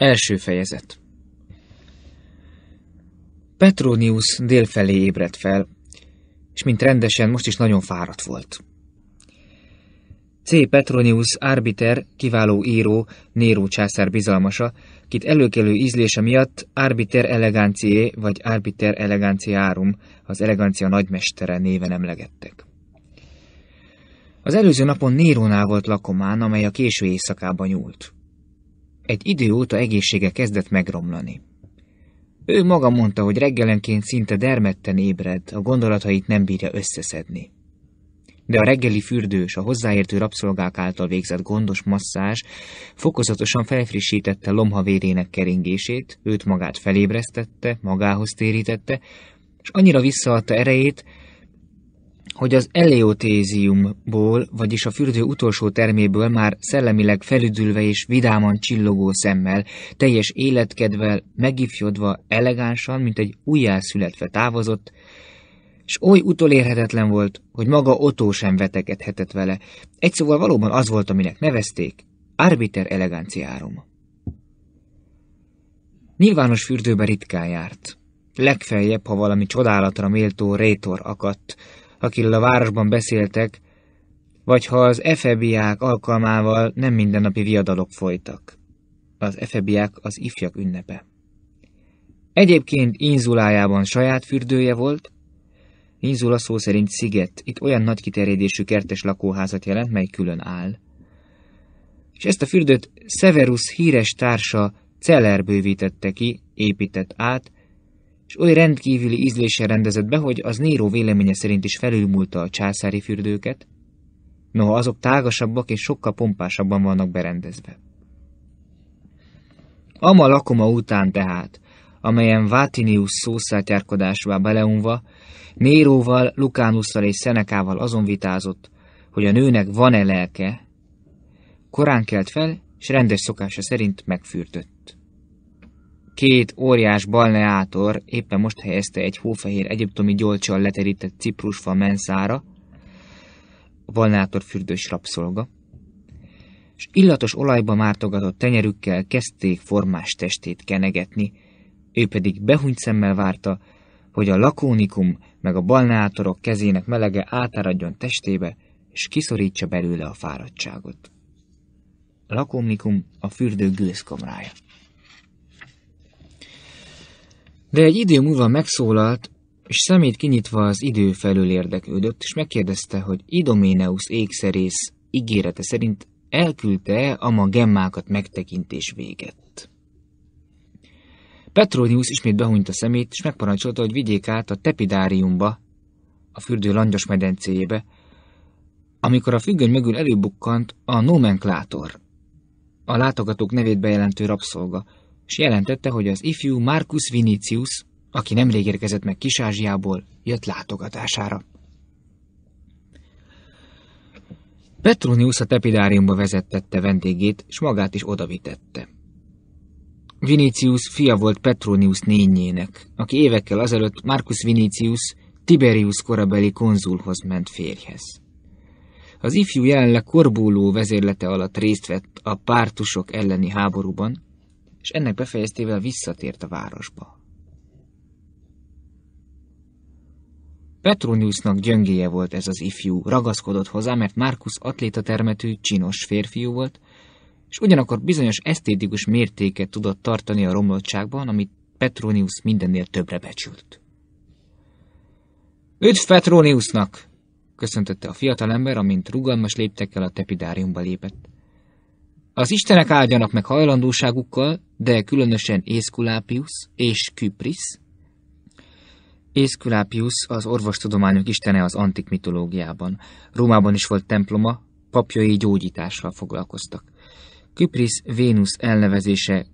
Első fejezet Petronius délfelé ébredt fel, és mint rendesen most is nagyon fáradt volt. C. Petronius Arbiter, kiváló író, Néró császár bizalmasa, kit előkelő ízlése miatt Arbiter Elegancié vagy Arbiter eleganciárum az elegancia nagymestere néven emlegettek. Az előző napon Nérónál volt lakomán, amely a késő éjszakában nyúlt egy idő óta egészsége kezdett megromlani. Ő maga mondta, hogy reggelenként szinte dermedten ébred, a gondolatait nem bírja összeszedni. De a reggeli fürdős, a hozzáértő rabszolgák által végzett gondos masszázs fokozatosan felfrissítette lomha vérének keringését, őt magát felébresztette, magához térítette, és annyira visszaadta erejét, hogy az eleotéziumból, vagyis a fürdő utolsó terméből már szellemileg felüdülve és vidáman csillogó szemmel, teljes életkedvel, megifjodva, elegánsan, mint egy újjászületve távozott, és oly utolérhetetlen volt, hogy maga Otó sem vetekedhetett vele. Egy szóval valóban az volt, aminek nevezték, Arbiter eleganciárum. Nyilvános fürdőbe ritkán járt. Legfeljebb, ha valami csodálatra méltó rétor akadt, akikkel a városban beszéltek, vagy ha az efebiák alkalmával nem mindennapi viadalok folytak. Az efebiák az ifjak ünnepe. Egyébként Inzulájában saját fürdője volt, Inzula szó szerint sziget, itt olyan nagy kiterjedésű kertes lakóházat jelent, mely külön áll. És ezt a fürdőt Severus híres társa Celer bővítette ki, épített át, és oly rendkívüli ízléssel rendezett be, hogy az Néró véleménye szerint is felülmúlta a császári fürdőket, noha azok tágasabbak és sokkal pompásabban vannak berendezve. Ama lakoma után tehát, amelyen Vatinius szószátjárkodásba beleunva, Néróval, Lukánusszal és Szenekával azon vitázott, hogy a nőnek van-e lelke, korán kelt fel, és rendes szokása szerint megfürdött. Két óriás balneátor éppen most helyezte egy hófehér egyiptomi gyolcsal leterített ciprusfa menszára, a balneátor fürdős rabszolga, és illatos olajba mártogatott tenyerükkel kezdték formás testét kenegetni, ő pedig behunyt szemmel várta, hogy a lakónikum meg a balneátorok kezének melege átáradjon testébe, és kiszorítsa belőle a fáradtságot. A lakónikum a fürdő gőzkomrája. De egy idő múlva megszólalt, és szemét kinyitva az idő felől érdeklődött, és megkérdezte, hogy Idoméneusz ékszerész ígérete szerint elküldte-e ma gemmákat megtekintés véget. Petronius ismét behunyta szemét, és megparancsolta, hogy vigyék át a tepidáriumba, a fürdő langyos medencéjébe, amikor a függöny mögül előbukkant a nomenklátor, a látogatók nevét bejelentő rabszolga, és jelentette, hogy az ifjú Marcus Vinicius, aki nemrég érkezett meg Kisázsiából, jött látogatására. Petronius a tepidáriumba vezettette vendégét, és magát is odavitette. Vinicius fia volt Petronius nényének, aki évekkel azelőtt Marcus Vinicius Tiberius korabeli konzulhoz ment férjhez. Az ifjú jelenleg korbóló vezérlete alatt részt vett a pártusok elleni háborúban, és ennek befejeztével visszatért a városba. Petroniusnak gyöngéje volt ez az ifjú, ragaszkodott hozzá, mert Markus atléta termetű, csinos férfiú volt, és ugyanakkor bizonyos esztétikus mértéket tudott tartani a romlottságban, amit Petronius mindennél többre becsült. Üdv Petroniusnak! köszöntötte a fiatalember, amint rugalmas léptekkel a tepidáriumba lépett. Az istenek áldjanak meg hajlandóságukkal, de különösen Észkulápius és Küpris. Észkulápius az orvostudományok istene az antik mitológiában. Rómában is volt temploma, papjai gyógyítással foglalkoztak. Küpris Vénusz elnevezése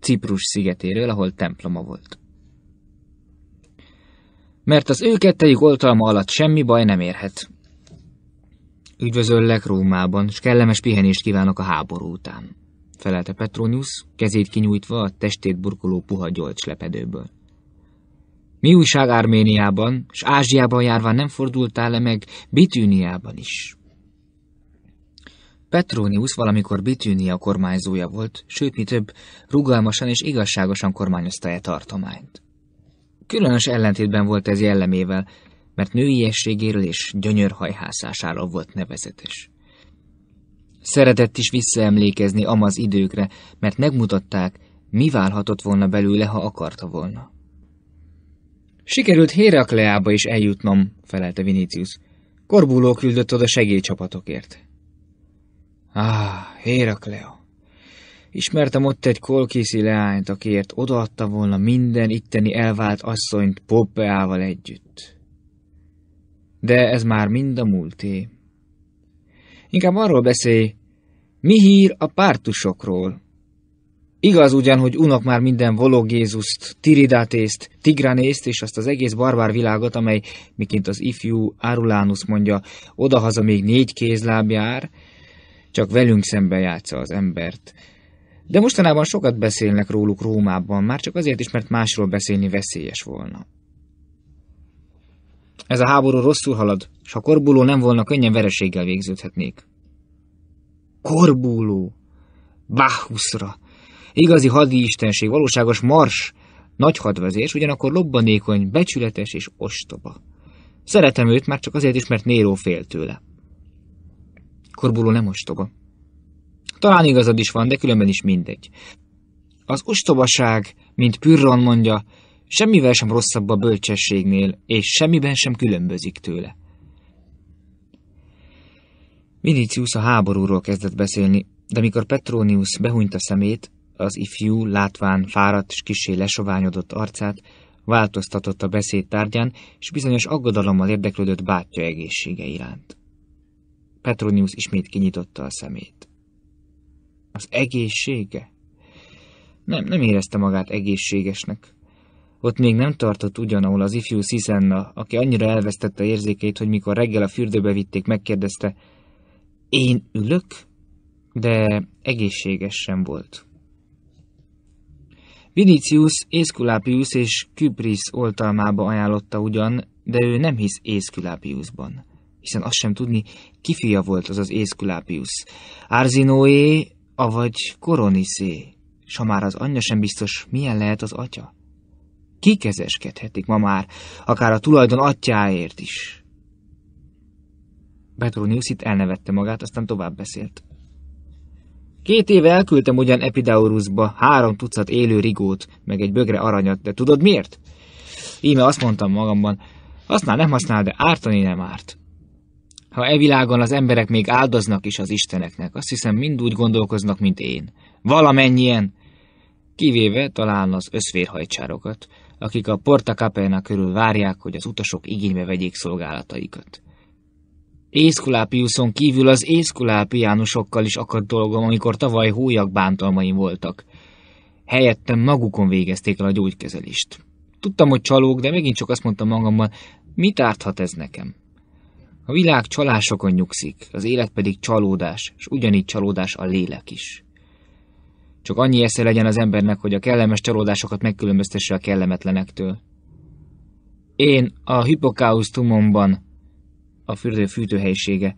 Ciprus szigetéről, ahol temploma volt. Mert az ő kettejük oltalma alatt semmi baj nem érhet. Üdvözöllek Rómában, és kellemes pihenést kívánok a háború után, felelte Petronius, kezét kinyújtva a testét burkoló puha gyolcs lepedőből. Mi újság Arméniában, s Ázsiában járván nem fordultál le meg Bitűniában is? Petronius valamikor Bitűnia kormányzója volt, sőt, mi több, rugalmasan és igazságosan kormányozta e tartományt. Különös ellentétben volt ez jellemével, mert nőiességéről és gyönyörhajhászásáról volt nevezetes. Szeretett is visszaemlékezni amaz időkre, mert megmutatták, mi válhatott volna belőle, ha akarta volna. Sikerült Hérakleába is eljutnom, felelte Vinicius. Korbuló küldött oda segélycsapatokért. Ah, Héraklea! Ismertem ott egy kolkészi leányt, akiért odaadta volna minden itteni elvált asszonyt Poppeával együtt de ez már mind a múlté. Inkább arról beszélj, mi hír a pártusokról? Igaz ugyan, hogy unok már minden vologézuszt, tiridátészt, Tigranészt és azt az egész barbár világot, amely, miként az ifjú Arulánus mondja, odahaza még négy kézláb jár, csak velünk szembe játsza az embert. De mostanában sokat beszélnek róluk Rómában, már csak azért is, mert másról beszélni veszélyes volna. Ez a háború rosszul halad, és a korbuló nem volna könnyen vereséggel végződhetnék. Korbuló! Báhuszra! Igazi hadi istenség, valóságos mars, nagy hadvezér, ugyanakkor lobbanékony, becsületes és ostoba. Szeretem őt már csak azért is, mert Néró fél tőle. Korbuló nem ostoba. Talán igazad is van, de különben is mindegy. Az ostobaság, mint Pürron mondja, Semmivel sem rosszabb a bölcsességnél, és semmiben sem különbözik tőle. Vinicius a háborúról kezdett beszélni, de mikor Petronius behunyta szemét, az ifjú, látván, fáradt és kisé lesoványodott arcát, változtatott a beszéd tárgyán, és bizonyos aggodalommal érdeklődött bátyja egészsége iránt. Petronius ismét kinyitotta a szemét. Az egészsége? Nem, nem érezte magát egészségesnek. Ott még nem tartott ugyanahol az ifjú Szisenna, aki annyira elvesztette érzékét, hogy mikor reggel a fürdőbe vitték, megkérdezte, én ülök? De egészséges sem volt. Vinicius Észkulápius és Kübris oltalmába ajánlotta ugyan, de ő nem hisz Észkulápiusban, hiszen azt sem tudni, ki fia volt az az Észkulápius. Arzinoé, avagy Koronisé, s ha már az anyja sem biztos, milyen lehet az atya kikezeskedhetik ma már, akár a tulajdon atyáért is. Petronius itt elnevette magát, aztán tovább beszélt. Két éve elküldtem ugyan Epidaurusba három tucat élő rigót, meg egy bögre aranyat, de tudod miért? Íme azt mondtam magamban, használ nem használ, de ártani nem árt. Ha e világon az emberek még áldoznak is az isteneknek, azt hiszem mind úgy gondolkoznak, mint én. Valamennyien, kivéve talán az összvérhajcsárokat, akik a Porta Capena körül várják, hogy az utasok igénybe vegyék szolgálataikat. Észkulápiuszon kívül az észkulápiánusokkal is akadt dolgom, amikor tavaly hólyak bántalmaim voltak. Helyettem magukon végezték el a gyógykezelést. Tudtam, hogy csalók, de megint csak azt mondtam magamban, mit árthat ez nekem? A világ csalásokon nyugszik, az élet pedig csalódás, és ugyanígy csalódás a lélek is. Csak annyi esze legyen az embernek, hogy a kellemes csalódásokat megkülönböztesse a kellemetlenektől. Én a hipokáusztumomban, a fürdő fűtőhelyisége,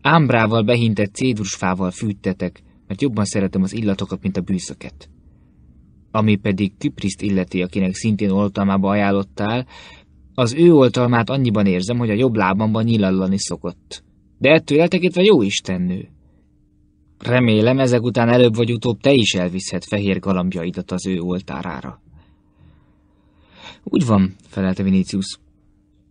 ámbrával behintett cédrusfával fűttetek, mert jobban szeretem az illatokat, mint a bűszöket. Ami pedig Küpriszt illeti, akinek szintén oltalmába ajánlottál, az ő oltalmát annyiban érzem, hogy a jobb lábamban nyilallani szokott. De ettől eltekintve jó istennő. Remélem ezek után előbb vagy utóbb te is elviszed fehér galambjaidat az ő oltárára. Úgy van, felelte Vinicius.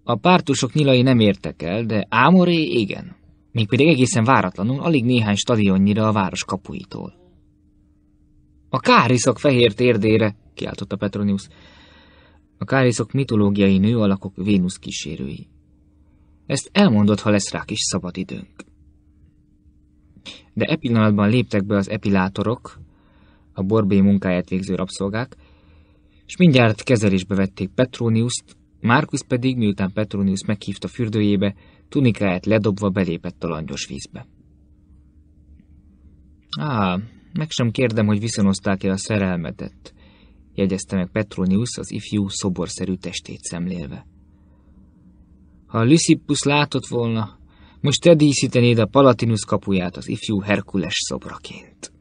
A pártusok nyilai nem értek el, de Ámoré igen. Mégpedig egészen váratlanul, alig néhány stadionnyira a város kapuitól. A káriszok fehér térdére, kiáltotta Petronius. A káriszok mitológiai nőalakok Vénusz kísérői. Ezt elmondod, ha lesz rá kis szabadidőnk de e pillanatban léptek be az epilátorok, a borbé munkáját végző rabszolgák, és mindjárt kezelésbe vették Petroniuszt, Márkusz pedig, miután Petronius meghívta fürdőjébe, tunikáját ledobva belépett a langyos vízbe. Á, meg sem kérdem, hogy viszonozták-e a szerelmedet, jegyezte meg Petronius az ifjú, szoborszerű testét szemlélve. Ha Lysippus látott volna, most te díszítenéd a Palatinus kapuját az ifjú Herkules szobraként.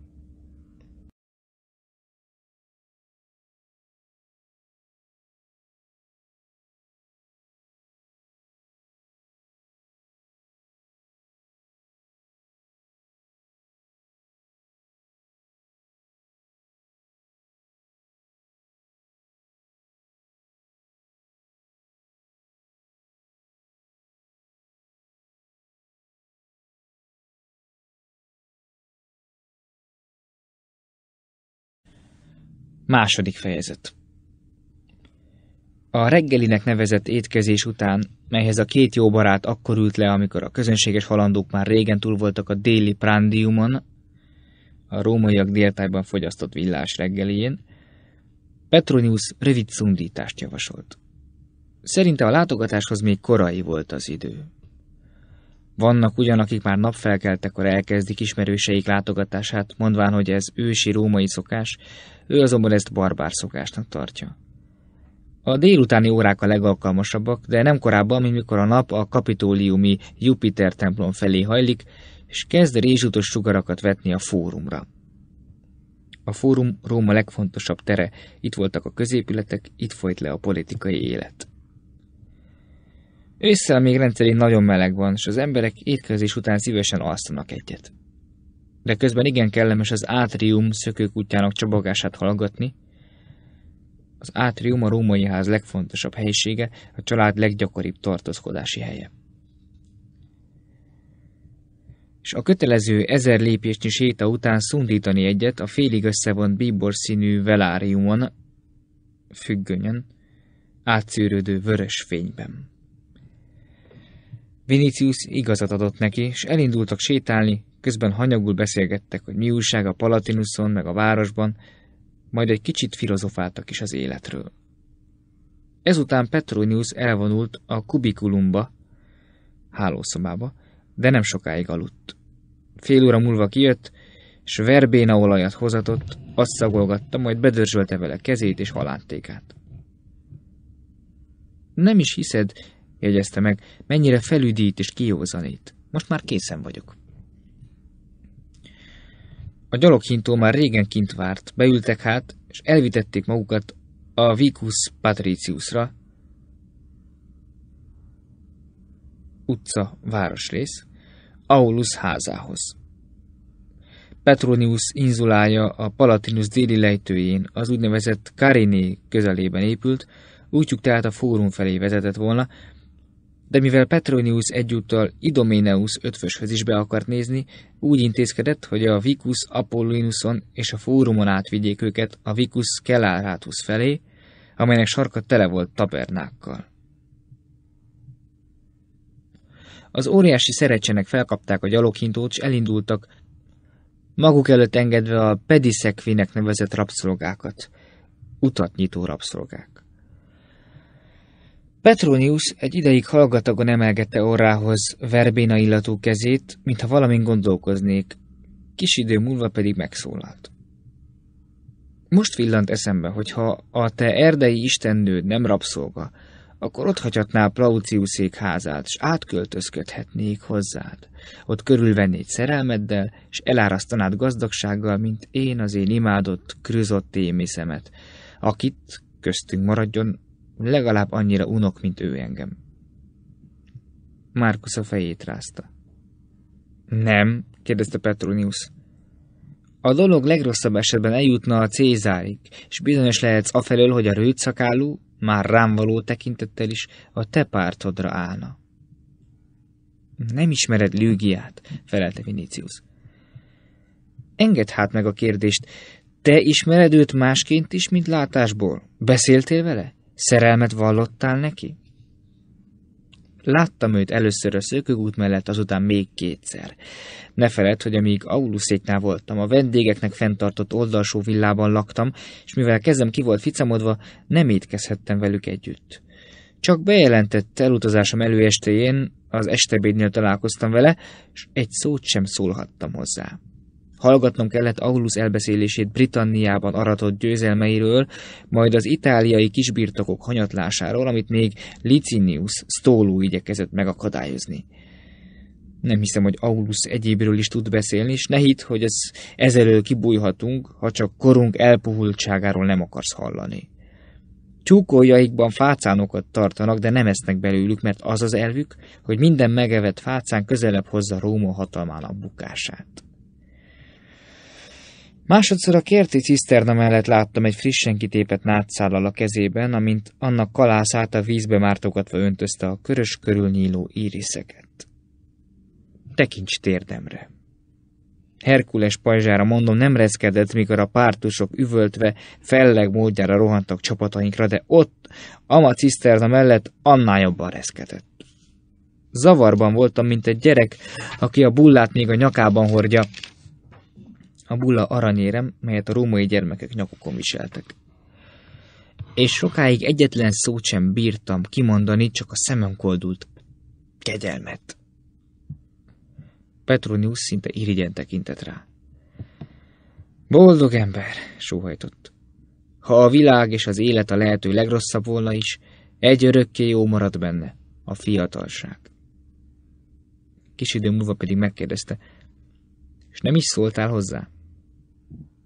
Második fejezet A reggelinek nevezett étkezés után, melyhez a két jó barát akkor ült le, amikor a közönséges halandók már régen túl voltak a déli prándiumon, a rómaiak déltájban fogyasztott villás reggelién, Petronius rövid szundítást javasolt. Szerinte a látogatáshoz még korai volt az idő. Vannak ugyan, akik már napfelkeltekor elkezdik ismerőseik látogatását, mondván, hogy ez ősi római szokás, ő azonban ezt barbár szokásnak tartja. A délutáni órák a legalkalmasabbak, de nem korábban, mint mikor a nap a kapitóliumi Jupiter templom felé hajlik, és kezd rézsutos sugarakat vetni a fórumra. A fórum Róma legfontosabb tere, itt voltak a középületek, itt folyt le a politikai élet. Ősszel még rendszerint nagyon meleg van, és az emberek étkezés után szívesen alszanak egyet de közben igen kellemes az átrium szökőkutyának csobogását hallgatni. Az átrium a római ház legfontosabb helyisége, a család leggyakoribb tartózkodási helye. És a kötelező ezer lépésnyi séta után szundítani egyet a félig összevont bíbor színű veláriumon, függönyön, átszűrődő vörös fényben. Vinicius igazat adott neki, és elindultak sétálni, Közben hanyagul beszélgettek, hogy mi újság a Palatinuson, meg a városban, majd egy kicsit filozofáltak is az életről. Ezután Petronius elvonult a kubikulumba, hálószobába, de nem sokáig aludt. Fél óra múlva kijött, és verbéna olajat hozatott, azt szagolgatta, majd bedörzsölte vele kezét és halántékát. Nem is hiszed, jegyezte meg, mennyire felüdít és kiózanít. Most már készen vagyok. A gyaloghintó már régen kint várt, beültek hát, és elvitették magukat a Vicus Patriciusra, utca, városrész, Aulus házához. Petronius inzulája a Palatinus déli lejtőjén, az úgynevezett Kariné közelében épült, útjuk tehát a fórum felé vezetett volna, de mivel Petronius egyúttal Idoméneus ötvöshöz is be akart nézni, úgy intézkedett, hogy a Vicus Apollinuson és a fórumon átvigyék őket a Vicus Kelárátus felé, amelynek sarka tele volt tabernákkal. Az óriási szerecsenek felkapták a gyaloghintót, és elindultak, maguk előtt engedve a pediszekvinek nevezett rabszolgákat, utatnyitó rabszolgák. Petronius egy ideig hallgatagon emelgette orrához verbéna illatú kezét, mintha valamin gondolkoznék, kis idő múlva pedig megszólalt. Most villant eszembe, hogy ha a te erdei istennőd nem rabszolga, akkor ott hagyhatnál Plauciuszék házát, s átköltözködhetnék hozzád. Ott körülvennéd szerelmeddel, és elárasztanád gazdagsággal, mint én az én imádott, krüzott émiszemet, akit, köztünk maradjon, Legalább annyira unok, mint ő engem. Márkusz a fejét rázta. Nem, kérdezte Petronius. A dolog legrosszabb esetben eljutna a Cézárig, és bizonyos lehetsz afelől, hogy a rőtszakálú, már rám való tekintettel is a te pártodra állna. Nem ismered Lügiát, felelte Vinicius. Engedd hát meg a kérdést, te ismered őt másként is, mint látásból? Beszéltél vele? Szerelmet vallottál neki? Láttam őt először a szökőút mellett, azután még kétszer. Ne feled, hogy amíg Auluszéknál voltam, a vendégeknek fenntartott oldalsó villában laktam, és mivel kezem ki volt ficamodva, nem étkezhettem velük együtt. Csak bejelentett elutazásom előestéjén, az estebédnél találkoztam vele, és egy szót sem szólhattam hozzá. Hallgatnom kellett Aulus elbeszélését Britanniában aratott győzelmeiről, majd az itáliai kisbirtokok hanyatlásáról, amit még Licinius Stólú igyekezett megakadályozni. Nem hiszem, hogy Aulus egyébről is tud beszélni, és ne hidd, hogy ez ezelől kibújhatunk, ha csak korunk elpuhultságáról nem akarsz hallani. Csúkoljaikban fácánokat tartanak, de nem esznek belőlük, mert az az elvük, hogy minden megevett fácán közelebb hozza Róma hatalmának bukását. Másodszor a kerti ciszterna mellett láttam egy frissen kitépett nátszállal a kezében, amint annak kalászát a vízbe mártogatva öntözte a körös körülnyíló íriszeket. Tekints térdemre! Herkules pajzsára mondom nem reszkedett, mikor a pártusok üvöltve felleg módjára rohantak csapatainkra, de ott, ama ciszterna mellett annál jobban reszkedett. Zavarban voltam, mint egy gyerek, aki a bullát még a nyakában hordja, a bulla aranyérem, melyet a római gyermekek nyakukon viseltek. És sokáig egyetlen szót sem bírtam kimondani, csak a szemem koldult kegyelmet. Petronius szinte irigyen tekintett rá. Boldog ember, sóhajtott. Ha a világ és az élet a lehető legrosszabb volna is, egy örökké jó marad benne, a fiatalság. Kis idő múlva pedig megkérdezte, és nem is szóltál hozzá?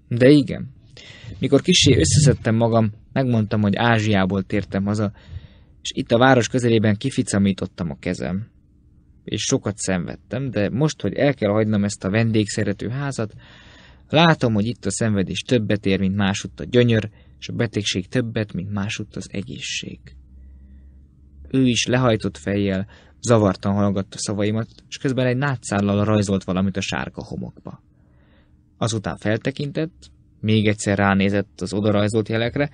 De igen. Mikor kissé összeszedtem magam, megmondtam, hogy Ázsiából tértem haza, és itt a város közelében kificamítottam a kezem. És sokat szenvedtem, de most, hogy el kell hagynom ezt a vendégszerető házat, látom, hogy itt a szenvedés többet ér, mint másutt a gyönyör, és a betegség többet, mint másutt az egészség. Ő is lehajtott fejjel, zavartan hallgatta szavaimat, és közben egy nátszállal rajzolt valamit a sárga homokba. Azután feltekintett, még egyszer ránézett az odarajzolt jelekre,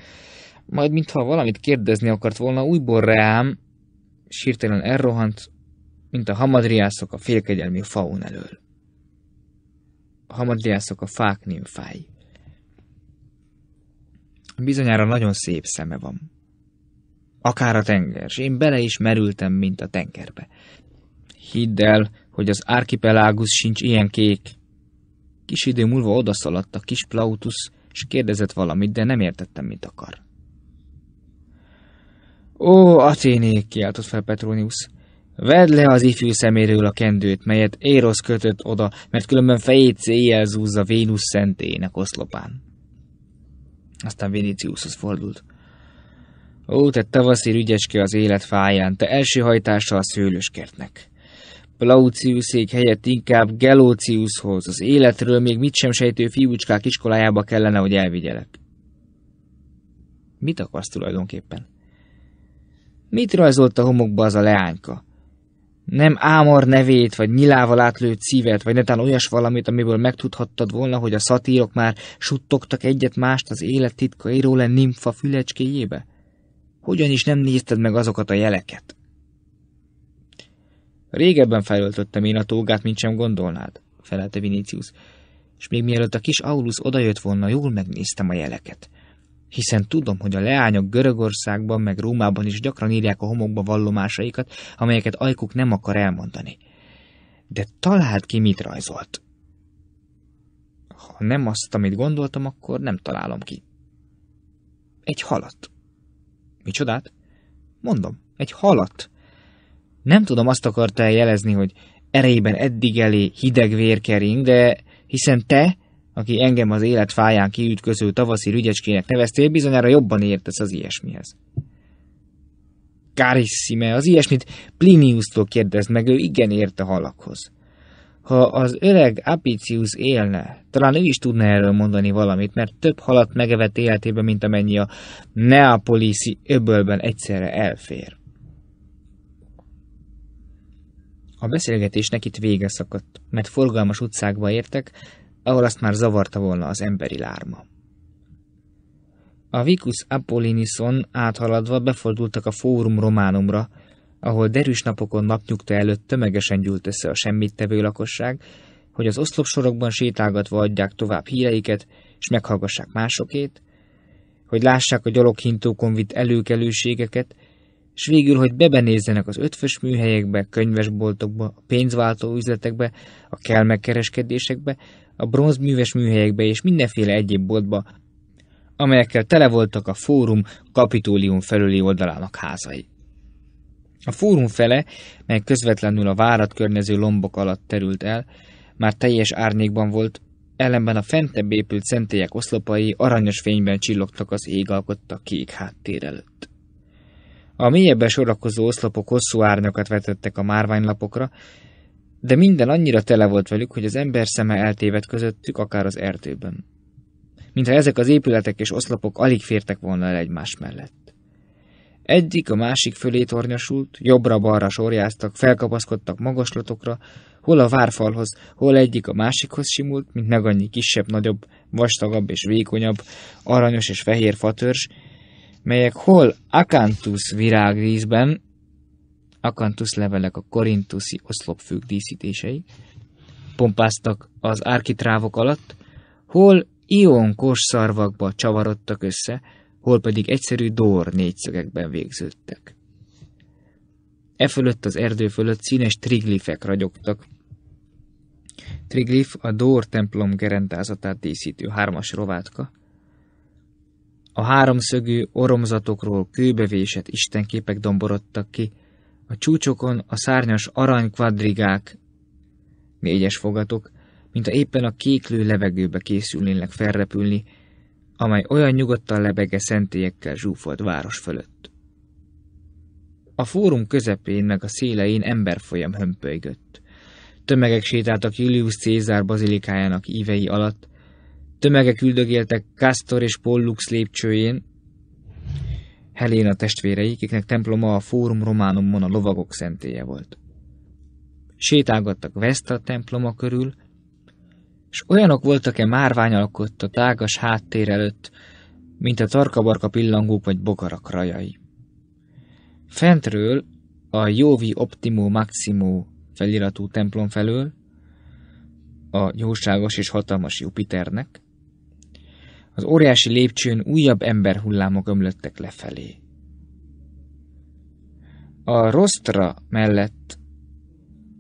majd mintha valamit kérdezni akart volna, újból reám, sírtelen elrohant, mint a hamadriászok a félkegyelmi faun elől. A hamadriászok a fák nymfái. Bizonyára nagyon szép szeme van. Akár a tenger, és én bele is merültem, mint a tengerbe. Hidd el, hogy az archipelágus sincs ilyen kék, Kis idő múlva odaszaladt a kis Plautus, és kérdezett valamit, de nem értettem, mit akar. Ó, Athéné, kiáltott fel Petronius, vedd le az ifjú szeméről a kendőt, melyet Érosz kötött oda, mert különben fejét széjjel zúzza Vénusz szentének oszlopán. Aztán Viniciushoz fordult. Ó, te tavaszi ügyeske az élet fáján, te első hajtással a szőlőskertnek. Klauciuszék helyett inkább Gelóciushoz, az életről még mit sem sejtő fiúcskák iskolájába kellene, hogy elvigyelek. Mit akarsz tulajdonképpen? Mit rajzolt a homokba az a leányka? Nem ámor nevét, vagy nyilával átlőtt szívet, vagy netán olyas valamit, amiből megtudhattad volna, hogy a szatírok már suttogtak egyet-mást az élet titkairól a nimfa fülecskéjébe? Hogyan is nem nézted meg azokat a jeleket? Régebben felöltöttem én a tógát, mint sem gondolnád, felelte Vinicius, és még mielőtt a kis Aulus odajött volna, jól megnéztem a jeleket. Hiszen tudom, hogy a leányok Görögországban meg Rómában is gyakran írják a homokba vallomásaikat, amelyeket ajkuk nem akar elmondani. De találd ki, mit rajzolt. Ha nem azt, amit gondoltam, akkor nem találom ki. Egy halat. Micsodát? Mondom, egy halat. Nem tudom, azt akarta jelezni, hogy erejében eddig elé hideg vérkering, de hiszen te, aki engem az élet fáján kiütköző tavaszi rügyecskének neveztél, bizonyára jobban értesz az ilyesmihez. Carissime, az ilyesmit Pliniusztól kérdezd meg, ő igen ért a halakhoz. Ha az öreg Apicius élne, talán ő is tudna erről mondani valamit, mert több halat megevett életében, mint amennyi a Neapolisi öbölben egyszerre elfér. A beszélgetésnek itt vége szakadt, mert forgalmas utcákba értek, ahol azt már zavarta volna az emberi lárma. A Vicus Apollinison áthaladva befordultak a Fórum Románumra, ahol derűs napokon napnyugta előtt tömegesen gyűlt össze a semmittevő lakosság, hogy az oszlopsorokban sétálgatva adják tovább híreiket, és meghallgassák másokét, hogy lássák a gyaloghintókon vitt előkelőségeket, és végül, hogy bebenézzenek az ötfös műhelyekbe, könyvesboltokba, a pénzváltó üzletekbe, a kelmekereskedésekbe, a bronzműves műhelyekbe és mindenféle egyéb boltba, amelyekkel tele voltak a fórum kapitólium felüli oldalának házai. A fórum fele, mely közvetlenül a várat környező lombok alatt terült el, már teljes árnyékban volt, ellenben a fentebb épült szentélyek oszlopai aranyos fényben csillogtak az ég alkotta kék háttér előtt. A mélyebben sorakozó oszlopok hosszú árnyakat vetettek a márványlapokra, de minden annyira tele volt velük, hogy az ember szeme eltévedt közöttük, akár az erdőben. Mintha ezek az épületek és oszlopok alig fértek volna el egymás mellett. Egyik a másik fölé tornyosult, jobbra-balra sorjáztak, felkapaszkodtak magaslatokra, hol a várfalhoz, hol egyik a másikhoz simult, mint meg annyi kisebb, nagyobb, vastagabb és vékonyabb, aranyos és fehér fatörzs, melyek hol akantus virágvízben, akantus levelek a korintuszi oszlopfűk díszítései, pompáztak az árkitrávok alatt, hol ion szarvakba csavarodtak össze, hol pedig egyszerű dór négyszögekben végződtek. E fölött az erdő fölött színes triglifek ragyogtak. Triglif a dór templom gerendázatát díszítő hármas rovátka, a háromszögű oromzatokról kőbevésett istenképek domborodtak ki, a csúcsokon a szárnyas kvadrigák, négyes fogatok, mint a éppen a kéklő levegőbe készülnének felrepülni, amely olyan nyugodtan lebege szentélyekkel zsúfolt város fölött. A fórum közepén meg a szélein emberfolyam hömpölygött. Tömegek sétáltak Julius Cézár bazilikájának ívei alatt, Tömegek üldögéltek Castor és Pollux lépcsőjén, a testvérei, kiknek temploma a Fórum Románumon a lovagok szentélye volt. Sétálgattak Vesta temploma körül, és olyanok voltak-e márványalkott a tágas háttér előtt, mint a tarkabarka pillangók vagy bogarak rajai. Fentről, a Jovi Optimo Maximo feliratú templom felől, a nyúlságos és hatalmas Jupiternek, az óriási lépcsőn újabb emberhullámok ömlöttek lefelé. A Rostra mellett,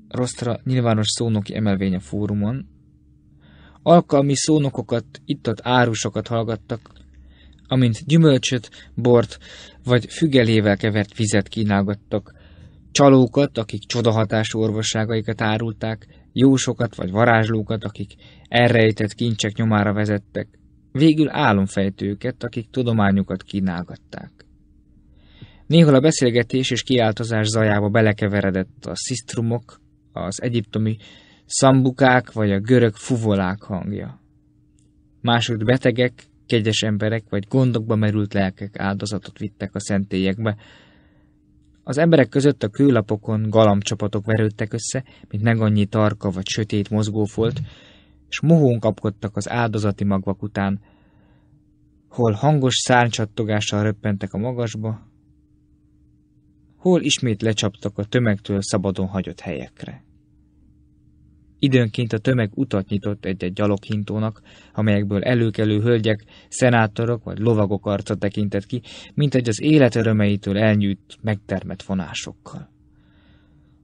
Rostra nyilvános szónoki emelvény a fórumon, alkalmi szónokokat, itt árusokat hallgattak, amint gyümölcsöt, bort vagy fügelével kevert vizet kínálgattak, csalókat, akik csodahatású orvosságaikat árulták, jósokat vagy varázslókat, akik elrejtett kincsek nyomára vezettek, végül álomfejtőket, akik tudományukat kínálgatták. Néhol a beszélgetés és kiáltozás zajába belekeveredett a szisztrumok, az egyiptomi szambukák vagy a görög fuvolák hangja. Másod betegek, kegyes emberek vagy gondokba merült lelkek áldozatot vittek a szentélyekbe. Az emberek között a kőlapokon galambcsapatok verődtek össze, mint meg annyi tarka vagy sötét mozgófolt, és mohón kapkodtak az áldozati magvak után, hol hangos szárnycsattogással röppentek a magasba, hol ismét lecsaptak a tömegtől szabadon hagyott helyekre. Időnként a tömeg utat nyitott egy-egy gyaloghintónak, amelyekből előkelő hölgyek, szenátorok vagy lovagok arca tekintett ki, mint egy az élet örömeitől elnyűjt, megtermett vonásokkal.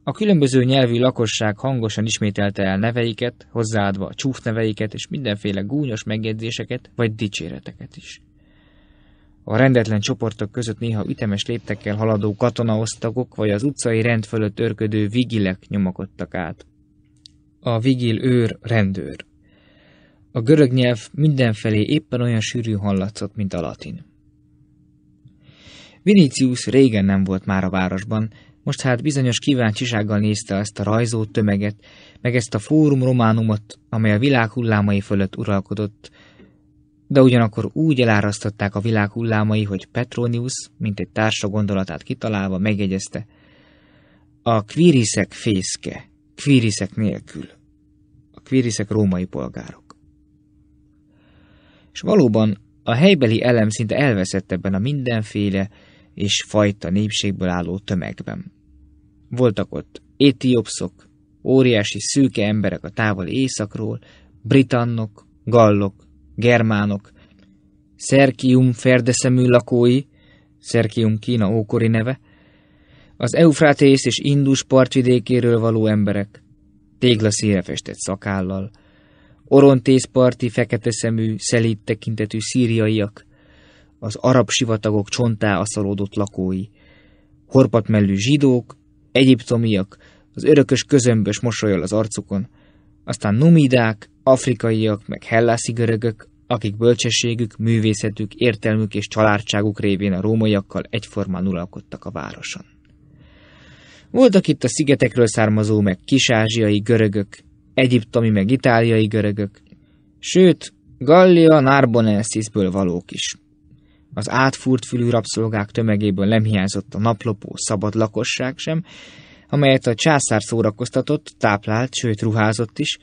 A különböző nyelvű lakosság hangosan ismételte el neveiket, hozzáadva a csúfneveiket és mindenféle gúnyos megjegyzéseket vagy dicséreteket is. A rendetlen csoportok között néha ütemes léptekkel haladó katonaosztagok vagy az utcai rend fölött örködő vigilek nyomakodtak át. A vigil őr rendőr. A görög nyelv mindenfelé éppen olyan sűrű hallatszott, mint a latin. Vinicius régen nem volt már a városban, most hát bizonyos kíváncsisággal nézte ezt a rajzolt tömeget, meg ezt a fórum románumot, amely a világ hullámai fölött uralkodott, de ugyanakkor úgy elárasztották a világ hullámai, hogy Petronius, mint egy társa gondolatát kitalálva, megjegyezte. A kvíriszek fészke, kvíriszek nélkül. A kvíriszek római polgárok. És valóban a helybeli elem szinte elveszett ebben a mindenféle és fajta népségből álló tömegben. Voltak ott étiopszok, óriási szűke emberek a távoli északról, britannok, gallok, germánok, Szerkium ferdeszemű lakói, Szerkium Kína ókori neve, az Eufrátész és Indus partvidékéről való emberek, téglaszére festett szakállal, orontészparti fekete szemű, szelíd tekintetű szíriaiak, az arab sivatagok csontá aszalódott lakói, horpatmellű zsidók, egyiptomiak, az örökös közömbös mosolyol az arcukon, aztán numidák, afrikaiak, meg hellászi görögök, akik bölcsességük, művészetük, értelmük és családságuk révén a rómaiakkal egyformán uralkodtak a városon. Voltak itt a szigetekről származó meg kisázsiai görögök, egyiptomi meg itáliai görögök, sőt, Gallia Narbonensisből valók is – az átfúrt fülű rabszolgák tömegéből nem hiányzott a naplopó, szabad lakosság sem, amelyet a császár szórakoztatott, táplált, sőt ruházott is,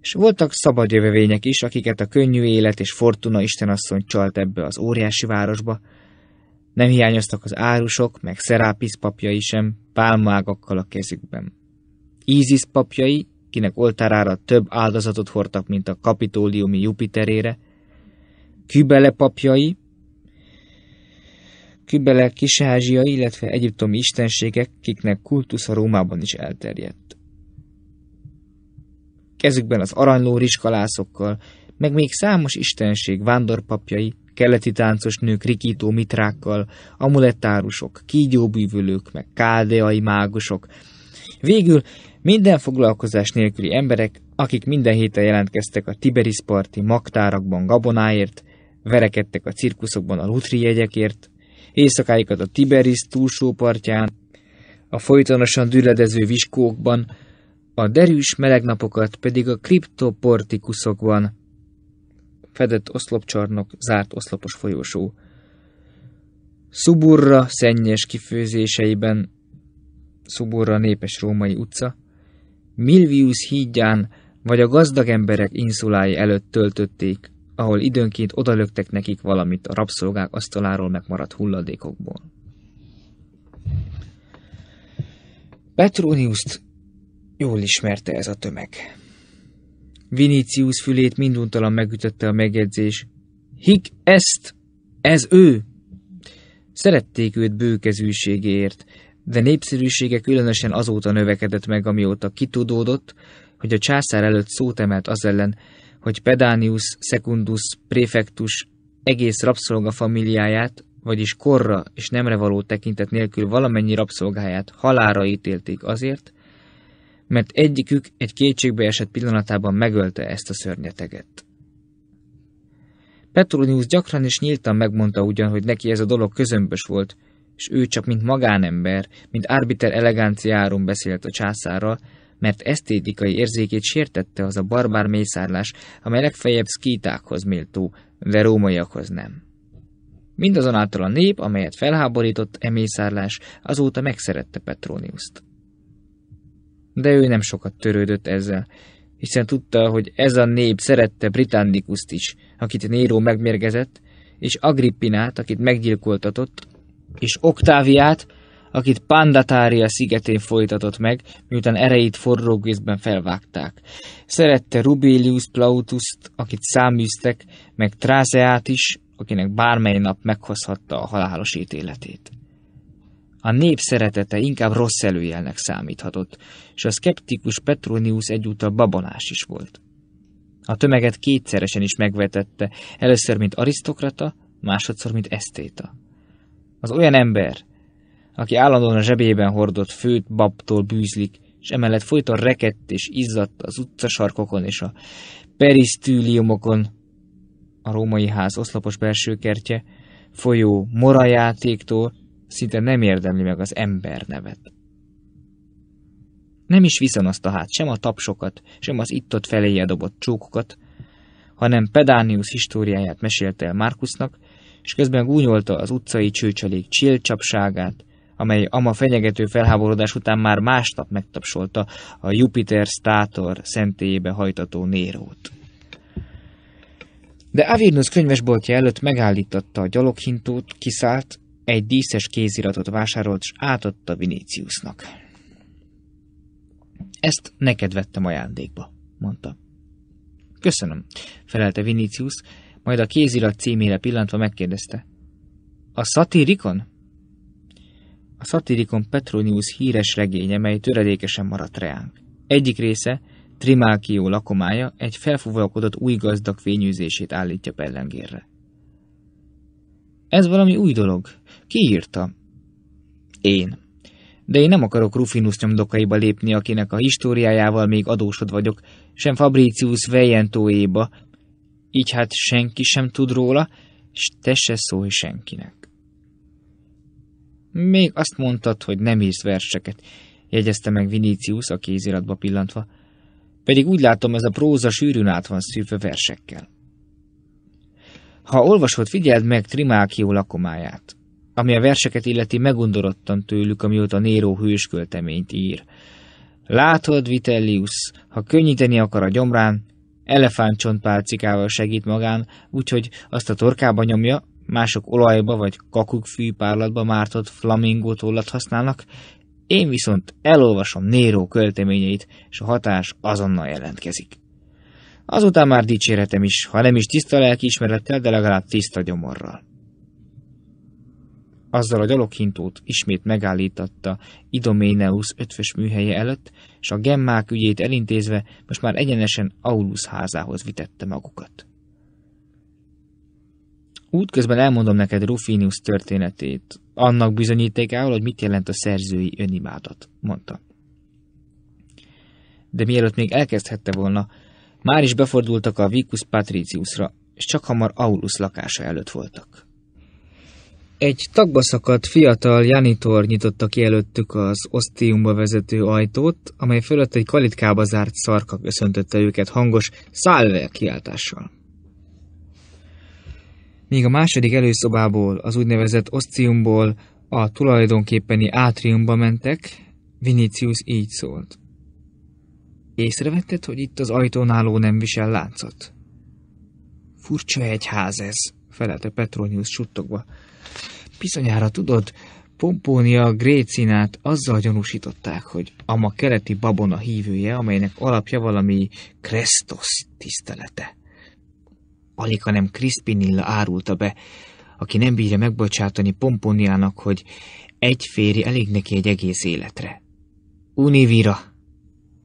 és voltak szabad jövevények is, akiket a könnyű élet és fortuna istenasszony csalt ebbe az óriási városba. Nem hiányoztak az árusok, meg szerápisz papjai sem, pálmágakkal a kezükben. Ízisz papjai, kinek oltárára több áldozatot hordtak, mint a kapitóliumi Jupiterére, Kübele papjai, Kübele, kis illetve egyiptomi istenségek, kiknek a Rómában is elterjedt. Kezükben az aranyló riskalászokkal, meg még számos istenség vándorpapjai, keleti táncos nők rikító mitrákkal, amulettárusok, kígyóbűvölők, meg káldeai mágusok. Végül minden foglalkozás nélküli emberek, akik minden héten jelentkeztek a Tiberiszparti magtárakban gabonáért, verekedtek a cirkuszokban a lutri jegyekért, éjszakáikat a Tiberis túlsó partján, a folytonosan düledező viskókban, a derűs meleg napokat pedig a kriptoportikuszokban. Fedett oszlopcsarnok, zárt oszlopos folyosó. Szuburra szennyes kifőzéseiben, Szuburra népes római utca, Milvius hídján vagy a gazdag emberek inszulái előtt töltötték ahol időnként odalöktek nekik valamit a rabszolgák asztaláról megmaradt hulladékokból. petronius jól ismerte ez a tömeg. Vinícius fülét minduntalan megütötte a megjegyzés. Hik ezt! Ez ő! Szerették őt bőkezűségéért, de népszerűsége különösen azóta növekedett meg, amióta kitudódott, hogy a császár előtt szót emelt az ellen, hogy Pedánius Secundus Prefectus egész rabszolga familiáját, vagyis korra és nemre való tekintet nélkül valamennyi rabszolgáját halára ítélték azért, mert egyikük egy kétségbeesett pillanatában megölte ezt a szörnyeteget. Petronius gyakran és nyíltan megmondta ugyan, hogy neki ez a dolog közömbös volt, és ő csak mint magánember, mint arbiter eleganciáron beszélt a császárral, mert esztétikai érzékét sértette az a barbár mészárlás, amely legfeljebb szkítákhoz méltó, de rómaiakhoz nem. Mindazonáltal a nép, amelyet felháborított e mészárlás, azóta megszerette Petróniuszt. De ő nem sokat törődött ezzel, hiszen tudta, hogy ez a nép szerette Britannikuszt is, akit Néró megmérgezett, és Agrippinát, akit meggyilkoltatott, és Oktáviát, akit Pandatária szigetén folytatott meg, miután erejét forró vízben felvágták. Szerette Rubelius Plautust, akit száműztek, meg Trázeát is, akinek bármely nap meghozhatta a halálos ítéletét. A nép szeretete inkább rossz előjelnek számíthatott, és a szkeptikus Petronius egyúttal babonás is volt. A tömeget kétszeresen is megvetette, először mint arisztokrata, másodszor mint esztéta. Az olyan ember, aki állandóan a zsebében hordott főt babtól bűzlik, és emellett folyton rekett és izzadt az utcasarkokon és a perisztüliumokon, a római ház oszlopos kertje, folyó morajátéktól szinte nem érdemli meg az ember nevet. Nem is viszonozta hát sem a tapsokat, sem az itt-ott feléje dobott csókokat, hanem Pedánius históriáját mesélte el Márkusznak, és közben gúnyolta az utcai csőcselék csillcsapságát, amely ama fenyegető felháborodás után már másnap megtapsolta a Jupiter stator szentélyébe hajtató Nérót. De Avirnus könyvesboltja előtt megállította a gyaloghintót, kiszállt, egy díszes kéziratot vásárolt, és átadta Viníciusnak. Ezt neked vettem ajándékba, mondta. Köszönöm, felelte Vinicius, majd a kézirat címére pillantva megkérdezte. A szatirikon? a szatirikon Petronius híres regénye, mely töredékesen maradt reánk. Egyik része, Trimákió lakomája egy felfúvalkodott új gazdag fényűzését állítja pellengérre. Ez valami új dolog. Ki írta? Én. De én nem akarok Rufinus nyomdokaiba lépni, akinek a históriájával még adósod vagyok, sem Fabricius Vejentóéba, így hát senki sem tud róla, s te se szólj senkinek. Még azt mondtad, hogy nem írsz verseket, jegyezte meg Vinícius a kéziratba pillantva. Pedig úgy látom, ez a próza sűrűn át van szűrve versekkel. Ha olvasod, figyeld meg Trimákió lakomáját, ami a verseket illeti megundorodtan tőlük, amióta Néró hőskölteményt ír. Látod, Vitellius, ha könnyíteni akar a gyomrán, elefántcsontpálcikával segít magán, úgyhogy azt a torkába nyomja, Mások olajba vagy kakukkfűpárlatba mártott flamingó tollat használnak, én viszont elolvasom Néró költeményeit, és a hatás azonnal jelentkezik. Azután már dicséretem is, ha nem is tiszta lelkiismerettel, de legalább tiszta gyomorral. Azzal a gyaloghintót ismét megállítatta Idoméneus ötfös műhelye előtt, és a gemmák ügyét elintézve most már egyenesen Aulus házához vitette magukat. Útközben elmondom neked Rufinius történetét, annak bizonyítékával, hogy mit jelent a szerzői önimádat, mondta. De mielőtt még elkezdhette volna, már is befordultak a Vicus Patriciusra, és csak hamar Aulus lakása előtt voltak. Egy tagbaszakadt fiatal janitor nyitotta ki előttük az osztiumba vezető ajtót, amely fölött egy kalitkába zárt szarka köszöntötte őket hangos szálve kiáltással míg a második előszobából, az úgynevezett osziumból a tulajdonképpeni átriumba mentek, Vinicius így szólt. Észrevetted, hogy itt az ajtónáló nem visel láncot? Furcsa egy ház ez, felelte Petronius suttogva. Bizonyára tudod, Pompónia Grécinát azzal gyanúsították, hogy a ma keleti babona hívője, amelynek alapja valami Krestos tisztelete alig, hanem Crispinilla árulta be, aki nem bírja megbocsátani Pomponiának, hogy egy férj elég neki egy egész életre. Univira!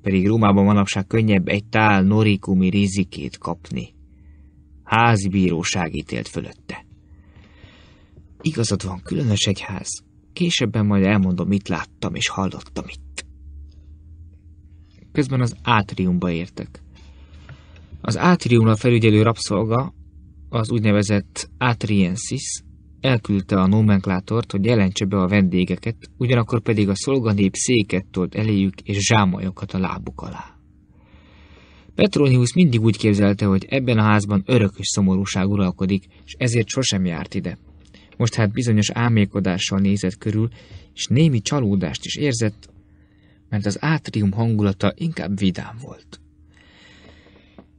Pedig Rómában manapság könnyebb egy tál norikumi rizikét kapni. Házi bíróság ítélt fölötte. Igazad van, különös egy ház. Későbben majd elmondom, mit láttam és hallottam itt. Közben az átriumba értek. Az átriumra felügyelő rabszolga, az úgynevezett átriensis, elküldte a nomenklátort, hogy jelentse be a vendégeket, ugyanakkor pedig a szolganép széket tolt eléjük és zsámajokat a lábuk alá. Petronius mindig úgy képzelte, hogy ebben a házban örökös szomorúság uralkodik, és ezért sosem járt ide. Most hát bizonyos álmélkodással nézett körül, és némi csalódást is érzett, mert az átrium hangulata inkább vidám volt.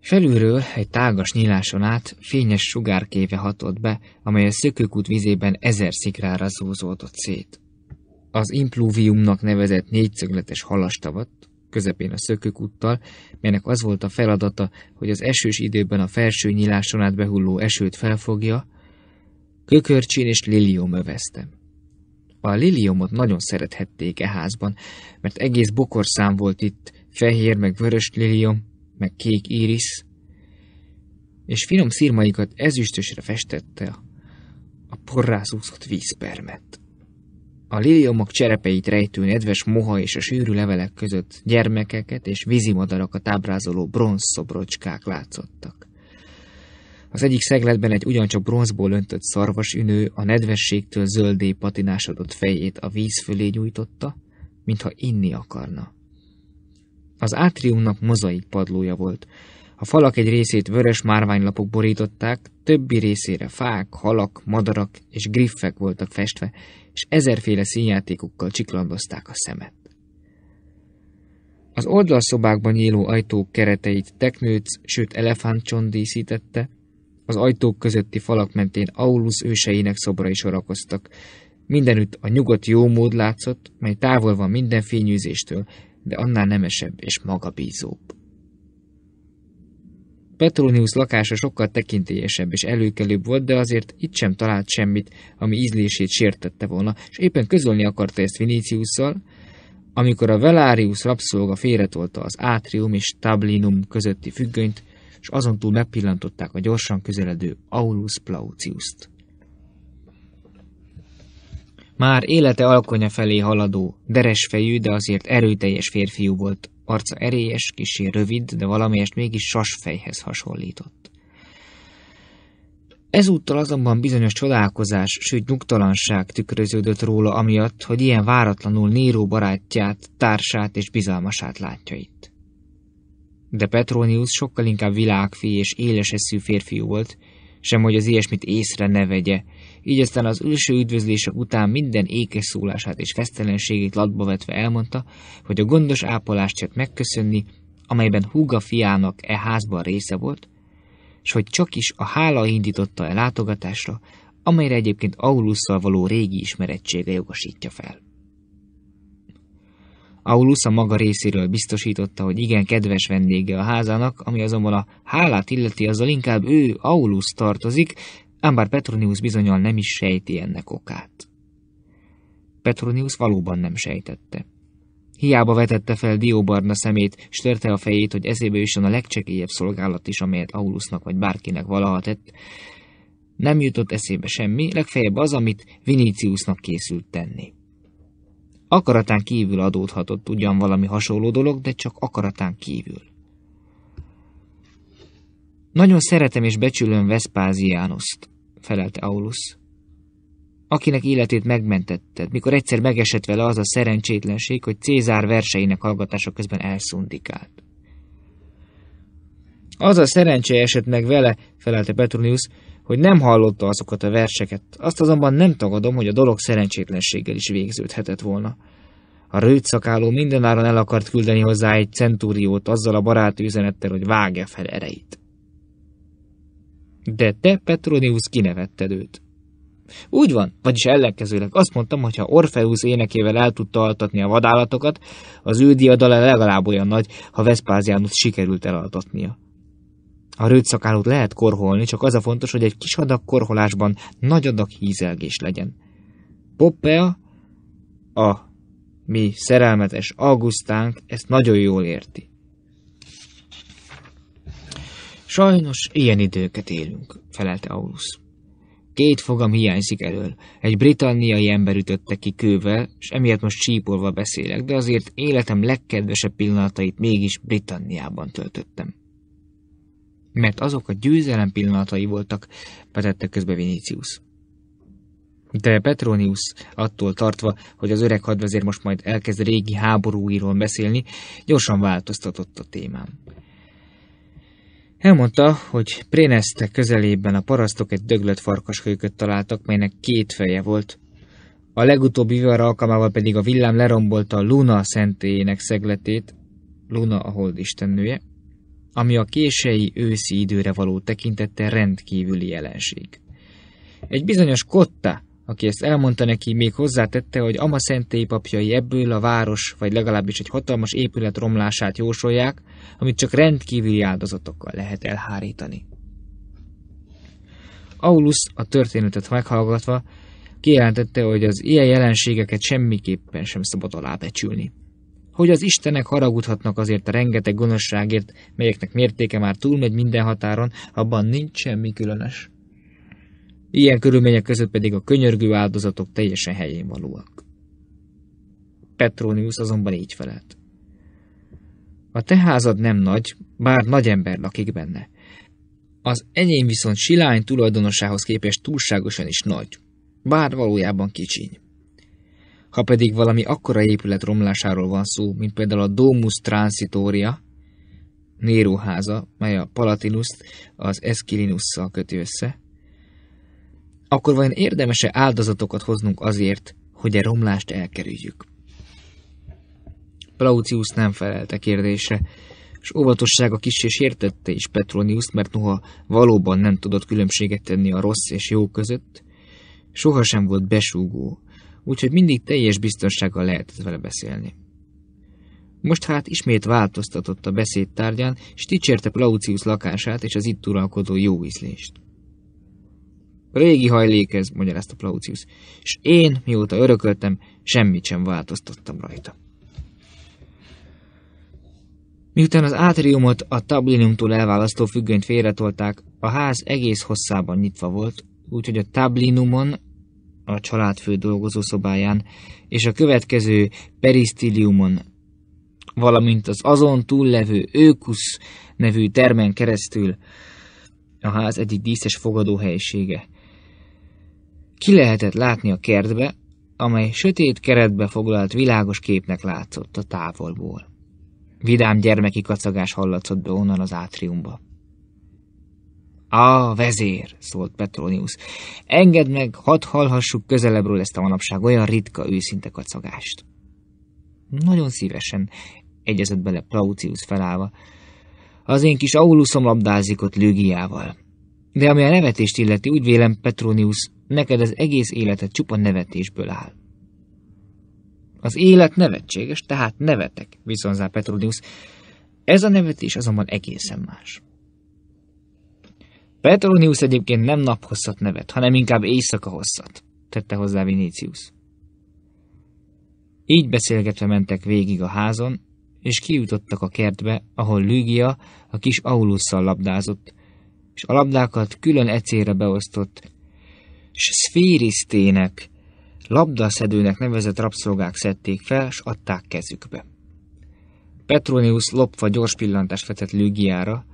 Felülről egy tágas nyíláson át fényes sugárkéve hatott be, amely a szökőkút vizében ezer szikrára zúzódott szét. Az impluviumnak nevezett négyszögletes halastavat, közepén a szökőkúttal, melynek az volt a feladata, hogy az esős időben a felső nyíláson át behulló esőt felfogja, kökörcsén és lilium öveztem. A liliumot nagyon szerethették e házban, mert egész bokorszám volt itt, fehér meg vörös lilium, meg kék írisz, és finom szirmaikat ezüstösre festette a porrázúzott vízpermet. A liliomok cserepeit rejtő nedves moha és a sűrű levelek között gyermekeket és vízimadarakat ábrázoló szobrocskák látszottak. Az egyik szegletben egy ugyancsak bronzból öntött szarvasünő a nedvességtől zöldé patinásodott fejét a víz fölé nyújtotta, mintha inni akarna. Az átriumnak mozaik padlója volt. A falak egy részét vörös márványlapok borították, többi részére fák, halak, madarak és griffek voltak festve, és ezerféle színjátékokkal csiklandozták a szemet. Az oldalszobákban nyíló ajtók kereteit teknőc, sőt elefántcsont díszítette, az ajtók közötti falak mentén Aulus őseinek szobrai sorakoztak. Mindenütt a nyugodt mód látszott, mely távol van minden fényűzéstől, de annál nemesebb és magabízóbb. Petronius lakása sokkal tekintélyesebb és előkelőbb volt, de azért itt sem talált semmit, ami ízlését sértette volna, és éppen közölni akarta ezt Viníciusszal, amikor a Velárius rabszolga félretolta az átrium és tablinum közötti függönyt, és azon túl megpillantották a gyorsan közeledő Aulus Plautiust. Már élete alkonya felé haladó, deresfejű, de azért erőteljes férfiú volt. Arca erélyes, kisé rövid, de valamelyest mégis sasfejhez hasonlított. Ezúttal azonban bizonyos csodálkozás, sőt nyugtalanság tükröződött róla amiatt, hogy ilyen váratlanul Néró barátját, társát és bizalmasát látja itt. De Petronius sokkal inkább világfi és éles eszű férfiú volt, sem hogy az ilyesmit észre ne vegye, így aztán az ülső üdvözlések után minden ékes szólását és fesztelenségét latba vetve elmondta, hogy a gondos ápolást csak megköszönni, amelyben húga fiának e házban része volt, s hogy csak is a hála indította el látogatásra, amelyre egyébként Aulusszal való régi ismerettsége jogosítja fel. Aulus a maga részéről biztosította, hogy igen kedves vendége a házának, ami azonban a hálát illeti, azzal inkább ő, Aulus tartozik, ám bár Petronius bizonyal nem is sejti ennek okát. Petronius valóban nem sejtette. Hiába vetette fel dióbarna szemét, s törte a fejét, hogy eszébe jusson a legcsekélyebb szolgálat is, amelyet Aulusnak vagy bárkinek valaha tett. Nem jutott eszébe semmi, legfeljebb az, amit Viniciusnak készült tenni. Akaratán kívül adódhatott ugyan valami hasonló dolog, de csak akaratán kívül. Nagyon szeretem és becsülöm Vespáziánuszt felelt Aulus, akinek életét megmentetted, mikor egyszer megesett vele az a szerencsétlenség, hogy Cézár verseinek hallgatása közben elszundikált. Az a szerencse esett meg vele, felelte Petronius, hogy nem hallotta azokat a verseket, azt azonban nem tagadom, hogy a dolog szerencsétlenséggel is végződhetett volna. A rőtszakáló mindenáron el akart küldeni hozzá egy centúriót azzal a baráti üzenettel, hogy vágja fel ereit. De te, Petronius, kinevetted őt. Úgy van, vagyis ellenkezőleg azt mondtam, hogy ha Orfeusz énekével el tudta altatni a vadállatokat, az ő diadala legalább olyan nagy, ha Vespáziánus sikerült elaltatnia. A rőtszakálót lehet korholni, csak az a fontos, hogy egy kis adag korholásban nagy adag hízelgés legyen. Poppea, a mi szerelmetes Augustánk ezt nagyon jól érti. Sajnos ilyen időket élünk, felelte Aulus. Két fogam hiányzik elől. Egy britanniai ember ütötte ki kővel, és emiatt most csípolva beszélek, de azért életem legkedvesebb pillanatait mégis Britanniában töltöttem. Mert azok a győzelem pillanatai voltak, vetette közbe Vinicius. De Petronius, attól tartva, hogy az öreg hadvezér most majd elkezd régi háborúiról beszélni, gyorsan változtatott a témám. Elmondta, hogy Préneszte közelében a parasztok egy döglött farkaskölyköt találtak, melynek két feje volt. A legutóbbi vihar alkalmával pedig a villám lerombolta a Luna szentélyének szegletét, Luna a hold istennője, ami a kései őszi időre való tekintette rendkívüli jelenség. Egy bizonyos Kotta, aki ezt elmondta neki, még hozzátette, hogy ama szentély papjai ebből a város, vagy legalábbis egy hatalmas épület romlását jósolják, amit csak rendkívüli áldozatokkal lehet elhárítani. Aulus a történetet meghallgatva kijelentette, hogy az ilyen jelenségeket semmiképpen sem szabad alábecsülni. Hogy az istenek haragudhatnak azért a rengeteg gonoszságért, melyeknek mértéke már túlmegy minden határon, abban nincs semmi különös. Ilyen körülmények között pedig a könyörgő áldozatok teljesen helyén valóak. Petronius azonban így felelt. A te házad nem nagy, bár nagy ember lakik benne. Az enyém viszont silány tulajdonosához képest túlságosan is nagy, bár valójában kicsiny. Ha pedig valami akkora épület romlásáról van szó, mint például a Domus Transitoria, Néró háza, mely a Palatinuszt az Eszkilinusszal köti össze, akkor vajon érdemese áldozatokat hoznunk azért, hogy a e romlást elkerüljük? Plautius nem felelte kérdésre, és óvatossága kis és értette is Petronius, mert noha valóban nem tudott különbséget tenni a rossz és jó között, sohasem volt besúgó, úgyhogy mindig teljes biztonsággal lehetett vele beszélni. Most hát ismét változtatott a beszédtárgyán, és dicsérte Plautius lakását és az itt uralkodó jó ízlést. Régi hajlék ez, magyarázta Plaucius, és én, mióta örököltem, semmit sem változtattam rajta. Miután az átriumot a tablinumtól elválasztó függönyt félretolták, a ház egész hosszában nyitva volt, úgyhogy a tablinumon, a családfő dolgozószobáján és a következő perisztiliumon, valamint az azon túllevő őkusz nevű termen keresztül a ház egyik díszes fogadóhelyisége, ki lehetett látni a kertbe, amely sötét keretbe foglalt világos képnek látszott a távolból. Vidám gyermeki kacagás hallatszott be onnan az átriumba. A vezér, szólt Petronius, engedd meg, hadd hallhassuk közelebbről ezt a manapság olyan ritka, őszinte kacagást. Nagyon szívesen, egyezett bele Plautius felállva, az én kis Auluszom labdázik ott lügiával. De ami a nevetést illeti, úgy vélem, Petronius, Neked az egész életed csupa nevetésből áll. Az élet nevetséges, tehát nevetek, viszonzá Petronius. Ez a nevetés azonban egészen más. Petronius egyébként nem naphosszat nevet, hanem inkább éjszaka hosszat, tette hozzá Vinicius. Így beszélgetve mentek végig a házon, és kijutottak a kertbe, ahol Lügia a kis Aulusszal labdázott, és a labdákat külön ecére beosztott, és szférisztének, labdaszedőnek nevezett rabszolgák szedték fel, s adták kezükbe. Petronius lopva gyors pillantást vetett Lügiára,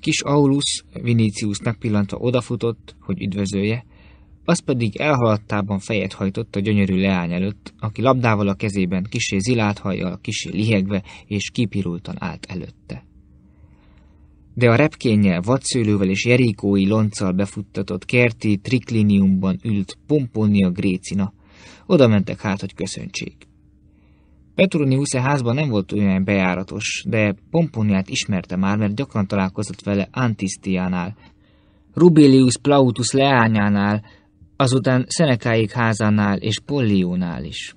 kis Aulus Vinicius megpillantva odafutott, hogy üdvözölje, az pedig elhaladtában fejet hajtott a gyönyörű leány előtt, aki labdával a kezében kisé zilált hajjal, kisé lihegve és kipirultan állt előtte de a repkénnyel, vadszőlővel és jerikói lonccal befuttatott kerti trikliniumban ült Pomponia Grécina. Oda mentek hát, hogy köszöntsék. Petronius házban nem volt olyan bejáratos, de Pomponiát ismerte már, mert gyakran találkozott vele Antisztiánál, Rubelius Plautus leányánál, azután Szenekáig házánál és Polliónál is.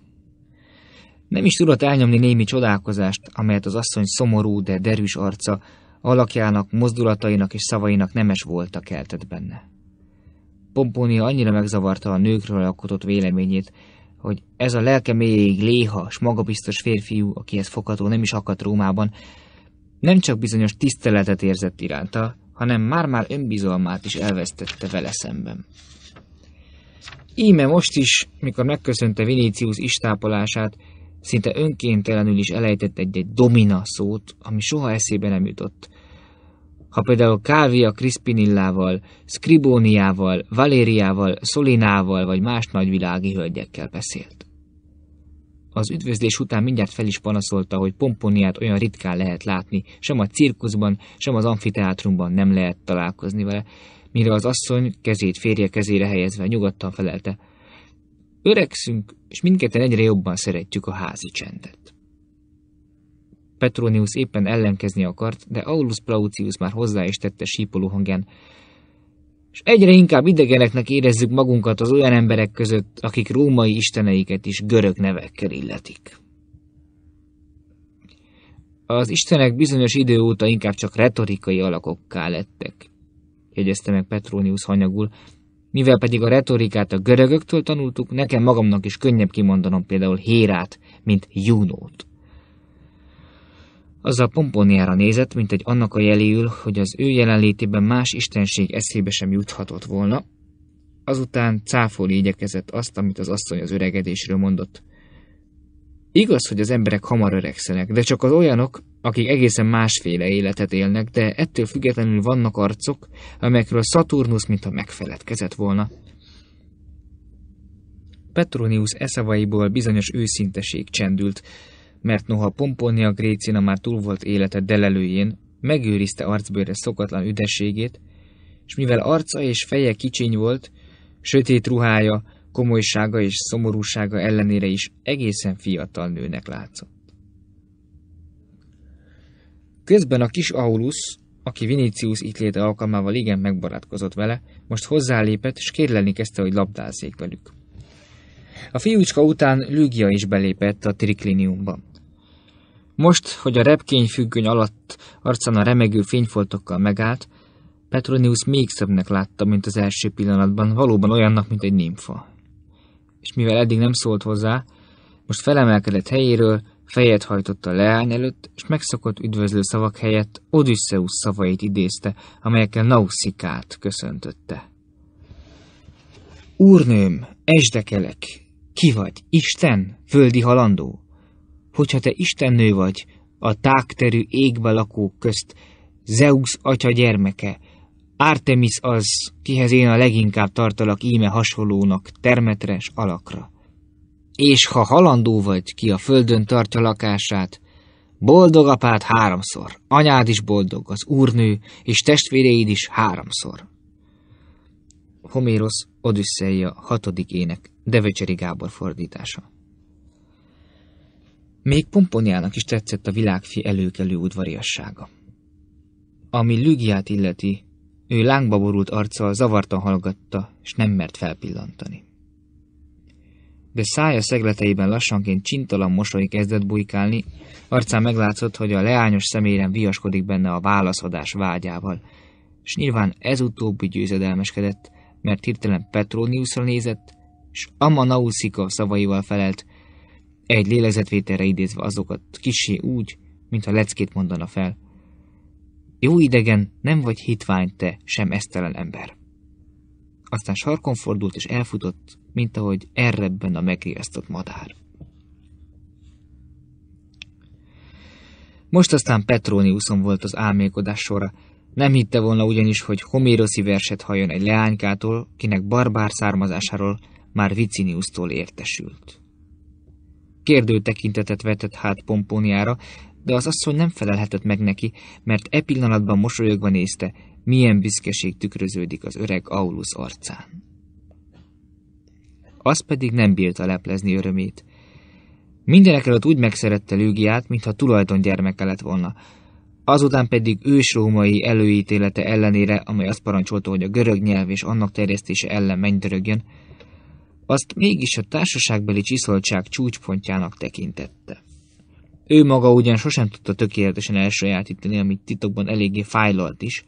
Nem is tudott elnyomni némi csodálkozást, amelyet az asszony szomorú, de derűs arca Alakjának, mozdulatainak és szavainak nemes volt a keltett benne. Pompónia annyira megzavarta a nőkről alkotott véleményét, hogy ez a lelke mélyéig léha és magabiztos férfiú, akihez fogható nem is akadt Rómában, nem csak bizonyos tiszteletet érzett iránta, hanem már-már önbizalmát is elvesztette vele szemben. Íme most is, mikor megköszönte Vinícius istápolását, szinte önkéntelenül is elejtett egy-egy domina szót, ami soha eszébe nem jutott, ha például Calvia Crispinillával, Scriboniával, Valériával, Szolinával vagy más nagyvilági hölgyekkel beszélt. Az üdvözlés után mindjárt fel is panaszolta, hogy Pomponiát olyan ritkán lehet látni, sem a cirkuszban, sem az amfiteátrumban nem lehet találkozni vele, mire az asszony kezét férje kezére helyezve nyugodtan felelte. Öregszünk, és mindketten egyre jobban szeretjük a házi csendet. Petronius éppen ellenkezni akart, de Aulus Plautius már hozzá is tette sípoló hangján. És egyre inkább idegeneknek érezzük magunkat az olyan emberek között, akik római isteneiket is görög nevekkel illetik. Az istenek bizonyos idő óta inkább csak retorikai alakokká lettek, jegyezte meg Petronius hanyagul, mivel pedig a retorikát a görögöktől tanultuk, nekem magamnak is könnyebb kimondanom például Hérát, mint Junót. Azzal pompóniára nézett, mint egy annak a jeléül, hogy az ő jelenlétében más istenség eszébe sem juthatott volna. Azután cáfoli igyekezett azt, amit az asszony az öregedésről mondott. Igaz, hogy az emberek hamar öregszenek, de csak az olyanok, akik egészen másféle életet élnek, de ettől függetlenül vannak arcok, amelyekről Szaturnusz, mintha megfeledkezett volna. Petronius eszavaiból bizonyos őszinteség csendült, mert noha Pomponia Grécina már túl volt élete delelőjén, megőrizte arcbőre szokatlan üdességét, és mivel arca és feje kicsiny volt, sötét ruhája, komolysága és szomorúsága ellenére is egészen fiatal nőnek látszott. Közben a kis Aulus, aki Vinicius itt léte alkalmával igen megbarátkozott vele, most hozzálépett, és kérlelni kezdte, hogy labdázzék velük. A fiúcska után Lügia is belépett a trikliniumba. Most, hogy a repkény függöny alatt arcán a remegő fényfoltokkal megállt, Petronius még szebbnek látta, mint az első pillanatban, valóban olyannak, mint egy némfa. És mivel eddig nem szólt hozzá, most felemelkedett helyéről, fejet hajtotta a leány előtt, és megszokott üdvözlő szavak helyett Odysseus szavait idézte, amelyekkel Nausikát köszöntötte. Úrnőm, esdekelek! Ki vagy? Isten? Földi halandó? hogyha te istennő vagy, a tágterű égbe lakók közt, Zeus atya gyermeke, Artemis az, kihez én a leginkább tartalak íme hasonlónak, termetres alakra. És ha halandó vagy, ki a földön tartja lakását, boldog apád háromszor, anyád is boldog, az úrnő és testvéreid is háromszor. Homérosz Odüsszeia, hatodik ének, Devecseri Gábor fordítása. Még Pomponiának is tetszett a világfi előkelő udvariassága. Ami Lügiát illeti, ő lángba borult arccal zavartan hallgatta, és nem mert felpillantani. De szája szegleteiben lassanként csintalan mosoly kezdett bujkálni, arcán meglátszott, hogy a leányos személyen viaskodik benne a válaszadás vágyával, és nyilván ez utóbbi győzedelmeskedett, mert hirtelen Petróniuszra nézett, és Amanausika szavaival felelt, egy lélezetvételre idézve azokat kisé úgy, mintha leckét mondana fel. Jó idegen, nem vagy hitvány te, sem esztelen ember. Aztán sarkon fordult és elfutott, mint ahogy errebben a megriasztott madár. Most aztán Petróniuszon volt az álmélkodás sora. Nem hitte volna ugyanis, hogy homéroszi verset halljon egy leánykától, kinek barbár származásáról már Viciniusztól értesült. Kérdő tekintetet vetett hát pompóniára, de az asszony nem felelhetett meg neki, mert e pillanatban mosolyogva nézte, milyen büszkeség tükröződik az öreg Aulus arcán. Az pedig nem bírta leplezni örömét. Mindenek előtt úgy megszerette Lügiát, mintha tulajdon gyermeke lett volna, azután pedig ősrómai előítélete ellenére, amely azt parancsolta, hogy a görög nyelv és annak terjesztése ellen mennydörögjön, azt mégis a társaságbeli csiszoltság csúcspontjának tekintette. Ő maga ugyan sosem tudta tökéletesen elsajátítani, amit titokban eléggé fájlalt is,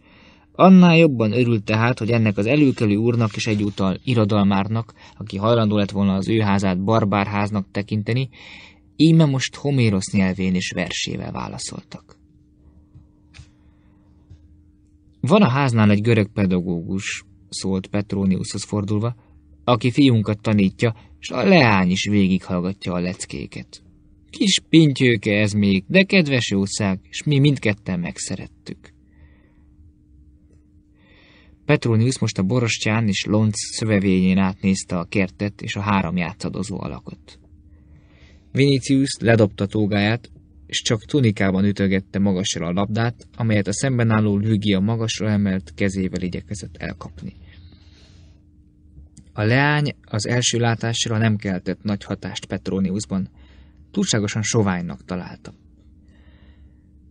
annál jobban örült tehát, hogy ennek az előkelő úrnak és egyúttal irodalmárnak, aki hajlandó lett volna az ő házát barbárháznak tekinteni, íme most Homérosz nyelvén és versével válaszoltak. Van a háznál egy görög pedagógus, szólt Petróniuszhoz fordulva, aki fiunkat tanítja, s a leány is végighallgatja a leckéket. Kis pintyőke ez még, de kedves jószág, és mi mindketten megszerettük. Petronius most a borostyán és lonc szövevényén átnézte a kertet és a három játszadozó alakot. Vinicius ledobta tógáját, és csak tunikában ütögette magasra a labdát, amelyet a szemben álló Lügia magasra emelt kezével igyekezett elkapni. A leány az első látásra nem keltett nagy hatást Petróniuszban, túlságosan soványnak találta.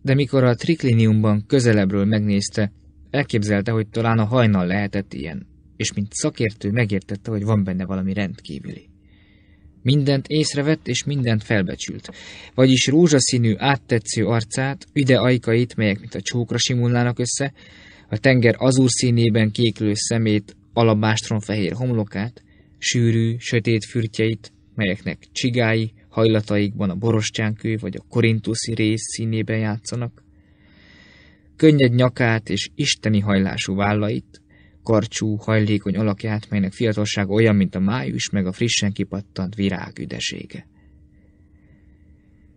De mikor a trikliniumban közelebbről megnézte, elképzelte, hogy talán a hajnal lehetett ilyen, és mint szakértő megértette, hogy van benne valami rendkívüli. Mindent észrevett és mindent felbecsült, vagyis rózsaszínű, áttetsző arcát, üde ajkait, melyek mint a csókra simulnának össze, a tenger azúr színében kéklő szemét, alabástronfehér homlokát, sűrű, sötét fürtjeit, melyeknek csigái, hajlataikban a borostyánkő vagy a korintuszi rész színében játszanak, könnyed nyakát és isteni hajlású vállait, karcsú, hajlékony alakját, melynek fiatalság olyan, mint a május, meg a frissen kipattant virág üdesége.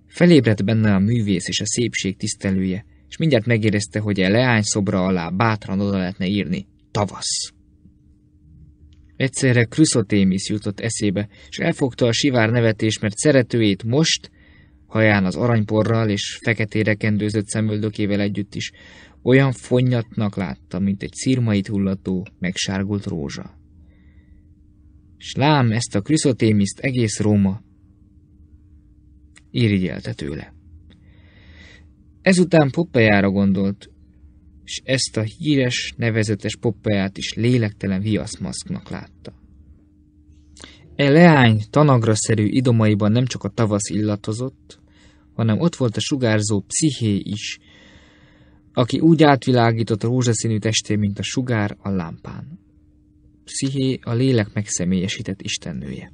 Felébredt benne a művész és a szépség tisztelője, és mindjárt megérezte, hogy a leány szobra alá bátran oda lehetne írni tavasz. Egyszerre Krüszotémis jutott eszébe, és elfogta a sivár nevetés, mert szeretőjét most, haján az aranyporral és feketére kendőzött szemöldökével együtt is, olyan fonnyatnak látta, mint egy szirmait hullató, megsárgult rózsa. S lám ezt a Krüszotémiszt egész Róma irigyelte tőle. Ezután Poppejára gondolt, és ezt a híres, nevezetes poppeját is lélektelen viaszmaszknak látta. E leány tanagraszerű idomaiban nem csak a tavasz illatozott, hanem ott volt a sugárzó psziché is, aki úgy átvilágított a rózsaszínű testé, mint a sugár a lámpán. Psziché a lélek megszemélyesített istennője.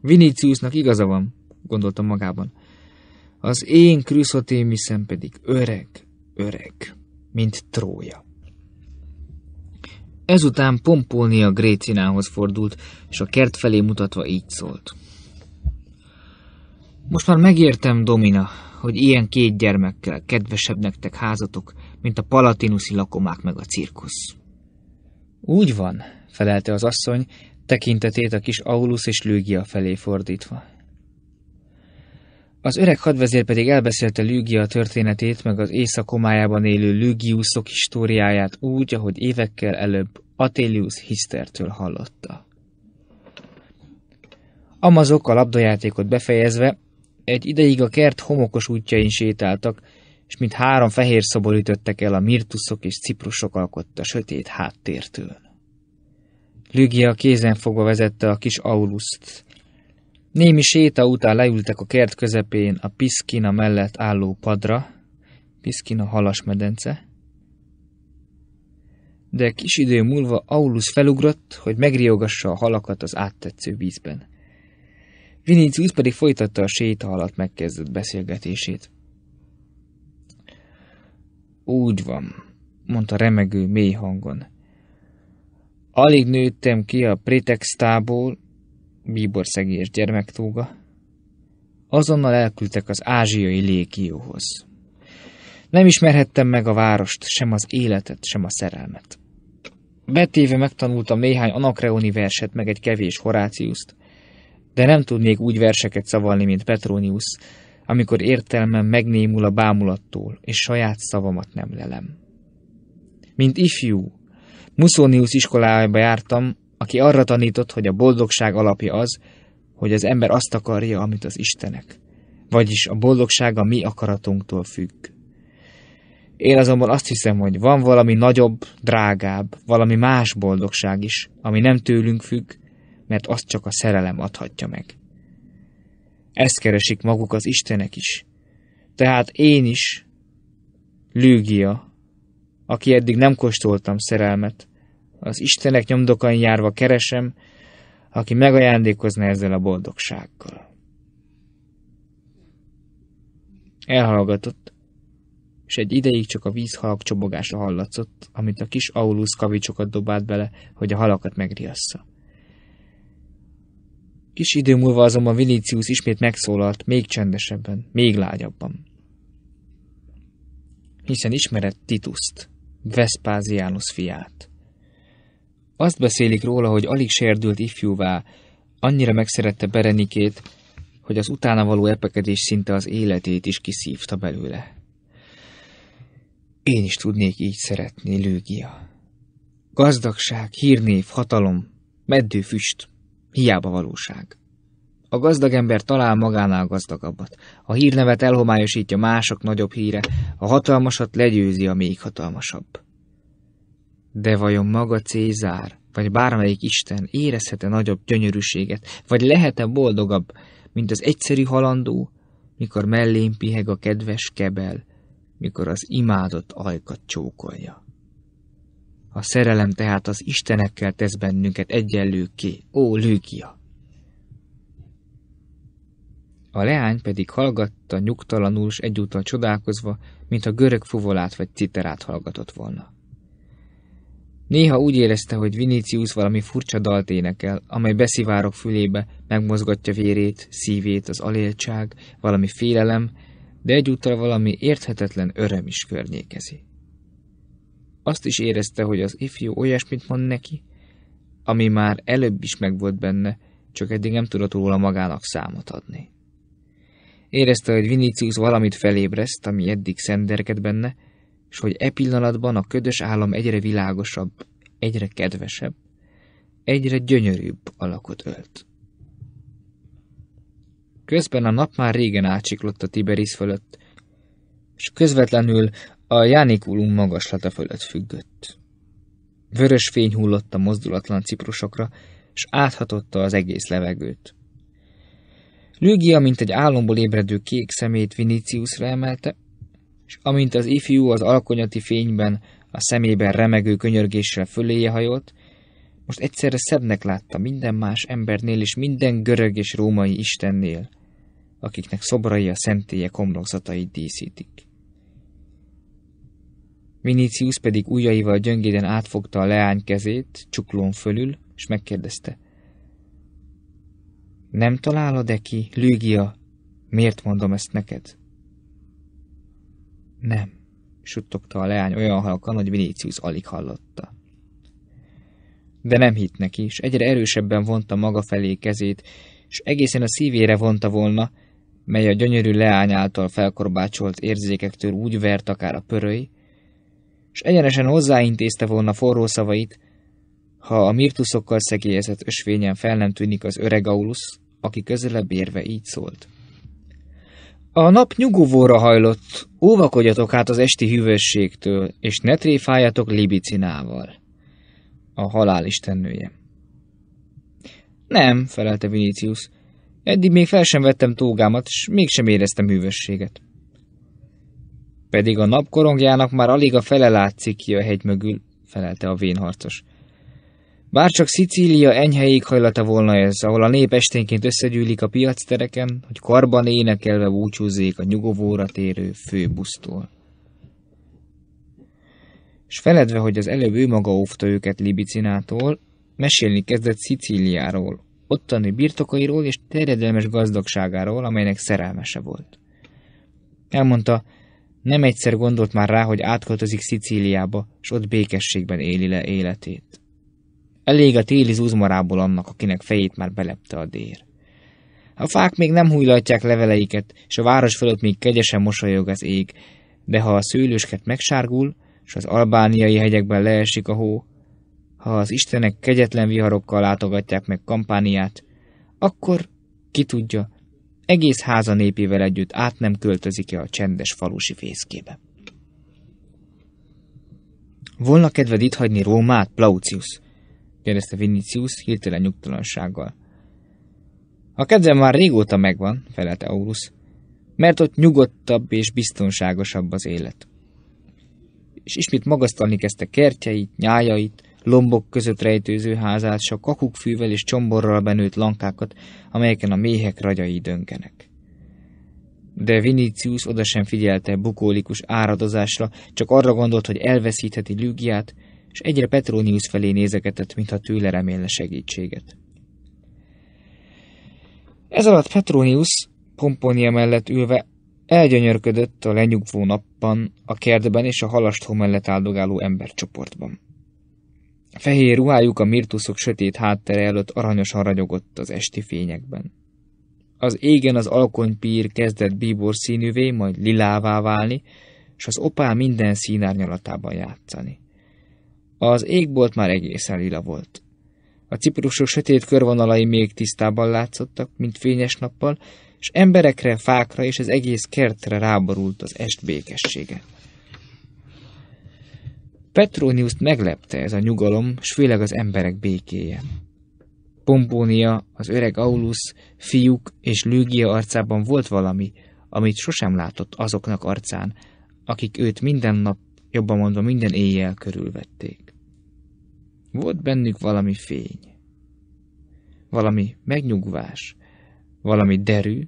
Viniciusnak igaza van, gondolta magában. Az én krüszotémiszem pedig öreg, öreg, mint Trója. Ezután Pompónia Grécinához fordult, és a kert felé mutatva így szólt. Most már megértem, Domina, hogy ilyen két gyermekkel kedvesebb nektek házatok, mint a palatinuszi lakomák meg a cirkusz. Úgy van, felelte az asszony, tekintetét a kis Aulus és Lügia felé fordítva. Az öreg hadvezér pedig elbeszélte Lügia történetét, meg az éjszakomájában élő Lügiuszok históriáját úgy, ahogy évekkel előbb Atelius Hisztertől hallotta. Amazok a labdajátékot befejezve, egy ideig a kert homokos útjain sétáltak, és mint három fehér szobor ütöttek el a mirtuszok és ciprusok alkotta sötét háttértől. Lügia kézen fogva vezette a kis Auluszt, Némi séta után leültek a kert közepén a Piszkina mellett álló padra, Piszkina halasmedence, de kis idő múlva Aulus felugrott, hogy megriogassa a halakat az áttetsző vízben. Vinicius pedig folytatta a séta alatt megkezdett beszélgetését. Úgy van, mondta remegő mély hangon. Alig nőttem ki a pretextából, bíbor szegélyes gyermektóga, azonnal elküldtek az ázsiai légióhoz. Nem ismerhettem meg a várost, sem az életet, sem a szerelmet. Betéve megtanultam néhány anakreoni verset, meg egy kevés Horáciuszt, de nem tudnék úgy verseket szavalni, mint Petronius, amikor értelmem megnémul a bámulattól, és saját szavamat nem lelem. Mint ifjú, Muszonius iskolájába jártam, aki arra tanított, hogy a boldogság alapja az, hogy az ember azt akarja, amit az Istenek. Vagyis a boldogság a mi akaratunktól függ. Én azonban azt hiszem, hogy van valami nagyobb, drágább, valami más boldogság is, ami nem tőlünk függ, mert azt csak a szerelem adhatja meg. Ezt keresik maguk az Istenek is. Tehát én is, Lügia, aki eddig nem kóstoltam szerelmet, az Istenek nyomdokain járva keresem, aki megajándékozna ezzel a boldogsággal. Elhallgatott, és egy ideig csak a vízhalak csobogása hallatszott, amit a kis aulusz kavicsokat dobált bele, hogy a halakat megriassza. Kis idő múlva azonban Vinicius ismét megszólalt, még csendesebben, még lágyabban. Hiszen ismerett Tituszt, Vespáziánus fiát. Azt beszélik róla, hogy alig serdült ifjúvá, annyira megszerette Berenikét, hogy az utána való epekedés szinte az életét is kiszívta belőle. Én is tudnék így szeretni, Lőgia. Gazdagság, hírnév, hatalom, meddő füst, hiába valóság. A gazdag ember talál magánál gazdagabbat. A hírnevet elhomályosítja mások nagyobb híre, a hatalmasat legyőzi a még hatalmasabb. De vajon maga Cézár, vagy bármelyik Isten érezhet-e nagyobb gyönyörűséget, vagy lehet-e boldogabb, mint az egyszerű halandó, mikor mellén piheg a kedves kebel, mikor az imádott ajkat csókolja. A szerelem tehát az istenekkel tesz bennünket egyenlőké, ó Lőkia! A leány pedig hallgatta nyugtalanul és egyúttal csodálkozva, mint a görög fuvolát vagy citerát hallgatott volna. Néha úgy érezte, hogy Vinicius valami furcsa dalt énekel, amely beszivárok fülébe, megmozgatja vérét, szívét, az aléltság, valami félelem, de egyúttal valami érthetetlen öröm is környékezi. Azt is érezte, hogy az ifjú olyasmit mond neki, ami már előbb is megvolt benne, csak eddig nem tudott róla magának számot adni. Érezte, hogy Vinicius valamit felébreszt, ami eddig szenderked benne, és hogy e pillanatban a ködös állam egyre világosabb, egyre kedvesebb, egyre gyönyörűbb alakot ölt. Közben a nap már régen átsiklott a Tiberis fölött, és közvetlenül a Jánikulum magaslata fölött függött. Vörös fény hullott a mozdulatlan ciprusokra, és áthatotta az egész levegőt. Lügia, mint egy álomból ébredő kék szemét Viniciusra emelte, és amint az ifjú az alkonyati fényben a szemében remegő könyörgéssel föléje hajolt, most egyszerre szebbnek látta minden más embernél és minden görög és római istennél, akiknek szobrai a szentélye komlokzatait díszítik. Vinicius pedig ujjaival gyöngéden átfogta a leány kezét, csuklón fölül, és megkérdezte. Nem találod-e ki, Lügia, miért mondom ezt neked? Nem, suttogta a leány olyan halkan, hogy Vinícius alig hallotta. De nem hitt neki, és egyre erősebben vonta maga felé kezét, és egészen a szívére vonta volna, mely a gyönyörű leány által felkorbácsolt érzékektől úgy vert akár a pöröly, és egyenesen hozzáintézte volna forró szavait, ha a mirtuszokkal szegélyezett ösvényen fel nem tűnik az öreg Aulus, aki közelebb érve így szólt. A nap nyugovóra hajlott, óvakodjatok hát az esti hűvösségtől, és ne tréfáljatok libicinával. A halál istennője. Nem, felelte Vinicius. Eddig még fel sem vettem tógámat, és mégsem éreztem hűvösséget. Pedig a napkorongjának már alig a fele látszik ki a hegy mögül, felelte a vénharcos csak Szicília enyhe éghajlata volna ez, ahol a nép esténként összegyűlik a piac tereken, hogy karban énekelve búcsúzzék a nyugovóra térő főbusztól. És feledve, hogy az előbb ő maga óvta őket Libicinától, mesélni kezdett Szicíliáról, ottani birtokairól és terjedelmes gazdagságáról, amelynek szerelmese volt. Elmondta, nem egyszer gondolt már rá, hogy átköltözik Szicíliába, és ott békességben éli le életét. Elég a téli zuzmarából annak, akinek fejét már belepte a dér. A fák még nem hújlatják leveleiket, és a város fölött még kegyesen mosolyog az ég, de ha a szőlősket megsárgul, és az albániai hegyekben leesik a hó, ha az istenek kegyetlen viharokkal látogatják meg kampániát, akkor, ki tudja, egész háza népével együtt át nem költözik-e a csendes falusi fészkébe. Volna kedved itt hagyni Rómát, Plaucius? kérdezte Vinicius hirtelen nyugtalansággal. A kedvem már régóta megvan, felelte Aurus, mert ott nyugodtabb és biztonságosabb az élet. És ismét magasztalni kezdte kertjeit, nyájait, lombok között rejtőző házát, s a kakukkfűvel és csomborral benőtt lankákat, amelyeken a méhek ragyai döngenek. De Vinicius oda sem figyelte bukólikus áradozásra, csak arra gondolt, hogy elveszítheti Lügiát, és egyre Petronius felé nézegetett, mintha tőle remélne segítséget. Ez alatt Petronius, Pomponia mellett ülve, elgyönyörködött a lenyugvó nappan, a kertben és a halastó mellett áldogáló embercsoportban. A fehér ruhájuk a mirtuszok sötét háttere előtt aranyosan ragyogott az esti fényekben. Az égen az alkonypír kezdett bíbor színűvé, majd lilává válni, és az opál minden színárnyalatában játszani. Az égbolt már egészen lila volt. A ciprusok sötét körvonalai még tisztában látszottak, mint fényes nappal, és emberekre, fákra és az egész kertre ráborult az est békessége. Petroniuszt meglepte ez a nyugalom, s főleg az emberek békéje. Pompónia, az öreg Aulus, fiúk és Lügia arcában volt valami, amit sosem látott azoknak arcán, akik őt minden nap, jobban mondva minden éjjel körülvették. Volt bennük valami fény, valami megnyugvás, valami derű,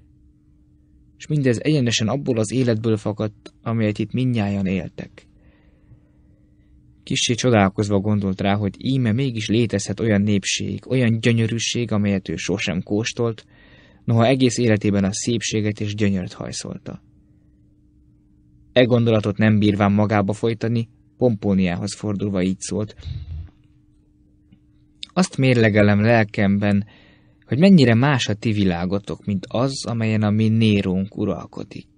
és mindez egyenesen abból az életből fakadt, amelyet itt minnyáján éltek. Kissé csodálkozva gondolt rá, hogy íme mégis létezhet olyan népség, olyan gyönyörűség, amelyet ő sosem kóstolt, noha egész életében a szépséget és gyönyört hajszolta. E gondolatot nem bírván magába folytani, Pompóniához fordulva így szólt, azt mérlegelem lelkemben, hogy mennyire más a ti világotok, mint az, amelyen a mi nérónk uralkodik.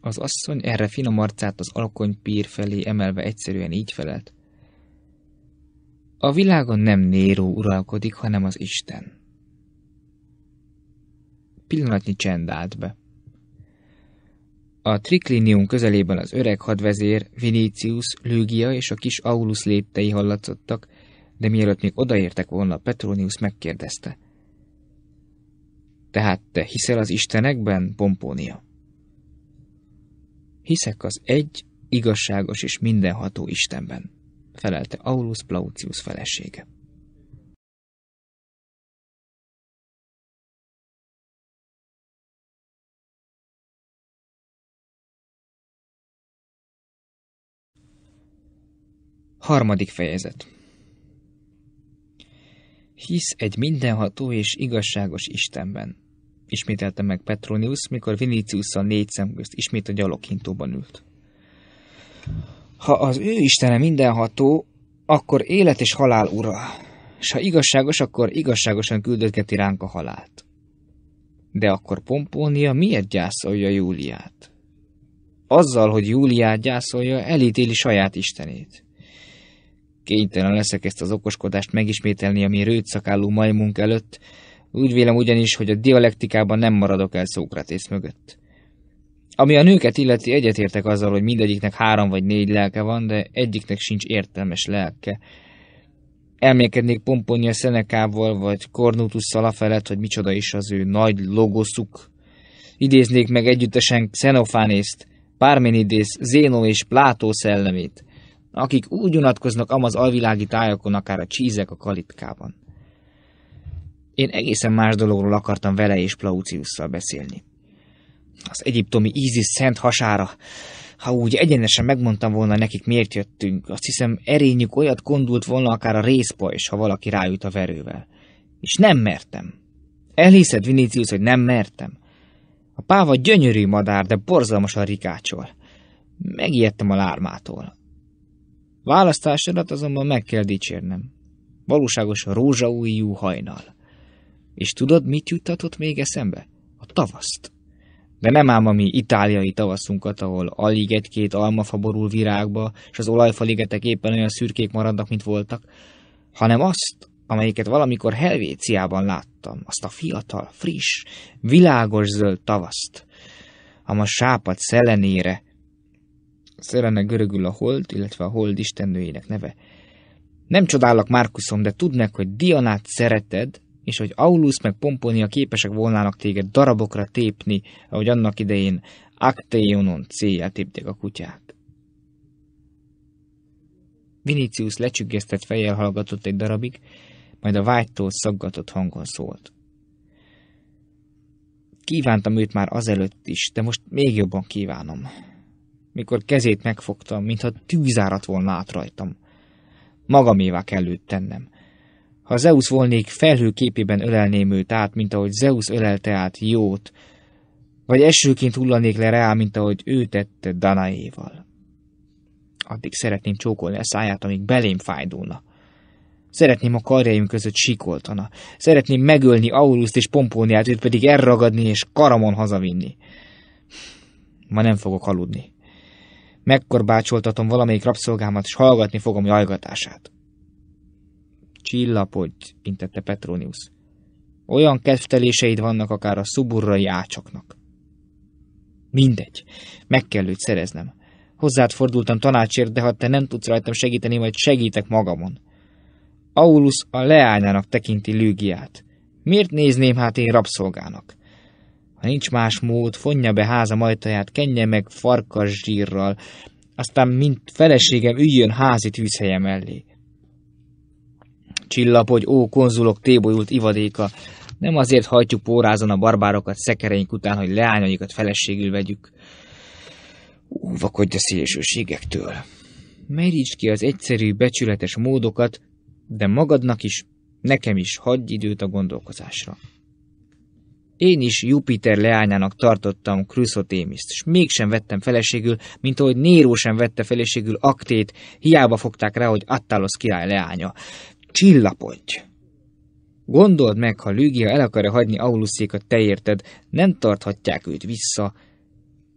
Az asszony erre finom arcát az alkony pír felé emelve egyszerűen így felelt. A világon nem Néró uralkodik, hanem az Isten. Pillanatnyi csend állt be. A triklinium közelében az öreg hadvezér, Vinícius, Lügia és a kis Aulus léptei hallatszottak, de mielőtt még odaértek volna, Petronius megkérdezte. Tehát te hiszel az istenekben, Pompónia? Hiszek az egy, igazságos és mindenható Istenben, felelte Aulus Plautius felesége. Harmadik fejezet Hisz egy mindenható és igazságos Istenben. Ismételte meg Petronius, mikor Vinicius a négy szem közt ismét a gyaloghintóban ült. Ha az ő Istene mindenható, akkor élet és halál ura, és ha igazságos, akkor igazságosan küldözgeti ránk a halált. De akkor Pompónia miért gyászolja Júliát? Azzal, hogy Júliát gyászolja, elítéli saját istenét. Kénytelen leszek ezt az okoskodást megismételni, ami rőtszakálló majmunk előtt. Úgy vélem ugyanis, hogy a dialektikában nem maradok el Szókratész mögött. Ami a nőket illeti, egyetértek azzal, hogy mindegyiknek három vagy négy lelke van, de egyiknek sincs értelmes lelke. Elmélkednék Pomponia Szenekával, vagy a Szalafelett, hogy micsoda is az ő nagy logoszuk. Idéznék meg együttesen Xenofánészt, Parmenidész, Zénó és Plátó szellemét – akik úgy unatkoznak amaz alvilági tájakon, akár a csízek a kalitkában. Én egészen más dologról akartam vele és Plauciusszal beszélni. Az egyiptomi Ízis szent hasára, ha úgy egyenesen megmondtam volna nekik, miért jöttünk, azt hiszem erényük olyat kondult volna akár a részpa is, ha valaki rájut a verővel. És nem mertem. Elhiszed, Vinicius, hogy nem mertem? A páva gyönyörű madár, de borzalmasan rikácsol. Megijedtem a lármától. Választásodat azonban meg kell dicsérnem. Valóságos rózsaújú hajnal. És tudod, mit juttatott még eszembe? A tavaszt. De nem ám a mi itáliai tavaszunkat, ahol alig egy-két almafa borul virágba, és az olajfaligetek éppen olyan szürkék maradnak, mint voltak, hanem azt, amelyiket valamikor Helvéciában láttam, azt a fiatal, friss, világos zöld tavaszt, ama sápat szelenére, Szerene görögül a hold, illetve a hold istennőjének neve. Nem csodálak, Márkuszom, de tudnék, hogy Dianát szereted, és hogy Aulus meg Pomponia képesek volnának téged darabokra tépni, ahogy annak idején Acteonon céljel tépték a kutyák. Vinicius lecsüggesztett fejjel hallgatott egy darabig, majd a vágytól szaggatott hangon szólt. Kívántam őt már azelőtt is, de most még jobban kívánom mikor kezét megfogtam, mintha tűzárat volna át rajtam. Magamévá kellőtt tennem. Ha Zeus volnék, felhő képében ölelném őt át, mint ahogy Zeus ölelte át Jót, vagy esőként hullanék le rá, mint ahogy ő tette Danaéval. Addig szeretném csókolni a száját, amíg belém fájdulna. Szeretném a karjaim között sikoltana. Szeretném megölni Auluszt és Pompóniát, őt pedig elragadni és karamon hazavinni. Ma nem fogok aludni megkorbácsoltatom valamelyik rabszolgámat, és hallgatni fogom jajgatását. Csillapodj, intette Petronius. Olyan kedvteléseid vannak akár a szuburrai ácsoknak. Mindegy, meg kell őt szereznem. Hozzád fordultam tanácsért, de ha te nem tudsz rajtam segíteni, majd segítek magamon. Aulus a leányának tekinti Lügiát. Miért nézném hát én rabszolgának? Ha nincs más mód, fonja be háza majtaját, kenje meg farkas zsírral, aztán mint feleségem üljön házi tűzhelye mellé. hogy ó, konzulok tébolyult ivadéka, nem azért hajtjuk pórázon a barbárokat szekereink után, hogy leányaikat feleségül vegyük. Úvakodj a szélsőségektől. Merítsd ki az egyszerű, becsületes módokat, de magadnak is, nekem is hagyj időt a gondolkozásra. Én is Jupiter leányának tartottam Krüszotémiszt, és mégsem vettem feleségül, mint ahogy Néró sem vette feleségül Aktét, hiába fogták rá, hogy Attalos király leánya. Csillapodj! Gondold meg, ha Lügia el akarja hagyni Auluszékat, te érted, nem tarthatják őt vissza.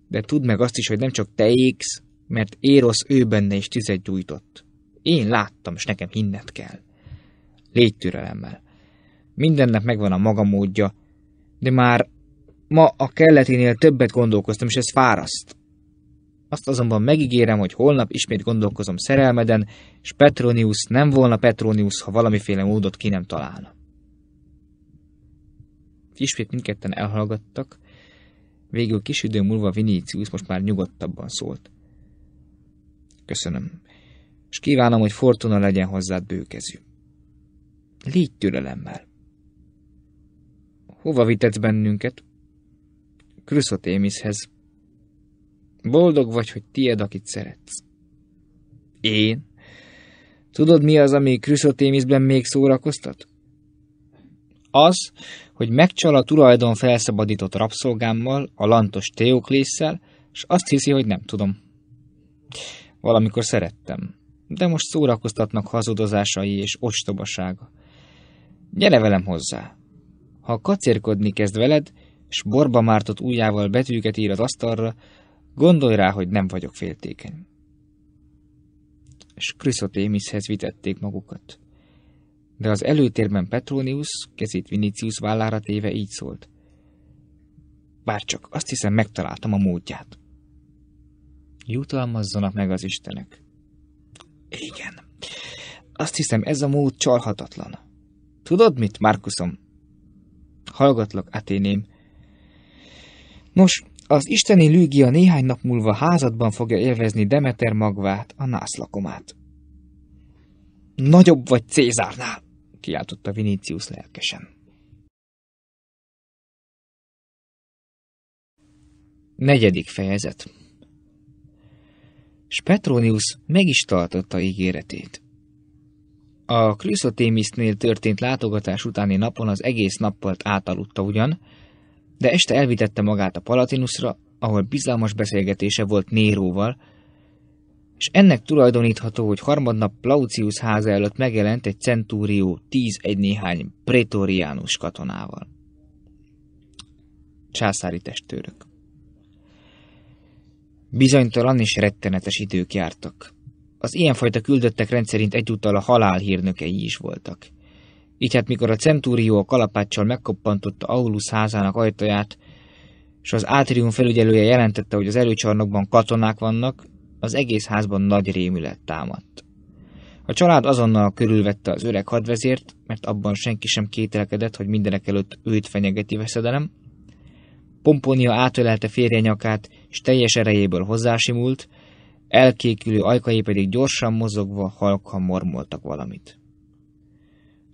De tudd meg azt is, hogy nem csak te égsz, mert Érosz ő benne is tizet gyújtott. Én láttam, és nekem hinnet kell. Légy türelemmel. Mindennek megvan a maga módja, de már ma a kelleténél többet gondolkoztam, és ez fáraszt. Azt azonban megígérem, hogy holnap ismét gondolkozom szerelmeden, és Petronius nem volna Petronius, ha valamiféle módot ki nem találna. Ismét mindketten elhallgattak, végül kis idő múlva Vinicius most már nyugodtabban szólt. Köszönöm, és kívánom, hogy fortuna legyen hozzád bőkezű. Légy türelemmel. Hova vitetsz bennünket? Krüszotémiszhez. Boldog vagy, hogy tied, akit szeretsz. Én? Tudod, mi az, ami Krüszotémiszben még szórakoztat? Az, hogy megcsal a tulajdon felszabadított rabszolgámmal, a lantos Teoklésszel, és azt hiszi, hogy nem tudom. Valamikor szerettem, de most szórakoztatnak hazudozásai és ostobasága. Gyere velem hozzá! Ha kacérkodni kezd veled, s borba mártott ujjával betűket ír az asztalra, gondolj rá, hogy nem vagyok féltékeny. És Kriszotémiszhez vitették magukat. De az előtérben Petronius, kezét Vinicius vállára téve így szólt. Bárcsak, azt hiszem megtaláltam a módját. Jutalmazzanak meg az Istenek. Igen. Azt hiszem, ez a mód csalhatatlan. Tudod mit, Markusom? hallgatlak, Aténém. Nos, az isteni Lügia néhány nap múlva házadban fogja élvezni Demeter magvát, a nászlakomát. Nagyobb vagy Cézárnál, kiáltotta Vinicius lelkesen. Negyedik fejezet Spetronius meg is tartotta ígéretét. A Krüszotémisznél történt látogatás utáni napon az egész nappalt átaludta ugyan, de este elvitette magát a Palatinusra, ahol bizalmas beszélgetése volt Néróval, és ennek tulajdonítható, hogy harmadnap Plautius háza előtt megjelent egy centúrió tíz egy néhány pretoriánus katonával. Császári testőrök Bizonytalan és rettenetes idők jártak. Az ilyenfajta küldöttek rendszerint egyúttal a halál hírnökei is voltak. Így hát mikor a centúrió a kalapáccsal megkoppantotta Aulus házának ajtaját, és az átrium felügyelője jelentette, hogy az előcsarnokban katonák vannak, az egész házban nagy rémület támadt. A család azonnal körülvette az öreg hadvezért, mert abban senki sem kételkedett, hogy mindenek előtt őt fenyegeti veszedelem. Pomponia átölelte férje nyakát, és teljes erejéből hozzásimult, elkékülő ajkai pedig gyorsan mozogva halkan mormoltak valamit.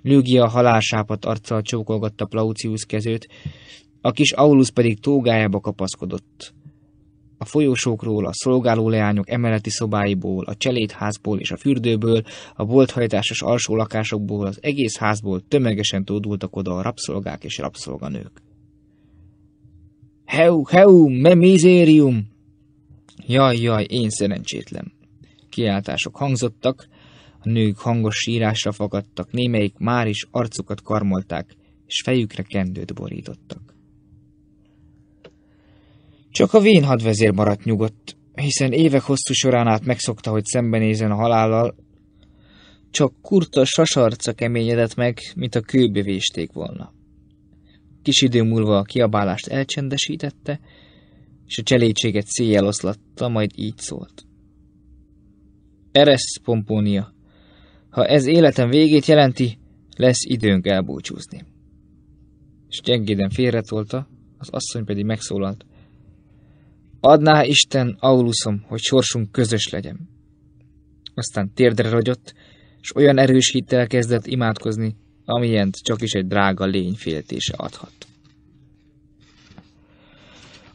Lügia halásápat arccal csókolgatta Plaucius kezőt, a kis Aulus pedig tógájába kapaszkodott. A folyosókról, a szolgálóleányok emeleti szobáiból, a cselédházból és a fürdőből, a bolthajtásos alsó lakásokból, az egész házból tömegesen tódultak oda a rabszolgák és rabszolganők. Heu, heu, me misérium! Jaj, jaj, én szerencsétlen! Kiáltások hangzottak, a nők hangos sírásra fakadtak, némelyik már is arcukat karmolták, és fejükre kendőt borítottak. Csak a vén hadvezér maradt nyugodt, hiszen évek hosszú során át megszokta, hogy szembenézen a halállal, csak kurta sasarca keményedett meg, mint a kőbe vésték volna. Kis idő múlva a kiabálást elcsendesítette, és a cselédséget széjjel oszlatta, majd így szólt. Eresz, Pompónia, ha ez életem végét jelenti, lesz időnk elbúcsúzni. És gyengéden félretolta, az asszony pedig megszólalt. Adná Isten, Auluszom, hogy sorsunk közös legyen. Aztán térdre ragyott, és olyan erős hittel kezdett imádkozni, amilyent csak is egy drága lény féltése adhat.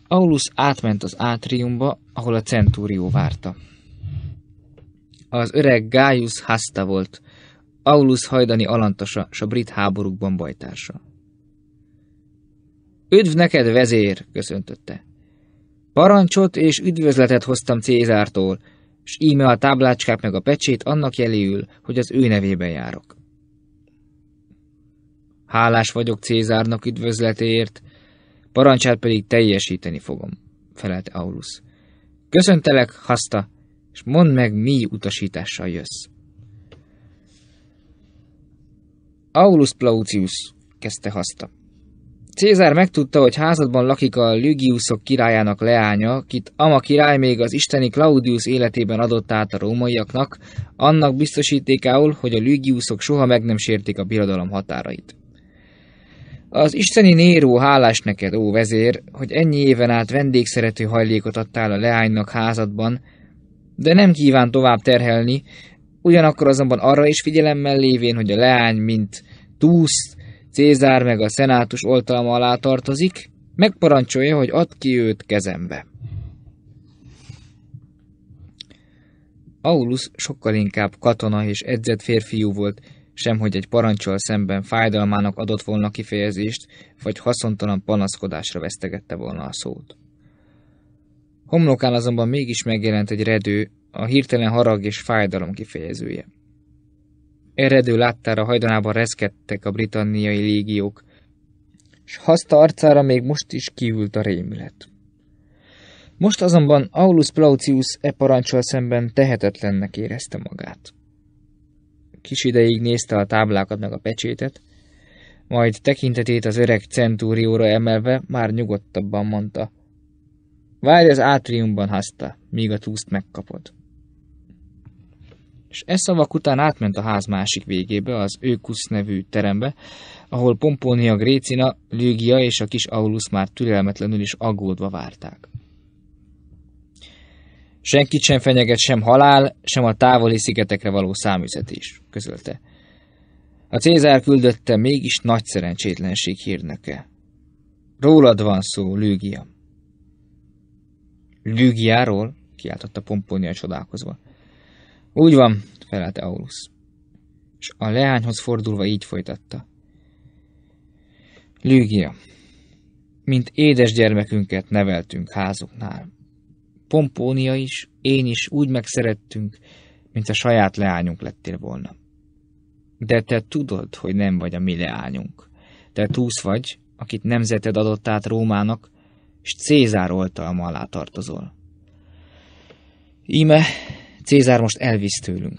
Aulus átment az átriumba, ahol a centúrió várta. Az öreg Gaius Hasta volt, Aulus hajdani alantasa, s a brit háborúkban bajtársa. Üdv neked, vezér! köszöntötte. Parancsot és üdvözletet hoztam Cézártól, s íme a táblácskák meg a pecsét annak jeléül, hogy az ő nevében járok. Hálás vagyok Cézárnak üdvözletéért, parancsát pedig teljesíteni fogom, felelt Aulus. Köszöntelek, haszta, és mondd meg, mi utasítással jössz. Aulus Plautius, kezdte haszta. Cézár megtudta, hogy házadban lakik a Lügiuszok királyának leánya, kit Ama király még az isteni Claudius életében adott át a rómaiaknak, annak biztosítékául, hogy a Lügiuszok soha meg nem sértik a birodalom határait. Az isteni Néró hálás neked, ó vezér, hogy ennyi éven át vendégszerető hajlékot adtál a leánynak házadban, de nem kíván tovább terhelni, ugyanakkor azonban arra is figyelemmel lévén, hogy a leány, mint Túsz, Cézár meg a szenátus oltalma alá tartozik, megparancsolja, hogy add ki őt kezembe. Aulus sokkal inkább katona és edzett férfiú volt, sem hogy egy parancsol szemben fájdalmának adott volna kifejezést, vagy haszontalan panaszkodásra vesztegette volna a szót. Homlokán azonban mégis megjelent egy redő, a hirtelen harag és fájdalom kifejezője. Eredő láttára hajdanában reszkedtek a britanniai légiók, s haszta arcára még most is kiült a rémület. Most azonban Aulus Plautius e parancsol szemben tehetetlennek érezte magát. Kis ideig nézte a táblákat meg a pecsétet, majd tekintetét az öreg centúrióra emelve már nyugodtabban mondta. Várj az átriumban, haszta, míg a túszt megkapod. És ez szavak után átment a ház másik végébe, az Őkusz nevű terembe, ahol Pomponia Grécina, Lügia és a kis Aulus már türelmetlenül is aggódva várták. Senkit sem fenyeget sem halál, sem a távoli szigetekre való számüzetés, közölte. A Cézár küldötte mégis nagy szerencsétlenség hírnöke. Rólad van szó, Lügia. Lügiáról? kiáltotta Pomponia csodálkozva. Úgy van, felelte Aulus. És a leányhoz fordulva így folytatta. Lügia, mint édes gyermekünket neveltünk házuknál. Pompónia is, én is úgy megszerettünk, mint a saját leányunk lettél volna. De te tudod, hogy nem vagy a mi leányunk. Te túsz vagy, akit nemzeted adott át Rómának, és Cézár oltalma alá tartozol. Íme, Cézár most elvisz tőlünk.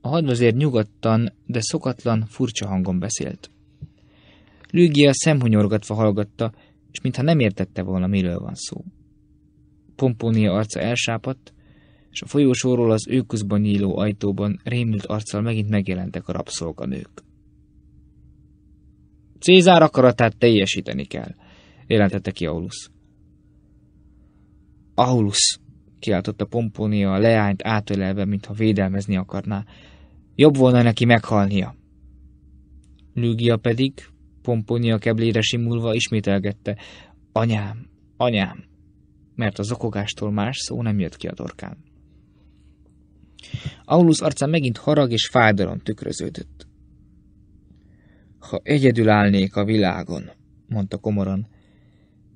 A hadvezér nyugodtan, de szokatlan, furcsa hangon beszélt. Lügia szemhonyorgatva hallgatta, és mintha nem értette volna, miről van szó. Pomponia arca elsápadt, és a folyósóról az ő közben nyíló ajtóban rémült arccal megint megjelentek a rabszolganők. Cézár akaratát teljesíteni kell, jelentette ki Aulus. Aulus, kiáltotta Pompónia a leányt átölelve, mintha védelmezni akarná. Jobb volna neki meghalnia. Lügia pedig, Pomponia keblére simulva ismételgette. Anyám, anyám, mert az okogástól más szó nem jött ki a dorkán. Aulus arcán megint harag és fájdalom tükröződött. Ha egyedül állnék a világon, mondta komoran,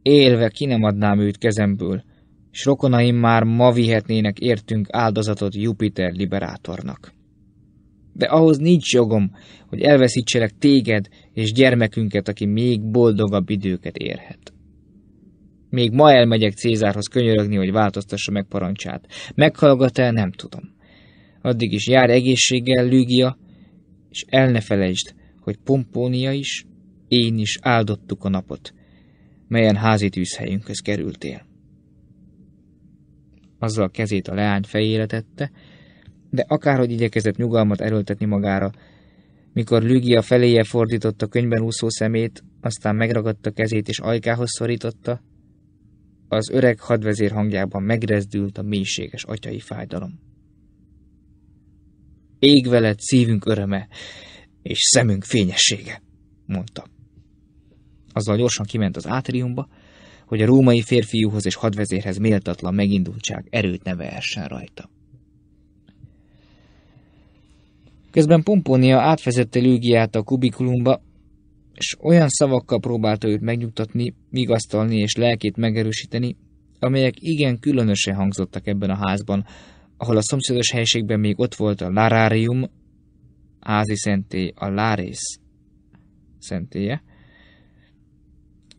élve ki nem adnám őt kezemből, s rokonaim már ma vihetnének értünk áldozatot Jupiter liberátornak de ahhoz nincs jogom, hogy elveszítselek téged és gyermekünket, aki még boldogabb időket érhet. Még ma elmegyek Cézárhoz könyörögni, hogy változtassa meg parancsát. Meghallgat e nem tudom. Addig is jár egészséggel, Lügia, és el ne felejtsd, hogy Pompónia is, én is áldottuk a napot, melyen házi tűzhelyünkhöz kerültél. Azzal a kezét a leány fejére tette, de akárhogy igyekezett nyugalmat erőltetni magára. Mikor Lügia feléje fordította könyben úszó szemét, aztán megragadta kezét és ajkához szorította, az öreg hadvezér hangjában megrezdült a mélységes atyai fájdalom. Ég veled szívünk öröme és szemünk fényessége, mondta. Azzal gyorsan kiment az átriumba, hogy a római férfiúhoz és hadvezérhez méltatlan megindultság erőt ne rajta. Közben Pomponia átvezette Lőgiát a kubikulumba, és olyan szavakkal próbálta őt megnyugtatni, vigasztalni és lelkét megerősíteni, amelyek igen különösen hangzottak ebben a házban, ahol a szomszédos helységben még ott volt a Lararium házi szentély, a Lárész szentélye,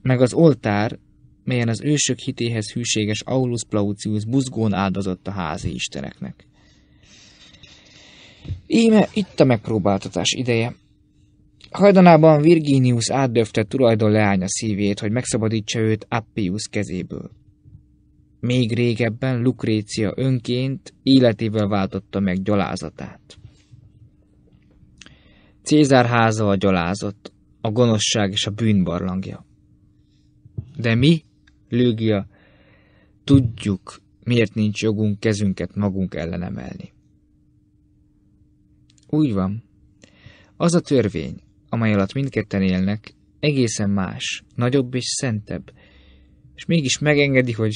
meg az oltár, melyen az ősök hitéhez hűséges Aulus Plautius buzgón áldozott a házi isteneknek. Íme itt a megpróbáltatás ideje. Hajdanában Virginius átdöfte tulajdon leánya szívét, hogy megszabadítsa őt Appius kezéből. Még régebben Lukrécia önként életével váltotta meg gyalázatát. Cézár háza a gyalázott, a gonoszság és a bűn barlangja. De mi, Lőgia, tudjuk, miért nincs jogunk kezünket magunk ellen emelni. Úgy van. Az a törvény, amely alatt mindketten élnek, egészen más, nagyobb és szentebb, és mégis megengedi, hogy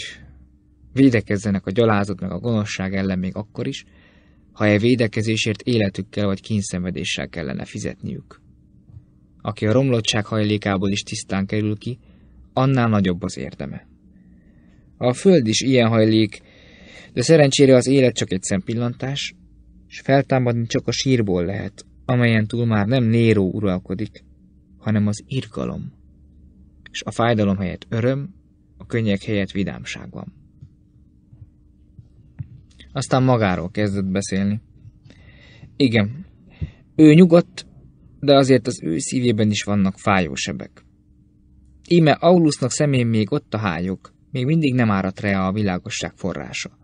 védekezzenek a gyalázat meg a gonoszság ellen még akkor is, ha e védekezésért életükkel vagy kényszenvedéssel kellene fizetniük. Aki a romlottság hajlékából is tisztán kerül ki, annál nagyobb az érdeme. A föld is ilyen hajlék, de szerencsére az élet csak egy szempillantás, és feltámadni csak a sírból lehet, amelyen túl már nem Néró uralkodik, hanem az irgalom. És a fájdalom helyett öröm, a könnyek helyett vidámság van. Aztán magáról kezdett beszélni. Igen, ő nyugodt, de azért az ő szívében is vannak fájó sebek. Íme Aulusnak szemén még ott a hályok, még mindig nem áradt rá a világosság forrása.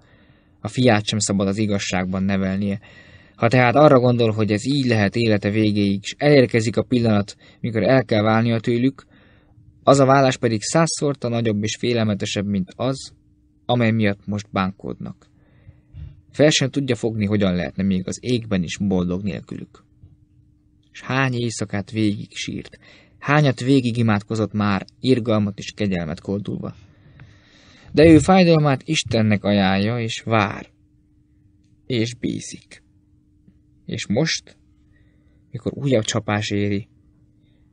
A fiát sem szabad az igazságban nevelnie. Ha tehát arra gondol, hogy ez így lehet élete végéig, és elérkezik a pillanat, mikor el kell válnia tőlük, az a vállás pedig százszorta nagyobb és félelmetesebb, mint az, amely miatt most bánkódnak. Fel sem tudja fogni, hogyan lehetne még az égben is boldog nélkülük. És hány éjszakát végig sírt, hányat végig imádkozott már, irgalmat és kegyelmet koldulva de ő fájdalmát Istennek ajánlja, és vár, és bízik. És most, mikor újabb csapás éri,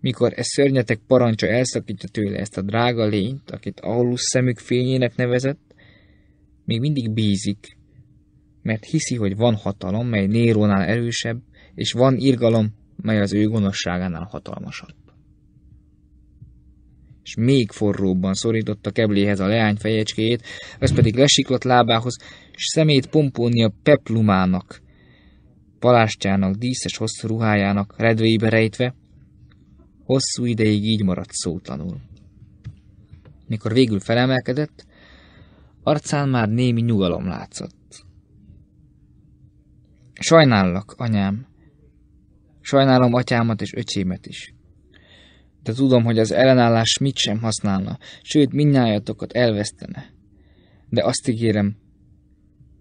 mikor ez szörnyetek parancsa elszakítja tőle ezt a drága lényt, akit Aulus szemük fényének nevezett, még mindig bízik, mert hiszi, hogy van hatalom, mely Nérónál erősebb, és van irgalom, mely az ő gonoszságánál hatalmasabb és még forróbban szorította kebléhez a leány fejecskéjét, az pedig lesiklott lábához, és szemét pompónia peplumának, palástjának, díszes hosszú ruhájának redvéibe rejtve, hosszú ideig így maradt szótlanul. Mikor végül felemelkedett, arcán már némi nyugalom látszott. Sajnállak, anyám. Sajnálom atyámat és öcsémet is de tudom, hogy az ellenállás mit sem használna, sőt, minnyájatokat elvesztene. De azt ígérem,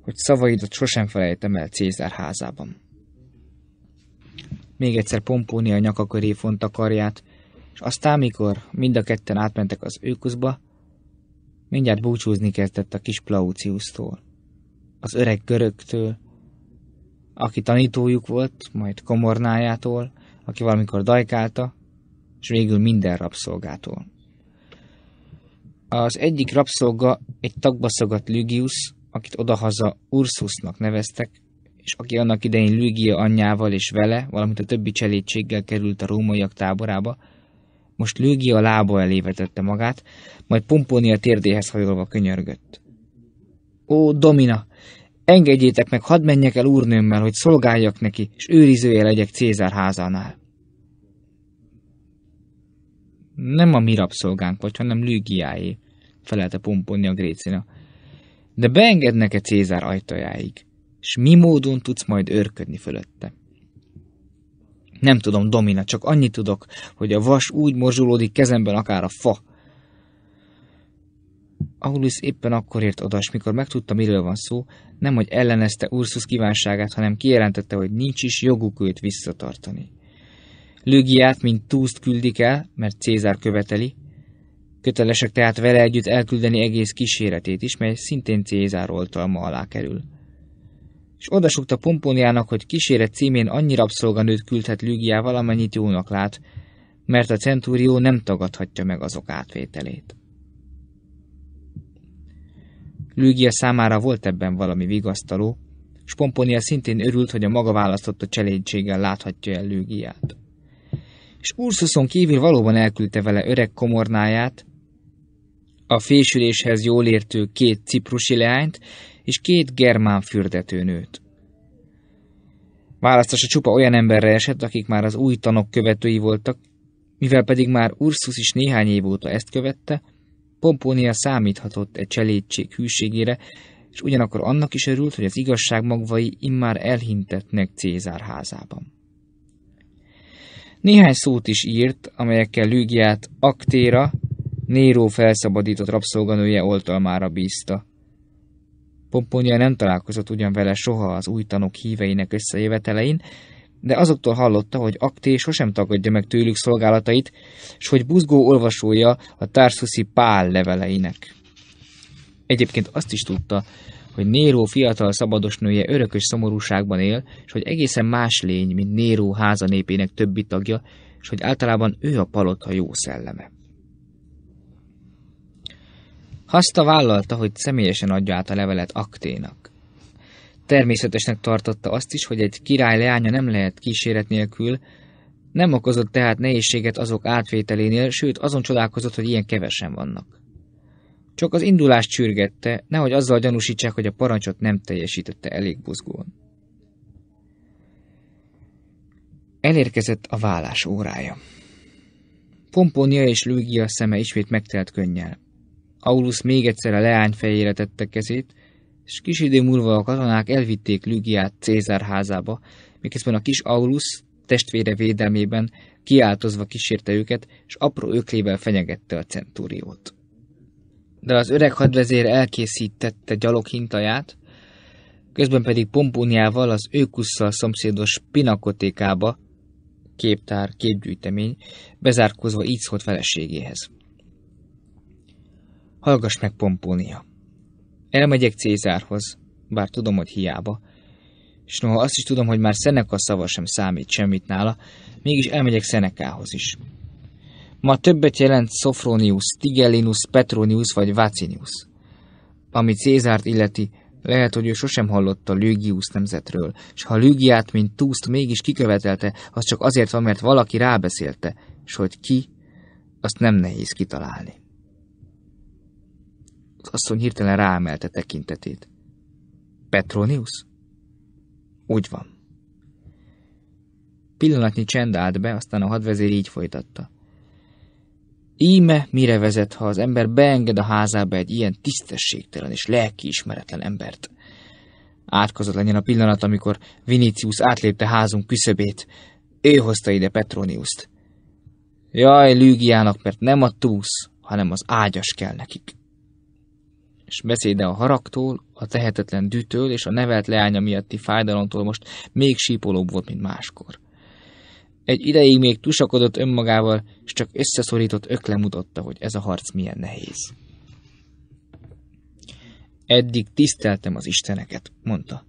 hogy szavaidat sosem felejtem el Cézár házában. Még egyszer a nyaka köré a karját, és aztán, mikor mind a ketten átmentek az őkuszba, mindjárt búcsúzni kezdett a kis Plauciusztól, az öreg görögtől, aki tanítójuk volt, majd komornájától, aki valamikor dajkálta, és végül minden rabszolgától. Az egyik rabszolga egy tagbaszagadt Lügius, akit odahaza Ursusnak neveztek, és aki annak idején Lügia anyjával és vele, valamint a többi cselédséggel került a rómaiak táborába, most Lügia lába elé vetette magát, majd Pomponia térdéhez hajolva könyörgött. Ó, Domina, engedjétek meg, hadd menjek el úrnőmmel, hogy szolgáljak neki, és őrizője legyek Cézár házánál. Nem a mi rabszolgánk vagy, hanem Lügiáé, felelte pomponni a Grécina. De beengednek-e Cézár ajtajáig? és mi módon tudsz majd örködni fölötte? Nem tudom, Domina, csak annyit tudok, hogy a vas úgy morzsolódik kezemben akár a fa. Aulus éppen akkor ért oda, és mikor megtudta, miről van szó, nem hogy ellenezte Ursus kívánságát, hanem kijelentette, hogy nincs is joguk őt visszatartani. Lügiát, mint Túszt küldik el, mert Cézár követeli. Kötelesek tehát vele együtt elküldeni egész kíséretét is, mely szintén Cézár oltalma alá kerül. És odasukta Pomponiának, hogy kíséret címén annyi rabszolganőt küldhet Lügiával, amennyit jónak lát, mert a centúrió nem tagadhatja meg azok átvételét. Lügia számára volt ebben valami vigasztaló, és Pomponia szintén örült, hogy a maga választotta cselédséggel láthatja el Lügiát és Ursuson kívül valóban elküldte vele öreg komornáját, a fésüléshez jól értő két ciprusi leányt és két germán fürdetőnőt. Választása csupa olyan emberre esett, akik már az új tanok követői voltak, mivel pedig már Ursus is néhány év óta ezt követte, Pomponia számíthatott egy cselédség hűségére, és ugyanakkor annak is örült, hogy az igazság magvai immár elhintetnek Cézár házában. Néhány szót is írt, amelyekkel Lügiát Aktéra, Néró felszabadított rabszolganője oltalmára bízta. Pomponia nem találkozott ugyan vele soha az új tanok híveinek összejövetelein, de azoktól hallotta, hogy Akté sosem tagadja meg tőlük szolgálatait, s hogy buzgó olvasója a társzuszi pál leveleinek. Egyébként azt is tudta, hogy Néró fiatal szabados nője örökös szomorúságban él, és hogy egészen más lény, mint Néró háza népének többi tagja, és hogy általában ő a palota jó szelleme. Haszta vállalta, hogy személyesen adja át a levelet Akténak. Természetesnek tartotta azt is, hogy egy király leánya nem lehet kíséret nélkül, nem okozott tehát nehézséget azok átvételénél, sőt azon csodálkozott, hogy ilyen kevesen vannak. Csak az indulást csürgette, nehogy azzal gyanúsítsák, hogy a parancsot nem teljesítette elég buzgón. Elérkezett a vállás órája. Pomponia és Lügia szeme ismét megtelt könnyel. Aulus még egyszer a leány fejére tette kezét, és kis idő múlva a katonák elvitték Lügiát Cézár házába, miközben a kis Aulus testvére védelmében kiáltozva kísérte őket, és apró öklével fenyegette a centúriót de az öreg hadvezér elkészítette gyalog hintaját, közben pedig pompóniával az őkusszal szomszédos pinakotékába, képtár, képgyűjtemény, bezárkózva így szólt feleségéhez. Hallgass meg, Pompónia! Elmegyek Cézárhoz, bár tudom, hogy hiába, és noha azt is tudom, hogy már Szeneka szava sem számít semmit nála, mégis elmegyek Szenekához is. Ma többet jelent Sophronius, Tigellinus, Petronius vagy Vacinius. Ami Cézárt illeti, lehet, hogy ő sosem hallotta Lőgius nemzetről, és ha Lügiát, mint Túszt mégis kikövetelte, az csak azért van, mert valaki rábeszélte, és hogy ki, azt nem nehéz kitalálni. Az asszony hirtelen ráemelte tekintetét. Petronius? Úgy van. Pillanatnyi csend állt be, aztán a hadvezér így folytatta. Íme mire vezet, ha az ember beenged a házába egy ilyen tisztességtelen és lelkiismeretlen embert. Átkozott legyen a pillanat, amikor Vinicius átlépte házunk küszöbét. Ő hozta ide Petroniuszt. Jaj, Lügiának, mert nem a túsz, hanem az ágyas kell nekik. És beszéde a haraktól, a tehetetlen dűtől és a nevelt leánya miatti fájdalomtól most még sípolóbb volt, mint máskor. Egy ideig még tusakodott önmagával, és csak összeszorított ökle mutatta, hogy ez a harc milyen nehéz. Eddig tiszteltem az isteneket, mondta.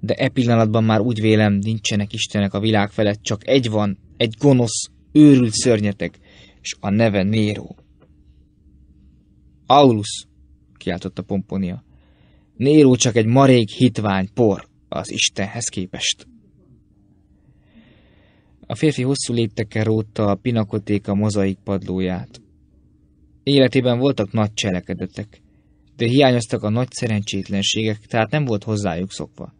De e pillanatban már úgy vélem, nincsenek istenek a világ felett, csak egy van, egy gonosz, őrült szörnyetek, és a neve Néró. Aulus, kiáltotta Pomponia. Néró csak egy marék hitvány por az Istenhez képest. A férfi hosszú léptekkel rótta a pinakotéka mozaik padlóját. Életében voltak nagy cselekedetek, de hiányoztak a nagy szerencsétlenségek, tehát nem volt hozzájuk szokva.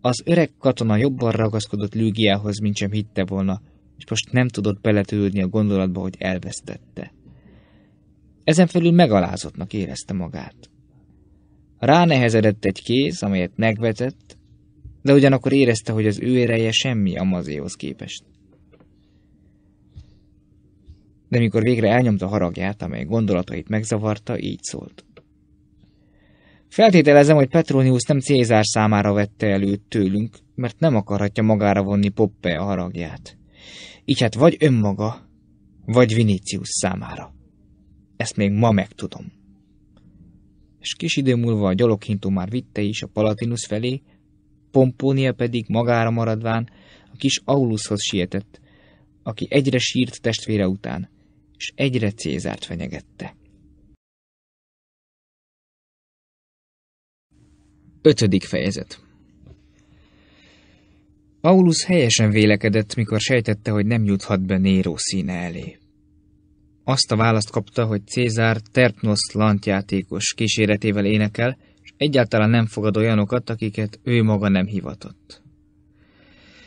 Az öreg katona jobban ragaszkodott Lügiához, mint sem hitte volna, és most nem tudott beletűrni a gondolatba, hogy elvesztette. Ezen felül megalázottnak érezte magát. Ránehezedett egy kéz, amelyet megvetett, de ugyanakkor érezte, hogy az ő ereje semmi a mazéhoz képest. De mikor végre elnyomta haragját, amely gondolatait megzavarta, így szólt. Feltételezem, hogy Petronius nem Cézár számára vette elő tőlünk, mert nem akarhatja magára vonni Poppe a haragját. Így hát vagy önmaga, vagy Vinicius számára. Ezt még ma megtudom. És kis idő múlva a gyaloghintó már vitte is a Palatinus felé, Pompónia pedig magára maradván a kis Aulushoz sietett, aki egyre sírt testvére után, és egyre Cézárt fenyegette. Ötödik fejezet Paulus helyesen vélekedett, mikor sejtette, hogy nem juthat be Néró színe elé. Azt a választ kapta, hogy Cézár Tertnosz lantjátékos kíséretével énekel, és egyáltalán nem fogad olyanokat, akiket ő maga nem hivatott.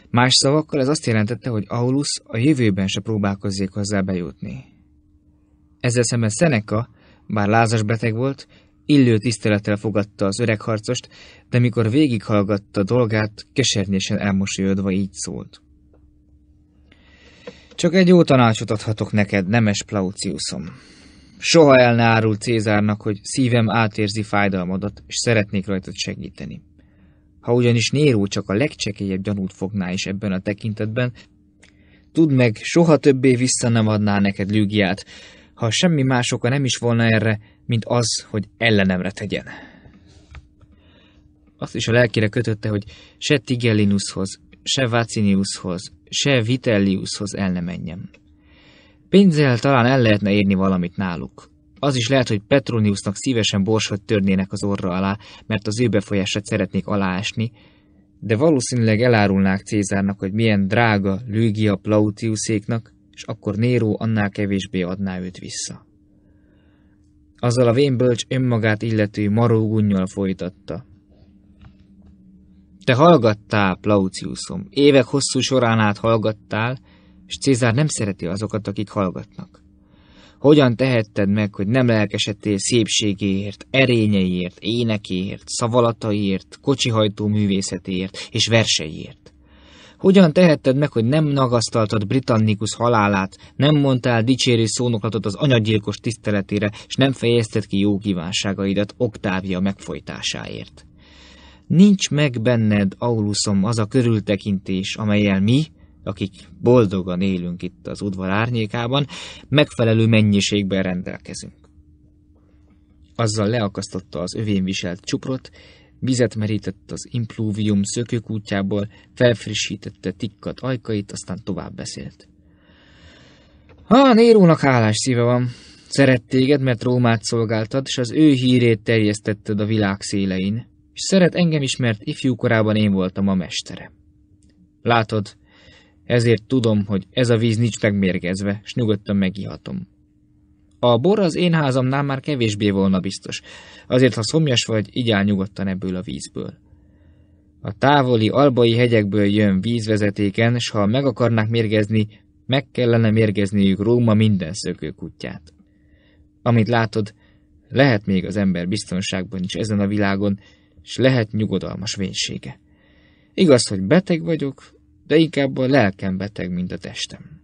Más szavakkal ez azt jelentette, hogy Aulus a jövőben se próbálkozzék hozzá bejutni. Ezzel szemben Seneca, bár lázas beteg volt, illő tisztelettel fogadta az öreg harcost, de mikor végighallgatta dolgát, kesernyesen elmosolyodva így szólt. Csak egy jó tanácsot adhatok neked, nemes Plauciusom. Soha el ne árul Cézárnak, hogy szívem átérzi fájdalmadat, és szeretnék rajtad segíteni. Ha ugyanis Néró csak a legcsekélyebb gyanút fogná is ebben a tekintetben, tudd meg, soha többé vissza nem adná neked Lügiát, ha semmi más oka nem is volna erre, mint az, hogy ellenemre tegyen. Azt is a lelkére kötötte, hogy se Tigellinushoz, se Vaciniushoz, se Vitelliushoz el ne menjem. Pénzzel talán el lehetne érni valamit náluk. Az is lehet, hogy Petroniusnak szívesen borsot törnének az orra alá, mert az ő befolyását szeretnék aláásni, de valószínűleg elárulnák Cézárnak, hogy milyen drága Lügia Plautiuséknak, és akkor Néró annál kevésbé adná őt vissza. Azzal a vénbölcs önmagát illető marógunnyal folytatta. Te hallgattál, Plautiusom, évek hosszú során át hallgattál, és Cézár nem szereti azokat, akik hallgatnak. Hogyan tehetted meg, hogy nem lelkesedtél szépségéért, erényeiért, énekéért, szavalataiért, kocsihajtó művészetéért és verseiért? Hogyan tehetted meg, hogy nem nagasztaltad Britannikus halálát, nem mondtál dicsérő szónoklatot az anyagyilkos tiszteletére, és nem fejezted ki jó kívánságaidat Oktávia megfojtásáért? Nincs meg benned, Auluszom, az a körültekintés, amelyel mi, akik boldogan élünk itt az udvar árnyékában, megfelelő mennyiségben rendelkezünk. Azzal leakasztotta az övén viselt csuprot, vizet merített az implúvium szökőkútjából, felfrissítette tikkat ajkait, aztán tovább beszélt. A Nérónak hálás szíve van. Szeret téged, mert Rómát szolgáltad, és az ő hírét terjesztetted a világ szélein. És szeret engem is, mert ifjúkorában én voltam a mestere. Látod, ezért tudom, hogy ez a víz nincs megmérgezve, s nyugodtan megihatom. A bor az én házamnál már kevésbé volna biztos, azért ha szomjas vagy, így áll nyugodtan ebből a vízből. A távoli albai hegyekből jön vízvezetéken, s ha meg akarnák mérgezni, meg kellene mérgezniük Róma minden szökőkutyát. Amit látod, lehet még az ember biztonságban is ezen a világon, és lehet nyugodalmas vénysége. Igaz, hogy beteg vagyok, de inkább a lelkem beteg, mint a testem.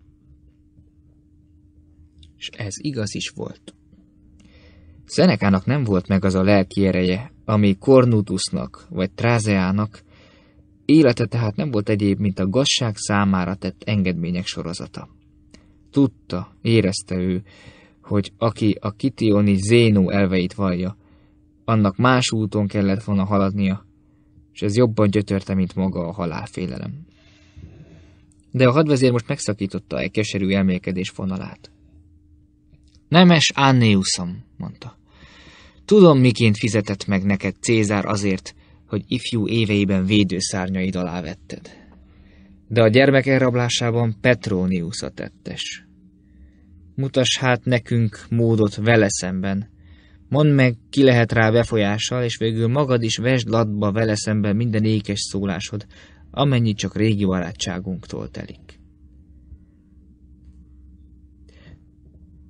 És ez igaz is volt. Szenekának nem volt meg az a lelki ereje, ami kornutusnak vagy Trázeának, élete tehát nem volt egyéb, mint a gazság számára tett engedmények sorozata. Tudta, érezte ő, hogy aki a kitioni Zénó elveit vallja, annak más úton kellett volna haladnia, és ez jobban gyötörte, mint maga a halálfélelem de a hadvezér most megszakította egy keserű elmélkedés fonalát. Nemes Annéuszom, mondta. Tudom, miként fizetett meg neked Cézár azért, hogy ifjú éveiben védőszárnyaid alá vetted. De a gyermek elrablásában Petronius a tettes. Mutas hát nekünk módot vele szemben. Mondd meg, ki lehet rá befolyással, és végül magad is vesd latba vele szemben minden ékes szólásod, amennyit csak régi barátságunktól telik.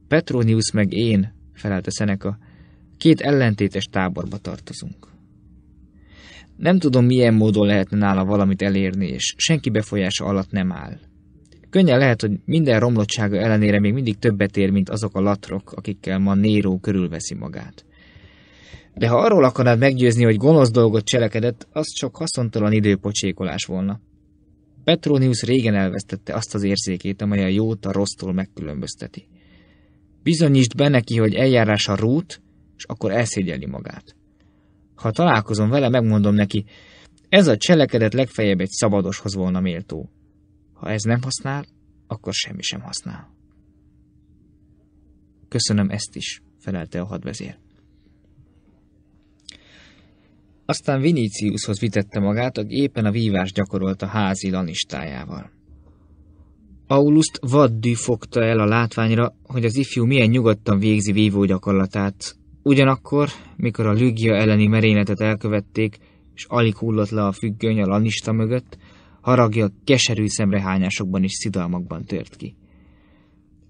Petronius meg én, felelte Szeneka, két ellentétes táborba tartozunk. Nem tudom, milyen módon lehetne nála valamit elérni, és senki befolyása alatt nem áll. Könnyen lehet, hogy minden romlottsága ellenére még mindig többet ér, mint azok a latrok, akikkel ma Néró körülveszi magát. De ha arról akarnád meggyőzni, hogy gonosz dolgot cselekedett, az csak haszontalan időpocsékolás volna. Petronius régen elvesztette azt az érzékét, amely a jót a rossztól megkülönbözteti. Bizonyítsd be neki, hogy eljárása rút, és akkor elszégyeli magát. Ha találkozom vele, megmondom neki, ez a cselekedet legfeljebb egy szabadoshoz volna méltó. Ha ez nem használ, akkor semmi sem használ. Köszönöm ezt is, felelte a hadvezér. Aztán Viníciushoz vitette magát, aki éppen a vívást gyakorolt a házi lanistájával. Aulust vaddű fogta el a látványra, hogy az ifjú milyen nyugodtan végzi vívó gyakorlatát. Ugyanakkor, mikor a Lügia elleni merényletet elkövették, és alig hullott le a függöny a lanista mögött, haragja keserű szemrehányásokban és szidalmakban tört ki.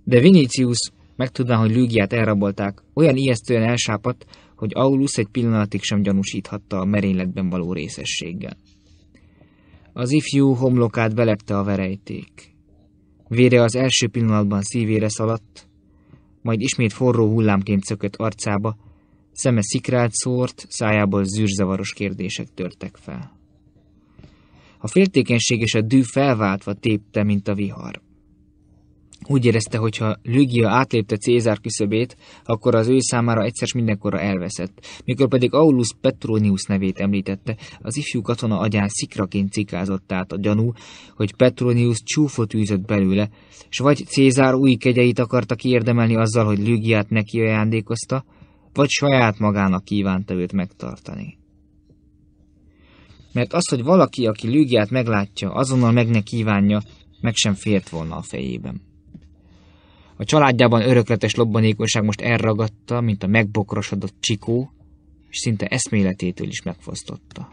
De Vinicius, tudná, hogy Lügiát elrabolták, olyan ijesztően elsápadt, hogy Aulus egy pillanatig sem gyanúsíthatta a merényletben való részességgel. Az ifjú homlokát belepte a verejték. Vére az első pillanatban szívére szaladt, majd ismét forró hullámként szökött arcába, szeme szikrált szórt, szájából zűrzavaros kérdések törtek fel. A féltékenység és a dű felváltva tépte, mint a vihar. Úgy érezte, hogy ha Lügia átlépte Cézár küszöbét, akkor az ő számára egyszer mindenkorra elveszett. Mikor pedig Aulus Petronius nevét említette, az ifjú katona agyán szikraként cikázott át a gyanú, hogy Petronius csúfot űzött belőle, s vagy Cézár új kegyeit akarta kiérdemelni azzal, hogy Lügiát neki ajándékozta, vagy saját magának kívánta őt megtartani. Mert az, hogy valaki, aki Lügiát meglátja, azonnal meg ne kívánja, meg sem fért volna a fejében. A családjában örökletes lobbanékonyság most elragadta, mint a megbokrosodott csikó, és szinte eszméletétől is megfosztotta.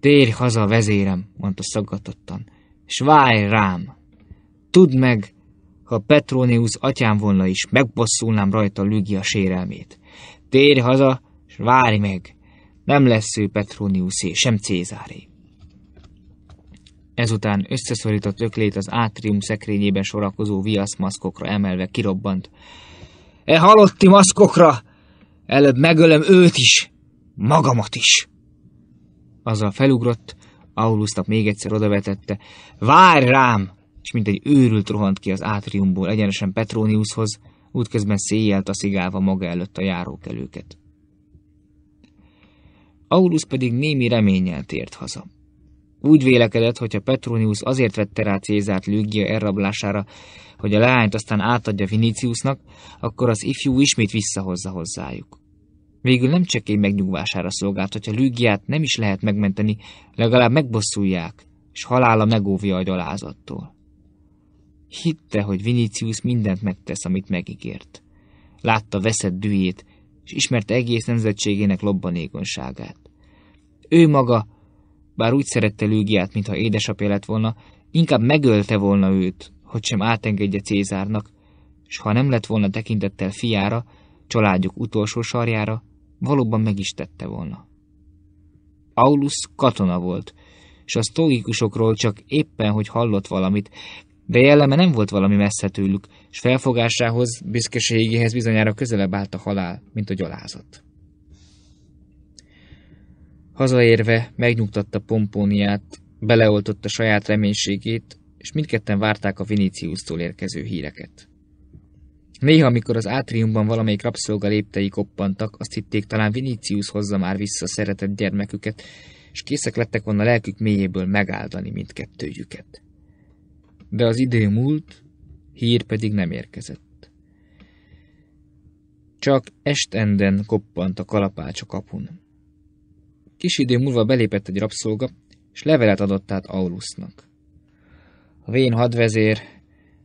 Térj haza, vezérem, mondta szaggatottan, és várj rám! Tudd meg, ha Petronius atyám volna is, megbosszulnám rajta Lügia sérelmét. Térj haza, és várj meg! Nem lesz ő Petroniusé, sem Cézáré. Ezután összeszorított öklét az átrium szekrényében sorakozó viaszmaszkokra emelve kirobbant. E halotti maszkokra! Előbb megölöm őt is! Magamat is! Azzal felugrott, Aulusnak még egyszer odavetette. Várj rám! És mint egy őrült rohant ki az átriumból egyenesen Petroniushoz, útközben széjjel taszigálva maga előtt a járókelőket. Aulus pedig némi reménnyel tért haza. Úgy vélekedett, hogy a Petronius azért vette rá Cézárt Lügia elrablására, hogy a leányt aztán átadja Viniciusnak, akkor az ifjú ismét visszahozza hozzájuk. Végül nem csekély megnyugvására szolgált, hogyha Lügiát nem is lehet megmenteni, legalább megbosszulják, és halála megóvja a gyalázattól. Hitte, hogy Vinicius mindent megtesz, amit megígért. Látta veszett dühét, és ismerte egész nemzetségének lobbanékonyságát. Ő maga bár úgy szerette Lügiát, mintha édesapja lett volna, inkább megölte volna őt, hogy sem átengedje Cézárnak, és ha nem lett volna tekintettel fiára, családjuk utolsó sarjára, valóban meg is tette volna. Aulus katona volt, és a sztógikusokról csak éppen, hogy hallott valamit, de jelleme nem volt valami messze tőlük, és felfogásához, büszkeségéhez bizonyára közelebb állt a halál, mint a gyalázat. Hazaérve megnyugtatta Pompóniát, beleoltotta saját reménységét, és mindketten várták a Viníciusztól érkező híreket. Néha, amikor az átriumban valamelyik rabszolga léptei koppantak, azt hitték, talán Vinicius hozza már vissza szeretett gyermeküket, és készek lettek volna lelkük mélyéből megáldani mindkettőjüket. De az idő múlt, hír pedig nem érkezett. Csak estenden koppant a kalapács a kapun. Kis idő múlva belépett egy rabszolga, és levelet adott át Aulusnak. A vén hadvezér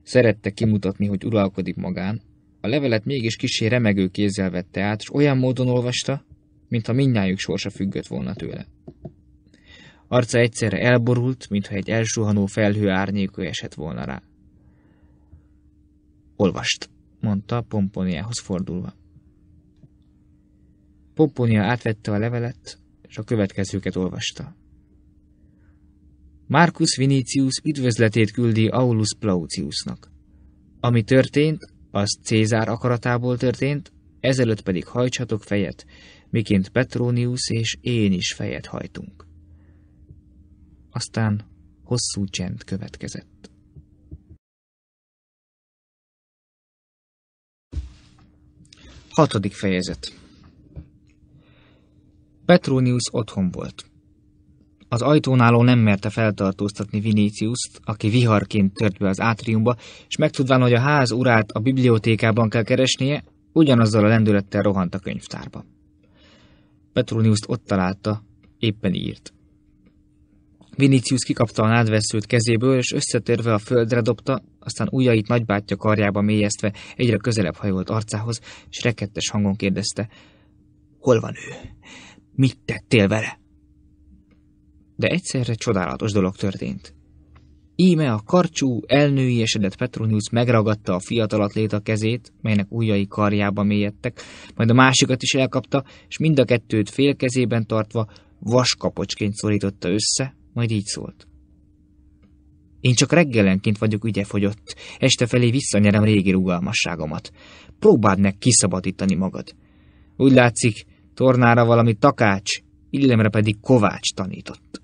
szerette kimutatni, hogy uralkodik magán, a levelet mégis kisé remegő kézzel vette át, és olyan módon olvasta, mintha mindnyájuk sorsa függött volna tőle. Arca egyszerre elborult, mintha egy elsuhanó felhő árnyékő esett volna rá. Olvast, mondta Pomponiához fordulva. Pomponia átvette a levelet, és a következőket olvasta. Marcus Vinicius üdvözletét küldi Aulus Plauciusnak. Ami történt, az Cézár akaratából történt, ezelőtt pedig hajtsatok fejet, miként Petronius és én is fejet hajtunk. Aztán hosszú csend következett. Hatodik fejezet Petronius otthon volt. Az ajtónáló nem merte feltartóztatni Viníciuszt, aki viharként tört be az átriumba, és megtudván, hogy a ház urát a bibliotékában kell keresnie, ugyanazzal a lendülettel rohant a könyvtárba. Petroniuszt ott találta, éppen írt. Vinicius kikapta a nádveszőt kezéből, és összetérve a földre dobta, aztán ujjait nagybátyja karjába mélyeztve egyre közelebb hajolt arcához, és rekettes hangon kérdezte, hol van ő? Mit tettél vele? De egyszerre csodálatos dolog történt. Íme a karcsú, elnői esedett Petronius megragadta a a kezét, melynek ujjai karjába mélyedtek, majd a másikat is elkapta, és mind a kettőt fél kezében tartva vaskapocsként szorította össze, majd így szólt. Én csak reggelenként vagyok ügyefogyott, este felé visszanyerem régi rugalmasságomat. Próbáld meg kiszabadítani magad. Úgy látszik, tornára valami takács, illemre pedig kovács tanított.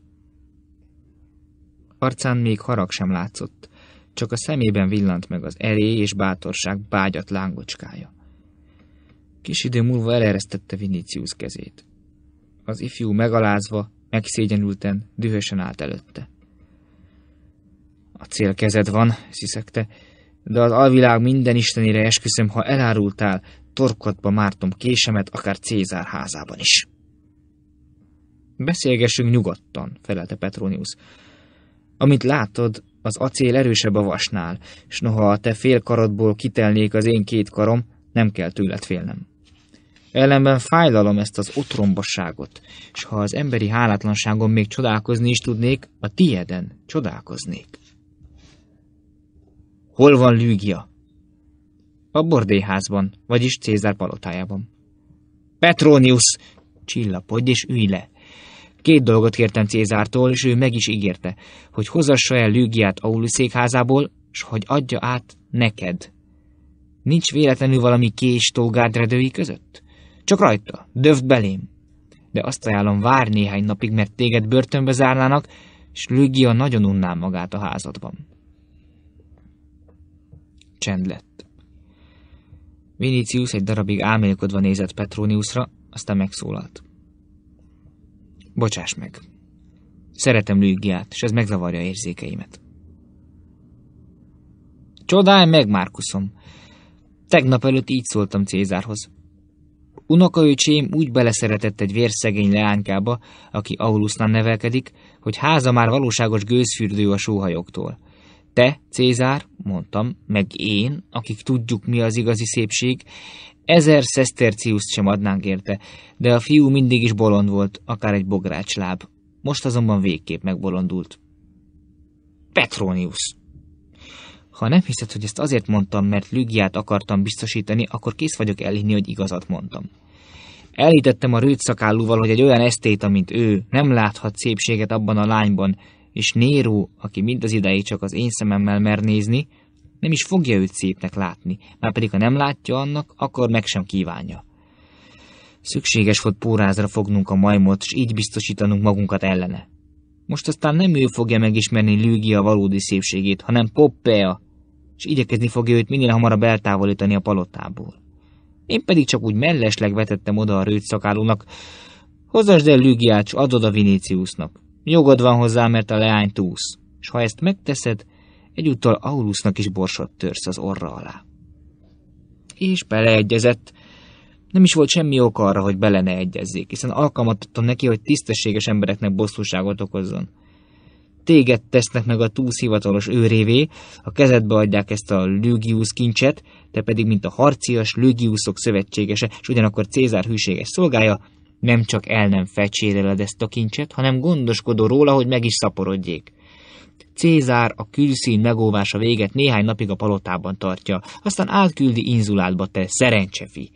Arcán még harag sem látszott, csak a szemében villant meg az erély és bátorság bágyat lángocskája. Kis idő múlva eleresztette Vinicius kezét. Az ifjú megalázva, megszégyenülten, dühösen állt előtte. A cél kezed van, sziszegte, de az alvilág minden istenére esküszöm, ha elárultál, torkodba mártom késemet, akár Cézár házában is. Beszélgessünk nyugodtan, felelte Petronius. Amit látod, az acél erősebb a vasnál, s noha a te fél karodból kitelnék az én két karom, nem kell tőled félnem. Ellenben fájlalom ezt az otrombosságot, és ha az emberi hálátlanságon még csodálkozni is tudnék, a tieden csodálkoznék. Hol van Lügia? A bordéházban, vagyis Cézár palotájában. Petronius, Csillapodj és ülj le! Két dolgot kértem Cézártól, és ő meg is ígérte, hogy hozassa el Lügiát Auli székházából, s hogy adja át neked. Nincs véletlenül valami kés tógárdredői között? Csak rajta, dövd belém. De azt ajánlom, vár néhány napig, mert téged börtönbe zárnának, és Lügia nagyon unná magát a házadban. Csend lett. Vinicius egy darabig álmélkodva nézett Petroniusra, aztán megszólalt. Bocsáss meg. Szeretem Lügiát, és ez megzavarja érzékeimet. Csodálj meg, Márkuszom! Tegnap előtt így szóltam Cézárhoz. Unokaöcsém úgy beleszeretett egy vérszegény leánykába, aki Aulusznán nevelkedik, hogy háza már valóságos gőzfürdő a sóhajoktól – te, Cézár, mondtam, meg én, akik tudjuk, mi az igazi szépség, ezer szeszterciuszt sem adnánk érte, de a fiú mindig is bolond volt, akár egy bográcsláb. Most azonban végképp megbolondult. Petronius! Ha nem hiszed, hogy ezt azért mondtam, mert lügiát akartam biztosítani, akkor kész vagyok elhinni, hogy igazat mondtam. Elítettem a rőt szakállúval, hogy egy olyan esztéta, mint ő, nem láthat szépséget abban a lányban, és Néró, aki mind az ideig csak az én szememmel mer nézni, nem is fogja őt szépnek látni, már pedig ha nem látja annak, akkor meg sem kívánja. Szükséges volt pórázra fognunk a majmot, és így biztosítanunk magunkat ellene. Most aztán nem ő fogja megismerni Lügia valódi szépségét, hanem Poppea, és igyekezni fogja őt minél hamarabb eltávolítani a palotából. Én pedig csak úgy mellesleg vetettem oda a rőt szakálónak, hozzasd el Lügiát, s adod a Viníciusnak. Nyugod van hozzá, mert a leány túsz, és ha ezt megteszed, egyúttal Aulusnak is borsot törsz az orra alá. És beleegyezett. Nem is volt semmi ok arra, hogy bele ne egyezzék, hiszen alkalmat adtam neki, hogy tisztességes embereknek bosszúságot okozzon. Téged tesznek meg a túsz hivatalos őrévé, a kezedbe adják ezt a Lügius kincset, te pedig, mint a harcias Lügiuszok szövetségese, és ugyanakkor Cézár hűséges szolgája, nem csak el nem fecséreled ezt a kincset, hanem gondoskodó róla, hogy meg is szaporodjék. Cézár a külszín megóvása véget néhány napig a palotában tartja, aztán átküldi inzulátba te szerencsefi.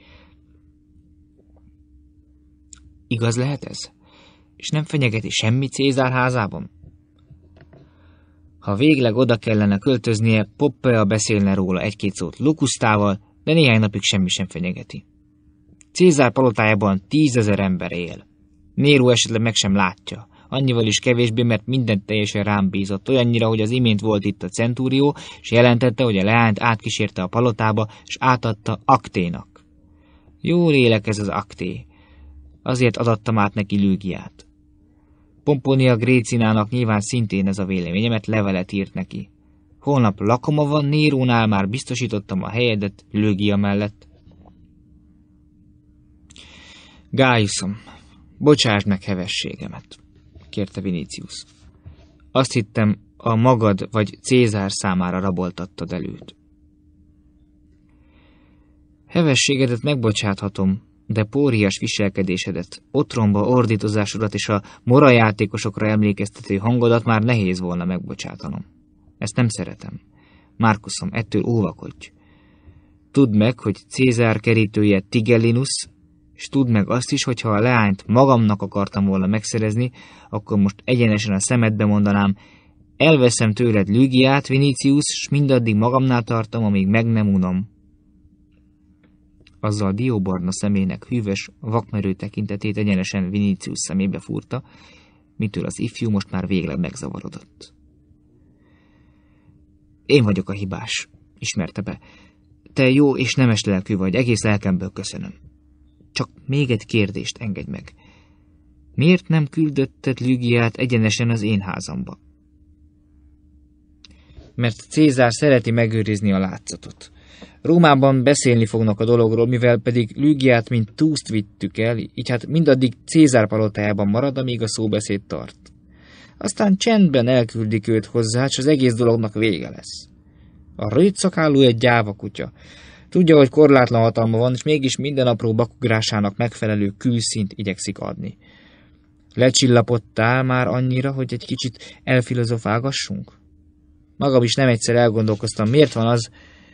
Igaz lehet ez? És nem fenyegeti semmi Cézár házában? Ha végleg oda kellene költöznie, Poppea beszélne róla egy-két szót lukusztával, de néhány napig semmi sem fenyegeti. Cézár palotájában tízezer ember él. Néró esetleg meg sem látja. Annyival is kevésbé, mert mindent teljesen rám bízott, olyannyira, hogy az imént volt itt a centúrió, és jelentette, hogy a leányt átkísérte a palotába, és átadta Akténak. Jó lélek ez az Akté. Azért adattam át neki Lügiát. Pomponia Grécinának nyilván szintén ez a mert levelet írt neki. Holnap lakoma van, Nérónál már biztosítottam a helyedet Lőgia mellett. Gájuszom, bocsásd meg hevességemet, kérte Vinicius. Azt hittem, a magad vagy Cézár számára raboltattad előt. Hevességedet megbocsáthatom, de pórias viselkedésedet, otromba ordítozásodat és a morajátékosokra emlékeztető hangodat már nehéz volna megbocsátanom. Ezt nem szeretem. Márkuszom, ettől óvakodj. Tudd meg, hogy Cézár kerítője Tigellinus és tudd meg azt is, hogy ha a leányt magamnak akartam volna megszerezni, akkor most egyenesen a szemedbe mondanám, elveszem tőled Lügiát, Vinicius, s mindaddig magamnál tartom, amíg meg nem unom. Azzal dióbarna szemének hűvös, vakmerő tekintetét egyenesen Vinicius szemébe furta, mitől az ifjú most már végleg megzavarodott. Én vagyok a hibás, ismerte be. Te jó és nemes lelkű vagy, egész lelkemből köszönöm csak még egy kérdést engedj meg. Miért nem küldötted Lügiát egyenesen az én házamba? Mert Cézár szereti megőrizni a látszatot. Rómában beszélni fognak a dologról, mivel pedig Lügiát, mint túszt vittük el, így hát mindaddig Cézár palotájában marad, amíg a szóbeszéd tart. Aztán csendben elküldik őt hozzá, és az egész dolognak vége lesz. A rőt egy gyáva kutya, Tudja, hogy korlátlan hatalma van, és mégis minden apró bakugrásának megfelelő külszint igyekszik adni. Lecsillapodtál már annyira, hogy egy kicsit elfilozofálgassunk? Magam is nem egyszer elgondolkoztam, miért van az,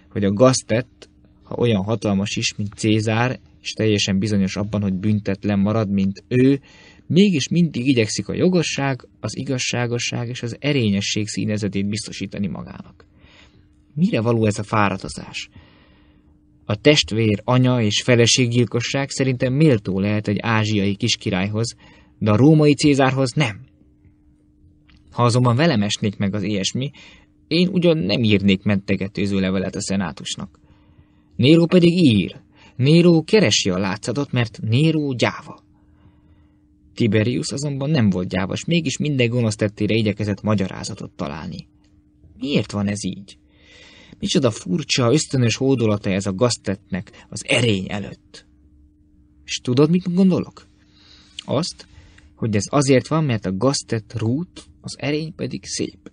hogy a gaztett, ha olyan hatalmas is, mint Cézár, és teljesen bizonyos abban, hogy büntetlen marad, mint ő, mégis mindig igyekszik a jogosság, az igazságosság és az erényesség színezetét biztosítani magának. Mire való ez a fáradozás? A testvér, anya és feleséggyilkosság szerintem méltó lehet egy ázsiai kiskirályhoz, de a római Cézárhoz nem. Ha azonban velem esnék meg az ilyesmi, én ugyan nem írnék mentegetőző levelet a szenátusnak. Néró pedig ír. Néró keresi a látszatot, mert Néró gyáva. Tiberius azonban nem volt gyávas, mégis minden gonosz tettére igyekezett magyarázatot találni. Miért van ez így? Micsoda furcsa, ösztönös hódolata ez a gaztetnek az erény előtt. És tudod, mit gondolok? Azt, hogy ez azért van, mert a gaztett rút, az erény pedig szép.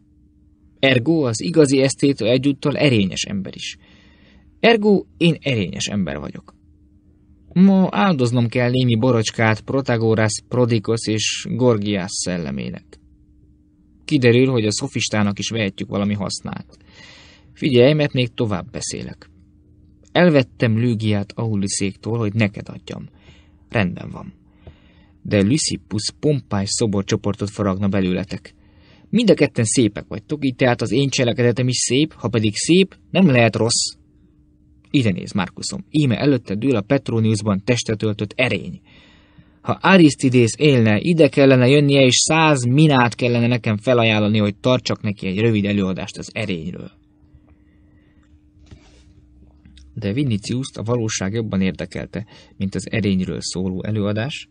Ergo az igazi esztétől egyúttal erényes ember is. Ergo én erényes ember vagyok. Ma áldoznom kell némi borocskát Protagoras, Prodikos és Gorgias szellemének. Kiderül, hogy a szofistának is vehetjük valami hasznát. Figyelj, mert még tovább beszélek. Elvettem Lügiát Auliszéktól, hogy neked adjam. Rendben van. De Lysippus pompás szoborcsoportot faragna belőletek. Mind a ketten szépek vagytok, így tehát az én cselekedetem is szép, ha pedig szép, nem lehet rossz. Ide néz, Márkuszom, íme előtte dől a Petroniusban testet öltött erény. Ha Arisztidész élne, ide kellene jönnie, és száz minát kellene nekem felajánlani, hogy tartsak neki egy rövid előadást az erényről de vinicius a valóság jobban érdekelte, mint az erényről szóló előadás,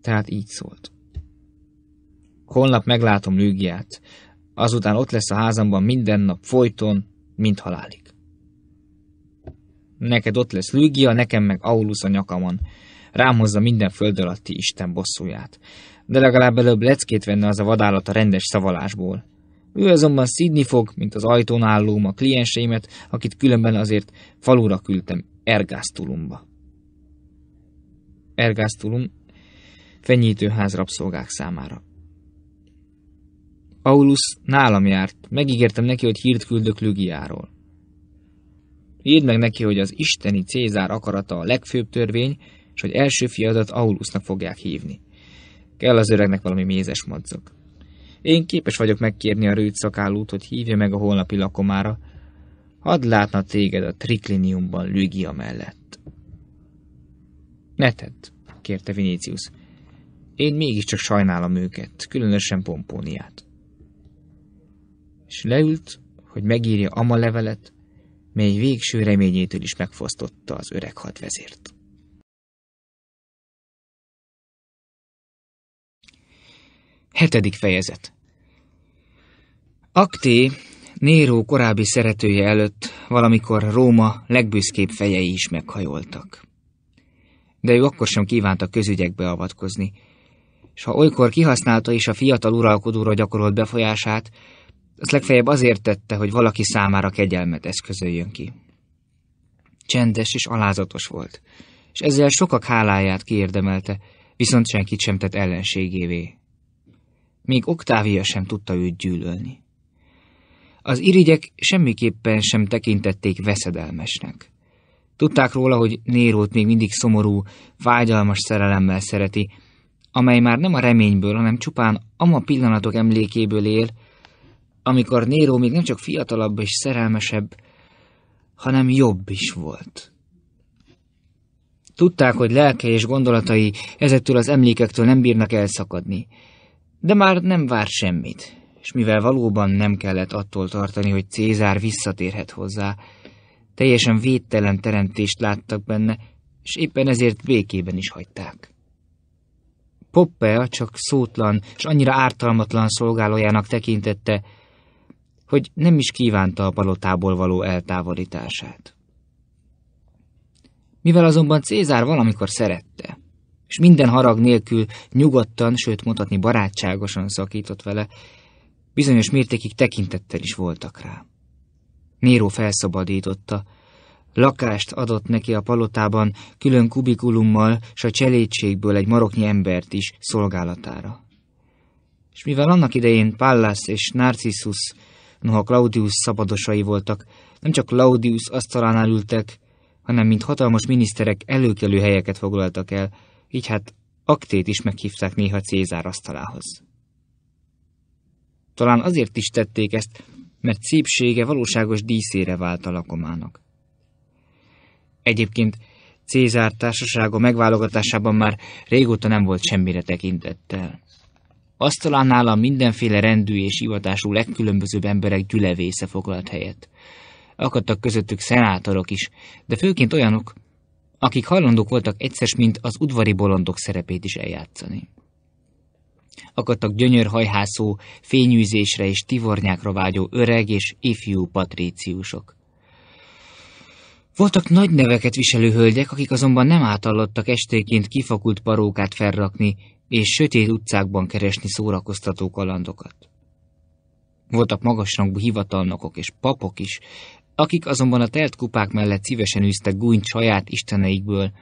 tehát így szólt. Holnap meglátom Lügiát, azután ott lesz a házamban minden nap folyton, mint halálig. Neked ott lesz Lügia, nekem meg Aulus a nyakamon. Rám hozza minden föld alatti Isten bosszúját. De legalább előbb leckét venne az a vadállat a rendes szavalásból. Ő azonban szídni fog, mint az ajtón állóm a klienseimet, akit különben azért falura küldtem Ergásztulumba. Ergásztulum fenyítőház rabszolgák számára. Paulus nálam járt, megígértem neki, hogy hírt küldök Lügiáról. Írd meg neki, hogy az isteni Cézár akarata a legfőbb törvény, és hogy első fiadat Aulusnak fogják hívni. Kell az öregnek valami mézes madzok. Én képes vagyok megkérni a rőt szakállót, hogy hívja meg a holnapi lakomára. Hadd látna téged a trikliniumban Lügia mellett. Ne tedd, kérte Vinícius. Én mégiscsak sajnálom őket, különösen Pompóniát. És leült, hogy megírja ama levelet, mely végső reményétől is megfosztotta az öreg hadvezért. Hetedik fejezet Akté, Néró korábbi szeretője előtt valamikor Róma legbüszkébb fejei is meghajoltak. De ő akkor sem kívánta közügyekbe avatkozni, és ha olykor kihasználta is a fiatal uralkodóra gyakorolt befolyását, az legfeljebb azért tette, hogy valaki számára kegyelmet eszközöljön ki. Csendes és alázatos volt, és ezzel sokak háláját kiérdemelte, viszont senkit sem tett ellenségévé. Még Oktávia sem tudta őt gyűlölni. Az irigyek semmiképpen sem tekintették veszedelmesnek. Tudták róla, hogy Nérót még mindig szomorú, vágyalmas szerelemmel szereti, amely már nem a reményből, hanem csupán ama pillanatok emlékéből él, amikor Néró még nem csak fiatalabb és szerelmesebb, hanem jobb is volt. Tudták, hogy lelke és gondolatai ezettől az emlékektől nem bírnak elszakadni, de már nem vár semmit, és mivel valóban nem kellett attól tartani, hogy Cézár visszatérhet hozzá, teljesen védtelen teremtést láttak benne, és éppen ezért békében is hagyták. Poppea csak szótlan és annyira ártalmatlan szolgálójának tekintette, hogy nem is kívánta a palotából való eltávolítását. Mivel azonban Cézár valamikor szerette, és minden harag nélkül nyugodtan, sőt mutatni barátságosan szakított vele, bizonyos mértékig tekintettel is voltak rá. Néró felszabadította, lakást adott neki a palotában külön kubikulummal s a cselédségből egy maroknyi embert is szolgálatára. És mivel annak idején Pallas és Narcissus, noha Claudius szabadosai voltak, nem csak Claudius asztalánál ültek, hanem mint hatalmas miniszterek előkelő helyeket foglaltak el, így hát Aktét is meghívták néha Cézár asztalához. Talán azért is tették ezt, mert szépsége valóságos díszére vált a lakomának. Egyébként Cézár társasága megválogatásában már régóta nem volt semmire tekintettel. Asztalán nála mindenféle rendű és ivatású, legkülönbözőbb emberek gyülevésze foglalt helyet. Akadtak közöttük szenátorok is, de főként olyanok, akik hajlandók voltak egyszer, mint az udvari bolondok szerepét is eljátszani. Akadtak gyönyörhajhászó, fényűzésre és tivornyákra vágyó öreg és ifjú patríciusok. Voltak nagy neveket viselő hölgyek, akik azonban nem átallottak estéként kifakult parókát felrakni és sötét utcákban keresni szórakoztató kalandokat. Voltak magasrangú hivatalnokok és papok is, akik azonban a telt kupák mellett szívesen űztek gúnyt saját isteneikből,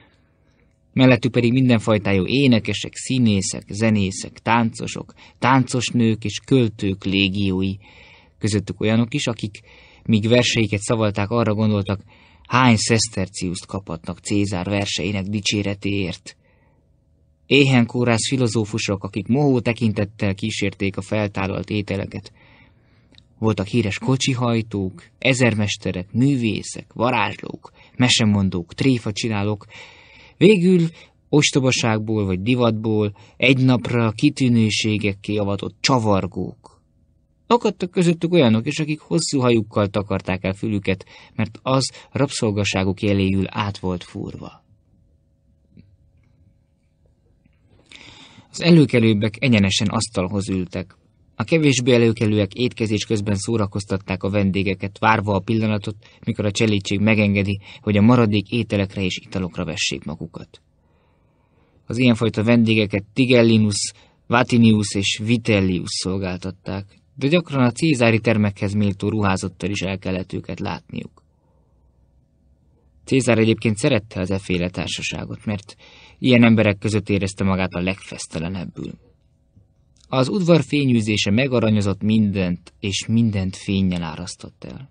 mellettük pedig mindenfajtájú énekesek, színészek, zenészek, táncosok, táncosnők és költők légiói, közöttük olyanok is, akik míg verseiket szavalták, arra gondoltak, hány szeszterciuszt kaphatnak Cézár verseinek dicséretéért. Éhenkórász filozófusok, akik mohó tekintettel kísérték a feltállalt ételeket, voltak híres kocsihajtók, ezermesterek, művészek, varázslók, mesemondók, tréfacsinálók. Végül ostobaságból vagy divatból egy napra kitűnőségekké avatott csavargók. Akadtak közöttük olyanok is, akik hosszú hajukkal takarták el fülüket, mert az rabszolgaságuk jeléül át volt fúrva. Az előkelőbbek egyenesen asztalhoz ültek, a kevésbé előkelőek étkezés közben szórakoztatták a vendégeket, várva a pillanatot, mikor a cselédség megengedi, hogy a maradék ételekre és italokra vessék magukat. Az ilyenfajta vendégeket Tigellinus, Vatinius és Vitellius szolgáltatták, de gyakran a cézári termekhez méltó ruházattal is el kellett őket látniuk. Cézár egyébként szerette az féle társaságot, mert ilyen emberek között érezte magát a legfesztelenebbül. Az udvar fényűzése megaranyozott mindent, és mindent fénnyel árasztott el.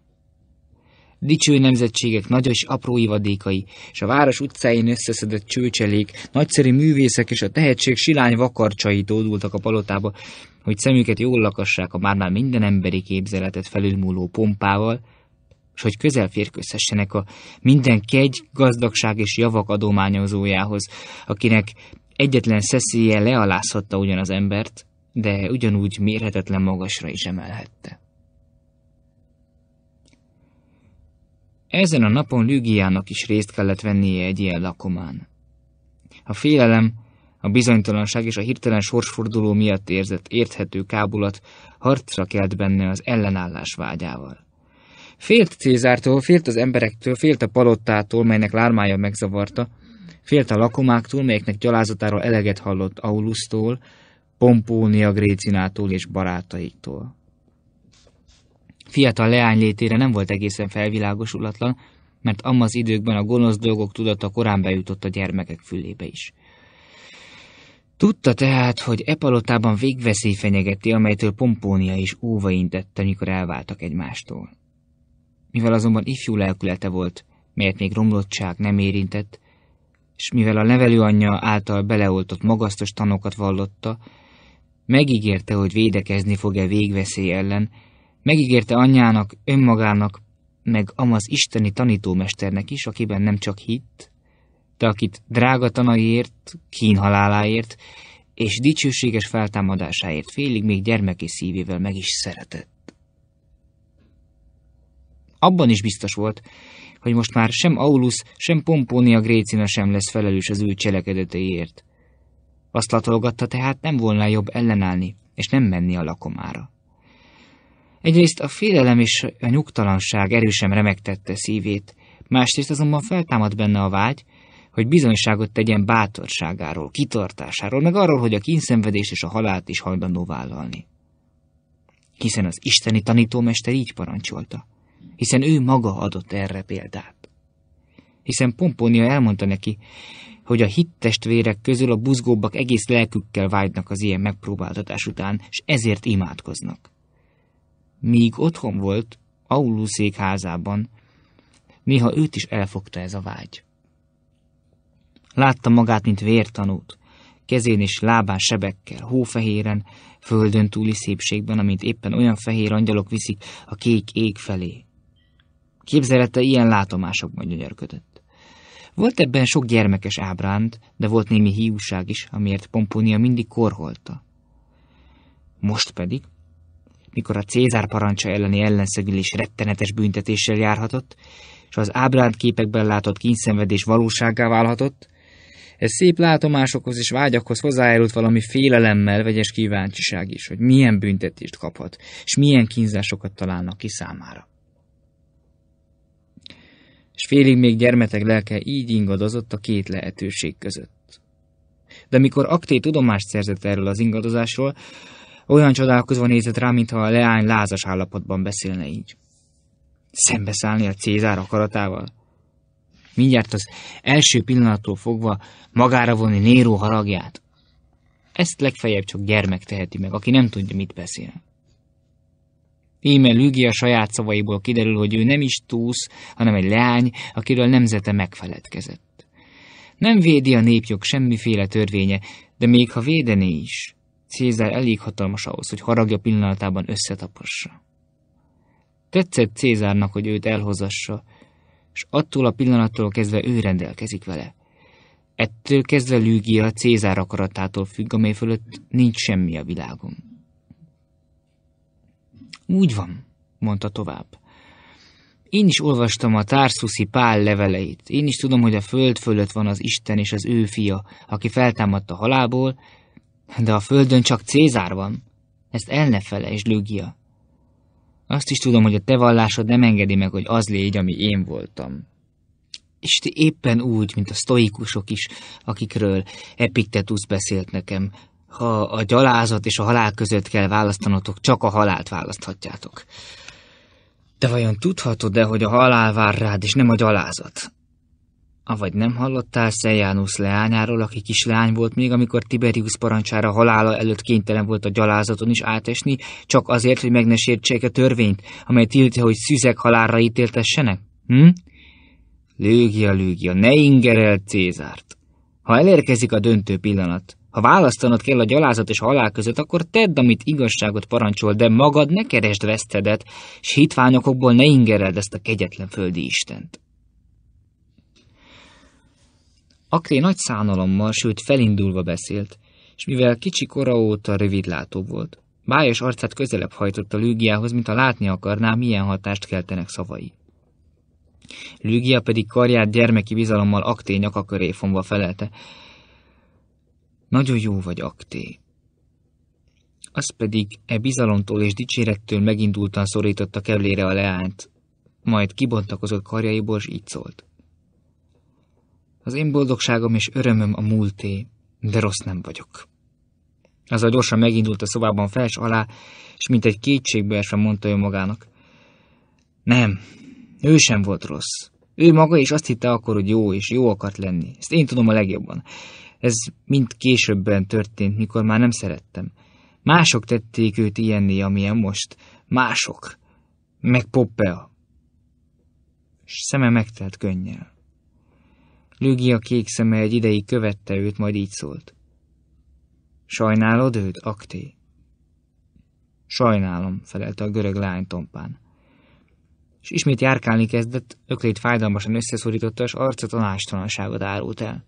Dicső nemzetségek nagyos apró ivadékai, és a város utcáin összeszedett csőcselék, nagyszerű művészek és a tehetség silány vakarcsai dódultak a palotába, hogy szemüket jól lakassák a már-már minden emberi képzeletet felülmúló pompával, és hogy közel férkőzhessenek a minden kegy, gazdagság és javak adományozójához, akinek egyetlen szeszélye lealázhatta ugyanaz embert, de ugyanúgy mérhetetlen magasra is emelhette. Ezen a napon Lügiának is részt kellett vennie egy ilyen lakomán. A félelem, a bizonytalanság és a hirtelen sorsforduló miatt érzett érthető kábulat harcra kelt benne az ellenállás vágyával. Félt Cézártól, félt az emberektől, félt a palottától, melynek lármája megzavarta, félt a lakomáktól, melyeknek gyalázatáról eleget hallott Aulusztól, Pompónia Grécinától és barátaiktól. Fiatal leány létére nem volt egészen felvilágosulatlan, mert amaz időkben a gonosz dolgok tudata korán bejutott a gyermekek fülébe is. Tudta tehát, hogy e palotában végveszély fenyegeti, amelytől Pompónia is óva intette, mikor elváltak egymástól. Mivel azonban ifjú lelkülete volt, melyet még romlottság nem érintett, és mivel a nevelőanyja által beleoltott magasztos tanokat vallotta, Megígérte, hogy védekezni fog-e végveszély ellen, megígérte anyjának, önmagának, meg amaz isteni tanítómesternek is, akiben nem csak hitt, de akit drága tanaiért, kínhaláláért és dicsőséges feltámadásáért félig még gyermeki szívével meg is szeretett. Abban is biztos volt, hogy most már sem Aulus, sem Pompónia Grécina sem lesz felelős az ő cselekedeteiért. Azt latolgatta tehát, nem volna jobb ellenállni, és nem menni a lakomára. Egyrészt a félelem és a nyugtalanság erősen remegtette szívét, másrészt azonban feltámadt benne a vágy, hogy bizonyságot tegyen bátorságáról, kitartásáról, meg arról, hogy a kínszenvedés és a halált is hajlandó vállalni. Hiszen az isteni tanítómester így parancsolta. Hiszen ő maga adott erre példát. Hiszen Pomponia elmondta neki, hogy a hittestvérek közül a buzgóbbak egész lelkükkel vágynak az ilyen megpróbáltatás után, és ezért imádkoznak. Míg otthon volt, Aulú házában, néha őt is elfogta ez a vágy. Látta magát, mint vértanút, kezén és lábán sebekkel, hófehéren, földön túli szépségben, amint éppen olyan fehér angyalok viszik a kék ég felé. Képzelete ilyen látomásokban gyönyörködött. Volt ebben sok gyermekes ábránt, de volt némi hiúság is, amiért Pomponia mindig korholta. Most pedig, mikor a Cézár parancsa elleni ellenszegülés rettenetes büntetéssel járhatott, és az ábránt képekben látott kínszenvedés valóságá válhatott, ez szép látomásokhoz és vágyakhoz hozzájárult valami félelemmel vegyes kíváncsiság is, hogy milyen büntetést kaphat, és milyen kínzásokat találnak ki számára és félig még gyermetek lelke így ingadozott a két lehetőség között. De mikor Akté tudomást szerzett erről az ingadozásról, olyan csodálkozva nézett rá, mintha a leány lázas állapotban beszélne így. Szembeszállni a Cézár akaratával? Mindjárt az első pillanattól fogva magára vonni Néró haragját? Ezt legfeljebb csak gyermek teheti meg, aki nem tudja, mit beszél. Íme Lügi a saját szavaiból kiderül, hogy ő nem is túsz, hanem egy leány, akiről nemzete megfeledkezett. Nem védi a népjog semmiféle törvénye, de még ha védené is, Cézár elég hatalmas ahhoz, hogy haragja pillanatában összetapossa. Tetszett Cézárnak, hogy őt elhozassa, és attól a pillanattól kezdve ő rendelkezik vele. Ettől kezdve Lügia Cézár akaratától függ, amely fölött nincs semmi a világon. Úgy van, mondta tovább. Én is olvastam a Társzuszi Pál leveleit. Én is tudom, hogy a föld fölött van az Isten és az ő fia, aki feltámadta a halából, de a földön csak Cézár van. Ezt el ne felejtsd, Lügia. Azt is tudom, hogy a te vallásod nem engedi meg, hogy az légy, ami én voltam. És ti éppen úgy, mint a sztoikusok is, akikről Epiktetus beszélt nekem, ha a gyalázat és a halál között kell választanotok, csak a halált választhatjátok. De vajon tudhatod-e, hogy a halál vár rád, és nem a gyalázat? Avagy nem hallottál Szeljánusz leányáról, aki kislány volt még, amikor Tiberius parancsára halála előtt kénytelen volt a gyalázaton is átesni, csak azért, hogy meg ne sértsék a törvényt, amely tiltja, hogy szüzek halálra ítéltessenek? Hm? Lőgia, lőgia, ne ingereld Cézárt! Ha elérkezik a döntő pillanat, ha választanod kell a gyalázat és a halál között, akkor tedd, amit igazságot parancsol, de magad ne keresd vesztedet, s hitványokokból ne ingereld ezt a kegyetlen földi Istent. Akré nagy szánalommal, sőt felindulva beszélt, és mivel kicsi kora óta rövidlátó volt, bájos arcát közelebb hajtott a Lügiához, mint a látni akarná, milyen hatást keltenek szavai. Lügia pedig karját gyermeki bizalommal akté nyaka köré fonva felelte, nagyon jó vagy, Akté. Az pedig e bizalomtól és dicsérettől megindultan szorította kevlére a leányt, majd kibontakozott karjaiból, és így szólt. Az én boldogságom és örömöm a múlté, de rossz nem vagyok. Az a gyorsan megindult a szobában fels alá, és mint egy kétségbeesve mondta ő magának. Nem, ő sem volt rossz. Ő maga is azt hitte akkor, hogy jó és jó akart lenni. Ezt én tudom a legjobban. Ez mind későbben történt, mikor már nem szerettem. Mások tették őt ilyenni, amilyen most. Mások. Meg Poppea. S szeme megtelt könnyel. Lügia kék szeme egy ideig követte őt, majd így szólt. Sajnálod őt, Akté? Sajnálom, felelte a görög lány tompán. És ismét járkálni kezdett, öklét fájdalmasan összeszorította, és arca tanástalanságot árult el.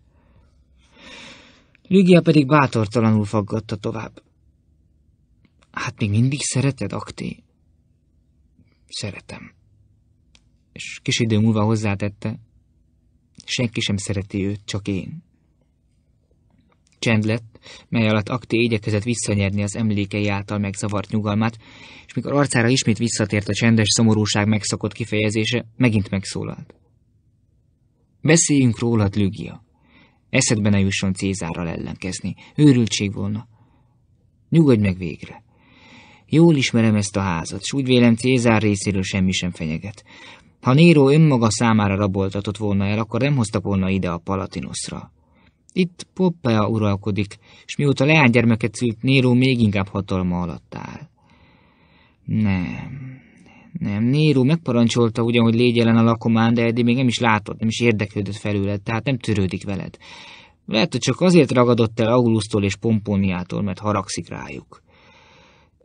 Lügia pedig bátortalanul faggatta tovább. Hát még mindig szereted, Akti. Szeretem. És kis idő múlva hozzátette, senki sem szereti őt, csak én. Csend lett, mely alatt Akti igyekezett visszanyerni az emlékei által megzavart nyugalmát, és mikor arcára ismét visszatért a csendes szomorúság megszokott kifejezése, megint megszólalt. Beszéljünk rólad, Lügia. Eszedbe ne jusson Cézárral ellenkezni. Őrültség volna. Nyugodj meg végre. Jól ismerem ezt a házat, s úgy vélem Cézár részéről semmi sem fenyeget. Ha Néró önmaga számára raboltatott volna el, akkor nem hoztak volna ide a Palatinosra. Itt Poppea uralkodik, és mióta leánygyermeket szült, Néró még inkább hatalma alatt áll. Nem, nem, néru megparancsolta ugyan, hogy légy jelen a lakomán, de eddig még nem is látott, nem is érdeklődött felőled, tehát nem törődik veled. Lehet, hogy csak azért ragadott el Augustól és Pomponiától, mert haragszik rájuk.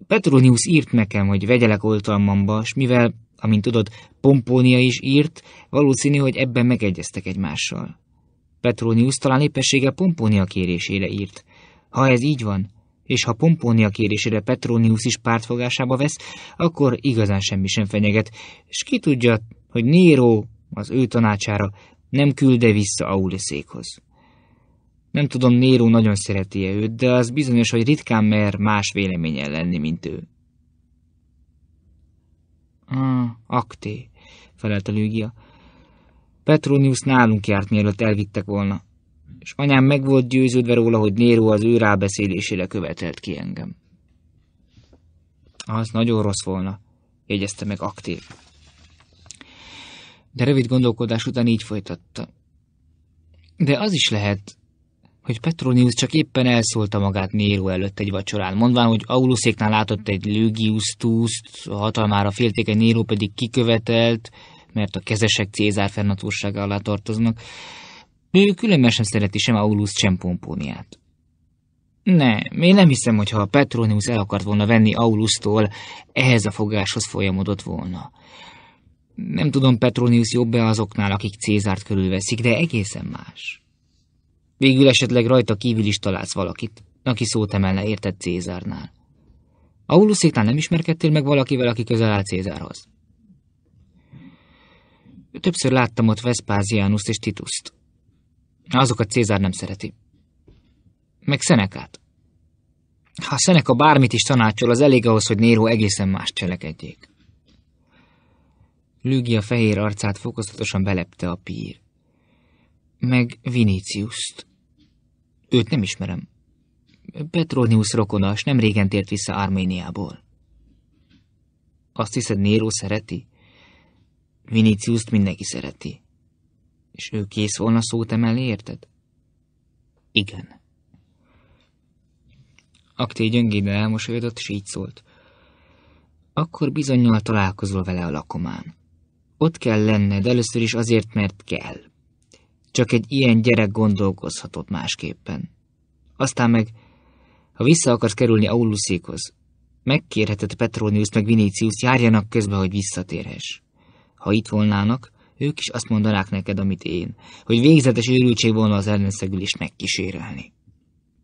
Petronius írt nekem, hogy vegyelek oltalmamba, és mivel, amint tudod, Pomponia is írt, valószínű, hogy ebben megegyeztek egymással. Petronius talán éppességgel Pomponia kérésére írt. Ha ez így van, és ha Pompónia kérésére Petronius is pártfogásába vesz, akkor igazán semmi sem fenyeget, és ki tudja, hogy Néró az ő tanácsára nem külde vissza Auliszékhoz. Nem tudom, Néró nagyon szereti -e őt, de az bizonyos, hogy ritkán mer más véleményen lenni, mint ő. Ah, akté, felelt a Lügia. Petronius nálunk járt, mielőtt elvittek volna és anyám meg volt győződve róla, hogy Néró az ő rábeszélésére követelt ki engem. Az nagyon rossz volna, jegyezte meg aktív. De rövid gondolkodás után így folytatta. De az is lehet, hogy Petronius csak éppen elszólta magát Néró előtt egy vacsorán, mondván, hogy Auluszéknál látott egy Lügius túszt, a hatalmára egy Néró pedig kikövetelt, mert a kezesek Cézár fennhatósága alá tartoznak, ő különösen szereti sem Aulus, sem Pomponiát. Nem, én nem hiszem, hogy ha a Petronius el akart volna venni Aulusztól, ehhez a fogáshoz folyamodott volna. Nem tudom, Petronius jobb-e azoknál, akik Cézárt körülveszik, de egészen más. Végül esetleg rajta kívül is találsz valakit, aki szót emelne értett Cézárnál. Auluszéknál nem ismerkedtél meg valakivel, aki közel áll Cézárhoz. Többször láttam ott Vespáziánuszt és Tituszt. Azokat Cézár nem szereti. Meg Szenekát. Ha Szeneka bármit is tanácsol, az elég ahhoz, hogy Néró egészen más cselekedjék. Lügia fehér arcát fokozatosan belepte a pír. Meg Viníciuszt. Őt nem ismerem. Petronius rokonas, nem régen tért vissza Arméniából. Azt hiszed, Néró szereti? Viníciuszt mindenki szereti. És ő kész volna szót emelni, érted? Igen. Akté gyöngébe elmosolyodott, s így szólt. Akkor bizonyal találkozol vele a lakomán. Ott kell lenned először is azért, mert kell. Csak egy ilyen gyerek gondolkozhatott másképpen. Aztán meg, ha vissza akarsz kerülni Aulusékhoz, megkérheted Petronius meg Vinícius járjanak közbe, hogy visszatérhess. Ha itt volnának, ők is azt mondanák neked, amit én, hogy végzetes őrültség volna az ellenszegülést megkísérelni.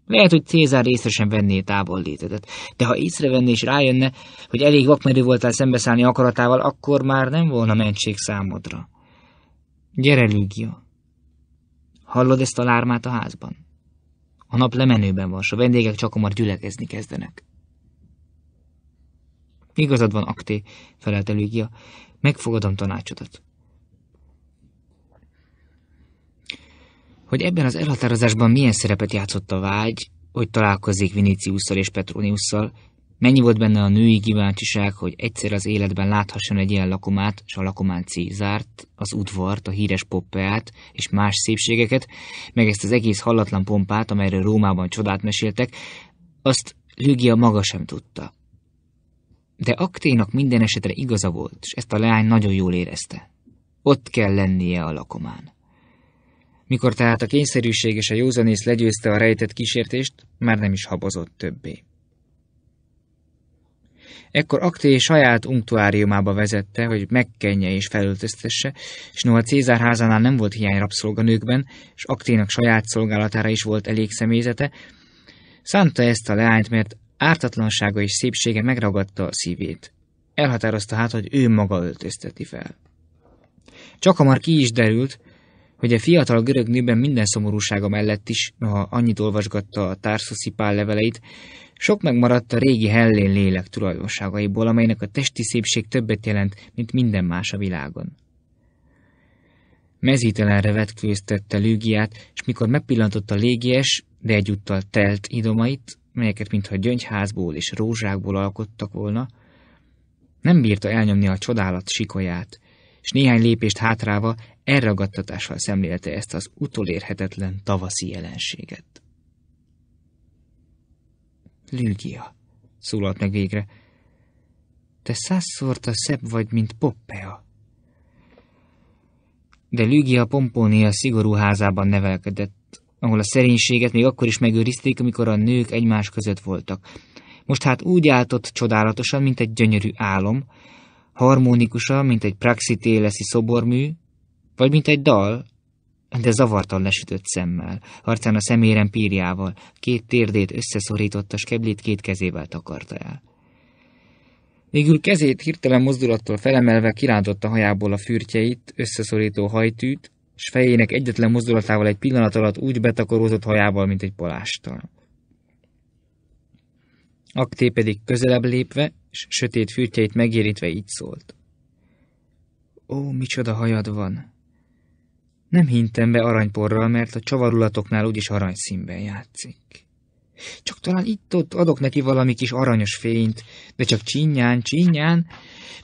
Lehet, hogy Cézár sem venné létedet, de ha észrevenné és rájönne, hogy elég vakmerő voltál szembeszállni akaratával, akkor már nem volna mentség számodra. Gyere, Lígia! Hallod ezt a lármát a házban? A nap lemenőben van, s a vendégek csakomar gyülekezni kezdenek. Igazad van, Akté, felelte Lígia, megfogadom tanácsodat. Hogy ebben az elhatározásban milyen szerepet játszott a vágy, hogy találkozzék Viniciusszal és Petroniusszal, mennyi volt benne a női kíváncsiság, hogy egyszer az életben láthasson egy ilyen lakomát, és a lakomán Cézárt, az udvart, a híres poppeát és más szépségeket, meg ezt az egész hallatlan pompát, amelyről Rómában csodát meséltek, azt Lügia maga sem tudta. De Akténak minden esetre igaza volt, és ezt a leány nagyon jól érezte. Ott kell lennie a lakomán. Mikor tehát a kényszerűség és a józanész legyőzte a rejtett kísértést, már nem is habozott többé. Ekkor Akté saját unktuáriumába vezette, hogy megkenje és felöltöztesse, és noha Cézár házánál nem volt hiány rabszolganőkben, és Akténak saját szolgálatára is volt elég személyzete, szánta ezt a leányt, mert ártatlansága és szépsége megragadta a szívét. Elhatározta hát, hogy ő maga öltözteti fel. Csak hamar ki is derült, hogy a fiatal görög nőben minden szomorúsága mellett is, ha annyit olvasgatta a társzuszi pál leveleit, sok megmaradt a régi hellén lélek tulajdonságaiból, amelynek a testi szépség többet jelent, mint minden más a világon. Mezítelenre vetkőztette Lügiát, és mikor megpillantotta légies, de egyúttal telt idomait, melyeket mintha gyöngyházból és rózsákból alkottak volna, nem bírta elnyomni a csodálat sikolyát, és néhány lépést hátráva elragadtatással szemlélte ezt az utolérhetetlen tavaszi jelenséget. Lügia, szólalt meg végre, te százszorta szebb vagy, mint Poppea. De Lügia Pomponia szigorú házában nevelkedett, ahol a szerénységet még akkor is megőrizték, amikor a nők egymás között voltak. Most hát úgy álltott csodálatosan, mint egy gyönyörű álom, harmonikusan, mint egy praxitéleszi szobormű, vagy mint egy dal, de zavartan lesütött szemmel, arcán a szeméren pírjával, két térdét összeszorította, keblét két kezével takarta el. Végül kezét hirtelen mozdulattal felemelve kirántotta hajából a fürtjeit, összeszorító hajtűt, s fejének egyetlen mozdulatával egy pillanat alatt úgy betakarózott hajával, mint egy palástal. Akté pedig közelebb lépve, s sötét fürtjeit megérítve így szólt. Ó, micsoda hajad van! Nem hintem be aranyporral, mert a csavarulatoknál úgyis aranyszínben játszik. Csak talán itt-ott adok neki valami kis aranyos fényt, de csak csinyán, csinyán,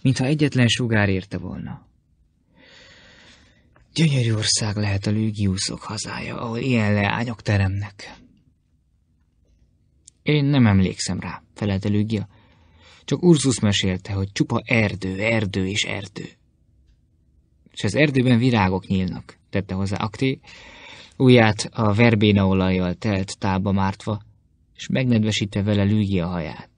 mintha egyetlen sugár érte volna. Gyönyörű ország lehet a lőgiuszok hazája, ahol ilyen leányok teremnek. Én nem emlékszem rá, felelte Lügia. Csak Ursus mesélte, hogy csupa erdő, erdő és erdő. És az erdőben virágok nyílnak tette hozzá Akti, ujját a verbéna olajjal telt tába mártva, és megnedvesítve vele lügi a haját.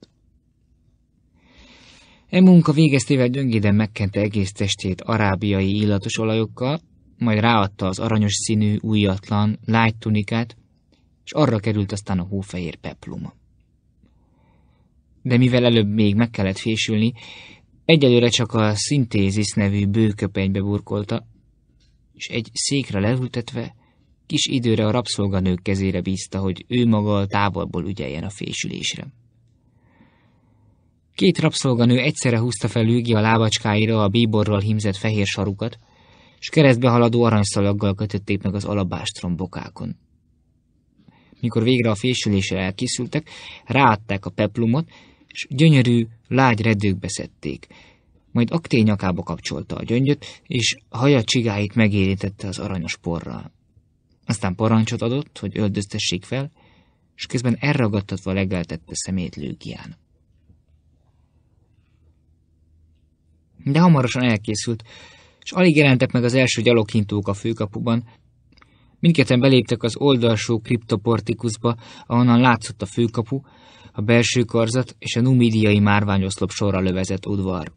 E munka végeztével gyöngéden megkente egész testét arábiai illatos olajokkal, majd ráadta az aranyos színű, újatlan, lágy tunikát, és arra került aztán a hófehér peplum. De mivel előbb még meg kellett fésülni, egyelőre csak a szintézis nevű bőköpenybe burkolta, és egy székre leültetve kis időre a rabszolganők kezére bízta, hogy ő maga a távolból ügyeljen a fésülésre. Két rabszolganő egyszerre húzta fel Lügi a lábacskáira a bíborral himzett fehér sarukat, és keresztbe haladó aranyszalaggal kötötték meg az alabástrom bokákon. Mikor végre a fésülésre elkészültek, ráadták a peplumot, és gyönyörű, lágy redőkbe szedték, majd akté nyakába kapcsolta a gyöngyöt, és haja csigáit megérintette az aranyos porral. Aztán parancsot adott, hogy öldöztessék fel, és közben elragadtatva legeltette szemét lőgián. De hamarosan elkészült, és alig jelentek meg az első gyaloghintók a főkapuban, mindketten beléptek az oldalsó kriptoportikusba, ahonnan látszott a főkapu, a belső karzat és a numidiai márványoszlop sorra lövezett udvar.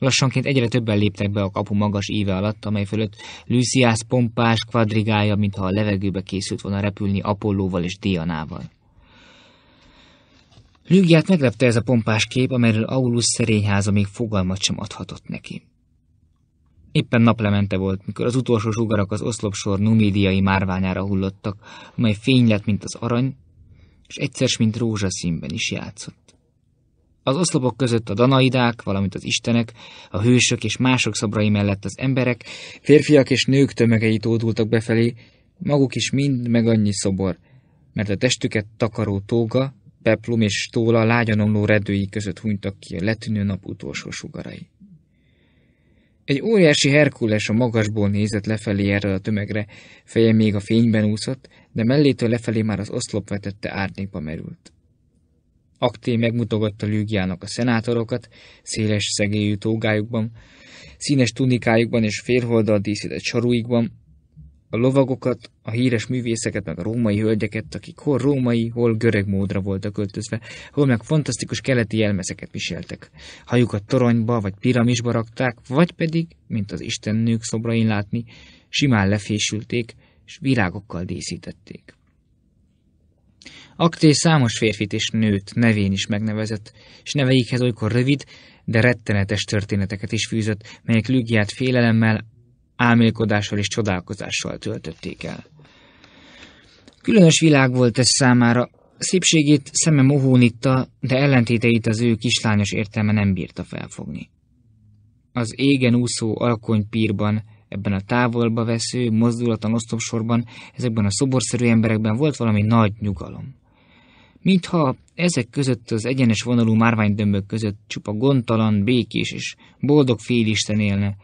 Lassanként egyre többen léptek be a kapu magas íve alatt, amely fölött Luciás pompás kvadrigája, mintha a levegőbe készült volna repülni Apollóval és Dianával. Lügiát meglepte ez a pompás kép, amelyről Aulus szerényháza még fogalmat sem adhatott neki. Éppen naplemente volt, mikor az utolsó sugarak az oszlopsor numidiai márványára hullottak, amely fény lett, mint az arany, és egyszer mint rózsaszínben is játszott. Az oszlopok között a danaidák, valamint az istenek, a hősök és mások szobrai mellett az emberek, férfiak és nők tömegei tódultak befelé, maguk is mind meg annyi szobor, mert a testüket takaró tóga, peplum és lágyan lágyanomló redői között hunytak ki a letűnő nap utolsó sugarai. Egy óriási Herkules a magasból nézett lefelé erre a tömegre, feje még a fényben úszott, de mellétől lefelé már az oszlop vetette árnyékba merült. Akté megmutogatta Lügiának a szenátorokat, széles szegélyű tógájukban, színes tunikájukban és férholdal díszített saruikban, a lovagokat, a híres művészeket, meg a római hölgyeket, akik hol római, hol görög módra voltak öltözve, hol meg fantasztikus keleti jelmezeket viseltek. Hajukat toronyba vagy piramisba rakták, vagy pedig, mint az istennők szobrain látni, simán lefésülték, és virágokkal díszítették. Akté számos férfit és nőt nevén is megnevezett, és neveikhez olykor rövid, de rettenetes történeteket is fűzött, melyek lügját félelemmel, álmélkodással és csodálkozással töltötték el. Különös világ volt ez számára, szépségét szeme mohónitta, de ellentéteit az ő kislányos értelme nem bírta felfogni. Az égen úszó alkonypírban, ebben a távolba vesző, mozdulatlan osztopsorban, ezekben a szoborszerű emberekben volt valami nagy nyugalom. Mintha ezek között az egyenes vonalú márványdömbök között csupa gondtalan, békés és boldog félisten élne,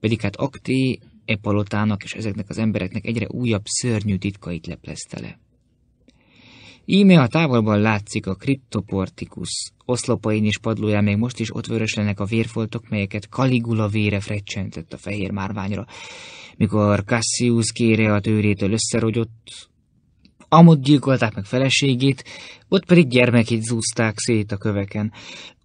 pedig hát Akté e palotának és ezeknek az embereknek egyre újabb szörnyű titkait leplezte le. Íme a távolban látszik a kriptoportikus, oszlopain és padlóján még most is ott vöröslenek a vérfoltok, melyeket Kaligula vére frecsentett a fehér márványra, mikor Cassius kére a tőrétől összerogyott, Amott gyilkolták meg feleségét, ott pedig gyermekét zúzták szét a köveken.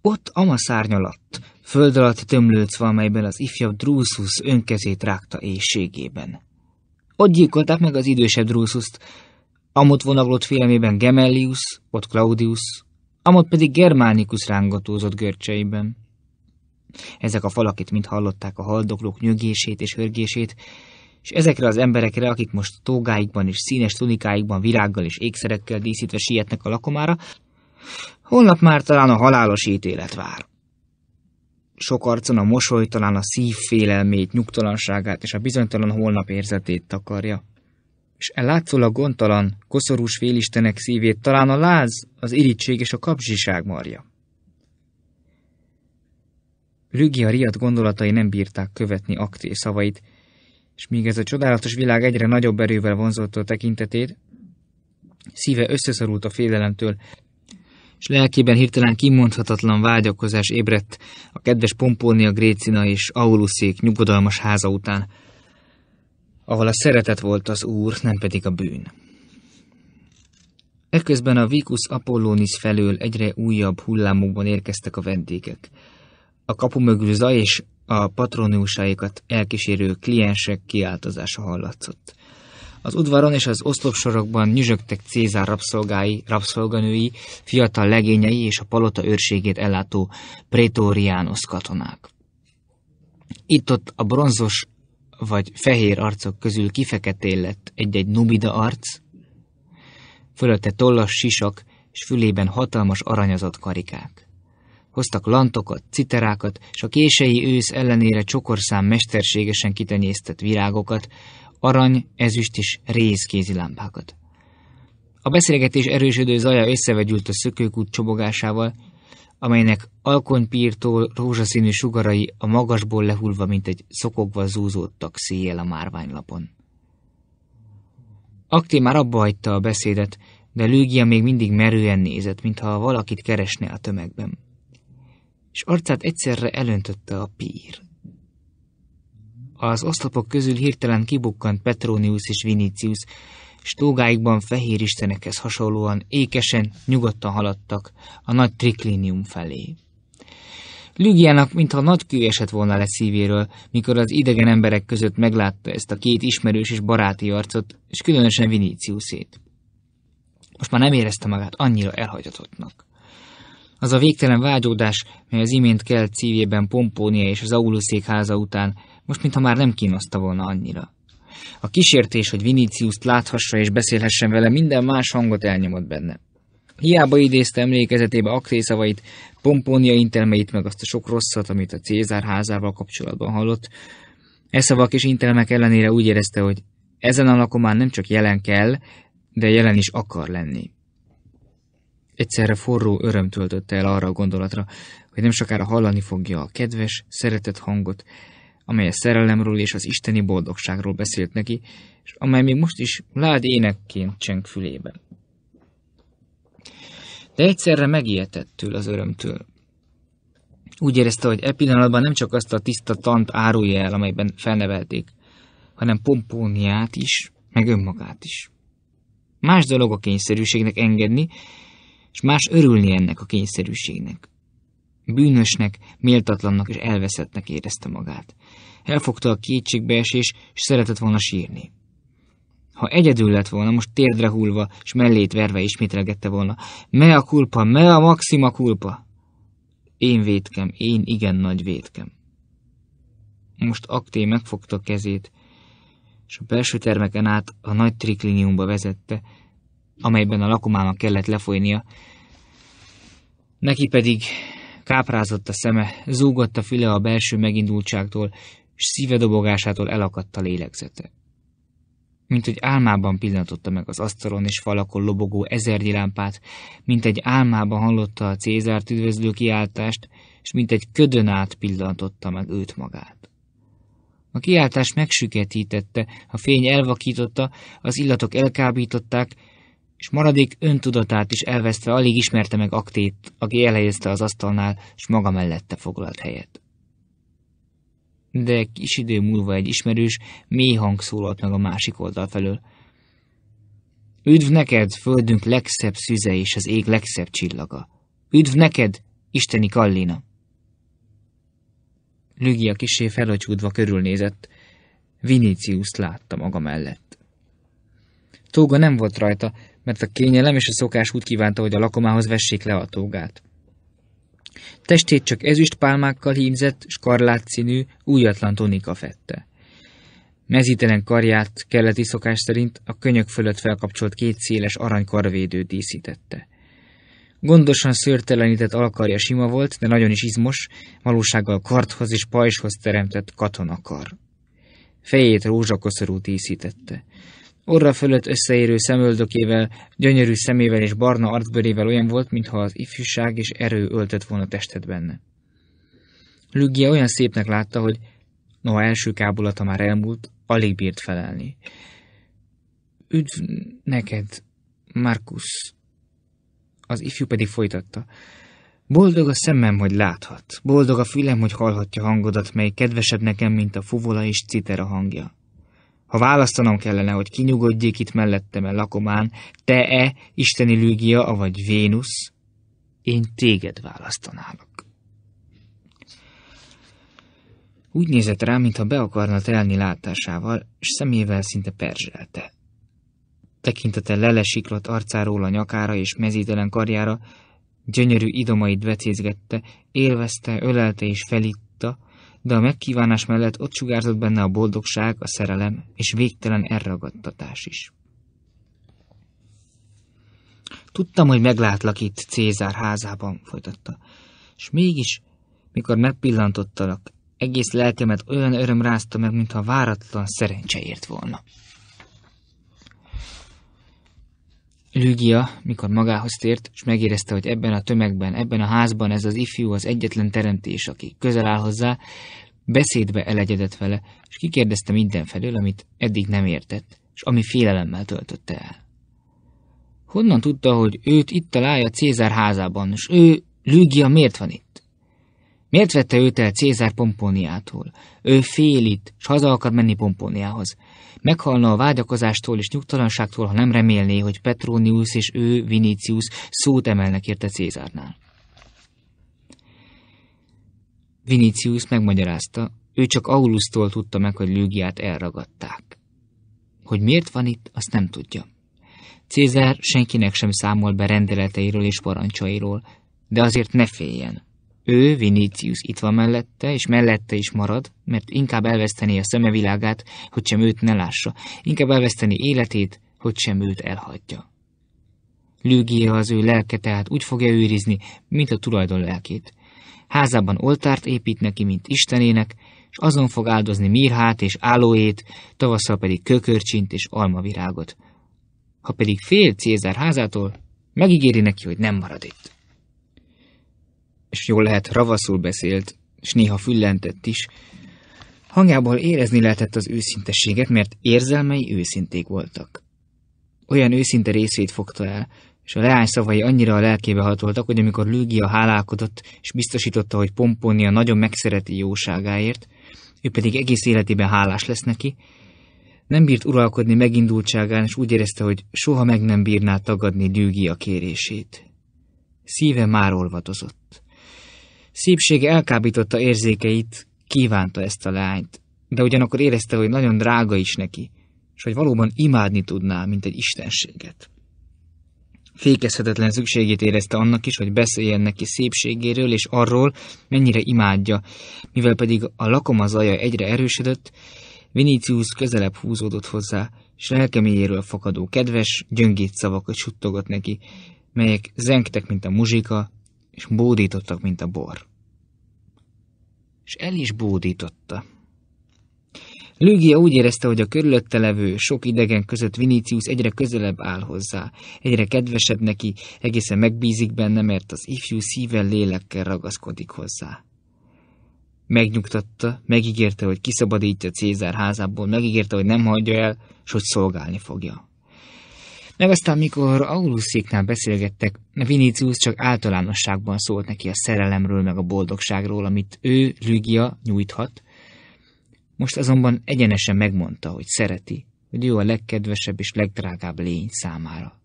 Ott ama szárnyalat, föld alatt tömlőc amelyben az ifjabb Drúszus önkezét rágta éjségében. Ott gyilkolták meg az idősebb Drúszuszt, amott vonaglott félmében Gemellius, ott Claudius, amott pedig Germánikus rángatózott görcseiben. Ezek a falakit mind hallották a haldoklók nyögését és hörgését, és ezekre az emberekre, akik most tógáikban és színes tunikáikban virággal és ékszerekkel díszítve sietnek a lakomára, holnap már talán a halálos ítélet vár. Sok arcon a mosoly talán a szív félelmét, nyugtalanságát és a bizonytalan holnap érzetét takarja. És e a gondtalan, koszorús félistenek szívét talán a láz, az irítség és a kapzsiság marja. a riad gondolatai nem bírták követni akté szavait, és míg ez a csodálatos világ egyre nagyobb erővel vonzotta a tekintetét, szíve összeszorult a félelemtől, és lelkében hirtelen kimondhatatlan vágyakozás ébredt a kedves Pompónia Grécina és Auluszék nyugodalmas háza után, ahol a szeretet volt az úr, nem pedig a bűn. Ekközben a Vicus Apollonis felől egyre újabb hullámokban érkeztek a vendégek. A kapu mögül zaj és a patronusaikat elkísérő kliensek kiáltozása hallatszott. Az udvaron és az oszlopsorokban nyüzsögtek Cézár rabszolgái, rabszolganői, fiatal legényei és a palota őrségét ellátó pretóriánusz katonák. Itt-ott a bronzos vagy fehér arcok közül lett egy-egy nubida arc, fölötte tollas sisak, és fülében hatalmas aranyozott karikák hoztak lantokat, citerákat, és a kései ősz ellenére csokorszám mesterségesen kitenyésztett virágokat, arany, ezüst és rézkézi lámpákat. A beszélgetés erősödő zaja összevegyült a szökőkút csobogásával, amelynek alkonypírtól rózsaszínű sugarai a magasból lehullva, mint egy szokogva zúzódtak széjjel a márványlapon. Akti már abba hagyta a beszédet, de Lügia még mindig merően nézett, mintha valakit keresne a tömegben és arcát egyszerre elöntötte a pír. Az oszlopok közül hirtelen kibukkant Petronius és Vinicius, stógáikban fehér istenekhez hasonlóan ékesen, nyugodtan haladtak a nagy triklinium felé. Lügiának, mintha nagy kő esett volna le szívéről, mikor az idegen emberek között meglátta ezt a két ismerős és baráti arcot, és különösen Viniciusét. Most már nem érezte magát annyira elhagyatottnak. Az a végtelen vágyódás, mely az imént kell szívében Pompónia és az Auluszék háza után, most mintha már nem kínoszta volna annyira. A kísértés, hogy vinicius láthassa és beszélhessen vele, minden más hangot elnyomott benne. Hiába idézte emlékezetébe Akté szavait, Pompónia intelmeit meg azt a sok rosszat, amit a Cézár házával kapcsolatban hallott. E szavak és intelmek ellenére úgy érezte, hogy ezen a lakomán nem csak jelen kell, de jelen is akar lenni. Egyszerre forró öröm töltötte el arra a gondolatra, hogy nem sokára hallani fogja a kedves, szeretett hangot, amely a szerelemről és az isteni boldogságról beszélt neki, és amely még most is lád énekként cseng fülébe. De egyszerre megijedett től az örömtől. Úgy érezte, hogy e pillanatban nem csak azt a tiszta tant árulja el, amelyben felnevelték, hanem pompóniát is, meg önmagát is. Más dolog a kényszerűségnek engedni, és más örülni ennek a kényszerűségnek. Bűnösnek, méltatlannak és elveszettnek érezte magát. Elfogta a kétségbeesés, és szeretett volna sírni. Ha egyedül lett volna, most térdre hullva és mellét verve ismételgette volna. Me a kulpa, me a maxima kulpa! Én vétkem, én igen nagy vétkem. Most akté megfogta kezét, és a belső termeken át a nagy trikliniumba vezette, amelyben a lakomának kellett lefolynia. Neki pedig káprázott a szeme, zúgott a füle a belső megindultságtól, és szívedobogásától elakadt a lélegzete. Mint hogy álmában pillantotta meg az asztalon és falakon lobogó ezernyi lámpát, mint egy álmában hallotta a Cézárt üdvözlő kiáltást, és mint egy ködön át pillantotta meg őt magát. A kiáltás megsüketítette, a fény elvakította, az illatok elkábították, és maradék öntudatát is elvesztve alig ismerte meg Aktét, aki elhelyezte az asztalnál, és maga mellette foglalt helyet. De kis idő múlva egy ismerős, mély hang szólalt meg a másik oldal felől. Üdv neked, földünk legszebb szüze és az ég legszebb csillaga! Üdv neked, isteni Kallina! Lügia kisé felocsúdva körülnézett, Vinicius látta maga mellett. Tóga nem volt rajta, mert a kényelem és a szokás úgy kívánta, hogy a lakomához vessék le a tógát. Testét csak ezüst pálmákkal hímzett, skarlát színű, újatlan tonika fette. Mezítelen karját keleti szokás szerint a könyök fölött felkapcsolt két széles aranykarvédő díszítette. Gondosan szőrtelenített alkarja sima volt, de nagyon is izmos, valósággal karthoz és pajshoz teremtett katonakar. Fejét rózsakoszorú díszítette. Orra fölött összeérő szemöldökével, gyönyörű szemével és barna arcbőrével olyan volt, mintha az ifjúság és erő öltött volna testet benne. Lüggie olyan szépnek látta, hogy noha első kábulata már elmúlt, alig bírt felelni. Üdv neked, Markus. Az ifjú pedig folytatta. Boldog a szemem, hogy láthat. Boldog a fülem, hogy hallhatja hangodat, mely kedvesebb nekem, mint a fuvola és citera hangja. Ha választanom kellene, hogy kinyugodjék itt mellettem a lakomán, te-e, isteni Lügia, avagy Vénusz, én téged választanálok. Úgy nézett rá, mintha be akarna telni látásával, és szemével szinte perzselte. Tekintete lelesiklott arcáról a nyakára és mezítelen karjára, gyönyörű idomait becézgette, élvezte, ölelte és felitt, de a megkívánás mellett ott sugárzott benne a boldogság, a szerelem és végtelen elragadtatás is. Tudtam, hogy meglátlak itt Cézár házában, folytatta, és mégis, mikor megpillantottalak, egész lelkemet olyan öröm rázta meg, mintha váratlan szerencse ért volna. Lügia, mikor magához tért, és megérezte, hogy ebben a tömegben, ebben a házban ez az ifjú az egyetlen teremtés, aki közel áll hozzá, beszédbe elegyedett vele, és kikérdezte mindenfelől, amit eddig nem értett, és ami félelemmel töltötte el. Honnan tudta, hogy őt itt találja Cézár házában, és ő, Lügia, miért van itt? Miért vette őt el Cézár Pompóniától? Ő fél itt, s haza akar menni Pompóniához. Meghalna a vágyakozástól és nyugtalanságtól, ha nem remélné, hogy Petronius és ő, Vinicius szót emelnek érte Cézárnál. Vinicius megmagyarázta, ő csak Aulusztól tudta meg, hogy Lügiát elragadták. Hogy miért van itt, azt nem tudja. Cézár senkinek sem számol be rendeleteiről és parancsairól, de azért ne féljen, ő, Vinicius itt van mellette, és mellette is marad, mert inkább elveszteni a szemevilágát, hogy sem őt ne lássa, inkább elveszteni életét, hogy sem őt elhagyja. Lügia az ő lelke tehát úgy fogja őrizni, mint a tulajdon lelkét. Házában oltárt épít neki, mint Istenének, és azon fog áldozni mirhát és álóét, tavasszal pedig kökörcsint és almavirágot. Ha pedig fél Cézár házától, megígéri neki, hogy nem marad itt és jól lehet ravaszul beszélt, és néha füllentett is. Hangjából érezni lehetett az őszintességet, mert érzelmei őszinték voltak. Olyan őszinte részét fogta el, és a leány szavai annyira a lelkébe hatoltak, hogy amikor Lügia hálálkodott, és biztosította, hogy Pomponia nagyon megszereti jóságáért, ő pedig egész életében hálás lesz neki, nem bírt uralkodni megindultságán, és úgy érezte, hogy soha meg nem bírná tagadni Lügia kérését. Szíve már olvadozott. Szépsége elkábította érzékeit, kívánta ezt a lányt, de ugyanakkor érezte, hogy nagyon drága is neki, és hogy valóban imádni tudná, mint egy istenséget. Fékezhetetlen szükségét érezte annak is, hogy beszéljen neki szépségéről és arról, mennyire imádja, mivel pedig a lakoma zaja egyre erősödött, Vinicius közelebb húzódott hozzá, és lelkeméjéről fakadó kedves, gyöngét szavakat suttogott neki, melyek zengtek, mint a muzsika, és bódítottak, mint a bor és el is bódította. Lügia úgy érezte, hogy a körülötte levő sok idegen között Vinicius egyre közelebb áll hozzá, egyre kedvesebb neki, egészen megbízik benne, mert az ifjú szíven lélekkel ragaszkodik hozzá. Megnyugtatta, megígérte, hogy kiszabadítja Cézár házából, megígérte, hogy nem hagyja el, s hogy szolgálni fogja. Meg aztán, mikor Aulusziknál beszélgettek, Vinicius csak általánosságban szólt neki a szerelemről meg a boldogságról, amit ő, Lügia, nyújthat. Most azonban egyenesen megmondta, hogy szereti, hogy ő a legkedvesebb és legdrágább lény számára.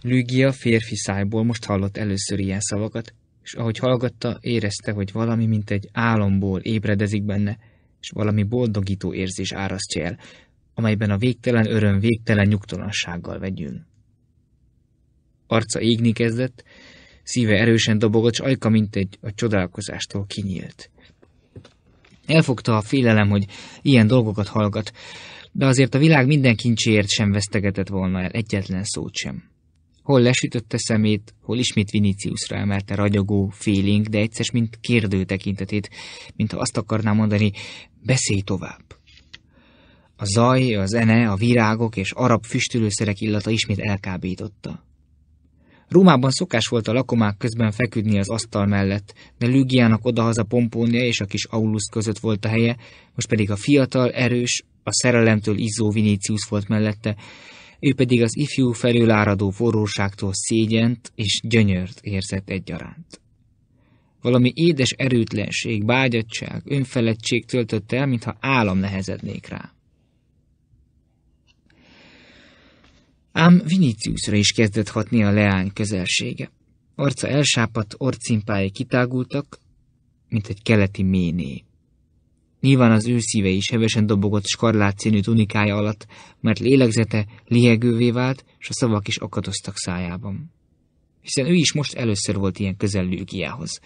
Lügia férfi szájból most hallott először ilyen szavakat, és ahogy hallgatta, érezte, hogy valami, mint egy álomból ébredezik benne, és valami boldogító érzés árasztja el, amelyben a végtelen öröm végtelen nyugtalansággal vegyünk. Arca égni kezdett, szíve erősen dobogott, s ajka mint egy a csodálkozástól kinyílt. Elfogta a félelem, hogy ilyen dolgokat hallgat, de azért a világ minden kincséért sem vesztegetett volna el egyetlen szót sem. Hol lesütötte szemét, hol ismét Viniciusra emelte ragyogó, félénk, de egyszer mint kérdő tekintetét, mintha azt akarná mondani, beszélj tovább. A zaj, a zene, a virágok és arab füstülőszerek illata ismét elkábította. Rómában szokás volt a lakomák közben feküdni az asztal mellett, de Lügiának odahaza pompónia és a kis Aulus között volt a helye, most pedig a fiatal, erős, a szerelemtől izzó Vinícius volt mellette, ő pedig az ifjú felőláradó forróságtól szégyent és gyönyört érzett egyaránt. Valami édes erőtlenség, bágyadság, önfeledtség töltötte el, mintha állam nehezednék rá. Ám Viniciusra is kezdett hatni a leány közelsége. Arca elsápat, orcimpái kitágultak, mint egy keleti méné. Nyilván az ő szíve is hevesen dobogott skarlát színű tunikája alatt, mert lélegzete lihegővé vált, és a szavak is akadoztak szájában. Hiszen ő is most először volt ilyen közel Lügiához.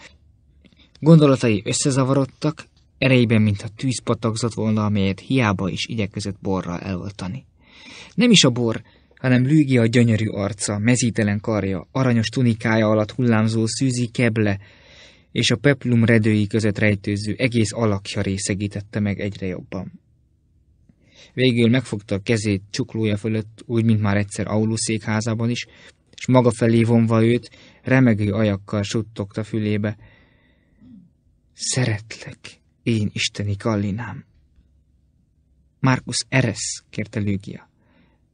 Gondolatai összezavarodtak, erejében, mintha tűz patagzott volna, amelyet hiába is igyekezett borral eloltani. Nem is a bor, hanem a gyönyörű arca, mezítelen karja, aranyos tunikája alatt hullámzó szűzi keble, és a peplum redői között rejtőző egész alakja részegítette meg egyre jobban. Végül megfogta a kezét csuklója fölött, úgy, mint már egyszer Auluszék házában is, és maga felé vonva őt, remegő ajakkal suttogta fülébe. Szeretlek, én isteni Kallinám. Markus Eresz, kérte Lügia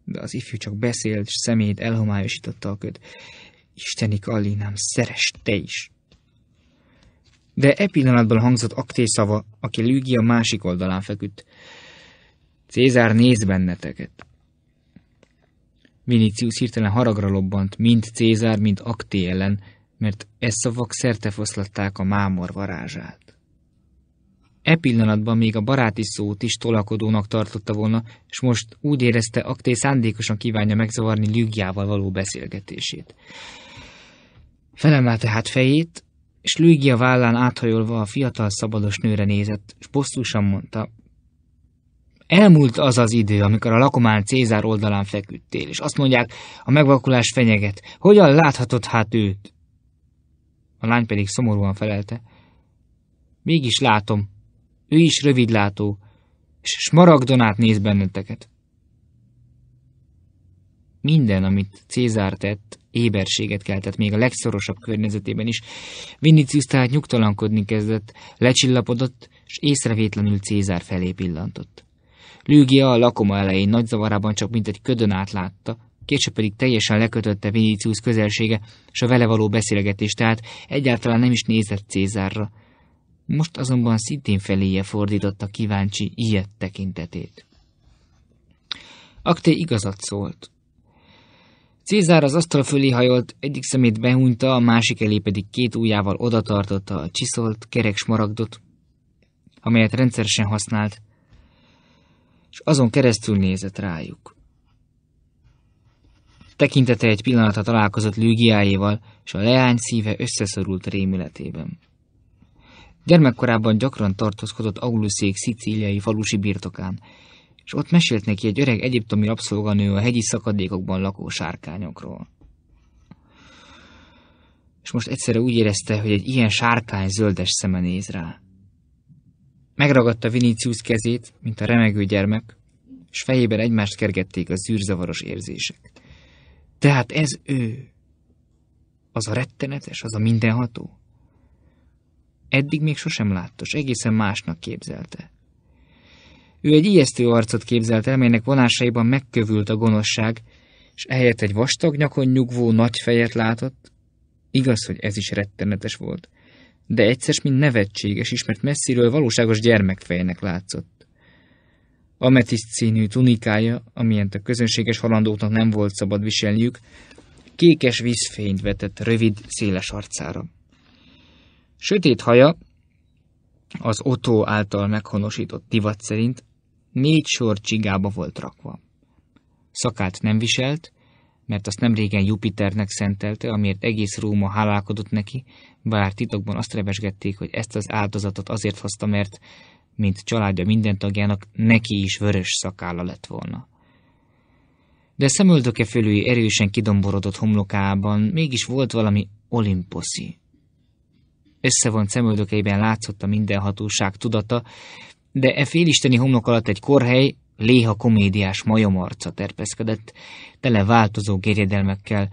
de az ifjú csak beszélt, és szemét elhomályosította a köd. Istenik, Alinám, szeres te is! De e pillanatban hangzott Akté szava, aki Lügia másik oldalán feküdt. Cézár néz benneteket. Vinicius hirtelen haragra lobbant, mind Cézár, mind Akté ellen, mert e szavak szertefoszlatták a mámor varázsát. E pillanatban még a baráti szót is tolakodónak tartotta volna, és most úgy érezte, Akté szándékosan kívánja megzavarni Lügiával való beszélgetését. Felemelte hát fejét, és Lügia vállán áthajolva a fiatal szabados nőre nézett, és bosszúsan mondta, Elmúlt az az idő, amikor a lakomán Cézár oldalán feküdtél, és azt mondják, a megvakulás fenyeget. Hogyan láthatod hát őt? A lány pedig szomorúan felelte. Mégis látom, ő is rövidlátó, és smaragdonát néz benneteket. Minden, amit Cézár tett, éberséget keltett még a legszorosabb környezetében is. Vinicius tehát nyugtalankodni kezdett, lecsillapodott, és észrevétlenül Cézár felé pillantott. Lügia a lakoma elején nagy zavarában csak mint egy ködön átlátta, később pedig teljesen lekötötte Vinicius közelsége és a vele való beszélgetés, tehát egyáltalán nem is nézett Cézárra. Most azonban szintén feléje fordította kíváncsi, ilyet tekintetét. Akté igazat szólt. Cézár az asztal fölé hajolt, egyik szemét behúnyta, a másik elé pedig két ujjával odatartotta a csiszolt, kerek smaragdot, amelyet rendszeresen használt, és azon keresztül nézett rájuk. Tekintete egy pillanatra találkozott lügiájéval, és a leány szíve összeszorult rémületében. Gyermekkorában gyakran tartózkodott Auluszék szicíliai falusi birtokán, és ott mesélt neki egy öreg egyiptomi rabszolganő a hegyi szakadékokban lakó sárkányokról. És most egyszerre úgy érezte, hogy egy ilyen sárkány zöldes szeme néz rá. Megragadta Vinicius kezét, mint a remegő gyermek, és fejében egymást kergették a zűrzavaros érzések. Tehát ez ő, az a rettenetes, az a mindenható. Eddig még sosem láttos, egészen másnak képzelte. Ő egy ijesztő arcot képzelt el, melynek vonásaiban megkövült a gonoszság, és ehelyett egy vastag nyakon nyugvó nagy fejet látott. Igaz, hogy ez is rettenetes volt, de egyszer mint nevetséges is, mert messziről valóságos gyermekfejnek látszott. Ametiszt színű tunikája, amilyent a közönséges halandóknak nem volt szabad viselniük, kékes vízfényt vetett rövid, széles arcára. Sötét haja, az Otó által meghonosított divat szerint négy sor csigába volt rakva. Szakát nem viselt, mert azt nem régen Jupiternek szentelte, amiért egész Róma hálálkodott neki, bár titokban azt revesgették, hogy ezt az áldozatot azért hozta, mert, mint családja minden tagjának, neki is vörös szakála lett volna. De szemöldöke fölői erősen kidomborodott homlokában mégis volt valami olimposzi, Összevont szemöldökeiben látszott a mindenhatóság tudata, de e félisteni homlok alatt egy korhely, léha komédiás majomarca terpeszkedett, tele változó gerjedelmekkel.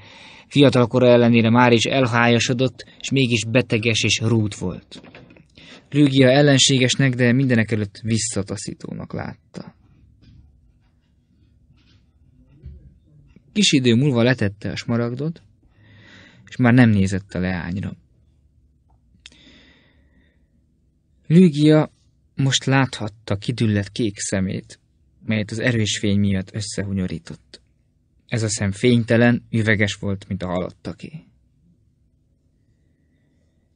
Fiatalkora ellenére már is elhájasodott, és mégis beteges és rút volt. Rügia ellenségesnek, de mindenek előtt visszataszítónak látta. Kis idő múlva letette a smaragdot, és már nem nézett a leányra. Lügia most láthatta kidüllett kék szemét, melyet az erős fény miatt összehunyorított. Ez a szem fénytelen, üveges volt, mint a halottaké.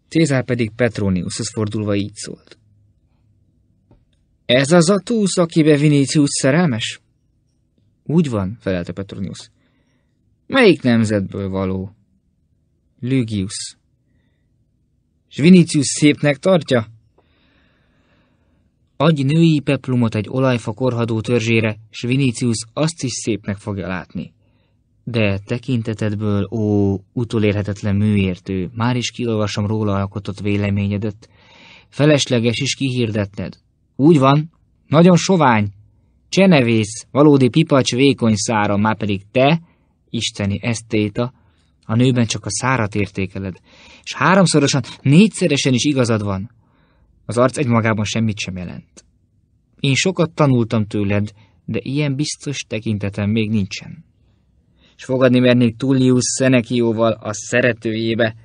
Cézár pedig Petroniushoz fordulva így szólt. Ez az a túsz, akibe Vinícius szerelmes? Úgy van, felelte Petronius. Melyik nemzetből való? Lügius. És Vinícius szépnek tartja? Adj női peplumot egy olajfa korhadó törzsére, s Vinícius azt is szépnek fogja látni. De tekintetedből, ó, utolérhetetlen műértő, már is kilolvasom róla alkotott véleményedet. Felesleges is kihirdetned. Úgy van, nagyon sovány. Csenevész, valódi pipacs vékony szára, már pedig te, isteni esztéta, a nőben csak a szárat értékeled, és háromszorosan, négyszeresen is igazad van. Az arc egymagában semmit sem jelent. Én sokat tanultam tőled, de ilyen biztos tekintetem még nincsen. És fogadni mernék Tullius Szenekióval a szeretőjébe,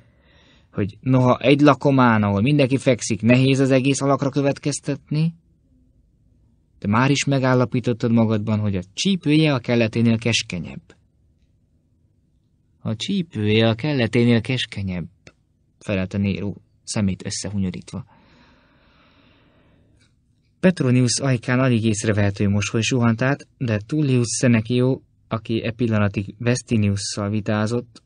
hogy noha egy lakomán, ahol mindenki fekszik, nehéz az egész alakra következtetni, de már is megállapítottad magadban, hogy a csípője a kelleténél keskenyebb. A csípője a kelleténél keskenyebb, felelte Néró, szemét összehunyorítva. Petronius ajkán alig észrevehető mosoly suhant át, de Tullius Senecio, aki e pillanatig Vestiniusszal vitázott,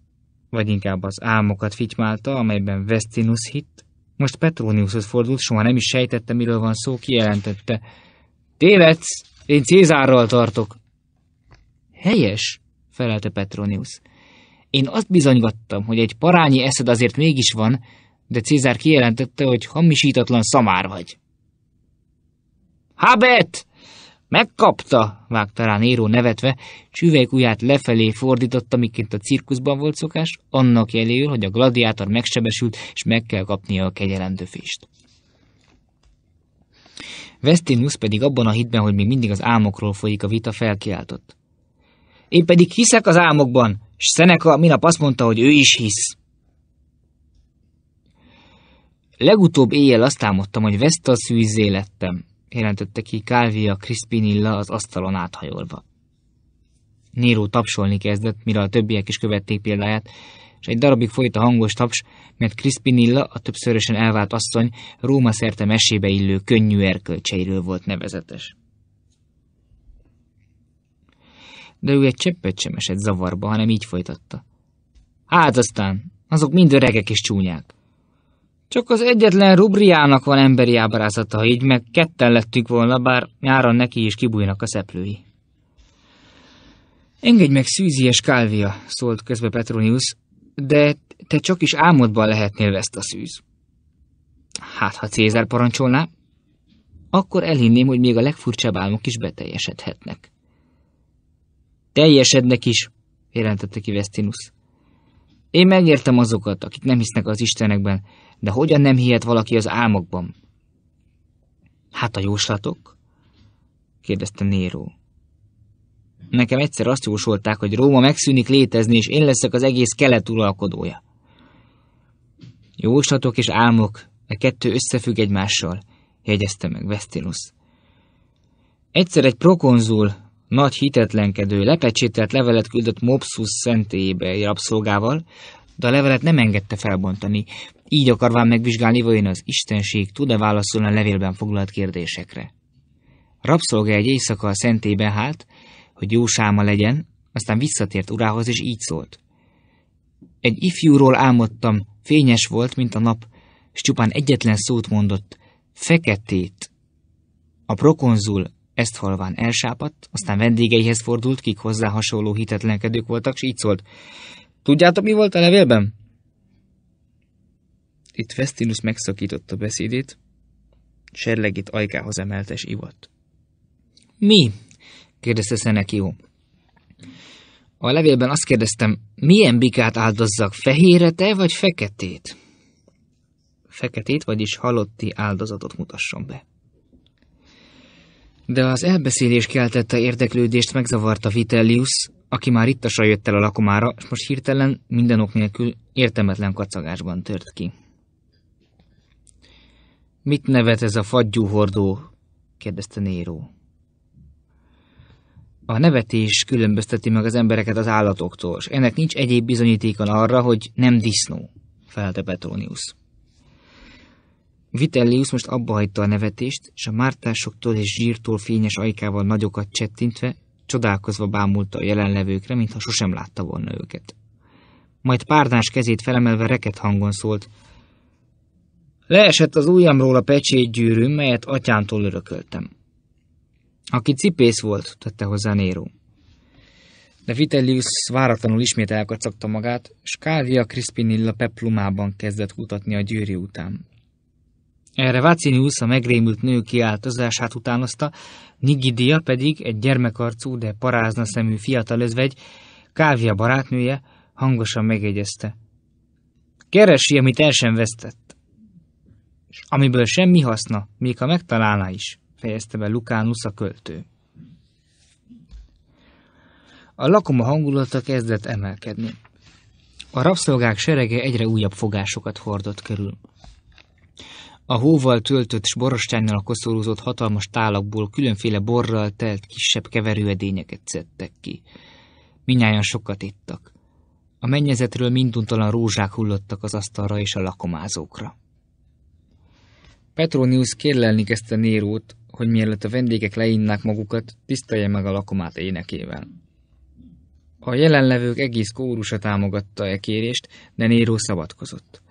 vagy inkább az álmokat fitymálta, amelyben Vestinus hitt, most Petroniushoz fordult, soha nem is sejtette, miről van szó, kijelentette. Tévedsz! Én Cézárral tartok! Helyes, felelte Petronius. Én azt bizonygattam, hogy egy parányi eszed azért mégis van, de Cézár kijelentette, hogy hamisítatlan szamár vagy. Habet! Megkapta, vágta rá Néró nevetve, csüvelyk ujját lefelé fordította, miként a cirkuszban volt szokás, annak jeléül, hogy a gladiátor megsebesült, és meg kell kapnia a kegyelendőfést. Vestinus pedig abban a hitben, hogy még mindig az álmokról folyik a vita, felkiáltott. Én pedig hiszek az álmokban, és Szeneka minap azt mondta, hogy ő is hisz. Legutóbb éjjel azt álmodtam, hogy Vesta szűzé lettem, jelentette ki Calvia Crispinilla az asztalon áthajolva. Néró tapsolni kezdett, mire a többiek is követték példáját, és egy darabig folyt a hangos taps, mert Crispinilla, a többszörösen elvált asszony, Róma szerte mesébe illő könnyű erkölcseiről volt nevezetes. De ő egy cseppet sem esett zavarba, hanem így folytatta. Hát aztán, azok mind öregek és csúnyák. Csak az egyetlen rubriának van emberi ábrázata, így meg ketten lettük volna, bár nyáron neki is kibújnak a szeplői. Engedj meg Szűzi és Kálvia, szólt közbe Petronius, de te csak is álmodban lehetnél ezt a szűz. Hát, ha Cézár parancsolná, akkor elhinném, hogy még a legfurcsább álmok is beteljesedhetnek. Teljesednek is, jelentette ki Vestinus. Én megértem azokat, akik nem hisznek az istenekben, de hogyan nem hihet valaki az álmokban? Hát a jóslatok? kérdezte Néró. Nekem egyszer azt jósolták, hogy Róma megszűnik létezni, és én leszek az egész kelet uralkodója. Jóslatok és álmok, e kettő összefügg egymással, jegyezte meg Vestinus. Egyszer egy prokonzul, nagy hitetlenkedő, lepecsételt levelet küldött Mopsus szentélyébe rabszolgával, de a levelet nem engedte felbontani, így akarván megvizsgálni, vajon az Istenség tud-e válaszolni a levélben foglalt kérdésekre. Rabszolga egy éjszaka a szentébe hált, hogy jó sáma legyen, aztán visszatért urához, és így szólt. Egy ifjúról álmodtam, fényes volt, mint a nap, és csupán egyetlen szót mondott, feketét. A prokonzul ezt halván elsápadt, aztán vendégeihez fordult, kik hozzá hasonló hitetlenkedők voltak, és így szólt. Tudjátok, mi volt a levélben? Itt Festinus megszakította beszédét, serlegét ajkához emelte és ivott. Mi? kérdezte Szenekió. A levélben azt kérdeztem, milyen bikát áldozzak, fehérete vagy feketét? Feketét, vagyis halotti áldozatot mutasson be. De az elbeszélés keltette érdeklődést, megzavarta Vitellius, aki már ittasan jött el a lakomára, és most hirtelen minden ok nélkül értelmetlen kacagásban tört ki. Mit nevet ez a fagyú hordó? kérdezte Néró. A nevetés különbözteti meg az embereket az állatoktól, és ennek nincs egyéb bizonyítéka arra, hogy nem disznó, felelte Petronius. Vitellius most abbahagyta a nevetést, és a mártásoktól és zsírtól fényes ajkával nagyokat csettintve, csodálkozva bámulta a jelenlevőkre, mintha sosem látta volna őket. Majd párdás kezét felemelve reket hangon szólt – Leesett az ujjamról a pecsétgyűrűm, melyet atyámtól örököltem. Aki cipész volt, tette hozzá Néró. De Vitellius váratlanul ismét elkacagta magát, és Calvia Crispinilla peplumában kezdett kutatni a gyűrű után. Erre Vácinius a megrémült nő kiáltozását utánozta, Nigidia pedig egy gyermekarcú, de parázna szemű fiatal özvegy, Kávia barátnője hangosan megjegyezte. Keresi, amit el sem vesztett amiből semmi haszna, még ha megtalálná is, fejezte be Lukánusz a költő. A lakoma hangulata kezdett emelkedni. A rabszolgák serege egyre újabb fogásokat hordott körül. A hóval töltött s borostányjal koszorúzott hatalmas tálakból különféle borral telt kisebb keverőedényeket szedtek ki. Minnyáján sokat ittak. A mennyezetről minduntalan rózsák hullottak az asztalra és a lakomázókra. Petronius kérlelni kezdte Nérót, hogy mielőtt a vendégek leinnák magukat, tisztelje meg a lakomát énekével. A jelenlevők egész kórusa támogatta e kérést, de Néró szabadkozott.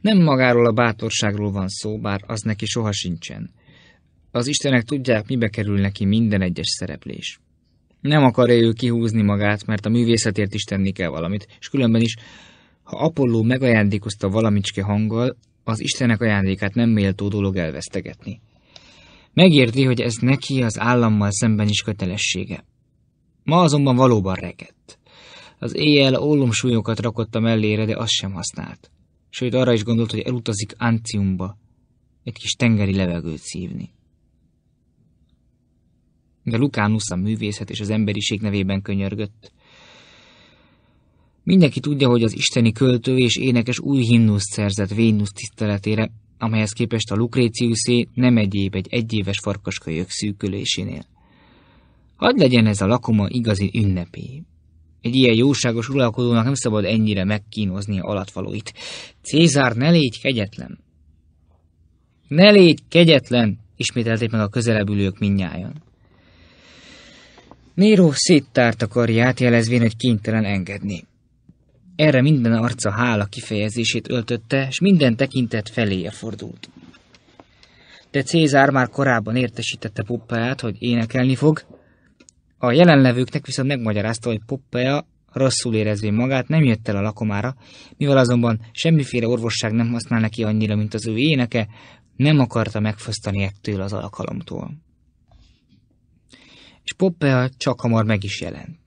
Nem magáról a bátorságról van szó, bár az neki soha sincsen. Az istenek tudják, mibe kerül neki minden egyes szereplés. Nem akarja ő kihúzni magát, mert a művészetért is tenni kell valamit, és különben is, ha Apolló megajándékozta valamicske hanggal, az Istenek ajándékát nem méltó dolog elvesztegetni. Megérti, hogy ez neki az állammal szemben is kötelessége. Ma azonban valóban rekedt. Az éjjel ólomsúlyokat rakott a mellére, de azt sem használt. Sőt, arra is gondolt, hogy elutazik Anciumba egy kis tengeri levegőt szívni. De Lukánusz a művészet és az emberiség nevében könyörgött, Mindenki tudja, hogy az isteni költő és énekes új himnusz szerzett Vénusz tiszteletére, amelyhez képest a Lukréciuszé nem egyéb egy egyéves farkaskölyök szűkülésénél. Hadd legyen ez a lakoma igazi ünnepé. Egy ilyen jóságos uralkodónak nem szabad ennyire megkínoznia alatvalóit. Cézár, ne légy kegyetlen! Ne légy kegyetlen! ismételték meg a közelebb ülők minnyáján. Néró a karját, jelezvén, hogy kénytelen engedni. Erre minden arca hála kifejezését öltötte, és minden tekintet feléje fordult. De Cézár már korábban értesítette Poppeát, hogy énekelni fog. A jelenlevőknek viszont megmagyarázta, hogy Poppea rosszul érezvén magát nem jött el a lakomára, mivel azonban semmiféle orvosság nem használ neki annyira, mint az ő éneke, nem akarta megfosztani ettől az alkalomtól. És Poppea csak hamar meg is jelent.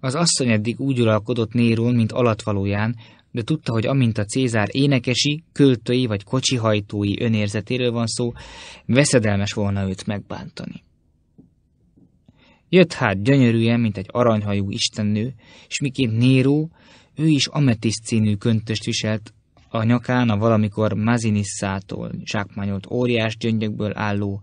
Az asszony eddig úgy uralkodott Néron, mint alatvalóján, de tudta, hogy amint a Cézár énekesi, költői vagy kocsihajtói önérzetéről van szó, veszedelmes volna őt megbántani. Jött hát gyönyörűen, mint egy aranyhajú istennő, és miként Néró, ő is ametiszt színű köntöst viselt, a nyakán a valamikor Mazinisszától zsákmányolt óriás gyöngyökből álló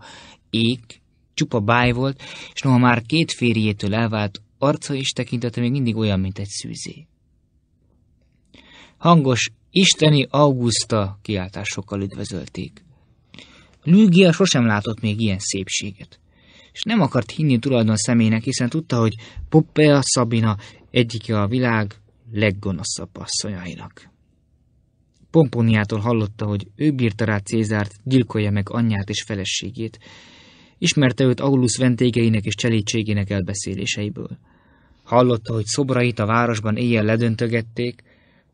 ék, csupa báj volt, és noha már két férjétől elvált, arca és tekintete még mindig olyan, mint egy szűzé. Hangos, isteni Augusta kiáltásokkal üdvözölték. Lügia sosem látott még ilyen szépséget, és nem akart hinni tulajdon személynek, hiszen tudta, hogy Poppea Szabina egyike a világ leggonoszabb asszonyainak. Pomponiától hallotta, hogy ő bírta rá Cézárt, gyilkolja meg anyját és feleségét, ismerte őt Aulus vendégeinek és cselédségének elbeszéléseiből. Hallotta, hogy szobrait a városban éjjel ledöntögették,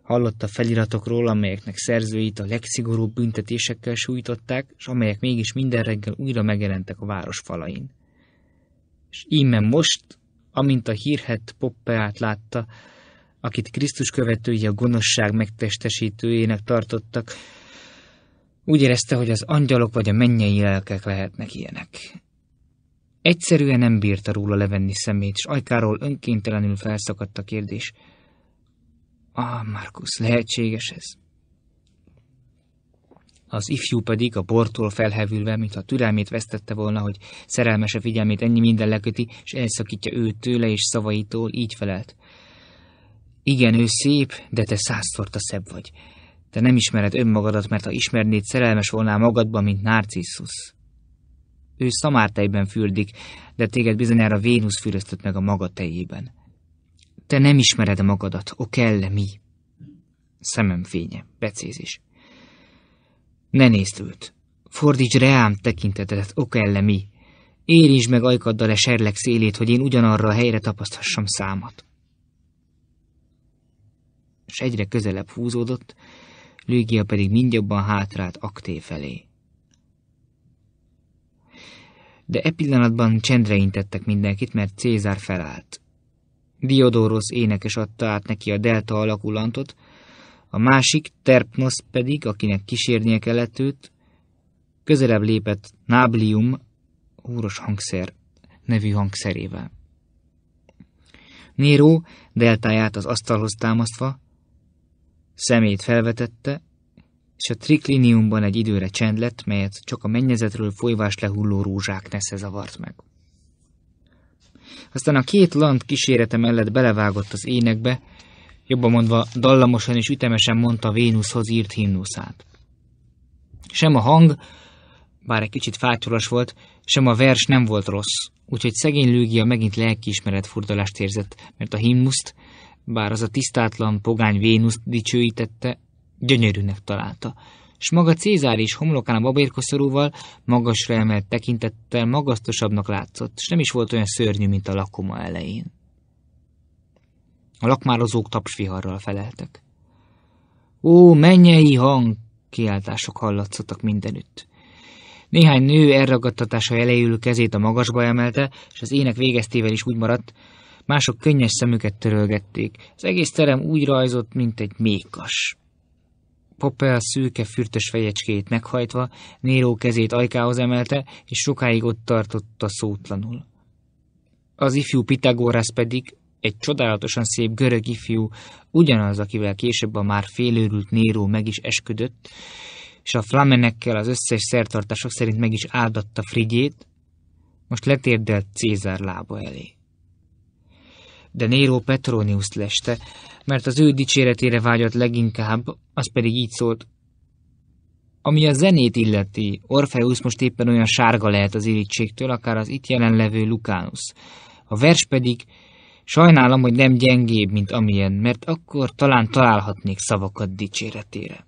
hallotta feliratokról amelyeknek szerzőit a legszigorúbb büntetésekkel sújtották, és amelyek mégis minden reggel újra megjelentek a város falain. És íme most, amint a hírhet Poppeát látta, akit Krisztus követői a gonoszság megtestesítőjének tartottak, úgy érezte, hogy az angyalok vagy a mennyei lelkek lehetnek ilyenek. Egyszerűen nem bírta róla levenni szemét, s ajkáról önkéntelenül felszakadt a kérdés. Ah, Markus, lehetséges ez? Az ifjú pedig a bortól felhevülve, mintha türelmét vesztette volna, hogy szerelmese figyelmét ennyi minden leköti, és elszakítja őt tőle és szavaitól, így felelt. Igen, ő szép, de te százszorta szebb vagy. Te nem ismered önmagadat, mert ha ismernéd, szerelmes volnál magadba, mint Narcissus. Ő szamártejben fürdik, de téged bizonyára Vénusz füröztött meg a maga tejében. Te nem ismered magadat, o kell mi? Szemem fénye, becézés. Ne nézd őt! Fordíts reám tekintetedet, o kell mi? Érintsd meg ajkaddal a serleg szélét, hogy én ugyanarra a helyre tapaszthassam számat. És egyre közelebb húzódott, Lügia pedig mindjobban hátrált akté felé de e pillanatban csendre intettek mindenkit, mert Cézár felállt. Diodorus énekes adta át neki a delta alakulantot, a másik, Terpnos pedig, akinek kísérnie kellett őt, közelebb lépett Náblium, úros hangszer, nevű hangszerével. Néró deltáját az asztalhoz támasztva, szemét felvetette, és a trikliniumban egy időre csend lett, melyet csak a mennyezetről folyvás lehulló rózsák nesze zavart meg. Aztán a két land kísérete mellett belevágott az énekbe, jobban mondva dallamosan és ütemesen mondta Vénuszhoz írt himnuszát. Sem a hang, bár egy kicsit fátyolos volt, sem a vers nem volt rossz, úgyhogy szegény Lőgia megint lelkiismeret furdalást érzett, mert a himnuszt, bár az a tisztátlan pogány Vénuszt dicsőítette, Gyönyörűnek találta. S maga Cézár is homlokán a babérkoszorúval, magasra emelt tekintettel magasztosabbnak látszott, és nem is volt olyan szörnyű, mint a lakoma elején. A lakmározók tapsviharral feleltek. Ó, mennyei hang! kiáltások hallatszottak mindenütt. Néhány nő elragadtatása elejül kezét a magasba emelte, és az ének végeztével is úgy maradt, mások könnyes szemüket törölgették. Az egész terem úgy rajzott, mint egy mékas. Popea szőke fürtös fejecskét meghajtva, Néró kezét ajkához emelte, és sokáig ott tartotta szótlanul. Az ifjú Pitagoras pedig, egy csodálatosan szép görög ifjú, ugyanaz, akivel később a már félőrült Néró meg is esküdött, és a flamenekkel az összes szertartások szerint meg is áldatta Frigyét, most letérdelt Cézár lába elé. De Néró Petronius leste, mert az ő dicséretére vágyott leginkább, az pedig így szólt. Ami a zenét illeti, Orfeusz most éppen olyan sárga lehet az irítségtől, akár az itt jelenlevő Lukánus. A vers pedig sajnálom, hogy nem gyengébb, mint amilyen, mert akkor talán találhatnék szavakat dicséretére.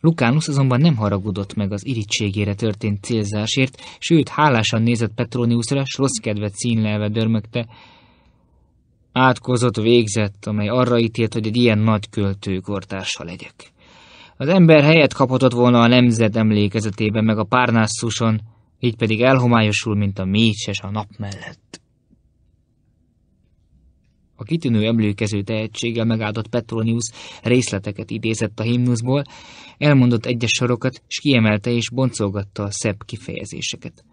Lukánus azonban nem haragudott meg az irítségére történt célzásért, sőt hálásan nézett Petroniusra, s rossz kedvet színlelve dörmögte, átkozott végzett, amely arra ítélt, hogy egy ilyen nagy költő kortársa legyek. Az ember helyet kapott volna a nemzet emlékezetében, meg a párnászuson, így pedig elhomályosul, mint a mécses a nap mellett. A kitűnő emlékező tehetséggel megáldott Petronius részleteket idézett a himnuszból, elmondott egyes sorokat, s kiemelte és boncolgatta a szebb kifejezéseket.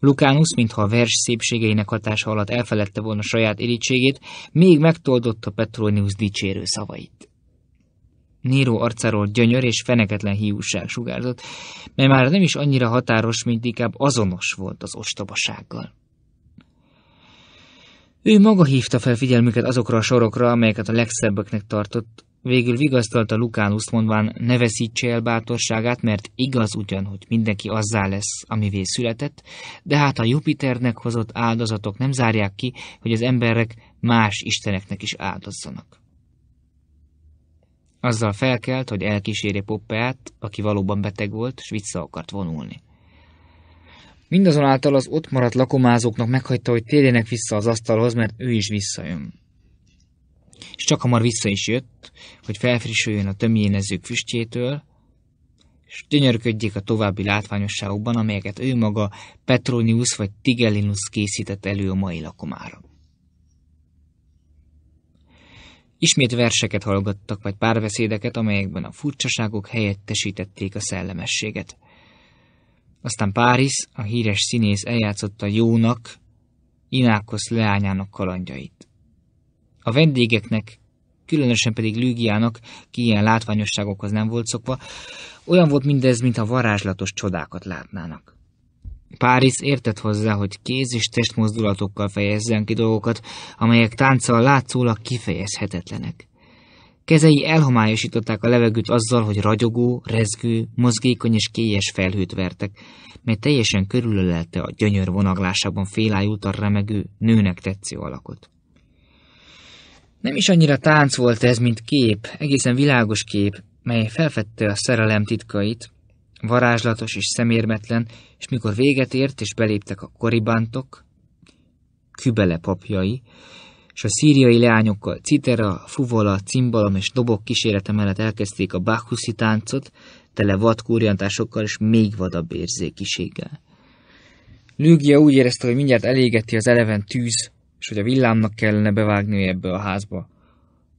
Lukánusz, mintha a vers szépségeinek hatása alatt elfeledte volna saját irítségét, még megtoldotta Petronius dicsérő szavait. Néro arcáról gyönyör és feneketlen hiúság sugárzott, mely már nem is annyira határos, mint inkább azonos volt az ostobasággal. Ő maga hívta fel figyelmüket azokra a sorokra, amelyeket a legszebbeknek tartott, Végül vigasztalta Lukánuszt mondván, ne veszítse el bátorságát, mert igaz ugyan, hogy mindenki azzá lesz, amivé született, de hát a Jupiternek hozott áldozatok nem zárják ki, hogy az emberek más isteneknek is áldozzanak. Azzal felkelt, hogy elkíséri Poppeát, aki valóban beteg volt, s vissza akart vonulni. Mindazonáltal az ott maradt lakomázóknak meghagyta, hogy térjenek vissza az asztalhoz, mert ő is visszajön és csak hamar vissza is jött, hogy felfrissüljön a tömjénezők füstjétől, és gyönyörködjék a további látványosságokban, amelyeket ő maga Petronius vagy Tigellinus készített elő a mai lakomára. Ismét verseket hallgattak, vagy párbeszédeket, amelyekben a furcsaságok helyettesítették a szellemességet. Aztán Párizs a híres színész eljátszotta Jónak, Inákos leányának kalandjait. A vendégeknek, különösen pedig Lügiának, ki ilyen látványosságokhoz nem volt szokva, olyan volt mindez, mintha varázslatos csodákat látnának. Páris értett hozzá, hogy kéz és testmozdulatokkal fejezzen ki dolgokat, amelyek tánccal látszólag kifejezhetetlenek. Kezei elhomályosították a levegőt azzal, hogy ragyogó, rezgő, mozgékony és kélyes felhőt vertek, mely teljesen körülölelte a gyönyör vonaglásában félájult a remegő, nőnek tetsző alakot. Nem is annyira tánc volt ez, mint kép, egészen világos kép, mely felfedte a szerelem titkait, varázslatos és szemérmetlen, és mikor véget ért és beléptek a koribántok, kübele papjai, és a szíriai leányokkal citera, fuvola, cimbalom és dobok kísérete mellett elkezdték a bakhuszi táncot, tele vadkúrjantásokkal és még vadabb érzékiséggel. Lügia úgy érezte, hogy mindjárt elégeti az eleven tűz, és hogy a villámnak kellene bevágni ebbe a házba,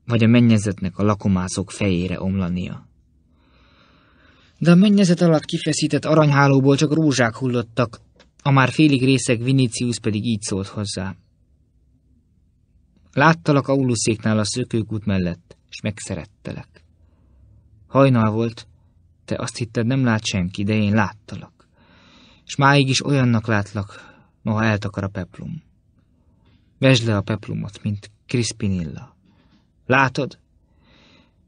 vagy a mennyezetnek a lakomászok fejére omlania. De a mennyezet alatt kifeszített aranyhálóból csak rózsák hullottak, a már félig részek Vinicius pedig így szólt hozzá. Láttalak Auluszéknál a szökőkút mellett, és megszerettelek. Hajnal volt, te azt hitted nem lát senki, de én láttalak. És máig is olyannak látlak, noha eltakar a peplum. Vesd le a peplumot, mint Krispinilla. Látod?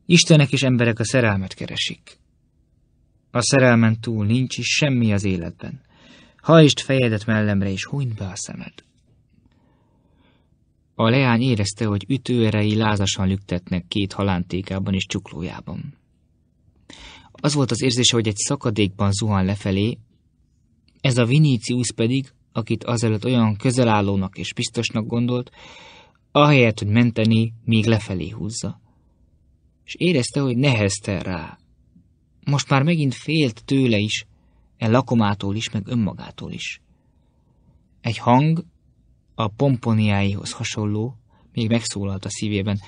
Istenek és emberek a szerelmet keresik. A szerelmen túl nincs is semmi az életben. Hajtsd fejedet mellemre, és hunyd be a szemed. A leány érezte, hogy ütőerei lázasan lüktetnek két halántékában és csuklójában. Az volt az érzése, hogy egy szakadékban zuhan lefelé, ez a Vinicius pedig akit azelőtt olyan közelállónak és biztosnak gondolt, ahelyett, hogy menteni, még lefelé húzza. És érezte, hogy nehezte rá. Most már megint félt tőle is, e lakomától is, meg önmagától is. Egy hang, a pomponiáihoz hasonló, még megszólalt a szívében.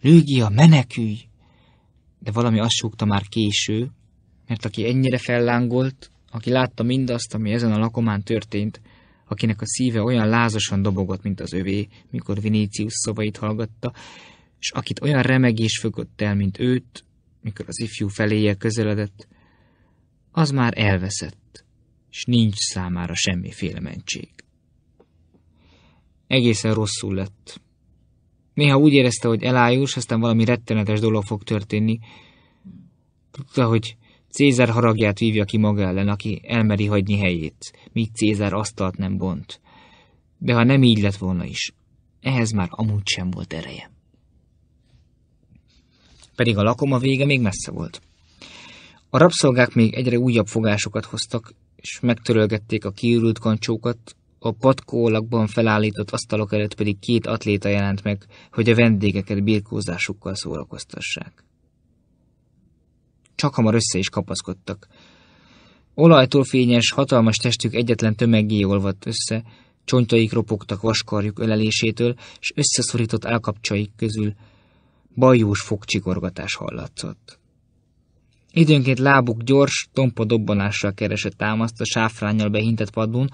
Lőgia, menekülj! De valami azt súgta már késő, mert aki ennyire fellángolt, aki látta mindazt, ami ezen a lakomán történt, akinek a szíve olyan lázasan dobogott, mint az övé, mikor Vinícius szavait hallgatta, és akit olyan remegés fogott el, mint őt, mikor az ifjú feléje közeledett, az már elveszett, és nincs számára semmiféle mentség. Egészen rosszul lett. Néha úgy érezte, hogy elájul, aztán valami rettenetes dolog fog történni. Tudta, hogy Cézár haragját vívja ki maga ellen, aki elmeri hagyni helyét, míg Cézár asztalt nem bont. De ha nem így lett volna is, ehhez már amúgy sem volt ereje. Pedig a lakoma vége még messze volt. A rabszolgák még egyre újabb fogásokat hoztak, és megtörölgették a kiürült kancsókat, a patkólakban felállított asztalok előtt pedig két atléta jelent meg, hogy a vendégeket birkózásukkal szórakoztassák csak hamar össze is kapaszkodtak. Olajtól fényes, hatalmas testük egyetlen tömeggé olvadt össze, csontjaik ropogtak vaskarjuk ölelésétől, és összeszorított állkapcsaik közül bajós fogcsikorgatás hallatszott. Időnként lábuk gyors, tompa dobbanással keresett támaszt a sáfrányjal behintett padlón,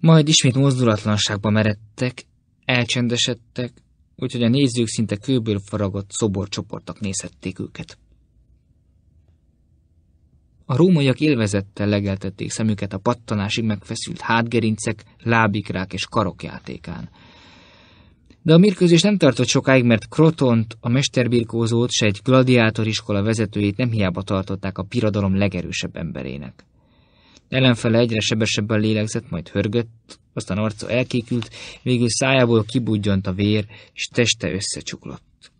majd ismét mozdulatlanságba meredtek, elcsendesedtek, úgyhogy a nézők szinte kőből faragott szoborcsoportok nézhették őket. A rómaiak élvezettel legeltették szemüket a pattanásig megfeszült hátgerincek, lábikrák és karok játékán. De a mérkőzés nem tartott sokáig, mert Krotont, a mesterbirkózót, se egy gladiátoriskola vezetőjét nem hiába tartották a piradalom legerősebb emberének. Ellenfele egyre sebesebben lélegzett, majd hörgött, aztán arca elkékült, végül szájából kibudjant a vér, és teste összecsuklott.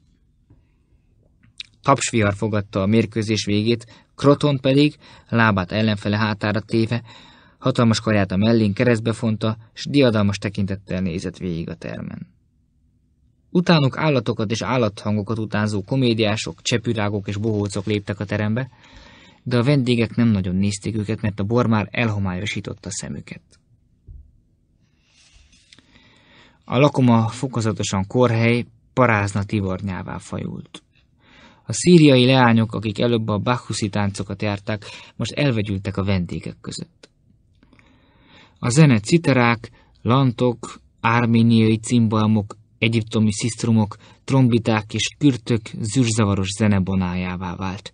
Tapsvihar fogadta a mérkőzés végét, Kroton pedig, lábát ellenfele hátára téve, hatalmas karját a mellén keresztbe fonta, s diadalmas tekintettel nézett végig a termen. Utánuk állatokat és állathangokat utánzó komédiások, csepürágok és bohócok léptek a terembe, de a vendégek nem nagyon nézték őket, mert a bor már elhomályosította szemüket. A lakoma fokozatosan korhely, parázna tivornyává fajult. A szíriai leányok, akik előbb a bachuszi táncokat járták, most elvegyültek a vendégek között. A zene citerák, lantok, árméniai cimbalmok, egyiptomi szisztrumok, trombiták és kürtök zűrzavaros zenebonájává vált.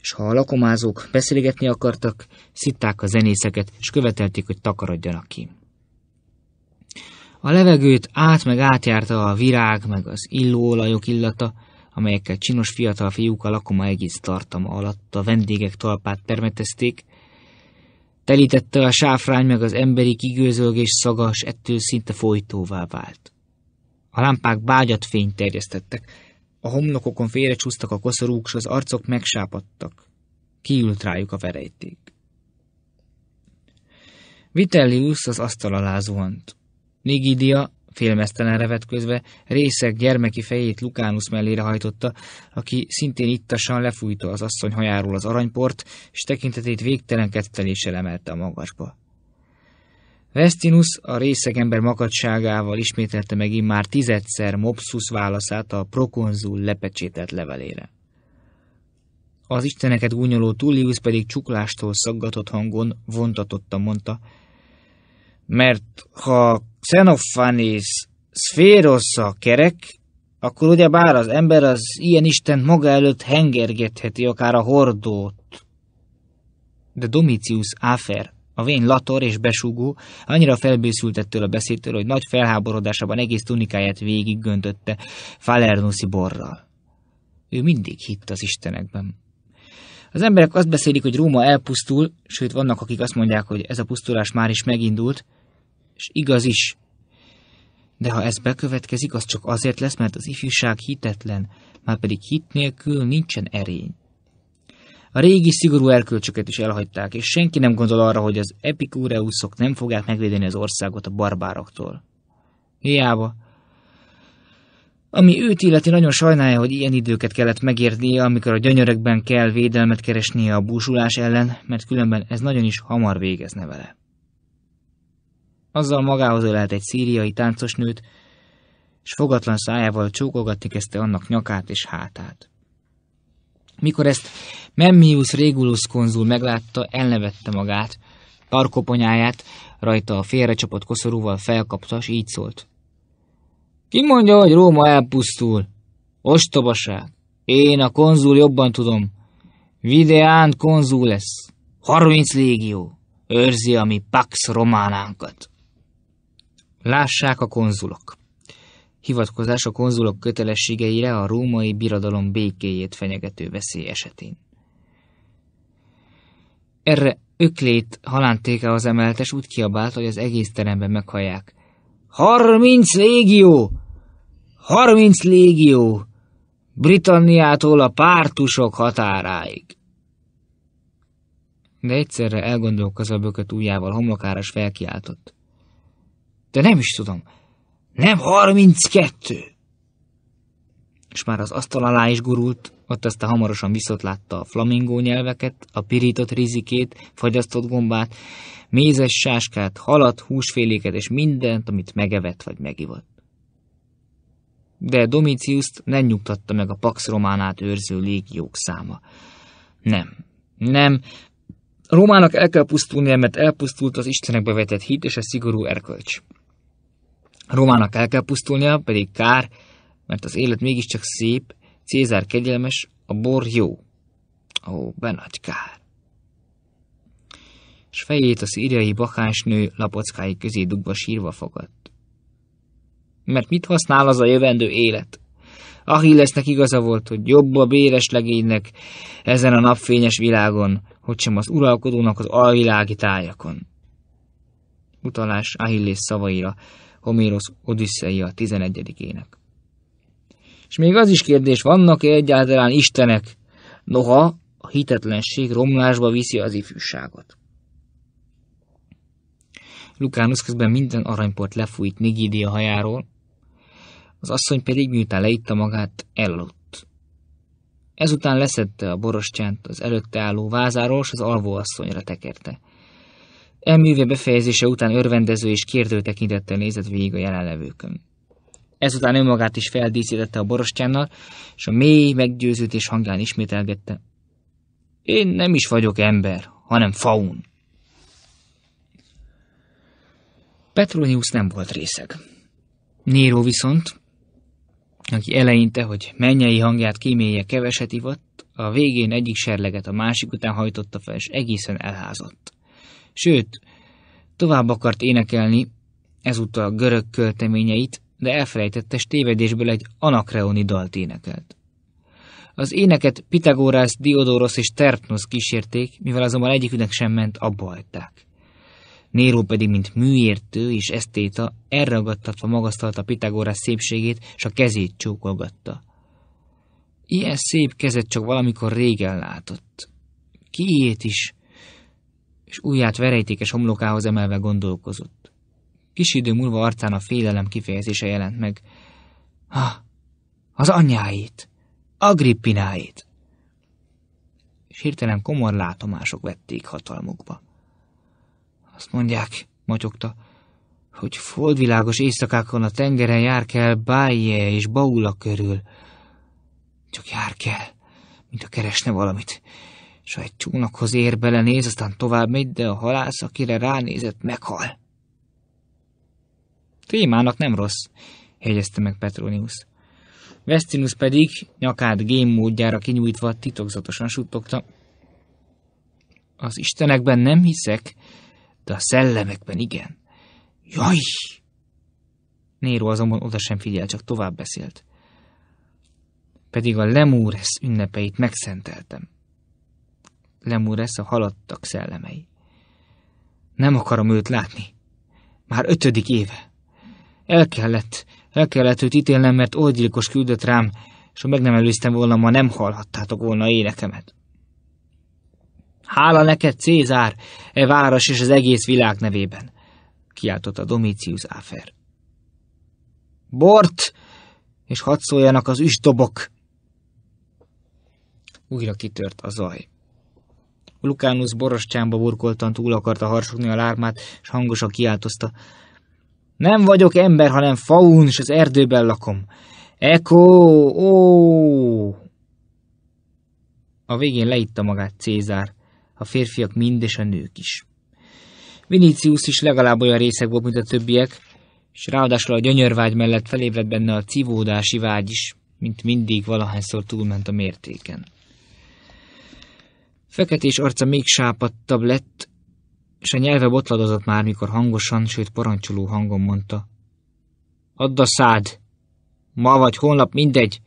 És ha a lakomázók beszélgetni akartak, szitták a zenészeket, és követelték, hogy takarodjanak ki. A levegőt át meg átjárta a virág, meg az illóolajok illata, amelyekkel csinos fiatal fiúk a lakoma egész tartama alatt a vendégek talpát permetezték, telítette a sáfrány meg az emberi kigőzölgés szaga, s ettől szinte folytóvá vált. A lámpák bágyat fényt terjesztettek, a homlokokon félrecsúsztak a koszorúk, s az arcok megsápadtak. Kiült rájuk a verejték. Vitellius az asztal alá zuhant. Nigidia félmeztelen revetközve, részek gyermeki fejét Lukánus mellére hajtotta, aki szintén ittasan lefújta az asszony hajáról az aranyport, és tekintetét végtelen ketteléssel emelte a magasba. Vestinus a ember makadságával ismételte meg immár tizedszer Mopsus válaszát a prokonzul lepecsételt levelére. Az isteneket gúnyoló Tullius pedig csuklástól szaggatott hangon vontatotta mondta, mert ha Xenophanes szférosz a kerek, akkor ugye bár az ember az ilyen Isten maga előtt hengergetheti akár a hordót. De Domitius Áfer, a vén lator és besúgó, annyira felbőszült ettől a beszédtől, hogy nagy felháborodásában egész tunikáját végig göntötte Falernuszi borral. Ő mindig hitt az istenekben. Az emberek azt beszélik, hogy Róma elpusztul, sőt vannak, akik azt mondják, hogy ez a pusztulás már is megindult, és igaz is. De ha ez bekövetkezik, az csak azért lesz, mert az ifjúság hitetlen, már pedig hit nélkül nincsen erény. A régi szigorú erkölcsöket is elhagyták, és senki nem gondol arra, hogy az epikúreuszok nem fogják megvédeni az országot a barbároktól. Hiába. Ami őt illeti nagyon sajnálja, hogy ilyen időket kellett megérnie, amikor a gyönyörökben kell védelmet keresnie a búsulás ellen, mert különben ez nagyon is hamar végezne vele. Azzal magához ölelt egy szíriai táncosnőt, és fogatlan szájával csókogatni kezdte annak nyakát és hátát. Mikor ezt Memmius Regulus konzul meglátta, elnevette magát, parkoponyáját rajta a félrecsapott koszorúval felkapta, és így szólt. Ki mondja, hogy Róma elpusztul? Ostobaság! Én a konzul jobban tudom. Videán konzul lesz. Harminc légió. Őrzi a mi Pax Románánkat. Lássák a konzulok! Hivatkozás a konzulok kötelességeire a római birodalom békéjét fenyegető veszély esetén. Erre öklét halántéka az emeltes úgy kiabált, hogy az egész teremben meghallják. Harminc légió! Harminc légió! Britanniától a pártusok határáig! De egyszerre elgondolkozva bökött ujjával homlokáras felkiáltott de nem is tudom. Nem kettő. És már az asztal alá is gurult, ott aztán hamarosan viszott látta a flamingó nyelveket, a pirított rizikét, fagyasztott gombát, mézes sáskát, halat, húsféléket és mindent, amit megevett vagy megivott. De Domitiuszt nem nyugtatta meg a Pax Románát őrző légiók száma. Nem, nem, a Romának el kell pusztulnia, mert elpusztult az Istenekbe vetett hit és a szigorú erkölcs. Romának el kell pusztulnia, pedig kár, mert az élet mégiscsak szép, Cézár kegyelmes, a bor jó. Ó, benagy kár. S fejét a szíriai bakánsnő lapockái közé dugva sírva fogadt. Mert mit használ az a jövendő élet? Achillesnek igaza volt, hogy jobb a béres legénynek ezen a napfényes világon, hogy sem az uralkodónak az alvilági tájakon. Utalás Achilles szavaira, Homérosz Odüsszeia 11. ének. És még az is kérdés, vannak-e egyáltalán istenek, noha a hitetlenség romlásba viszi az ifjúságot. Lukánusz közben minden aranyport lefújt Nigidia hajáról, az asszony pedig miután leitta magát, elaludt. Ezután leszette a borostyánt az előtte álló vázáról, és az alvó asszonyra tekerte. E műve befejezése után örvendező és kérdő tekintettel nézett végig a jelenlevőkön. Ezután önmagát is feldíszítette a borostyánnal, és a mély meggyőződés hangján ismételgette. Én nem is vagyok ember, hanem faun. Petronius nem volt részeg. Néró viszont, aki eleinte, hogy mennyei hangját kímélje keveset ivott, a végén egyik serleget a másik után hajtotta fel, és egészen elházott. Sőt, tovább akart énekelni, ezúttal görög költeményeit, de elfelejtette tévedésből egy anakreoni dalt énekelt. Az éneket Pitagórász, Diodorosz és Terpnosz kísérték, mivel azonban egyiküknek sem ment, abba hagyták. Néró pedig, mint műértő és esztéta, elragadtatva magasztalta Pitagórász szépségét, és a kezét csókolgatta. Ilyen szép kezet csak valamikor régen látott. Kiét is, és ujját verejtékes homlokához emelve gondolkozott. Kis idő múlva arcán a félelem kifejezése jelent meg. Ha, az anyjáit, Agrippináit! És hirtelen komor látomások vették hatalmukba. Azt mondják, motyogta, hogy foldvilágos éjszakákon a tengeren jár kell Bájje és Baula körül. Csak jár kell, mint a keresne valamit, egy csónakhoz ér, belenéz, aztán tovább megy, de a halász, akire ránézett, meghal. Témának nem rossz, jegyezte meg Petronius. Vestinus pedig, nyakát gémmódjára kinyújtva, titokzatosan suttogta. Az istenekben nem hiszek, de a szellemekben igen. Jaj! Néro azonban oda sem figyel, csak tovább beszélt. Pedig a Lemúres ünnepeit megszenteltem. Lemuresz a haladtak szellemei. Nem akarom őt látni. Már ötödik éve. El kellett, el kellett őt ítélnem, mert oldgyilkos küldött rám, és ha meg nem előztem volna, ma nem hallhattátok volna énekemet. Hála neked, Cézár, e város és az egész világ nevében, kiáltotta Domitius Áfer. Bort! És hadd szóljanak az üstobok! Újra kitört a zaj. Lukánusz borostyámba burkoltan túl akarta harsogni a lármát, és hangosan kiáltozta. Nem vagyok ember, hanem faun, és az erdőben lakom. Eko, ó! A végén leitta magát Cézár, a férfiak mind és a nők is. Vinicius is legalább olyan részeg volt, mint a többiek, és ráadásul a gyönyörvágy mellett felébredt benne a civódási vágy is, mint mindig valahányszor túlment a mértéken. Feketés arca még sápadtabb lett, és a nyelve botladozott már, mikor hangosan, sőt parancsoló hangon mondta. Add a szád! Ma vagy holnap mindegy!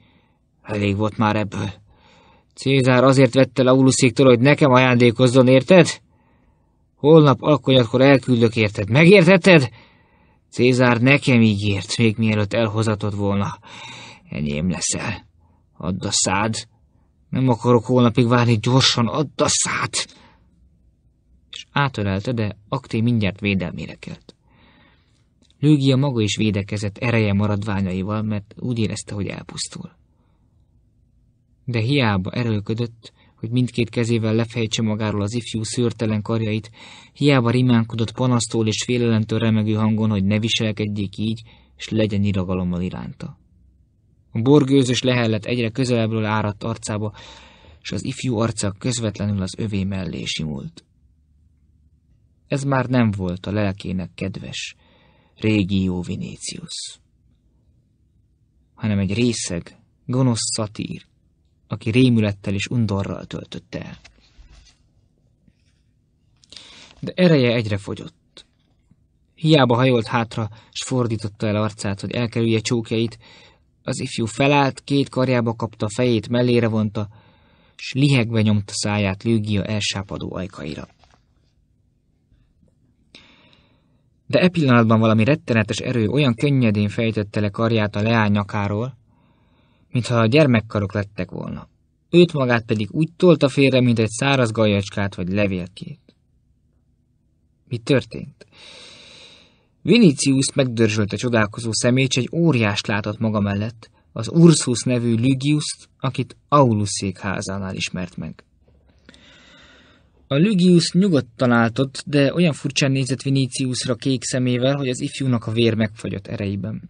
Elég volt már ebből. Cézár azért vette Lauluszéktől, hogy nekem ajándékozzon, érted? Holnap alkonyatkor elküldök, érted? Megértetted? Cézár nekem ígért, még mielőtt elhozatott volna. Enyém leszel. Add a szád, nem akarok holnapig várni, gyorsan add a szát! És átölelte, de Akté mindjárt védelmére kelt. Lőgia maga is védekezett ereje maradványaival, mert úgy érezte, hogy elpusztul. De hiába erőlködött, hogy mindkét kezével lefejtse magáról az ifjú szőrtelen karjait, hiába rimánkodott panasztól és félelentől remegő hangon, hogy ne viselkedjék így, és legyen iragalommal iránta. A borgőzös lehellet egyre közelebbről áradt arcába, és az ifjú arca közvetlenül az övé mellé simult. Ez már nem volt a lelkének kedves, régi jó Vinícius, hanem egy részeg, gonosz szatír, aki rémülettel és undorral töltötte el. De ereje egyre fogyott. Hiába hajolt hátra, s fordította el arcát, hogy elkerülje csókjait, az ifjú felállt, két karjába kapta fejét, mellére vonta, s lihegve nyomta száját Lügia elsápadó ajkaira. De e pillanatban valami rettenetes erő olyan könnyedén fejtette le karját a leány nyakáról, mintha a gyermekkarok lettek volna. Őt magát pedig úgy tolta félre, mint egy száraz gajacskát vagy levélkét. Mi történt? Vinicius a csodálkozó szemét, egy óriást látott maga mellett, az Ursus nevű Lügiuszt, akit Aulus székházánál ismert meg. A Lügius nyugodtan álltott, de olyan furcsán nézett Viniciusra kék szemével, hogy az ifjúnak a vér megfagyott ereiben.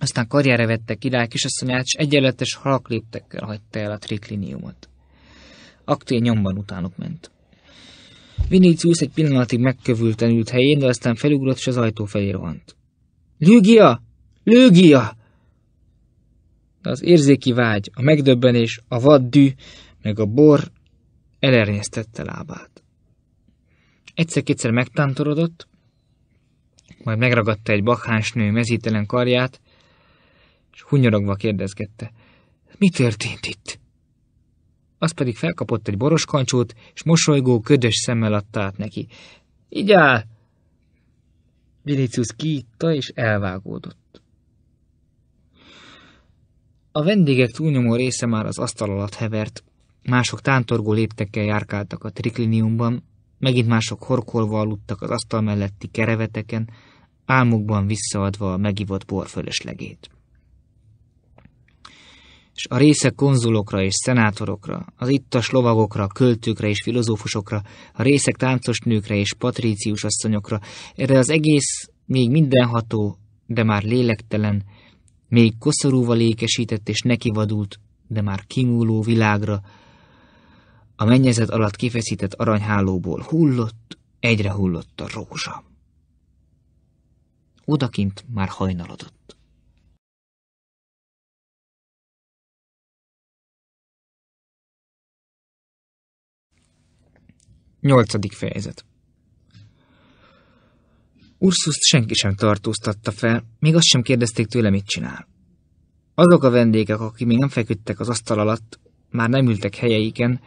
Aztán karjára vette király kisasszonyát, és egyenletes halakléptekkel hagyta el a trikliniumot. Aktél nyomban utánuk ment. Vinicius egy pillanatig megkövülten ült helyén, de aztán felugrott és az ajtó felé rohant. Lügia! Lügia! De az érzéki vágy, a megdöbbenés, a vaddű, meg a bor elernyeztette lábát. Egyszer-kétszer megtántorodott, majd megragadta egy bakháns nő mezítelen karját, és hunyorogva kérdezgette. Mi történt itt? az pedig felkapott egy boroskancsót, és mosolygó, ködös szemmel adta át neki. Így áll! Vinicius kiitta, és elvágódott. A vendégek túlnyomó része már az asztal alatt hevert, mások tántorgó léptekkel járkáltak a trikliniumban, megint mások horkolva aludtak az asztal melletti kereveteken, álmukban visszaadva a megivott bor fölöslegét és a része konzulokra és szenátorokra, az ittas lovagokra, költőkre és filozófusokra, a részek táncos nőkre és patrícius asszonyokra, erre az egész még mindenható, de már lélektelen, még koszorúval ékesített és nekivadult, de már kimúló világra, a mennyezet alatt kifeszített aranyhálóból hullott, egyre hullott a rózsa. Odakint már hajnalodott. Nyolcadik fejezet Ursuszt senki sem tartóztatta fel, még azt sem kérdezték tőle, mit csinál. Azok a vendégek, akik még nem feküdtek az asztal alatt, már nem ültek helyeiken,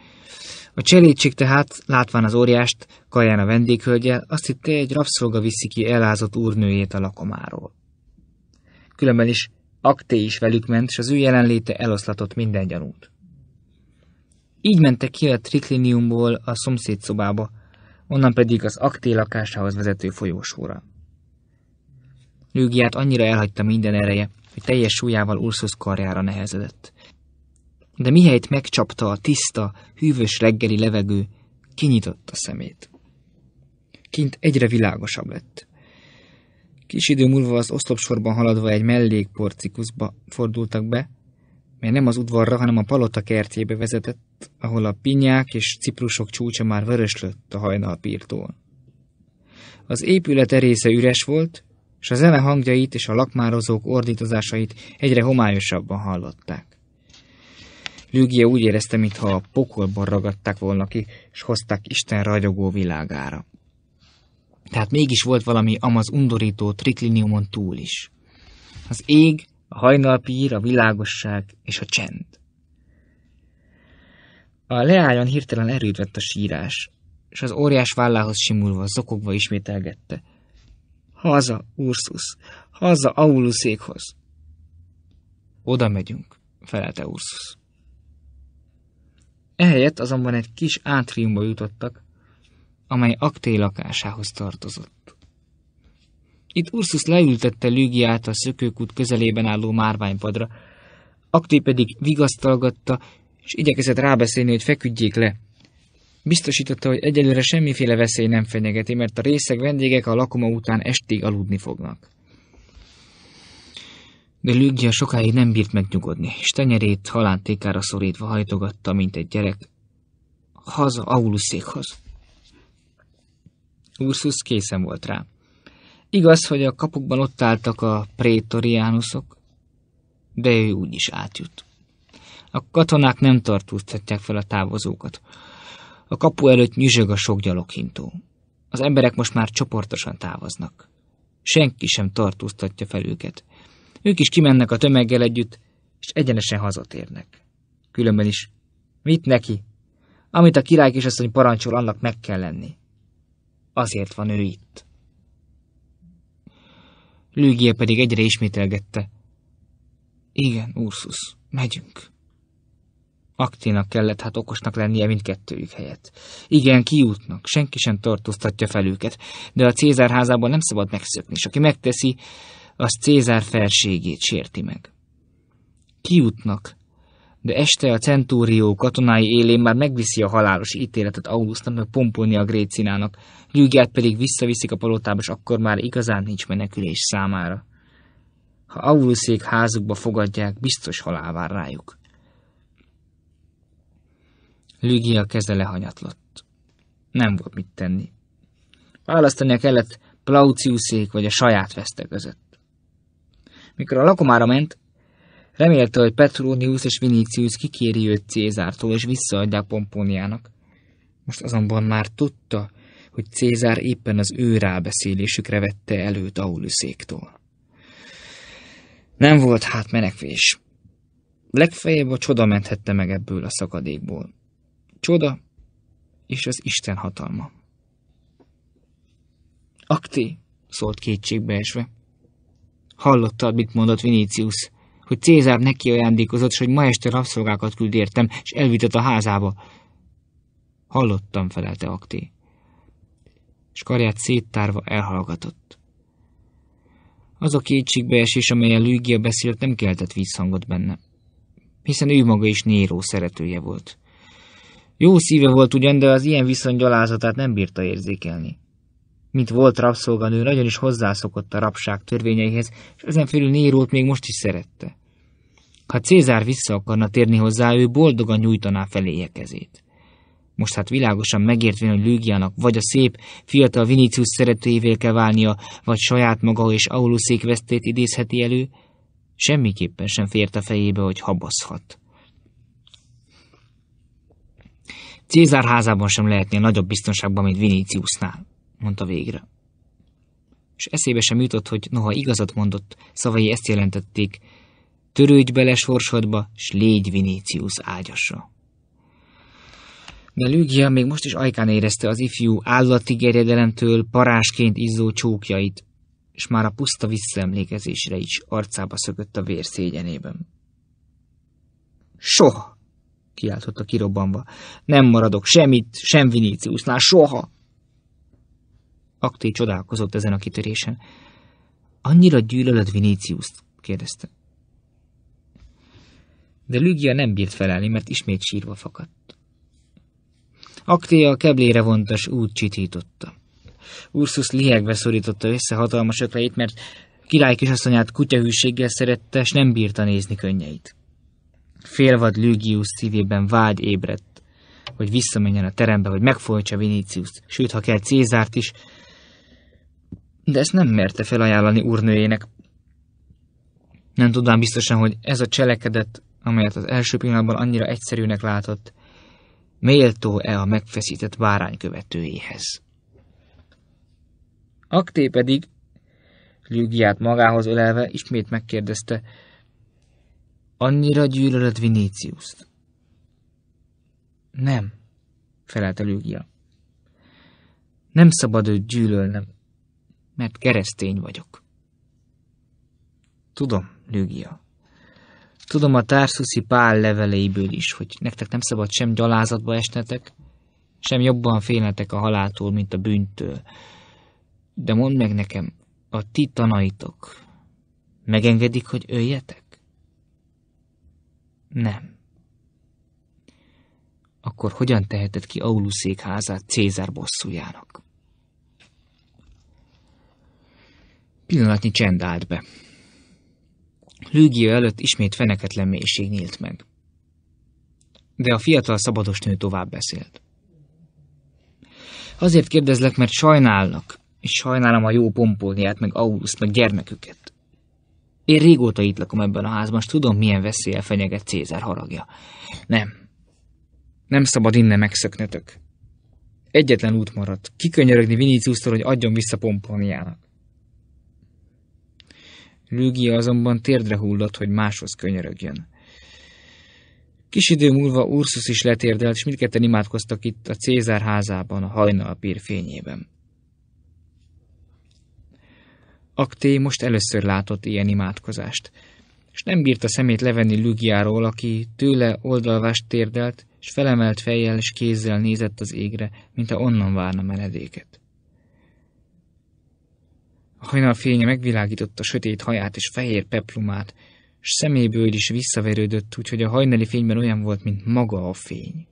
a cselédség tehát, látván az óriást, kaján a vendéghölgyel, azt hitte egy rabszolga viszi ki elázott úrnőjét a lakomáról. Különben is Akté is velük ment, és az ő jelenléte eloszlatott minden gyanút. Így mentek ki a trikliniumból a szomszéd szobába, onnan pedig az akté lakásához vezető folyósóra. Lügiát annyira elhagyta minden ereje, hogy teljes súlyával Ursus karjára nehezedett. De mihelyt megcsapta a tiszta, hűvös reggeli levegő, kinyitott a szemét. Kint egyre világosabb lett. Kis idő múlva az oszlopsorban haladva egy mellékporcikuszba fordultak be, mely nem az udvarra, hanem a palota kertjébe vezetett, ahol a pinyák és ciprusok csúcsa már vöröslött a hajnalpírtól. Az épület erésze üres volt, és a zene hangjait és a lakmározók ordítozásait egyre homályosabban hallották. Lügia úgy érezte, mintha a pokolban ragadták volna ki, és hozták Isten ragyogó világára. Tehát mégis volt valami amaz undorító trikliniumon túl is. Az ég a hajnalpír, a világosság és a csend. A leányon hirtelen erőd vett a sírás, és az óriás vállához simulva, zokogva ismételgette. Haza, Ursus! Haza Auluszékhoz! Oda megyünk, felelte Ursus. Ehelyett azonban egy kis átriumba jutottak, amely Akté lakásához tartozott. Itt Ursus leültette Lügiát a szökőkút közelében álló márványpadra. Akté pedig vigasztalgatta, és igyekezett rábeszélni, hogy feküdjék le. Biztosította, hogy egyelőre semmiféle veszély nem fenyegeti, mert a részeg vendégek a lakoma után estig aludni fognak. De Lügia sokáig nem bírt megnyugodni, és tenyerét halántékára szorítva hajtogatta, mint egy gyerek, haza székhoz. Ursus készen volt rá. Igaz, hogy a kapukban ott álltak a prétoriánusok, de ő úgyis átjut. A katonák nem tartóztatják fel a távozókat. A kapu előtt nyüzsög a sok gyaloghintó. Az emberek most már csoportosan távoznak. Senki sem tartóztatja fel őket. Ők is kimennek a tömeggel együtt, és egyenesen hazatérnek. Különben is, mit neki? Amit a király kisasszony parancsol, annak meg kell lenni. Azért van ő itt. Lügie pedig egyre ismételgette. Igen, Ursus, megyünk. Aktinak kellett hát okosnak lennie mindkettőjük helyett. Igen, kiútnak, senki sem tartóztatja fel őket, de a Cézár házában nem szabad megszökni, és aki megteszi, az Cézár felségét sérti meg. Kiútnak, de este a centúrió katonái élén már megviszi a halálos ítéletet Augusnak meg Pomponia Grécinának, Lügiát pedig visszaviszik a palotába, és akkor már igazán nincs menekülés számára. Ha Aulusék házukba fogadják, biztos halál vár rájuk. Lügia keze lehanyatlott. Nem volt mit tenni. Választania kellett Plauciuszék vagy a saját veszte között. Mikor a lakomára ment, Remélte, hogy Petronius és Vinicius kikéri őt Cézártól, és visszaadják Pomponiának. Most azonban már tudta, hogy Cézár éppen az ő rábeszélésükre vette előt Aulüszéktól. Nem volt hát menekvés. Legfeljebb a csoda menthette meg ebből a szakadékból. Csoda és az Isten hatalma. Akti, szólt kétségbeesve. Hallottad, mit mondott Vinícius? hogy Cézár neki ajándékozott, s hogy ma este rabszolgákat küld értem, és elvitett a házába. Hallottam, felelte Akté, és karját széttárva elhallgatott. Az a kétségbeesés, amelyen Lügia beszélt, nem keltett vízhangot benne, hiszen ő maga is Néró szeretője volt. Jó szíve volt ugyan, de az ilyen viszony gyalázatát nem bírta érzékelni. Mint volt rabszolganő, nagyon is hozzászokott a rabság törvényeihez, és ezen felül Nérót még most is szerette. Ha Cézár vissza akarna térni hozzá, ő boldogan nyújtaná feléje kezét. Most hát világosan megértve, hogy Lügiának vagy a szép, fiatal Vinicius szeretőjével kell válnia, vagy saját maga és Auluszék vesztét idézheti elő, semmiképpen sem fért a fejébe, hogy habaszhat. Cézár házában sem lehetné nagyobb biztonságban, mint Viniciusnál, mondta végre. És eszébe sem jutott, hogy noha igazat mondott, szavai ezt jelentették, törődj bele sorsodba, s légy Vinícius ágyasa. De Lügia még most is ajkán érezte az ifjú állati gerjedelemtől parásként izzó csókjait, és már a puszta visszaemlékezésre is arcába szökött a vér szégyenében. Soha! kiáltotta kirobbanva. Nem maradok semmit, sem Viníciusnál, soha! Akté csodálkozott ezen a kitörésen. Annyira gyűlölöd Viníciuszt? kérdezte de Lügia nem bírt felelni, mert ismét sírva fakadt. Aktéja a keblére vontas út csitította. Ursus lihegve szorította össze hatalmas ökleit, mert király kisasszonyát kutyahűséggel szerette, és nem bírta nézni könnyeit. Félvad Lügius szívében vágy ébredt, hogy visszamenjen a terembe, hogy megfolytsa Vinicius, sőt, ha kell Cézárt is, de ezt nem merte felajánlani úrnőjének. Nem tudván biztosan, hogy ez a cselekedet amelyet az első pillanatban annyira egyszerűnek látott, méltó-e a megfeszített bárány követőjéhez. Akté pedig, Lügiát magához ölelve, ismét megkérdezte, annyira gyűlölöd Vinícius-t? Nem, felelte Lügia. Nem szabad őt gyűlölnem, mert keresztény vagyok. Tudom, Lügia, Tudom a társzuszi pál leveleiből is, hogy nektek nem szabad sem gyalázatba esnetek, sem jobban félnetek a haláltól, mint a bűntől. De mondd meg nekem, a ti tanaitok megengedik, hogy öljetek? Nem. Akkor hogyan teheted ki Aulusék házát Cézár bosszújának? Pillanatnyi csend állt be. Lügia előtt ismét feneketlen mélység nyílt meg. De a fiatal szabados nő tovább beszélt. Azért kérdezlek, mert sajnálnak, és sajnálom a jó pompóniát, meg August, meg gyermeküket. Én régóta itt lakom ebben a házban, és tudom, milyen veszélye fenyeget Cézár haragja. Nem. Nem szabad innen megszöknetek. Egyetlen út maradt. Kikönyörögni Viniciustól, hogy adjon vissza pompóniának. Lügia azonban térdre hullott, hogy máshoz könyörögjön. Kis idő múlva Ursus is letérdelt, és mindketten imádkoztak itt a Cézár házában, a hajnal fényében. Akté most először látott ilyen imádkozást, és nem bírta szemét levenni Lügiáról, aki tőle oldalvást térdelt, és felemelt fejjel és kézzel nézett az égre, mint onnan várna menedéket. A hajnal fénye megvilágította sötét haját és fehér peplumát, s szeméből is visszaverődött, úgyhogy a hajnali fényben olyan volt, mint maga a fény.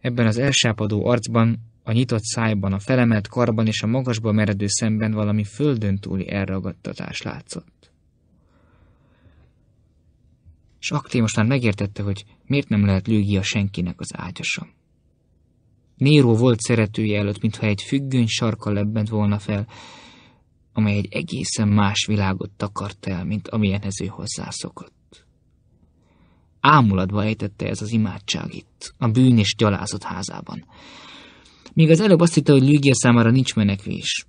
Ebben az elsápadó arcban, a nyitott szájban, a felemelt karban és a magasba meredő szemben valami földön túli elragadtatás látszott. És Akté mostán megértette, hogy miért nem lehet lőgia senkinek az ágyasa. Néró volt szeretője előtt, mintha egy függöny sarka lebbent volna fel, amely egy egészen más világot takart el, mint amilyenhez ő hozzászokott. Ámulatba ejtette ez az imádság itt, a bűn és gyalázott házában. Míg az előbb azt hitte, hogy Lügia számára nincs menekvés,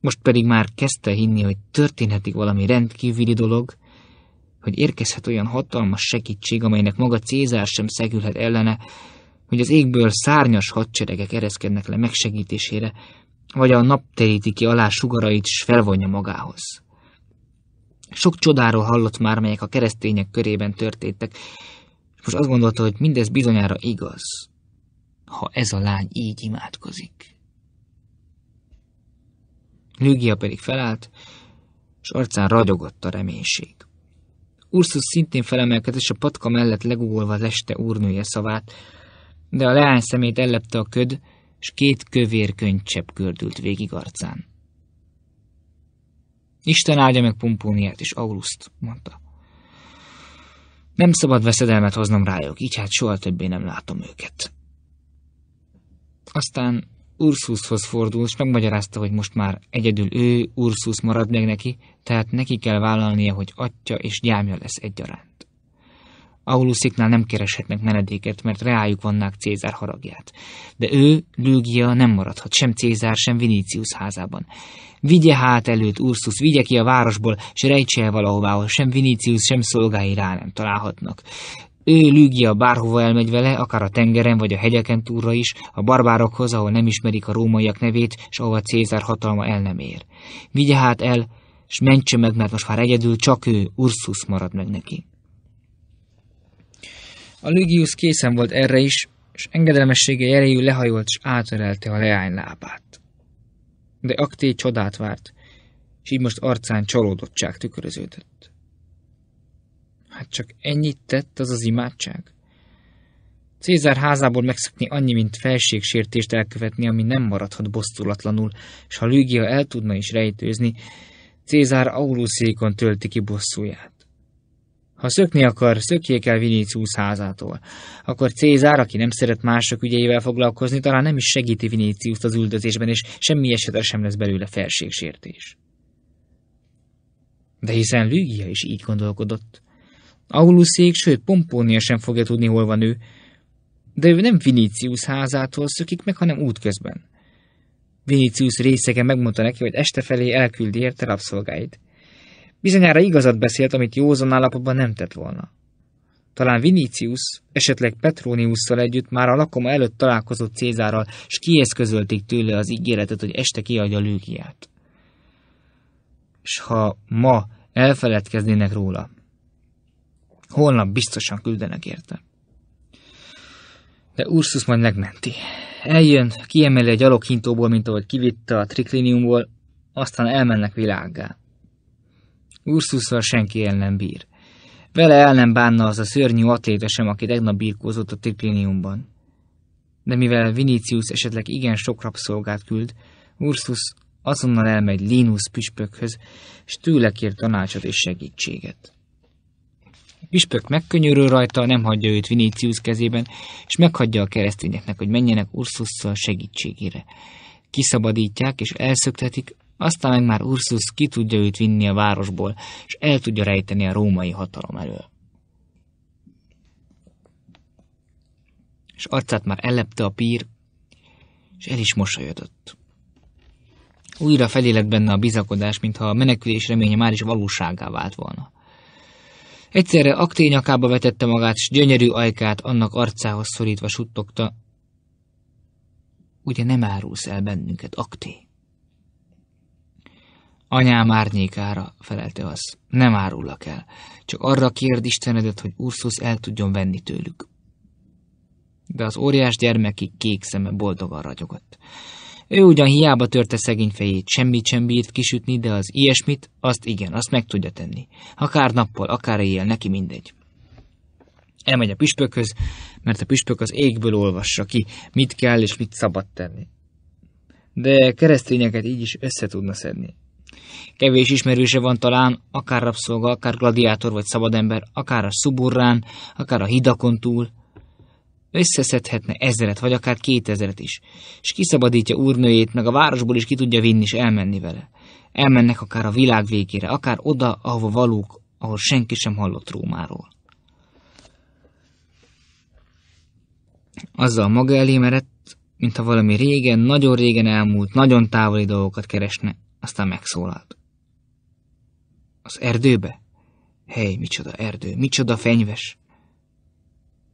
most pedig már kezdte hinni, hogy történhetik valami rendkívüli dolog, hogy érkezhet olyan hatalmas segítség, amelynek maga Cézár sem szegülhet ellene, hogy az égből szárnyas hadseregek ereszkednek le megsegítésére, vagy a nap teríti ki alá sugarait, s felvonja magához. Sok csodáról hallott már, melyek a keresztények körében történtek, és most azt gondolta, hogy mindez bizonyára igaz, ha ez a lány így imádkozik. Lügia pedig felállt, és arcán ragyogott a reménység. Ursus szintén felemelkedett, és a patka mellett legugolva leste úrnője szavát, de a leány szemét ellepte a köd, és két kövér könycsepp gördült végig arcán. Isten áldja meg Pompóniát és Auluszt, mondta. Nem szabad veszedelmet hoznom rájuk, így hát soha többé nem látom őket. Aztán Ursuszhoz fordul és megmagyarázta, hogy most már egyedül ő, Ursus marad meg neki, tehát neki kell vállalnia, hogy atya és gyámja lesz egyaránt. Aulusziknál nem kereshetnek menedéket, mert reájuk vannák Cézár haragját. De ő, Lőgia nem maradhat, sem Cézár, sem Vinícius házában. Vigye hát előtt, Ursus, vigye ki a városból, s rejtse el valahová, ahol sem Vinícius, sem szolgái rá nem találhatnak. Ő Lügia bárhova elmegy vele, akár a tengeren vagy a hegyeken túlra is, a barbárokhoz, ahol nem ismerik a rómaiak nevét, és ahova Cézár hatalma el nem ér. Vigye hát el, s mentse meg, mert most már egyedül csak ő, Ursus marad meg neki. A Lügius készen volt erre is, és engedelmessége jeléjű lehajolt és átörelte a leány lábát. De Akté csodát várt, és így most arcán csalódottság tükröződött. Hát csak ennyit tett az az imádság? Cézár házából megszökni annyi, mint felségsértést elkövetni, ami nem maradhat bosszulatlanul, és ha Lügia el tudna is rejtőzni, Cézár aulószékon tölti ki bosszúját. Ha szökni akar, szökjék el Vinicius házától. Akkor Cézár, aki nem szeret mások ügyeivel foglalkozni, talán nem is segíti Viniciuszt az üldözésben, és semmi esetre sem lesz belőle felségsértés. De hiszen Lügia is így gondolkodott. Auluszék, sőt Pompónia sem fogja tudni, hol van ő. De ő nem Vinicius házától szökik meg, hanem útközben. Vinicius részegen megmondta neki, hogy este felé elküldi érte rabszolgáit. Bizonyára igazat beszélt, amit józan állapotban nem tett volna. Talán Vinicius, esetleg Petróniusszal együtt már a lakoma előtt találkozott Cézárral, s kieszközölték tőle az ígéretet, hogy este kiadja Lőkiát. És ha ma elfeledkeznének róla, holnap biztosan küldenek érte. De Ursus majd megmenti. Eljön, kiemeli a gyaloghintóból, mint ahogy kivitte a trikliniumból, aztán elmennek világgá. Ursusszal senki el nem bír. Vele el nem bánna az a szörnyű atléta sem, aki tegnap birkózott a Tripliniumban. De mivel Vinicius esetleg igen sok rabszolgát küld, Ursus azonnal elmegy Linus püspökhöz, és tőle kér tanácsot és segítséget. A püspök megkönnyörül rajta, nem hagyja őt Vinicius kezében, és meghagyja a keresztényeknek, hogy menjenek Ursusszal segítségére. Kiszabadítják és elszöktetik, aztán meg már Ursus ki tudja őt vinni a városból, és el tudja rejteni a római hatalom elől. És arcát már ellepte a pír, és el is mosolyodott. Újra lett benne a bizakodás, mintha a menekülés reménye már is valóságá vált volna. Egyszerre akté vetette magát, és gyönyörű ajkát annak arcához szorítva suttogta. Ugye nem árulsz el bennünket, akté? Anyám árnyékára, felelte az, nem árulak el, csak arra kérd Istenedet, hogy Ursus el tudjon venni tőlük. De az óriás gyermeki kék szeme boldogan ragyogott. Ő ugyan hiába törte szegény fejét, semmit sem bírt kisütni, de az ilyesmit, azt igen, azt meg tudja tenni. Akár nappal, akár éjjel, neki mindegy. Elmegy a püspökhöz, mert a püspök az égből olvassa ki, mit kell és mit szabad tenni. De keresztényeket így is össze tudna szedni. Kevés ismerőse van talán, akár rabszolga, akár gladiátor vagy szabadember, akár a szuburrán, akár a hidakon túl. Összeszedhetne ezeret, vagy akár kétezeret is, és kiszabadítja úrnőjét, meg a városból is ki tudja vinni és elmenni vele. Elmennek akár a világ végére, akár oda, ahova valók, ahol senki sem hallott Rómáról. Azzal maga elé merett, mintha valami régen, nagyon régen elmúlt, nagyon távoli dolgokat keresne, aztán megszólalt. Az erdőbe? Hely, micsoda erdő, micsoda fenyves!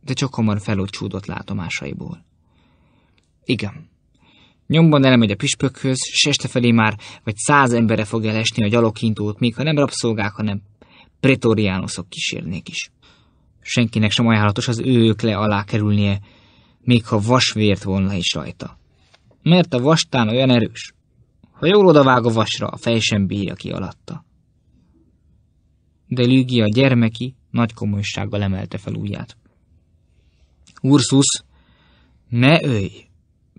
De csak hamar felúcsúdott látomásaiból. Igen. Nyomban elemegy a püspökhöz, s este felé már vagy száz embere fog elesni a gyalogintót, még ha nem rabszolgák, hanem pretoriánusok kísérnék is. Senkinek sem ajánlatos az ők le alá kerülnie, még ha vasvért volna is rajta. Mert a vastán olyan erős, ha jól odavág a vasra, a fej sem bírja ki alatta. De a gyermeki, nagy komolysággal emelte fel ujját. Ursus, ne ölj!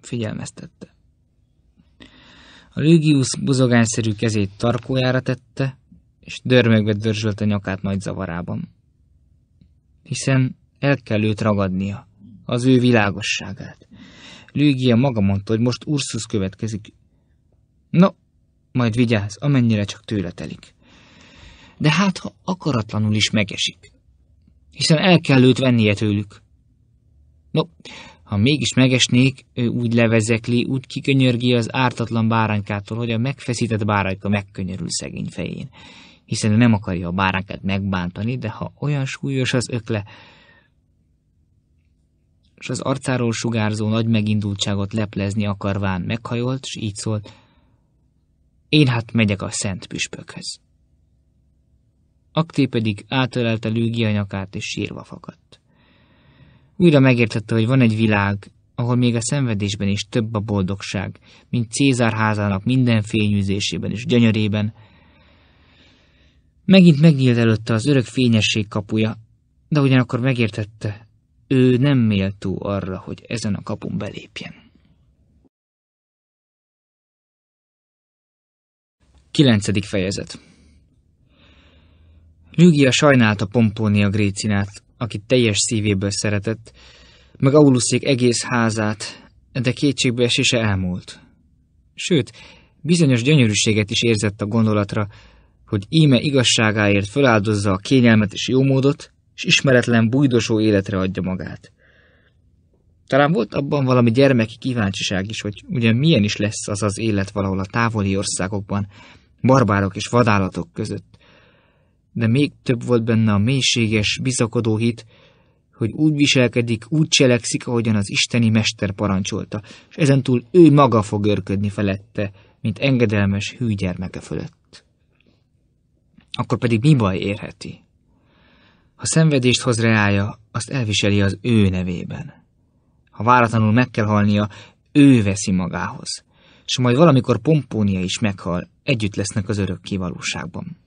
figyelmeztette. A Lügius buzogányszerű kezét tarkójára tette, és dörmögve dörzsölte nyakát nagy zavarában. Hiszen el kell őt ragadnia, az ő világosságát. Lügia maga mondta, hogy most Ursus következik, No, majd vigyázz, amennyire csak tőle telik. De hát, ha akaratlanul is megesik, hiszen el kell őt vennie tőlük. No, ha mégis megesnék, ő úgy levezekli, úgy kikönyörgi az ártatlan báránykától, hogy a megfeszített bárányka megkönyörül szegény fején, hiszen ő nem akarja a báránkát megbántani, de ha olyan súlyos az ökle, és az arcáról sugárzó nagy megindultságot leplezni akarván meghajolt, és így szólt, én hát megyek a szent püspökhöz. Akté pedig átölelte Lügia nyakát, és sírva fakadt. Újra megértette, hogy van egy világ, ahol még a szenvedésben is több a boldogság, mint Cézár házának minden fényűzésében és gyönyörében. Megint megnyílt előtte az örök fényesség kapuja, de ugyanakkor megértette, ő nem méltó arra, hogy ezen a kapun belépjen. Kilencedik fejezet Lügia sajnálta Pompónia Grécinát, akit teljes szívéből szeretett, meg Auluszék egész házát, de kétségbeesése elmúlt. Sőt, bizonyos gyönyörűséget is érzett a gondolatra, hogy íme igazságáért föláldozza a kényelmet és jómódot, és ismeretlen bújdosó életre adja magát. Talán volt abban valami gyermeki kíváncsiság is, hogy ugyan milyen is lesz az az élet valahol a távoli országokban, barbárok és vadállatok között. De még több volt benne a mélységes, bizakodó hit, hogy úgy viselkedik, úgy cselekszik, ahogyan az isteni mester parancsolta, és ezentúl ő maga fog örködni felette, mint engedelmes hűgyermeke fölött. Akkor pedig mi baj érheti? Ha szenvedést hoz reája, azt elviseli az ő nevében. Ha váratlanul meg kell halnia, ő veszi magához s majd valamikor Pompónia is meghal, együtt lesznek az örök kivalóságban.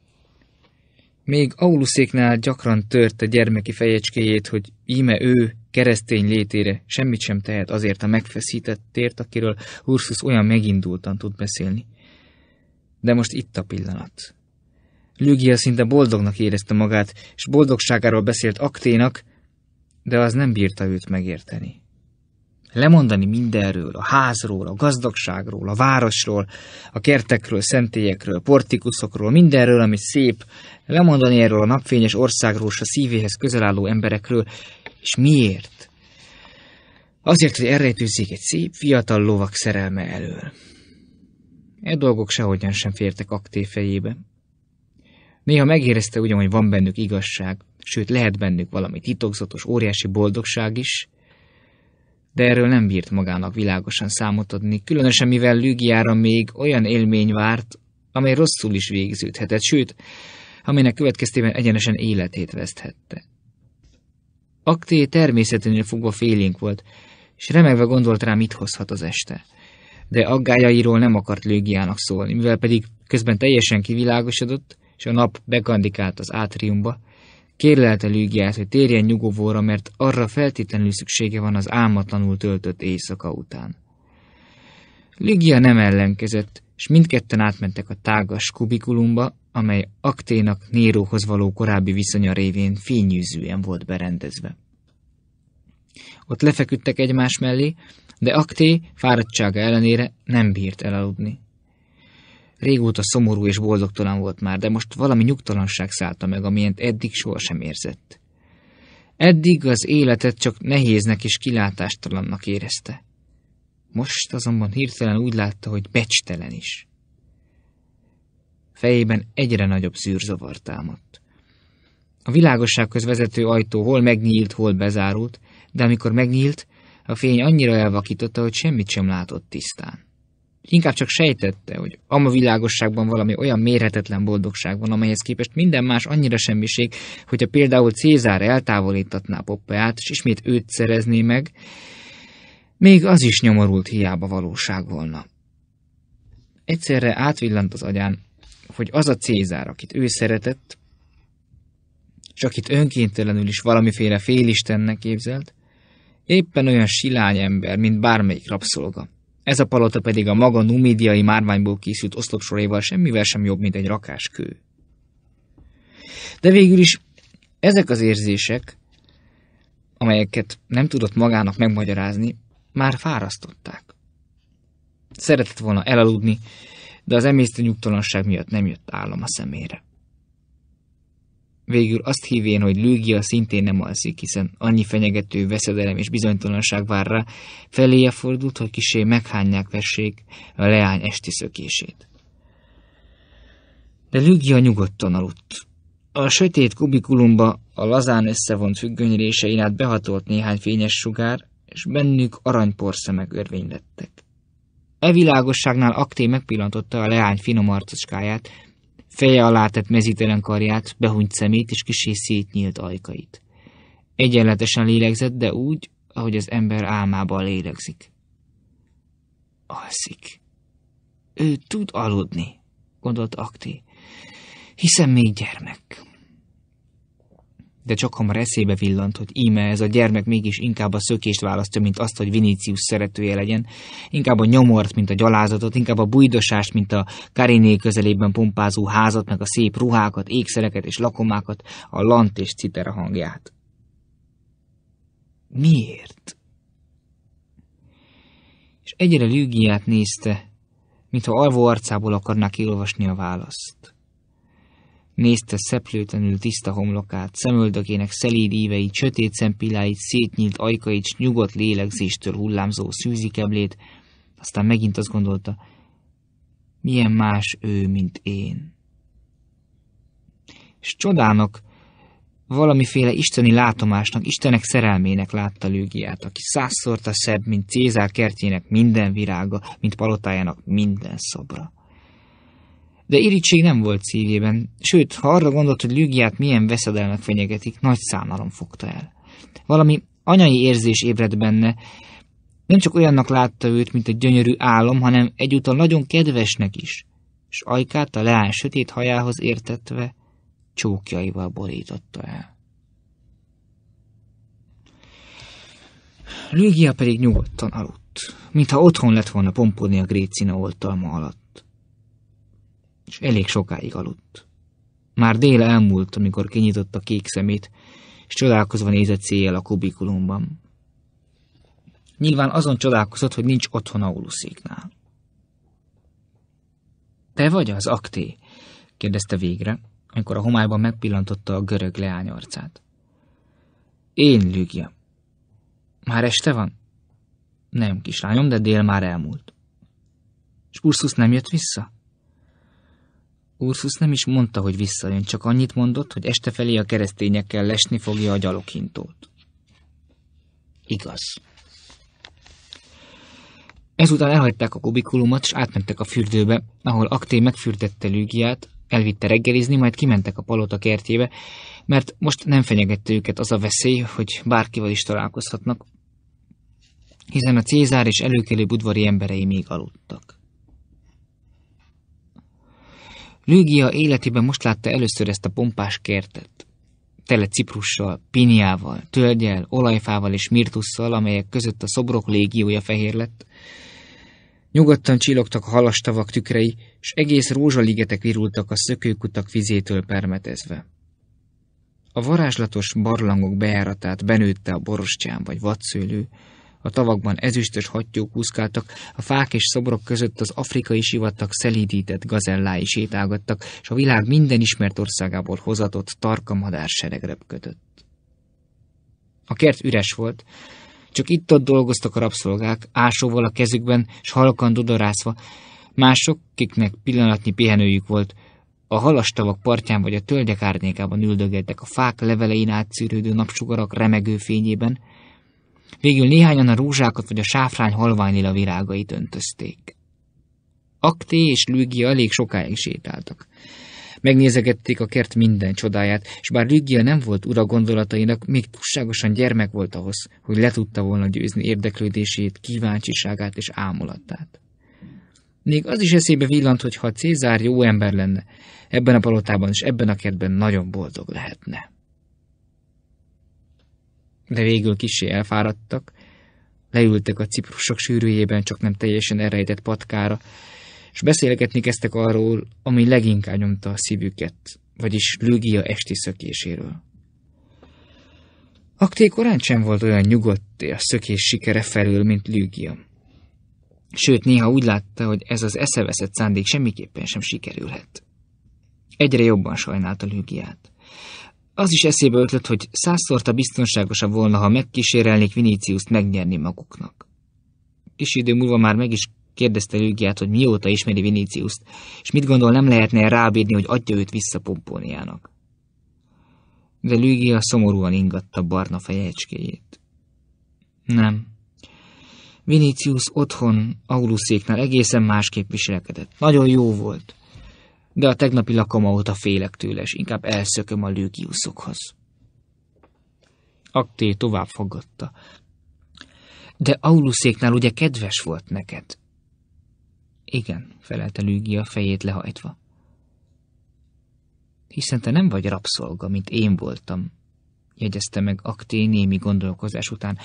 Még Auluszéknál gyakran tört a gyermeki fejecskéjét, hogy íme ő keresztény létére semmit sem tehet azért a megfeszített tért, akiről Ursus olyan megindultan tud beszélni. De most itt a pillanat. Lügia szinte boldognak érezte magát, és boldogságáról beszélt Akténak, de az nem bírta őt megérteni. Lemondani mindenről, a házról, a gazdagságról, a városról, a kertekről, szentélyekről, portikusokról, mindenről, ami szép, lemondani erről a napfényes országról, s a szívéhez közel álló emberekről, és miért? Azért, hogy elrejtőzzék egy szép, fiatal lovak szerelme elől. E dolgok sehogyan sem fértek aktív fejébe. Néha megérezte ugyan, hogy van bennük igazság, sőt lehet bennük valami titokzatos, óriási boldogság is, de erről nem bírt magának világosan számot adni, különösen mivel Lügiára még olyan élmény várt, amely rosszul is végződhetett, sőt, aminek következtében egyenesen életét veszthette. Akté természeténél fogva félénk volt, és remegve gondolt rá, mit hozhat az este. De aggájairól nem akart Lőgiának szólni, mivel pedig közben teljesen kivilágosodott, és a nap bekandikált az átriumba, Lügiát, hogy térjen nyugovóra, mert arra feltétlenül szüksége van az álmatlanul töltött éjszaka után. Lügia nem ellenkezett, és mindketten átmentek a tágas kubikulumba, amely Akténak Néróhoz való korábbi viszonya révén fényűzően volt berendezve. Ott lefeküdtek egymás mellé, de Akté fáradtsága ellenére nem bírt elaludni. Régóta szomorú és boldogtalan volt már, de most valami nyugtalanság szállta meg, amilyent eddig sohasem érzett. Eddig az életet csak nehéznek és kilátástalannak érezte. Most azonban hirtelen úgy látta, hogy becstelen is. Fejében egyre nagyobb zűrzavar támadt. A világossághoz vezető ajtó hol megnyílt, hol bezárult, de amikor megnyílt, a fény annyira elvakította, hogy semmit sem látott tisztán inkább csak sejtette, hogy ama világosságban valami olyan mérhetetlen boldogság van, amelyhez képest minden más annyira semmiség, hogyha például Cézár eltávolítatná Poppeát, és ismét őt szerezné meg, még az is nyomorult hiába valóság volna. Egyszerre átvillant az agyán, hogy az a Cézár, akit ő szeretett, és akit önkéntelenül is valamiféle félistennek képzelt, éppen olyan silány ember, mint bármelyik rabszolga ez a palota pedig a maga numidiai márványból készült oszlopsoréval semmivel sem jobb, mint egy rakáskő. De végül is ezek az érzések, amelyeket nem tudott magának megmagyarázni, már fárasztották. Szeretett volna elaludni, de az emésztő nyugtalanság miatt nem jött állam a szemére. Végül azt hívén, hogy Lügia szintén nem alszik, hiszen annyi fenyegető, veszedelem és bizonytalanság vár rá, feléje fordult, hogy kisé meghányják vessék a leány esti szökését. De Lügia nyugodtan aludt. A sötét kubikulumba a lazán összevont függönyrésein át behatolt néhány fényes sugár, és bennük aranyporszemek örvénylettek. E világosságnál Akté megpillantotta a leány finom arcocskáját, Feje alá tett mezítelen karját, behunyt szemét és kisé szétnyílt ajkait. Egyenletesen lélegzett, de úgy, ahogy az ember álmában lélegzik. Alszik. Ő tud aludni, gondolt Akti, hiszen még gyermek de csak hamar eszébe villant, hogy íme ez a gyermek mégis inkább a szökést választja, mint azt, hogy Vinicius szeretője legyen, inkább a nyomort, mint a gyalázatot, inkább a bujdosást, mint a Kariné közelében pompázó házat, meg a szép ruhákat, ékszereket és lakomákat, a lant és citera hangját. Miért? És egyre Lügiát nézte, mintha alvó arcából akarná kiolvasni a választ. Nézte szeplőtlenül tiszta homlokát, szemöldökének szelíd íveit, sötét szempilláit, szétnyílt ajkait, s nyugodt lélegzéstől hullámzó szűzikeblét, aztán megint azt gondolta, milyen más ő, mint én. És csodának, valamiféle isteni látomásnak, Istenek szerelmének látta Lőgiát, aki százszorta szebb, mint Cézár kertjének minden virága, mint palotájának minden szobra de irítség nem volt szívében, sőt, ha arra gondolt, hogy Lügiát milyen veszedelmek fenyegetik, nagy szánalom fogta el. Valami anyai érzés ébredt benne, nem csak olyannak látta őt, mint egy gyönyörű álom, hanem egyúttal nagyon kedvesnek is, és ajkát a leány sötét hajához értetve csókjaival borította el. Lügia pedig nyugodtan aludt, mintha otthon lett volna pompódni a Grécina oltalma alatt elég sokáig aludt. Már dél elmúlt, amikor kinyitott a kék szemét, és csodálkozva nézett széjjel a kubikulumban. Nyilván azon csodálkozott, hogy nincs otthon Auluszéknál. Te vagy az, Akté? kérdezte végre, amikor a homályban megpillantotta a görög leány arcát. Én, Lügia. Már este van? Nem, kislányom, de dél már elmúlt. És Ursus nem jött vissza? Ursus nem is mondta, hogy visszajön, csak annyit mondott, hogy este felé a keresztényekkel lesni fogja a gyaloghintót. Igaz. Ezután elhagyták a kubikulumot, és átmentek a fürdőbe, ahol Akté megfürdette Lügiát, elvitte reggelizni, majd kimentek a palota kertjébe, mert most nem fenyegette őket az a veszély, hogy bárkival is találkozhatnak, hiszen a Cézár és előkelő budvari emberei még aludtak. Lügia életében most látta először ezt a pompás kertet. Tele ciprussal, piniával, tölgyel, olajfával és mirtusszal, amelyek között a szobrok légiója fehér lett. Nyugodtan csillogtak a halastavak tükrei, s egész rózsaligetek virultak a szökőkutak vizétől permetezve. A varázslatos barlangok bejáratát benőtte a borostyán vagy vadszőlő, a tavakban ezüstös hattyúk úszkáltak, a fák és szobrok között az afrikai sivatag szelídített gazellái sétálgattak, és a világ minden ismert országából hozatott tarka madársereg röpködött. A kert üres volt, csak itt-ott dolgoztak a rabszolgák, ásóval a kezükben, s halkan dodorászva, mások, kiknek pillanatnyi pihenőjük volt, a halastavak partján vagy a tölgyek árnyékában üldögéltek a fák levelein átszűrődő napsugarak remegő fényében, Végül néhányan a rózsákat vagy a sáfrány halványlila virágait öntözték. Akté és Lügia elég sokáig sétáltak. Megnézegették a kert minden csodáját, és bár Lügia nem volt ura gondolatainak, még túlságosan gyermek volt ahhoz, hogy le tudta volna győzni érdeklődését, kíváncsiságát és ámulatát. Még az is eszébe villant, hogy ha Cézár jó ember lenne, ebben a palotában és ebben a kertben nagyon boldog lehetne de végül kisé elfáradtak, leültek a ciprusok sűrűjében, csak nem teljesen elrejtett patkára, és beszélgetni kezdtek arról, ami leginkább nyomta a szívüket, vagyis Lügia esti szökéséről. Akté korán sem volt olyan nyugodt a szökés sikere felül, mint Lügia. Sőt, néha úgy látta, hogy ez az eszeveszett szándék semmiképpen sem sikerülhet. Egyre jobban sajnálta Lügiát. Az is eszébe ötlött, hogy százszorta biztonságosabb volna, ha megkísérelnék Viníciuszt megnyerni maguknak. Kis idő múlva már meg is kérdezte Lügiát, hogy mióta ismeri Viníciuszt, és mit gondol nem lehetne rábírni, hogy adja őt vissza Pompóniának. De Lügia szomorúan ingatta barna fejecskéjét. Nem. Vinícius otthon, Auluszéknál egészen másképp viselkedett. Nagyon jó volt de a tegnapi lakoma óta félek tőle, és inkább elszököm a lőgiuszokhoz. Akté tovább fogadta. De Auluszéknál ugye kedves volt neked? Igen, felelte a fejét lehajtva. Hiszen te nem vagy rabszolga, mint én voltam, jegyezte meg Akté némi gondolkozás után.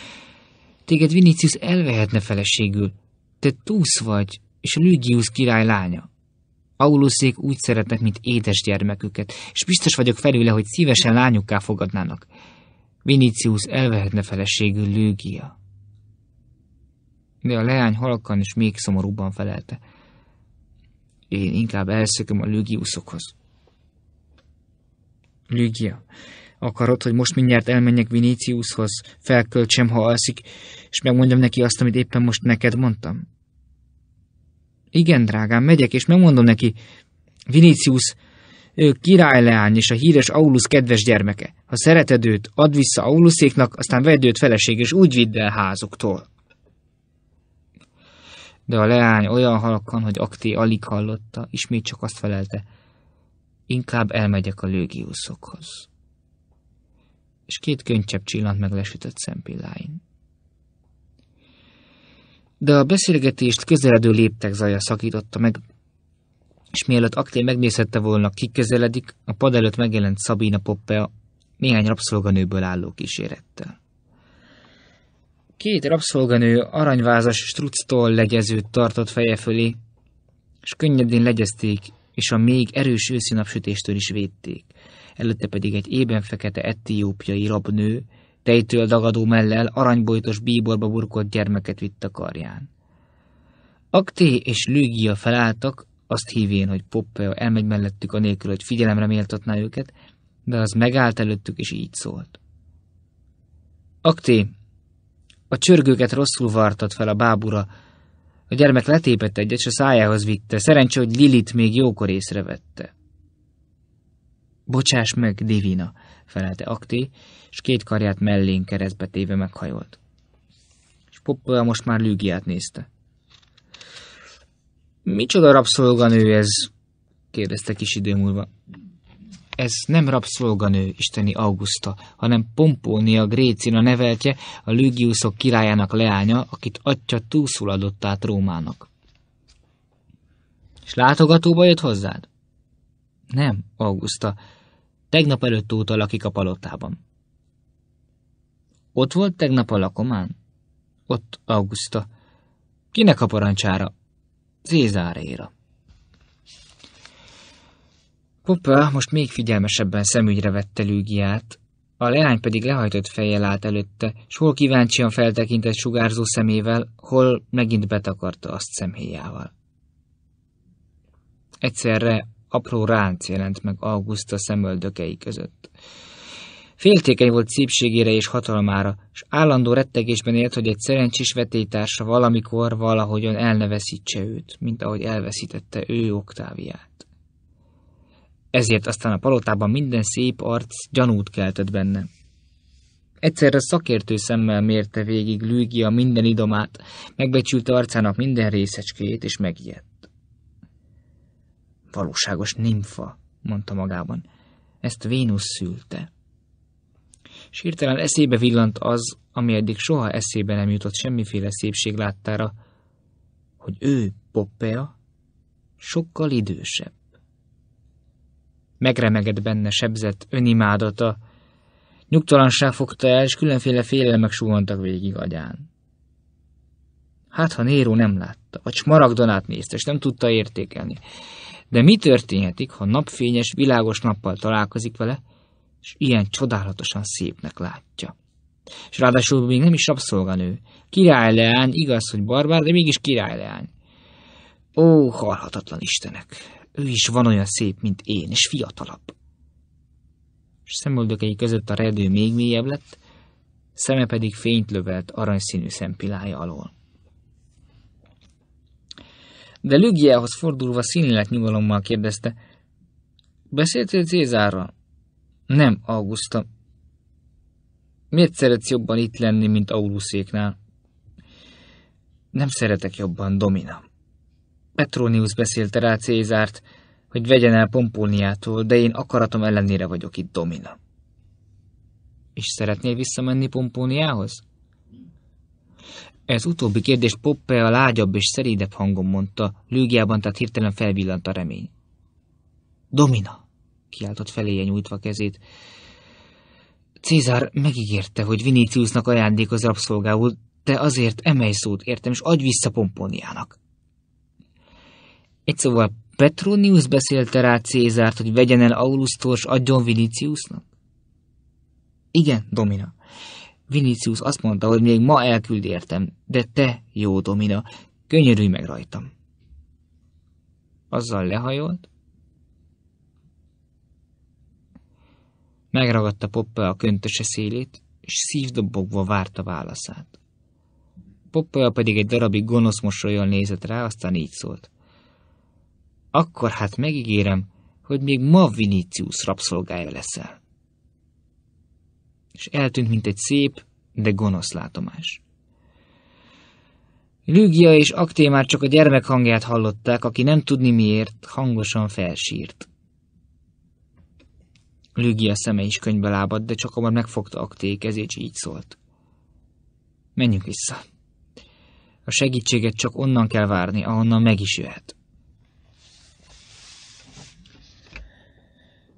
Téged Vinicius elvehetne feleségül, te túsz vagy, és Lügius király lánya. Auluszék úgy szeretnek, mint édes gyermeküket, és biztos vagyok felőle, hogy szívesen lányukká fogadnának. Vinicius elvehetne feleségül Lőgia. De a leány halkan és még szomorúbban felelte. Én inkább elszököm a Lőgiuszokhoz. Lügia, akarod, hogy most mindjárt elmenjek Viniciushoz, felköltsem, ha alszik, és megmondjam neki azt, amit éppen most neked mondtam? Igen, drágám, megyek, és megmondom neki, Vinicius, ő királyleány és a híres Aulus kedves gyermeke. Ha szereted őt, add vissza Auluséknak, aztán vedd őt feleség, és úgy vidd el házuktól. De a leány olyan halkan, hogy Akté alig hallotta, ismét csak azt felelte, inkább elmegyek a lőgiuszokhoz. És két könycsepp csillant meg lesütött szempilláin de a beszélgetést közeledő léptek zaja szakította meg, és mielőtt Akté megnézhette volna, ki közeledik, a pad előtt megjelent Szabina Poppea néhány rabszolganőből álló kísérettel. Két rabszolganő aranyvázas structól legyezőt tartott feje fölé, és könnyedén legyezték, és a még erős őszi napsütéstől is védték. Előtte pedig egy ében fekete etiópiai rabnő, Tejtől dagadó mellel aranybojtos bíborba burkolt gyermeket vitt a karján. Akté és Lügia felálltak, azt hívén, hogy Poppea elmegy mellettük anélkül, hogy figyelemre méltatná őket, de az megállt előttük, és így szólt. Akté, a csörgőket rosszul vartad fel a bábura, a gyermek letépett egyet, és a szájához vitte. Szerencsé, hogy Lilit még jókor észrevette. Bocsáss meg, Divina, felelte Akti, és két karját mellén keresztbe téve meghajolt. És Poppola most már Lügiát nézte. Micsoda rabszolganő ez? kérdezte kis idő múlva. Ez nem rabszolganő, isteni Augusta, hanem Pompónia Grécina neveltje, a Lügiuszok királyának leánya, akit atya túlszul adott át Rómának. És látogatóba jött hozzád? Nem, Augusta, Tegnap előtt óta lakik a palotában. Ott volt tegnap a lakomán? Ott, Augusta. Kinek a parancsára? Zézáréra. Poppa most még figyelmesebben szemügyre vette Lügiát, a leány pedig lehajtott fejjel állt előtte, s hol kíváncsian feltekintett sugárzó szemével, hol megint betakarta azt szemhéjával. Egyszerre apró ránc jelent meg Augusta szemöldökei között. Féltékeny volt szépségére és hatalmára, és állandó rettegésben élt, hogy egy szerencsés vetélytársa valamikor valahogyan elneveszítse őt, mint ahogy elveszítette ő Oktáviát. Ezért aztán a palotában minden szép arc gyanút keltett benne. Egyszerre szakértő szemmel mérte végig Lügia minden idomát, megbecsülte arcának minden részecskét, és megijedt. Valóságos nimfa, mondta magában. Ezt Vénusz szülte. És hirtelen eszébe villant az, ami eddig soha eszébe nem jutott semmiféle szépség láttára, hogy ő, Poppea, sokkal idősebb. Megremegett benne sebzett önimádata, nyugtalanság fogta el, és különféle félelmek suhantak végig agyán. Hát, ha Néró nem látta, vagy Smaragdonát nézte, és nem tudta értékelni. De mi történhetik, ha napfényes, világos nappal találkozik vele, és ilyen csodálatosan szépnek látja? És ráadásul még nem is rabszolganő. Királyleány, igaz, hogy barbár, de mégis királyleány. Ó, halhatatlan istenek! Ő is van olyan szép, mint én, és fiatalabb. És szemöldökei között a redő még mélyebb lett, szeme pedig fényt lövelt aranyszínű szempilája alól de Lügiához fordulva színlet nyugalommal kérdezte. Beszéltél Cézárral? Nem, Augusta. Miért szeretsz jobban itt lenni, mint Auluszéknál? Nem szeretek jobban, Domina. Petronius beszélte rá Cézárt, hogy vegyen el Pompóniától, de én akaratom ellenére vagyok itt, Domina. És szeretnél visszamenni Pompóniához? Ez utóbbi kérdés Poppe a lágyabb és szerédebb hangon mondta, lőgjában tehát hirtelen felvillant a remény. Domina! kiáltott feléje nyújtva kezét. Cézár megígérte, hogy Viniciusnak az rabszolgául, te azért emelj szót, értem, és adj vissza Pomponiának. Egy szóval Petronius beszélte rá Cézárt, hogy vegyen el Aulusztól, s adjon Viniciusnak? Igen, Domina. Vinicius azt mondta, hogy még ma elküld értem, de te, jó Domina, könyörülj meg rajtam. Azzal lehajolt. Megragadta Poppe a köntöse szélét, és szívdobogva várta válaszát. Poppe pedig egy darabig gonosz mosolyon nézett rá, aztán így szólt. Akkor hát megígérem, hogy még ma Vinicius rabszolgája leszel és eltűnt, mint egy szép, de gonosz látomás. Lügia és Akté már csak a gyermek hangját hallották, aki nem tudni miért, hangosan felsírt. Lügia szeme is könyvbe lábad, de csak abban megfogta Akté kezét, és így szólt. Menjünk vissza. A segítséget csak onnan kell várni, ahonnan meg is jöhet.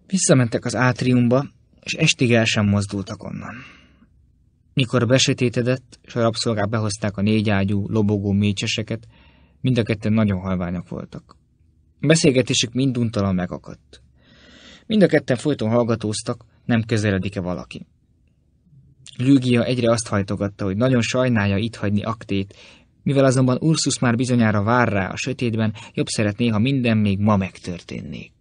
Visszamentek az átriumba, és estig el sem mozdultak onnan. Mikor besötétedett, és a rabszolgák behozták a négy ágyú, lobogó mécseseket, mind a ketten nagyon halványak voltak. A beszélgetésük minduntalan megakadt. Mind a ketten folyton hallgatóztak, nem közeledik-e valaki. Lügia egyre azt hajtogatta, hogy nagyon sajnálja itt hagyni aktét, mivel azonban Ursus már bizonyára vár rá a sötétben, jobb szeretné, ha minden még ma megtörténnék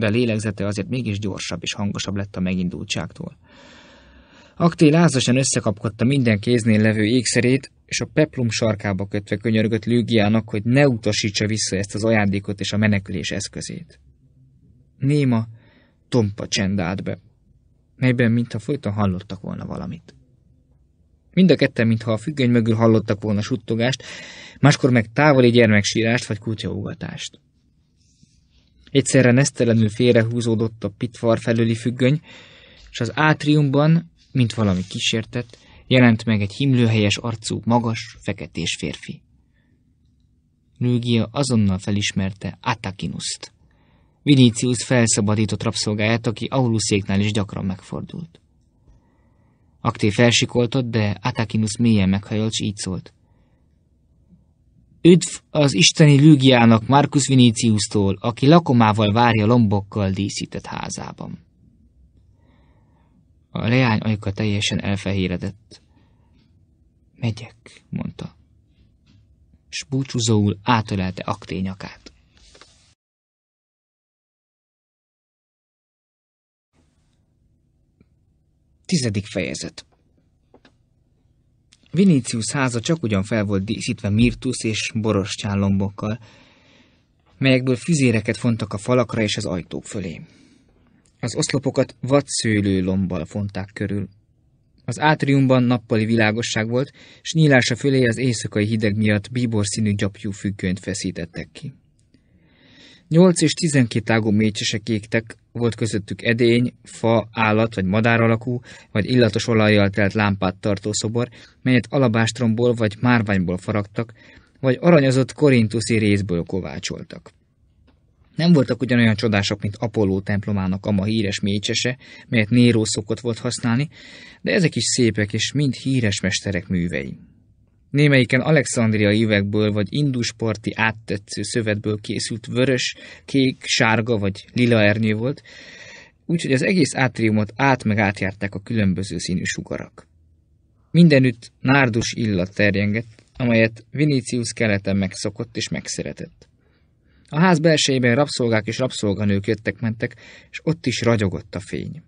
de a lélegzete azért mégis gyorsabb és hangosabb lett a megindultságtól. Akté lázasan összekapkodta minden kéznél levő ékszerét, és a peplum sarkába kötve könyörgött Lügiának, hogy ne utasítsa vissza ezt az ajándékot és a menekülés eszközét. Néma, tompa csend állt be, melyben mintha folyton hallottak volna valamit. Mind a ketten, mintha a függöny mögül hallottak volna suttogást, máskor meg távoli gyermeksírást vagy kutyaugatást. Egyszerre nesztelenül félrehúzódott a pitvar felőli függöny, és az átriumban, mint valami kísértett, jelent meg egy himlőhelyes arcú, magas, feketés férfi. Lügia azonnal felismerte Atakinuszt. Vinicius felszabadított rabszolgáját, aki Aulusziéknál is gyakran megfordult. Akté felsikoltott, de Atakinus mélyen meghajolt, s így szólt. Üdv az isteni lügjának Marcus Viniciustól, aki lakomával várja lombokkal díszített házában. A leány ajka teljesen elfehéredett. Megyek, mondta. S búcsúzóul átölelte aktényakát. Tizedik fejezet Vinicius háza csak ugyan fel volt díszítve mirtusz és boros csállombokkal, melyekből füzéreket fontak a falakra és az ajtók fölé. Az oszlopokat vadszőlő lombbal fonták körül. Az átriumban nappali világosság volt, s nyílása fölé az éjszakai hideg miatt bíbor színű gyapjú függönyt feszítettek ki. Nyolc és tizenkét tágú mécsesek égtek, volt közöttük edény, fa, állat vagy madár alakú, vagy illatos olajjal telt lámpát tartó szobor, melyet alabástromból vagy márványból faragtak, vagy aranyozott korintuszi részből kovácsoltak. Nem voltak ugyanolyan csodások, mint Apolló templomának a ma híres mécsese, melyet Néró szokott volt használni, de ezek is szépek és mind híres mesterek művei. Némelyiken alexandriai üvegből vagy indusparti áttetsző szövetből készült vörös, kék, sárga vagy lila ernyő volt, úgyhogy az egész átriumot át meg átjárták a különböző színű sugarak. Mindenütt nárdus illat terjengett, amelyet Vinicius keleten megszokott és megszeretett. A ház belsejében rabszolgák és rabszolganők jöttek-mentek, és ott is ragyogott a fény.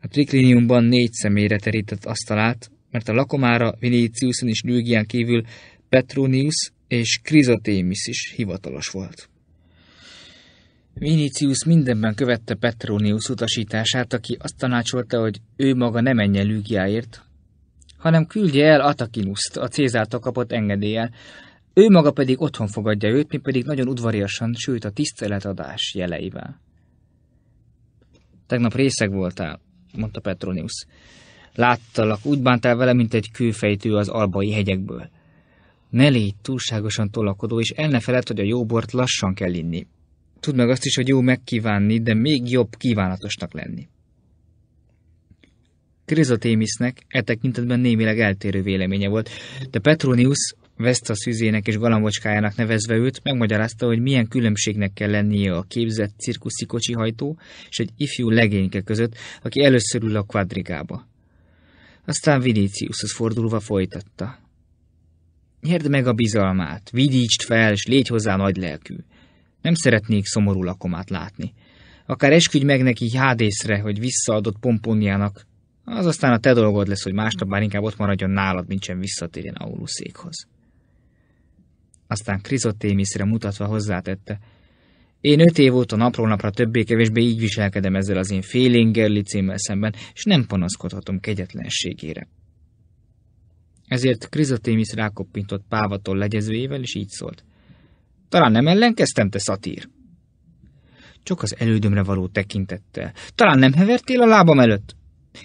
A trikliniumban négy személyre terített asztalát, mert a lakomára Viniciuson és Lügián kívül Petronius és Krizotémis is hivatalos volt. Vinicius mindenben követte Petronius utasítását, aki azt tanácsolta, hogy ő maga ne menjen Lügiáért, hanem küldje el Atakinuszt a Cézártól kapott engedéllyel, ő maga pedig otthon fogadja őt, mi pedig nagyon udvariasan, sőt a tiszteletadás jeleivel. Tegnap részeg voltál, mondta Petronius. Láttalak, úgy bántál vele, mint egy kőfejtő az albai hegyekből. Ne légy túlságosan tolakodó, és el ne feled, hogy a jó bort lassan kell inni. Tudd meg azt is, hogy jó megkívánni, de még jobb kívánatosnak lenni. Krizotémisznek e tekintetben némileg eltérő véleménye volt, de Petronius Vesta szűzének és galambocskájának nevezve őt, megmagyarázta, hogy milyen különbségnek kell lennie a képzett cirkuszi kocsihajtó és egy ifjú legényke között, aki először ül a kvadrigába. Aztán Viniciushoz fordulva folytatta. Nyerd meg a bizalmát, vidítsd fel, és légy hozzá nagy lelkű. Nem szeretnék szomorú lakomát látni. Akár esküdj meg neki hádészre, hogy visszaadott pomponjának, az aztán a te dolgod lesz, hogy másnap már inkább ott maradjon nálad, mint sem visszatérjen székhoz. Aztán Krizotémiszre mutatva hozzátette – én öt év óta napról napra többé-kevésbé így viselkedem ezzel az én félinger licémmel szemben, és nem panaszkodhatom kegyetlenségére. Ezért Krizotémis rákoppintott pávatól legyezőjével, és így szólt. Talán nem ellenkeztem, te szatír! Csak az elődömre való tekintettel. Talán nem hevertél a lábam előtt?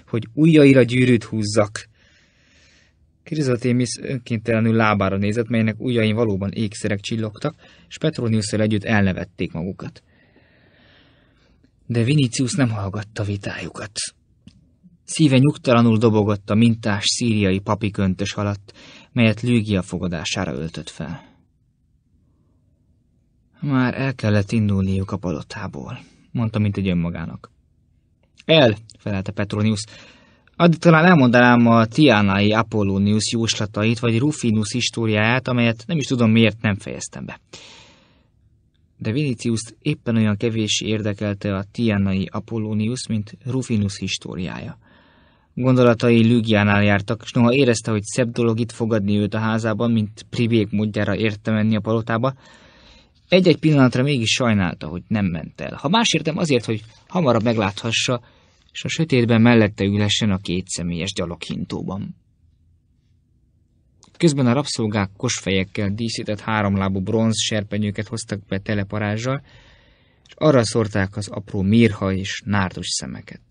Hogy ujjaira gyűrűt húzzak, Kirizatémisz önkéntelenül lábára nézett, melynek ujjain valóban ékszerek csillogtak, és petronius együtt elnevették magukat. De Vinicius nem hallgatta vitájukat. Szíve nyugtalanul dobogott a mintás szíriai papi köntös alatt, melyet Lügia fogadására öltött fel. Már el kellett indulniuk a palotából, mondta mint egy önmagának. El, felelte Petronius, Addig talán elmondanám a Tianai Apollonius jóslatait, vagy Rufinus históriáját, amelyet nem is tudom miért nem fejeztem be. De Vinicius éppen olyan kevés érdekelte a Tianai Apollonius, mint Rufinus históriája. Gondolatai Lügiánál jártak, és noha érezte, hogy szebb dolog itt fogadni őt a házában, mint privék módjára érte menni a palotába, egy-egy pillanatra mégis sajnálta, hogy nem ment el. Ha más értem, azért, hogy hamarabb megláthassa, és a sötétben mellette ülessen a két személyes gyaloghintóban. Közben a rabszolgák kosfejekkel díszített háromlábú bronz serpenyőket hoztak be teleparázsal, és arra szórták az apró mirha és nárdos szemeket.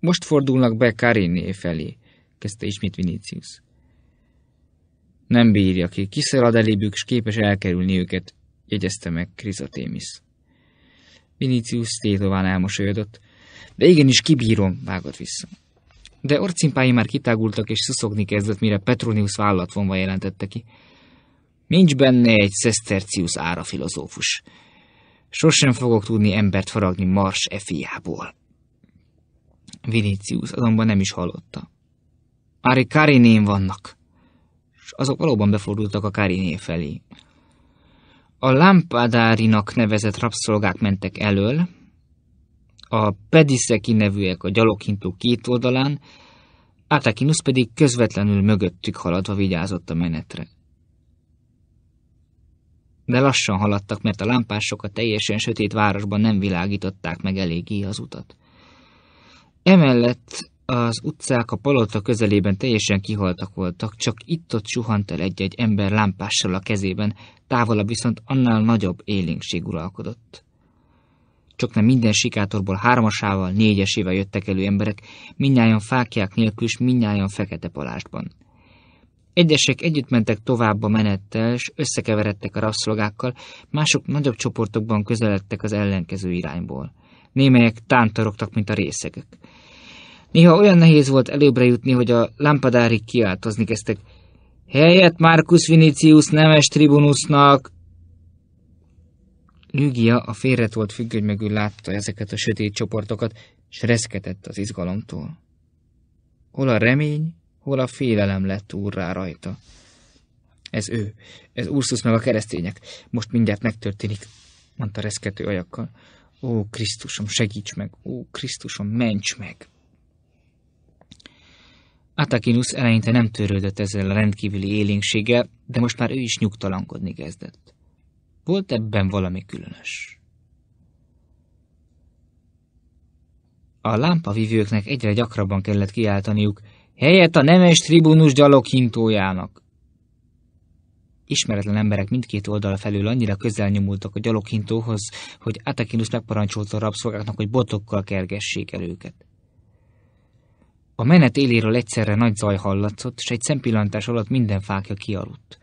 Most fordulnak be Kariné felé, kezdte ismét Vinicius. Nem bírja ki, kiszalad elébük, és képes elkerülni őket, jegyezte meg Krizotémisz. Vinicius tétován elmosolyodott. De igenis kibírom, vágott vissza. De orcimpái már kitágultak és szuszogni kezdett, mire Petronius vállat vonva jelentette ki. Nincs benne egy Szesztercius ára filozófus. Sosem fogok tudni embert faragni Mars e fiából. Vinicius azonban nem is hallotta. Ári Karinén vannak. És azok valóban befordultak a Kariné felé. A lámpadárinak nevezett rabszolgák mentek elől, a pediszeki nevűek a gyaloghintó két oldalán, Atakinus pedig közvetlenül mögöttük haladva vigyázott a menetre. De lassan haladtak, mert a lámpások a teljesen sötét városban nem világították meg eléggé az utat. Emellett az utcák a palota közelében teljesen kihaltak voltak, csak itt-ott suhant el egy-egy ember lámpással a kezében, távolabb viszont annál nagyobb élénkség uralkodott. Csak nem minden sikátorból hármasával, négyesével jöttek elő emberek, minnyáján fákják nélkül, és minnyáján fekete palástban. Egyesek együtt mentek tovább a menettel, és összekeveredtek a rabszolgákkal, mások nagyobb csoportokban közeledtek az ellenkező irányból. Némelyek tántorogtak, mint a részegek. Néha olyan nehéz volt előbbre jutni, hogy a lámpadárig kiáltozni kezdtek, Helyett Marcus Vinicius nemes tribunusnak. Lügia a félretolt függöny mögül látta ezeket a sötét csoportokat, s reszketett az izgalomtól. Hol a remény, hol a félelem lett úrrá rajta. Ez ő, ez Ursus meg a keresztények, most mindjárt megtörténik, mondta reszkető ajakkal. Ó, Krisztusom, segíts meg! Ó, Krisztusom, ments meg! Atakinus eleinte nem törődött ezzel a rendkívüli élénkséggel, de most már ő is nyugtalankodni kezdett. Volt ebben valami különös. A lámpavívőknek egyre gyakrabban kellett kiáltaniuk, helyett a nemes tribunus gyaloghintójának. Ismeretlen emberek mindkét oldal felül annyira közel nyomultak a gyaloghintóhoz, hogy Atakinus megparancsolta a rabszolgáknak, hogy botokkal kergessék el őket. A menet éléről egyszerre nagy zaj hallatszott, s egy szempillantás alatt minden fákja kialudt.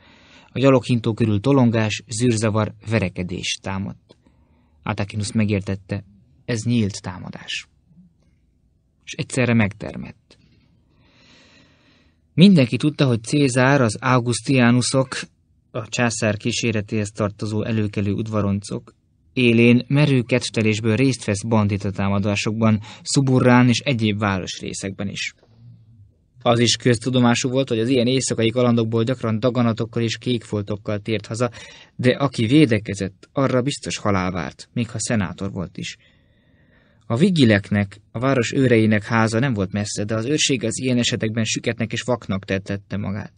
A gyaloghintó körül tolongás, zűrzavar, verekedés támadt. Atakinus megértette, ez nyílt támadás. És egyszerre megtermett. Mindenki tudta, hogy Cézár, az Augustiánusok, a császár kíséretéhez tartozó előkelő udvaroncok Élén merő kettelésből részt vesz bandita támadásokban, Szuburrán és egyéb városrészekben is. Az is köztudomású volt, hogy az ilyen éjszakai kalandokból gyakran daganatokkal és kékfoltokkal tért haza, de aki védekezett, arra biztos halál várt, még ha szenátor volt is. A vigileknek, a város őreinek háza nem volt messze, de az őrség az ilyen esetekben süketnek és vaknak tettette magát.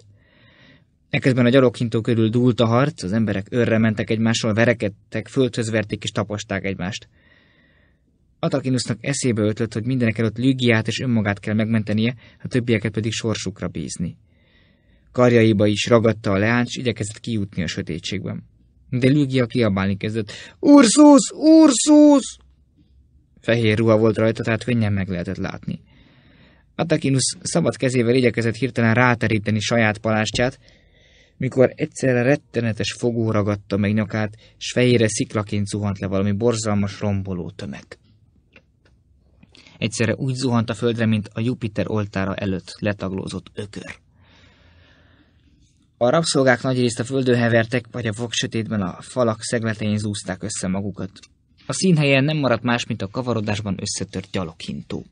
Eközben a gyaloghintó körül dúlt a harc, az emberek örre mentek egymásról, verekedtek, földhöz verték és taposták egymást. Atakinusnak eszébe ötlött, hogy mindenek előtt Lügiát és önmagát kell megmentenie, a többieket pedig sorsukra bízni. Karjaiba is ragadta a leánt, és igyekezett kijutni a sötétségben. De Lügia kiabálni kezdett. Ursus! Ursus! Fehér ruha volt rajta, tehát könnyen meg lehetett látni. Atakinus szabad kezével igyekezett hirtelen ráteríteni saját palástját, mikor egyszerre rettenetes fogó ragadta meg nyakát, s fejére sziklaként zuhant le valami borzalmas romboló tömeg. Egyszerre úgy zuhant a földre, mint a Jupiter oltára előtt letaglózott ökör. A rabszolgák nagy részt a földön hevertek, vagy a fog sötétben a falak szegletein zúzták össze magukat. A színhelyen nem maradt más, mint a kavarodásban összetört gyaloghintó.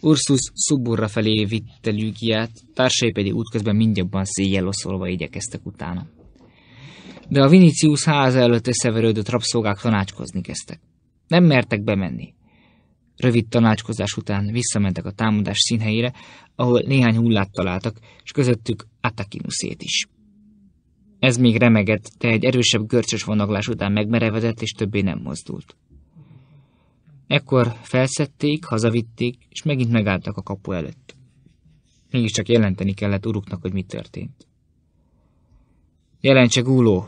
Ursus Suburra felé vitte Lügiát, társai pedig útközben mindjobban széjjel oszolva igyekeztek utána. De a Vinicius háza előtt összeverődött rabszolgák tanácskozni kezdtek. Nem mertek bemenni. Rövid tanácskozás után visszamentek a támadás színhelyére, ahol néhány hullát találtak, és közöttük Atakinuszét is. Ez még remegett, de egy erősebb görcsös vonaglás után megmerevedett, és többé nem mozdult. Ekkor felszedték, hazavitték, és megint megálltak a kapu előtt. Mégiscsak jelenteni kellett uruknak, hogy mi történt. Jelentse, gúló!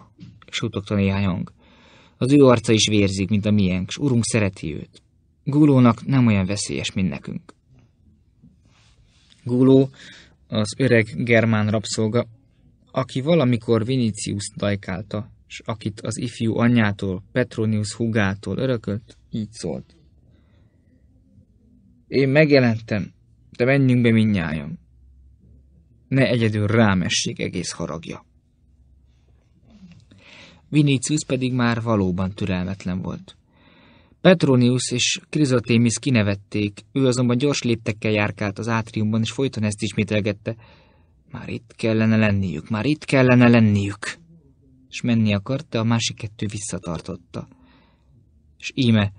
sútogta néhány hang. Az ő arca is vérzik, mint a miénk, s urunk szereti őt. Gúlónak nem olyan veszélyes, mint nekünk. Gúló, az öreg germán rabszolga, aki valamikor Vinicius dajkálta, s akit az ifjú anyjától, Petronius hugától örökölt, így szólt. Én megjelentem, de menjünk be minnyáján. Ne egyedül rám essék egész haragja. Vinicius pedig már valóban türelmetlen volt. Petronius és Krizotémis kinevették, ő azonban gyors léptekkel járkált az átriumban, és folyton ezt ismételgette. Már itt kellene lenniük, már itt kellene lenniük! És menni akart, de a másik kettő visszatartotta. És íme,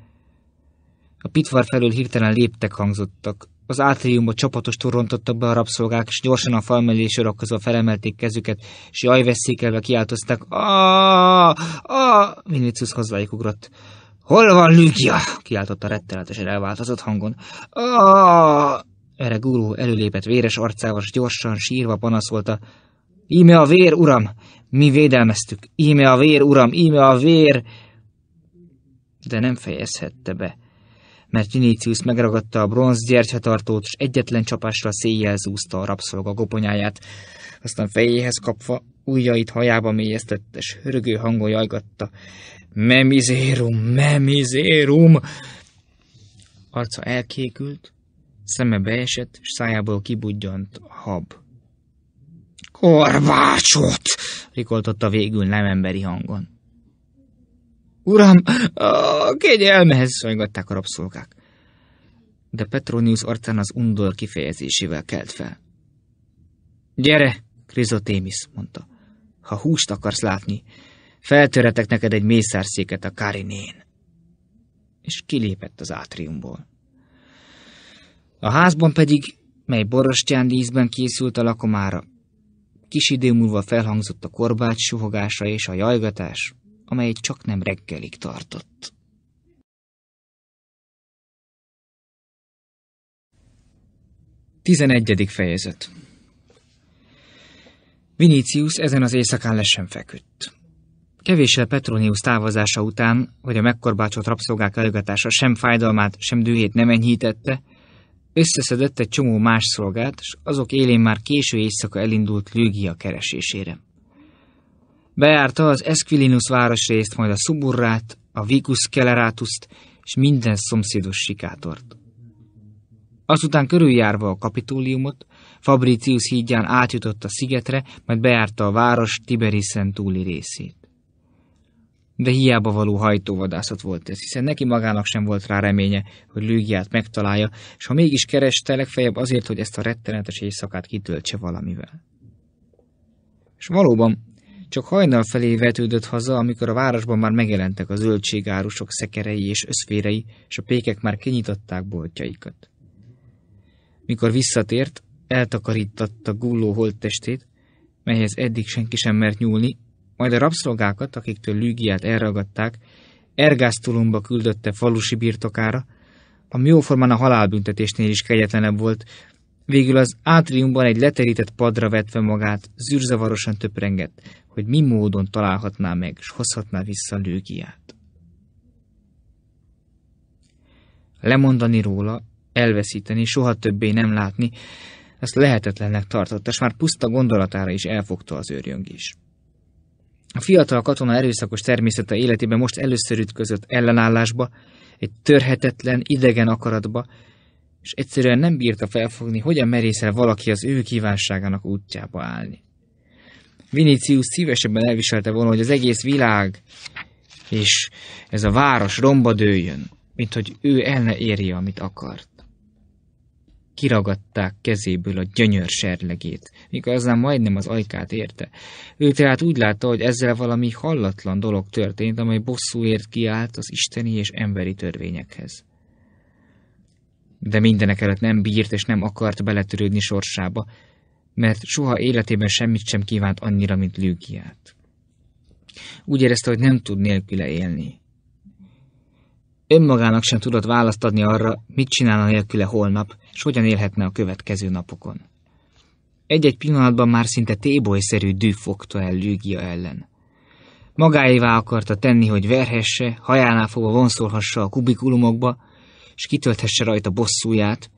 a pitvar felől hirtelen léptek hangzottak. Az átriumba csapatos rontottak be a rabszolgák, és gyorsan a fal mellé sorakozva felemelték kezüket, és jaj veszékelve kiáltozták. a a Vinicius hozzájuk ugrott. Hol van Lügia? kiáltotta rettenetesen elváltozott hangon. a Erre guru előlépett véres arcával, és gyorsan sírva panaszolta. Íme a vér, uram! Mi védelmeztük! Íme a vér, uram! Íme a vér! De nem fejezhette be mert Vinicius megragadta a bronz gyertyatartót, és egyetlen csapásra széjjel zúzta a rabszolga goponyáját. Aztán fejéhez kapva ujjait hajába mélyeztett, és hörögő hangon jajgatta. Memizérum, memizérum! Arca elkékült, szeme beesett, és szájából kibudjant a hab. Korvácsot! rikoltotta végül nem emberi hangon. Uram, a kegyelmehez szolgatták a rabszolgák. De Petronius arcán az undor kifejezésével kelt fel. Gyere, Krizotémis, mondta. Ha húst akarsz látni, feltöretek neked egy mészárszéket a Karinén. És kilépett az átriumból. A házban pedig, mely borostyán díszben készült a lakomára, kis idő múlva felhangzott a korbács suhogása és a jajgatás, amely csak nem reggelig tartott. Tizenegyedik fejezet Vinicius ezen az éjszakán lesen feküdt. Kevéssel Petronius távozása után, hogy a megkorbácsolt rabszolgák előgatása sem fájdalmát, sem dühét nem enyhítette, összeszedett egy csomó más szolgát, és azok élén már késő éjszaka elindult Lügia keresésére. Bejárta az Esquilinus városrészt, majd a Suburrát, a Vicus Kelerátuszt és minden szomszédos sikátort. Azután körüljárva a kapitóliumot, Fabricius hídján átjutott a szigetre, majd bejárta a város Tiberisen túli részét. De hiába való hajtóvadászat volt ez, hiszen neki magának sem volt rá reménye, hogy Lőgiát megtalálja, és ha mégis kereste, legfeljebb azért, hogy ezt a rettenetes éjszakát kitöltse valamivel. És valóban csak hajnal felé vetődött haza, amikor a városban már megjelentek a zöldségárusok szekerei és összférei, és a pékek már kinyitották boltjaikat. Mikor visszatért, eltakarítatta gulló holttestét, melyhez eddig senki sem mert nyúlni, majd a rabszolgákat, akiktől Lügiát elragadták, ergásztulomba küldötte falusi birtokára, ami jóformán a halálbüntetésnél is kegyetlenebb volt, Végül az átriumban egy leterített padra vetve magát, zűrzavarosan töprengett, hogy mi módon találhatná meg, és hozhatná vissza Lőgiát. Lemondani róla, elveszíteni, soha többé nem látni, ezt lehetetlennek tartotta, és már puszta gondolatára is elfogta az őrjöngés. A fiatal katona erőszakos természete életében most először ütközött ellenállásba, egy törhetetlen, idegen akaratba, és egyszerűen nem bírta felfogni, hogyan merészel valaki az ő kívánságának útjába állni. Vinicius szívesebben elviselte volna, hogy az egész világ és ez a város romba dőljön, mint hogy ő el ne érje, amit akart. Kiragadták kezéből a gyönyör serlegét, miközben majdnem az ajkát érte. Ő tehát úgy látta, hogy ezzel valami hallatlan dolog történt, amely bosszúért kiállt az isteni és emberi törvényekhez de mindenek előtt nem bírt és nem akart beletörődni sorsába, mert soha életében semmit sem kívánt annyira, mint Lügiát. Úgy érezte, hogy nem tud nélküle élni. Önmagának sem tudott választ adni arra, mit csinálna nélküle holnap, és hogyan élhetne a következő napokon. Egy-egy pillanatban már szinte tébolyszerű dű fogta el Lügia ellen. Magáévá akarta tenni, hogy verhesse, hajánál fogva vonszolhassa a kubikulumokba, és kitölthesse rajta bosszúját,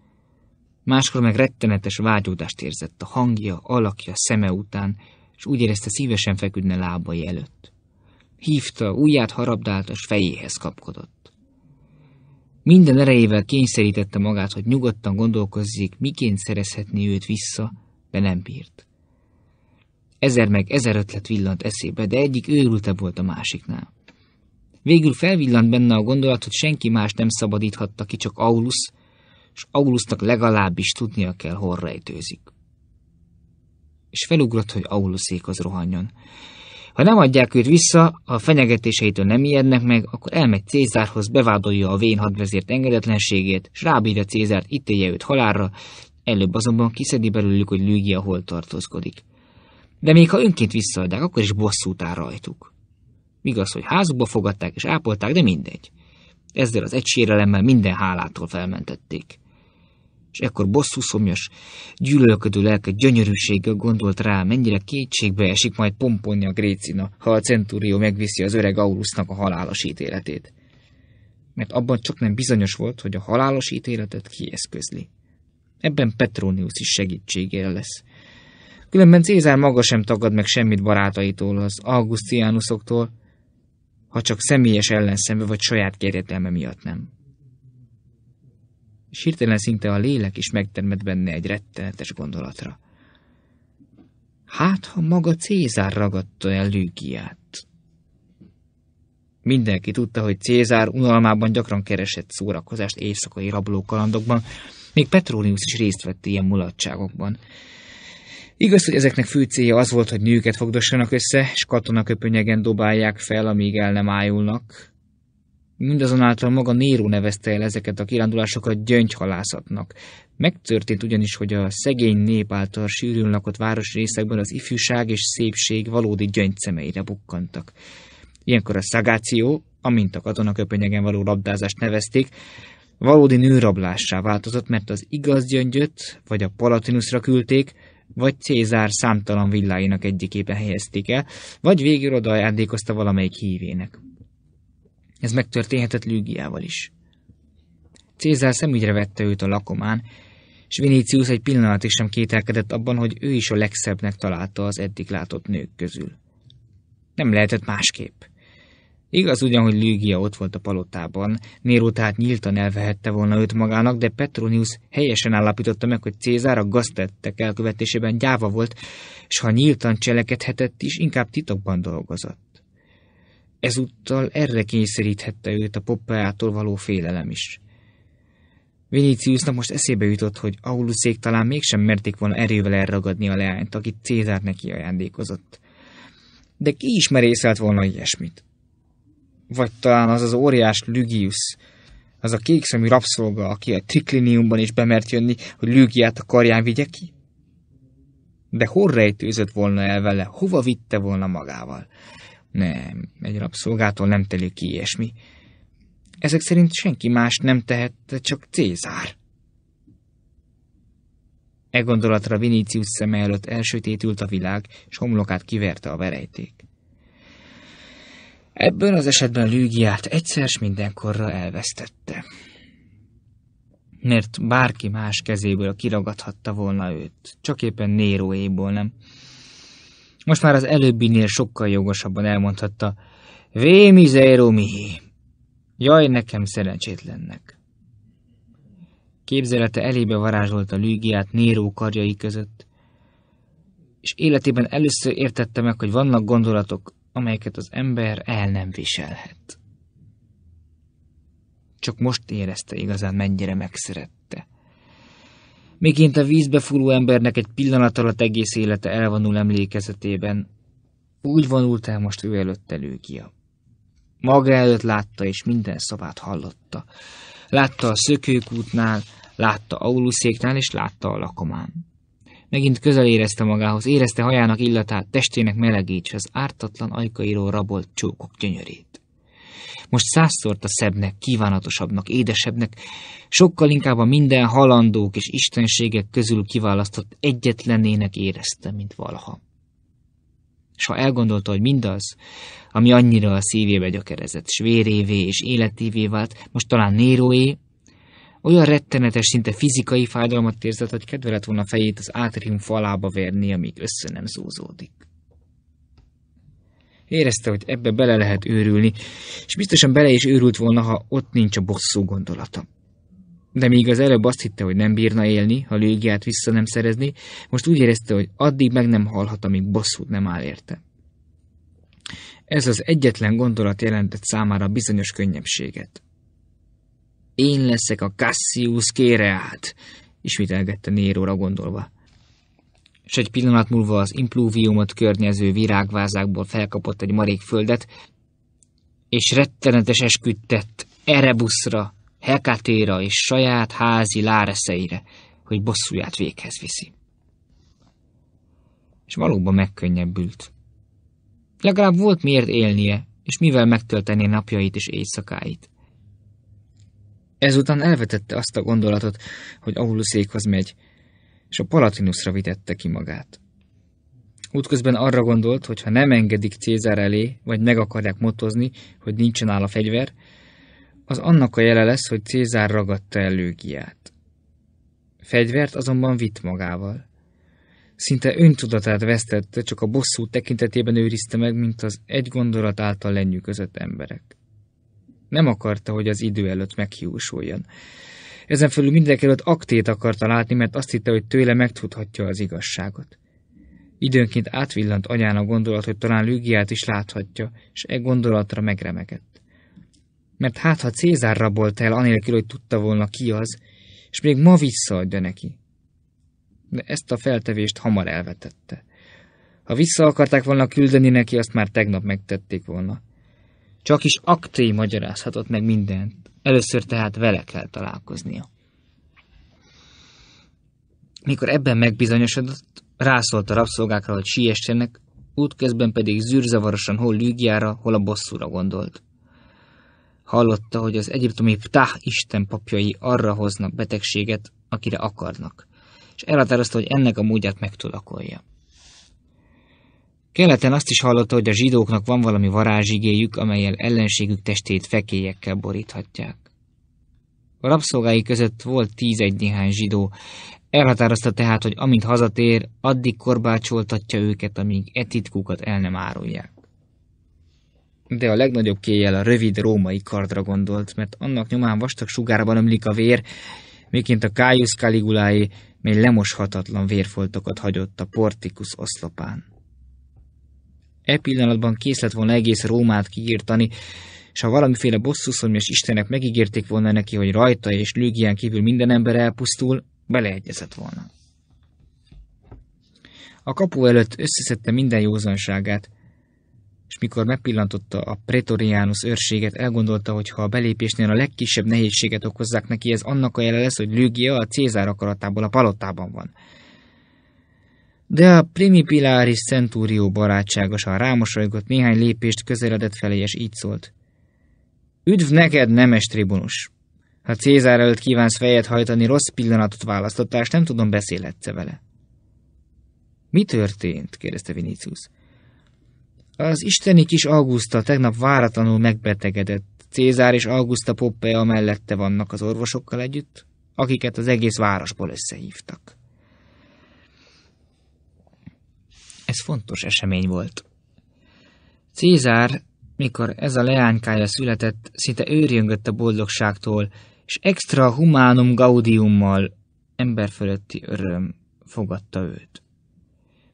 máskor meg rettenetes vágyódást érzett a hangja, alakja, szeme után, és úgy érezte szívesen feküdne lábai előtt. Hívta, ujját harabdált és fejéhez kapkodott. Minden erejével kényszerítette magát, hogy nyugodtan gondolkozzék, miként szerezhetné őt vissza, de nem bírt. Ezer meg ezer ötlet villant eszébe, de egyik őrültebb volt a másiknál. Végül felvillant benne a gondolat, hogy senki más nem szabadíthatta ki, csak Aulus, és Aulusnak legalábbis tudnia kell, hol rejtőzik. És felugrott, hogy az rohanjon. Ha nem adják őt vissza, ha a fenyegetéseitől nem ijednek meg, akkor elmegy Cézárhoz, bevádolja a vén hadvezért engedetlenségét, s rábírja Cézárt, ítélje őt halálra, előbb azonban kiszedi belőlük, hogy Lügia hol tartózkodik. De még ha önként visszaadják, akkor is bosszút áll rajtuk. Igaz, hogy házukba fogadták és ápolták, de mindegy. Ezzel az egy sérelemmel minden hálától felmentették. És ekkor bosszúszomjas, gyűlölködő lelke gyönyörűséggel gondolt rá, mennyire kétségbe esik majd pomponja a Grécina, ha a centúrió megviszi az öreg Aurusznak a halálos ítéletét. Mert abban csak nem bizonyos volt, hogy a halálos ítéletet kieszközli. Ebben Petronius is segítségére lesz. Különben Cézár maga sem tagad meg semmit barátaitól, az Augustianusoktól, ha csak személyes ellenszembe vagy saját kéretelme miatt nem. És hirtelen szinte a lélek is megtermed benne egy rettenetes gondolatra. Hát, ha maga Cézár ragadta el Lügiát. Mindenki tudta, hogy Cézár unalmában gyakran keresett szórakozást éjszakai rablókalandokban, még Petrónius is részt vett ilyen mulatságokban, Igaz, hogy ezeknek fő célja az volt, hogy nőket fogdossanak össze, és katonaköpönyegen dobálják fel, amíg el nem ájulnak. Mindazonáltal maga Néró nevezte el ezeket a kirándulásokat gyöngyhalászatnak. Megtörtént ugyanis, hogy a szegény nép által sűrűn lakott városrészekben az ifjúság és szépség valódi gyöngyszemeire bukkantak. Ilyenkor a szagáció, amint a katonaköpönyegen való labdázást nevezték, valódi nőrablássá változott, mert az igaz gyöngyöt vagy a Palatinusra küldték, vagy Cézár számtalan villáinak egyikébe helyezték el, vagy végül ajándékozta valamelyik hívének. Ez megtörténhetett Lügiával is. Cézár szemügyre vette őt a lakomán, és Vinicius egy is sem kételkedett abban, hogy ő is a legszebbnek találta az eddig látott nők közül. Nem lehetett másképp. Igaz ugyan, hogy Lügia ott volt a palotában, Nero tehát nyíltan elvehette volna őt magának, de Petronius helyesen állapította meg, hogy Cézár a gaztettek elkövetésében gyáva volt, és ha nyíltan cselekedhetett is, inkább titokban dolgozott. Ezúttal erre kényszeríthette őt a Poppeától való félelem is. Viniciusnak most eszébe jutott, hogy Auluszék talán mégsem merték volna erővel elragadni a leányt, akit Cézár neki ajándékozott. De ki is volna ilyesmit? vagy talán az az óriás Lügius, az a kékszemű rabszolga, aki a trikliniumban is bemert jönni, hogy Lügiát a karján vigye ki? De hol rejtőzött volna el vele, hova vitte volna magával? Nem, egy rabszolgától nem telik ki ilyesmi. Ezek szerint senki más nem tehette, csak Cézár. E gondolatra Vinícius szeme előtt elsötétült a világ, és homlokát kiverte a verejték. Ebben az esetben Lügiát egyszer s mindenkorra elvesztette. Mert bárki más kezéből kiragadhatta volna őt, csak éppen Néróéból nem. Most már az előbbinél sokkal jogosabban elmondhatta, Vémi zéró mihi! Jaj, nekem szerencsétlennek! Képzelete elébe varázsolta Lügiát Néro karjai között, és életében először értette meg, hogy vannak gondolatok, amelyeket az ember el nem viselhet. Csak most érezte igazán, mennyire megszerette. Miként a vízbe fúró embernek egy pillanat alatt egész élete elvonul emlékezetében, úgy vonult el most ő előtt előgia. Maga előtt látta, és minden szavát hallotta. Látta a szökőkútnál, látta Auluszéknál, és látta a lakomán. Megint közel érezte magához, érezte hajának illatát, testének melegét, és az ártatlan ajkairól rabolt csókok gyönyörét. Most százszorta szebbnek, kívánatosabbnak, édesebbnek, sokkal inkább a minden halandók és istenségek közül kiválasztott egyetlenének érezte, mint valaha. S ha elgondolta, hogy mindaz, ami annyira a szívébe gyökerezett, s vérévé és életévé vált, most talán Néroé, olyan rettenetes, szinte fizikai fájdalmat érzett, hogy kedve lett volna fejét az átrium falába verni, amíg össze nem zúzódik. Érezte, hogy ebbe bele lehet őrülni, és biztosan bele is őrült volna, ha ott nincs a bosszú gondolata. De míg az előbb azt hitte, hogy nem bírna élni, ha lőgiát vissza nem szerezni, most úgy érezte, hogy addig meg nem halhat, amíg bosszút nem áll érte. Ez az egyetlen gondolat jelentett számára bizonyos könnyebbséget. Én leszek a Cassius Kéreát, ismételgette Néróra gondolva. És egy pillanat múlva az impluviumot környező virágvázákból felkapott egy marék földet, és rettenetes esküdtett Erebuszra, Hekatéra és saját házi láreszeire, hogy bosszúját véghez viszi. És valóban megkönnyebbült. Legalább volt miért élnie, és mivel megtölteni napjait és éjszakáit. Ezután elvetette azt a gondolatot, hogy Aulusékhoz megy, és a Palatinusra vitette ki magát. Útközben arra gondolt, hogy ha nem engedik Cézár elé, vagy meg akarják motozni, hogy nincsen áll a fegyver, az annak a jele lesz, hogy Cézár ragadta el Lőgiát. Fegyvert azonban vitt magával. Szinte öntudatát vesztette, csak a bosszú tekintetében őrizte meg, mint az egy gondolat által lenyűgözött emberek. Nem akarta, hogy az idő előtt meghiúsuljon. Ezen fölül előtt aktét akarta látni, mert azt hitte, hogy tőle megtudhatja az igazságot. Időnként átvillant anyán a gondolat, hogy talán Lügiát is láthatja, és e gondolatra megremegett. Mert hát, ha Cézár rabolt el, anélkül, hogy tudta volna ki az, és még ma visszaadja neki. De ezt a feltevést hamar elvetette. Ha vissza akarták volna küldeni neki, azt már tegnap megtették volna. Csak is Akté magyarázhatott meg mindent. Először tehát vele kell találkoznia. Mikor ebben megbizonyosodott, rászólt a rabszolgákra, hogy siessenek, útközben pedig zűrzavarosan hol lügjára, hol a bosszúra gondolt. Hallotta, hogy az egyiptomi Ptah Isten papjai arra hoznak betegséget, akire akarnak, és elhatározta, hogy ennek a módját megtudakolja. Keleten azt is hallotta, hogy a zsidóknak van valami varázsigéjük, amelyel ellenségük testét fekélyekkel boríthatják. A rabszolgái között volt tízegy néhány zsidó, elhatározta tehát, hogy amint hazatér, addig korbácsoltatja őket, amíg e titkukat el nem árulják. De a legnagyobb kéjjel a rövid római kardra gondolt, mert annak nyomán vastag sugárban ömlik a vér, miként a Caius Caligulái, mely lemoshatatlan vérfoltokat hagyott a Portikus oszlopán. E pillanatban kész lett volna egész Rómát kiírtani, és ha valamiféle és Istenek megígérték volna neki, hogy rajta és Lügián kívül minden ember elpusztul, beleegyezett volna. A kapu előtt összeszedte minden józanságát, és mikor megpillantotta a pretoriánus őrséget, elgondolta, hogy ha a belépésnél a legkisebb nehézséget okozzák neki, ez annak a jele lesz, hogy Lügia a Cézár akaratából a palotában van de a primipiláris centúrió barátságosan rámosolygott néhány lépést közeledett felé, és így szólt. Üdv neked, nemes tribunus! Ha Cézár előtt kívánsz fejet hajtani, rossz pillanatot választottál, és nem tudom, beszélhetsz -e vele. Mi történt? kérdezte Vinicius. Az isteni kis Augusta tegnap váratlanul megbetegedett. Cézár és Augusta Poppea mellette vannak az orvosokkal együtt, akiket az egész városból összehívtak. Ez fontos esemény volt. Cézár, mikor ez a leánykája született, szinte őrjöngött a boldogságtól, és extra humánum gaudiummal, emberfölötti öröm fogadta őt.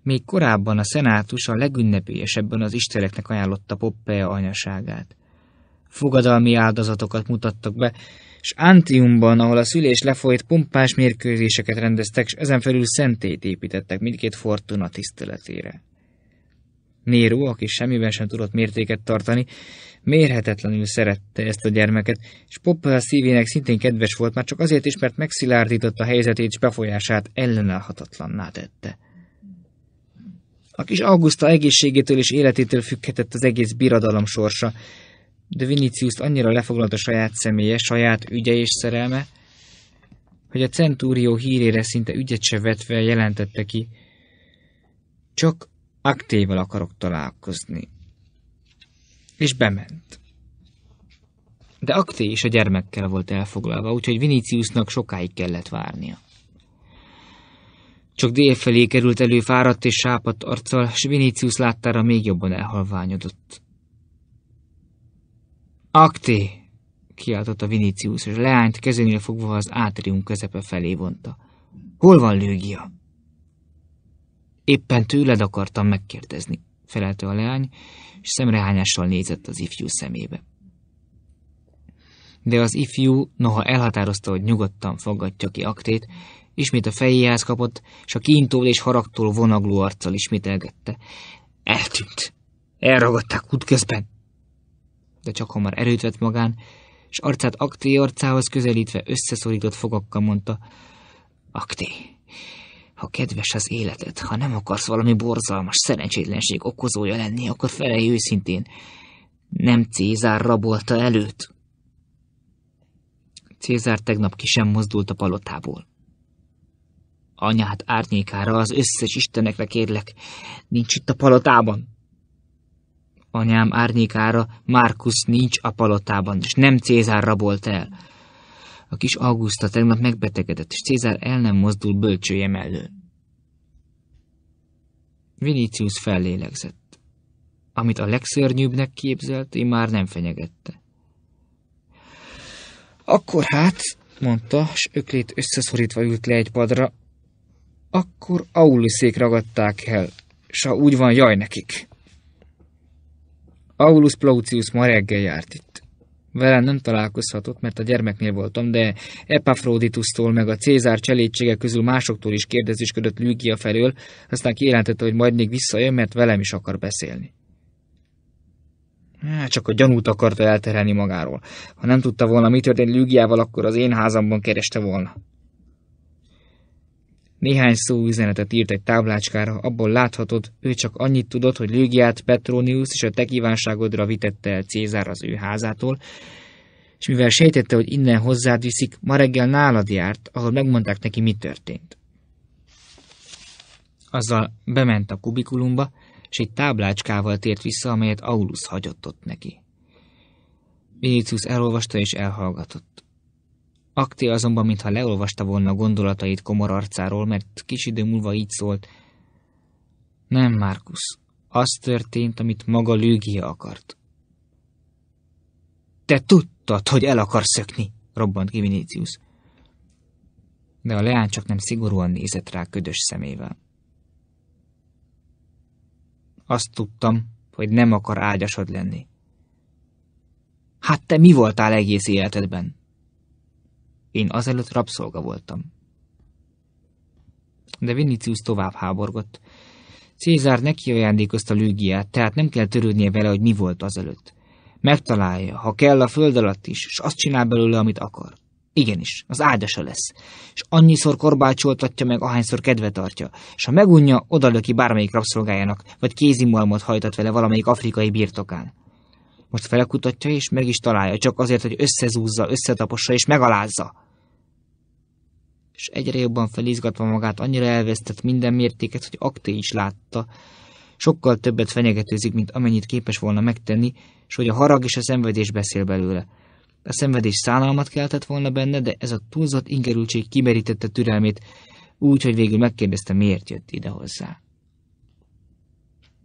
Még korábban a szenátus a legünnepélyesebben az isteneknek ajánlotta Poppea anyaságát. Fogadalmi áldozatokat mutattak be, és Antiumban, ahol a szülés lefolyt pumpás mérkőzéseket rendeztek, és ezen felül szentét építettek mindkét Fortuna tiszteletére. Nero, aki semmiben sem tudott mértéket tartani, mérhetetlenül szerette ezt a gyermeket, és a szívének szintén kedves volt már csak azért is, mert megszilárdította a helyzetét és befolyását ellenállhatatlanná tette. A kis Augusta egészségétől és életétől függhetett az egész birodalom sorsa, de Vinicius annyira lefoglalt a saját személye, saját ügye és szerelme, hogy a centúrió hírére szinte ügyet se vetve jelentette ki, csak Aktéval akarok találkozni. És bement. De Akté is a gyermekkel volt elfoglalva, úgyhogy Viniciusnak sokáig kellett várnia. Csak délfelé került elő fáradt és sápadt arccal, s Vinicius láttára még jobban elhalványodott. Akté! kiáltotta Vinicius, és leányt kezénél fogva az átrium közepe felé vonta. Hol van Lőgia? Éppen tőled akartam megkérdezni, felelte a leány, és szemrehányással nézett az ifjú szemébe. De az ifjú, noha elhatározta, hogy nyugodtan fogadja ki aktét, ismét a fejéhez kapott, és a kintól és haragtól vonagló arccal ismételgette. Eltűnt! Elragadták útközben! de csak hamar erőt vett magán, és arcát Akté arcához közelítve összeszorított fogakkal mondta, Akté, ha kedves az életed, ha nem akarsz valami borzalmas szerencsétlenség okozója lenni, akkor felej őszintén, nem Cézár rabolta előtt. Cézár tegnap ki sem mozdult a palotából. Anyát árnyékára az összes istenekre kérlek, nincs itt a palotában anyám árnyékára Márkusz nincs a palotában, és nem Cézár rabolt el. A kis Augusta tegnap megbetegedett, és Cézár el nem mozdul bölcsője mellő. Vinicius fellélegzett. Amit a legszörnyűbbnek képzelt, én már nem fenyegette. Akkor hát, mondta, s öklét összeszorítva ült le egy padra, akkor auluszék ragadták el, s ha úgy van, jaj nekik. Aulus Plautius ma reggel járt itt. Velem nem találkozhatott, mert a gyermeknél voltam, de Epafroditusztól meg a Cézár cselédsége közül másoktól is kérdezősködött Lügia felől, aztán kijelentette, hogy majd még visszajön, mert velem is akar beszélni. csak a gyanút akarta elterelni magáról. Ha nem tudta volna, mi történt Lügiával, akkor az én házamban kereste volna. Néhány szó üzenetet írt egy táblácskára, abból láthatod, ő csak annyit tudott, hogy Lügiát Petronius és a te kívánságodra vitette el Cézár az ő házától, és mivel sejtette, hogy innen hozzád viszik, ma reggel nálad járt, ahol megmondták neki, mi történt. Azzal bement a kubikulumba, és egy táblácskával tért vissza, amelyet Aulus hagyott ott neki. Vinicius elolvasta és elhallgatott. Akti azonban, mintha leolvasta volna gondolatait komor arcáról, mert kis idő múlva így szólt. Nem, Márkusz, az történt, amit maga Lőgia akart. Te tudtad, hogy el akar szökni, robbant ki Vinicius. De a leány csak nem szigorúan nézett rá ködös szemével. Azt tudtam, hogy nem akar ágyasod lenni. Hát te mi voltál egész életedben? Én azelőtt rabszolga voltam. De Vinicius tovább háborgott. Cézár neki ajándékozta Lügiát, tehát nem kell törődnie vele, hogy mi volt azelőtt. Megtalálja, ha kell a föld alatt is, és azt csinál belőle, amit akar. Igenis, az áldása lesz, és annyiszor korbácsoltatja meg, ahányszor kedve tartja, és ha megunja, odalöki bármelyik rabszolgájának, vagy kézimalmot hajtat vele valamelyik afrikai birtokán. Most felekutatja, és meg is találja, csak azért, hogy összezúzza, összetapossa és megalázza és egyre jobban felizgatva magát annyira elvesztett minden mértéket, hogy Akté is látta, sokkal többet fenyegetőzik, mint amennyit képes volna megtenni, és hogy a harag és a szenvedés beszél belőle. A szenvedés szánalmat keltett volna benne, de ez a túlzott ingerültség kimerítette türelmét, úgy, hogy végül megkérdezte, miért jött ide hozzá.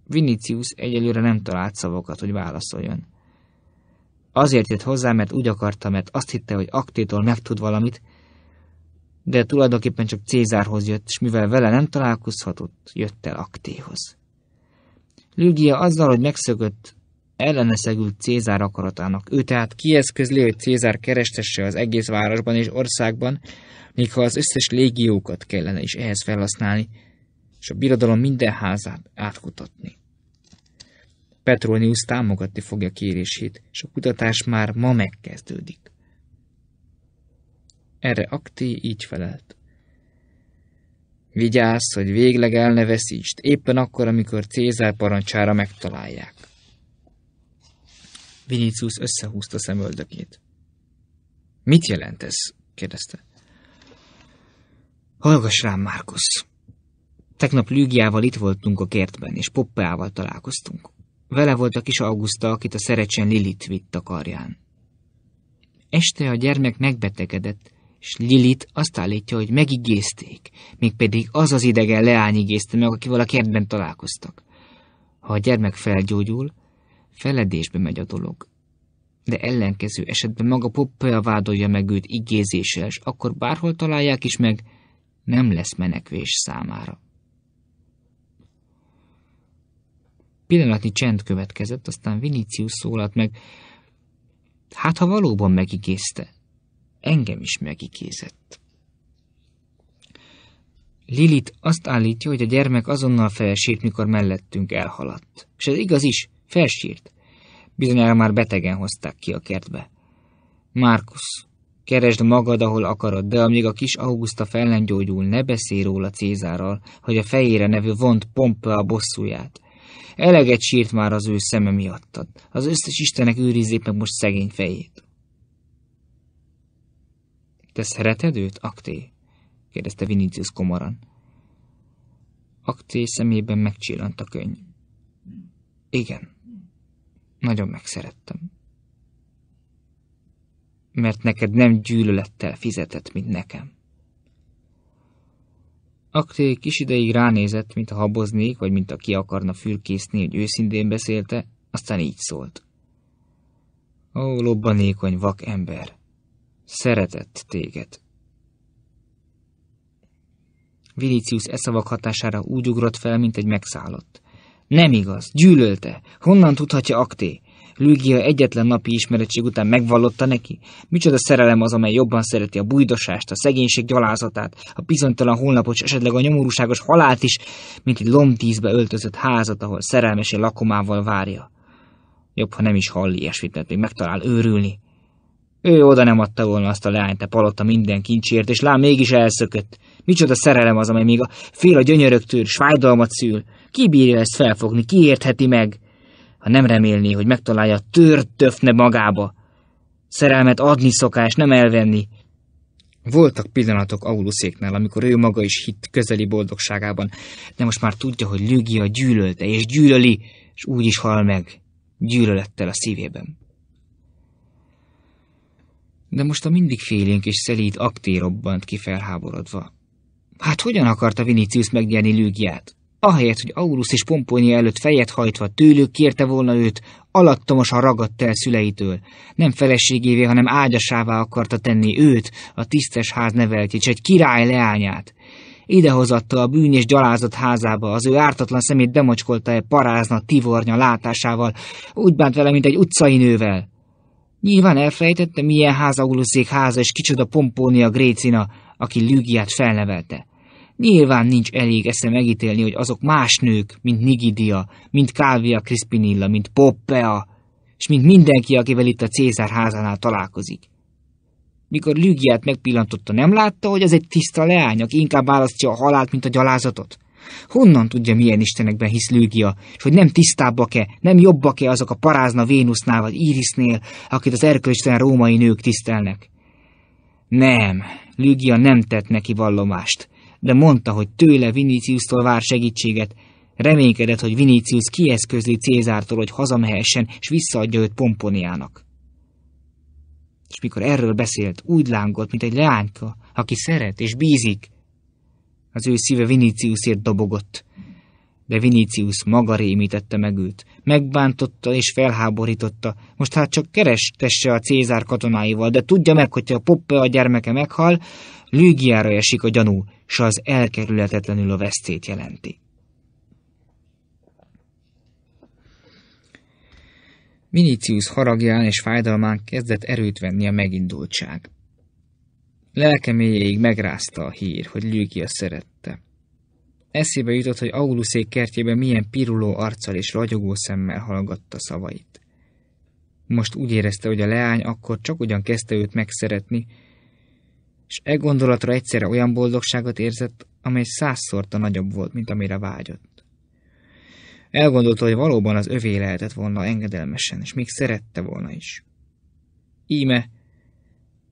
Vinicius egyelőre nem talált szavakat, hogy válaszoljon. Azért jött hozzá, mert úgy akarta, mert azt hitte, hogy aktétól megtud valamit, de tulajdonképpen csak Cézárhoz jött, és mivel vele nem találkozhatott, jött el Aktéhoz. Lügia azzal, hogy megszögött, ellene szegült Cézár akaratának. Ő tehát kieszközli, hogy Cézár kerestesse az egész városban és országban, még ha az összes légiókat kellene is ehhez felhasználni, és a birodalom minden házát átkutatni. Petronius támogatni fogja kérését, és a kutatás már ma megkezdődik. Erre Akti így felelt. Vigyázz, hogy végleg el ne veszítsd, éppen akkor, amikor Cézár parancsára megtalálják. Vinicius összehúzta szemöldökét. Mit jelent ez? kérdezte. Hallgass rám, Márkusz! Tegnap Lügiával itt voltunk a kertben, és Poppeával találkoztunk. Vele volt a kis Augusta, akit a szerecsen Lilit vitt a karján. Este a gyermek megbetegedett, és Lilit azt állítja, hogy megigézték, mégpedig az az idegen leány igézte meg, akivel a kertben találkoztak. Ha a gyermek felgyógyul, feledésbe megy a dolog, de ellenkező esetben maga poppaja vádolja meg őt igézéssel, és akkor bárhol találják is meg, nem lesz menekvés számára. Pillanatnyi csend következett, aztán Vinicius szólalt meg, hát ha valóban megigézte, engem is megikézett. Lilit azt állítja, hogy a gyermek azonnal felsírt, mikor mellettünk elhaladt. És ez igaz is, felsírt. Bizonyára már betegen hozták ki a kertbe. Márkusz, keresd magad, ahol akarod, de amíg a kis Augusta fel nem gyógyul, ne beszélj róla Cézárral, hogy a fejére nevű vont pompa a bosszúját. Eleget sírt már az ő szeme miattad. Az összes istenek őrizzék meg most szegény fejét. Te szereted őt, Akté? kérdezte Vinicius komoran. Akté szemében megcsillant a könyv. Igen. Nagyon megszerettem. Mert neked nem gyűlölettel fizetett, mint nekem. Akté kis ideig ránézett, mint a haboznék, vagy mint a ki akarna fülkészni, hogy őszintén beszélte, aztán így szólt. Ó, lobbanékony vak ember! Szeretett téged. Vinícius e szavak hatására úgy ugrott fel, mint egy megszállott. Nem igaz, gyűlölte. Honnan tudhatja Akté? Lügia egyetlen napi ismeretség után megvallotta neki. Micsoda szerelem az, amely jobban szereti a bujdosást, a szegénység gyalázatát, a bizonytalan holnapot és esetleg a nyomorúságos halált is, mint egy lomtízbe öltözött házat, ahol szerelmesi lakomával várja. Jobb, ha nem is hall ilyesmit, mert még megtalál őrülni. Ő oda nem adta volna azt a leányt a palotta minden kincsért, és lám mégis elszökött. Micsoda szerelem az, amely még a fél a gyönyöröktől, s fájdalmat szül. Ki bírja ezt felfogni, ki értheti meg? Ha nem remélné, hogy megtalálja, tört töfne magába. Szerelmet adni szokás, nem elvenni. Voltak pillanatok Auluszéknál, amikor ő maga is hitt közeli boldogságában, de most már tudja, hogy Lügia gyűlölte, és gyűlöli, és úgy is hal meg, gyűlölettel a szívében de most a mindig félénk és szelíd akté robbant ki felháborodva. Hát hogyan akarta Vinicius megnyerni Lügiát? Ahelyett, hogy Aurus és Pomponia előtt fejet hajtva tőlük kérte volna őt, alattomosan ragadt el szüleitől. Nem feleségévé, hanem ágyasává akarta tenni őt, a tisztes ház neveltjét, egy király leányát. Idehozatta a bűn és gyalázat házába, az ő ártatlan szemét democskolta egy parázna tivornya látásával, úgy bánt vele, mint egy utcai nővel. Nyilván elfejtette, milyen házauluszék háza és kicsoda pompónia Grécina, aki Lügiát felnevelte. Nyilván nincs elég esze megítélni, hogy azok más nők, mint Nigidia, mint Kávia Crispinilla, mint Poppea, és mint mindenki, akivel itt a Cézár házánál találkozik. Mikor Lügiát megpillantotta, nem látta, hogy ez egy tiszta leány, aki inkább választja a halált, mint a gyalázatot? Honnan tudja, milyen istenekben hisz Lőgia, és hogy nem tisztábbak-e, nem jobbak-e azok a parázna Vénusznál vagy Írisznél, akit az erkölcstelen római nők tisztelnek? Nem, Lügia nem tett neki vallomást, de mondta, hogy tőle Viniciustól vár segítséget. Reménykedett, hogy Vinicius kieszközli Cézártól, hogy hazamehessen, és visszaadja őt Pomponiának. És mikor erről beszélt, úgy lángolt, mint egy leányka, aki szeret és bízik. Az ő szíve Viniciusért dobogott. De Vinicius maga rémítette meg őt. Megbántotta és felháborította. Most hát csak kerestesse a Cézár katonáival, de tudja meg, hogyha Poppe a gyermeke meghal, Lügiára esik a gyanú, s az elkerülhetetlenül a vesztét jelenti. Vinicius haragján és fájdalmán kezdett erőt venni a megindultság. Lelkeméjéig megrázta a hír, hogy Lügia szerette. Eszébe jutott, hogy Auluszék kertjében milyen piruló arccal és ragyogó szemmel hallgatta szavait. Most úgy érezte, hogy a leány akkor csak ugyan kezdte őt megszeretni, és e gondolatra egyszerre olyan boldogságot érzett, amely százszorta nagyobb volt, mint amire vágyott. Elgondolta, hogy valóban az övé lehetett volna engedelmesen, és még szerette volna is. Íme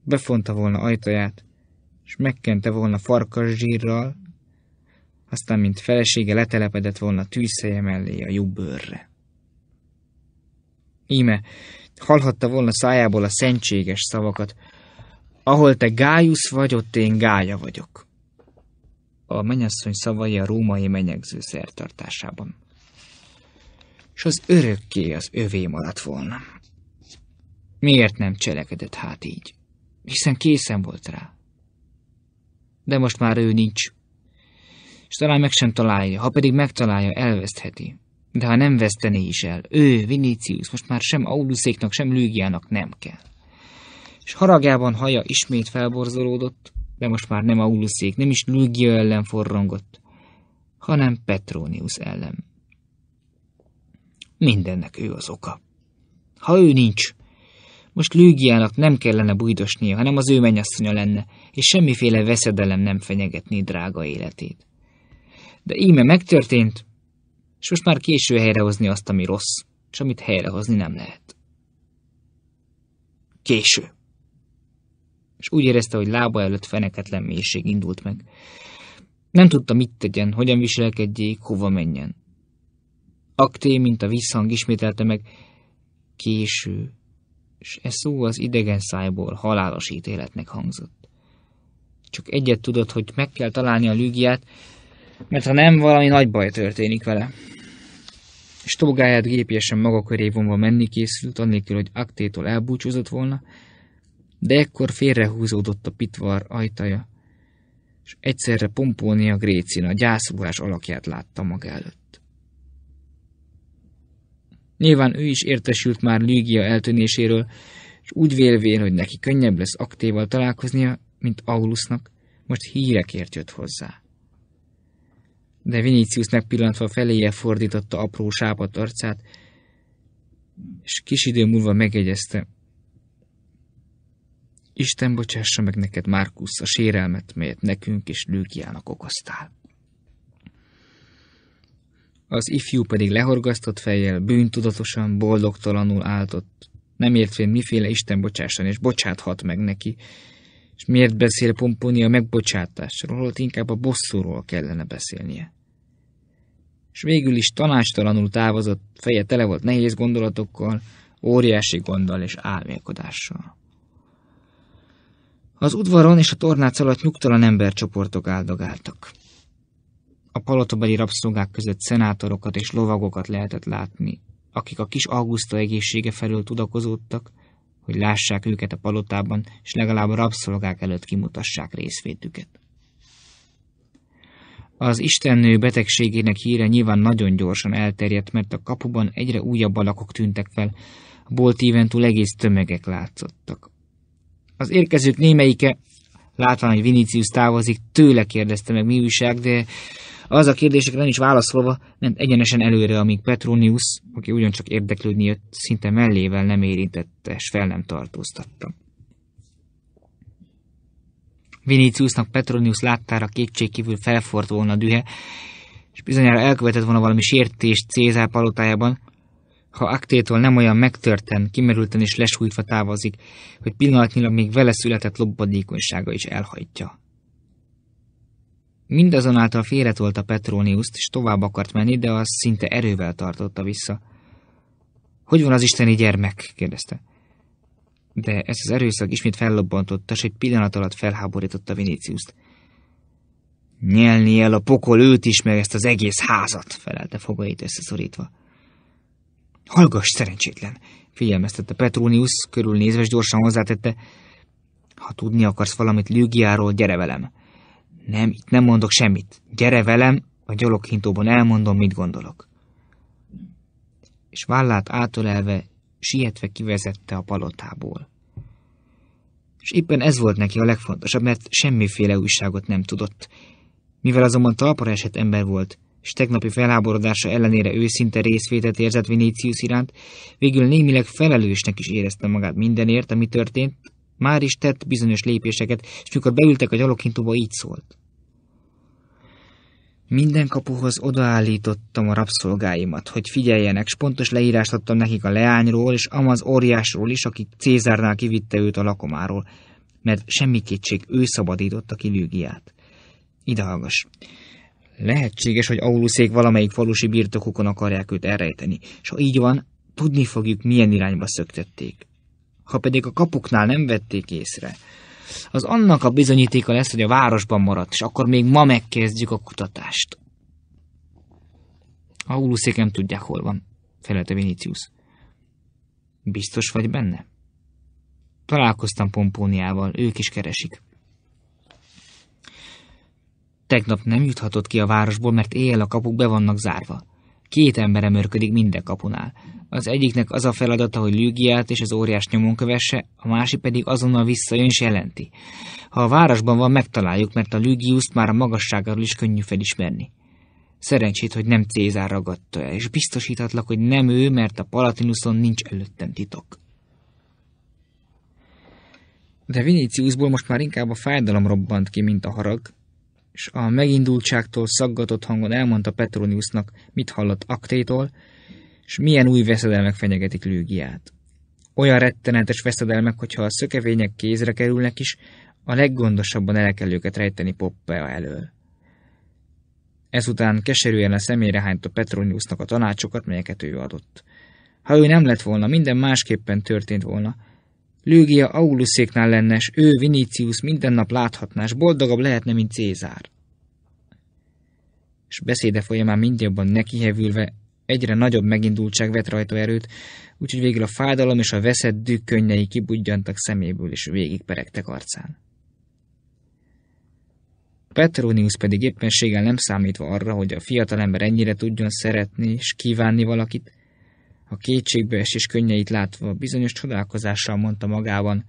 befonta volna ajtaját, és megkente volna farkas zsírral, aztán mint felesége letelepedett volna tűzhelye mellé a jubbőrre. Íme, hallhatta volna szájából a szentséges szavakat, ahol te Gájusz vagy, ott én Gája vagyok. A menyasszony szavai a római menyegző szertartásában. És az örökké az övé maradt volna. Miért nem cselekedett hát így? hiszen készen volt rá. De most már ő nincs. És talán meg sem találja, ha pedig megtalálja, elvesztheti. De ha nem vesztené is el, ő, Vinicius, most már sem Auluszéknak, sem Lügiának nem kell. És haragjában haja ismét felborzolódott, de most már nem Auluszék, nem is Lügia ellen forrongott, hanem Petronius ellen. Mindennek ő az oka. Ha ő nincs, most Lügiának nem kellene bujdosnia, hanem az ő mennyasszonya lenne, és semmiféle veszedelem nem fenyegetné drága életét. De íme megtörtént, és most már késő helyrehozni azt, ami rossz, és amit helyrehozni nem lehet. Késő. És úgy érezte, hogy lába előtt feneketlen mélység indult meg. Nem tudta, mit tegyen, hogyan viselkedjék, hova menjen. Akté, mint a visszhang ismételte meg, késő, és e szó az idegen szájból halálos ítéletnek hangzott. Csak egyet tudott, hogy meg kell találni a lügiát, mert ha nem, valami nagy baj történik vele. És tolgáját gépiesen maga köré vonva menni készült, annélkül, hogy aktétól elbúcsúzott volna, de ekkor félrehúzódott a pitvar ajtaja, és egyszerre pompónia Grécina gyászolás alakját látta maga előtt. Nyilván ő is értesült már Lígia eltűnéséről, és úgy vélvén, hogy neki könnyebb lesz aktéval találkoznia, mint Aulusnak, most hírekért jött hozzá. De Vinicius megpillantva feléje fordította apró sápat arcát, és kis idő múlva megjegyezte, Isten bocsássa meg neked, Márkusz, a sérelmet, melyet nekünk és Lőkiának okoztál. Az ifjú pedig lehorgasztott fejjel, bűntudatosan, boldogtalanul áltott, nem értvén miféle Isten bocsásson, és bocsáthat meg neki. És miért beszél Pomponi a megbocsátásról, holott inkább a bosszúról kellene beszélnie. És végül is tanástalanul távozott, feje tele volt nehéz gondolatokkal, óriási gonddal és álmélkodással. Az udvaron és a tornác alatt nyugtalan embercsoportok áldogáltak. A palotobeli rabszolgák között szenátorokat és lovagokat lehetett látni, akik a kis Augusta egészsége felől tudakozódtak, hogy lássák őket a palotában, és legalább a rabszolgák előtt kimutassák részvétüket. Az istennő betegségének híre nyilván nagyon gyorsan elterjedt, mert a kapuban egyre újabb alakok tűntek fel, a boltíven túl egész tömegek látszottak. Az érkezők némelyike, látva, hogy Vinicius távozik, tőle kérdezte meg, mi újság, de az a kérdésekre nem is válaszolva ment egyenesen előre, amíg Petronius, aki ugyancsak érdeklődni jött, szinte mellével nem érintette, és fel nem tartóztatta. Viniciusnak Petronius láttára kétségkívül felfort volna a dühe, és bizonyára elkövetett volna valami sértést Cézár palotájában, ha Aktétól nem olyan megtörten, kimerülten és lesújtva távozik, hogy pillanatnyilag még vele született lobbadékonysága is elhajtja. Mindazonáltal a Petróniuszt, és tovább akart menni, de az szinte erővel tartotta vissza. Hogy van az isteni gyermek? kérdezte. De ez az erőszak ismét fellobbantotta, és egy pillanat alatt felháborította Viníciuszt. Nyelni el a pokol őt is, meg ezt az egész házat, felelte fogait összeszorítva. Hallgass, szerencsétlen! figyelmeztette Petrónius, körülnézve, és gyorsan hozzátette. Ha tudni akarsz valamit Lügiáról, gyere velem! Nem, itt nem mondok semmit. Gyere velem, a gyaloghintóban elmondom, mit gondolok. És vállát átölelve, sietve kivezette a palotából. És éppen ez volt neki a legfontosabb, mert semmiféle újságot nem tudott. Mivel azonban talpra esett ember volt, és tegnapi felháborodása ellenére őszinte részvétet érzett Vinícius iránt, végül némileg felelősnek is érezte magát mindenért, ami történt, már is tett bizonyos lépéseket, és mikor beültek a gyaloghintóba, így szólt. Minden kapuhoz odaállítottam a rabszolgáimat, hogy figyeljenek, s pontos leírást adtam nekik a leányról és amaz óriásról is, aki Cézárnál kivitte őt a lakomáról, mert semmi kétség ő szabadította ki Lügiát. Ide hallgass. Lehetséges, hogy Auluszék valamelyik falusi birtokokon akarják őt elrejteni, és ha így van, tudni fogjuk, milyen irányba szöktették. Ha pedig a kapuknál nem vették észre, az annak a bizonyítéka lesz, hogy a városban maradt, és akkor még ma megkezdjük a kutatást. A huluszék nem tudják, hol van, felelte Vinicius. Biztos vagy benne? Találkoztam Pompóniával, ők is keresik. Tegnap nem juthatott ki a városból, mert éjjel a kapuk be vannak zárva. Két ember emörködik minden kapunál. Az egyiknek az a feladata, hogy Lügiát és az óriás nyomon kövesse, a másik pedig azonnal visszajön és jelenti. Ha a városban van, megtaláljuk, mert a Lügiuszt már a magasságáról is könnyű felismerni. Szerencsét, hogy nem Cézár ragadta el, és biztosíthatlak, hogy nem ő, mert a Palatinuson nincs előttem titok. De Viniciusból most már inkább a fájdalom robbant ki, mint a harag, és a megindultságtól szaggatott hangon elmondta Petroniusnak, mit hallott Aktétól, és milyen új veszedelmek fenyegetik Lőgiát. Olyan rettenetes veszedelmek, hogyha a szökevények kézre kerülnek is, a leggondosabban el kell őket rejteni Poppea elől. Ezután keserűen a szemére hányta Petroniusnak a tanácsokat, melyeket ő adott. Ha ő nem lett volna, minden másképpen történt volna. Lőgia Auluszéknál lenne, s ő, Vinicius minden nap láthatná, s boldogabb lehetne, mint Cézár. És beszéde folyamán mindjobban nekihevülve egyre nagyobb megindultság vett rajta erőt, úgyhogy végül a fájdalom és a veszett dük könnyei kibudjantak szeméből, és végigperegtek arcán. Petronius pedig éppenséggel nem számítva arra, hogy a fiatalember ennyire tudjon szeretni és kívánni valakit, a kétségbeesés könnyeit látva bizonyos csodálkozással mondta magában,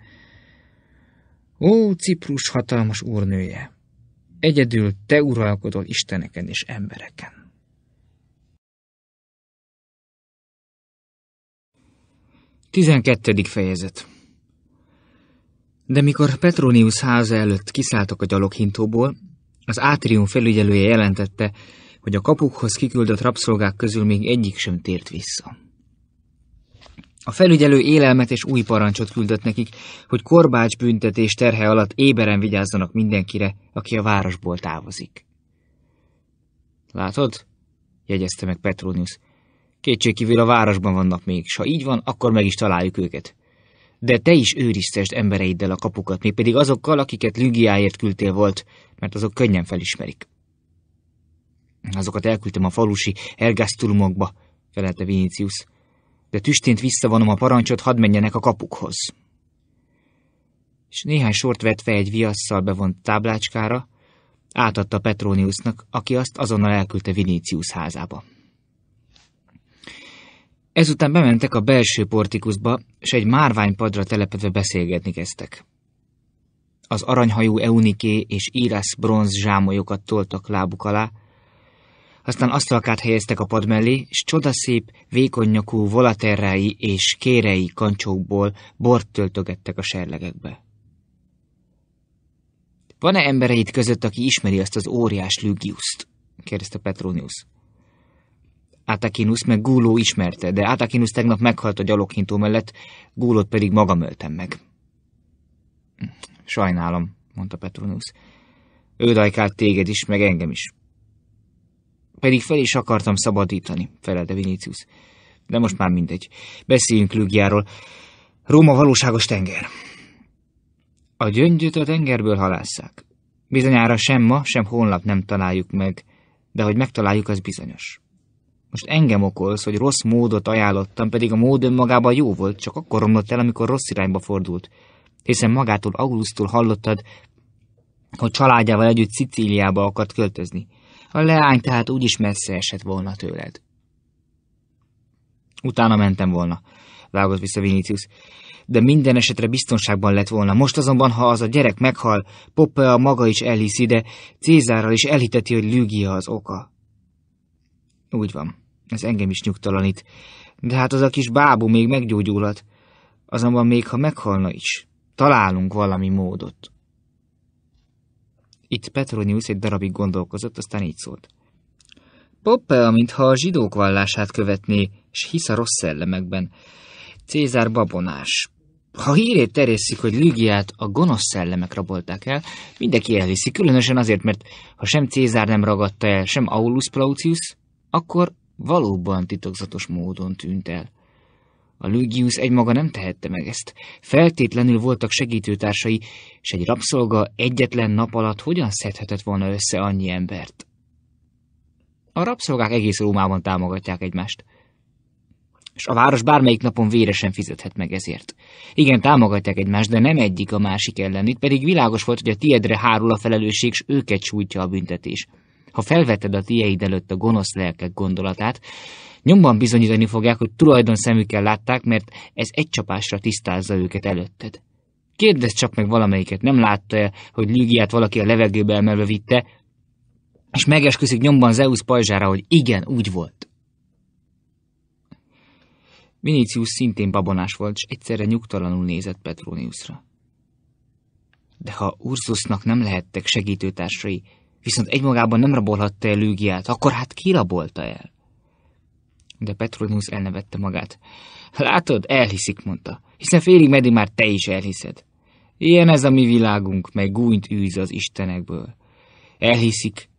Ó, Ciprus hatalmas úrnője! Egyedül te uralkodol isteneken és embereken! 12. fejezet De mikor Petronius háza előtt kiszálltak a gyaloghintóból, az átrium felügyelője jelentette, hogy a kapukhoz kiküldött rabszolgák közül még egyik sem tért vissza. A felügyelő élelmet és új parancsot küldött nekik, hogy korbács büntetés terhe alatt éberen vigyázzanak mindenkire, aki a városból távozik. Látod? jegyezte meg Petronius. Kétségkívül a városban vannak még, s ha így van, akkor meg is találjuk őket. De te is őriztesd embereiddel a kapukat, mégpedig azokkal, akiket Lügiáért küldtél volt, mert azok könnyen felismerik. Azokat elküldtem a falusi ergásztulumokba, felelte Vinicius. De tüstént visszavonom a parancsot, hadd menjenek a kapukhoz. És néhány sort vett fel egy viasszal bevont táblácskára, átadta Petroniusnak, aki azt azonnal elküldte Vinicius házába. Ezután bementek a belső portikusba, és egy márványpadra telepedve beszélgetni kezdtek. Az aranyhajú Euniké és írász bronz zsámolyokat toltak lábuk alá, aztán asztalkát helyeztek a pad mellé, és csodaszép, vékony nyakú volaterrái és kérei kancsókból bort töltögettek a serlegekbe. Van-e embereit között, aki ismeri azt az óriás Lügiuszt? kérdezte Petronius. Atakinus meg Gúló ismerte, de Atakinus tegnap meghalt a gyaloghintó mellett, Gúlót pedig magam öltem meg. Sajnálom, mondta Petronus. Ő dajkált téged is, meg engem is. Pedig fel is akartam szabadítani, felelte Vinicius. De most már mindegy. Beszéljünk Lügjáról. Róma valóságos tenger. A gyöngyöt a tengerből halásszák. Bizonyára sem ma, sem holnap nem találjuk meg, de hogy megtaláljuk, az bizonyos. Most engem okolsz, hogy rossz módot ajánlottam, pedig a mód önmagában jó volt, csak akkor romlott el, amikor rossz irányba fordult. Hiszen magától Augustól hallottad, hogy családjával együtt Szicíliába akart költözni. A leány tehát úgyis messze esett volna tőled. Utána mentem volna, vágott vissza Vinicius. De minden esetre biztonságban lett volna. Most azonban, ha az a gyerek meghal, Poppea maga is elhiszi, de Cézárral is elhiteti, hogy Lügia az oka. Úgy van. Ez engem is nyugtalanít. De hát az a kis bábú még meggyógyulhat. Azonban még ha meghalna is, találunk valami módot. Itt Petronius egy darabig gondolkozott, aztán így szólt. Poppea, mintha a zsidók vallását követné, és hisz a rossz szellemekben. Cézár babonás. Ha hírét terjesszik, hogy Lügiát a gonosz szellemek rabolták el, mindenki elviszi. különösen azért, mert ha sem Cézár nem ragadta el, sem Aulus Plautius, akkor Valóban titokzatos módon tűnt el. A Lugius egymaga nem tehette meg ezt. Feltétlenül voltak segítőtársai, és egy rabszolga egyetlen nap alatt hogyan szedhetett volna össze annyi embert? A rabszolgák egész Rómában támogatják egymást. És a város bármelyik napon véresen fizethet meg ezért. Igen, támogatják egymást, de nem egyik a másik ellen. Itt pedig világos volt, hogy a tiedre hárul a felelősség, és őket sújtja a büntetés ha felveted a tieid előtt a gonosz lelkek gondolatát, nyomban bizonyítani fogják, hogy tulajdon szemükkel látták, mert ez egy csapásra tisztázza őket előtted. Kérdezz csak meg valamelyiket, nem látta-e, hogy Lígiát valaki a levegőbe emelve vitte, és megesküszik nyomban Zeus pajzsára, hogy igen, úgy volt. Vinicius szintén babonás volt, és egyszerre nyugtalanul nézett Petroniusra. De ha Ursusnak nem lehettek segítőtársai, viszont egymagában nem rabolhatta el Lügiát, akkor hát ki rabolta el? De Petronius elnevette magát. Látod, elhiszik, mondta, hiszen félig meddig már te is elhiszed. Ilyen ez a mi világunk, mely gúnyt űz az istenekből. Elhiszik,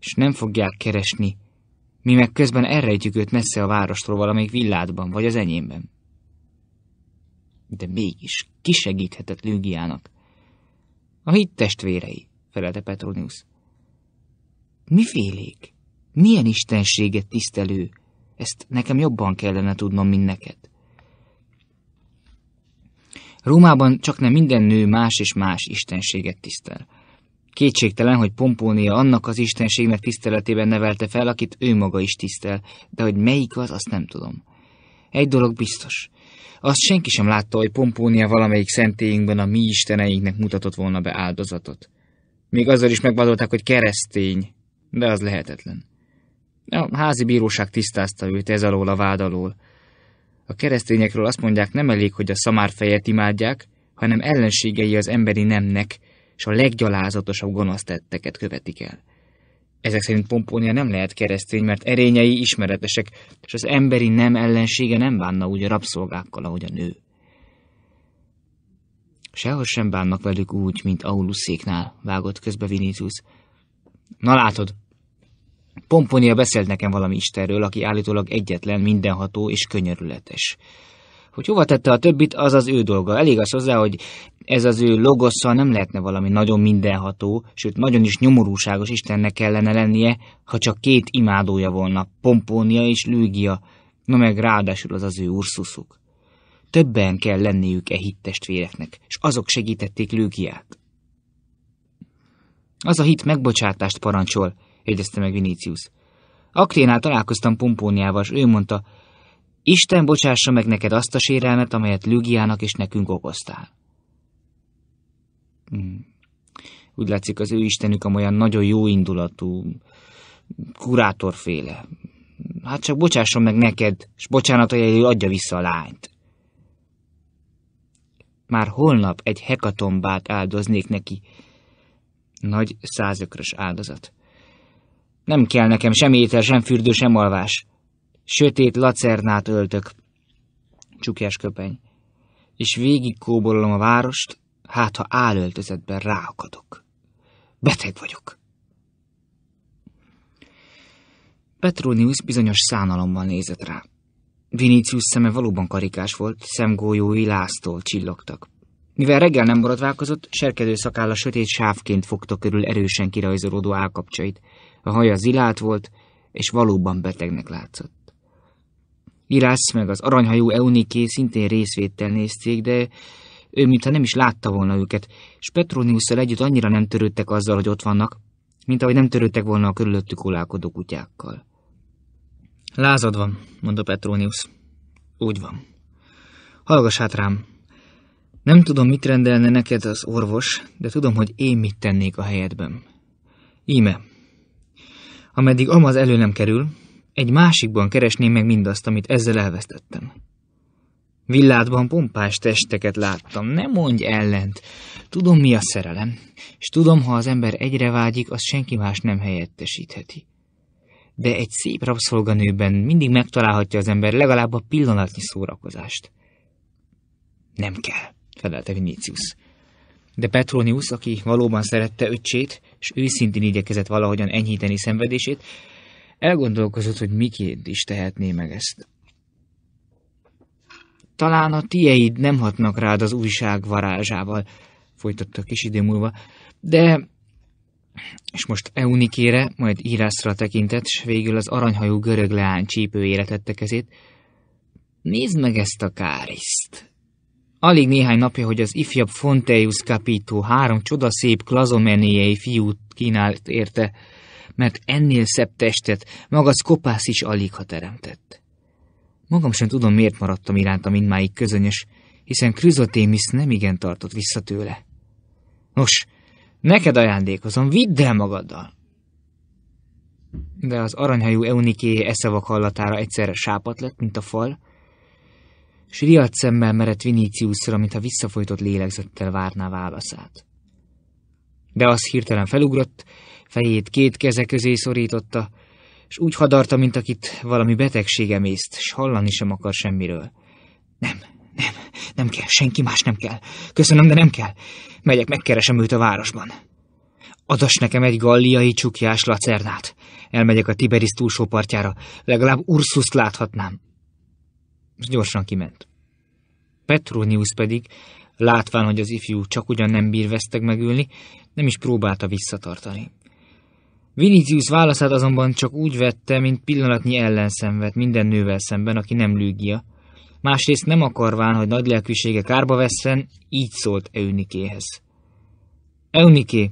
és nem fogják keresni, mi meg közben elrejtjük őt messze a várostól valamelyik villádban, vagy az enyémben. De mégis, ki segíthetett Lügiának? A hit testvérei, felelte Petronius. Mifélék? Milyen istenséget tisztelő? Ezt nekem jobban kellene tudnom, mint neked. Rómában csak nem minden nő más és más istenséget tisztel. Kétségtelen, hogy Pompónia annak az istenségnek tiszteletében nevelte fel, akit ő maga is tisztel, de hogy melyik az, azt nem tudom. Egy dolog biztos. Azt senki sem látta, hogy Pompónia valamelyik szentélyünkben a mi isteneinknek mutatott volna be áldozatot. Még azzal is megvadolták, hogy keresztény, de az lehetetlen. A házi bíróság tisztázta őt ez alól a vád alól. A keresztényekről azt mondják, nem elég, hogy a fejet imádják, hanem ellenségei az emberi nemnek, és a leggyalázatosabb gonosztetteket követik el. Ezek szerint Pompónia nem lehet keresztény, mert erényei ismeretesek, és az emberi nem ellensége nem bánna úgy a rabszolgákkal, ahogy a nő. Sehogy sem bánnak velük úgy, mint Auluszéknál, vágott közbe Vinicius. Na látod, Pomponia beszélt nekem valami Istenről, aki állítólag egyetlen, mindenható és könyörületes. Hogy hova tette a többit, az az ő dolga. Elég az hozzá, hogy ez az ő logosszal nem lehetne valami nagyon mindenható, sőt nagyon is nyomorúságos Istennek kellene lennie, ha csak két imádója volna, Pompónia és Lügia, na meg ráadásul az az ő urszuszuk. Többen kell lenniük e hittestvéreknek, és azok segítették Lügiát. Az a hit megbocsátást parancsol, jegyezte meg Vinicius. Akrénál találkoztam Pompóniával, és ő mondta, Isten bocsássa meg neked azt a sérelmet, amelyet Lügiának és nekünk okoztál. Hmm. Úgy látszik, az ő istenük olyan nagyon jó indulatú, kurátorféle. Hát csak bocsásson meg neked, és bocsánata jelül adja vissza a lányt. Már holnap egy hekatombát áldoznék neki, nagy, százökrös áldozat. Nem kell nekem sem étel, sem fürdő, sem alvás. Sötét lacernát öltök. Csukjás köpeny. És végig kóborolom a várost, hát ha állöltözetben ráakadok. Beteg vagyok. Petronius bizonyos szánalommal nézett rá. Vinicius szeme valóban karikás volt, szemgólyói láztól csillogtak. Mivel reggel nem borotválkozott, serkedő szakálla sötét sávként fogta körül erősen kirajzolódó állkapcsait. A haja zilált volt, és valóban betegnek látszott. Irász meg az aranyhajú Euniké szintén részvéttel nézték, de ő mintha nem is látta volna őket, és Petroniusszal együtt annyira nem törődtek azzal, hogy ott vannak, mint ahogy nem törődtek volna a körülöttük olálkodó kutyákkal. Lázad van, mondta Petronius. Úgy van. Hallgass hát rám, nem tudom, mit rendelne neked az orvos, de tudom, hogy én mit tennék a helyedben. Íme. Ameddig amaz elő nem kerül, egy másikban keresném meg mindazt, amit ezzel elvesztettem. Villádban pompás testeket láttam, nem mondj ellent. Tudom, mi a szerelem, és tudom, ha az ember egyre vágyik, az senki más nem helyettesítheti. De egy szép rabszolganőben mindig megtalálhatja az ember legalább a pillanatnyi szórakozást. Nem kell felelte Vinicius. De Petronius, aki valóban szerette öcsét, és őszintén igyekezett valahogyan enyhíteni szenvedését, elgondolkozott, hogy miként is tehetné meg ezt. Talán a tieid nem hatnak rád az újság varázsával, folytatta kis idő múlva, de... És most Eunikére, majd írásra tekintett, s végül az aranyhajú görög leány csípőjére tette kezét. Nézd meg ezt a káriszt! Alig néhány napja, hogy az ifjabb Fonteius Capito három csodaszép klazomenéjei fiút kínált érte, mert ennél szebb testet maga kopász is alig ha teremtett. Magam sem tudom, miért maradtam iránta mindmáig közönyös, hiszen Krüzotémisz nemigen tartott vissza tőle. Nos, neked ajándékozom, vidd el magaddal! De az aranyhajú Eunikéje eszavak hallatára egyszerre sápat lett, mint a fal, s riadt szemmel merett Viníciuszra, mintha visszafolytott lélegzettel várná válaszát. De az hirtelen felugrott, fejét két keze közé szorította, és úgy hadarta, mint akit valami betegség emészt, s hallani sem akar semmiről. Nem, nem, nem kell, senki más nem kell. Köszönöm, de nem kell. Megyek, megkeresem őt a városban. Adas nekem egy galliai csukjás lacernát. Elmegyek a Tiberis túlsó partjára, legalább Ursuszt láthatnám és gyorsan kiment. Petronius pedig, látván, hogy az ifjú csak ugyan nem bír veszteg megülni, nem is próbálta visszatartani. Vinicius válaszát azonban csak úgy vette, mint pillanatnyi ellenszenvet minden nővel szemben, aki nem lűgia. Másrészt nem akarván, hogy nagy lelkűsége kárba vesszen, így szólt Eunikéhez. Euniké,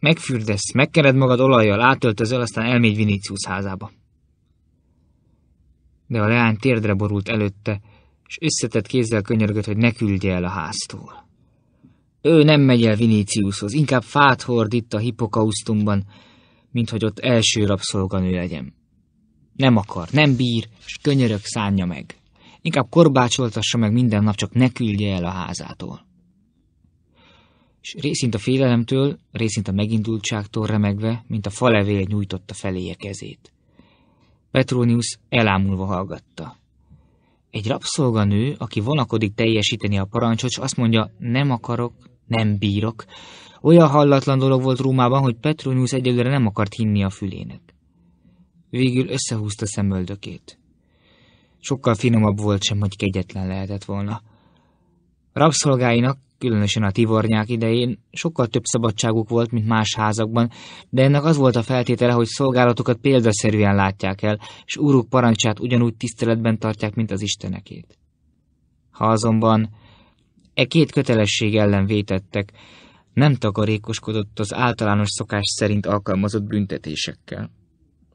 megfürdesz, megkered magad olajjal, átöltözöl, aztán elmégy Vinicius házába de a leány térdre borult előtte, és összetett kézzel könyörgött, hogy ne küldje el a háztól. Ő nem megy el Viníciushoz, inkább fát hord itt a hipokausztumban, mint hogy ott első rabszolganő legyen. Nem akar, nem bír, és könyörök szánja meg. Inkább korbácsoltassa meg minden nap, csak ne küldje el a házától. És részint a félelemtől, részint a megindultságtól remegve, mint a falevél nyújtotta feléje kezét. Petronius elámulva hallgatta. Egy rabszolganő, aki vonakodik teljesíteni a parancsot, azt mondja, nem akarok, nem bírok. Olyan hallatlan dolog volt Rómában, hogy Petronius egyelőre nem akart hinni a fülének. Végül összehúzta szemöldökét. Sokkal finomabb volt sem, hogy kegyetlen lehetett volna. Rabszolgáinak különösen a tivornyák idején, sokkal több szabadságuk volt, mint más házakban, de ennek az volt a feltétele, hogy szolgálatukat példaszerűen látják el, és úruk parancsát ugyanúgy tiszteletben tartják, mint az istenekét. Ha azonban e két kötelesség ellen vétettek, nem takarékoskodott az általános szokás szerint alkalmazott büntetésekkel.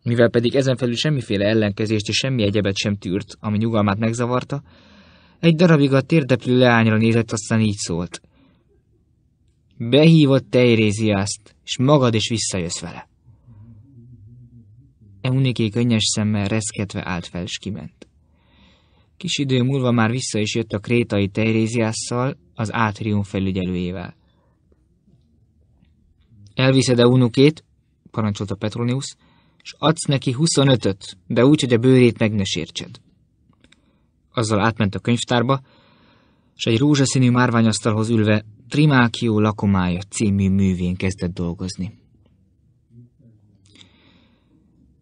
Mivel pedig ezen felül semmiféle ellenkezést és semmi egyebet sem tűrt, ami nyugalmát megzavarta, egy darabig a térdeplő leányra nézett, aztán így szólt. Behívott Teiréziászt, és magad is visszajössz vele. Euniké könnyes szemmel reszketve állt fel, és kiment. Kis idő múlva már vissza is jött a krétai Teiréziásszal, az átrium felügyelőjével. Elviszed a unukét, parancsolta Petronius, és adsz neki 25-öt, de úgy, hogy a bőrét meg ne sértsed azzal átment a könyvtárba, és egy rózsaszínű márványasztalhoz ülve Trimákió lakomája című művén kezdett dolgozni.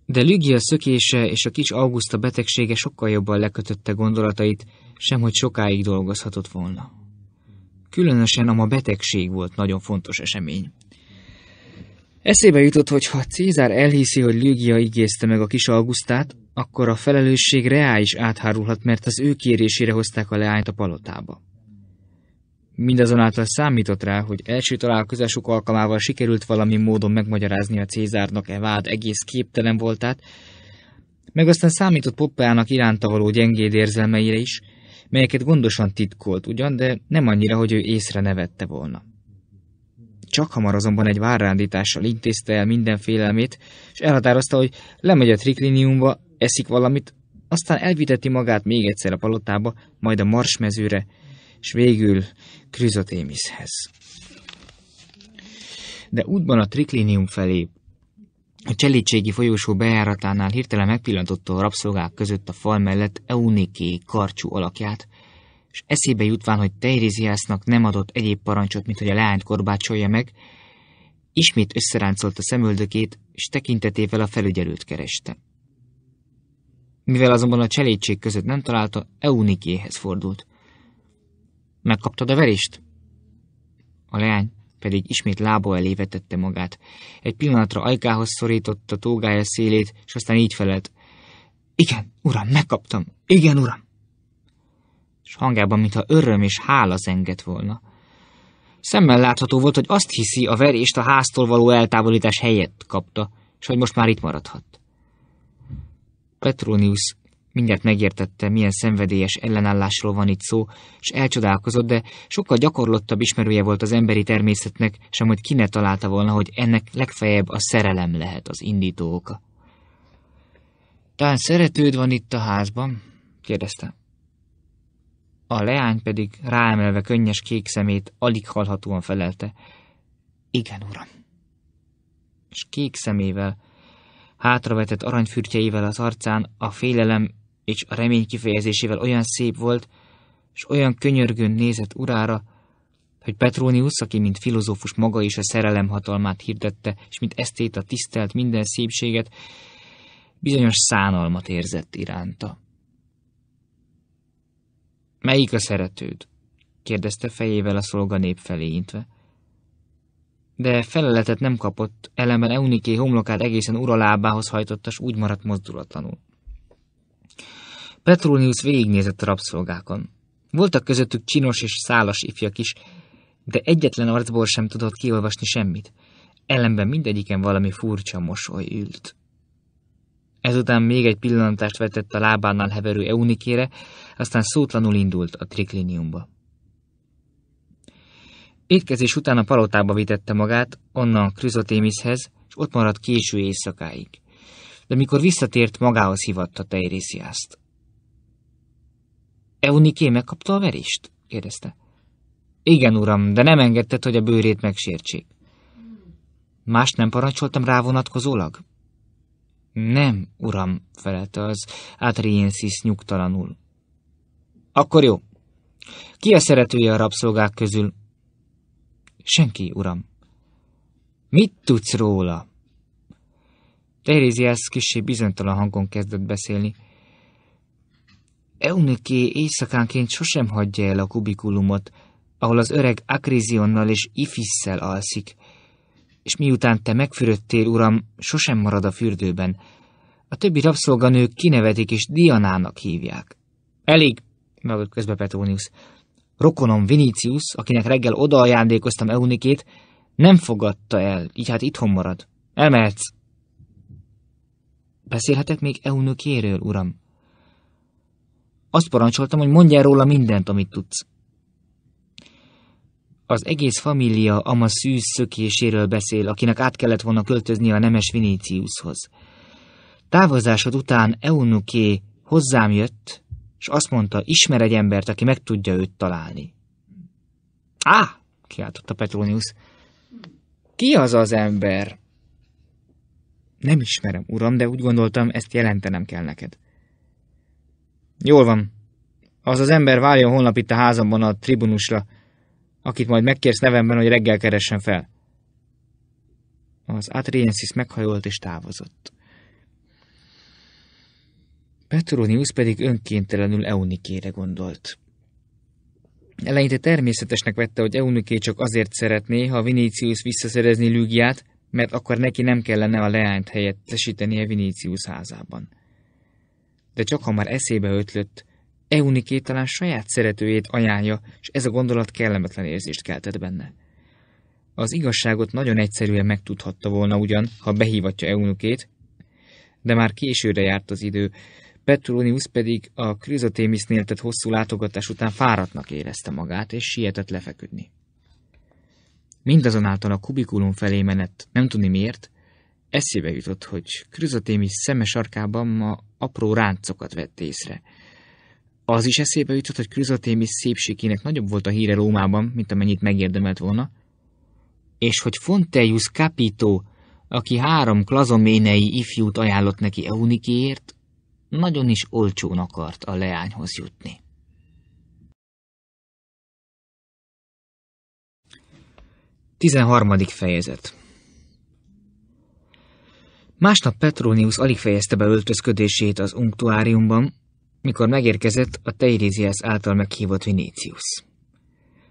De Lügia szökése és a kis Augusta betegsége sokkal jobban lekötötte gondolatait, semhogy sokáig dolgozhatott volna. Különösen ama betegség volt nagyon fontos esemény. Eszébe jutott, hogy ha Cézár elhiszi, hogy Lügia igézte meg a kis Augustát, akkor a felelősség reá is áthárulhat, mert az ő kérésére hozták a leányt a palotába. Mindazonáltal számított rá, hogy első találkozásuk alkalmával sikerült valami módon megmagyarázni a Cézárnak e vád egész képtelen voltát, meg aztán számított Poppeának iránta való gyengéd érzelmeire is, melyeket gondosan titkolt ugyan, de nem annyira, hogy ő észre nevette volna. Csak hamar azonban egy várrándítással intézte el minden félelmét, és elhatározta, hogy lemegy a trikliniumba, eszik valamit, aztán elviteti magát még egyszer a palotába, majd a marsmezőre, és végül Krizotémishez. De útban a triklinium felé, a cselítségi folyósó bejáratánál hirtelen megpillantotta a rabszolgák között a fal mellett Euniki karcsú alakját, és eszébe jutván, hogy Teiriziásznak nem adott egyéb parancsot, mint hogy a leányt korbácsolja meg, ismét összeráncolta szemöldökét, és tekintetével a felügyelőt kereste. Mivel azonban a cselédség között nem találta, Eunikéhez fordult. Megkaptad a verést? A leány pedig ismét lába elé vetette magát. Egy pillanatra ajkához szorította tógája szélét, és aztán így felelt. Igen, uram, megkaptam. Igen, uram. És hangában, mintha öröm és hála zengett volna. Szemmel látható volt, hogy azt hiszi, a verést a háztól való eltávolítás helyett kapta, és hogy most már itt maradhat. Petronius mindjárt megértette, milyen szenvedélyes ellenállásról van itt szó, és elcsodálkozott, de sokkal gyakorlottabb ismerője volt az emberi természetnek, sem hogy ki ne találta volna, hogy ennek legfeljebb a szerelem lehet az indító oka. Talán szeretőd van itt a házban? kérdezte. A leány pedig ráemelve könnyes kék szemét alig hallhatóan felelte. Igen, uram. És kék szemével hátravetett aranyfürtjeivel az arcán, a félelem és a remény kifejezésével olyan szép volt, és olyan könyörgőn nézett urára, hogy Petronius, aki mint filozófus maga is a szerelem hatalmát hirdette, és mint a tisztelt minden szépséget, bizonyos szánalmat érzett iránta. Melyik a szeretőd? kérdezte fejével a szolga nép felé intve de feleletet nem kapott, ellenben Euniké homlokát egészen uralábához hajtotta, s úgy maradt mozdulatlanul. Petronius végignézett a rabszolgákon. Voltak közöttük csinos és szálas ifjak is, de egyetlen arcból sem tudott kiolvasni semmit. Ellenben mindegyiken valami furcsa mosoly ült. Ezután még egy pillantást vetett a lábánál heverő Eunikére, aztán szótlanul indult a trikliniumba. Étkezés után a palotába vitette magát, onnan Krüzotémiszhez, és ott maradt késő éjszakáig. De mikor visszatért, magához hívatta Teirésziászt. Euniké megkapta a verést? kérdezte. Igen, uram, de nem engedted, hogy a bőrét megsértsék. Más nem parancsoltam rá vonatkozólag? Nem, uram, felelte az Atriensis nyugtalanul. Akkor jó. Ki a szeretője a rabszolgák közül? Senki, uram. Mit tudsz róla? Teréziász kicsi bizonytalan hangon kezdett beszélni. Euniké éjszakánként sosem hagyja el a kubikulumot, ahol az öreg Akrizionnal és Ifisszel alszik, és miután te megfürödtél, uram, sosem marad a fürdőben. A többi rabszolganők kinevetik és Dianának hívják. Elég, magad közbe Petrónius rokonom Vinicius, akinek reggel odaajándékoztam Eunikét, nem fogadta el, így hát itthon marad. Elmehetsz. Beszélhetek még Eunikéről, uram? Azt parancsoltam, hogy mondj el róla mindent, amit tudsz. Az egész família ama szűz szökéséről beszél, akinek át kellett volna költözni a nemes Viníciushoz. Távozásod után Eunuké hozzám jött, és azt mondta, ismer egy embert, aki meg tudja őt találni. Á! kiáltotta Petronius. Ki az az ember? Nem ismerem, uram, de úgy gondoltam, ezt jelentenem kell neked. Jól van. Az az ember várja holnap itt a házamban a tribunusra, akit majd megkérsz nevemben, hogy reggel keressen fel. Az Atriensis meghajolt és távozott. Petronius pedig önkéntelenül Eunikére gondolt. Eleinte természetesnek vette, hogy Euniké csak azért szeretné, ha Vinícius visszaszerezni Lügiát, mert akkor neki nem kellene a leányt helyettesítenie Vinícius házában. De csak ha már eszébe ötlött, Euniké talán saját szeretőjét ajánlja, és ez a gondolat kellemetlen érzést keltett benne. Az igazságot nagyon egyszerűen megtudhatta volna ugyan, ha behívatja Eunikét, de már későre járt az idő, Petronius pedig a Krizotémisznél tett hosszú látogatás után fáradtnak érezte magát, és sietett lefeküdni. Mindazonáltal a kubikulum felé menett, nem tudni miért, eszébe jutott, hogy Krizotémis szeme sarkában ma apró ráncokat vett észre. Az is eszébe jutott, hogy Krizotémis szépségének nagyobb volt a híre Rómában, mint amennyit megérdemelt volna, és hogy Fonteius Capito, aki három klazoménei ifjút ajánlott neki Eunikiért, nagyon is olcsón akart a leányhoz jutni. Tizenharmadik fejezet Másnap Petronius alig fejezte be öltözködését az unktuáriumban, mikor megérkezett a Teiriziász által meghívott Vinícius.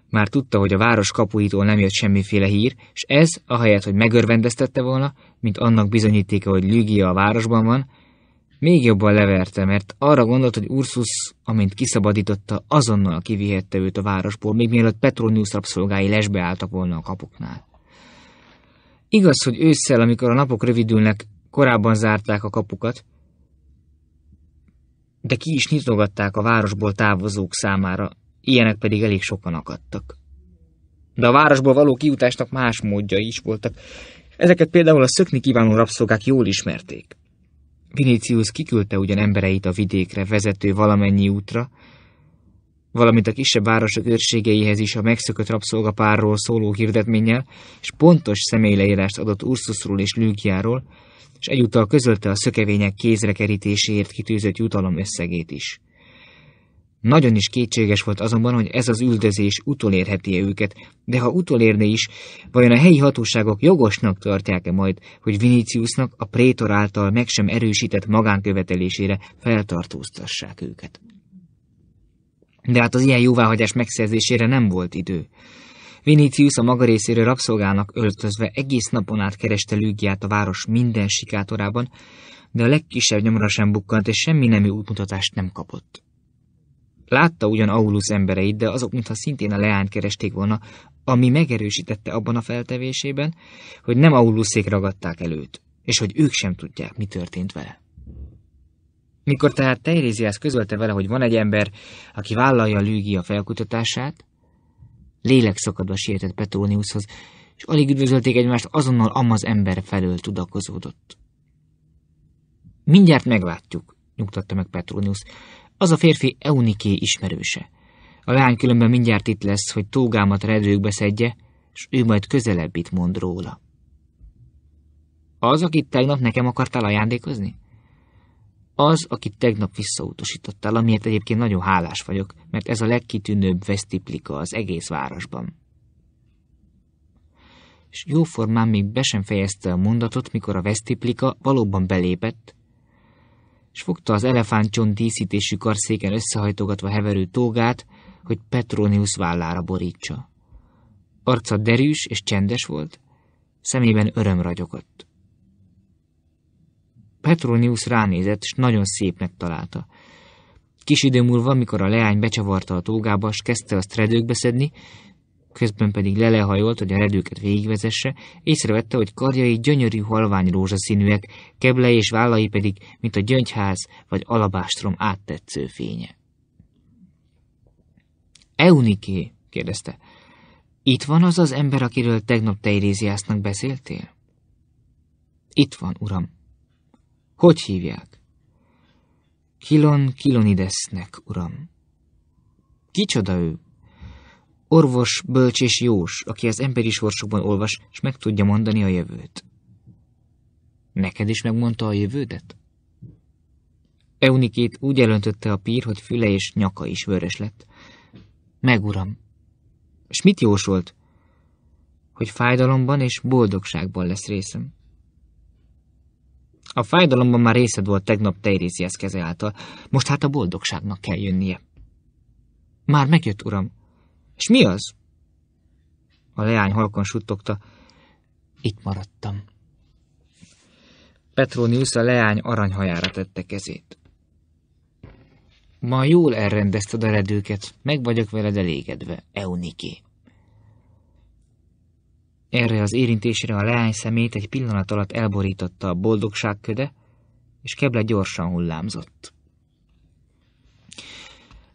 Már tudta, hogy a város kapuitól nem jött semmiféle hír, és ez, ahelyett, hogy megörvendeztette volna, mint annak bizonyítéka, hogy Lügia a városban van, még jobban leverte, mert arra gondolt, hogy Ursus, amint kiszabadította, azonnal kivihette őt a városból, még mielőtt Petronius rabszolgái lesbe álltak volna a kapuknál. Igaz, hogy ősszel, amikor a napok rövidülnek, korábban zárták a kapukat, de ki is nyitogatták a városból távozók számára, ilyenek pedig elég sokan akadtak. De a városból való kiutásnak más módja is voltak, ezeket például a szökni kívánó rabszolgák jól ismerték. Vinicius kiküldte ugyan embereit a vidékre vezető valamennyi útra, valamint a kisebb városok őrségeihez is a megszökött rabszolgapárról szóló hirdetménnyel, és pontos személyleírást adott Ursusról és Lügiáról, és egyúttal közölte a szökevények kézrekerítéséért kitűzött jutalom összegét is. Nagyon is kétséges volt azonban, hogy ez az üldözés utolérheti -e őket, de ha utolérne is, vajon a helyi hatóságok jogosnak tartják-e majd, hogy Viniciusnak a prétor által meg sem erősített magánkövetelésére feltartóztassák őket. De hát az ilyen jóváhagyás megszerzésére nem volt idő. Vinicius a maga részéről rabszolgának öltözve egész napon át kereste Lügiát a város minden sikátorában, de a legkisebb nyomra sem bukkant, és semmi nemű útmutatást nem kapott. Látta ugyan Aulus embereit, de azok mintha szintén a leány keresték volna, ami megerősítette abban a feltevésében, hogy nem Auluszék ragadták előtt, és hogy ők sem tudják, mi történt vele. Mikor tehát Teiréziász közölte vele, hogy van egy ember, aki vállalja a Lügia felkutatását, lélek szakadva sietett Petróniushoz, és alig üdvözölték egymást, azonnal amaz ember felől tudakozódott. Mindjárt meglátjuk, nyugtatta meg Petronius. Az a férfi Euniké ismerőse. A lány különben mindjárt itt lesz, hogy tógámat redőkbe szedje, és ő majd közelebbit mond róla. Az, akit tegnap nekem akartál ajándékozni? Az, akit tegnap visszautasítottál, amiért egyébként nagyon hálás vagyok, mert ez a legkitűnőbb vesztiplika az egész városban. És jóformán még be sem fejezte a mondatot, mikor a vesztiplika valóban belépett, és fogta az elefántcson díszítésű karszéken összehajtogatva heverő tógát, hogy Petronius vállára borítsa. Arca derűs és csendes volt, szemében öröm ragyogott. Petronius ránézett, és nagyon szépnek találta. Kis idő múlva, mikor a leány becsavarta a tógába, és kezdte azt redőkbe szedni, közben pedig lelehajolt, hogy a redőket végigvezesse, észrevette, hogy karjai gyönyörű halvány rózsaszínűek, keble és vállai pedig, mint a gyöngyház vagy alabástrom áttetsző fénye. Euniké, kérdezte, itt van az az ember, akiről tegnap Teiréziásznak beszéltél? Itt van, uram. Hogy hívják? Kilon Kilonidesznek, uram. Kicsoda ő? Orvos, bölcs és jós, aki az emberi sorsokban olvas, és meg tudja mondani a jövőt. Neked is megmondta a jövődet? Eunikét úgy elöntötte a pír, hogy füle és nyaka is vörös lett. Meg, uram! És mit jósolt? Hogy fájdalomban és boldogságban lesz részem. A fájdalomban már részed volt tegnap Teiréziász keze által, most hát a boldogságnak kell jönnie. Már megjött, uram! És mi az? A leány halkan suttogta. Itt maradtam. Petronius a leány aranyhajára tette kezét. Ma jól elrendezted a redőket, meg vagyok veled elégedve, Euniki. Erre az érintésre a leány szemét egy pillanat alatt elborította a boldogság köde, és keble gyorsan hullámzott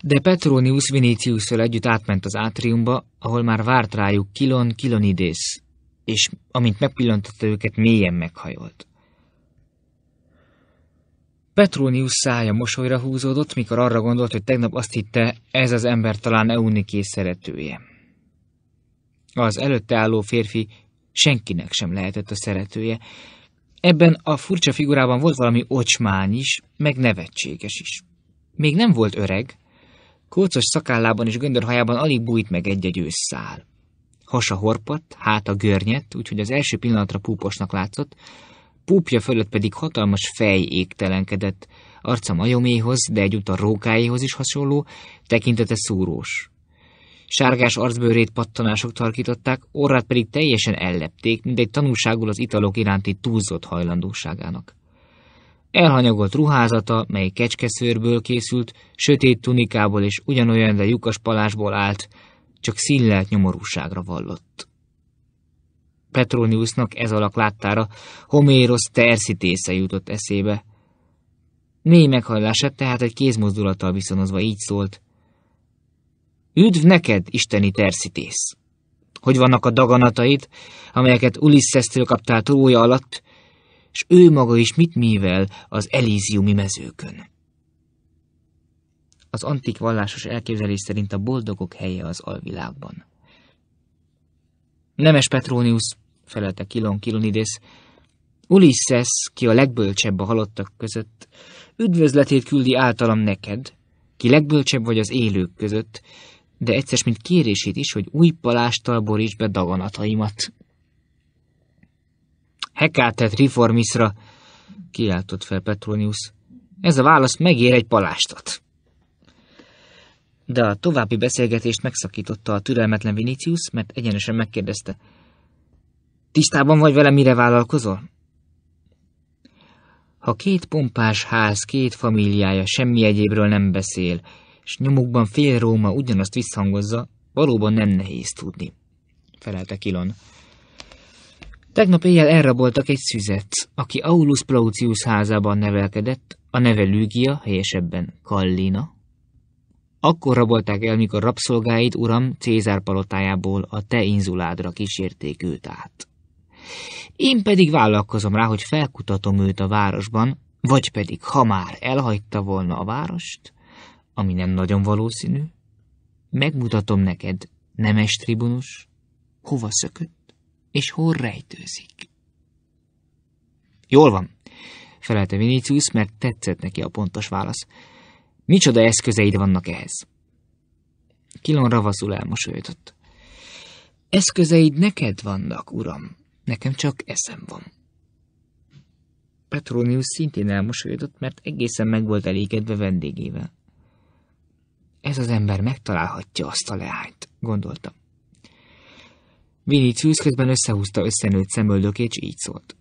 de Petronius Viniciusszal együtt átment az átriumba, ahol már várt rájuk Kilon Kilonidész, és amint megpillantotta őket, mélyen meghajolt. Petronius szája mosolyra húzódott, mikor arra gondolt, hogy tegnap azt hitte, ez az ember talán Euniké szeretője. Az előtte álló férfi senkinek sem lehetett a szeretője. Ebben a furcsa figurában volt valami ocsmány is, meg nevetséges is. Még nem volt öreg, Kócos szakállában és göndörhajában alig bújt meg egy-egy ősszál. Hasa horpat, hát a görnyet, úgyhogy az első pillanatra púposnak látszott, púpja fölött pedig hatalmas fej égtelenkedett, arca majoméhoz, de egyúttal rókáéhoz is hasonló, tekintete szúrós. Sárgás arcbőrét pattanások tarkították, orrát pedig teljesen ellepték, egy tanulságul az italok iránti túlzott hajlandóságának. Elhanyagolt ruházata, mely kecskeszőrből készült, sötét tunikából és ugyanolyan, de lyukas palásból állt, csak színlelt nyomorúságra vallott. Petroniusnak ez alak láttára Homérosz terszítésze jutott eszébe. Négy meghallását tehát egy kézmozdulattal viszonozva így szólt. Üdv neked, isteni terszítész! Hogy vannak a daganataid, amelyeket Ulisszesztől kaptál trója alatt, s ő maga is mit mivel az elíziumi mezőkön. Az antik vallásos elképzelés szerint a boldogok helye az alvilágban. Nemes Petronius felelte Kilon Kilonides, Ulisses, ki a legbölcsebb a halottak között, üdvözletét küldi általam neked, ki legbölcsebb vagy az élők között, de egyszer mint kérését is, hogy új palástal boríts be daganataimat. Hekátet reformiszra, kiáltott fel Petronius. Ez a válasz megér egy palástot. De a további beszélgetést megszakította a türelmetlen Vinicius, mert egyenesen megkérdezte. Tisztában vagy vele, mire vállalkozol? Ha két pompás ház, két familiája semmi egyébről nem beszél, és nyomukban fél Róma ugyanazt visszhangozza, valóban nem nehéz tudni, felelte Kilon. Tegnap éjjel elraboltak egy szüzet, aki Aulus Plautius házában nevelkedett, a neve Lügia, helyesebben Kallina. Akkor rabolták el, mikor rabszolgáid, uram, Cézár palotájából a te inzuládra kísérték őt át. Én pedig vállalkozom rá, hogy felkutatom őt a városban, vagy pedig, ha már elhagyta volna a várost, ami nem nagyon valószínű, megmutatom neked, nemes tribunus, hova szökött és hol rejtőzik. Jól van, felelte Vinicius, mert tetszett neki a pontos válasz. Micsoda eszközeid vannak ehhez? Kilon ravaszul elmosolyodott. Eszközeid neked vannak, uram, nekem csak eszem van. Petronius szintén elmosolyodott, mert egészen meg volt elégedve vendégével. Ez az ember megtalálhatja azt a leányt, gondolta. Vinicius közben összehúzta összenőtt szemöldökét, és így szólt.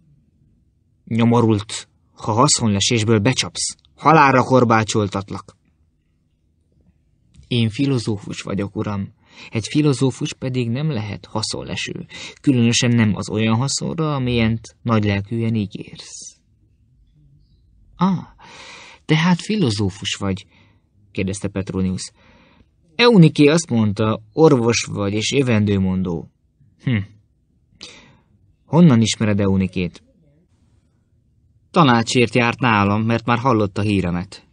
Nyomorult, ha haszonlesésből becsapsz, halára korbácsoltatlak. Én filozófus vagyok, uram. Egy filozófus pedig nem lehet haszonleső, különösen nem az olyan haszonra, amilyent nagylelkűen ígérsz. Ah, tehát filozófus vagy, kérdezte Petronius. Euniké azt mondta, orvos vagy és jövendőmondó. Hm. Honnan ismered Eunikét? Tanácsért járt nálam, mert már hallotta híremet.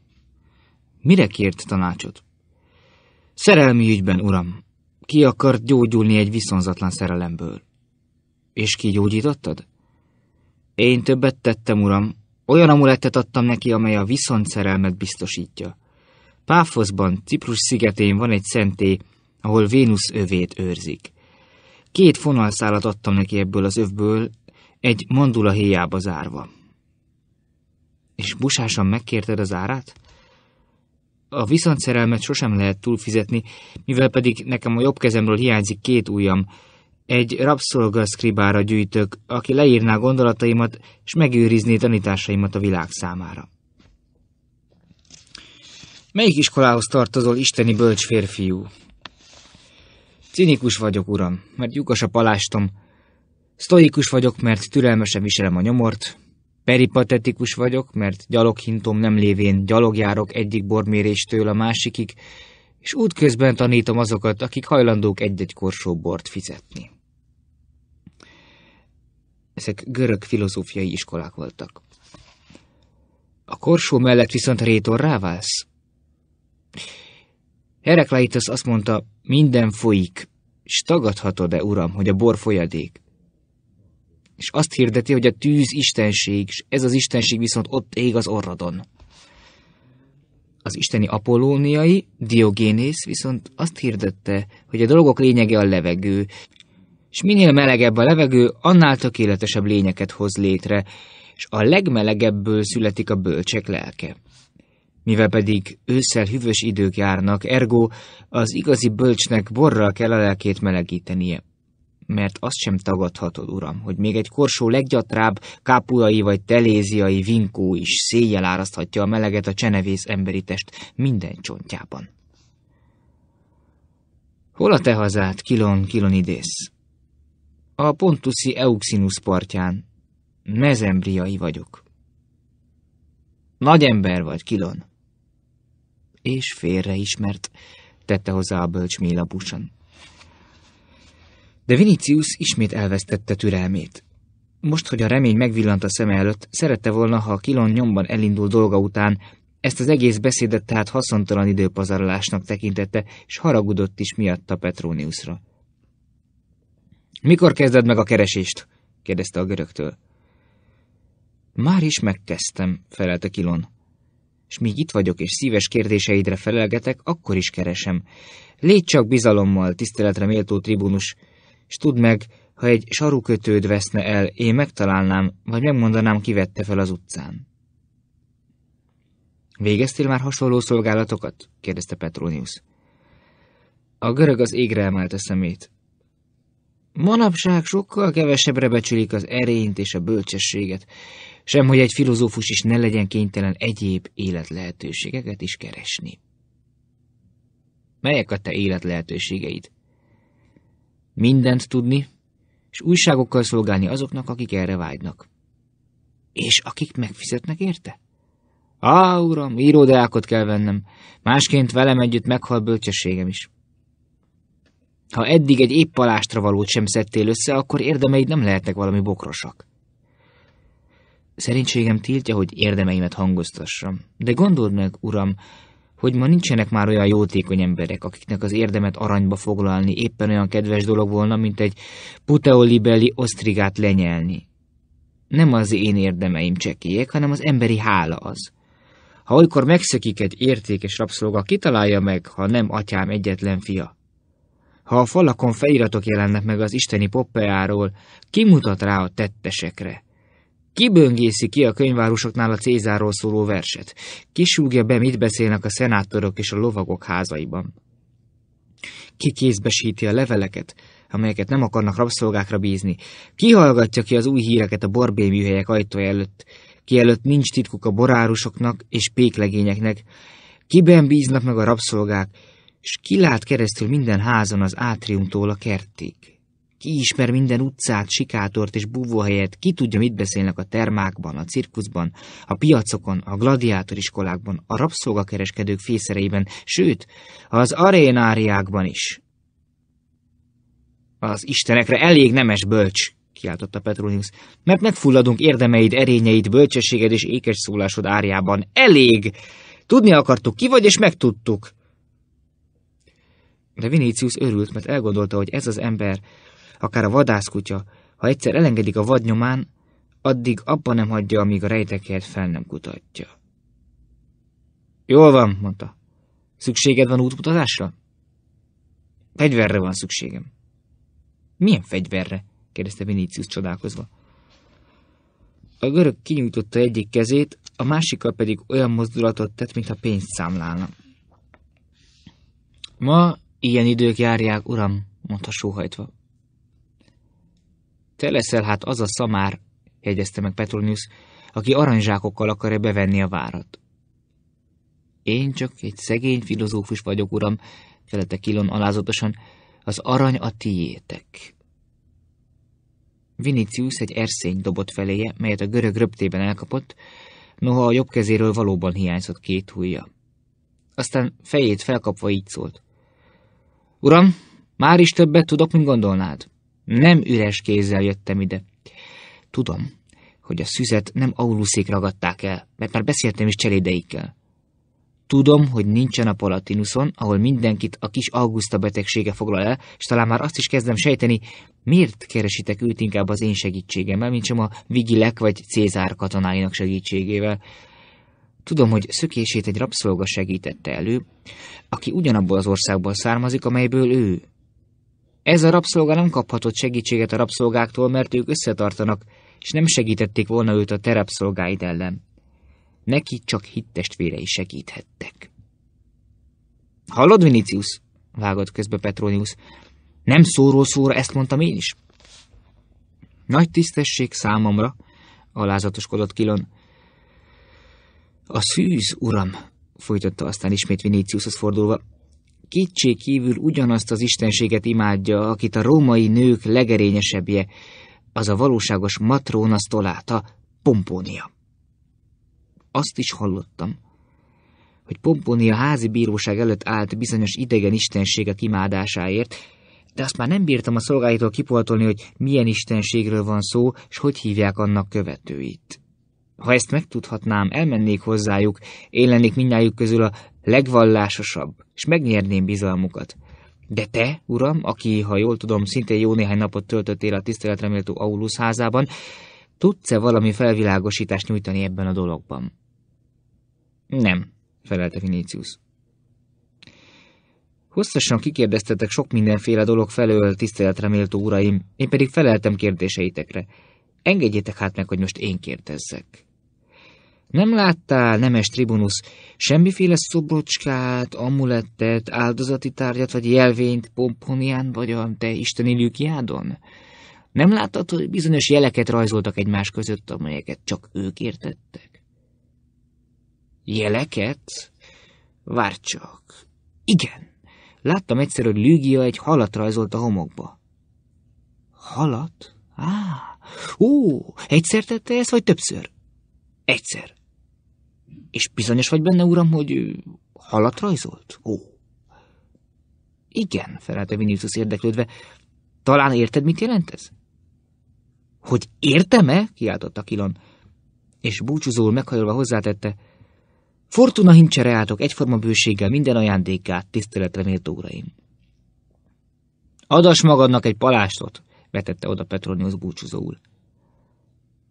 Mire kért tanácsot? Szerelmi ügyben, uram. Ki akart gyógyulni egy viszonzatlan szerelemből? És ki gyógyítottad? Én többet tettem, uram. Olyan amulettet adtam neki, amely a viszont szerelmet biztosítja. Páfoszban, Ciprus szigetén van egy szentély, ahol Vénusz övét őrzik. Két fonalszálat adtam neki ebből az övből, egy mandula héjába zárva. És busásan megkérted az árát? A viszontszerelmet sosem lehet túlfizetni, mivel pedig nekem a jobb kezemről hiányzik két ujjam. Egy rabszolgaszkribára gyűjtök, aki leírná gondolataimat, és megőrizné tanításaimat a világ számára. Melyik iskolához tartozol, isteni bölcs férfiú? Cinikus vagyok, uram, mert lyukas a palástom. Sztoikus vagyok, mert türelmesen viselem a nyomort. Peripatetikus vagyok, mert gyaloghintom nem lévén gyalogjárok egyik borméréstől a másikig, és útközben tanítom azokat, akik hajlandók egy-egy korsó bort fizetni. Ezek görög filozófiai iskolák voltak. A korsó mellett viszont rétor ráválsz? Herakleitos azt mondta, minden folyik, s tagadhatod-e, uram, hogy a bor folyadék? És azt hirdeti, hogy a tűz istenség, s ez az istenség viszont ott ég az orradon. Az isteni apolóniai, Diogénész viszont azt hirdette, hogy a dolgok lényege a levegő, és minél melegebb a levegő, annál tökéletesebb lényeket hoz létre, és a legmelegebből születik a bölcsek lelke. Mivel pedig ősszel hűvös idők járnak, ergo az igazi bölcsnek borral kell a lelkét melegítenie. Mert azt sem tagadhatod, uram, hogy még egy korsó leggyatrább kápulai vagy teléziai vinkó is széjjel áraszthatja a meleget a csenevész emberi test minden csontjában. Hol a te hazád, Kilon, idész? A Pontuszi Euxinus partján. Mezembriai vagyok. Nagy ember vagy, Kilon és félreismert, tette hozzá a bölcs mélapusan. De Vinicius ismét elvesztette türelmét. Most, hogy a remény megvillant a szeme előtt, szerette volna, ha a kilon nyomban elindul dolga után, ezt az egész beszédet tehát haszontalan időpazarlásnak tekintette, és haragudott is miatta Petroniusra. Mikor kezded meg a keresést? kérdezte a görögtől. Már is megkezdtem, felelte Kilon és míg itt vagyok és szíves kérdéseidre felelgetek, akkor is keresem. Légy csak bizalommal, tiszteletre méltó tribunus, és tudd meg, ha egy sarukötőd veszne el, én megtalálnám, vagy megmondanám, ki vette fel az utcán. Végeztél már hasonló szolgálatokat? kérdezte Petronius. A görög az égre emelte szemét. Manapság sokkal kevesebbre becsülik az erényt és a bölcsességet sem hogy egy filozófus is ne legyen kénytelen egyéb életlehetőségeket is keresni. Melyek a te életlehetőségeid? Mindent tudni, és újságokkal szolgálni azoknak, akik erre vágynak. És akik megfizetnek érte? Á, uram, íródeákot kell vennem, másként velem együtt meghal bölcsességem is. Ha eddig egy épp palástra valót sem szedtél össze, akkor érdemeid nem lehetnek valami bokrosak. Szerintségem tiltja, hogy érdemeimet hangoztassam. De gondold meg, uram, hogy ma nincsenek már olyan jótékony emberek, akiknek az érdemet aranyba foglalni éppen olyan kedves dolog volna, mint egy puteolibeli osztrigát lenyelni. Nem az én érdemeim csekélyek, hanem az emberi hála az. Ha olykor megszökik egy értékes rabszolga, kitalálja meg, ha nem atyám egyetlen fia. Ha a falakon feliratok jelennek meg az isteni poppeáról, kimutat rá a tettesekre. Kiböngészi ki a könyvárusoknál a Cézáról szóló verset. Kisúgja be, mit beszélnek a szenátorok és a lovagok házaiban. Ki kézbesíti a leveleket, amelyeket nem akarnak rabszolgákra bízni. hallgatja ki az új híreket a borbéműhelyek ajtó előtt. Ki előtt nincs titkuk a borárusoknak és péklegényeknek. Kiben bíznak meg a rabszolgák, és kilát keresztül minden házon az átriumtól a kertig. Ki ismer minden utcát, sikátort és búvóhelyet, ki tudja, mit beszélnek a termákban, a cirkuszban, a piacokon, a gladiátoriskolákban, a rabszolgakereskedők fészereiben, sőt, az arénáriákban is. Az istenekre elég nemes bölcs, kiáltotta Petronius, mert megfulladunk érdemeid, erényeid, bölcsességed és ékes szólásod árjában. Elég! Tudni akartuk, ki vagy, és megtudtuk. De Vinícius örült, mert elgondolta, hogy ez az ember, akár a vadászkutya, ha egyszer elengedik a vadnyomán, addig abban nem hagyja, amíg a rejtekért fel nem kutatja. Jól van, mondta. Szükséged van útmutatásra? Fegyverre van szükségem. Milyen fegyverre? kérdezte Vinicius csodálkozva. A görög kinyújtotta egyik kezét, a másikkal pedig olyan mozdulatot tett, mintha pénzt számlálna. Ma ilyen idők járják, uram, mondta sóhajtva. Te leszel hát az a szamár, jegyezte meg Petronius, aki aranyzsákokkal akarja bevenni a várat. Én csak egy szegény filozófus vagyok, uram, felelte Kilon alázatosan, az arany a tiétek. Vinicius egy erszény dobott feléje, melyet a görög röptében elkapott, noha a jobb kezéről valóban hiányzott két húja. Aztán fejét felkapva így szólt. Uram, már is többet tudok, mint gondolnád. Nem üres kézzel jöttem ide. Tudom, hogy a szüzet nem Auluszék ragadták el, mert már beszéltem is cselédeikkel. Tudom, hogy nincsen a Palatinuson, ahol mindenkit a kis Augusta betegsége foglal el, és talán már azt is kezdem sejteni, miért keresitek őt inkább az én segítségemmel, mint sem a Vigilek vagy Cézár katonáinak segítségével. Tudom, hogy szökését egy rabszolga segítette elő, aki ugyanabból az országból származik, amelyből ő, ez a rabszolga nem kaphatott segítséget a rabszolgáktól, mert ők összetartanak, és nem segítették volna őt a te rabszolgáid ellen. Neki csak hittestvérei segíthettek. Hallod, Vinicius? vágott közbe Petronius. Nem szóról szóra ezt mondtam én is. Nagy tisztesség számomra, alázatoskodott Kilon. A szűz, uram, folytatta aztán ismét Viníciushoz fordulva kétség kívül ugyanazt az istenséget imádja, akit a római nők legerényesebbje, az a valóságos matróna sztoláta, Pompónia. Azt is hallottam, hogy Pompónia házi bíróság előtt állt bizonyos idegen istenségek imádásáért, de azt már nem bírtam a szolgáitól kipoltolni, hogy milyen istenségről van szó, és hogy hívják annak követőit. Ha ezt megtudhatnám, elmennék hozzájuk, én lennék közül a legvallásosabb, és megnyerném bizalmukat. De te, uram, aki, ha jól tudom, szintén jó néhány napot töltöttél a tiszteletre méltó Aulus házában, tudsz-e valami felvilágosítást nyújtani ebben a dologban? Nem, felelte Vinicius. Hosszasan kikérdeztetek sok mindenféle dolog felől, tiszteletre méltó uraim, én pedig feleltem kérdéseitekre. Engedjétek hát meg, hogy most én kérdezzek. Nem láttál, nemes tribunusz, semmiféle szobrocskát, amulettet, áldozati tárgyat vagy jelvényt Pomponián vagy a te isteni Lükiádon? Nem láttad, hogy bizonyos jeleket rajzoltak egymás között, amelyeket csak ők értettek? Jeleket? Várj csak. Igen. Láttam egyszer, hogy Lügia egy halat rajzolt a homokba. Halat? Á, ó, egyszer tette ezt, vagy többször? Egyszer. És bizonyos vagy benne, uram, hogy halat rajzolt? Ó. Igen, felelte Vinicius érdeklődve. Talán érted, mit jelent ez? Hogy értem-e? kiáltotta Kilon. És búcsúzóul meghajolva hozzátette. Fortuna hincsere álltok egyforma bőséggel minden ajándékát, tiszteletre méltó uraim. Adas magadnak egy palástot, vetette oda Petronius búcsúzóul.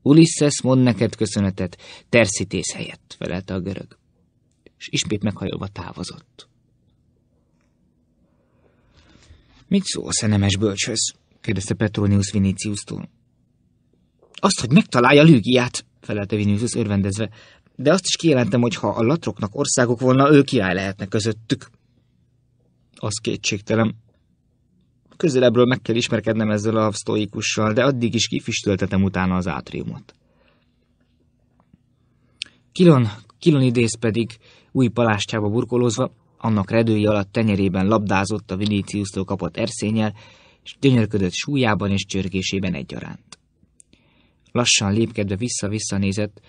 Ulisses mond neked köszönetet, terszítész helyett, felelte a görög. És ismét meghajolva távozott. Mit szó a szenemes bölcshöz? kérdezte Petronius Vinitius-tól. Azt, hogy megtalálja Lügiát, felelte Vinicius örvendezve, de azt is kijelentem, hogy ha a latroknak országok volna, ő király lehetne közöttük. Az kétségtelen, Közelebbről meg kell ismerkednem ezzel a sztóikussal, de addig is kifistöltetem utána az átriumot. Kilon, Kilon idéz pedig, új palástjába burkolózva, annak redői alatt tenyerében labdázott a Viniciustól kapott erszényel, és gyönyörködött súlyában és csörgésében egyaránt. Lassan lépkedve vissza-vissza nézett,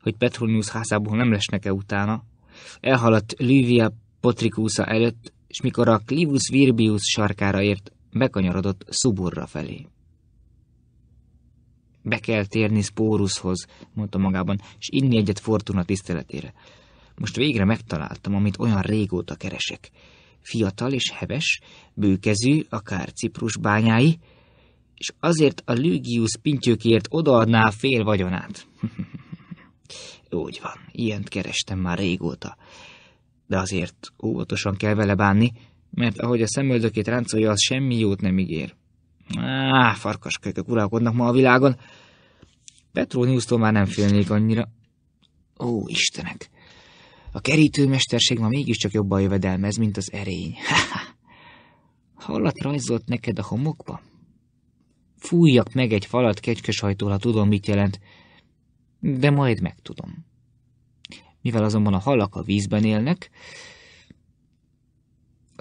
hogy Petronius házából nem lesnek-e utána, elhaladt Livia Potrikusa előtt, és mikor a Clivus Virbius sarkára ért, bekanyarodott Szuburra felé. Be kell térni Spórushoz, mondta magában, és inni egyet Fortuna tiszteletére. Most végre megtaláltam, amit olyan régóta keresek. Fiatal és heves, bőkezű, akár Ciprus bányái, és azért a Lügius pintyőkért odaadná fél vagyonát. Úgy van, ilyent kerestem már régóta. De azért óvatosan kell vele bánni, mert ahogy a szemöldökét ráncolja, az semmi jót nem ígér. Á, kökök uralkodnak ma a világon. Petróniusztól már nem félnék annyira. Ó, Istenek! A kerítőmesterség ma mégiscsak jobban jövedelmez, mint az erény. Hallat rajzolt neked a homokba? Fújjak meg egy falat kecskeshajtól, ha tudom, mit jelent, de majd megtudom. Mivel azonban a halak a vízben élnek,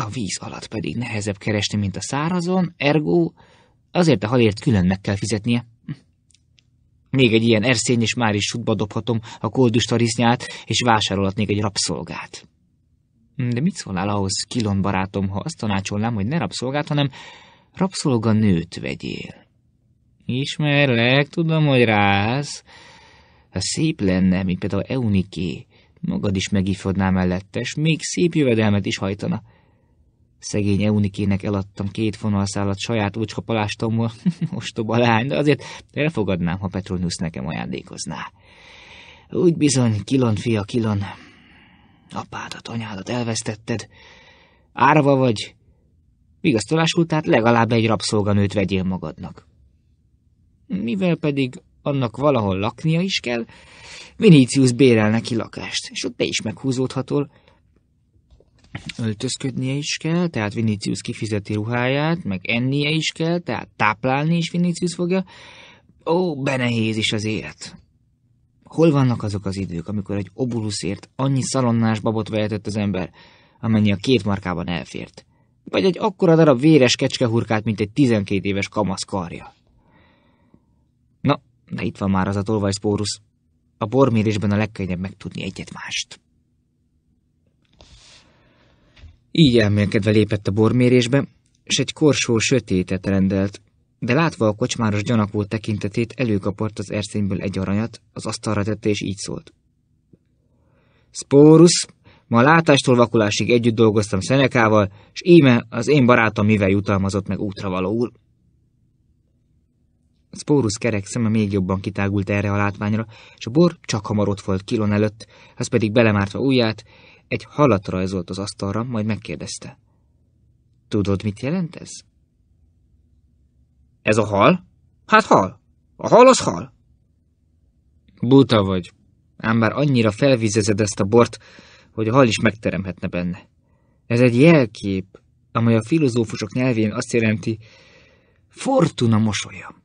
a víz alatt pedig nehezebb keresni, mint a szárazon, ergo azért a halért külön meg kell fizetnie. Még egy ilyen erszény, és már is sútba dobhatom a koldus tarisznyát, és vásárolhatnék egy rabszolgát. De mit szólnál ahhoz, kilon barátom, ha azt tanácsolnám, hogy ne rabszolgát, hanem rabszolga nőt vegyél? Ismerlek, tudom, hogy rász. Ha szép lenne, mint például Euniké, magad is megifodná mellette, és még szép jövedelmet is hajtana. Szegény Eunikének eladtam két fonalszállat saját ócskapalástomból, ostoba lány, de azért elfogadnám, ha Petronius nekem ajándékozná. Úgy bizony, kilon, fia, kilon. Apádat, anyádat elvesztetted. Árva vagy. Vigasztolás tehát legalább egy rabszolganőt vegyél magadnak. Mivel pedig annak valahol laknia is kell, Vinícius bérel neki lakást, és ott te is meghúzódhatol, öltözködnie is kell, tehát Vinicius kifizeti ruháját, meg ennie is kell, tehát táplálni is Vinicius fogja. Ó, benehéz is az élet. Hol vannak azok az idők, amikor egy obuluszért annyi szalonnás babot vehetett az ember, amennyi a két markában elfért? Vagy egy akkora darab véres kecskehurkát, mint egy 12 éves kamasz karja? Na, de itt van már az a tolvajszpórusz. A bormérésben a legkönnyebb megtudni egyet mást. Így elmélkedve lépett a bormérésbe, és egy korsó sötétet rendelt, de látva a kocsmáros gyanakó tekintetét, előkapart az erszényből egy aranyat, az asztalra tette, és így szólt. Spórusz, ma látástól vakulásig együtt dolgoztam Szenekával, és íme az én barátom mivel jutalmazott meg útra valóul. Spórusz kerek szeme még jobban kitágult erre a látványra, és a bor csak hamar ott volt kilon előtt, az pedig belemártva ujját, egy halat rajzolt az asztalra, majd megkérdezte. Tudod, mit jelent ez? Ez a hal? Hát hal. A hal az hal. Buta vagy. Ám már annyira felvizezed ezt a bort, hogy a hal is megteremhetne benne. Ez egy jelkép, amely a filozófusok nyelvén azt jelenti, fortuna mosolya.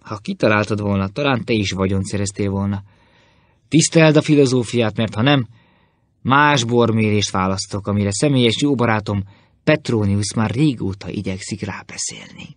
Ha kitaláltad volna, talán te is vagyon szereztél volna. Tiszteld a filozófiát, mert ha nem, Más bormérést választok, amire személyes jó barátom Petronius már régóta igyekszik rábeszélni.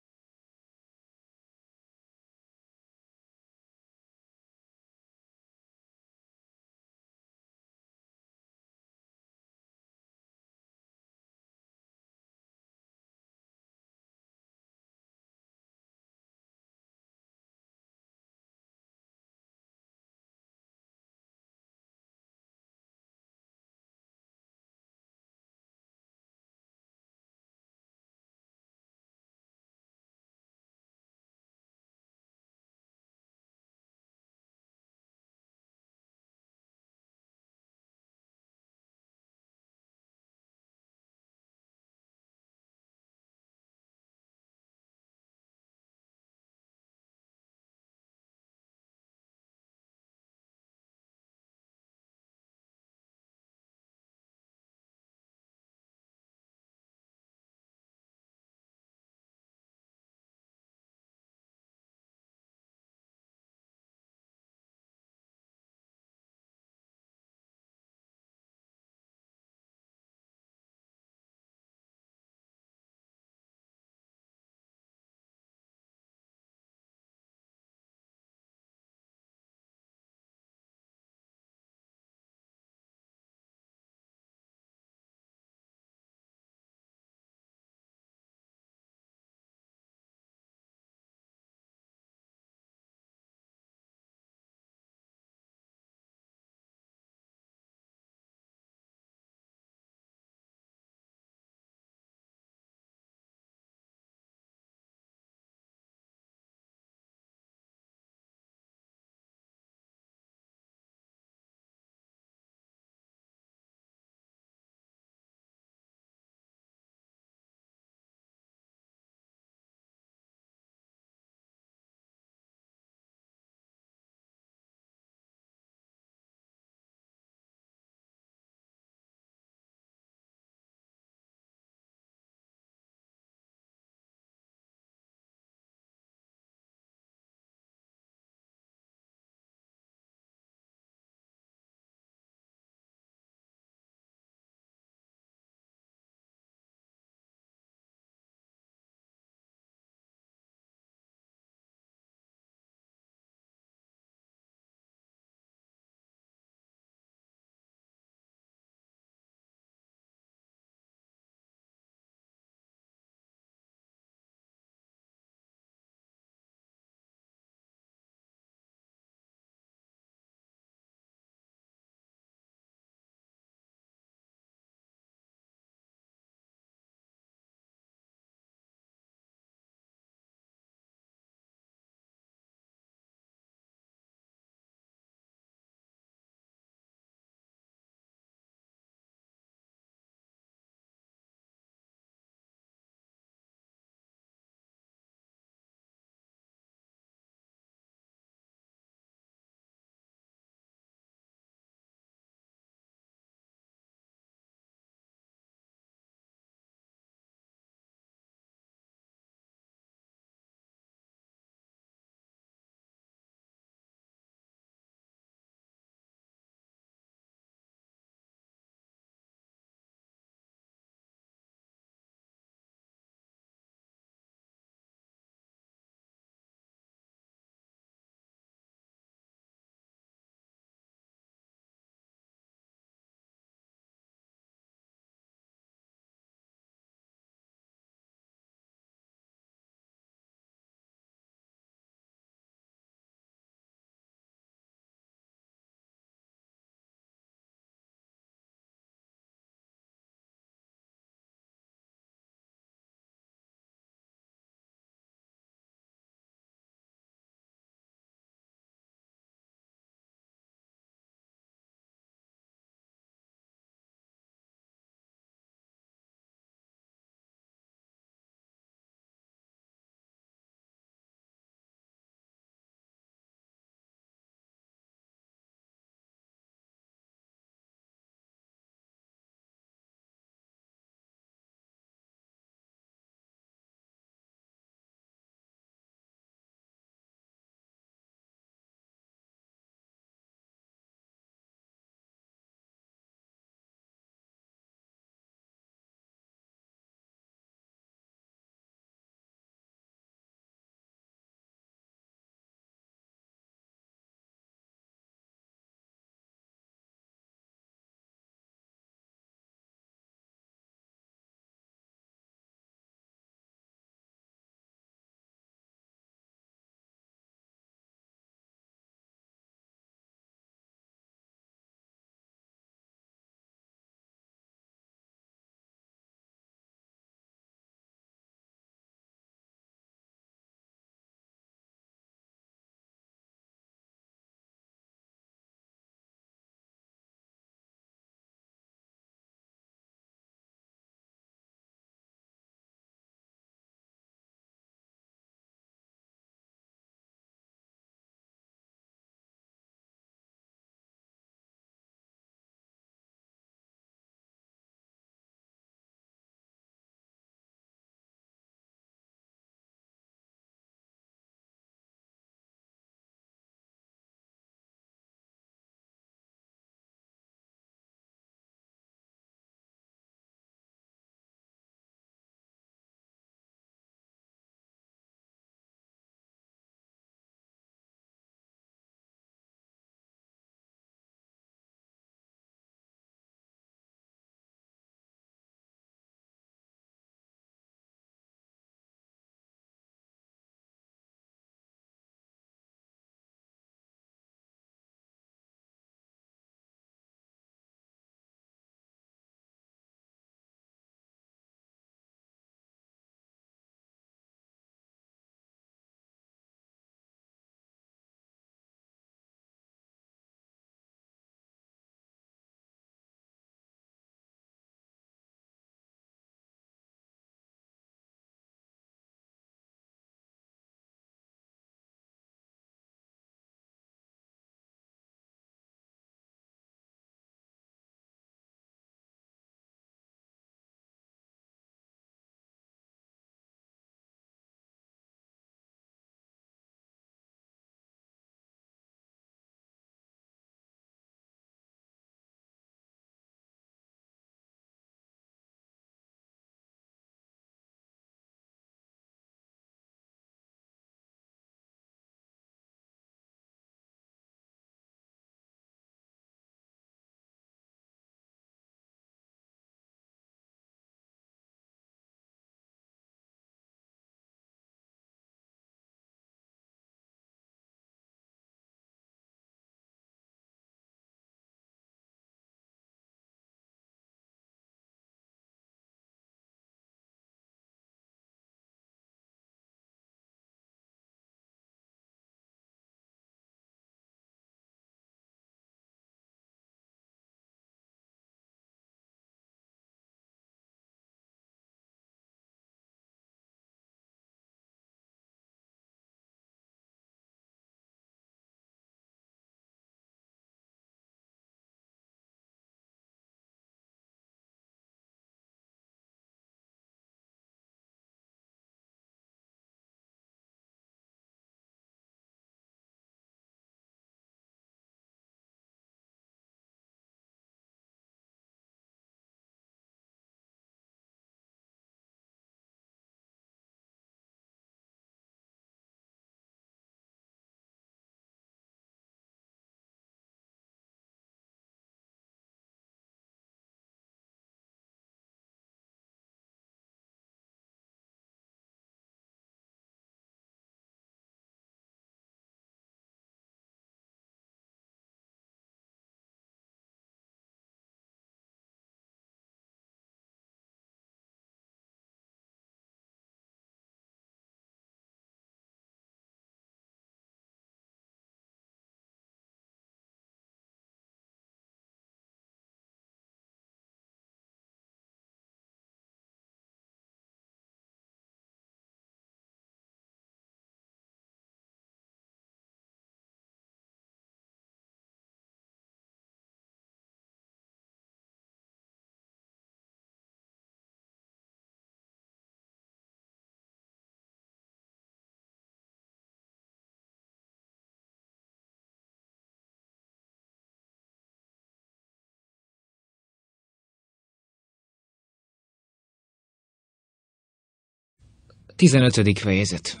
15. fejezet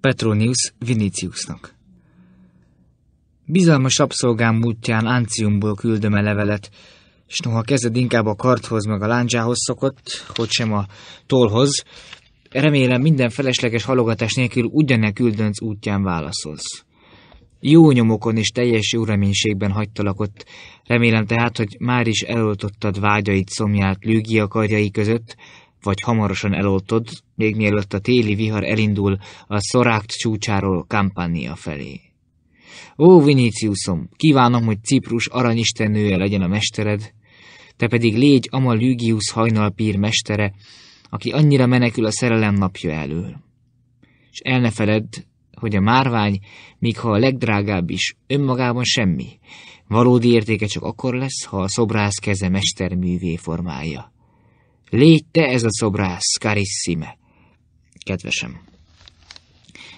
Petronius Viniciusnak Bizalmas abszolgám útján Anciumból küldöm a levelet, s noha kezed inkább a karthoz meg a láncsához szokott, hogy sem a tollhoz, remélem minden felesleges halogatás nélkül ugyane küldönc útján válaszolsz. Jó nyomokon és teljes jó reménységben hagytalak ott, remélem tehát, hogy már is eloltottad vágyait szomját lűgi karjai között, vagy hamarosan eloltod, még mielőtt a téli vihar elindul a szorákt csúcsáról Kampania felé. Ó, Viníciusom, kívánom, hogy Ciprus aranyistenője legyen a mestered, te pedig légy Ama Lügius hajnalpír mestere, aki annyira menekül a szerelem napja elől. És el ne feledd, hogy a márvány, míg ha a legdrágább is, önmagában semmi, valódi értéke csak akkor lesz, ha a szobrász keze mesterművé formálja. Légy te ez a szobrász, Carissime! Kedvesem!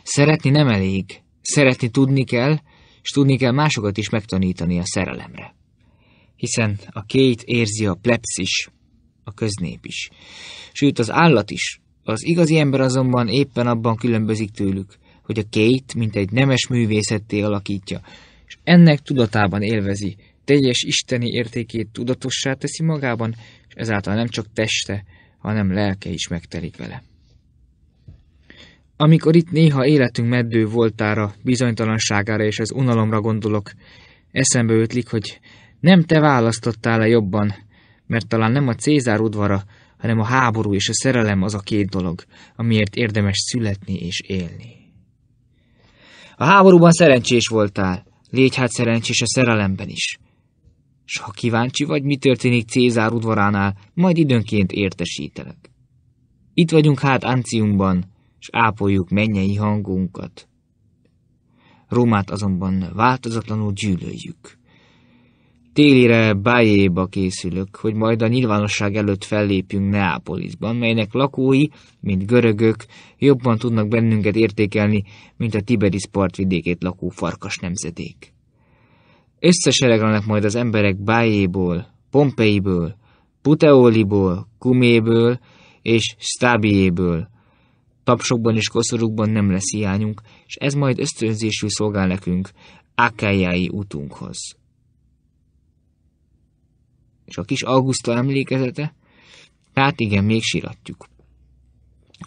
Szeretni nem elég, szeretni tudni kell, és tudni kell másokat is megtanítani a szerelemre. Hiszen a két érzi a plepsz is, a köznép is, sőt az állat is. Az igazi ember azonban éppen abban különbözik tőlük, hogy a két, mint egy nemes művészetté alakítja, és ennek tudatában élvezi, teljes isteni értékét tudatossá teszi magában, ezáltal nem csak teste, hanem lelke is megtelik vele. Amikor itt néha életünk meddő voltára, bizonytalanságára és az unalomra gondolok, eszembe ötlik, hogy nem te választottál -e jobban, mert talán nem a Cézár udvara, hanem a háború és a szerelem az a két dolog, amiért érdemes születni és élni. A háborúban szerencsés voltál, légy hát szerencsés a szerelemben is. S ha kíváncsi vagy, mi történik Cézár udvaránál, majd időnként értesítelek. Itt vagyunk hát Anciumban, s ápoljuk mennyei hangunkat. Rómát azonban változatlanul gyűlöljük. Télire Bájéba készülök, hogy majd a nyilvánosság előtt fellépjünk Neápolisban, melynek lakói, mint görögök, jobban tudnak bennünket értékelni, mint a Tiberis partvidékét lakó farkas nemzedék. Összesereglenek majd az emberek Bájéból, Pompeiből, Puteoliból, Kuméből és Stábiéből. Tapsokban és koszorúkban nem lesz hiányunk, és ez majd ösztönzésű szolgál nekünk, Akályái útunkhoz. És a kis Augusta emlékezete? Hát igen, még síratjuk.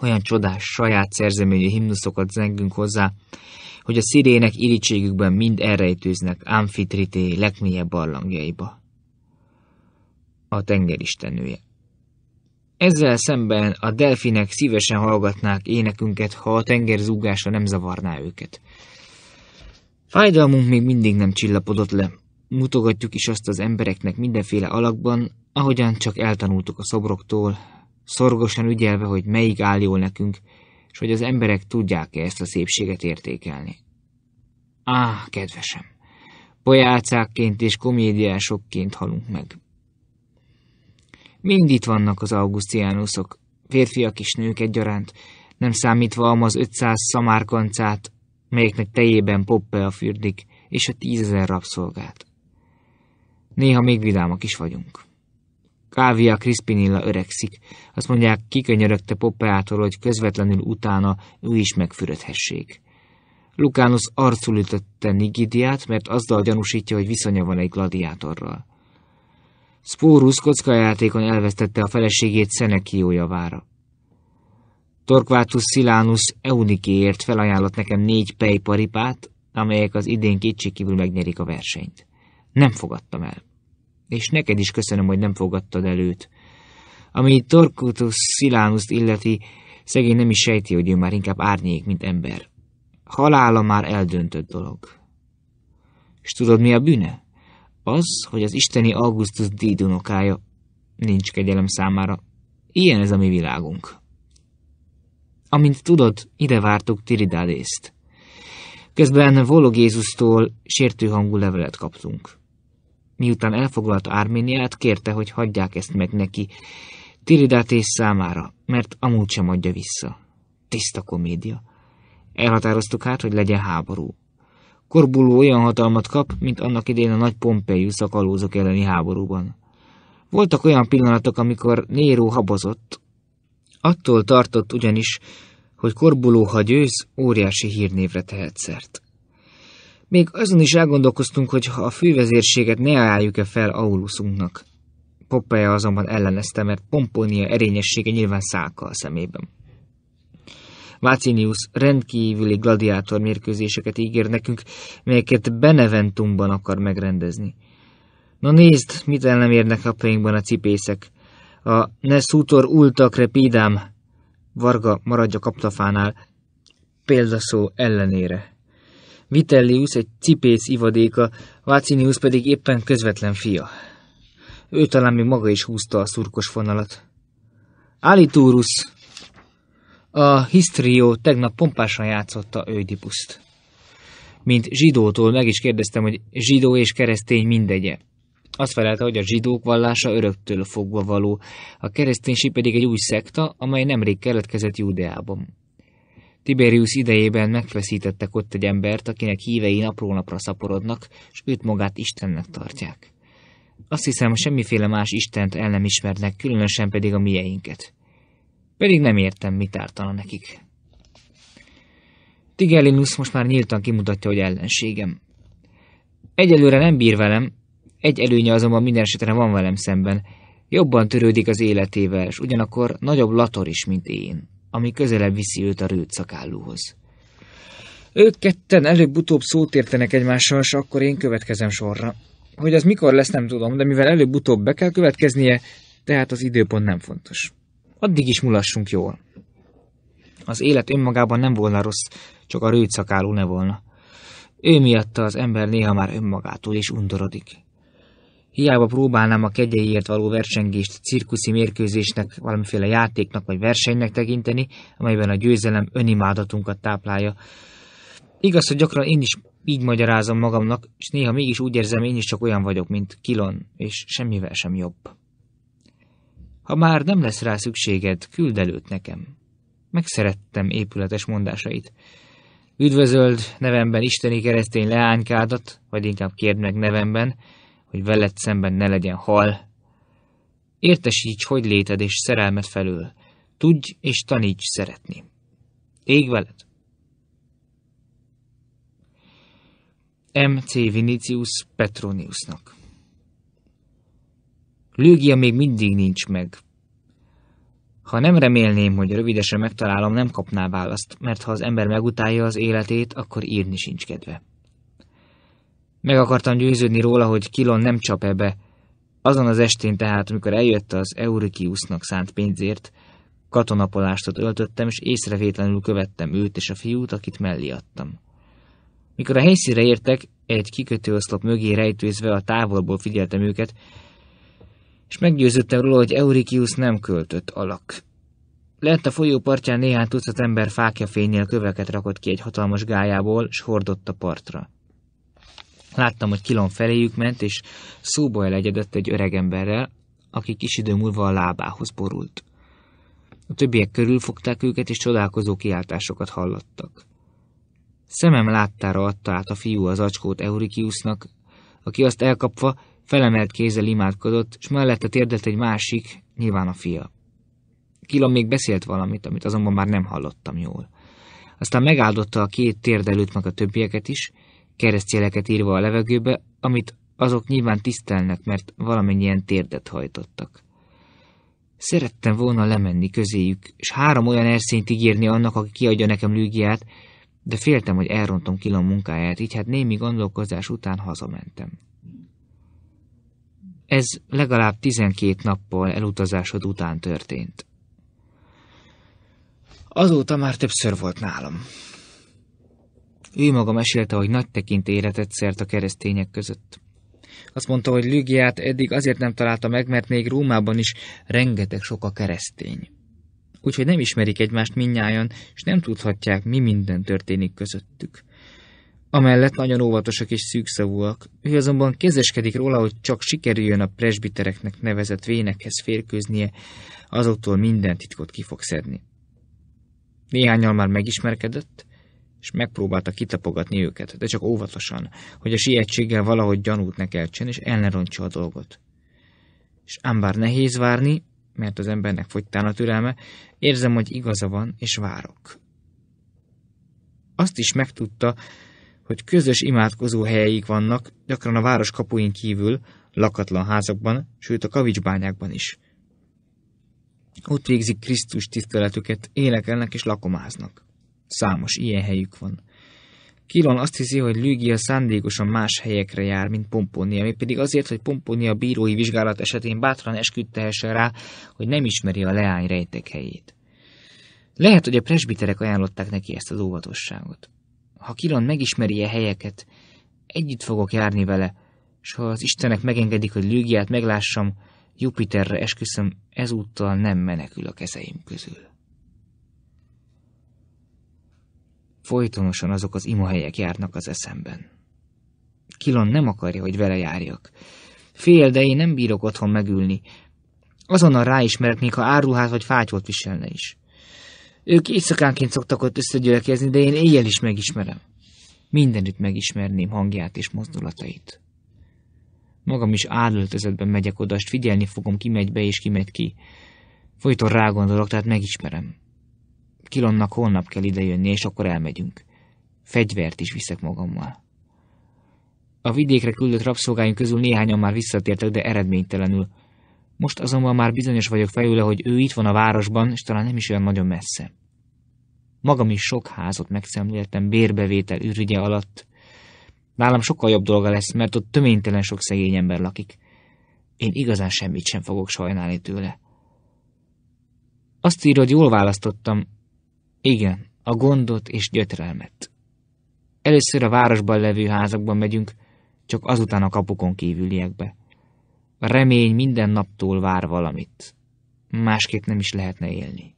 Olyan csodás, saját szerzeményi himnuszokat zengünk hozzá, hogy a szirének irítségükben mind elrejtőznek Amfitrité legmélyebb barlangjaiba. A tengeristenője. Ezzel szemben a delfinek szívesen hallgatnák énekünket, ha a tenger zúgása nem zavarná őket. Fájdalmunk még mindig nem csillapodott le. Mutogatjuk is azt az embereknek mindenféle alakban, ahogyan csak eltanultuk a szobroktól, szorgosan ügyelve, hogy melyik áll jól nekünk, és hogy az emberek tudják-e ezt a szépséget értékelni. Á, kedvesem, pojácákként és komédiásokként halunk meg. Mind itt vannak az augusztiánuszok, férfiak és nők egyaránt, nem számítva az 500 szamárkancát, melyeknek tejében poppe a fürdik, és a tízezer rabszolgát. Néha még vidámak is vagyunk. Kávia Krispinilla öregszik. Azt mondják, kikönyörögte Poppeától, hogy közvetlenül utána ő is megfürödhessék. Lukánusz arcul ütötte Nigidiát, mert azzal gyanúsítja, hogy viszonya van egy gladiátorral. Spórus kockajátékon elvesztette a feleségét Szenekiója vára. Torquatus Silánus Eunikéért felajánlott nekem négy pejparipát, amelyek az idén kétségkívül megnyerik a versenyt. Nem fogadtam el és neked is köszönöm, hogy nem fogadtad előt. Ami Torkutus Szilánuszt illeti, szegény nem is sejti, hogy ő már inkább árnyék, mint ember. Halála már eldöntött dolog. És tudod, mi a bűne? Az, hogy az isteni Augustus dédunokája nincs kegyelem számára. Ilyen ez a mi világunk. Amint tudod, ide vártuk Tiridádészt. Közben Volog Jézustól sértő hangú levelet kaptunk miután elfoglalta Árméniát, kérte, hogy hagyják ezt meg neki, Tiridátés számára, mert amúgy sem adja vissza. Tiszta komédia. Elhatároztuk hát, hogy legyen háború. Korbuló olyan hatalmat kap, mint annak idén a nagy Pompeius szakalózok elleni háborúban. Voltak olyan pillanatok, amikor Néró habozott. Attól tartott ugyanis, hogy Korbuló, ha győz, óriási hírnévre tehet szert. Még azon is elgondolkoztunk, hogy ha a fővezérséget ne ajánljuk-e fel Aulusunknak. Poppeja azonban ellenezte, mert Pomponia erényessége nyilván szálka a szemében. Vácinius rendkívüli gladiátor mérkőzéseket ígér nekünk, melyeket Beneventumban akar megrendezni. Na nézd, mit el nem érnek napjainkban a cipészek. A ne szútor ultak repidám. Varga maradja kaptafánál, példaszó ellenére. Vitellius egy cipész ivadéka, Vácinius pedig éppen közvetlen fia. Ő talán még maga is húzta a szurkos fonalat. Alitúrus A hisztrió tegnap pompásan játszotta Ődipuszt. Mint zsidótól meg is kérdeztem, hogy zsidó és keresztény mindegye. Azt felelte, hogy a zsidók vallása öröktől fogva való, a kereszténység pedig egy új szekta, amely nemrég keletkezett Júdeában. Tiberius idejében megfeszítettek ott egy embert, akinek hívei napról napra szaporodnak, és őt magát Istennek tartják. Azt hiszem, semmiféle más Istent el nem ismernek, különösen pedig a mieinket. Pedig nem értem, mit ártana nekik. Tigellinus most már nyíltan kimutatja, hogy ellenségem. Egyelőre nem bír velem, egy előnye azonban minden esetre van velem szemben. Jobban törődik az életével, és ugyanakkor nagyobb lator is, mint én ami közelebb viszi őt a rőt szakállóhoz. Ők ketten előbb-utóbb szót értenek egymással, s akkor én következem sorra. Hogy az mikor lesz, nem tudom, de mivel előbb-utóbb be kell következnie, tehát az időpont nem fontos. Addig is mulassunk jól. Az élet önmagában nem volna rossz, csak a rőt szakáló ne volna. Ő miatta az ember néha már önmagától is undorodik. Hiába próbálnám a kegyeiért való versengést cirkuszi mérkőzésnek, valamiféle játéknak vagy versenynek tekinteni, amelyben a győzelem önimádatunkat táplálja. Igaz, hogy gyakran én is így magyarázom magamnak, és néha mégis úgy érzem, én is csak olyan vagyok, mint Kilon, és semmivel sem jobb. Ha már nem lesz rá szükséged, küld előtt nekem. Megszerettem épületes mondásait. Üdvözöld nevemben isteni keresztény leánykádat, vagy inkább kérd meg nevemben, hogy veled szemben ne legyen hal. Értesíts, hogy léted és szerelmet felül. Tudj és taníts szeretni. Ég veled! M.C. Vinicius Petroniusnak Lőgia még mindig nincs meg. Ha nem remélném, hogy rövidesen megtalálom, nem kapná választ, mert ha az ember megutálja az életét, akkor írni sincs kedve. Meg akartam győződni róla, hogy Kilon nem csap ebbe. Azon az estén tehát, amikor eljött az Eurikiusnak szánt pénzért, katonapolástot öltöttem, és észrevétlenül követtem őt és a fiút, akit mellé adtam. Mikor a helyszínre értek, egy kikötőoszlop mögé rejtőzve a távolból figyeltem őket, és meggyőződtem róla, hogy Eurikius nem költött alak. Lent a folyó partján néhány tucat ember fákja fénynél köveket rakott ki egy hatalmas gályából, s hordott a partra. Láttam, hogy kilom feléjük ment, és szóba elegyedett egy öregemberrel, aki kis idő múlva a lábához borult. A többiek körülfogták őket, és csodálkozó kiáltásokat hallottak. Szemem láttára adta át a fiú az acskót Eurikiusnak, aki azt elkapva felemelt kézzel imádkozott, és mellette térdelt egy másik, nyilván a fia. Kilom még beszélt valamit, amit azonban már nem hallottam jól. Aztán megáldotta a két térdelőt meg a többieket is, keresztjeleket írva a levegőbe, amit azok nyilván tisztelnek, mert valamennyien térdet hajtottak. Szerettem volna lemenni közéjük, és három olyan erszényt ígérni annak, aki kiadja nekem lügiát, de féltem, hogy elrontom kilom munkáját, így hát némi gondolkozás után hazamentem. Ez legalább tizenkét nappal elutazásod után történt. Azóta már többször volt nálam. Ő maga mesélte, hogy nagy tekintélyre szert a keresztények között. Azt mondta, hogy Lügiát eddig azért nem találta meg, mert még Rómában is rengeteg sok a keresztény. Úgyhogy nem ismerik egymást minnyáján, és nem tudhatják, mi minden történik közöttük. Amellett nagyon óvatosak és szűkszavúak, ő azonban kezeskedik róla, hogy csak sikerüljön a presbitereknek nevezett vénekhez férkőznie, azoktól minden titkot ki fog szedni. Néhányal már megismerkedett, és megpróbálta kitapogatni őket, de csak óvatosan, hogy a sietséggel valahogy gyanút ne keltsen, és el ne a dolgot. És ám bár nehéz várni, mert az embernek fogytán a türelme, érzem, hogy igaza van, és várok. Azt is megtudta, hogy közös imádkozó helyeik vannak, gyakran a város kapuin kívül, lakatlan házakban, sőt a kavicsbányákban is. Ott végzik Krisztus tiszteletüket, énekelnek és lakomáznak. Számos ilyen helyük van. Kilon azt hiszi, hogy Lügia szándékosan más helyekre jár, mint Pomponia, még pedig azért, hogy Pomponia bírói vizsgálat esetén bátran esküdtehessen rá, hogy nem ismeri a leány rejtek helyét. Lehet, hogy a presbiterek ajánlották neki ezt az óvatosságot. Ha Kilon megismeri a e helyeket, együtt fogok járni vele, és ha az Istenek megengedik, hogy Lügiát meglássam, Jupiterre esküszöm, ezúttal nem menekül a kezeim közül. Folytonosan azok az imahelyek járnak az eszemben. Kilon nem akarja, hogy vele járjak. Fél, de én nem bírok otthon megülni. Azonnal ráismerek, még ha áruház vagy fátyolt viselne is. Ők éjszakánként szoktak ott összegyülekezni, de én éjjel is megismerem. Mindenütt megismerném hangját és mozdulatait. Magam is állöltözetben megyek oda, figyelni fogom, ki megy be és ki megy ki. Folyton rágondolok, tehát megismerem. Kilonnak holnap kell idejönni, és akkor elmegyünk. Fegyvert is viszek magammal. A vidékre küldött rabszolgáink közül néhányan már visszatértek, de eredménytelenül. Most azonban már bizonyos vagyok fejüle, hogy ő itt van a városban, és talán nem is olyan nagyon messze. Magam is sok házat megszemléltem bérbevétel ürügye alatt. Nálam sokkal jobb dolga lesz, mert ott töménytelen sok szegény ember lakik. Én igazán semmit sem fogok sajnálni tőle. Azt írja, hogy jól választottam, igen, a gondot és gyötrelmet. Először a városban levő házakban megyünk, csak azután a kapukon kívüliekbe. A remény minden naptól vár valamit. Másképp nem is lehetne élni.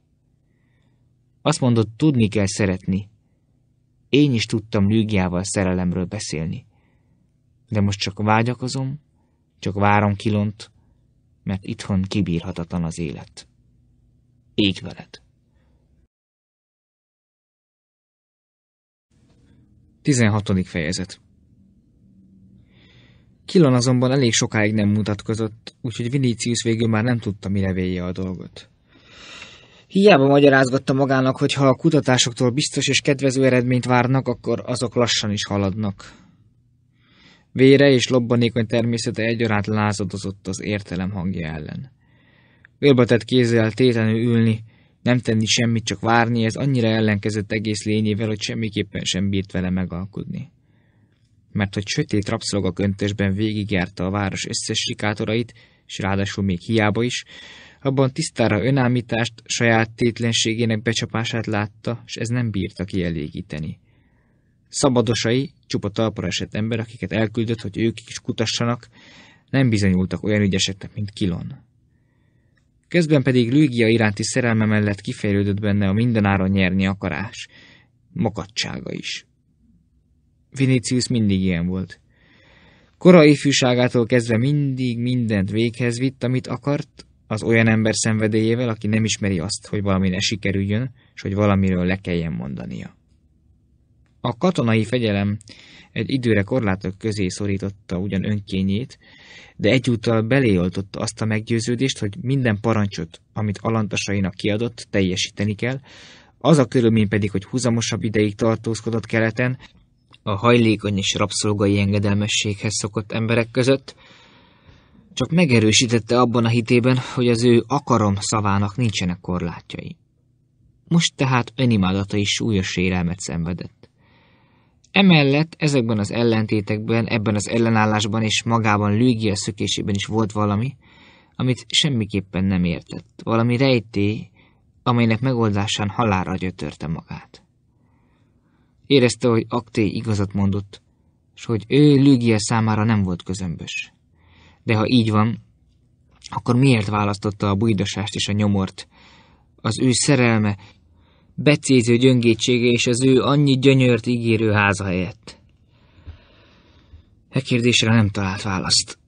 Azt mondod, tudni kell szeretni. Én is tudtam Lügiával szerelemről beszélni. De most csak vágyakozom, csak várom kilont, mert itthon kibírhatatlan az élet. Így veled. 16. fejezet Killon azonban elég sokáig nem mutatkozott, úgyhogy Vinicius végül már nem tudta, mire véje a dolgot. Hiába magyarázgatta magának, hogy ha a kutatásoktól biztos és kedvező eredményt várnak, akkor azok lassan is haladnak. Vére és lobbanékony természete egyaránt lázadozott az értelem hangja ellen. tett kézzel tétlenül ülni, nem tenni semmit, csak várni, ez annyira ellenkezett egész lényével, hogy semmiképpen sem bírt vele megalkudni. Mert hogy sötét rabszolga köntösben végigjárta a város összes sikátorait, és ráadásul még hiába is, abban tisztára önállítást, saját tétlenségének becsapását látta, és ez nem bírta kielégíteni. Szabadosai, csupa talpra esett ember, akiket elküldött, hogy ők is kutassanak, nem bizonyultak olyan ügyeseknek, mint Kilon. Közben pedig Lügia iránti szerelme mellett kifejlődött benne a mindenáron nyerni akarás, makadsága is. Vinicius mindig ilyen volt. Kora ifjúságától kezdve mindig mindent véghez vitt, amit akart, az olyan ember szenvedélyével, aki nem ismeri azt, hogy valami ne sikerüljön, és hogy valamiről le kelljen mondania. A katonai fegyelem egy időre korlátok közé szorította ugyan önkényét, de egyúttal beléoltotta azt a meggyőződést, hogy minden parancsot, amit alantasainak kiadott, teljesíteni kell, az a körülmény pedig, hogy húzamosabb ideig tartózkodott keleten, a hajlékony és rabszolgai engedelmességhez szokott emberek között, csak megerősítette abban a hitében, hogy az ő akarom szavának nincsenek korlátjai. Most tehát önimádata is súlyos sérelmet szenvedett. Emellett ezekben az ellentétekben, ebben az ellenállásban és magában Lügia szökésében is volt valami, amit semmiképpen nem értett, valami rejtély, amelynek megoldásán halálra gyötörte magát. Érezte, hogy Akté igazat mondott, és hogy ő Lügia számára nem volt közömbös. De ha így van, akkor miért választotta a bujdosást és a nyomort? Az ő szerelme becéző gyöngétsége és az ő annyi gyönyört ígérő háza helyett. E kérdésre nem talált választ.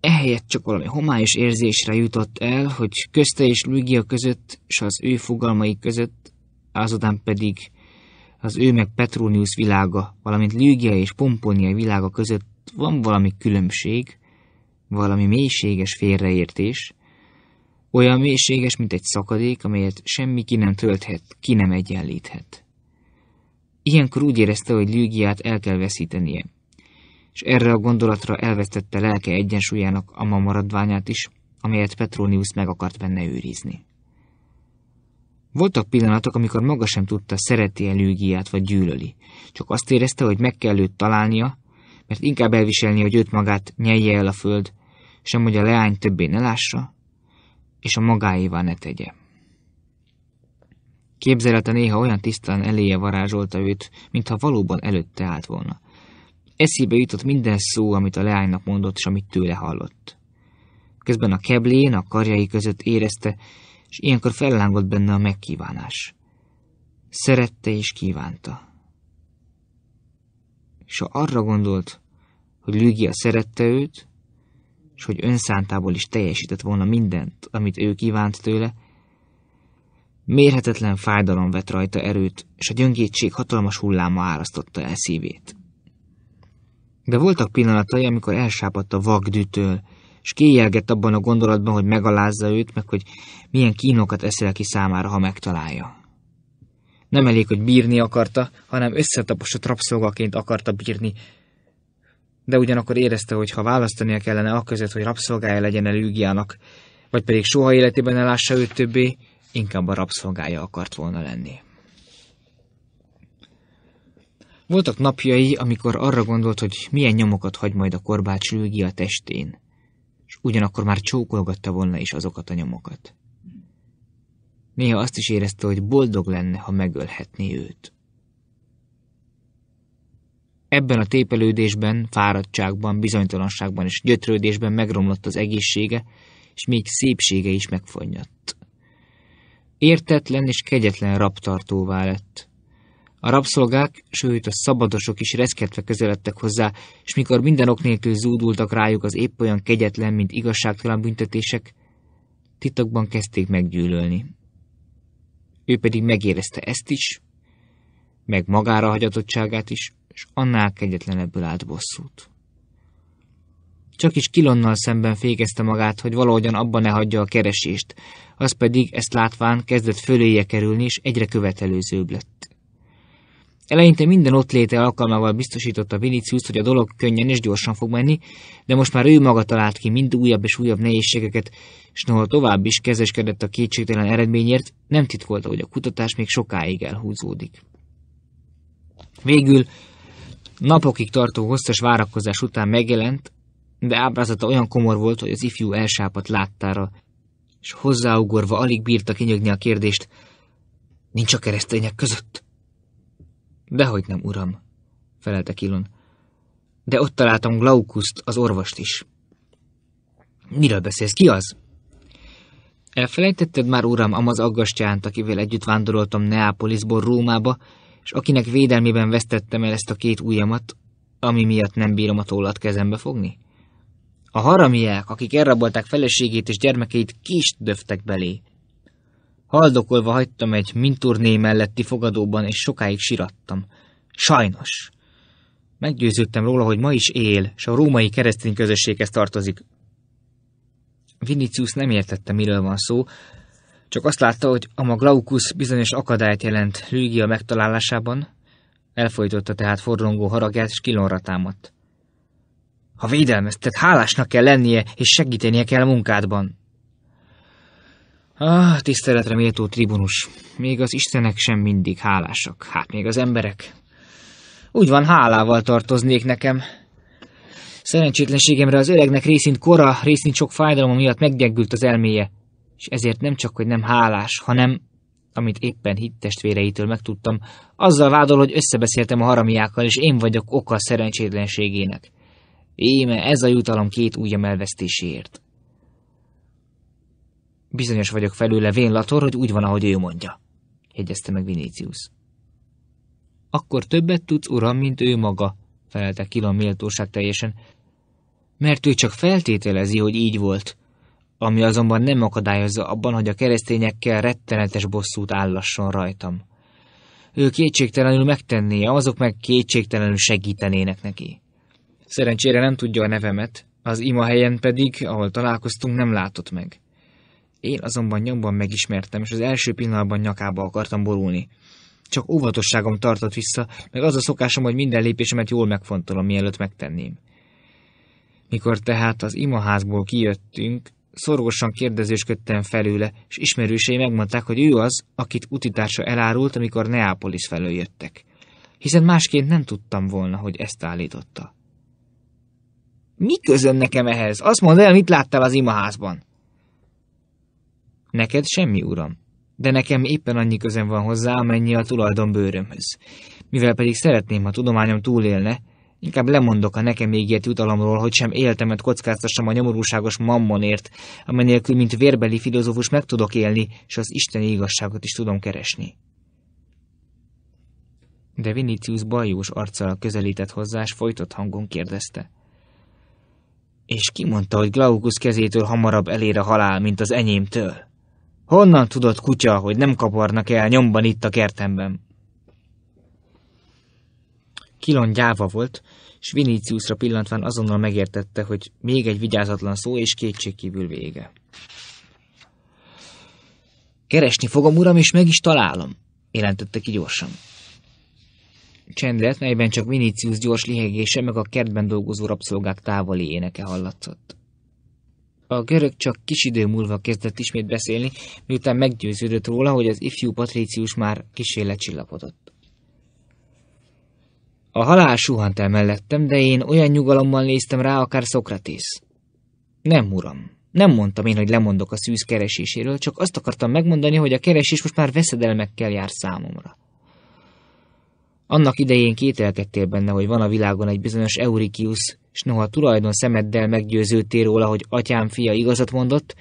Ehelyett csak valami homályos érzésre jutott el, hogy közte és Lugia között, és az ő fogalmai között, azután pedig az ő meg Petronius világa, valamint Lugia és Pomponia világa között van valami különbség, valami mélységes félreértés, olyan mélységes, mint egy szakadék, amelyet semmi ki nem tölthet, ki nem egyenlíthet. Ilyenkor úgy érezte, hogy Lügiát el kell veszítenie, és erre a gondolatra elvesztette lelke egyensúlyának a ma maradványát is, amelyet Petronius meg akart benne őrizni. Voltak pillanatok, amikor maga sem tudta, szereti-e Lügiát vagy gyűlöli, csak azt érezte, hogy meg kell őt találnia, mert inkább elviselni, hogy őt magát nyelje el a föld, sem hogy a leány többé ne lássa, és a magáévá ne tegye. Képzelete néha olyan tisztán eléje varázsolta őt, mintha valóban előtte állt volna. Eszébe jutott minden szó, amit a leánynak mondott, és amit tőle hallott. Közben a keblén, a karjai között érezte, és ilyenkor fellángolt benne a megkívánás. Szerette és kívánta. És ha arra gondolt, hogy Lügia szerette őt, és hogy önszántából is teljesített volna mindent, amit ő kívánt tőle, mérhetetlen fájdalom vett rajta erőt, és a gyöngétség hatalmas hulláma árasztotta el szívét. De voltak pillanatai, amikor elsápadt a vakdűtől, és kéjelgett abban a gondolatban, hogy megalázza őt, meg hogy milyen kínokat eszel ki számára, ha megtalálja. Nem elég, hogy bírni akarta, hanem összetaposott rabszolgaként akarta bírni, de ugyanakkor érezte, hogy ha választania kellene a között, hogy rabszolgája legyen el Ügiának, vagy pedig soha életében ne lássa őt többé, inkább a rabszolgája akart volna lenni. Voltak napjai, amikor arra gondolt, hogy milyen nyomokat hagy majd a korbács lőgi a testén, és ugyanakkor már csókolgatta volna is azokat a nyomokat. Néha azt is érezte, hogy boldog lenne, ha megölhetné őt. Ebben a tépelődésben, fáradtságban, bizonytalanságban és gyötrődésben megromlott az egészsége, és még szépsége is megfonyadt. Értetlen és kegyetlen rabtartóvá lett. A rabszolgák, sőt a szabadosok is reszketve közeledtek hozzá, és mikor minden ok nélkül zúdultak rájuk az épp olyan kegyetlen, mint igazságtalan büntetések, titokban kezdték meggyűlölni. Ő pedig megérezte ezt is, meg magára hagyatottságát is, s annál kegyetlenebből állt bosszút. Csak is Kilonnal szemben fékezte magát, hogy valahogyan abban ne hagyja a keresést, az pedig ezt látván kezdett föléje kerülni, és egyre követelőzőbb lett. Eleinte minden ott léte alkalmával biztosította Vinicius, hogy a dolog könnyen és gyorsan fog menni, de most már ő maga talált ki mind újabb és újabb nehézségeket, és noha tovább is kezeskedett a kétségtelen eredményért, nem titkolta, hogy a kutatás még sokáig elhúzódik. Végül Napokig tartó hosszas várakozás után megjelent, de ábrázata olyan komor volt, hogy az ifjú elsápat láttára, és hozzáugorva alig bírta kinyögni a kérdést, nincs a keresztények között? Dehogy nem, uram, felelte Kilon. De ott találtam Glaukuszt, az orvost is. Miről beszélsz, ki az? Elfelejtetted már, uram, amaz aggastyánt, akivel együtt vándoroltam Neapolisból Rómába, és akinek védelmében vesztettem el ezt a két ujjamat, ami miatt nem bírom a tollat kezembe fogni? A haramiák, akik elrabolták feleségét és gyermekeit, kist döftek belé. Haldokolva hagytam egy minturné melletti fogadóban, és sokáig sirattam. Sajnos! Meggyőződtem róla, hogy ma is él, és a római keresztény közösséghez tartozik. Vinicius nem értette, miről van szó, csak azt látta, hogy a Glaucus bizonyos akadályt jelent Lügia megtalálásában, elfolytotta tehát forrongó haragját, és kilonra támadt. Ha védelmeztet, hálásnak kell lennie, és segítenie kell a munkádban. Ah, tiszteletre méltó tribunus. Még az istenek sem mindig hálásak, hát még az emberek. Úgy van, hálával tartoznék nekem. Szerencsétlenségemre az öregnek részint kora, részint sok fájdalom miatt meggyengült az elméje és ezért nem csak, hogy nem hálás, hanem, amit éppen hittestvéreitől megtudtam, azzal vádol, hogy összebeszéltem a haramiákkal, és én vagyok oka a szerencsétlenségének. Éme, ez a jutalom két ujjam elvesztéséért. Bizonyos vagyok felőle vén Lator, hogy úgy van, ahogy ő mondja, jegyezte meg Vinícius. Akkor többet tudsz, uram, mint ő maga, felelte Kilon méltóság teljesen, mert ő csak feltételezi, hogy így volt, ami azonban nem akadályozza abban, hogy a keresztényekkel rettenetes bosszút állasson rajtam. Ő kétségtelenül megtenné, azok meg kétségtelenül segítenének neki. Szerencsére nem tudja a nevemet, az helyen pedig, ahol találkoztunk, nem látott meg. Én azonban nyomban megismertem, és az első pillanatban nyakába akartam borulni. Csak óvatosságom tartott vissza, meg az a szokásom, hogy minden lépésemet jól megfontolom, mielőtt megtenném. Mikor tehát az imaházból kijöttünk, Szorgosan kérdezősködtem felőle, és ismerősei megmondták, hogy ő az, akit utitársa elárult, amikor Neápolis felől jöttek. Hiszen másként nem tudtam volna, hogy ezt állította. Mi közön nekem ehhez? Azt mondd el, mit láttál az imaházban? Neked semmi, uram. De nekem éppen annyi közöm van hozzá, amennyi a bőrömhöz. Mivel pedig szeretném, ha tudományom túlélne, Inkább lemondok a nekem ígért jutalomról, hogy sem éltemet kockáztassam a nyomorúságos mammonért, amenélkül, mint vérbeli filozófus meg tudok élni, és az isteni igazságot is tudom keresni. De Vinicius bajós arccal közelített hozzá, és folytott hangon kérdezte. És ki mondta, hogy Glaucus kezétől hamarabb elér a halál, mint az enyémtől? Honnan tudott kutya, hogy nem kaparnak el nyomban itt a kertemben? Kilon gyáva volt, és Viníciusra pillantván azonnal megértette, hogy még egy vigyázatlan szó és kétségkívül vége. Keresni fogom, uram, és meg is találom, jelentette ki gyorsan. lett, melyben csak Vinicius gyors lihegése meg a kertben dolgozó rabszolgák távoli éneke hallatszott. A görög csak kis idő múlva kezdett ismét beszélni, miután meggyőződött róla, hogy az ifjú Patricius már kísérlet csillapodott. A halál suhant el mellettem, de én olyan nyugalommal néztem rá, akár Szokratész. Nem, uram. Nem mondtam én, hogy lemondok a szűz kereséséről, csak azt akartam megmondani, hogy a keresés most már veszedelmekkel jár számomra. Annak idején kételkedtél benne, hogy van a világon egy bizonyos Eurikius, s noha tulajdon szemeddel meggyőződtél róla, hogy atyám fia igazat mondott,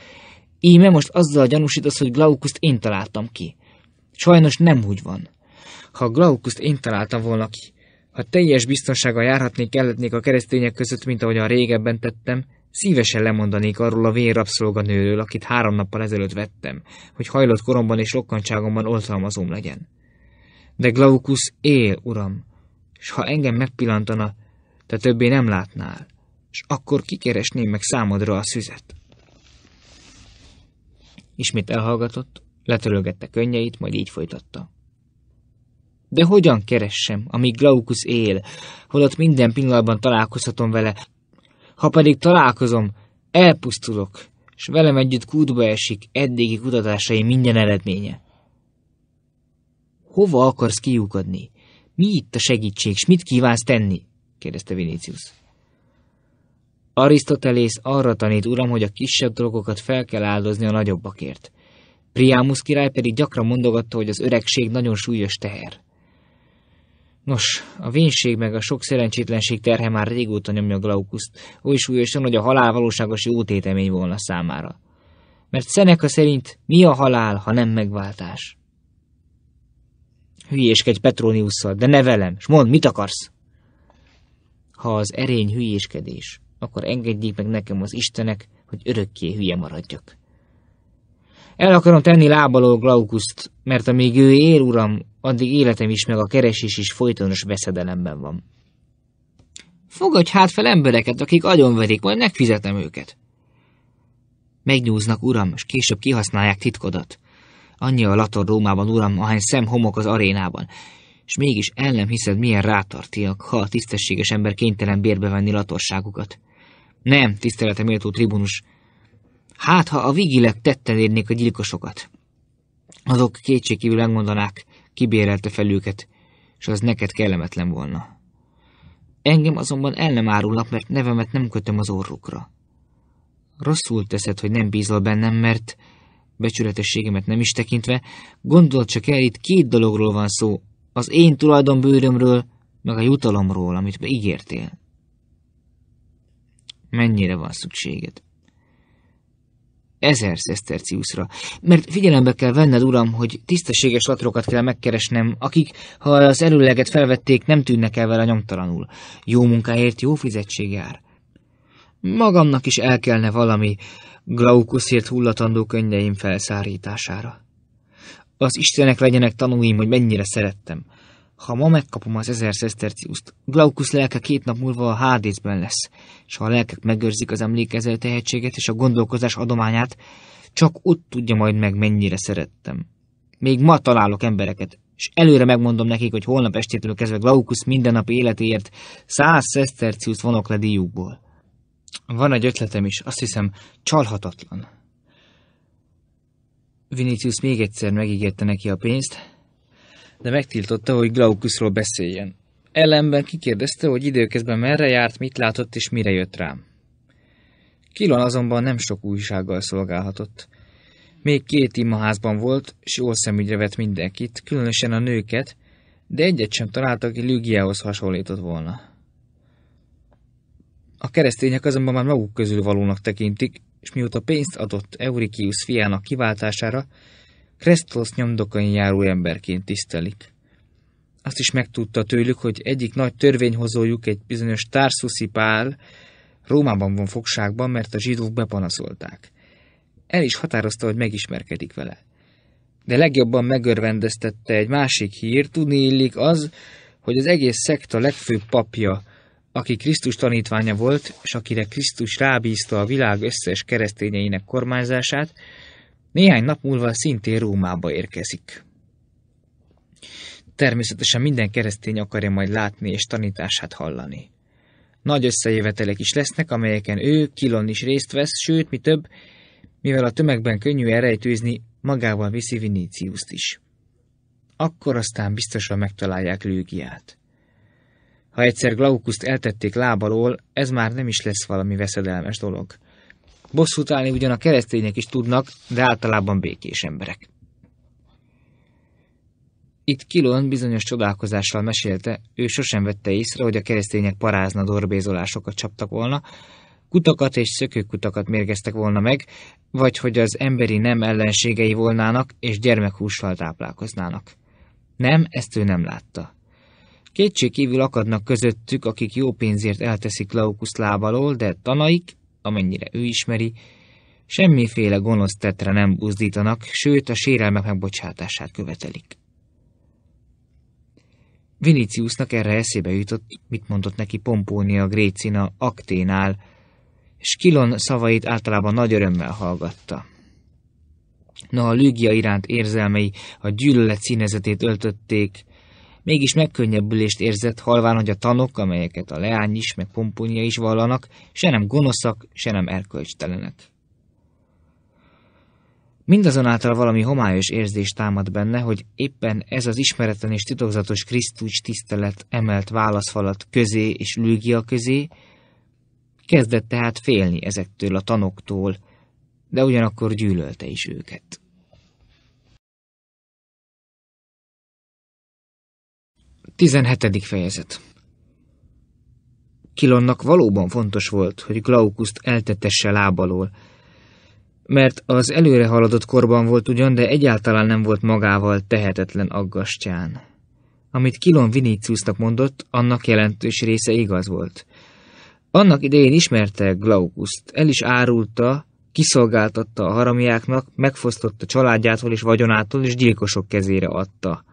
íme most azzal gyanúsítasz, hogy Glaukuszt én találtam ki. Sajnos nem úgy van. Ha Glaukuszt én találtam volna ki, ha teljes biztonsággal járhatnék, elletnék a keresztények között, mint ahogy a régebben tettem, szívesen lemondanék arról a vén rabszolganőről, akit három nappal ezelőtt vettem, hogy hajlott koromban és rokkantságomban oltalmazom legyen. De Glaucus él, uram, és ha engem megpillantana, te többé nem látnál, és akkor kikeresném meg számodra a szüzet. Ismét elhallgatott, letörölgette könnyeit, majd így folytatta. De hogyan keressem, amíg Glaucus él, holott minden pillanatban találkozhatom vele? Ha pedig találkozom, elpusztulok, és velem együtt kútba esik eddigi kutatásai minden eredménye. Hova akarsz kiukadni? Mi itt a segítség, és mit kívánsz tenni? kérdezte Vinicius. Arisztotelész arra tanít, uram, hogy a kisebb dolgokat fel kell áldozni a nagyobbakért. Priámus király pedig gyakran mondogatta, hogy az öregség nagyon súlyos teher. Nos, a vénység meg a sok szerencsétlenség terhe már régóta nyomja Glaukuszt, oly súlyosan, hogy a halál valóságos jó tétemény volna számára. Mert Szeneka szerint mi a halál, ha nem megváltás? Hülyéskedj Petróniusszal, de ne velem, s mondd, mit akarsz? Ha az erény hülyéskedés, akkor engedjék meg nekem az Istenek, hogy örökké hülye maradjak. El akarom tenni lábaló Glaukuszt, mert amíg ő él, uram, addig életem is meg a keresés is folytonos veszedelemben van. Fogadj hát fel embereket, akik agyonverik, majd megfizetem őket. Megnyúznak, uram, és később kihasználják titkodat. Annyi a lator Rómában, uram, ahány szem homok az arénában. És mégis el nem hiszed, milyen rátartiak, ha a tisztességes ember kénytelen bérbe venni latorságukat. Nem, tiszteletem méltó tribunus, Hát, ha a vigilek tetten érnék a gyilkosokat. Azok kétségkívül megmondanák, kibérelte fel őket, és az neked kellemetlen volna. Engem azonban el nem árulnak, mert nevemet nem kötöm az orrukra. Rosszul teszed, hogy nem bízol bennem, mert, becsületességemet nem is tekintve, gondol csak el, itt két dologról van szó, az én tulajdonbőrömről, meg a jutalomról, amit beígértél. Mennyire van szükséged? ezer szeszterciuszra. Mert figyelembe kell venned, uram, hogy tisztességes latrokat kell megkeresnem, akik, ha az előleget felvették, nem tűnnek el vele nyomtalanul. Jó munkáért jó fizetség jár. Magamnak is el kellene valami Glaukuszért hullatandó könyveim felszárítására. Az Istenek legyenek tanúim, hogy mennyire szerettem. Ha ma megkapom az ezer szeszterciuszt, Glaukusz lelke két nap múlva a Hádészben lesz, és ha a lelkek megőrzik az emlékező tehetséget és a gondolkozás adományát, csak ott tudja majd meg, mennyire szerettem. Még ma találok embereket, és előre megmondom nekik, hogy holnap estétől kezdve Glaukusz nap életéért száz szeszterciuszt vonok le díjukból. Van egy ötletem is, azt hiszem, csalhatatlan. Vinicius még egyszer megígérte neki a pénzt, de megtiltotta, hogy Glaukuszról beszéljen. Ellenben kikérdezte, hogy időközben merre járt, mit látott és mire jött rám. Kilon azonban nem sok újsággal szolgálhatott. Még két imaházban volt, és jól szemügyre vett mindenkit, különösen a nőket, de egyet sem talált, aki Lügiához hasonlított volna. A keresztények azonban már maguk közül valónak tekintik, és mióta pénzt adott Eurikius fiának kiváltására, Kresztosz nyomdokain járó emberként tisztelik. Azt is megtudta tőlük, hogy egyik nagy törvényhozójuk egy bizonyos Tarsuszi Pál Rómában van fogságban, mert a zsidók bepanaszolták. El is határozta, hogy megismerkedik vele. De legjobban megörvendeztette egy másik hír, tudni illik az, hogy az egész szekta legfőbb papja, aki Krisztus tanítványa volt, és akire Krisztus rábízta a világ összes keresztényeinek kormányzását, néhány nap múlva szintén Rómába érkezik. Természetesen minden keresztény akarja majd látni és tanítását hallani. Nagy összejövetelek is lesznek, amelyeken ő kilon is részt vesz, sőt, mi több, mivel a tömegben könnyű elrejtőzni, magával viszi Viníciuszt is. Akkor aztán biztosan megtalálják Lőgiát. Ha egyszer Glaukuszt eltették lábalól, ez már nem is lesz valami veszedelmes dolog – Bosszút állni ugyan a keresztények is tudnak, de általában békés emberek. Itt Kilon bizonyos csodálkozással mesélte, ő sosem vette észre, hogy a keresztények parázna dorbézolásokat csaptak volna, kutakat és szökőkutakat mérgeztek volna meg, vagy hogy az emberi nem ellenségei volnának és gyermekhússal táplálkoznának. Nem, ezt ő nem látta. Kétség kívül akadnak közöttük, akik jó pénzért elteszik Laukusz lábalól, de tanaik, amennyire ő ismeri, semmiféle gonosz tetre nem buzdítanak, sőt a sérelmek megbocsátását követelik. Viniciusnak erre eszébe jutott, mit mondott neki Pompónia Grécina akténál, és Kilon szavait általában nagy örömmel hallgatta. Na, a Lügia iránt érzelmei a gyűlölet színezetét öltötték, Mégis megkönnyebbülést érzett, halván, hogy a tanok, amelyeket a leány is, meg pomponia is vallanak, se nem gonoszak, se nem erkölcstelenek. Mindazonáltal valami homályos érzés támad benne, hogy éppen ez az ismeretlen és titokzatos Krisztus tisztelet emelt válaszfalat közé és lügia közé, kezdett tehát félni ezektől a tanoktól, de ugyanakkor gyűlölte is őket. 17. fejezet Kilonnak valóban fontos volt, hogy Glaukuszt eltetesse lábalól, mert az előre haladott korban volt ugyan, de egyáltalán nem volt magával tehetetlen aggastyán. Amit Kilon Viníciusnak mondott, annak jelentős része igaz volt. Annak idején ismerte Glaukuszt, el is árulta, kiszolgáltatta a haramiáknak, megfosztotta családjától és vagyonától, és gyilkosok kezére adta –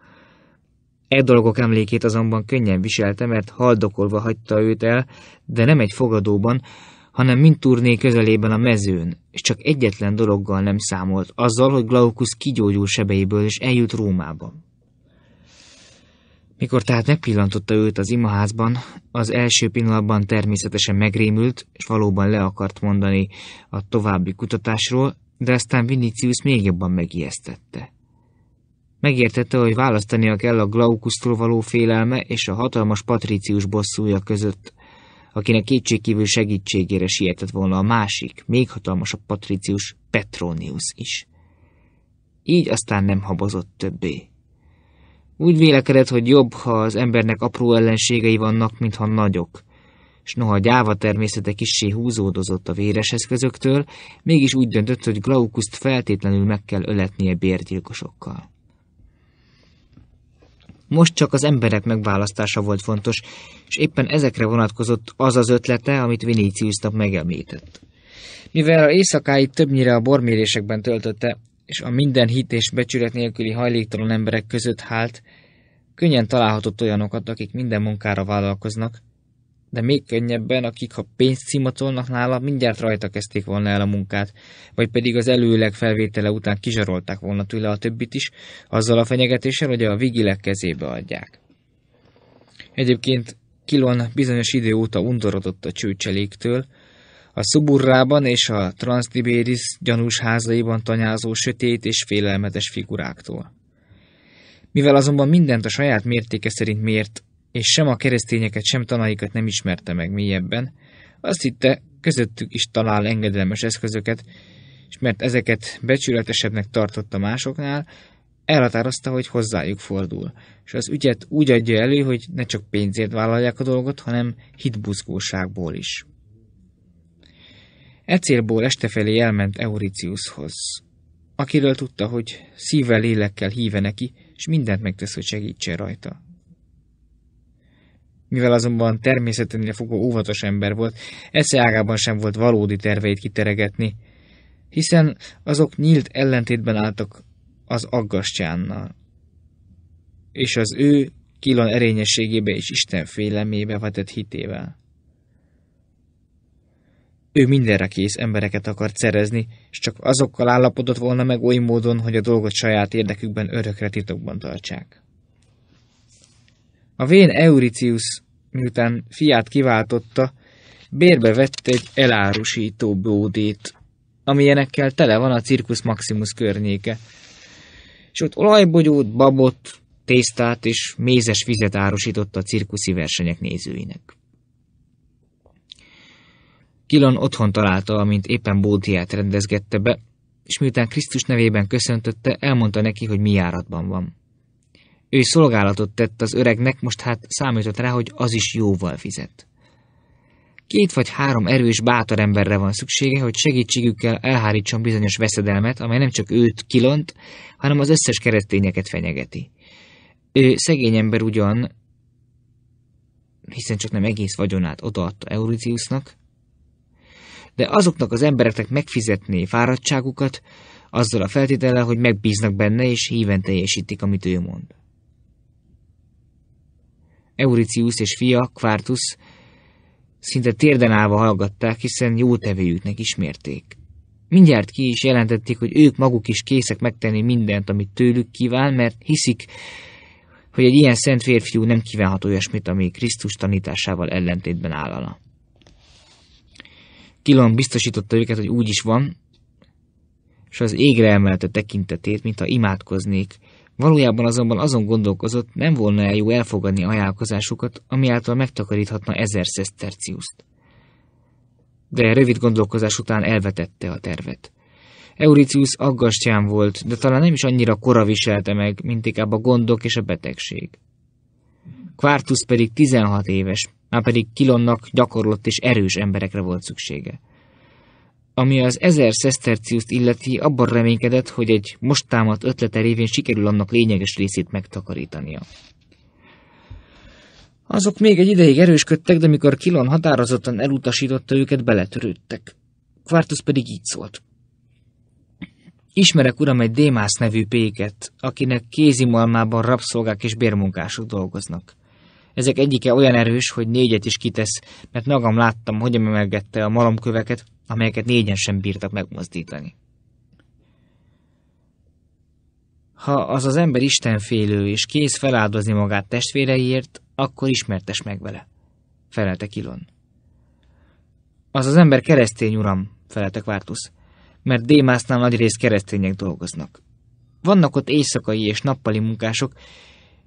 E dolgok emlékét azonban könnyen viselte, mert haldokolva hagyta őt el, de nem egy fogadóban, hanem mint turné közelében a mezőn, és csak egyetlen dologgal nem számolt, azzal, hogy Glaucus kigyógyul sebeiből és eljut Rómába. Mikor tehát megpillantotta őt az imaházban, az első pillanatban természetesen megrémült, és valóban le akart mondani a további kutatásról, de aztán Vinicius még jobban megijesztette. Megértette, hogy választania kell a Glaukusztól való félelme és a hatalmas patricius bosszúja között, akinek kétségkívül segítségére sietett volna a másik, még hatalmasabb patricius Petronius is. Így aztán nem habozott többé. Úgy vélekedett, hogy jobb, ha az embernek apró ellenségei vannak, mintha nagyok, és noha gyáva természete kissé húzódozott a véres eszközöktől, mégis úgy döntött, hogy Glaukuszt feltétlenül meg kell öletnie bérgyilkosokkal. Most csak az emberek megválasztása volt fontos, és éppen ezekre vonatkozott az az ötlete, amit Viníciusnak megemlített. Mivel a éjszakáit többnyire a bormérésekben töltötte, és a minden hit és becsület nélküli hajléktalan emberek között hált, könnyen találhatott olyanokat, akik minden munkára vállalkoznak, de még könnyebben, akik ha pénzt szimatolnak nála, mindjárt rajta kezdték volna el a munkát, vagy pedig az előleg felvétele után kizsarolták volna tőle a többit is, azzal a fenyegetéssel, hogy a vigilek kezébe adják. Egyébként Kilon bizonyos idő óta undorodott a csőcseléktől, a szuburrában és a Transdibéris gyanús házaiban tanyázó sötét és félelmetes figuráktól. Mivel azonban mindent a saját mértéke szerint mért, és sem a keresztényeket, sem tanáikat nem ismerte meg mélyebben, azt hitte, közöttük is talál engedelmes eszközöket, és mert ezeket becsületesebbnek tartotta másoknál, elhatározta, hogy hozzájuk fordul, és az ügyet úgy adja elő, hogy ne csak pénzért vállalják a dolgot, hanem hitbuzgóságból is. E célból felé elment Euriciushoz, akiről tudta, hogy szívvel lélekkel híve neki, és mindent megtesz, hogy segítse rajta. Mivel azonban természeténél fogva óvatos ember volt, esze ágában sem volt valódi terveit kiteregetni, hiszen azok nyílt ellentétben álltak az aggastyánnal. És az ő Kilon erényességébe és Isten félemébe vetett hitével. Ő mindenre kész embereket akart szerezni, és csak azokkal állapodott volna meg oly módon, hogy a dolgot saját érdekükben örökre titokban tartsák. A vén Euricius, miután fiát kiváltotta, bérbe vett egy elárusító bódét, amilyenekkel tele van a Circus Maximus környéke, és ott olajbogyót, babot, tésztát és mézes vizet árusított a cirkuszi versenyek nézőinek. Kilon otthon találta, amint éppen bódiát rendezgette be, és miután Krisztus nevében köszöntötte, elmondta neki, hogy mi járatban van. Ő szolgálatot tett az öregnek, most hát számított rá, hogy az is jóval fizet. Két vagy három erős, bátor emberre van szüksége, hogy segítségükkel elhárítson bizonyos veszedelmet, amely nem csak őt kilont, hanem az összes keresztényeket fenyegeti. Ő szegény ember ugyan, hiszen csak nem egész vagyonát odaadta Euritiusnak, de azoknak az embereknek megfizetné fáradtságukat, azzal a feltétellel, hogy megbíznak benne és híven teljesítik, amit ő mond. Euricius és fia, Quartus, szinte térden állva hallgatták, hiszen jó tevőjüknek ismérték. Mindjárt ki is jelentették, hogy ők maguk is készek megtenni mindent, amit tőlük kíván, mert hiszik, hogy egy ilyen szent férfiú nem kívánhat olyasmit, ami Krisztus tanításával ellentétben állana. Kilon biztosította őket, hogy úgy is van, és az égre emelte tekintetét, mintha imádkoznék Valójában azonban azon gondolkozott, nem volna el jó elfogadni ajánlkozásukat, ami által megtakaríthatna ezer szeszterciuszt. De rövid gondolkozás után elvetette a tervet. Euricius aggastyán volt, de talán nem is annyira kora viselte meg, mint inkább a gondok és a betegség. Quartus pedig 16 éves, már pedig Kilonnak gyakorlott és erős emberekre volt szüksége. Ami az ezer szeszterciuszt illeti, abban reménykedett, hogy egy most támadt ötlete révén sikerül annak lényeges részét megtakarítania. Azok még egy ideig erősködtek, de mikor Kilon határozottan elutasította őket, beletörődtek. Quartus pedig így szólt. Ismerek uram egy Démász nevű péket, akinek kézimalmában rabszolgák és bérmunkások dolgoznak. Ezek egyike olyan erős, hogy négyet is kitesz, mert magam láttam, hogy emelgette a malomköveket, amelyeket négyen sem bírtak megmozdítani. Ha az az ember istenfélő és kész feláldozni magát testvéreiért, akkor ismertes meg vele, felelte Kilon. Az az ember keresztény, uram, feleltek Vártusz, mert Démásznál nagyrészt keresztények dolgoznak. Vannak ott éjszakai és nappali munkások,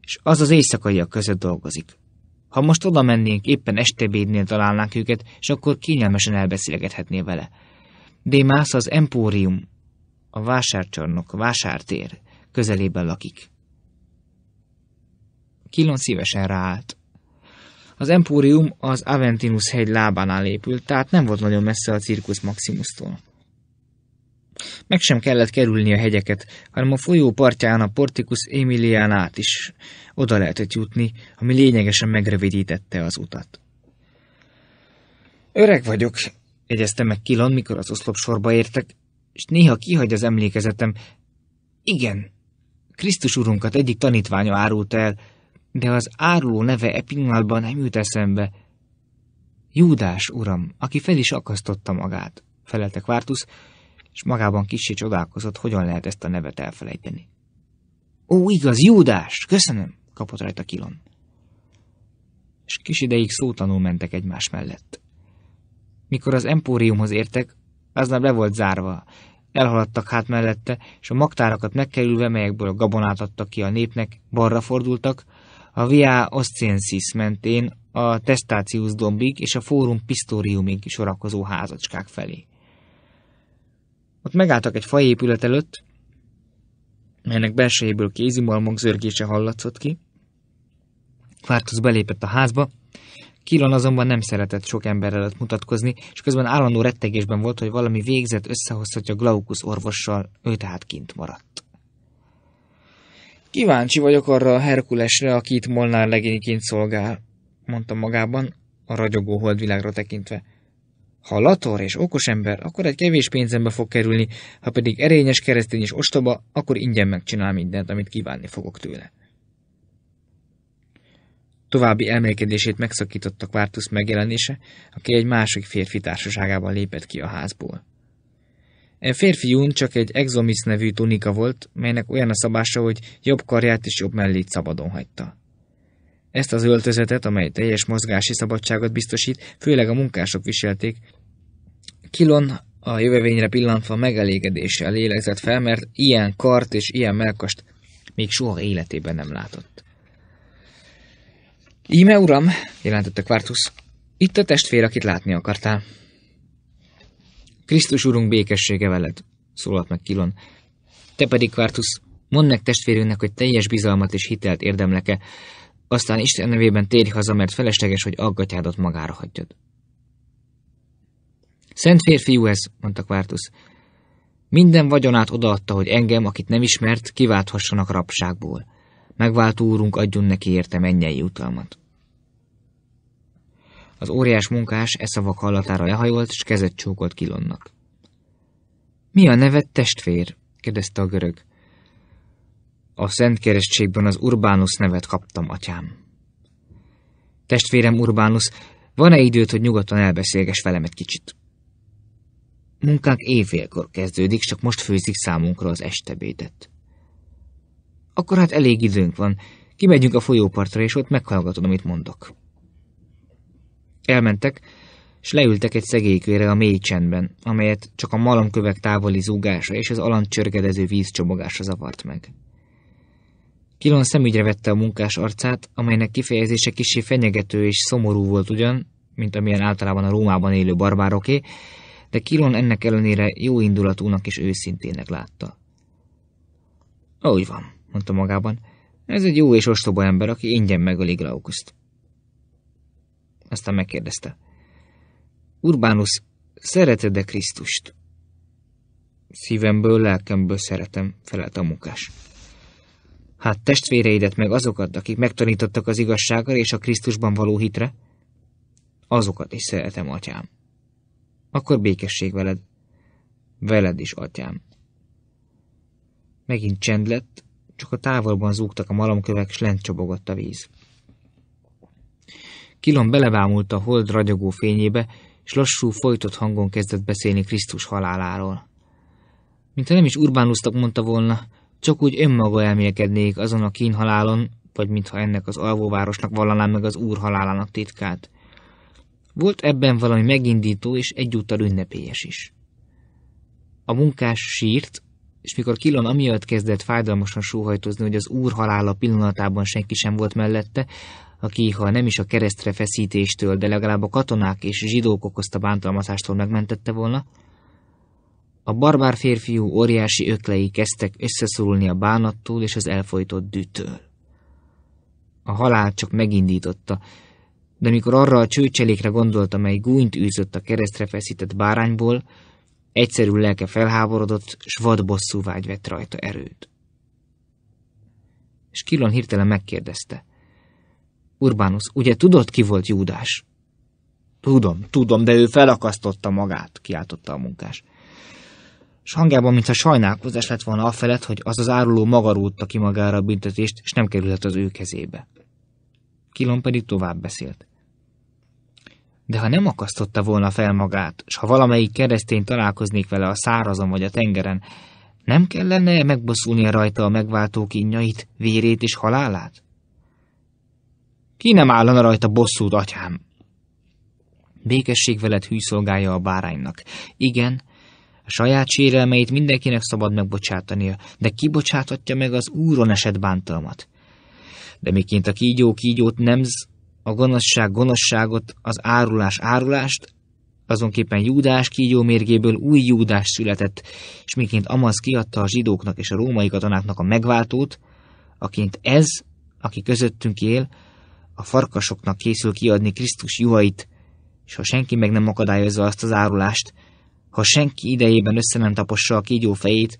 és az az éjszakaiak között dolgozik. Ha most oda mennénk, éppen estebédnél találnánk őket, és akkor kényelmesen elbeszélgethetné vele. Démász az empórium, a vásárcsarnok, vásártér közelében lakik. Kilon szívesen ráállt. Az empórium az Aventinus hegy lábánál épült, tehát nem volt nagyon messze a cirkusz Maximus-tól. Meg sem kellett kerülni a hegyeket, hanem a folyó partján a Porticus Emilián át is oda lehetett jutni, ami lényegesen megrövidítette az utat. Öreg vagyok, jegyezte meg Kilan, mikor az oszlop sorba értek, és néha kihagy az emlékezetem. Igen, Krisztus urunkat egyik tanítványa árult el, de az áruló neve e pillanatban nem jut eszembe. Júdás, uram, aki fel is akasztotta magát, feleltek Vártusz, és magában kicsi csodálkozott, hogyan lehet ezt a nevet elfelejteni. Ó, igaz, Júdás, köszönöm, kapott rajta kilon. És kis ideig szótanul mentek egymás mellett. Mikor az empóriumhoz értek, aznap le volt zárva, elhaladtak hát mellette, és a magtárakat megkerülve, melyekből a gabonát adtak ki a népnek, balra fordultak, a Via Osciensis mentén a Testatius dombig és a Fórum Pistoriumig sorakozó házacskák felé. Ott megálltak egy faépület előtt, melynek belsejéből kézimalmok zörgése hallatszott ki. Fártusz belépett a házba, Kilon azonban nem szeretett sok ember előtt mutatkozni, és közben állandó rettegésben volt, hogy valami végzet összehozhatja Glaukusz orvossal, ő tehát kint maradt. Kíváncsi vagyok arra a Herkulesre, aki itt Molnár legényként szolgál, mondta magában, a ragyogó holdvilágra tekintve. Ha lator és okos ember, akkor egy kevés pénzembe fog kerülni, ha pedig erényes keresztény és ostoba, akkor ingyen megcsinál mindent, amit kívánni fogok tőle. További elmélkedését megszakította Quartus megjelenése, aki egy másik férfi társaságában lépett ki a házból. E férfiún csak egy exomis nevű tunika volt, melynek olyan a szabása, hogy jobb karját és jobb mellét szabadon hagyta. Ezt az öltözetet, amely teljes mozgási szabadságot biztosít, főleg a munkások viselték. Kilon a jövevényre pillantva megelégedéssel lélegzett fel, mert ilyen kart és ilyen melkast még soha életében nem látott. Íme, uram, jelentette Quartus, itt a testvér, akit látni akartál. Krisztus úrunk békessége veled, szólalt meg Kilon. Te pedig, Quartus, mondd meg testvérünknek, hogy teljes bizalmat és hitelt érdemleke, aztán Isten nevében térj haza, mert felesleges, hogy aggatyádat magára hagyjad. Szent férfiú ez, mondta Kvártusz. Minden vagyonát odaadta, hogy engem, akit nem ismert, kiválthassanak rabságból. Megváltó úrunk adjon neki érte mennyei utalmat. Az óriás munkás e szavak hallatára lehajolt, és kezet csókolt Kilonnak. Mi a neved, testvér? kérdezte a görög. A Szent Keresztségben az Urbánus nevet kaptam, atyám. Testvérem Urbánus, van-e időt, hogy nyugodtan elbeszélges velem egy kicsit? Munkánk évfélkor kezdődik, csak most főzik számunkra az estebédet. Akkor hát elég időnk van, kimegyünk a folyópartra, és ott meghallgatod, amit mondok. Elmentek, és leültek egy szegélykőre a mély csendben, amelyet csak a malomkövek távoli zúgása és az alant csörgedező vízcsomogása zavart meg. Kilon szemügyre vette a munkás arcát, amelynek kifejezése kicsi fenyegető és szomorú volt ugyan, mint amilyen általában a Rómában élő barbároké, de Kilon ennek ellenére jó indulatúnak és őszintének látta. Ahogy van, mondta magában, ez egy jó és ostoba ember, aki ingyen megöli Glaukuszt. Aztán megkérdezte. Urbánus, szereted-e Krisztust? Szívemből, lelkemből szeretem, felelt a munkás. Hát testvéreidet meg azokat, akik megtanítottak az igazságra és a Krisztusban való hitre? Azokat is szeretem, atyám. Akkor békesség veled. Veled is, atyám. Megint csend lett, csak a távolban zúgtak a malomkövek, s lent csobogott a víz. Kilom belevámult a hold ragyogó fényébe, és lassú, folytott hangon kezdett beszélni Krisztus haláláról. Mintha nem is urbánusztak mondta volna, csak úgy önmaga elmélkednék azon a kínhalálon, vagy mintha ennek az alvóvárosnak vallanám meg az úr halálának titkát. Volt ebben valami megindító és egyúttal ünnepélyes is. A munkás sírt, és mikor Kilon amiatt kezdett fájdalmasan sóhajtozni, hogy az úr halála pillanatában senki sem volt mellette, aki ha nem is a keresztre feszítéstől, de legalább a katonák és zsidók okozta bántalmazástól megmentette volna, a barbár férfiú óriási öklei kezdtek összeszorulni a bánattól és az elfolytott dűtől. A halál csak megindította, de mikor arra a csőcselékre gondolt, amely gúnyt űzött a keresztre feszített bárányból, egyszerű lelke felháborodott, s vadbosszú vágy vett rajta erőt. És Kilon hirtelen megkérdezte. Urbánus, ugye tudod, ki volt Júdás? Tudom, tudom, de ő felakasztotta magát, kiáltotta a munkás s hangjában, mintha sajnálkozás lett volna afelett, hogy az az áruló maga rúdta ki magára a büntetést, és nem kerülhet az ő kezébe. Kilon pedig tovább beszélt. De ha nem akasztotta volna fel magát, s ha valamelyik keresztény találkoznék vele a szárazon vagy a tengeren, nem kellene megbosszulnia rajta a megváltó kínjait, vérét és halálát? Ki nem állana rajta bosszút, atyám? Békesség veled hűszolgája a báránynak. Igen, a saját sérelmeit mindenkinek szabad megbocsátania, de kibocsáthatja meg az úron esett bántalmat. De miként a kígyó kígyót nemz, a gonoszság gonoszságot, az árulás árulást, azonképpen Júdás kígyó mérgéből új Júdás született, és miként Amaz kiadta a zsidóknak és a római katonáknak a megváltót, aként ez, aki közöttünk él, a farkasoknak készül kiadni Krisztus juhait, és ha senki meg nem akadályozza azt az árulást, ha senki idejében össze nem tapossa a kígyó fejét,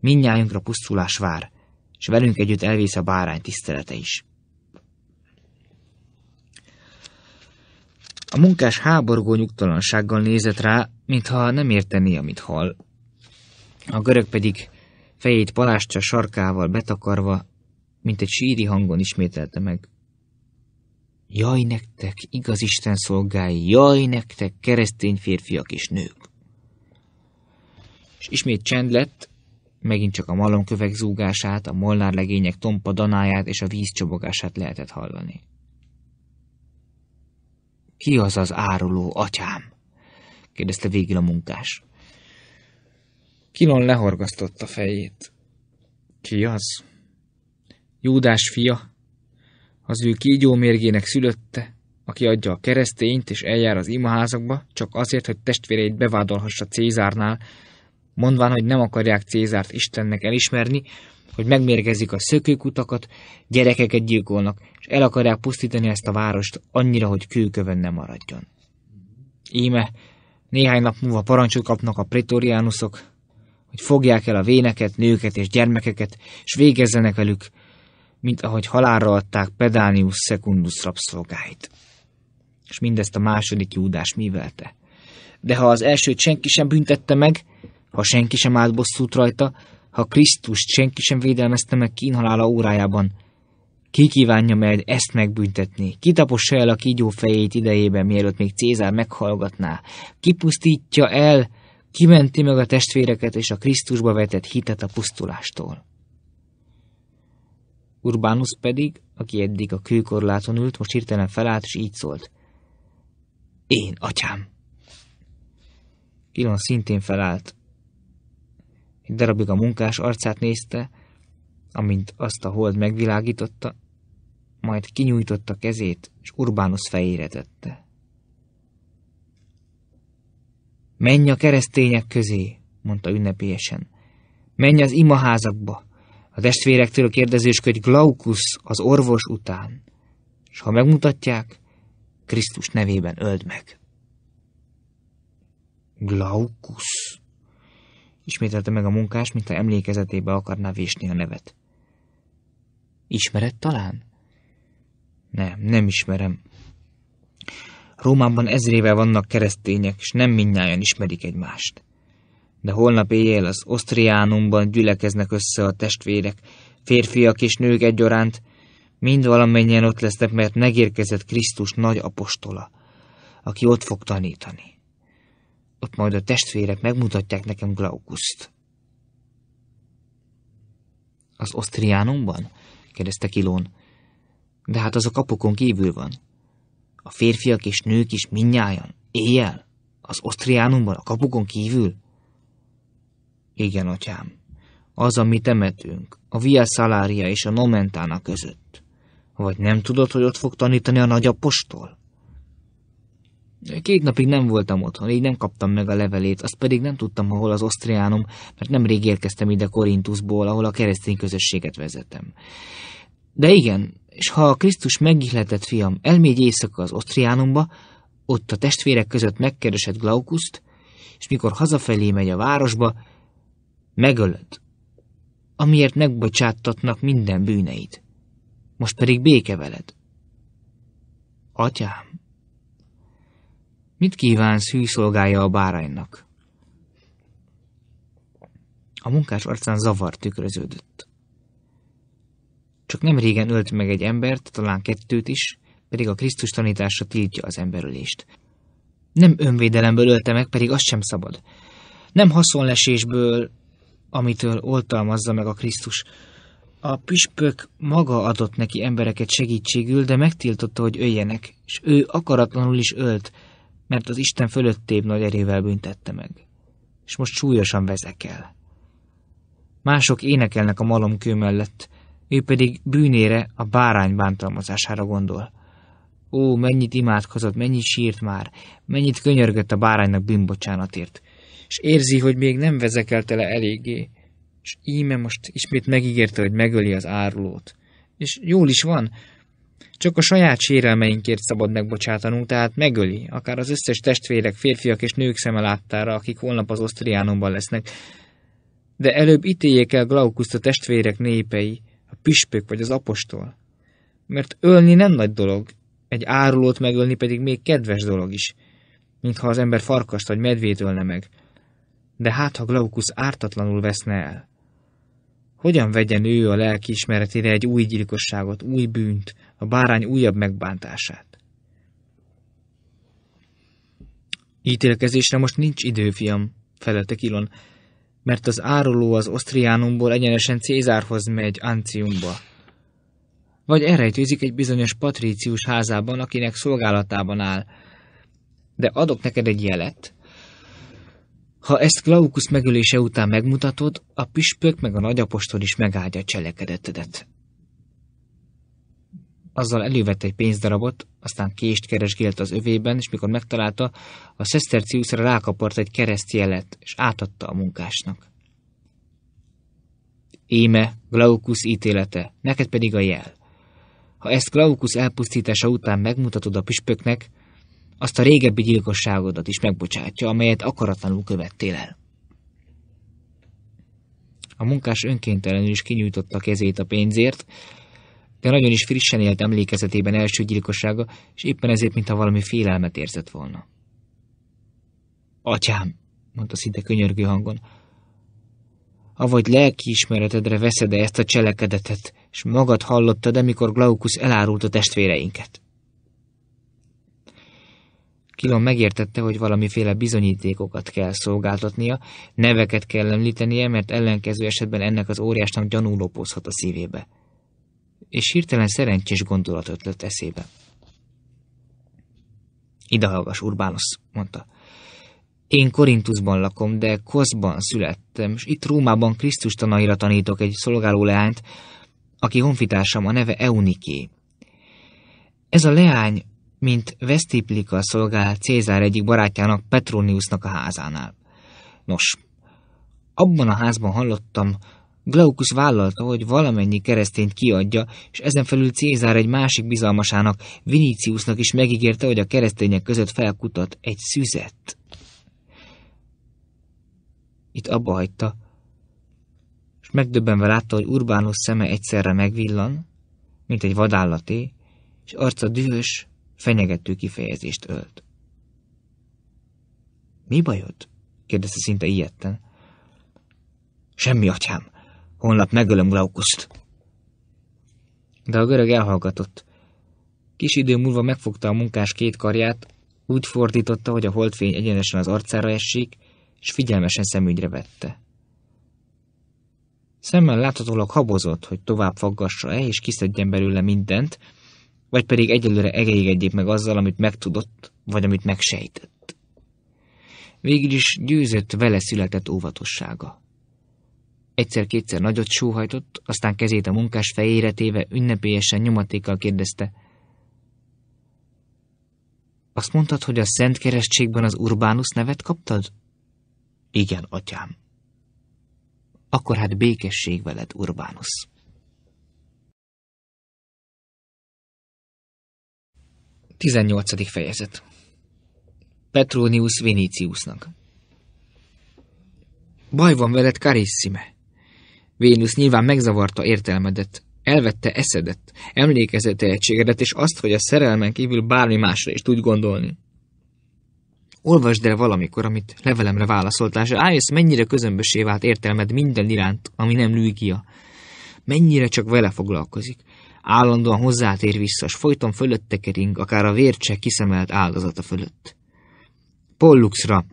mindnyájunkra pusztulás vár, és velünk együtt elvész a bárány tisztelete is. A munkás háborgó nyugtalansággal nézett rá, mintha nem értené, amit hall. A görög pedig fejét palástja sarkával betakarva, mint egy síri hangon ismételte meg. Jaj nektek, igaz Isten szolgái, jaj nektek, keresztény férfiak és nők! és ismét csend lett, megint csak a malomkövek zúgását, a molnár legények tompa danáját és a víz csobogását lehetett hallani. Ki az az áruló, atyám? kérdezte végül a munkás. Kilon lehorgasztotta fejét. Ki az? Júdás fia, az ő kígyó mérgének szülötte, aki adja a keresztényt és eljár az imaházakba, csak azért, hogy testvéreit bevádolhassa Cézárnál, mondván, hogy nem akarják Cézárt Istennek elismerni, hogy megmérgezik a szökőkutakat, gyerekeket gyilkolnak, és el akarják pusztítani ezt a várost annyira, hogy kőkövön nem maradjon. Íme, néhány nap múlva parancsot kapnak a pretoriánusok, hogy fogják el a véneket, nőket és gyermekeket, és végezzenek velük, mint ahogy halálra adták Pedánius Secundus rabszolgáit. És mindezt a második Júdás mivelte. De ha az elsőt senki sem büntette meg, ha senki sem állt bosszút rajta, ha Krisztust senki sem védelmezte meg kínhalála órájában. Ki kívánja majd ezt megbüntetni? Kitapossa el a kígyó fejét idejében, mielőtt még Cézár meghallgatná. Kipusztítja el, kimenti meg a testvéreket és a Krisztusba vetett hitet a pusztulástól. Urbánus pedig, aki eddig a kőkorláton ült, most hirtelen felállt, és így szólt. Én, atyám! Ilon szintén felállt. Egy darabig a munkás arcát nézte, amint azt a hold megvilágította, majd kinyújtotta kezét, és Urbánus fejére tette. Menj a keresztények közé, mondta ünnepélyesen. Menj az imaházakba, a testvérektől kérdezősködj Glaukus az orvos után, és ha megmutatják, Krisztus nevében öld meg. Glaukus ismételte meg a munkás, mint emlékezetébe akarná vésni a nevet. Ismered talán? Nem, nem ismerem. Rómában ezrével vannak keresztények, és nem mindnyájan ismerik egymást. De holnap éjjel az Osztriánumban gyülekeznek össze a testvérek, férfiak és nők egyaránt, mind valamennyien ott lesznek, mert megérkezett Krisztus nagy apostola, aki ott fog tanítani ott majd a testvérek megmutatják nekem Glaukuszt. Az Osztriánumban? kérdezte Kilón. De hát az a kapukon kívül van. A férfiak és nők is minnyájan, éjjel, az Osztriánumban, a kapukon kívül? Igen, atyám, az a mi temetünk, a Via Salaria és a Nomentána között. Vagy nem tudod, hogy ott fog tanítani a nagyapostól? Két napig nem voltam otthon, így nem kaptam meg a levelét, azt pedig nem tudtam, hol az osztriánom, mert nemrég érkeztem ide Korintusból, ahol a keresztény közösséget vezetem. De igen, és ha a Krisztus megihletett fiam elmégy éjszaka az osztriánomba, ott a testvérek között megkeresett Glaukuszt, és mikor hazafelé megy a városba, megölött, amiért megbocsáttatnak minden bűneit. Most pedig béke veled. Atyám, Mit kívánsz hűszolgálja a báránynak? A munkás arcán zavar tükröződött. Csak nem régen ölt meg egy embert, talán kettőt is, pedig a Krisztus tanítása tiltja az emberölést. Nem önvédelemből ölte meg, pedig azt sem szabad. Nem haszonlesésből, amitől oltalmazza meg a Krisztus. A püspök maga adott neki embereket segítségül, de megtiltotta, hogy öljenek, és ő akaratlanul is ölt, mert az Isten fölöttébb nagy erével büntette meg, és most súlyosan vezekel. Mások énekelnek a malomkő mellett, ő pedig bűnére, a bárány bántalmazására gondol. Ó, mennyit imádkozott, mennyit sírt már, mennyit könyörgött a báránynak bűnbocsánatért, és érzi, hogy még nem vezekelte le eléggé, és íme most ismét megígérte, hogy megöli az árulót. És jól is van, csak a saját sérelmeinkért szabad megbocsátanunk, tehát megöli, akár az összes testvérek, férfiak és nők szeme láttára, akik holnap az Osztriánomban lesznek. De előbb ítéljék el Glaukuszt a testvérek népei, a püspök vagy az apostol. Mert ölni nem nagy dolog, egy árulót megölni pedig még kedves dolog is, mintha az ember farkast vagy medvét ölne meg. De hát, ha Glaukusz ártatlanul veszne el? Hogyan vegyen ő a lelki ismeretére egy új gyilkosságot, új bűnt, a bárány újabb megbántását. Ítélkezésre most nincs idő, fiam, felelte Kilon, mert az áruló az Osztriánumból egyenesen Cézárhoz megy Anciumba. Vagy elrejtőzik egy bizonyos patrícius házában, akinek szolgálatában áll. De adok neked egy jelet. Ha ezt Glaukus megölése után megmutatod, a püspök meg a nagyapostol is megáldja cselekedetedet. Azzal elővette egy pénzdarabot, aztán kést keresgélt az övében, és mikor megtalálta, a szeszterciuszra rákapart egy keresztjelet, és átadta a munkásnak. Éme, Glaukusz ítélete, neked pedig a jel. Ha ezt Glaukusz elpusztítása után megmutatod a püspöknek, azt a régebbi gyilkosságodat is megbocsátja, amelyet akaratlanul követtél el. A munkás önkéntelenül is kinyújtotta kezét a pénzért, de nagyon is frissen élt emlékezetében első gyilkossága, és éppen ezért, mintha valami félelmet érzett volna. Atyám, mondta szinte könyörgő hangon, avagy lelkiismeretedre veszed -e ezt a cselekedetet, és magad hallottad, amikor Glaucus elárult a testvéreinket. Kilon megértette, hogy valamiféle bizonyítékokat kell szolgáltatnia, neveket kell említenie, mert ellenkező esetben ennek az óriásnak gyanú a szívébe és hirtelen szerencsés gondolat ötlött eszébe. Ide hallgass, Urbánosz, mondta. Én Korintusban lakom, de Koszban születtem, és itt Rómában Krisztus tanaira tanítok egy szolgáló leányt, aki honfitársam a neve Euniké. Ez a leány, mint Vesztiplika szolgál Cézár egyik barátjának Petroniusnak a házánál. Nos, abban a házban hallottam, Glaukus vállalta, hogy valamennyi keresztényt kiadja, és ezen felül Cézár egy másik bizalmasának, Viníciusnak is megígérte, hogy a keresztények között felkutat egy szüzet. Itt abba hagyta, és megdöbbenve látta, hogy Urbánus szeme egyszerre megvillan, mint egy vadállaté, és arca dühös, fenyegető kifejezést ölt. Mi bajod? kérdezte szinte ilyetten. Semmi, atyám, Holnap megölöm Glaukuszt. De a görög elhallgatott. Kis idő múlva megfogta a munkás két karját, úgy fordította, hogy a holdfény egyenesen az arcára essék, és figyelmesen szemügyre vette. Szemmel láthatólag habozott, hogy tovább faggassa-e és kiszedjen belőle mindent, vagy pedig egyelőre egyéb meg azzal, amit megtudott, vagy amit megsejtett. Végül is győzött vele született óvatossága. Egyszer-kétszer nagyot sóhajtott, aztán kezét a munkás fejére téve ünnepélyesen nyomatékkal kérdezte. Azt mondtad, hogy a Szent Keresztségben az Urbánus nevet kaptad? Igen, atyám. Akkor hát békesség veled, Urbánus. Tizennyolcadik fejezet Petronius Viniciusnak Baj van veled, Karissime. Vénusz nyilván megzavarta értelmedet, elvette eszedet, emlékezettehetségedet, és azt, hogy a szerelmen kívül bármi másra is tudj gondolni. Olvasd el valamikor, amit levelemre válaszoltál, és rájössz, mennyire közömbösé vált értelmed minden iránt, ami nem lűgia. Mennyire csak vele foglalkozik. Állandóan hozzátér vissza, s folyton fölötte kering, akár a vércse kiszemelt áldozata fölött. Polluxra,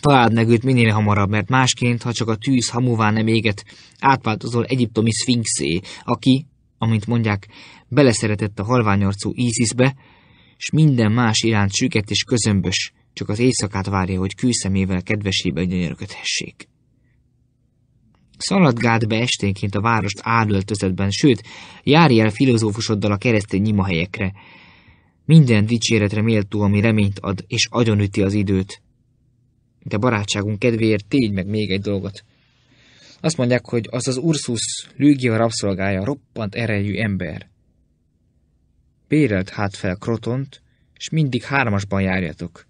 Találd meg őt minél hamarabb, mert másként, ha csak a tűz hamuvá nem éget, átváltozol egyiptomi szfinxé, aki, amint mondják, beleszeretett a halványarcú ízisbe, s minden más iránt süket és közömbös, csak az éjszakát várja, hogy külszemével kedvesébe gyönyörködhessék. Szaladgált be esténként a várost áldöltözetben, sőt, járj el filozófusoddal a keresztény nyimahelyekre. Minden dicséretre méltó, ami reményt ad, és agyonüti az időt. De barátságunk kedvéért tégy meg még egy dolgot. Azt mondják, hogy az az Ursus Lügia rabszolgája, roppant erejű ember. Bérelt hát fel Krotont, és mindig hármasban járjatok.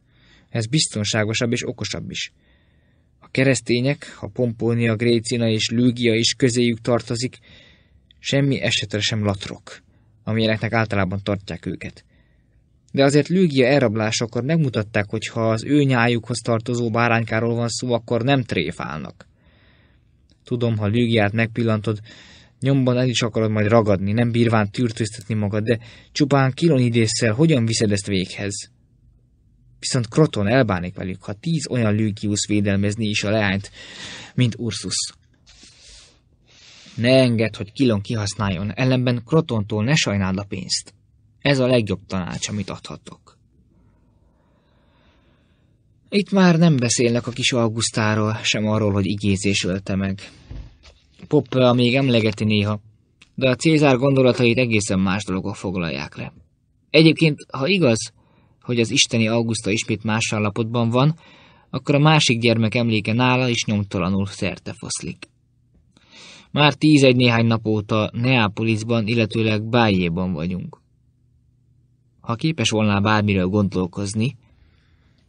Ez biztonságosabb és okosabb is. A keresztények, a Pompónia, Grécina és Lügia is közéjük tartozik, semmi esetre sem latrok, amilyeneknek általában tartják őket de azért Lügia elrablásakor megmutatták, hogy ha az ő nyájukhoz tartozó báránykáról van szó, akkor nem tréfálnak. Tudom, ha Lügiát megpillantod, nyomban el is akarod majd ragadni, nem bírván tűrtőztetni magad, de csupán kilon idésszel hogyan viszed ezt véghez? Viszont Kroton elbánik velük, ha tíz olyan Lügius védelmezni is a leányt, mint Ursus. Ne engedd, hogy kilon kihasználjon, ellenben Krotontól ne sajnáld a pénzt. Ez a legjobb tanács, amit adhatok. Itt már nem beszélnek a kis Augustáról, sem arról, hogy igézés ölte meg. Poppel még emlegeti néha, de a Cézár gondolatait egészen más dologok foglalják le. Egyébként, ha igaz, hogy az isteni Augusta ismét más állapotban van, akkor a másik gyermek emléke nála is nyomtalanul szerte foszlik. Már tíz-egy néhány nap óta Neapolisban, illetőleg Bájéban vagyunk ha képes volna bármiről gondolkozni,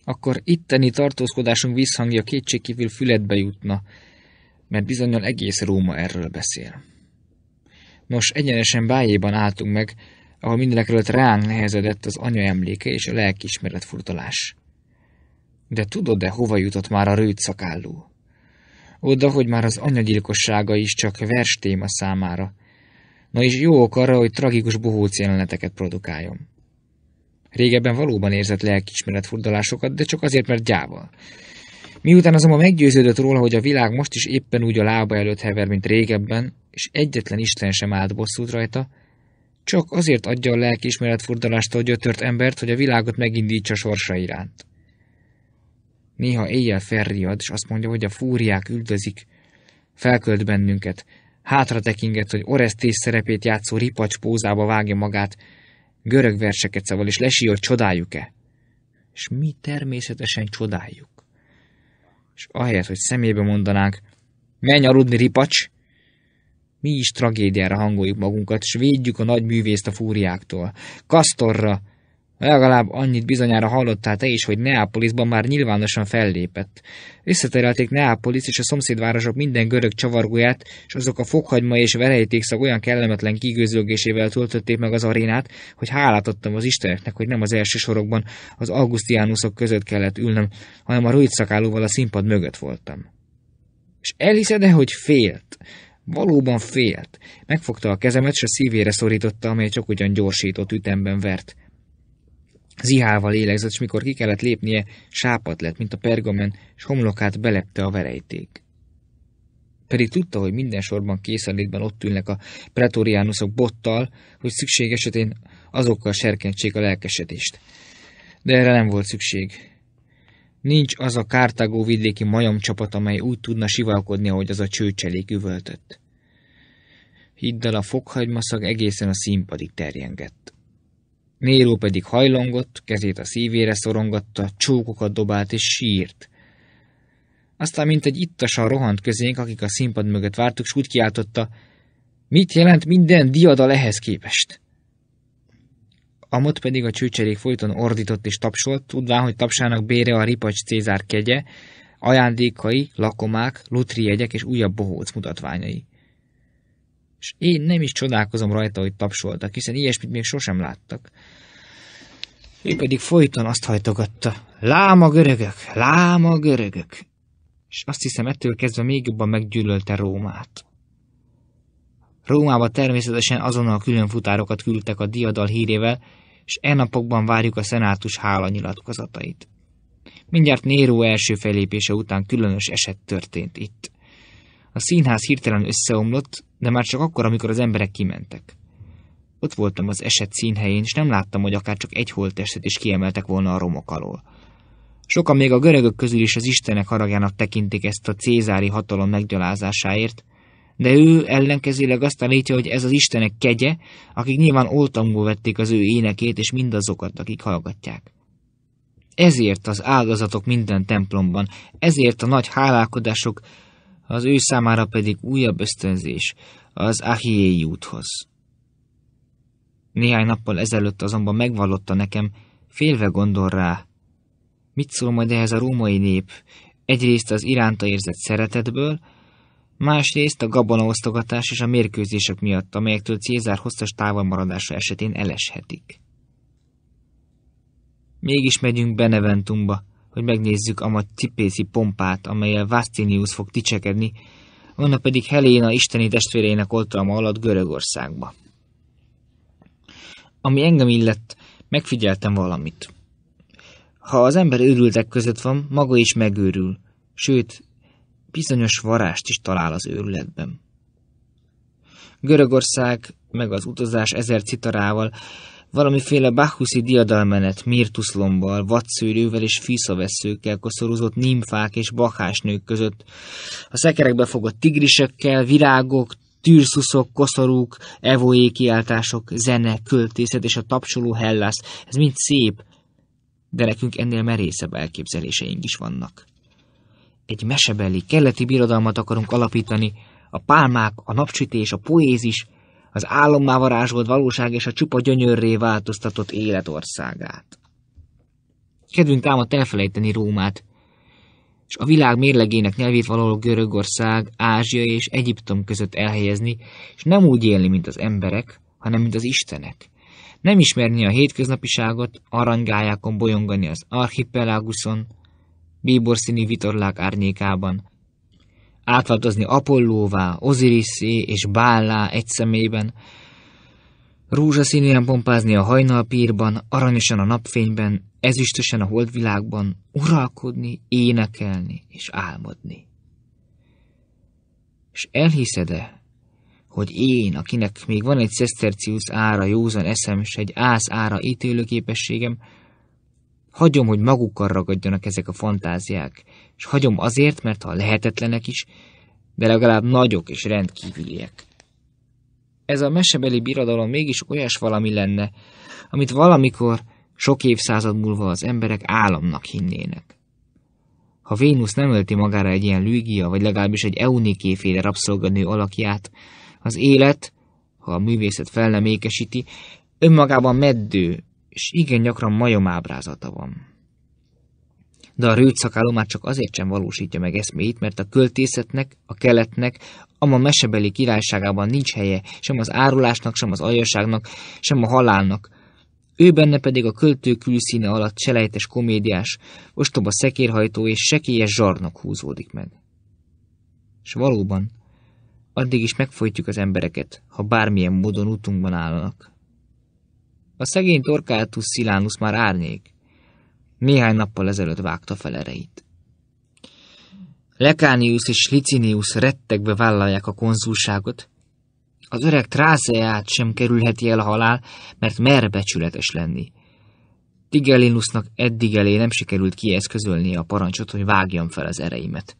akkor itteni tartózkodásunk visszhangja kétségkívül füledbe jutna, mert bizonyal egész Róma erről beszél. Nos, egyenesen bájéban álltunk meg, ahol mindenekről ránk nehezedett az anya emléke és a lelkiismeret furtalás. De tudod-e, hova jutott már a rőt szakálló? Oda, hogy már az anyagyilkossága is csak vers téma számára. Na és jó ok arra, hogy tragikus bohóc jeleneteket produkáljon. Régebben valóban érzett lelkiismeret furdalásokat, de csak azért, mert gyáva. Miután azonban meggyőződött róla, hogy a világ most is éppen úgy a lába előtt hever, mint régebben, és egyetlen Isten sem állt bosszút rajta, csak azért adja a lelkiismeret furdalástól gyötört embert, hogy a világot megindítsa sorsa iránt. Néha éjjel felriad, és azt mondja, hogy a fúriák üldözik. Felkölt bennünket. Hátra tekinget, hogy oresztés szerepét játszó ripacs pózába vágja magát, görög verseket szaval, és lesír, hogy csodáljuk-e. És mi természetesen csodáljuk. És ahelyett, hogy szemébe mondanánk, menj aludni, ripacs, mi is tragédiára hangoljuk magunkat, s védjük a nagy művészt a fúriáktól. Kasztorra, Legalább annyit bizonyára hallottál te is, hogy Neapolisban már nyilvánosan fellépett. Visszaterelték Neapolis és a szomszédvárosok minden görög csavargóját, és azok a fokhagyma és verejtékszag olyan kellemetlen kigőzölgésével töltötték meg az arénát, hogy hálát adtam az isteneknek, hogy nem az első sorokban az augusztiánuszok között kellett ülnem, hanem a rövid a színpad mögött voltam. És elhiszed-e, hogy félt? Valóban félt. Megfogta a kezemet, és a szívére szorította, amely csak ugyan gyorsított ütemben vert. Zihával lélegzett, és mikor ki kellett lépnie, sápat lett, mint a pergamen, és homlokát belepte a verejték. Pedig tudta, hogy minden sorban készenlétben ott ülnek a pretoriánusok bottal, hogy szükség esetén azokkal serkentsék a lelkesedést. De erre nem volt szükség. Nincs az a Kártágó vidéki majomcsapat, amely úgy tudna sivalkodni, ahogy az a csőcselék üvöltött. el, a fokhagymaszag egészen a színpadig terjengett. Néló pedig hajlongott, kezét a szívére szorongatta, csókokat dobált és sírt. Aztán mint egy ittasan rohant közénk, akik a színpad mögött vártuk, s úgy kiáltotta, mit jelent minden diadal ehhez képest? Amott pedig a csőcserék folyton ordított és tapsolt, tudván, hogy tapsának bére a ripacs Cézár kegye, ajándékai, lakomák, lutri jegyek és újabb bohóc mutatványai és én nem is csodálkozom rajta, hogy tapsoltak, hiszen ilyesmit még sosem láttak. Ő pedig folyton azt hajtogatta, láma görögök, láma görögök, és azt hiszem ettől kezdve még jobban meggyűlölte Rómát. Rómába természetesen azonnal különfutárokat küldtek a diadal hírével, és e napokban várjuk a szenátus hála nyilatkozatait. Mindjárt Néró első felépése után különös eset történt itt. A színház hirtelen összeomlott, de már csak akkor, amikor az emberek kimentek. Ott voltam az eset színhelyén, és nem láttam, hogy akár csak egy holttestet is kiemeltek volna a romok alól. Sokan még a görögök közül is az Istenek haragjának tekintik ezt a cézári hatalom meggyalázásáért, de ő ellenkezőleg azt állítja, hogy ez az Istenek kegye, akik nyilván oltangul vették az ő énekét és mindazokat, akik hallgatják. Ezért az áldozatok minden templomban, ezért a nagy hálálkodások, az ő számára pedig újabb ösztönzés az Ahiéi úthoz. Néhány nappal ezelőtt azonban megvallotta nekem, félve gondol rá. Mit szól majd ehhez a római nép, egyrészt az iránta érzett szeretetből, másrészt a gabonaosztogatás és a mérkőzések miatt, amelyektől Cézár hosszas távolmaradása esetén eleshetik. Mégis megyünk Beneventumba, hogy megnézzük a ma cipészi pompát, amelyel Vasztinius fog dicsekedni, onnan pedig Heléna isteni testvéreinek oltalma alatt Görögországba. Ami engem illet, megfigyeltem valamit. Ha az ember őrültek között van, maga is megőrül, sőt, bizonyos varást is talál az őrületben. Görögország meg az utazás ezer citarával valamiféle bacchuszi diadalmenet, mirtuszlombbal, vadszőrővel és fűszavesszőkkel koszorúzott nimfák és bakásnők között, a szekerekbe fogott tigrisekkel, virágok, tűrszuszok, koszorúk, evoé kiáltások, zene, költészet és a tapsoló hellász, ez mind szép, de nekünk ennél merészebb elképzeléseink is vannak. Egy mesebeli, keleti birodalmat akarunk alapítani, a pálmák, a napsütés, a poézis, az álommá varázsolt valóság és a csupa gyönyörré változtatott életországát. Kedvünk támadt elfelejteni Rómát, és a világ mérlegének nyelvét valahol Görögország, Ázsia és Egyiptom között elhelyezni, és nem úgy élni, mint az emberek, hanem mint az istenek. Nem ismerni a hétköznapiságot, aranygályákon bolyongani az archipelaguson, bíborszíni vitorlák árnyékában, átváltozni Apollóvá, Oziriszé és Bállá egy személyben, rózsaszínűen pompázni a hajnalpírban, aranyosan a napfényben, ezüstösen a holdvilágban, uralkodni, énekelni és álmodni. És elhiszed-e, hogy én, akinek még van egy szeszterciusz ára józan eszem és egy ász ára ítélőképességem, képességem, Hagyom, hogy magukkal ragadjanak ezek a fantáziák, és hagyom azért, mert ha lehetetlenek is, de legalább nagyok és rendkívüliek. Ez a mesebeli birodalom mégis olyas valami lenne, amit valamikor, sok évszázad múlva az emberek államnak hinnének. Ha Vénusz nem ölti magára egy ilyen lügia, vagy legalábbis egy eunikéféle rabszolganő alakját, az élet, ha a művészet fel nem ékesíti, önmagában meddő, és igen gyakran majom ábrázata van. De a rőt már csak azért sem valósítja meg eszméit, mert a költészetnek, a keletnek, ama mesebeli királyságában nincs helye, sem az árulásnak, sem az aljaságnak, sem a halálnak. Ő benne pedig a költő külszíne alatt selejtes komédiás, ostoba szekérhajtó és sekélyes zsarnak húzódik meg. És valóban, addig is megfojtjuk az embereket, ha bármilyen módon útunkban állnak. A szegény torkátus szilánusz már árnyék. Néhány nappal ezelőtt vágta ereit. Lekánius és Licinius rettegve vállalják a konzulságot. Az öreg trászeját sem kerülheti el a halál, mert mer becsületes lenni. Tigellinusnak eddig elé nem sikerült kieszközölni a parancsot, hogy vágjam fel az ereimet.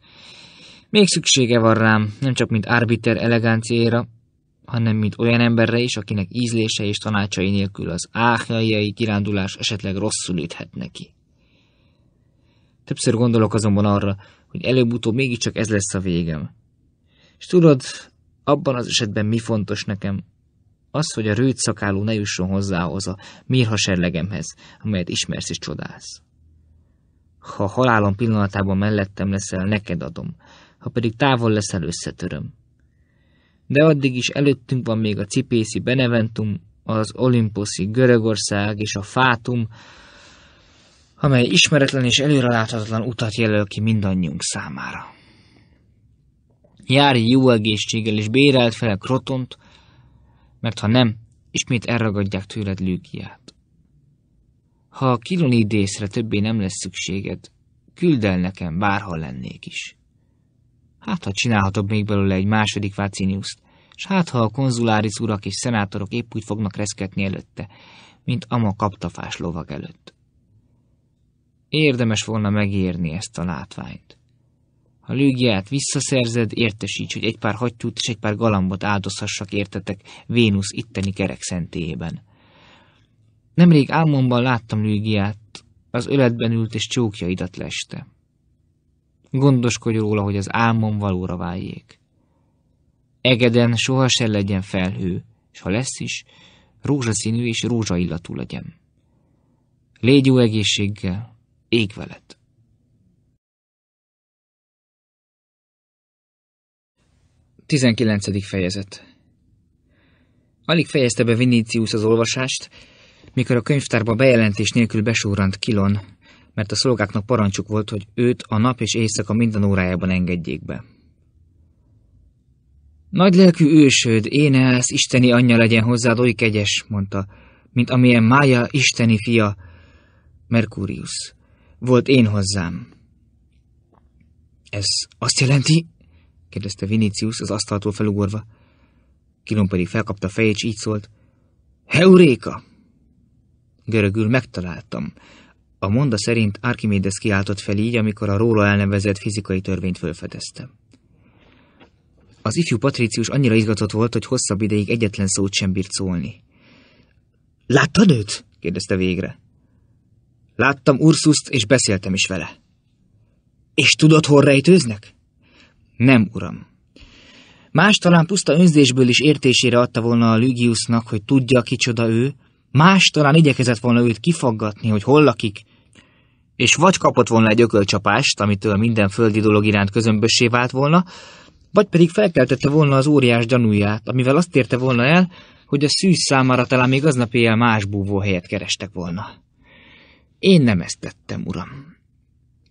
Még szüksége van rám, nem csak mint arbiter elegánciára, hanem mint olyan emberre is, akinek ízlése és tanácsai nélkül az áhjaiai kirándulás esetleg rosszul üthet neki. Többször gondolok azonban arra, hogy előbb-utóbb mégiscsak ez lesz a végem. És tudod, abban az esetben mi fontos nekem? Az, hogy a rőt szakáló ne jusson hozzához a serlegemhez, amelyet ismersz és csodálsz. Ha halálom pillanatában mellettem leszel, neked adom, ha pedig távol leszel, összetöröm de addig is előttünk van még a Cipészi Beneventum, az Olimposzi Görögország és a Fátum, amely ismeretlen és előreláthatatlan utat jelöl ki mindannyiunk számára. Járj jó egészséggel és béreld fel a Krotont, mert ha nem, ismét elragadják tőled Lükiát. Ha a kilonidészre többé nem lesz szükséged, küld el nekem, bárhol lennék is. Hát, ha csinálhatok még belőle egy második Váciniuszt, és hát, ha a konzuláris urak és szenátorok épp úgy fognak reszketni előtte, mint ama kaptafás lovag előtt. Érdemes volna megérni ezt a látványt. Ha lőgiát visszaszerzed, értesíts, hogy egy pár hattyút és egy pár galambot áldozhassak értetek Vénusz itteni kerek szentélyében. Nemrég álmomban láttam lőgiát, az öletben ült és csókjaidat leste. Gondoskodj róla, hogy az álmom valóra váljék. Egeden soha se legyen felhő, és ha lesz is, rózsaszínű és rózsaillatú legyen. Légy jó egészséggel, ég veled! Tizenkilencedik fejezet Alig fejezte be Vinícius az olvasást, mikor a könyvtárba bejelentés nélkül besúrant Kilon, mert a szolgáknak parancsuk volt, hogy őt a nap és éjszaka minden órájában engedjék be. Nagy lelkű ősöd, én elsz, isteni anyja legyen hozzád, oly kegyes, mondta, mint amilyen mája, isteni fia, Merkúrius volt én hozzám. Ez azt jelenti? kérdezte Vinicius az asztaltól felugorva. Kilom pedig felkapta a fejét, és így szólt. Heuréka! Görögül megtaláltam. A monda szerint Archimedes kiáltott fel így, amikor a róla elnevezett fizikai törvényt fölfedezte. Az ifjú patricius annyira izgatott volt, hogy hosszabb ideig egyetlen szót sem bírt szólni. Láttad őt? kérdezte végre. Láttam Ursuszt, és beszéltem is vele. És tudod, hol rejtőznek? Nem, uram. Más talán puszta önzésből is értésére adta volna a Lügiusnak, hogy tudja, kicsoda ő, más talán igyekezett volna őt kifaggatni, hogy hol lakik, és vagy kapott volna egy ökölcsapást, amitől minden földi dolog iránt közömbössé vált volna, vagy pedig felkeltette volna az óriás gyanúját, amivel azt érte volna el, hogy a szűz számára talán még aznap éjjel más búvó helyet kerestek volna. Én nem ezt tettem, uram.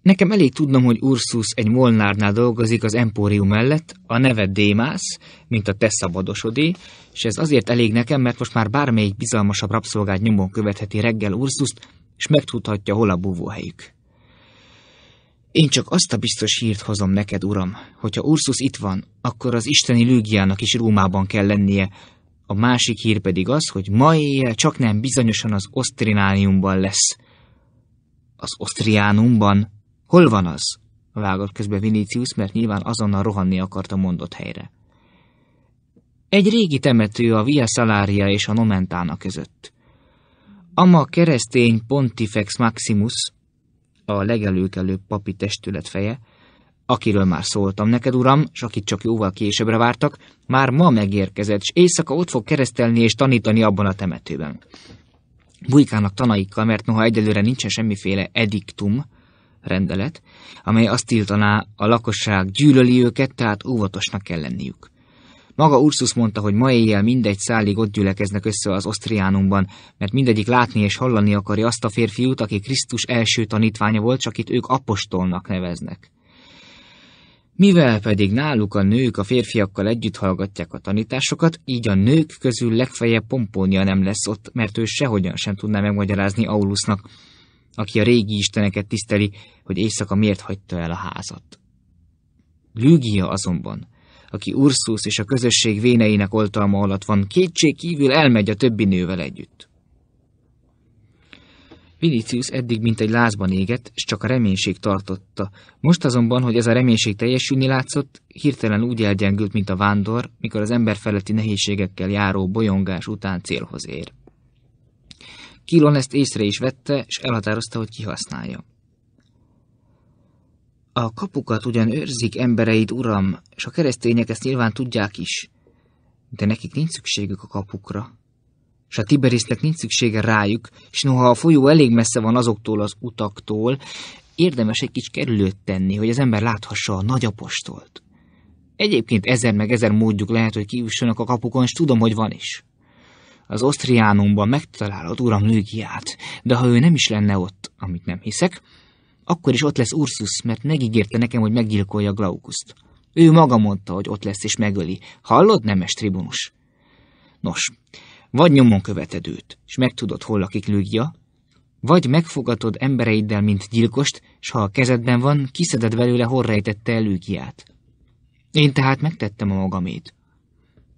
Nekem elég tudnom, hogy Ursus egy molnárnál dolgozik az empórium mellett, a neve Démász, mint a te szabadosodé, és ez azért elég nekem, mert most már bármelyik bizalmasabb rabszolgát nyomon követheti reggel Ursust és megtudhatja, hol a búvóhelyük. Én csak azt a biztos hírt hozom neked, uram, hogyha Ursus itt van, akkor az isteni lőgiának is Rómában kell lennie, a másik hír pedig az, hogy ma éjjel csak nem bizonyosan az osztrináliumban lesz. Az Osztriánumban? Hol van az? Vágott közben Vinicius, mert nyilván azonnal rohanni akart a mondott helyre. Egy régi temető a Via Salaria és a Nomentána között ma keresztény Pontifex Maximus, a legelőkelőbb papi testület feje, akiről már szóltam neked, uram, és akit csak jóval későbbre vártak, már ma megérkezett, és éjszaka ott fog keresztelni és tanítani abban a temetőben. Bujkának tanaikkal, mert noha egyelőre nincsen semmiféle ediktum, rendelet, amely azt tiltaná, a lakosság gyűlöli őket, tehát óvatosnak kell lenniük. Maga Ursus mondta, hogy ma éjjel mindegy szállig ott gyülekeznek össze az Osztriánumban, mert mindegyik látni és hallani akarja azt a férfiút, aki Krisztus első tanítványa volt, csak itt ők apostolnak neveznek. Mivel pedig náluk a nők a férfiakkal együtt hallgatják a tanításokat, így a nők közül legfeljebb pompónia nem lesz ott, mert ő sehogyan sem tudná megmagyarázni Aulusnak, aki a régi isteneket tiszteli, hogy éjszaka miért hagyta el a házat. Lügia azonban aki Ursus és a közösség véneinek oltalma alatt van, kétség kívül elmegy a többi nővel együtt. Vinicius eddig mint egy lázban égett, és csak a reménység tartotta. Most azonban, hogy ez a reménység teljesülni látszott, hirtelen úgy elgyengült, mint a vándor, mikor az ember feletti nehézségekkel járó bolyongás után célhoz ér. Kilon ezt észre is vette, és elhatározta, hogy kihasználja. A kapukat ugyan őrzik embereid, uram, és a keresztények ezt nyilván tudják is, de nekik nincs szükségük a kapukra. És a Tiberisnek nincs szüksége rájuk, és noha a folyó elég messze van azoktól az utaktól, érdemes egy kis kerülőt tenni, hogy az ember láthassa a nagyapostolt. Egyébként ezer meg ezer módjuk lehet, hogy kiüssönök a kapukon, és tudom, hogy van is. Az Osztriánumban megtalálod uram Lügiát, de ha ő nem is lenne ott, amit nem hiszek, akkor is ott lesz Ursus, mert megígérte nekem, hogy meggyilkolja Glaukuszt. Ő maga mondta, hogy ott lesz és megöli. Hallod, nemes tribunus? Nos, vagy nyomon követed őt, és megtudod, hol lakik Lügja, vagy megfogatod embereiddel, mint gyilkost, s ha a kezedben van, kiszeded belőle, hol rejtette el Lügiát. Én tehát megtettem a magamét.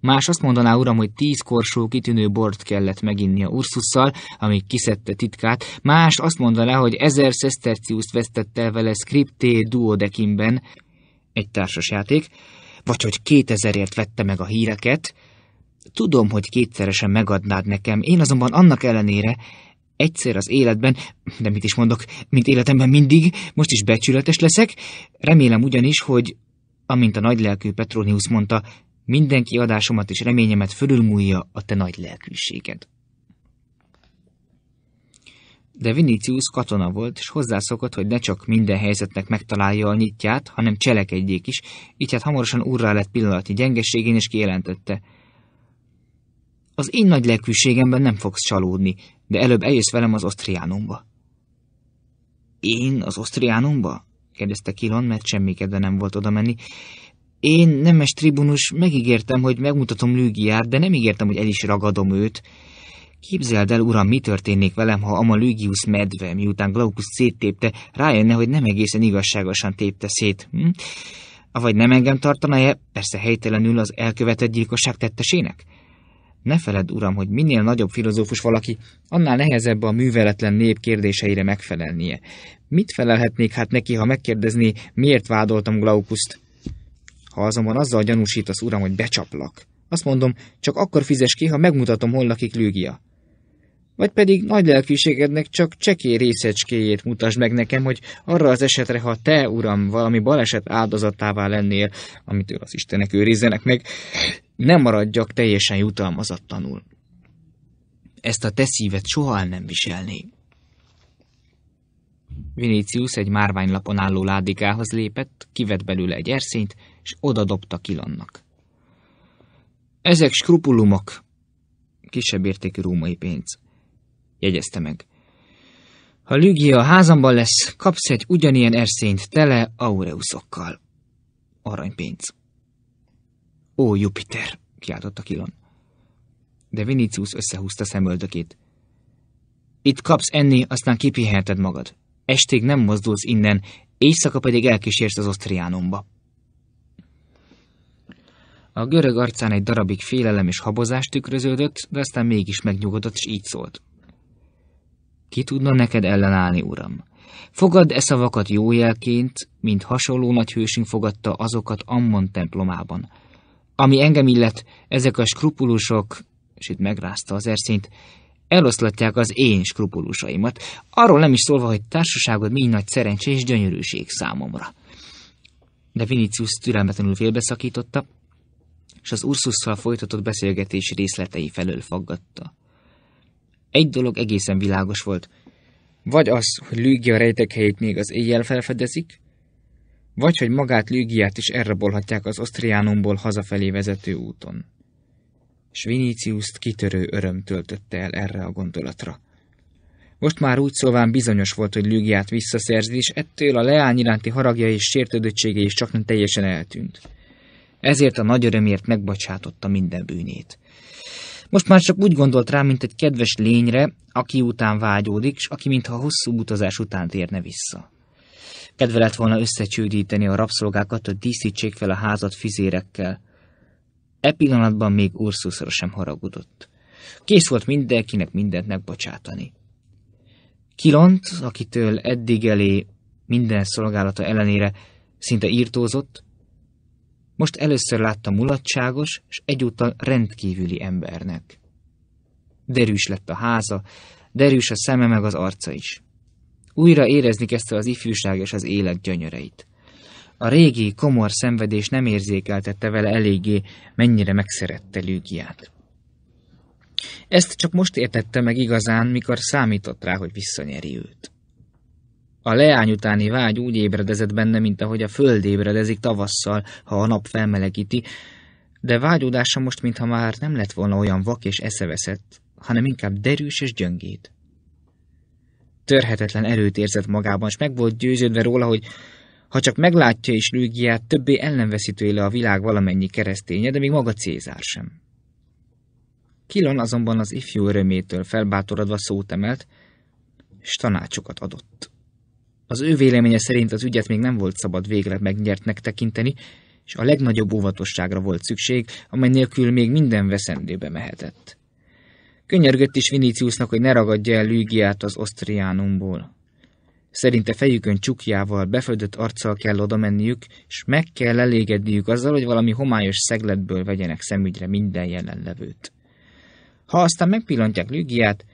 Más azt mondaná, uram, hogy tíz korsó kitűnő bort kellett meginnia Ursusszal, amíg kiszedte titkát. Más azt mondaná, hogy ezer szeszterciuszt vesztett el vele scripté duodekinben, egy társasjáték, vagy hogy kétezerért vette meg a híreket. Tudom, hogy kétszeresen megadnád nekem, én azonban annak ellenére egyszer az életben, de mit is mondok, mint életemben mindig, most is becsületes leszek, remélem ugyanis, hogy, amint a nagylelkű Petronius mondta, Mindenki adásomat és reményemet fölülmúlja a te nagy lelkűséged. De Vinicius katona volt, és hozzászokott, hogy ne csak minden helyzetnek megtalálja a nyitját, hanem cselekedjék is, így hát hamarosan urrá lett pillanati gyengességén, és kijelentette. Az én nagy lelkűségemben nem fogsz csalódni, de előbb eljössz velem az osztriánumba. Én az osztriánumba? kérdezte Kilon, mert semmi kedve nem volt oda menni, én, nemes tribunus, megígértem, hogy megmutatom Lügiát, de nem ígértem, hogy el is ragadom őt. Képzeld el, uram, mi történik velem, ha lügius medve, miután Glaucus széttépte, rájönne, hogy nem egészen igazságosan tépte szét. Hm? Avagy nem engem tartaná-e, persze helytelenül az elkövetett gyilkosság tettesének? Ne feled, uram, hogy minél nagyobb filozófus valaki, annál nehezebb a műveletlen nép kérdéseire megfelelnie. Mit felelhetnék hát neki, ha megkérdezné, miért vádoltam Glaukuszt? Ha azonban azzal gyanúsítasz, uram, hogy becsaplak, azt mondom, csak akkor fizes ki, ha megmutatom, hol lakik Lügia. Vagy pedig nagy lelkűségednek csak cseké részecskéjét mutasd meg nekem, hogy arra az esetre, ha te, uram, valami baleset áldozatává lennél, amitől az Istenek őrizzenek meg, nem maradjak teljesen jutalmazattanul. Ezt a te szívet soha el nem viselné. Vinícius egy márványlapon álló ládikához lépett, kivett belőle egy erszényt, és odadobta Kilonnak. Ezek skrupulumok, kisebb értékű római pénz, jegyezte meg. Ha Lügia a házamban lesz, kapsz egy ugyanilyen erszényt tele aureusokkal. Aranypénz. Ó, Jupiter, kiáltotta Kilon. De Vinicius összehúzta szemöldökét. Itt kapsz enni, aztán kipihented magad. Estig nem mozdulsz innen, éjszaka pedig elkísérsz az osztriánomba. A görög arcán egy darabig félelem és habozás tükröződött, de aztán mégis megnyugodott, és így szólt. Ki tudna neked ellenállni, uram? Fogadd e szavakat jó jelként, mint hasonló nagy hősünk fogadta azokat Ammon templomában. Ami engem illet, ezek a skrupulusok, és itt megrázta az erszényt, eloszlatják az én skrupulusaimat, arról nem is szólva, hogy társaságod mind nagy szerencsés és gyönyörűség számomra. De Vinicius türelmetlenül félbeszakította, és az Ursusszal folytatott beszélgetés részletei felől faggatta. Egy dolog egészen világos volt. Vagy az, hogy Lügia helyét még az éjjel felfedezik, vagy hogy magát Lügiát is elrabolhatják az Osztriánumból hazafelé vezető úton. S Vinicius kitörő öröm töltötte el erre a gondolatra. Most már úgy szóván bizonyos volt, hogy Lügiát visszaszerzi, és ettől a leány iránti haragja és sértődöttsége is csak nem teljesen eltűnt. Ezért a nagy örömért megbocsátotta minden bűnét. Most már csak úgy gondolt rá, mint egy kedves lényre, aki után vágyódik, s aki mintha hosszú utazás után térne vissza. Kedve lett volna összecsődíteni a rabszolgákat, hogy díszítsék fel a házat fizérekkel. E pillanatban még Ursuszra sem haragudott. Kész volt mindenkinek mindent megbocsátani. Kilont, akitől eddig elé minden szolgálata ellenére szinte írtózott, most először látta mulatságos és egyúttal rendkívüli embernek. Derűs lett a háza, derűs a szeme meg az arca is. Újra érezni kezdte az ifjúság és az élet gyönyöreit. A régi, komor szenvedés nem érzékeltette vele eléggé, mennyire megszerette Lügiát. Ezt csak most értette meg igazán, mikor számított rá, hogy visszanyeri őt. A leány utáni vágy úgy ébredezett benne, mint ahogy a föld ébredezik tavasszal, ha a nap felmelegíti, de vágyódása most, mintha már nem lett volna olyan vak és eszeveszett, hanem inkább derűs és gyöngét. Törhetetlen erőt érzett magában, és meg volt győződve róla, hogy ha csak meglátja is Lügiát, többé ellenveszítője a világ valamennyi kereszténye, de még maga Cézár sem. Kilon azonban az ifjú örömétől felbátorodva szót emelt, és tanácsokat adott. Az ő véleménye szerint az ügyet még nem volt szabad végre megnyertnek tekinteni, és a legnagyobb óvatosságra volt szükség, amely nélkül még minden veszendőbe mehetett. Könyörgött is Viniciusnak, hogy ne ragadja el Lügiát az Osztriánumból. Szerinte fejükön csukjával, befödött arccal kell oda menniük, és meg kell elégedniük azzal, hogy valami homályos szegletből vegyenek szemügyre minden jelenlevőt. Ha aztán megpillantják Lügiát,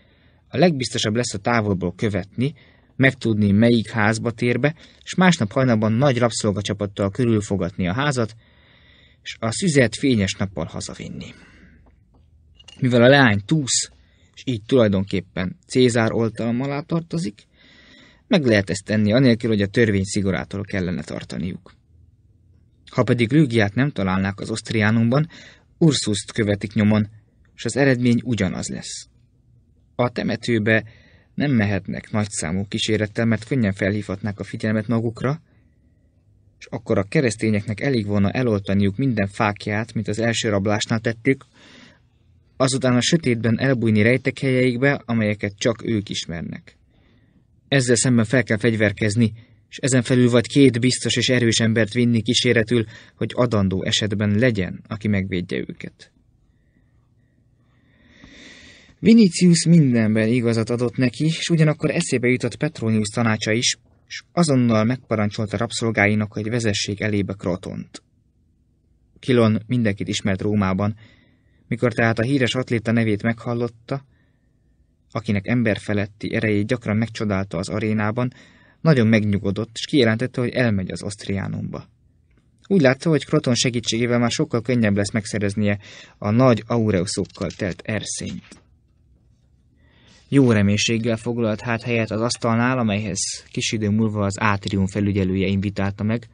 a legbiztosabb lesz a távolból követni, megtudni melyik házba térbe, és másnap hajnalban nagy rabszolgacsapattal körülfogatni a házat, és a szüzet fényes nappal hazavinni. Mivel a leány túsz, és így tulajdonképpen Cézár oltalom alá tartozik, meg lehet ezt tenni, anélkül, hogy a törvény szigorától kellene tartaniuk. Ha pedig Lügiát nem találnák az Osztriánumban, Ursuszt követik nyomon, és az eredmény ugyanaz lesz. A temetőbe nem mehetnek nagy számú kísérettel, mert könnyen felhívhatnák a figyelmet magukra, és akkor a keresztényeknek elég volna eloltaniuk minden fákját, mint az első rablásnál tettük, azután a sötétben elbújni rejtek helyeikbe, amelyeket csak ők ismernek. Ezzel szemben fel kell fegyverkezni, és ezen felül vagy két biztos és erős embert vinni kíséretül, hogy adandó esetben legyen, aki megvédje őket. Vinicius mindenben igazat adott neki, és ugyanakkor eszébe jutott Petronius tanácsa is, és azonnal megparancsolta rabszolgáinak, hogy vezessék elébe Krotont. Kilon mindenkit ismert Rómában, mikor tehát a híres atléta nevét meghallotta, akinek emberfeletti erejét gyakran megcsodálta az arénában, nagyon megnyugodott, és kijelentette, hogy elmegy az Osztriánumba. Úgy látta, hogy Kroton segítségével már sokkal könnyebb lesz megszereznie a nagy aureusokkal telt erszényt jó reménységgel foglalt hát helyet az asztalnál, amelyhez kis idő múlva az átrium felügyelője invitálta meg,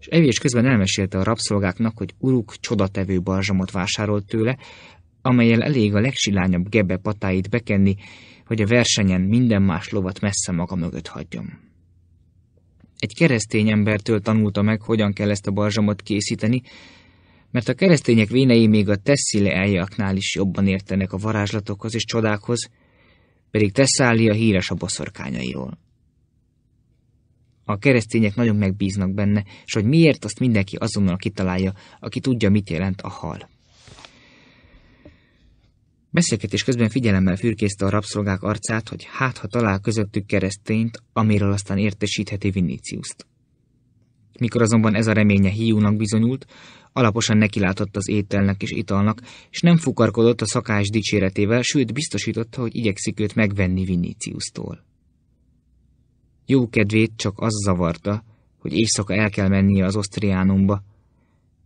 és evés közben elmesélte a rabszolgáknak, hogy uruk csodatevő barzsamot vásárolt tőle, amelyel elég a legsilányabb gebbe patáit bekenni, hogy a versenyen minden más lovat messze maga mögött hagyjon. Egy keresztény embertől tanulta meg, hogyan kell ezt a barzsamot készíteni, mert a keresztények vénei még a tesszile tesszileájaknál is jobban értenek a varázslatokhoz és csodákhoz, pedig Tesszália híres a boszorkányairól. A keresztények nagyon megbíznak benne, és hogy miért, azt mindenki azonnal kitalálja, aki tudja, mit jelent a hal. Beszélgetés közben figyelemmel fürkészte a rabszolgák arcát, hogy hát ha talál közöttük keresztényt, amiről aztán értesítheti Viniciuszt. Mikor azonban ez a reménye hiúnak bizonyult, Alaposan nekilátott az ételnek és italnak, és nem fukarkodott a szakás dicséretével, sőt biztosította, hogy igyekszik őt megvenni Viniciustól. Jó kedvét csak az zavarta, hogy éjszaka el kell mennie az osztriánumba,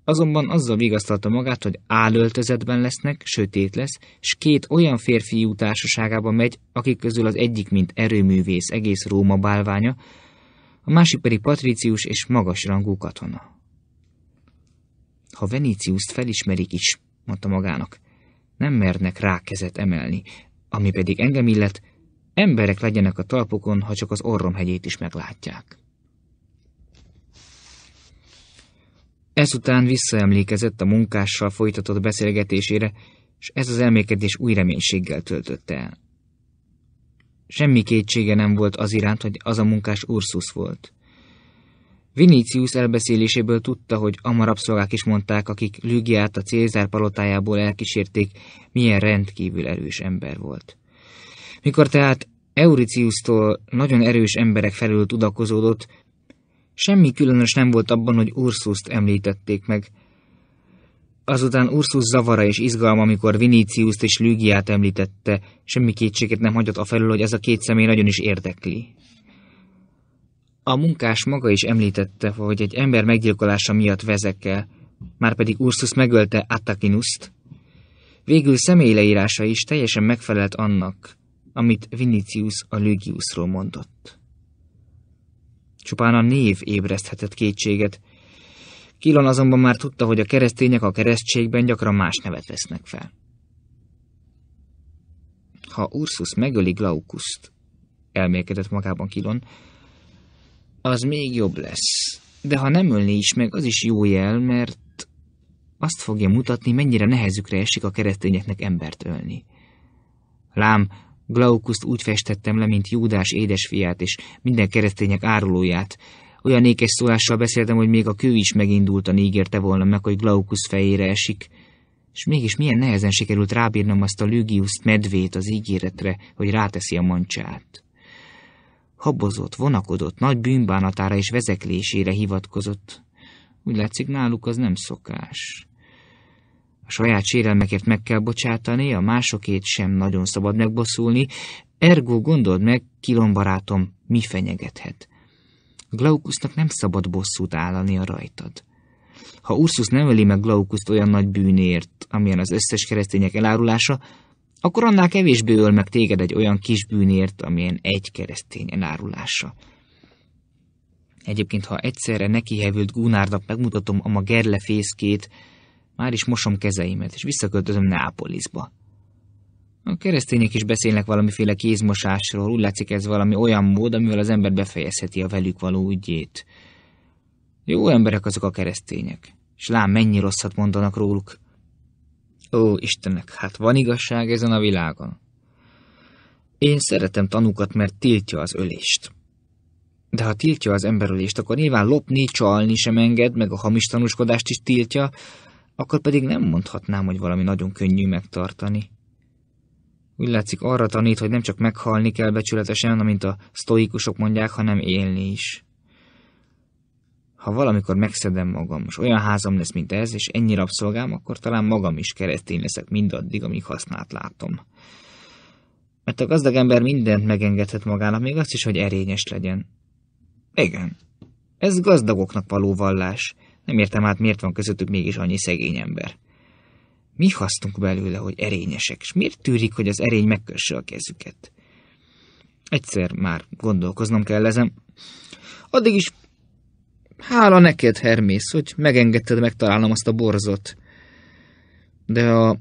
azonban azzal vigasztalta magát, hogy állöltözetben lesznek, sötét lesz, s két olyan férfiú társaságába megy, akik közül az egyik, mint erőművész, egész Róma bálványa, a másik pedig patricius és magasrangú katona. Ha Veníciuszt felismerik is, mondta magának, nem mernek rá kezet emelni, ami pedig engem illet, emberek legyenek a talpokon, ha csak az orromhegyét is meglátják. Ezután visszaemlékezett a munkással folytatott beszélgetésére, és ez az emlékedés új reménységgel töltötte el. Semmi kétsége nem volt az iránt, hogy az a munkás Ursus volt. Vinicius elbeszéléséből tudta, hogy amarabszolgák is mondták, akik Lügiát a Cézár palotájából elkísérték, milyen rendkívül erős ember volt. Mikor tehát Euriciusztól nagyon erős emberek felül tudakozódott, semmi különös nem volt abban, hogy Ursuszt említették meg. Azután Ursus zavara és izgalma, amikor Viniciuszt és Lügiát említette, semmi kétséget nem hagyott a felül, hogy ez a két személy nagyon is érdekli. A munkás maga is említette, hogy egy ember meggyilkolása miatt vezekkel, márpedig Ursus megölte Attakinuszt. Végül leírása is teljesen megfelelt annak, amit Vinicius a Lügiusról mondott. Csupán a név ébreszthetett kétséget, Kilon azonban már tudta, hogy a keresztények a keresztségben gyakran más nevet vesznek fel. Ha Ursus megöli Glaukuszt, elmélkedett magában Kilon, az még jobb lesz. De ha nem ölni is meg, az is jó jel, mert azt fogja mutatni, mennyire nehezükre esik a keresztényeknek embert ölni. Lám, Glaukuszt úgy festettem le, mint Júdás édesfiát és minden keresztények árulóját. Olyan ékes szólással beszéltem, hogy még a kő is megindultan ígérte volna meg, hogy Glaukusz fejére esik. És mégis milyen nehezen sikerült rábírnom azt a Lügiuszt medvét az ígéretre, hogy ráteszi a mancsát habozott, vonakodott, nagy bűnbánatára és vezeklésére hivatkozott. Úgy látszik, náluk az nem szokás. A saját sérelmekért meg kell bocsátani, a másokét sem nagyon szabad megbosszulni, ergo gondold meg, kilombarátom, mi fenyegethet. Glaukusznak nem szabad bosszút állani a rajtad. Ha Ursus nem öli meg Glaukuszt olyan nagy bűnért, amilyen az összes keresztények elárulása, akkor annál kevésbé öl meg téged egy olyan kis bűnért, amilyen egy keresztény elárulása. Egyébként, ha egyszerre nekihevült gúnárdak megmutatom a ma gerle fészkét, már is mosom kezeimet, és visszaköltözöm Nápolisba. A keresztények is beszélnek valamiféle kézmosásról, úgy látszik ez valami olyan mód, amivel az ember befejezheti a velük való ügyét. Jó emberek azok a keresztények, és lám mennyi rosszat mondanak róluk. Ó, Istenek, hát van igazság ezen a világon. Én szeretem tanukat, mert tiltja az ölést. De ha tiltja az emberölést, akkor nyilván lopni, csalni sem enged, meg a hamis tanúskodást is tiltja, akkor pedig nem mondhatnám, hogy valami nagyon könnyű megtartani. Úgy látszik arra tanít, hogy nem csak meghalni kell becsületesen, amint a sztoikusok mondják, hanem élni is. Ha valamikor megszedem magam, és olyan házam lesz, mint ez, és ennyi rabszolgám, akkor talán magam is keresztény leszek mindaddig, amíg hasznát látom. Mert a gazdag ember mindent megengedhet magának, még azt is, hogy erényes legyen. Igen, ez gazdagoknak való vallás. Nem értem át, miért van közöttük mégis annyi szegény ember. Mi hasztunk belőle, hogy erényesek, és miért tűrik, hogy az erény megkösse a kezüket? Egyszer már gondolkoznom kell ezen. Addig is Hála neked, Hermész, hogy megengedted megtalálnom azt a borzot. De a...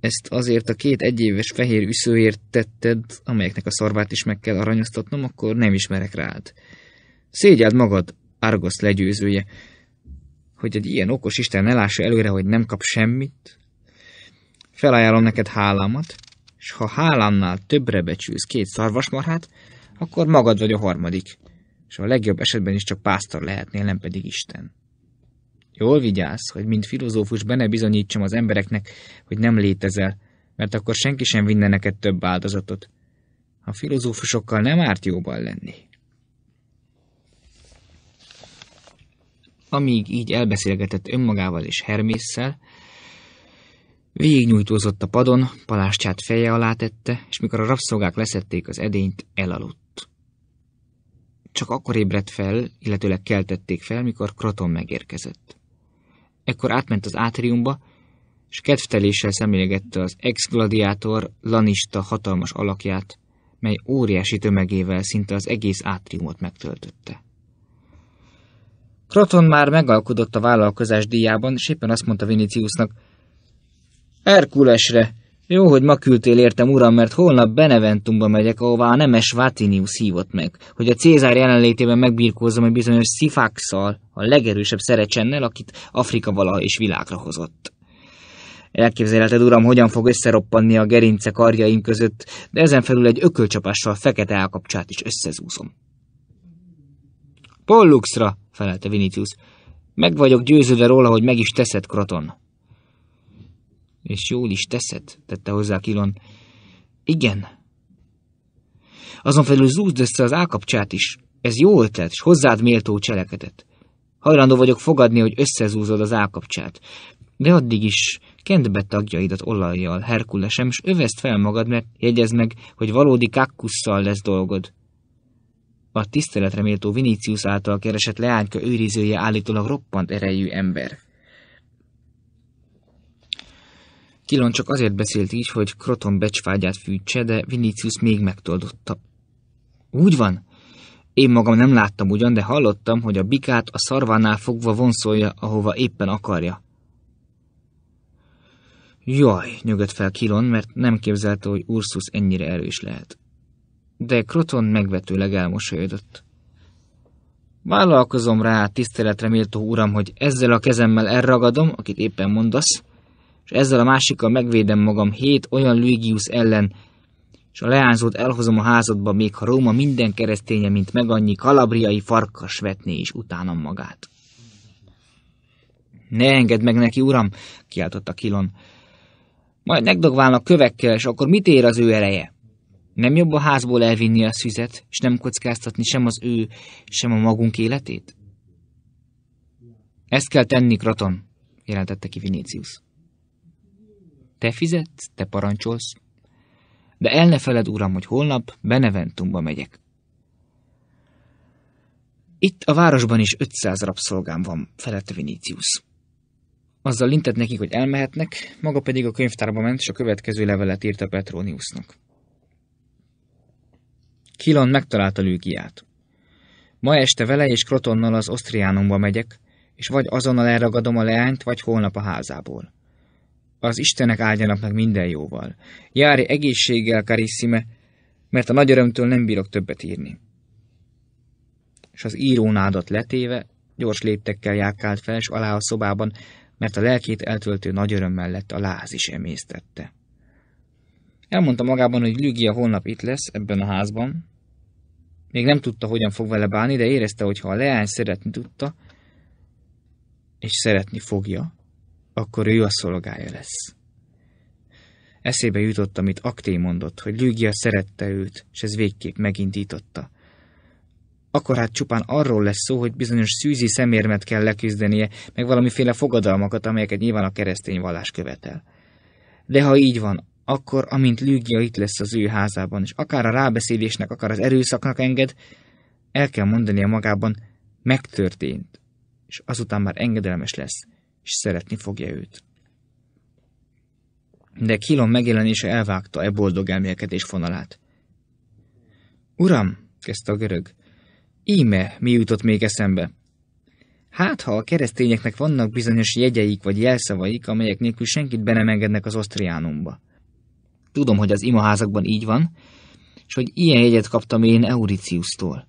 ezt azért a két egyéves fehér üszőért tetted, amelyeknek a szarvát is meg kell aranyoztatnom, akkor nem ismerek rád. Szégyeld magad, Argos legyőzője, hogy egy ilyen okos Isten ne lássa előre, hogy nem kap semmit. Felajánlom neked hálámat, és ha hálánál többre becsülsz két szarvasmarhát, akkor magad vagy a harmadik és a legjobb esetben is csak pásztor lehetnél, nem pedig Isten. Jól vigyázz, hogy mint filozófus benne bizonyítsam az embereknek, hogy nem létezel, mert akkor senki sem vinne neked több áldozatot. A filozófusokkal nem árt jóban lenni. Amíg így elbeszélgetett önmagával és Hermésszel, végignyújtózott a padon, palástját feje alá tette, és mikor a rabszolgák leszették az edényt, elaludt csak akkor ébredt fel, illetőleg keltették fel, mikor Kraton megérkezett. Ekkor átment az átriumba, és kedvteléssel szemlélegette az ex-gladiátor lanista hatalmas alakját, mely óriási tömegével szinte az egész átriumot megtöltötte. Kraton már megalkodott a vállalkozás díjában, és éppen azt mondta Viniciusnak, Herkulesre, jó, hogy ma küldtél értem, uram, mert holnap Beneventumba megyek, ahová a nemes Vatinius hívott meg, hogy a Cézár jelenlétében megbírkózzam egy bizonyos Szifakszal, a legerősebb szerecsennel, akit Afrika valaha is világra hozott. Elképzelheted, uram, hogyan fog összeroppanni a gerince karjaim között, de ezen felül egy ökölcsapással fekete állkapcsát is összezúzom. Polluxra, felelte Vinicius. Meg vagyok győződve róla, hogy meg is teszed, Kroton és jól is teszed, tette hozzá Kilon. Igen. Azon felül zúzd össze az ákapcsát is. Ez jó ötlet, és hozzád méltó cselekedet. Hajlandó vagyok fogadni, hogy összezúzod az ákapcsát. De addig is kent be tagjaidat olajjal, Herkulesem, és övezd fel magad, mert jegyezd meg, hogy valódi kakkusszal lesz dolgod. A tiszteletre méltó Vinícius által keresett leányka őrizője állítólag roppant erejű ember. Kilon csak azért beszélt így, hogy Kroton becsvágyát fűtse, de Vinicius még megtoldotta. Úgy van? Én magam nem láttam ugyan, de hallottam, hogy a bikát a szarvánál fogva vonszolja, ahova éppen akarja. Jaj, nyögött fel Kilon, mert nem képzelte, hogy Ursus ennyire erős lehet. De Kroton megvetőleg elmosolyodott. Vállalkozom rá, tiszteletre méltó uram, hogy ezzel a kezemmel elragadom, akit éppen mondasz, és ezzel a másikkal megvédem magam hét olyan Luigius ellen, és a leányzót elhozom a házadba, még ha Róma minden keresztény, mint meg annyi kalabriai farkas vetné is utánam magát. Ne engedd meg neki, uram, kiáltotta Kilon. Majd megdogválnak kövekkel, és akkor mit ér az ő ereje? Nem jobb a házból elvinni a szüzet, és nem kockáztatni sem az ő, sem a magunk életét? Ezt kell tenni, Kraton, jelentette ki Vinécius. Te fizetsz, te parancsolsz. De el ne feled, uram, hogy holnap Beneventumba megyek. Itt a városban is 500 rabszolgám van, felett Vinícius. Azzal lintett nekik, hogy elmehetnek, maga pedig a könyvtárba ment, és a következő levelet írta Petroniusnak. Kilon megtalálta Lügiát. Ma este vele és Krotonnal az Osztriánomba megyek, és vagy azonnal elragadom a leányt, vagy holnap a házából az Istenek áldjanak meg minden jóval. Járj egészséggel, Karissime, mert a nagy örömtől nem bírok többet írni. És az írónádat letéve, gyors léptekkel járkált fel, és alá a szobában, mert a lelkét eltöltő nagy öröm mellett a láz is emésztette. Elmondta magában, hogy Lügia holnap itt lesz, ebben a házban. Még nem tudta, hogyan fog vele bánni, de érezte, hogy ha a leány szeretni tudta, és szeretni fogja, akkor ő a szolgája lesz. Eszébe jutott, amit Akté mondott, hogy Lügia szerette őt, és ez végképp megindította. Akkor hát csupán arról lesz szó, hogy bizonyos szűzi szemérmet kell leküzdenie, meg valamiféle fogadalmakat, amelyeket nyilván a keresztény vallás követel. De ha így van, akkor, amint Lügia itt lesz az ő házában, és akár a rábeszélésnek, akár az erőszaknak enged, el kell mondania magában, megtörtént, és azután már engedelmes lesz és szeretni fogja őt. De Kilon megjelenése elvágta e boldog elmélkedés fonalát. Uram, kezdte a görög, íme mi jutott még eszembe? Hát, ha a keresztényeknek vannak bizonyos jegyeik vagy jelszavaik, amelyek nélkül senkit be nem engednek az osztriánumba. Tudom, hogy az imaházakban így van, és hogy ilyen jegyet kaptam én Euriciusztól.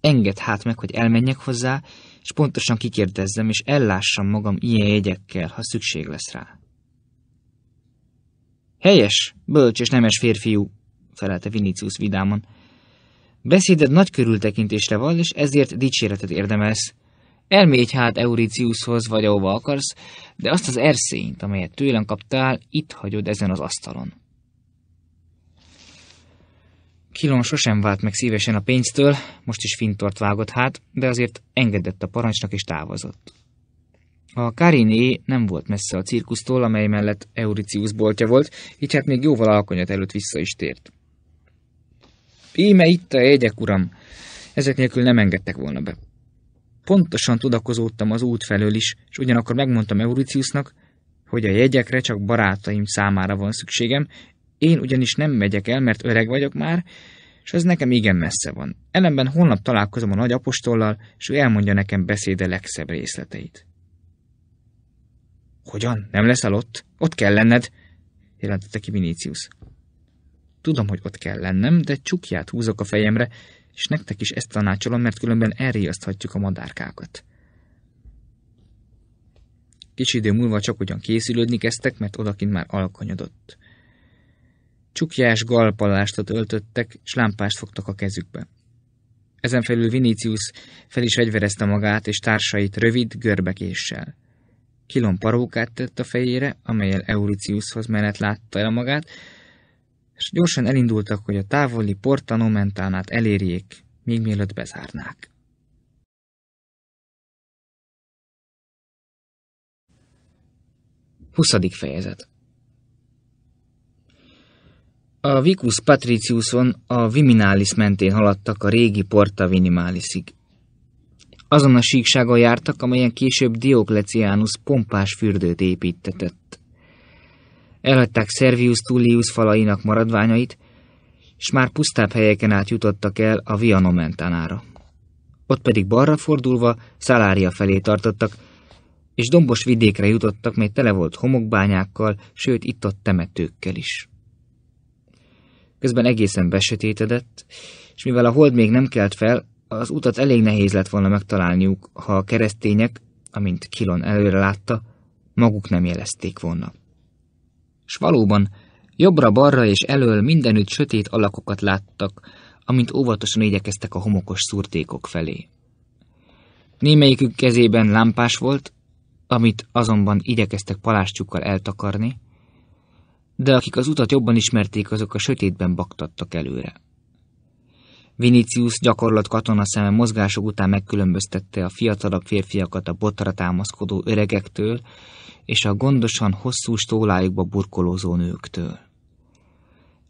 Engedd hát meg, hogy elmenjek hozzá, és pontosan kikérdezzem, és ellássam magam ilyen jegyekkel, ha szükség lesz rá. Helyes, bölcs és nemes férfiú, felelte Vinicius vidáman. Beszéded nagy körültekintésre van, és ezért dicséretet érdemelsz. Elmégy hát Euriciushoz, vagy ahova akarsz, de azt az erszényt, amelyet tőlem kaptál, itt hagyod ezen az asztalon. Kilon sosem vált meg szívesen a pénztől, most is fintort vágott hát, de azért engedett a parancsnak és távozott. A Kariné nem volt messze a cirkusztól, amely mellett Euricius boltja volt, így hát még jóval alkonyat előtt vissza is tért. Íme itt a jegyek, uram! Ezek nélkül nem engedtek volna be. Pontosan tudakozódtam az út felől is, és ugyanakkor megmondtam Euriciusnak, hogy a jegyekre csak barátaim számára van szükségem, én ugyanis nem megyek el, mert öreg vagyok már, és ez nekem igen messze van. Ellenben holnap találkozom a nagy apostollal, és ő elmondja nekem beszéde legszebb részleteit. Hogyan? Nem leszel ott? Ott kell lenned, jelentette ki Vinícius. Tudom, hogy ott kell lennem, de csukját húzok a fejemre, és nektek is ezt tanácsolom, mert különben elriaszthatjuk a madárkákat. Kis idő múlva csak ugyan készülődni kezdtek, mert odakint már alkonyodott. Csukjás galpalástot öltöttek, és lámpást fogtak a kezükbe. Ezen felül Vinicius fel is egyverezte magát és társait rövid görbekéssel. Kilon parókát tett a fejére, amelyel Euriciushoz menet látta el magát, és gyorsan elindultak, hogy a távoli Porta Nomentánát elérjék, még mielőtt bezárnák. Huszadik fejezet a Vicus Patriciuson a Viminális mentén haladtak a régi Porta Viminalisig. Azon a síkságon jártak, amelyen később Diokleciánus pompás fürdőt építetett. Elhagyták Servius Tullius falainak maradványait, és már pusztább helyeken át jutottak el a Via Ott pedig balra fordulva Szalária felé tartottak, és dombos vidékre jutottak, mely tele volt homokbányákkal, sőt itt-ott temetőkkel is. Közben egészen besötétedett, és mivel a hold még nem kelt fel, az utat elég nehéz lett volna megtalálniuk, ha a keresztények, amint Kilon előre látta, maguk nem jelezték volna. S valóban, jobbra-balra és elől mindenütt sötét alakokat láttak, amint óvatosan igyekeztek a homokos szurtékok felé. Némelyikük kezében lámpás volt, amit azonban igyekeztek palástjukkal eltakarni, de akik az utat jobban ismerték, azok a sötétben baktattak előre. Vinicius gyakorlat katona szeme mozgások után megkülönböztette a fiatalabb férfiakat a botra támaszkodó öregektől és a gondosan hosszú stólájukba burkolózó nőktől.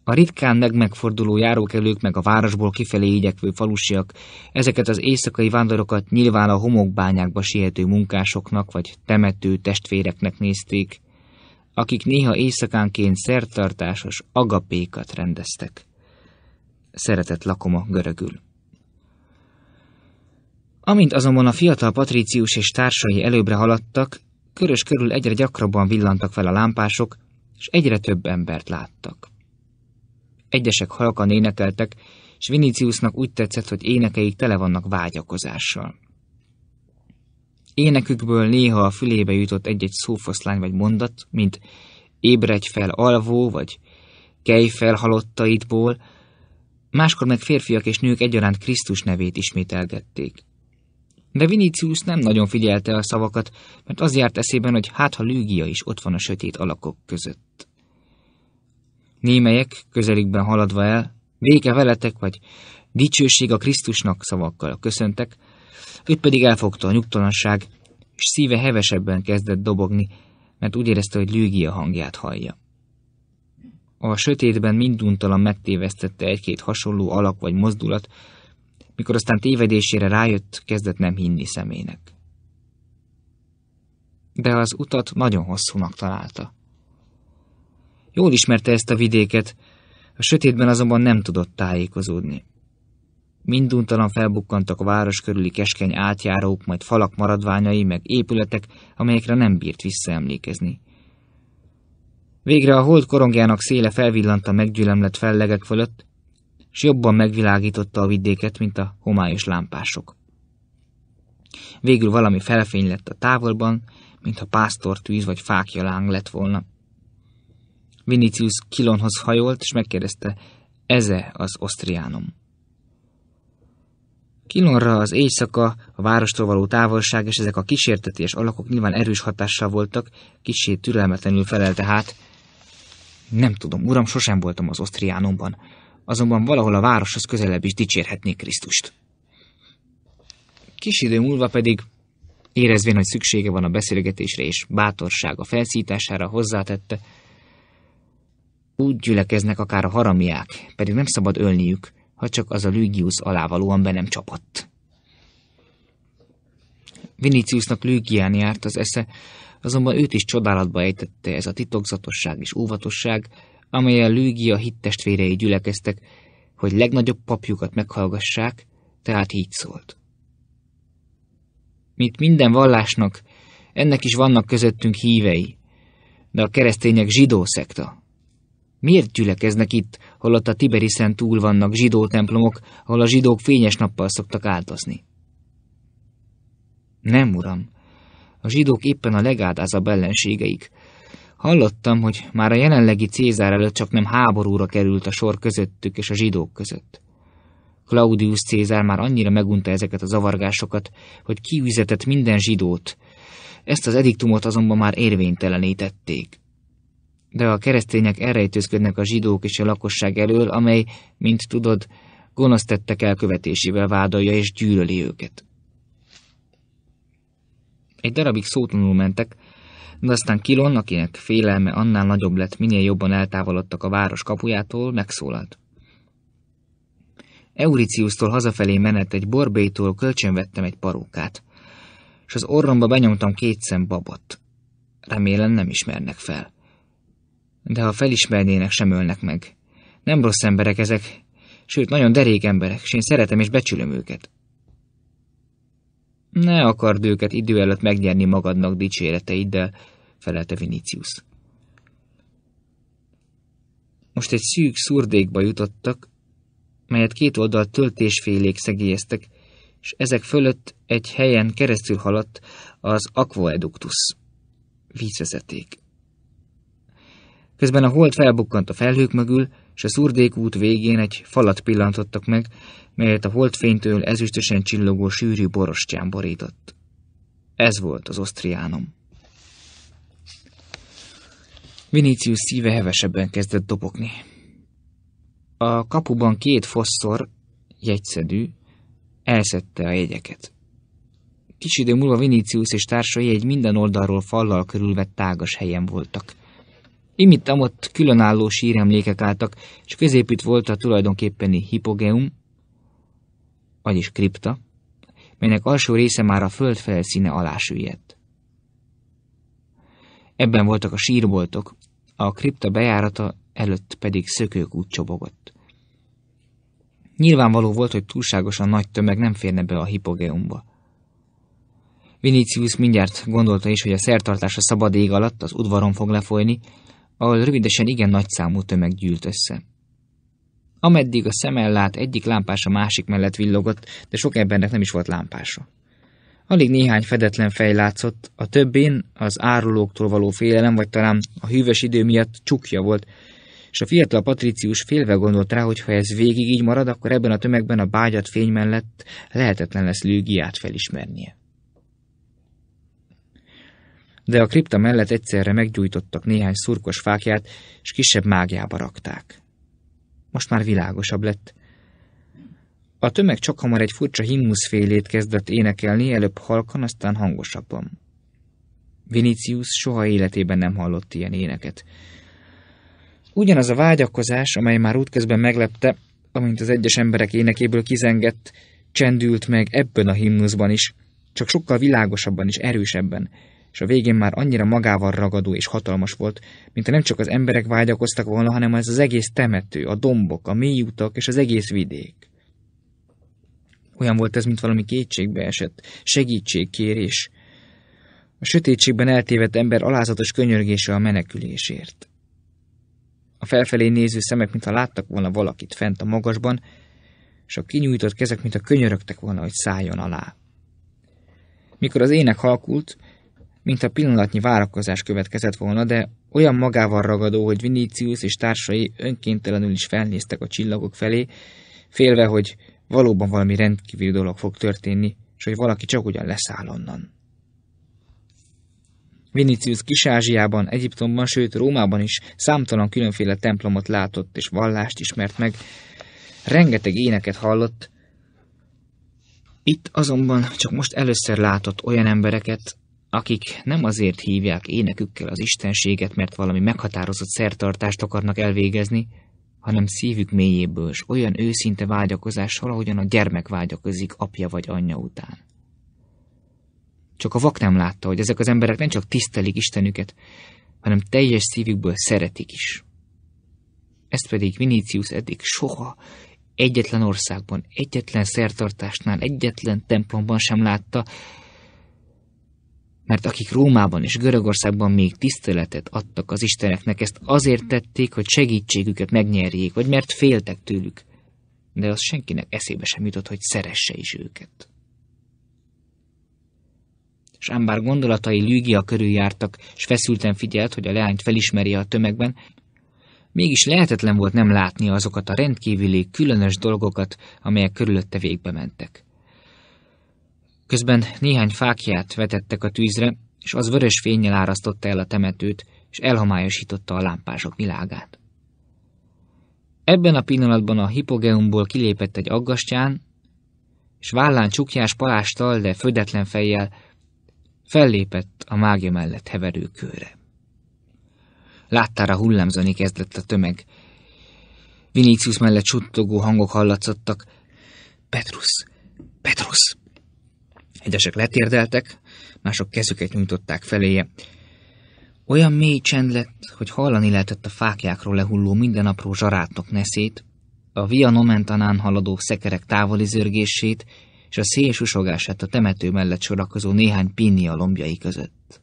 A ritkán megmegforduló járókelők meg a városból kifelé igyekvő falusiak ezeket az éjszakai vándorokat nyilván a homokbányákba siető munkásoknak vagy temető testvéreknek nézték, akik néha éjszakánként szertartásos agapékat rendeztek. Szeretett lakoma görögül. Amint azonban a fiatal patrícius és társai előbbre haladtak, körös körül egyre gyakrabban villantak fel a lámpások, és egyre több embert láttak. Egyesek halkan énekeltek, és Viniciusnak úgy tetszett, hogy énekeik tele vannak vágyakozással. Énekükből néha a fülébe jutott egy-egy szófoszlány vagy mondat, mint ébredj fel alvó, vagy kej fel halottaidból, máskor meg férfiak és nők egyaránt Krisztus nevét ismételgették. De Vinicius nem nagyon figyelte a szavakat, mert az járt eszében, hogy hát ha Lügia is ott van a sötét alakok között. Némelyek, közelükben haladva el, béke veletek vagy dicsőség a Krisztusnak szavakkal köszöntek, Őt pedig elfogta a nyugtalanság, és szíve hevesebben kezdett dobogni, mert úgy érezte, hogy Lügia hangját hallja. A sötétben minduntalan megtévesztette egy-két hasonló alak vagy mozdulat, mikor aztán tévedésére rájött, kezdett nem hinni szemének. De az utat nagyon hosszúnak találta. Jól ismerte ezt a vidéket, a sötétben azonban nem tudott tájékozódni. Minduntalan felbukkantak a város körüli keskeny átjárók, majd falak maradványai, meg épületek, amelyekre nem bírt visszaemlékezni. Végre a hold korongjának széle felvillant a meggyülemlett fellegek fölött, s jobban megvilágította a vidéket, mint a homályos lámpások. Végül valami felfény lett a távolban, mintha pásztortűz vagy láng lett volna. Vinicius Kilonhoz hajolt, és megkérdezte, eze az osztriánom. Kilonra az éjszaka, a várostól való távolság és ezek a kísértetés alakok nyilván erős hatással voltak, kicsi türelmetlenül felelte hát. Nem tudom, uram, sosem voltam az Osztriánomban, azonban valahol a városhoz közelebb is dicsérhetnék Krisztust. Kis idő múlva pedig, érezvén, hogy szüksége van a beszélgetésre és bátorsága felszítására, hozzátette, úgy gyülekeznek akár a haramiák, pedig nem szabad ölniük, ha csak az a Lügius alávalóan be nem csapott. Viniciusnak Lügián járt az esze, azonban őt is csodálatba ejtette ez a titokzatosság és óvatosság, amelyen Lügia hittestvérei gyülekeztek, hogy legnagyobb papjukat meghallgassák, tehát így szólt. Mint minden vallásnak, ennek is vannak közöttünk hívei, de a keresztények zsidó szekta. Miért gyülekeznek itt, holott a Tiberiszen túl vannak zsidó templomok, ahol a zsidók fényes nappal szoktak áldozni. Nem, uram, a zsidók éppen a legádázabb ellenségeik. Hallottam, hogy már a jelenlegi Cézár előtt csak nem háborúra került a sor közöttük és a zsidók között. Claudius Cézár már annyira megunta ezeket a zavargásokat, hogy kiüzetett minden zsidót. Ezt az ediktumot azonban már érvénytelenítették de a keresztények elrejtőzködnek a zsidók és a lakosság elől, amely, mint tudod, gonosz tettek elkövetésével vádolja és gyűlöli őket. Egy darabig szótlanul mentek, de aztán Kilon, akinek félelme annál nagyobb lett, minél jobban eltávolodtak a város kapujától, megszólalt. Euriciusztól hazafelé menet egy borbétól kölcsön vettem egy parókát, és az orromba benyomtam két szem babot. Remélem nem ismernek fel. De ha felismernének, sem ölnek meg. Nem rossz emberek ezek, sőt, nagyon derék emberek, és én szeretem és becsülöm őket. Ne akard őket idő előtt megnyerni magadnak dicséreteiddel, felelte Vinicius. Most egy szűk szurdékba jutottak, melyet két oldal töltésfélék szegélyeztek, és ezek fölött egy helyen keresztül haladt az aquaeductus vízvezeték. Közben a hold felbukkant a felhők mögül, és a szurdékút végén egy falat pillantottak meg, melyet a holdfénytől ezüstösen csillogó sűrű borostyán borított. Ez volt az osztriánom. Vinicius szíve hevesebben kezdett dobogni. A kapuban két foszor, jegyszedű, elszedte a jegyeket. Kis idő múlva Vinicius és társai egy minden oldalról fallal körülvett tágas helyen voltak. Imittam ott különálló síremlékek álltak, és középütt volt a tulajdonképpeni hipogeum, vagyis kripta, melynek alsó része már a föld felszíne alá süllyedt. Ebben voltak a sírboltok, a kripta bejárata előtt pedig szökőkút csobogott. Nyilvánvaló volt, hogy túlságosan nagy tömeg nem férne be a hipogeumba. Vinicius mindjárt gondolta is, hogy a szertartás a szabad ég alatt az udvaron fog lefolyni, ahol rövidesen igen nagy számú tömeg gyűlt össze. Ameddig a szemellát egyik lámpás a másik mellett villogott, de sok embernek nem is volt lámpása. Alig néhány fedetlen fej látszott, a többén az árulóktól való félelem, vagy talán a hűvös idő miatt csukja volt, és a fiatal patricius félve gondolt rá, hogy ha ez végig így marad, akkor ebben a tömegben a bágyat fény mellett lehetetlen lesz Lügiát felismernie de a kripta mellett egyszerre meggyújtottak néhány szurkos fákját, és kisebb mágiába rakták. Most már világosabb lett. A tömeg csak hamar egy furcsa himnuszfélét kezdett énekelni, előbb halkan, aztán hangosabban. Vinicius soha életében nem hallott ilyen éneket. Ugyanaz a vágyakozás, amely már útközben meglepte, amint az egyes emberek énekéből kizengett, csendült meg ebben a himnuszban is, csak sokkal világosabban és erősebben, és a végén már annyira magával ragadó és hatalmas volt, mint ha nem csak az emberek vágyakoztak volna, hanem ez az egész temető, a dombok, a mély utak és az egész vidék. Olyan volt ez, mint valami kétségbe esett, segítségkérés. A sötétségben eltévedt ember alázatos könyörgése a menekülésért. A felfelé néző szemek, mintha láttak volna valakit fent a magasban, és a kinyújtott kezek, mintha könyörögtek volna, hogy szálljon alá. Mikor az ének halkult, mint a pillanatnyi várakozás következett volna, de olyan magával ragadó, hogy Vinicius és társai önkéntelenül is felnéztek a csillagok felé, félve, hogy valóban valami rendkívüli dolog fog történni, és hogy valaki csak ugyan leszáll onnan. Vinicius Kis-Ázsiában, Egyiptomban, sőt Rómában is számtalan különféle templomot látott és vallást ismert meg, rengeteg éneket hallott, itt azonban csak most először látott olyan embereket, akik nem azért hívják énekükkel az istenséget, mert valami meghatározott szertartást akarnak elvégezni, hanem szívük mélyéből és olyan őszinte vágyakozással, ahogyan a gyermek vágyakozik apja vagy anyja után. Csak a vak nem látta, hogy ezek az emberek nem csak tisztelik Istenüket, hanem teljes szívükből szeretik is. Ezt pedig Vinícius eddig soha, egyetlen országban, egyetlen szertartásnál, egyetlen templomban sem látta, mert akik Rómában és Görögországban még tiszteletet adtak az isteneknek, ezt azért tették, hogy segítségüket megnyerjék, vagy mert féltek tőlük. De az senkinek eszébe sem jutott, hogy szeresse is őket. bár gondolatai Lügia körül jártak, s feszülten figyelt, hogy a leányt felismerje a tömegben, mégis lehetetlen volt nem látni azokat a rendkívüli, különös dolgokat, amelyek körülötte végbe mentek. Közben néhány fákját vetettek a tűzre, és az vörös fényjel árasztotta el a temetőt, és elhomályosította a lámpások világát. Ebben a pillanatban a hipogeumból kilépett egy aggastyán, és vállán csukjás palástal, de födetlen fejjel fellépett a mágia mellett heverő kőre. Láttára hullámzani kezdett a tömeg. Vinicius mellett suttogó hangok hallatszottak. Petrus! Petrus! Egyesek letérdeltek, mások kezüket nyújtották feléje. Olyan mély csend lett, hogy hallani lehetett a fákjákról lehulló minden apró zsarátok neszét, a via nomentanán haladó szekerek távoli zörgését és a szél susogását a temető mellett sorakozó néhány pinnia lombjai között.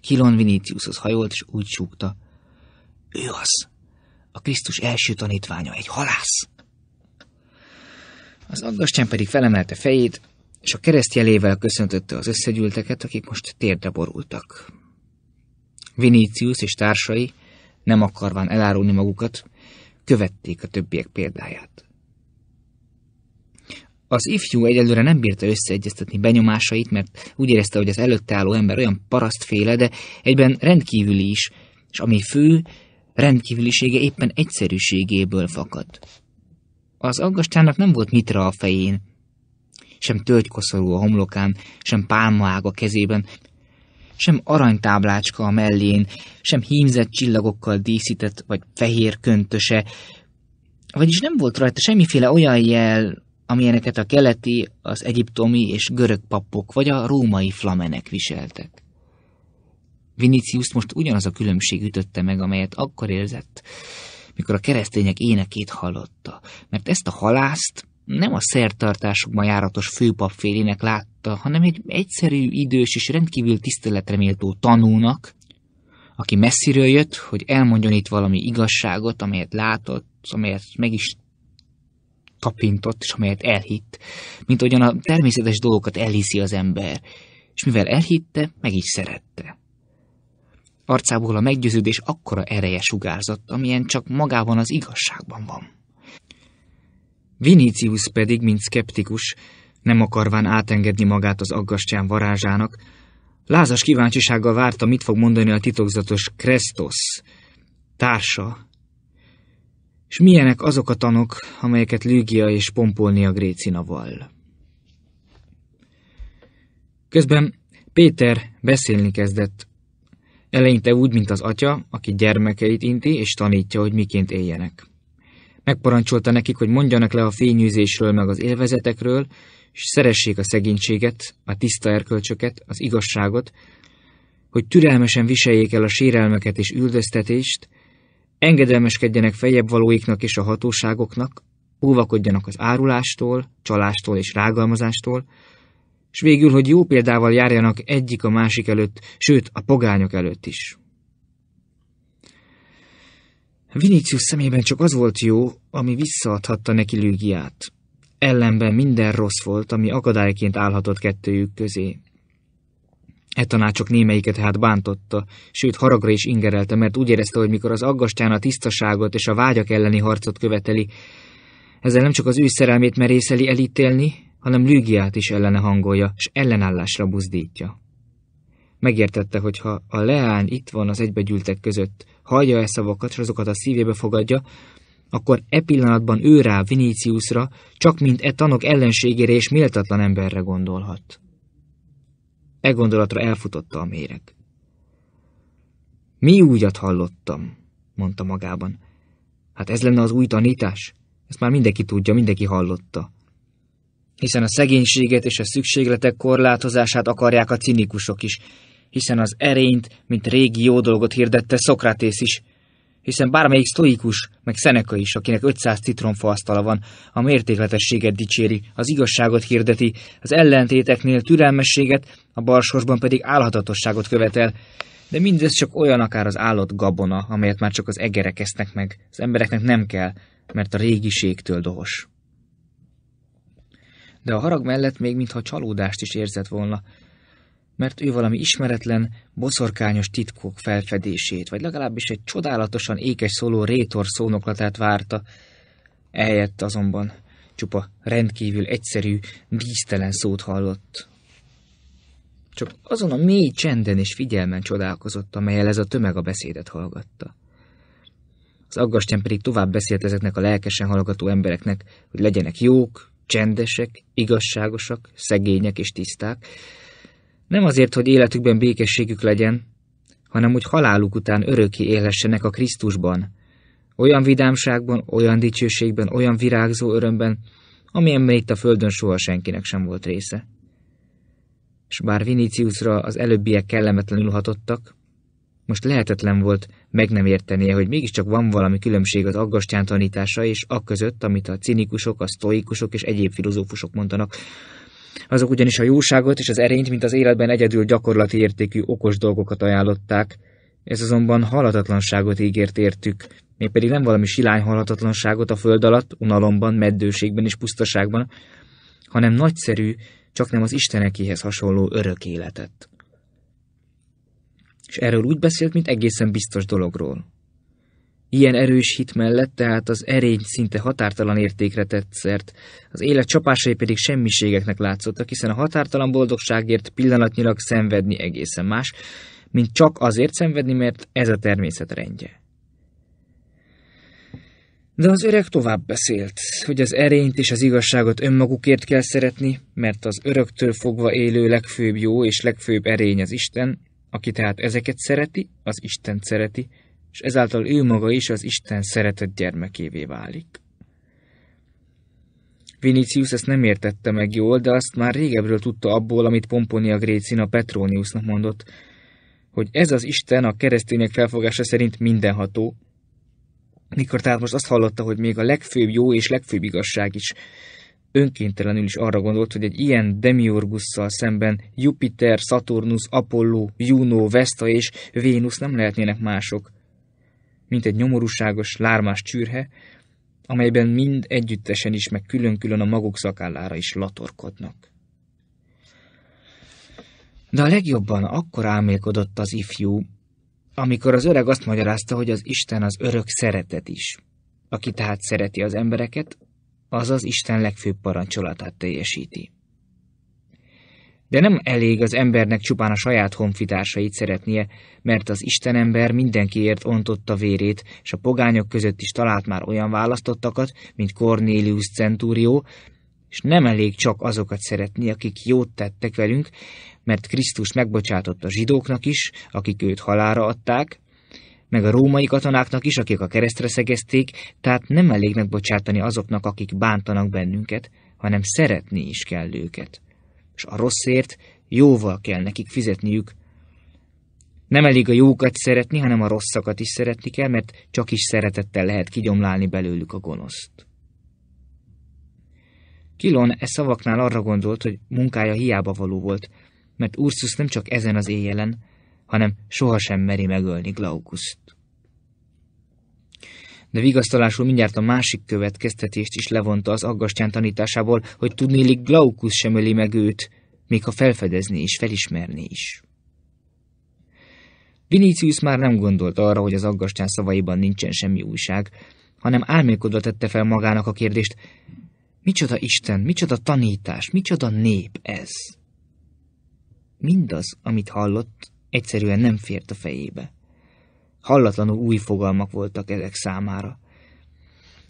Kilon Viniciushoz hajolt, és úgy súgta. Ő az! A Krisztus első tanítványa, egy halász! Az aggastyán pedig felemelte fejét, és a keresztjelével köszöntötte az összegyűlteket, akik most térdre borultak. Vinícius és társai, nem akarván elárulni magukat, követték a többiek példáját. Az ifjú egyelőre nem bírta összeegyeztetni benyomásait, mert úgy érezte, hogy az előtte álló ember olyan parasztféle, de egyben rendkívüli is, és ami fő, rendkívülisége éppen egyszerűségéből fakad. Az aggastának nem volt mitra a fején, sem tölgykoszorú a homlokán, sem pálmaág a kezében, sem aranytáblácska a mellén, sem hímzett csillagokkal díszített vagy fehér köntöse, vagyis nem volt rajta semmiféle olyan jel, amilyeneket a keleti, az egyiptomi és görög papok vagy a római flamenek viseltek. Vinicius most ugyanaz a különbség ütötte meg, amelyet akkor érzett, mikor a keresztények énekét hallotta, mert ezt a halászt nem a szertartásokban járatos főpap félének látta, hanem egy egyszerű, idős és rendkívül tiszteletre méltó tanúnak, aki messziről jött, hogy elmondjon itt valami igazságot, amelyet látott, amelyet meg is tapintott, és amelyet elhitt, mint ahogyan a természetes dolgokat elhiszi az ember, és mivel elhitte, meg is szerette. Arcából a meggyőződés akkora ereje sugárzott, amilyen csak magában az igazságban van. Vinicius pedig, mint szkeptikus, nem akarván átengedni magát az aggastyán varázsának, lázas kíváncsisággal várta, mit fog mondani a titokzatos Krestos, társa, és milyenek azok a tanok, amelyeket Lügia és Pompolnia Grécina vall. Közben Péter beszélni kezdett, eleinte úgy, mint az atya, aki gyermekeit inti és tanítja, hogy miként éljenek. Megparancsolta nekik, hogy mondjanak le a fényűzésről meg az élvezetekről, és szeressék a szegénységet, a tiszta erkölcsöket, az igazságot, hogy türelmesen viseljék el a sérelmeket és üldöztetést, engedelmeskedjenek fejebb valóiknak és a hatóságoknak, óvakodjanak az árulástól, csalástól és rágalmazástól, és végül, hogy jó példával járjanak egyik a másik előtt, sőt a pogányok előtt is. Vinicius szemében csak az volt jó, ami visszaadhatta neki Lügiát. Ellenben minden rossz volt, ami akadályként állhatott kettőjük közé. E tanácsok némelyiket hát bántotta, sőt haragra is ingerelte, mert úgy érezte, hogy mikor az aggastyán a tisztaságot és a vágyak elleni harcot követeli, ezzel nem csak az ő szerelmét merészeli elítélni, hanem Lügiát is ellene hangolja, és ellenállásra buzdítja. Megértette, hogy ha a leány itt van az egybegyűltek között, hallja e szavakat, és azokat a szívébe fogadja, akkor e pillanatban ő rá, Viniciusra, csak mint e tanok ellenségére és méltatlan emberre gondolhat. E gondolatra elfutotta a méreg. Mi úgyat hallottam, mondta magában. Hát ez lenne az új tanítás? Ezt már mindenki tudja, mindenki hallotta. Hiszen a szegénységet és a szükségletek korlátozását akarják a cinikusok is, hiszen az erényt, mint régi jó dolgot hirdette Szokratész is, hiszen bármelyik sztoikus, meg Szeneka is, akinek 500 asztala van, a mértékletességet dicséri, az igazságot hirdeti, az ellentéteknél türelmességet, a barsorsban pedig álhatatosságot követel, de mindez csak olyan akár az állott gabona, amelyet már csak az egerek esznek meg, az embereknek nem kell, mert a régiségtől dohos. De a harag mellett még mintha csalódást is érzett volna, mert ő valami ismeretlen, boszorkányos titkok felfedését, vagy legalábbis egy csodálatosan ékes szóló rétor szónoklatát várta. Ehelyett azonban csupa rendkívül egyszerű, dísztelen szót hallott. Csak azon a mély csenden és figyelmen csodálkozott, amelyel ez a tömeg a beszédet hallgatta. Az aggastyán pedig tovább beszélt ezeknek a lelkesen hallgató embereknek, hogy legyenek jók, csendesek, igazságosak, szegények és tiszták, nem azért, hogy életükben békességük legyen, hanem hogy haláluk után öröki élhessenek a Krisztusban, olyan vidámságban, olyan dicsőségben, olyan virágzó örömben, amilyenben itt a földön soha senkinek sem volt része. És bár Viniciusra az előbbiek kellemetlenül hatottak, most lehetetlen volt meg nem értenie, hogy mégiscsak van valami különbség az aggastyán tanítása és a között, amit a cinikusok, a sztoikusok és egyéb filozófusok mondanak, azok ugyanis a jóságot és az erényt, mint az életben egyedül gyakorlati értékű okos dolgokat ajánlották, ez azonban halhatatlanságot ígért értük, mégpedig nem valami silány halhatatlanságot a föld alatt, unalomban, meddőségben és pusztaságban, hanem nagyszerű, csak nem az istenekéhez hasonló örök életet. És erről úgy beszélt, mint egészen biztos dologról. Ilyen erős hit mellett tehát az erény szinte határtalan értékre tett szert, az élet csapásai pedig semmiségeknek látszottak, hiszen a határtalan boldogságért pillanatnyilag szenvedni egészen más, mint csak azért szenvedni, mert ez a természet rendje. De az öreg tovább beszélt, hogy az erényt és az igazságot önmagukért kell szeretni, mert az öröktől fogva élő legfőbb jó és legfőbb erény az Isten, aki tehát ezeket szereti, az Isten szereti, és ezáltal ő maga is az Isten szeretett gyermekévé válik. Vinicius ezt nem értette meg jól, de azt már régebről tudta abból, amit Pomponia Grécina Petroniusnak mondott, hogy ez az Isten a keresztények felfogása szerint mindenható, mikor tehát most azt hallotta, hogy még a legfőbb jó és legfőbb igazság is önkéntelenül is arra gondolt, hogy egy ilyen demiurgusszal szemben Jupiter, Saturnus, Apollo, Juno, Vesta és Vénusz nem lehetnének mások, mint egy nyomorúságos, lármás csűrhe, amelyben mind együttesen is, meg külön-külön a maguk szakállára is latorkodnak. De a legjobban akkor álmélkodott az ifjú, amikor az öreg azt magyarázta, hogy az Isten az örök szeretet is. Aki tehát szereti az embereket, az az Isten legfőbb parancsolatát teljesíti. De nem elég az embernek csupán a saját honfitársait szeretnie, mert az Istenember mindenkiért ontotta vérét, és a pogányok között is talált már olyan választottakat, mint Cornelius Centurio, és nem elég csak azokat szeretni, akik jót tettek velünk, mert Krisztus megbocsátott a zsidóknak is, akik őt halára adták, meg a római katonáknak is, akik a keresztre szegezték, tehát nem elég megbocsátani azoknak, akik bántanak bennünket, hanem szeretni is kell őket és a rosszért jóval kell nekik fizetniük. Nem elég a jókat szeretni, hanem a rosszakat is szeretni kell, mert csak is szeretettel lehet kigyomlálni belőlük a gonoszt. Kilon e szavaknál arra gondolt, hogy munkája hiába való volt, mert Ursus nem csak ezen az éjjelen, hanem sohasem meri megölni Glaukuszt de vigasztalásul mindjárt a másik következtetést is levonta az aggastyán tanításából, hogy tudnélik Glaukusz sem öli meg őt, még ha felfedezni és felismerni is. Vinicius már nem gondolt arra, hogy az aggastyán szavaiban nincsen semmi újság, hanem álmélkodva tette fel magának a kérdést, micsoda Isten, micsoda tanítás, micsoda nép ez? Mindaz, amit hallott, egyszerűen nem fért a fejébe. Hallatlanul új fogalmak voltak ezek számára.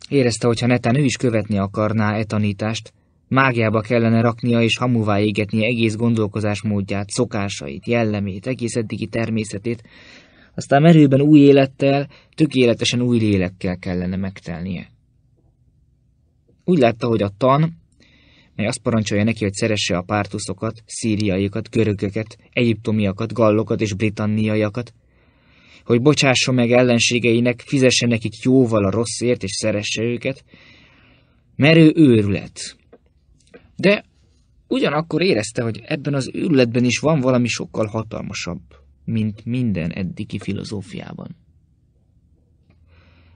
Érezte, hogy ha netán ő is követni akarná e tanítást, mágiába kellene raknia és hamuvá égetnie egész gondolkozásmódját, szokásait, jellemét, egész eddigi természetét, aztán merőben új élettel, tökéletesen új lélekkel kellene megtelnie. Úgy látta, hogy a tan, mely azt parancsolja neki, hogy szeresse a pártuszokat, szíriaiakat, görögöket, egyiptomiakat, gallokat és britanniaiakat, hogy bocsásson meg ellenségeinek, fizesse nekik jóval a rosszért, és szeresse őket. Merő őrület. De ugyanakkor érezte, hogy ebben az őrületben is van valami sokkal hatalmasabb, mint minden eddigi filozófiában.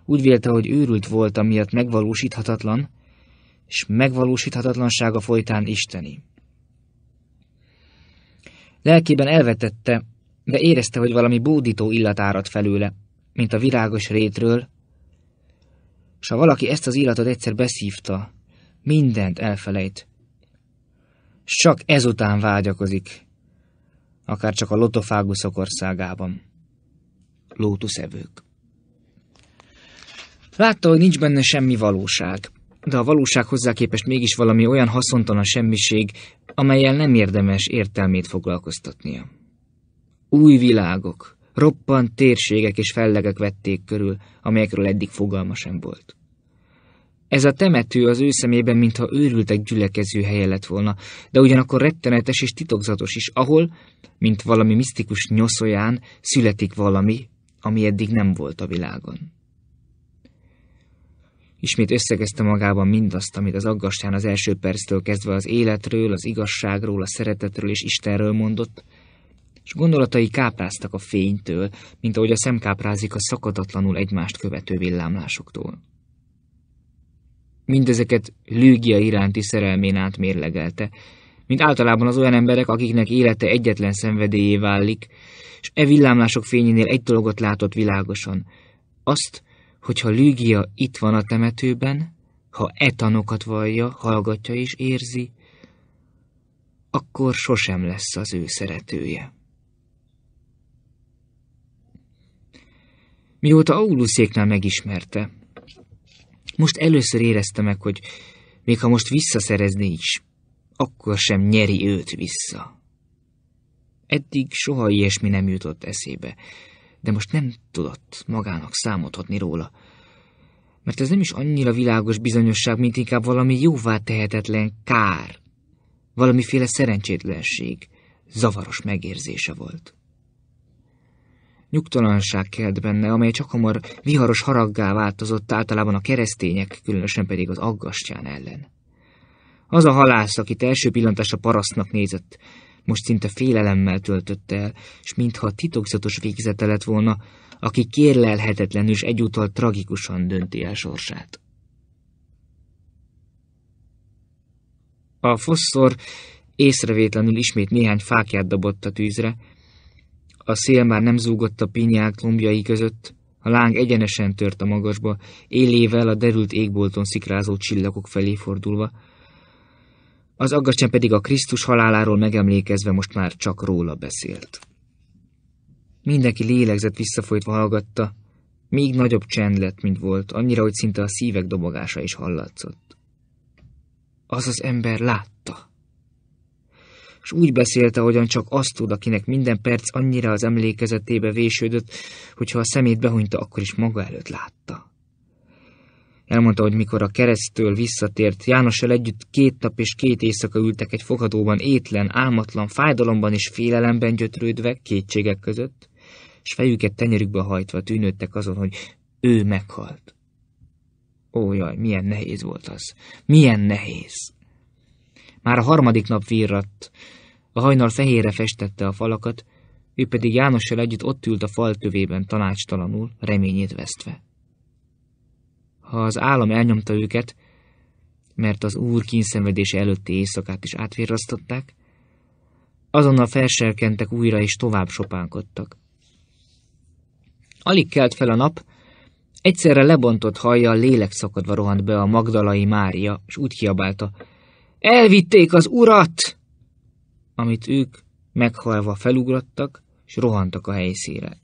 Úgy vélte, hogy őrült volt, amiatt megvalósíthatatlan, és megvalósíthatatlansága folytán isteni. Lelkében elvetette, de érezte, hogy valami bódító illat árad felőle, mint a virágos rétről, s ha valaki ezt az illatot egyszer beszívta, mindent elfelejt. Csak ezután vágyakozik, akár csak a lotofáguszok országában. Lótuszevők. Látta, hogy nincs benne semmi valóság, de a valóság hozzá képest mégis valami olyan haszontalan semmiség, amelyel nem érdemes értelmét foglalkoztatnia. Új világok, roppant térségek és fellegek vették körül, amelyekről eddig fogalma sem volt. Ez a temető az ő szemében, mintha őrültek gyülekező helye lett volna, de ugyanakkor rettenetes és titokzatos is, ahol, mint valami misztikus nyoszoján, születik valami, ami eddig nem volt a világon. Ismét összegezte magában mindazt, amit az aggastán az első perctől kezdve az életről, az igazságról, a szeretetről és Istenről mondott, és gondolatai kápráztak a fénytől, mint ahogy a szem káprázik a szakadatlanul egymást követő villámlásoktól. Mindezeket Lőgia iránti szerelmén át mérlegelte, mint általában az olyan emberek, akiknek élete egyetlen szenvedélyé válik, és e villámlások fényénél egy dologot látott világosan. Azt, hogyha Lügia itt van a temetőben, ha etanokat vallja, hallgatja és érzi, akkor sosem lesz az ő szeretője. mióta Auluszéknál megismerte. Most először érezte meg, hogy még ha most visszaszerezné is, akkor sem nyeri őt vissza. Eddig soha ilyesmi nem jutott eszébe, de most nem tudott magának számot róla, mert ez nem is annyira világos bizonyosság, mint inkább valami jóvá tehetetlen kár, valamiféle szerencsétlenség, zavaros megérzése volt. Nyugtalanság kelt benne, amely csak hamar viharos haraggá változott általában a keresztények, különösen pedig az aggastyán ellen. Az a halász, akit első pillantásra parasztnak nézett, most szinte félelemmel töltötte el, és mintha titokzatos végzete lett volna, aki kérlelhetetlenül és egyúttal tragikusan dönti el sorsát. A foszor észrevétlenül ismét néhány fákját dobott a tűzre, a szél már nem zúgott a pinyák lombjai között, a láng egyenesen tört a magasba, élével a derült égbolton szikrázó csillagok felé fordulva. Az aggasztján pedig a Krisztus haláláról megemlékezve most már csak róla beszélt. Mindenki lélegzett visszafolytva hallgatta, még nagyobb csend lett, mint volt, annyira, hogy szinte a szívek dobogása is hallatszott. Az az ember lát, és úgy beszélt, ahogyan csak azt tud, akinek minden perc annyira az emlékezetébe vésődött, hogyha a szemét behunyta, akkor is maga előtt látta. Elmondta, hogy mikor a keresztől visszatért, Jánossal együtt két nap és két éjszaka ültek egy fogadóban, étlen, álmatlan, fájdalomban és félelemben gyötrődve, kétségek között, és fejüket tenyerükbe hajtva tűnődtek azon, hogy ő meghalt. Ó jaj, milyen nehéz volt az, milyen nehéz! Már a harmadik nap virratt. A hajnal fehérre festette a falakat, ő pedig Jánossal együtt ott ült a fal tövében tanácstalanul, reményét vesztve. Ha az állam elnyomta őket, mert az úr kínszenvedése előtti éjszakát is átvirrasztották, azonnal felserkentek újra és tovább sopánkodtak. Alig kelt fel a nap, egyszerre lebontott hajjal lélekszakadva rohant be a Magdalai Mária, és úgy kiabálta – Elvitték az urat! Amit ők meghalva felugrattak, és rohantak a helyszínre.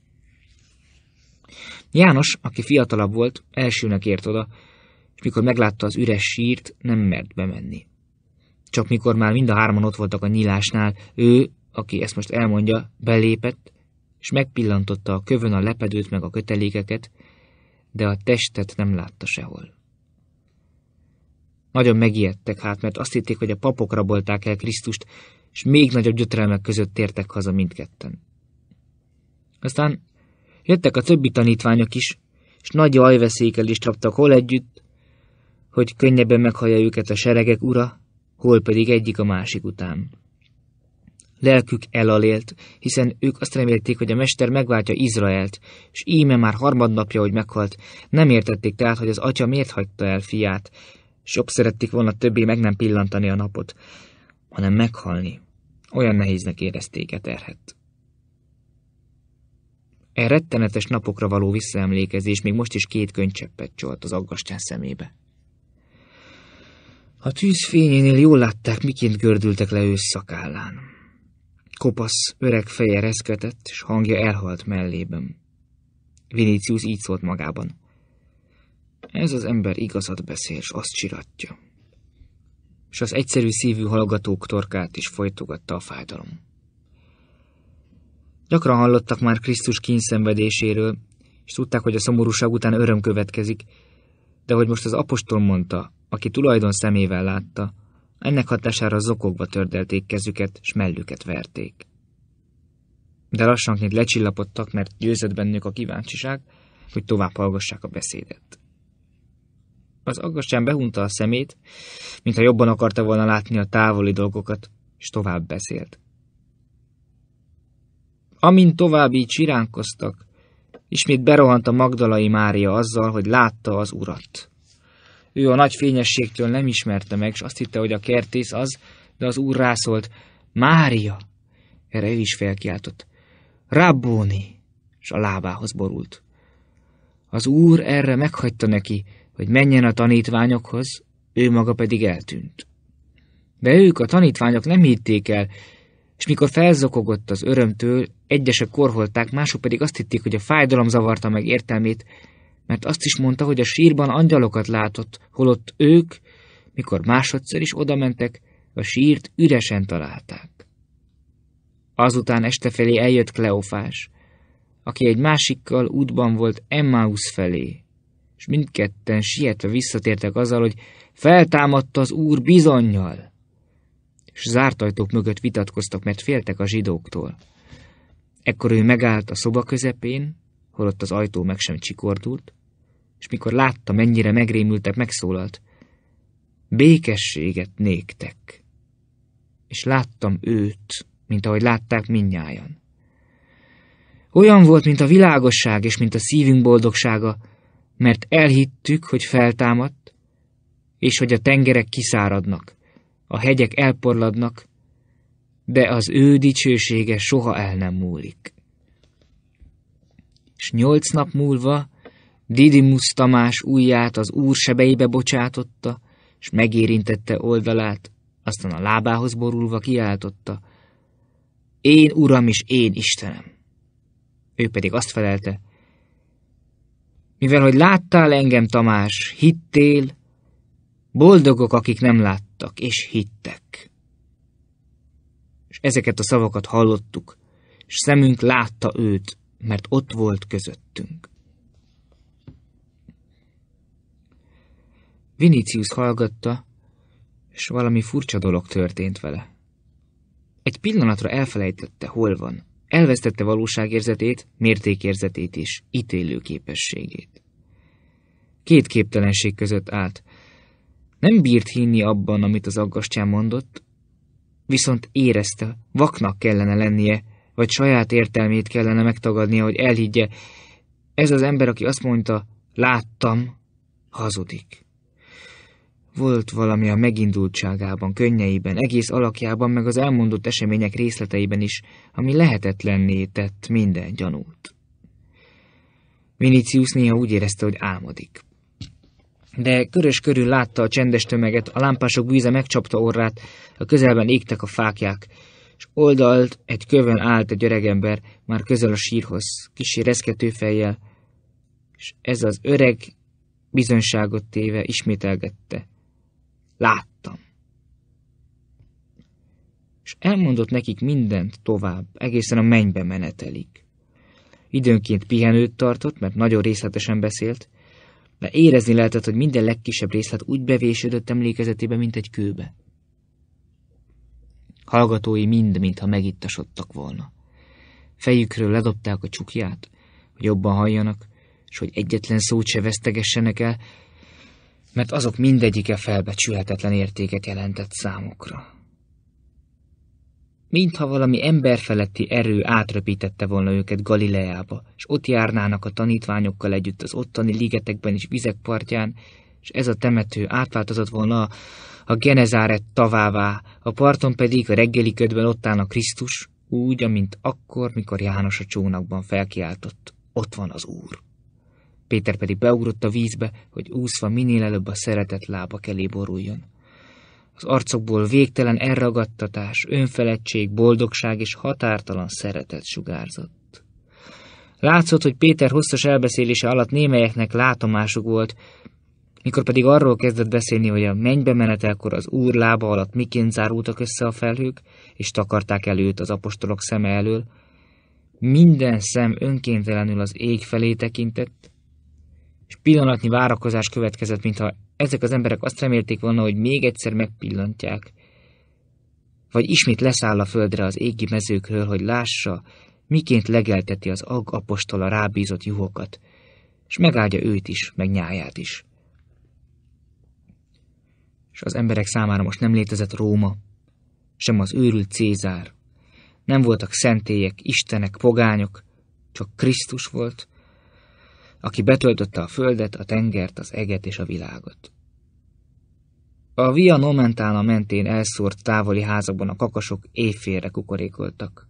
János, aki fiatalabb volt, elsőnek ért oda, és mikor meglátta az üres sírt, nem mert bemenni. Csak mikor már mind a hárman ott voltak a nyílásnál, ő, aki ezt most elmondja, belépett, és megpillantotta a kövön a lepedőt meg a kötelékeket, de a testet nem látta sehol. Nagyon megijedtek hát, mert azt hitték, hogy a papok rabolták el Krisztust, és még nagyobb gyötrelmek között tértek haza mindketten. Aztán jöttek a többi tanítványok is, és nagy is kaptak hol együtt, hogy könnyebben meghallja őket a seregek ura, hol pedig egyik a másik után. Lelkük elalélt, hiszen ők azt remélték, hogy a mester megváltja Izraelt, és íme már harmadnapja, hogy meghalt, nem értették tehát, hogy az atya miért hagyta el fiát, jobb szerették volna többé meg nem pillantani a napot, hanem meghalni. Olyan nehéznek érezték a terhet. E rettenetes napokra való visszaemlékezés még most is két könycseppet csolt az aggastán szemébe. A tűz fényénél jól látták, miként gördültek le ősz szakállán. Kopasz, öreg feje reszketett, és hangja elhalt mellében. Vinícius így szólt magában. Ez az ember igazat beszél, és azt csiratja. És az egyszerű szívű hallgatók torkát is folytogatta a fájdalom. Gyakran hallottak már Krisztus kínszenvedéséről, és tudták, hogy a szomorúság után öröm következik, de hogy most az apostol mondta, aki tulajdon szemével látta, ennek hatására zokogva tördelték kezüket, s mellüket verték. De lassanként lecsillapodtak, mert győzött bennük a kíváncsiság, hogy tovább hallgassák a beszédet az aggasztán behunta a szemét, mintha jobban akarta volna látni a távoli dolgokat, és tovább beszélt. Amint tovább így siránkoztak, ismét berohant a Magdalai Mária azzal, hogy látta az urat. Ő a nagy fényességtől nem ismerte meg, és azt hitte, hogy a kertész az, de az úr rászólt, Mária! Erre ő is felkiáltott. Rabboni! És a lábához borult. Az úr erre meghagyta neki, hogy menjen a tanítványokhoz, ő maga pedig eltűnt. De ők, a tanítványok nem hitték el, és mikor felzokogott az örömtől, egyesek korholták, mások pedig azt hitték, hogy a fájdalom zavarta meg értelmét, mert azt is mondta, hogy a sírban angyalokat látott, holott ők, mikor másodszor is odamentek, a sírt üresen találták. Azután este felé eljött Kleofás, aki egy másikkal útban volt Emmaus felé, és mindketten sietve visszatértek azzal, hogy feltámadta az úr bizonyjal. És zárt ajtók mögött vitatkoztak, mert féltek a zsidóktól. Ekkor ő megállt a szoba közepén, holott az ajtó meg sem csikordult, és mikor látta, mennyire megrémültek, megszólalt. Békességet néktek. És láttam őt, mint ahogy látták mindnyájan. Olyan volt, mint a világosság és mint a szívünk boldogsága, mert elhittük, hogy feltámadt, és hogy a tengerek kiszáradnak, a hegyek elporladnak, de az ő dicsősége soha el nem múlik. És nyolc nap múlva Didimus Tamás ujját az úr sebeibe bocsátotta, és megérintette oldalát, aztán a lábához borulva kiáltotta, Én Uram és én Istenem! Ő pedig azt felelte, mivel, hogy láttál engem, Tamás, hittél, boldogok, akik nem láttak, és hittek. És ezeket a szavakat hallottuk, és szemünk látta őt, mert ott volt közöttünk. Vinicius hallgatta, és valami furcsa dolog történt vele. Egy pillanatra elfelejtette, hol van. Elvesztette valóságérzetét, mértékérzetét is, ítélő képességét. Két képtelenség között állt. Nem bírt hinni abban, amit az aggastyán mondott, viszont érezte, vaknak kellene lennie, vagy saját értelmét kellene megtagadnia, hogy elhiggye, ez az ember, aki azt mondta, láttam, hazudik. Volt valami a megindultságában, könnyeiben, egész alakjában, meg az elmondott események részleteiben is, ami lehetetlenné tett minden gyanút. Vinicius néha úgy érezte, hogy álmodik. De körös körül látta a csendes tömeget, a lámpások bűze megcsapta orrát, a közelben égtek a fákják, és oldalt egy kövön állt egy öregember, már közel a sírhoz, kisé reszkető fejjel, és ez az öreg bizonyságot téve ismételgette. Láttam. És elmondott nekik mindent tovább, egészen a mennybe menetelik. Időnként pihenőt tartott, mert nagyon részletesen beszélt, de érezni lehetett, hogy minden legkisebb részlet úgy bevésődött emlékezetébe, mint egy kőbe. Hallgatói mind, mintha megittasodtak volna. Fejükről ledobták a csukját, hogy jobban halljanak, és hogy egyetlen szót se vesztegessenek el, mert azok mindegyike felbecsülhetetlen értéket jelentett számukra. Mintha valami emberfeletti erő átröpítette volna őket Galileába, és ott járnának a tanítványokkal együtt az ottani ligetekben és vizek partján, és ez a temető átváltozott volna a Genezáret tavává, a parton pedig a reggeli ködben ott állna Krisztus, úgy, amint akkor, mikor János a csónakban felkiáltott, ott van az Úr. Péter pedig beugrott a vízbe, hogy úszva minél előbb a szeretett lábak elé boruljon. Az arcokból végtelen elragadtatás, önfeledtség, boldogság és határtalan szeretet sugárzott. Látszott, hogy Péter hosszas elbeszélése alatt némelyeknek látomásuk volt, mikor pedig arról kezdett beszélni, hogy a mennybe menetelkor az úr lába alatt miként zárultak össze a felhők, és takarták előtt az apostolok szeme elől, minden szem önkéntelenül az ég felé tekintett, és pillanatnyi várakozás következett, mintha ezek az emberek azt remélték volna, hogy még egyszer megpillantják, vagy ismét leszáll a földre az égi mezőkről, hogy lássa, miként legelteti az ag apostola rábízott juhokat, és megáldja őt is, meg nyáját is. És az emberek számára most nem létezett Róma, sem az őrült Cézár. Nem voltak szentélyek, istenek, pogányok, csak Krisztus volt, aki betöltötte a földet, a tengert, az eget és a világot. A Via Nomentána mentén elszúrt távoli házakban a kakasok éjfélre kukorékoltak.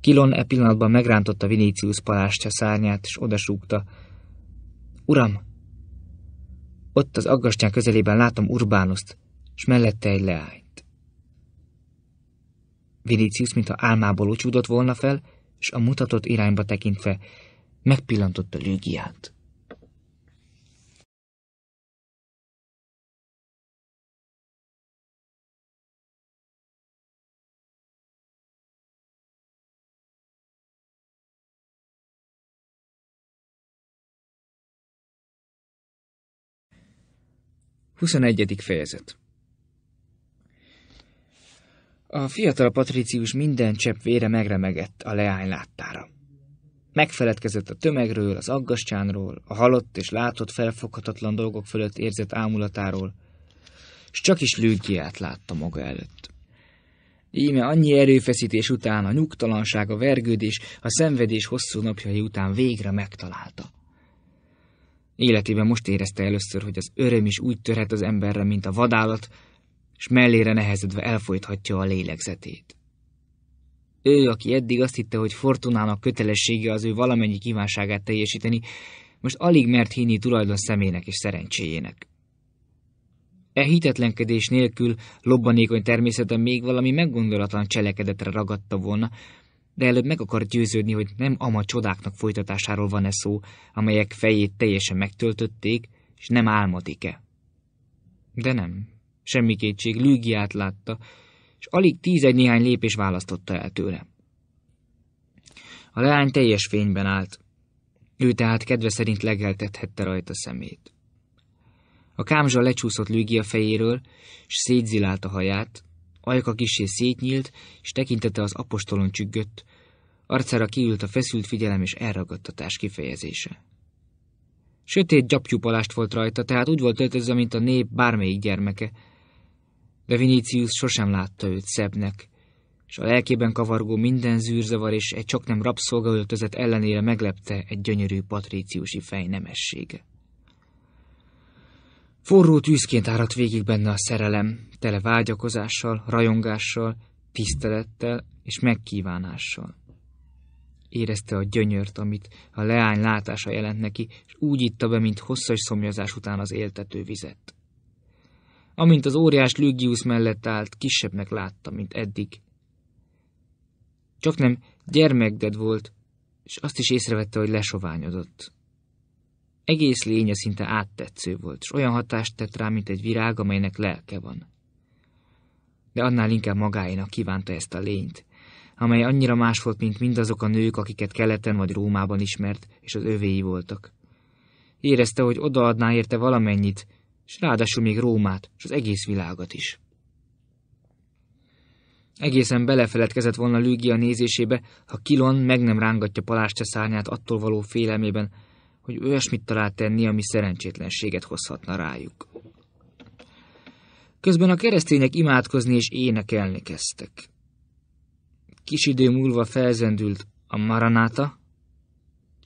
Kilon e pillanatban megrántotta Vinícius palástja szárnyát, és odasúgta. Uram! Ott az aggastyán közelében látom Urbánuszt, és mellette egy leányt. Vinícius, mintha álmából úgy volna fel, és a mutatott irányba tekintve Megpillantotta Lügiát. Huszonegyedik fejezet a fiatal patricius minden csepp vére megremegett a leány láttára. Megfeledkezett a tömegről, az aggastyánról, a halott és látott felfoghatatlan dolgok fölött érzett ámulatáról, s csak is lőgiát látta maga előtt. Íme annyi erőfeszítés után a nyugtalanság, a vergődés, a szenvedés hosszú napjai után végre megtalálta. Életében most érezte először, hogy az öröm is úgy törhet az emberre, mint a vadállat, és mellére nehezedve elfolythatja a lélegzetét. Ő, aki eddig azt hitte, hogy Fortunának kötelessége az ő valamennyi kívánságát teljesíteni, most alig mert hinni tulajdon szemének és szerencséjének. E hitetlenkedés nélkül lobbanékony természetem még valami meggondolatlan cselekedetre ragadta volna, de előbb meg akart győződni, hogy nem ama csodáknak folytatásáról van-e szó, amelyek fejét teljesen megtöltötték, és nem álmodik-e. De nem, semmi kétség, Lügiát látta, és alig tízegy néhány lépés választotta el tőle. A leány teljes fényben állt, ő tehát kedve szerint legeltethette rajta szemét. A kámzsa lecsúszott lügi a fejéről, és szétzilált a haját, ajka kisé szétnyílt, és tekintete az apostolon csüggött, arcára kiült a feszült figyelem és elragadtatás kifejezése. Sötét gyapjúpalást volt rajta, tehát úgy volt öltözve, mint a nép bármelyik gyermeke, de Vinícius sosem látta őt szebbnek, és a lelkében kavargó minden zűrzavar és egy csak nem rabszolgaöltözet ellenére meglepte egy gyönyörű patríciusi fej nemessége. Forró tűzként áradt végig benne a szerelem, tele vágyakozással, rajongással, tisztelettel és megkívánással. Érezte a gyönyört, amit a leány látása jelent neki, és úgy itta be, mint hosszas szomjazás után az éltető vizet. Amint az óriás Lügius mellett állt, kisebbnek látta, mint eddig. Csak nem gyermekded volt, és azt is észrevette, hogy lesoványodott. Egész lénye szinte áttetsző volt, és olyan hatást tett rá, mint egy virág, amelynek lelke van. De annál inkább magáénak kívánta ezt a lényt, amely annyira más volt, mint mindazok a nők, akiket keleten vagy Rómában ismert, és az övéi voltak. Érezte, hogy odaadná érte valamennyit, és ráadásul még Rómát, és az egész világot is. Egészen belefeledkezett volna Lügia nézésébe, ha Kilon meg nem rángatja palástja szárnyát attól való félelmében, hogy olyasmit talált tenni, ami szerencsétlenséget hozhatna rájuk. Közben a keresztények imádkozni és énekelni kezdtek. Kis idő múlva felzendült a maranáta,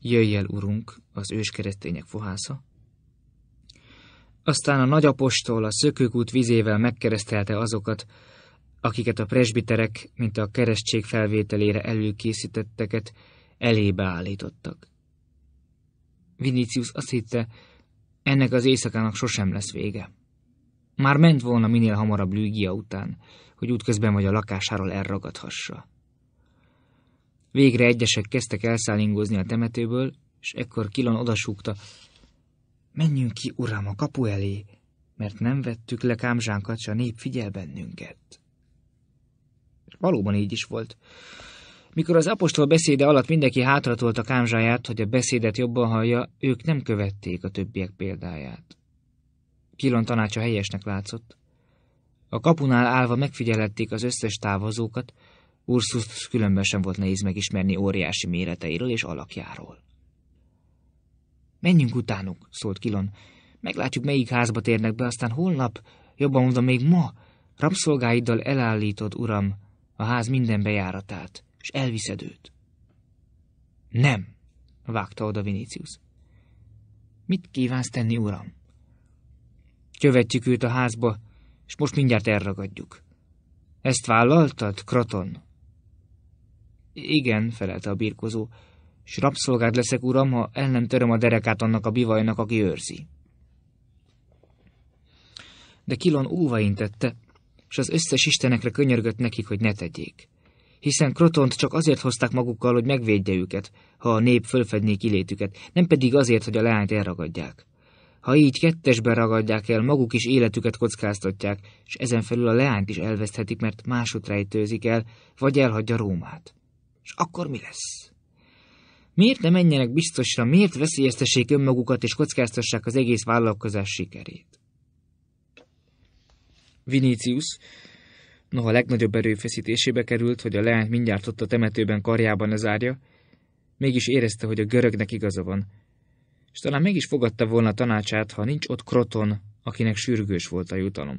jöjj el, urunk, az őskeresztények fohásza, aztán a nagyapostól a szökőkút vizével megkeresztelte azokat, akiket a presbiterek, mint a keresztség felvételére előkészítetteket, elébe állítottak. Vinicius azt hitte, ennek az éjszakának sosem lesz vége. Már ment volna minél hamarabb Lügia után, hogy útközben vagy a lakásáról elragadhassa. Végre egyesek kezdtek elszállingozni a temetőből, és ekkor Kilon odasúgta, Menjünk ki, uram, a kapu elé, mert nem vettük le kámzsánkat, s a nép figyel bennünket. Valóban így is volt. Mikor az apostol beszéde alatt mindenki hátratolt a kámzsáját, hogy a beszédet jobban hallja, ők nem követték a többiek példáját. Kilon tanácsa helyesnek látszott. A kapunál állva megfigyelették az összes távozókat, Ursus különben sem volt nehéz megismerni óriási méreteiről és alakjáról. Menjünk utánuk, szólt Kilon. Meglátjuk, melyik házba térnek be, aztán holnap, jobban mondom, még ma, rabszolgáiddal elállítod, uram, a ház minden bejáratát, és elviszed őt. Nem, vágta oda Vinicius. Mit kívánsz tenni, uram? Követjük őt a házba, és most mindjárt elragadjuk. Ezt vállaltad, Kraton? Igen, felelte a birkozó, s rabszolgád leszek, uram, ha el nem töröm a derekát annak a bivajnak, aki őrzi. De Kilon úva intette, és az összes istenekre könyörgött nekik, hogy ne tegyék. Hiszen Krotont csak azért hozták magukkal, hogy megvédje őket, ha a nép fölfedné kilétüket, nem pedig azért, hogy a leányt elragadják. Ha így kettesben ragadják el, maguk is életüket kockáztatják, és ezen felül a leányt is elveszthetik, mert másodrejtőzik el, vagy elhagyja Rómát. És akkor mi lesz? Miért ne menjenek biztosra, miért veszélyeztessék önmagukat és kockáztassák az egész vállalkozás sikerét? Vinicius, noha legnagyobb erőfeszítésébe került, hogy a leányt mindjárt ott a temetőben karjában az zárja, mégis érezte, hogy a görögnek igaza van, és talán mégis fogadta volna a tanácsát, ha nincs ott Kroton, akinek sürgős volt a jutalom.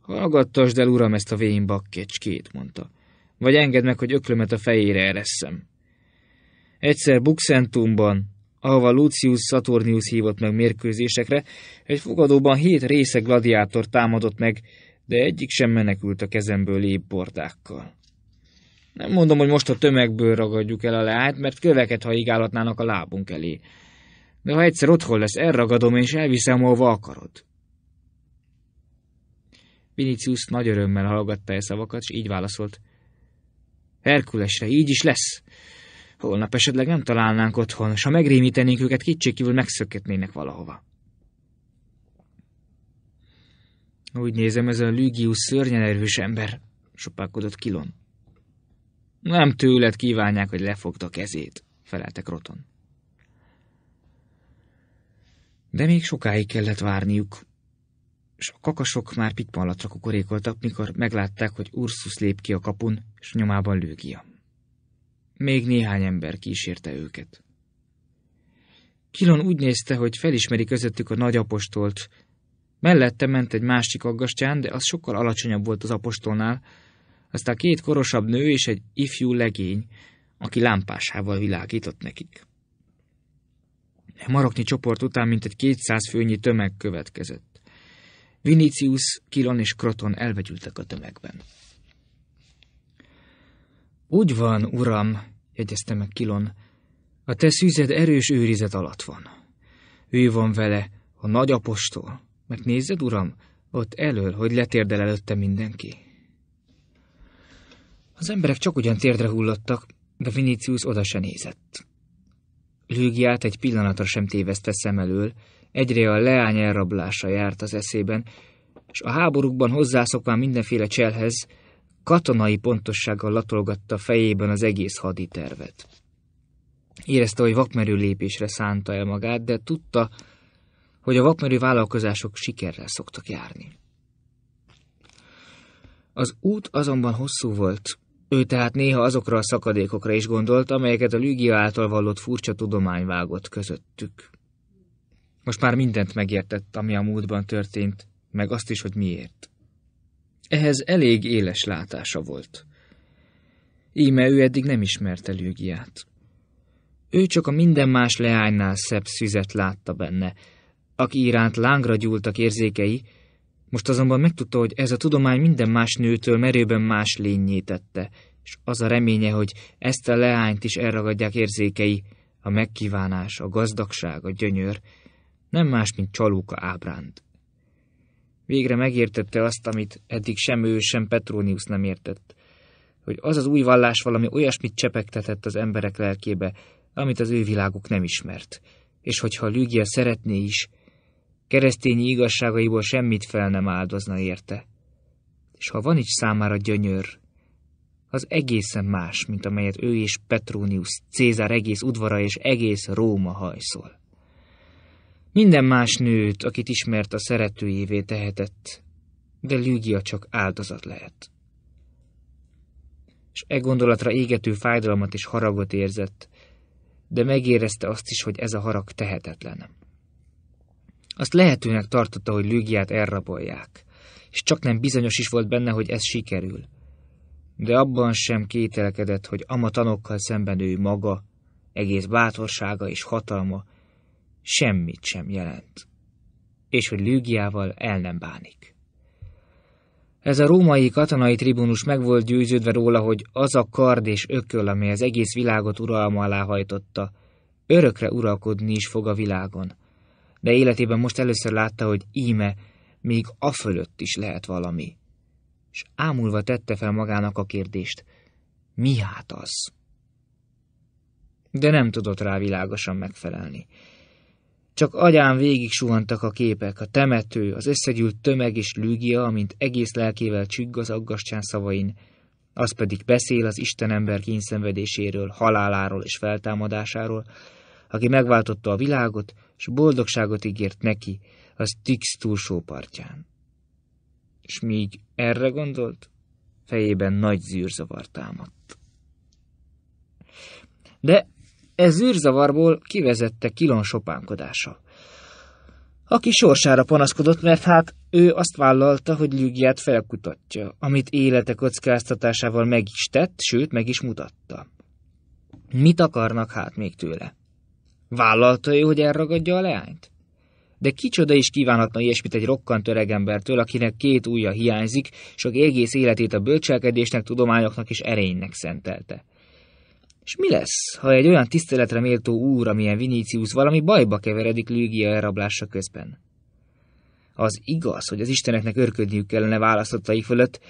Hallgattasd el, uram, ezt a vén bakkecskét, mondta, vagy engedd meg, hogy öklömet a fejére eresszem. Egyszer Buxentumban, ahova Lucius Saturnius hívott meg mérkőzésekre, egy fogadóban hét része gladiátor támadott meg, de egyik sem menekült a kezemből bordákkal. Nem mondom, hogy most a tömegből ragadjuk el a leányt, mert köveket haigálhatnának a lábunk elé. De ha egyszer otthon lesz, elragadom és elviszem, ahova akarod. Vinicius nagy örömmel hallgatta e szavakat, és így válaszolt. Herkulesre, így is lesz. Holnap esetleg nem találnánk otthon, és ha megrémítenénk őket, kétségkívül megszöketnének valahova. Úgy nézem, ez a Lügius szörnyen erős ember, sopálkodott Kilon. Nem tőled kívánják, hogy lefogta a kezét, feleltek Roton. De még sokáig kellett várniuk, és a kakasok már pitpallatra kukorékoltak, mikor meglátták, hogy Ursus lép ki a kapun, és nyomában Lügia. Még néhány ember kísérte őket. Kilon úgy nézte, hogy felismeri közöttük a nagy apostolt. Mellette ment egy másik aggastyán, de az sokkal alacsonyabb volt az apostolnál, aztán két korosabb nő és egy ifjú legény, aki lámpásával világított nekik. A e maroknyi csoport után mintegy kétszáz főnyi tömeg következett. Vinicius, Kilon és Kroton elvegyültek a tömegben. Úgy van, uram, jegyezte meg Kilon, a te szűzed erős őrizet alatt van. Ő van vele, a nagy mert nézed, uram, ott elől, hogy letérdel előtte mindenki. Az emberek csak ugyan térdre hullottak, de Vinicius oda se nézett. Lügiát egy pillanatra sem téveszte szem elől, egyre a leány elrablása járt az eszében, és a háborúkban hozzászokván mindenféle cselhez, Katonai pontossággal latolgatta fejében az egész haditervet. Érezte, hogy vakmerő lépésre szánta el magát, de tudta, hogy a vakmerő vállalkozások sikerrel szoktak járni. Az út azonban hosszú volt, ő tehát néha azokra a szakadékokra is gondolt, amelyeket a Lügia által vallott furcsa tudomány vágott közöttük. Most már mindent megértett, ami a múltban történt, meg azt is, hogy miért ehhez elég éles látása volt. Íme ő eddig nem ismerte Lügiát. Ő csak a minden más leánynál szebb szüzet látta benne, aki iránt lángra gyúltak érzékei, most azonban megtudta, hogy ez a tudomány minden más nőtől merőben más lényé tette, és az a reménye, hogy ezt a leányt is elragadják érzékei, a megkívánás, a gazdagság, a gyönyör, nem más, mint csalóka ábránd. Végre megértette azt, amit eddig sem ő, sem Petronius nem értett, hogy az az új vallás valami olyasmit csepegtetett az emberek lelkébe, amit az ő világuk nem ismert, és hogyha Lügia szeretné is, keresztényi igazságaiból semmit fel nem áldozna érte. És ha van is számára gyönyör, az egészen más, mint amelyet ő és Petronius, Cézár egész udvara és egész Róma hajszol. Minden más nőt, akit ismert a szeretőjévé tehetett, de Lügia csak áldozat lehet. És e gondolatra égető fájdalmat és haragot érzett, de megérezte azt is, hogy ez a harag tehetetlen. Azt lehetőnek tartotta, hogy Lügiát elrabolják, és csak nem bizonyos is volt benne, hogy ez sikerül. De abban sem kételkedett, hogy ama tanokkal szemben ő maga, egész bátorsága és hatalma semmit sem jelent, és hogy Lügiával el nem bánik. Ez a római katonai tribunus meg volt győződve róla, hogy az a kard és ököl, ami az egész világot uralma alá hajtotta, örökre uralkodni is fog a világon. De életében most először látta, hogy íme, még a fölött is lehet valami. És ámulva tette fel magának a kérdést, mi hát az? De nem tudott rá világosan megfelelni. Csak agyán végig suhantak a képek, a temető, az összegyűlt tömeg és lügia, amint egész lelkével csügg az aggastyán szavain, az pedig beszél az Istenember kényszenvedéséről, haláláról és feltámadásáról, aki megváltotta a világot, és boldogságot ígért neki, az Tix túlsó partján. És míg erre gondolt, fejében nagy zűrzavar támadt. De ez zűrzavarból kivezette Kilon sopánkodása. Aki sorsára panaszkodott, mert hát ő azt vállalta, hogy Lügiát felkutatja, amit élete kockáztatásával meg is tett, sőt meg is mutatta. Mit akarnak hát még tőle? Vállalta ő, hogy elragadja a leányt? De kicsoda is kívánhatna ilyesmit egy rokkant öreg embertől, akinek két ujja hiányzik, és aki egész életét a bölcselkedésnek, tudományoknak és erénynek szentelte. És mi lesz, ha egy olyan tiszteletre méltó úr, amilyen Vinícius valami bajba keveredik Lügia elrablása közben? Az igaz, hogy az isteneknek örködniük kellene választottai fölött,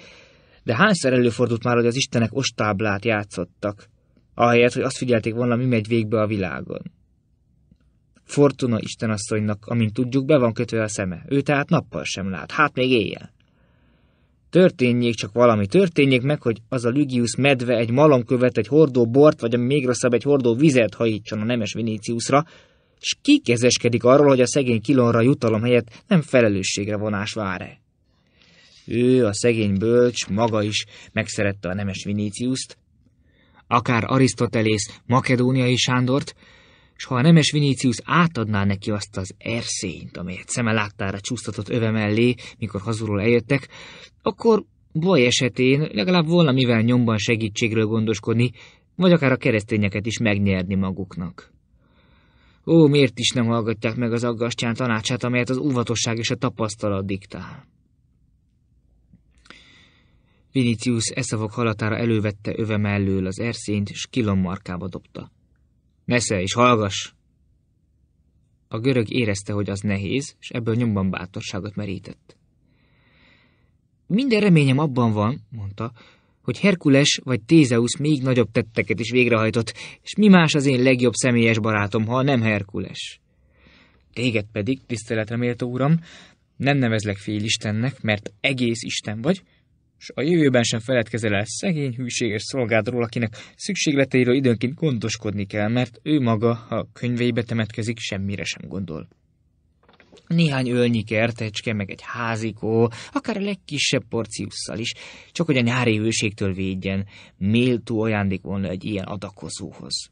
de hányszor előfordult már, hogy az istenek ostáblát játszottak, ahelyett, hogy azt figyelték volna, mi megy végbe a világon. Fortuna istenasszonynak, amint tudjuk, be van kötve a szeme, ő tehát nappal sem lát, hát még éjjel. Történjék csak valami, történjék meg, hogy az a Lügius medve egy malomkövet, egy hordó bort, vagy ami még rosszabb egy hordó vizet hajítson a nemes Viníciusra, és kikezeskedik arról, hogy a szegény kilonra jutalom helyett nem felelősségre vonás vár-e. Ő, a szegény bölcs, maga is megszerette a nemes Viníciuszt, akár Arisztotelész makedóniai Sándort, s ha a nemes Vinícius átadná neki azt az erszényt, amelyet szeme láttára csúsztatott öve mellé, mikor hazulról eljöttek, akkor baj esetén legalább volna mivel nyomban segítségről gondoskodni, vagy akár a keresztényeket is megnyerni maguknak. Ó, miért is nem hallgatják meg az aggastyán tanácsát, amelyet az óvatosság és a tapasztalat diktál? Vinicius eszavok halatára elővette öve mellől az erszényt, s kilommarkába dobta. Nesze és hallgass! A görög érezte, hogy az nehéz, és ebből nyomban bátorságot merített. Minden reményem abban van, mondta, hogy Herkules vagy Tézeusz még nagyobb tetteket is végrehajtott, és mi más az én legjobb személyes barátom, ha nem Herkules. Téged pedig, tiszteletre méltó uram, nem nevezlek félistennek, mert egész Isten vagy, s a jövőben sem feledkezel el szegény, hűséges szolgádról, akinek szükségleteiről időnként gondoskodni kell, mert ő maga, ha könyveibe temetkezik, semmire sem gondol. Néhány ölnyi kertecske, meg egy házikó, akár a legkisebb porciusszal is, csak hogy a nyári hőségtől védjen, méltó ajándék volna egy ilyen adakozóhoz.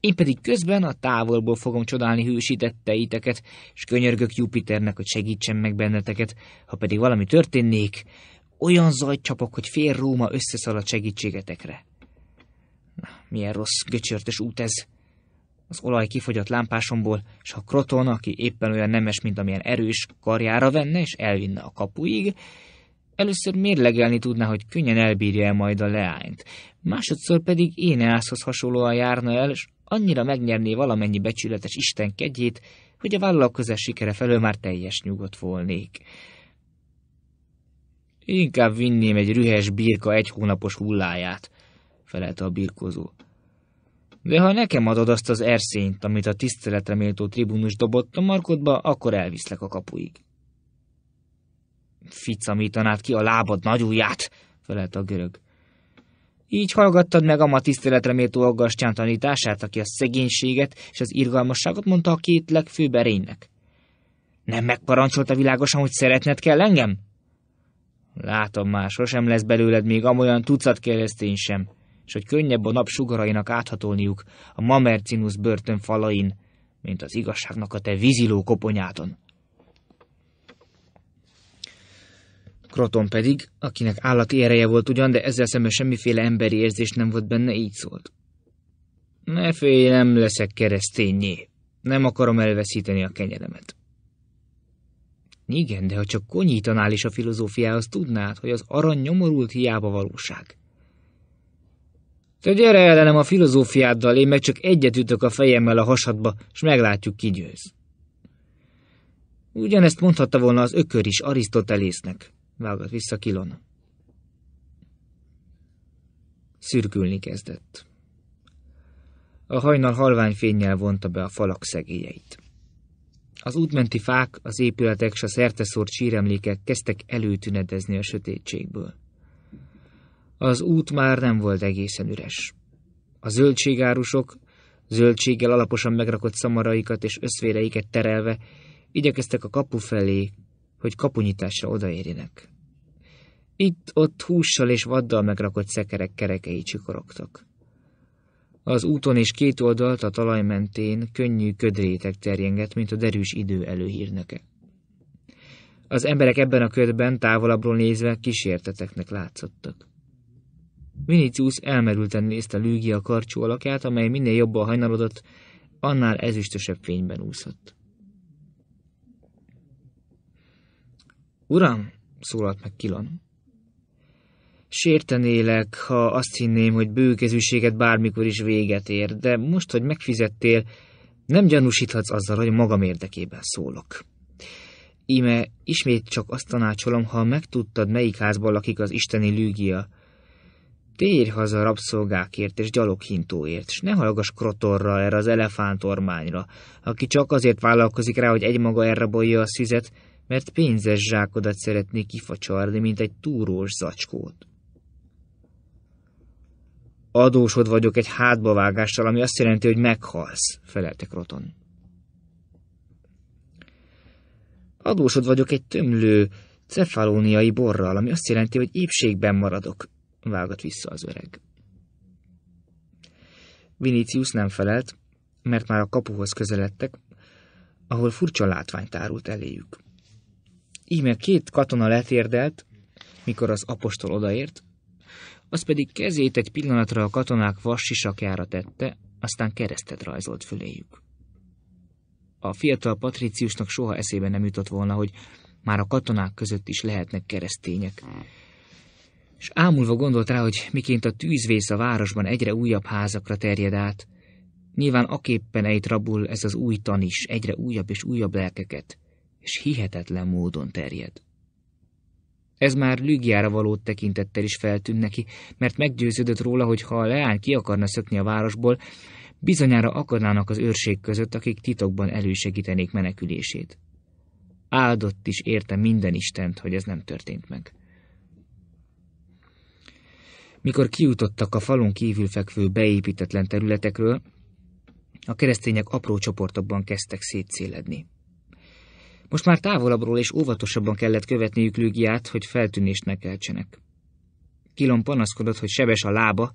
Én pedig közben a távolból fogom csodálni hűsítetteiteket, és könyörgök Jupiternek, hogy segítsen meg benneteket, ha pedig valami történnék, olyan zajt csapok, hogy fél Róma összeszalad segítségetekre. Na, milyen rossz, göcsörtös út ez. Az olaj kifogyott lámpásomból, és ha Kroton, aki éppen olyan nemes, mint amilyen erős, karjára venne és elvinne a kapuig, először mérlegelni tudná, hogy könnyen elbírja -e majd a leányt. Másodszor pedig Éneászhoz hasonlóan járna el, és annyira megnyerné valamennyi becsületes Isten kegyét, hogy a vállalkozás sikere felől már teljes nyugodt volnék. Inkább vinném egy rühes birka egy hónapos hulláját, felelte a birkozó. De ha nekem adod azt az erszényt, amit a tiszteletre méltó tribunus dobott a markodba, akkor elviszlek a kapuig. Ficamítanád ki a lábad nagyúját, felelt a görög. Így hallgattad meg ma tiszteletre méltó aggastyán tanítását, aki a szegénységet és az irgalmasságot mondta a két legfőbb erénynek. Nem megparancsolta világosan, hogy szeretned kell engem? Látom már, sosem lesz belőled még amolyan tucat keresztény sem, és hogy könnyebb a nap sugarainak áthatolniuk a Mamercinus börtön falain, mint az igazságnak a te víziló koponyáton. Kroton pedig, akinek állati ereje volt ugyan, de ezzel szemben semmiféle emberi érzés nem volt benne, így szólt. Ne félj, nem leszek keresztényé. Nem akarom elveszíteni a kenyeremet. Igen, de ha csak konyítanál is a filozófiához, tudnád, hogy az arany nyomorult hiába valóság. Te gyere ellenem a filozófiáddal, én meg csak egyet ütök a fejemmel a hasadba, és meglátjuk, ki győz. Ugyanezt mondhatta volna az ökör is Arisztotelésznek, vágott vissza Kilon. Szürkülni kezdett. A hajnal halvány fényjel vonta be a falak szegélyeit. Az útmenti fák, az épületek és a szerteszórt síremlékek kezdtek előtünedezni a sötétségből. Az út már nem volt egészen üres. A zöldségárusok, zöldséggel alaposan megrakott szamaraikat és összvéreiket terelve, igyekeztek a kapu felé, hogy kapunyításra odaérjenek. Itt-ott hússal és vaddal megrakott szekerek kerekei csikorogtak. Az úton és két oldalt a talaj mentén könnyű ködrétek terjengett, mint a derűs idő előhírnöke. Az emberek ebben a ködben távolabbról nézve kísérteteknek látszottak. Vinicius elmerülten nézte Lügia karcsú alakját, amely minél jobban hajnalodott, annál ezüstösebb fényben úszott. Uram, szólalt meg Kilon, Sértenélek, ha azt hinném, hogy bőkezűséget bármikor is véget ér, de most, hogy megfizettél, nem gyanúsíthatsz azzal, hogy magam érdekében szólok. Íme ismét csak azt tanácsolom, ha megtudtad, melyik házban lakik az isteni lügia. Térj haza rabszolgákért és gyaloghintóért, s ne hallgass krotorra erre az elefántormányra, aki csak azért vállalkozik rá, hogy egymaga elrabolja a szüzet, mert pénzes zsákodat szeretné kifacsarni, mint egy túrós zacskót. Adósod vagyok egy hátbavágással, ami azt jelenti, hogy meghalsz, feleltek Roton. Adósod vagyok egy tömlő cefalóniai borral, ami azt jelenti, hogy épségben maradok, vágott vissza az öreg. Vinicius nem felelt, mert már a kapuhoz közeledtek, ahol furcsa látvány tárult eléjük. Íme két katona letérdelt, mikor az apostol odaért, az pedig kezét egy pillanatra a katonák vassisakjára tette, aztán keresztet rajzolt föléjük. A fiatal patriciusnak soha eszébe nem jutott volna, hogy már a katonák között is lehetnek keresztények. És ámulva gondolt rá, hogy miként a tűzvész a városban egyre újabb házakra terjed át, nyilván aképpen ejt rabul ez az új tan is egyre újabb és újabb lelkeket, és hihetetlen módon terjed. Ez már lügjára való tekintettel is feltűnt neki, mert meggyőződött róla, hogy ha a leány ki akarna szökni a városból, bizonyára akarnának az őrség között, akik titokban elősegítenék menekülését. Áldott is érte minden Istent, hogy ez nem történt meg. Mikor kijutottak a falon kívül fekvő beépítetlen területekről, a keresztények apró csoportokban kezdtek szétszéledni. Most már távolabbról és óvatosabban kellett követniük Lügiát, hogy feltűnést ne keltsenek. Kilom panaszkodott, hogy sebes a lába,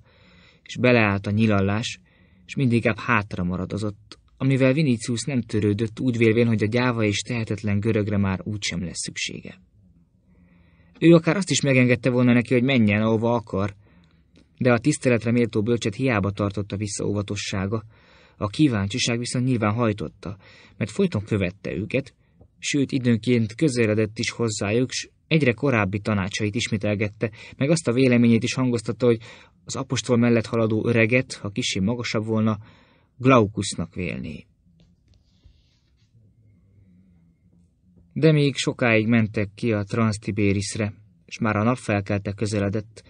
és beleállt a nyilallás, és mindinkább hátra maradozott, amivel Vinicius nem törődött, úgy vélvén, hogy a gyáva és tehetetlen görögre már úgysem lesz szüksége. Ő akár azt is megengedte volna neki, hogy menjen, ahova akar, de a tiszteletre méltó bölcset hiába tartotta vissza óvatossága, a kíváncsiság viszont nyilván hajtotta, mert folyton követte őket, sőt időnként közeledett is hozzájuk, s egyre korábbi tanácsait ismételgette, meg azt a véleményét is hangoztatta, hogy az apostol mellett haladó öreget, ha kicsi magasabb volna, Glaukusnak vélné. De még sokáig mentek ki a Transztibériszre, és már a nap felkelte közeledett,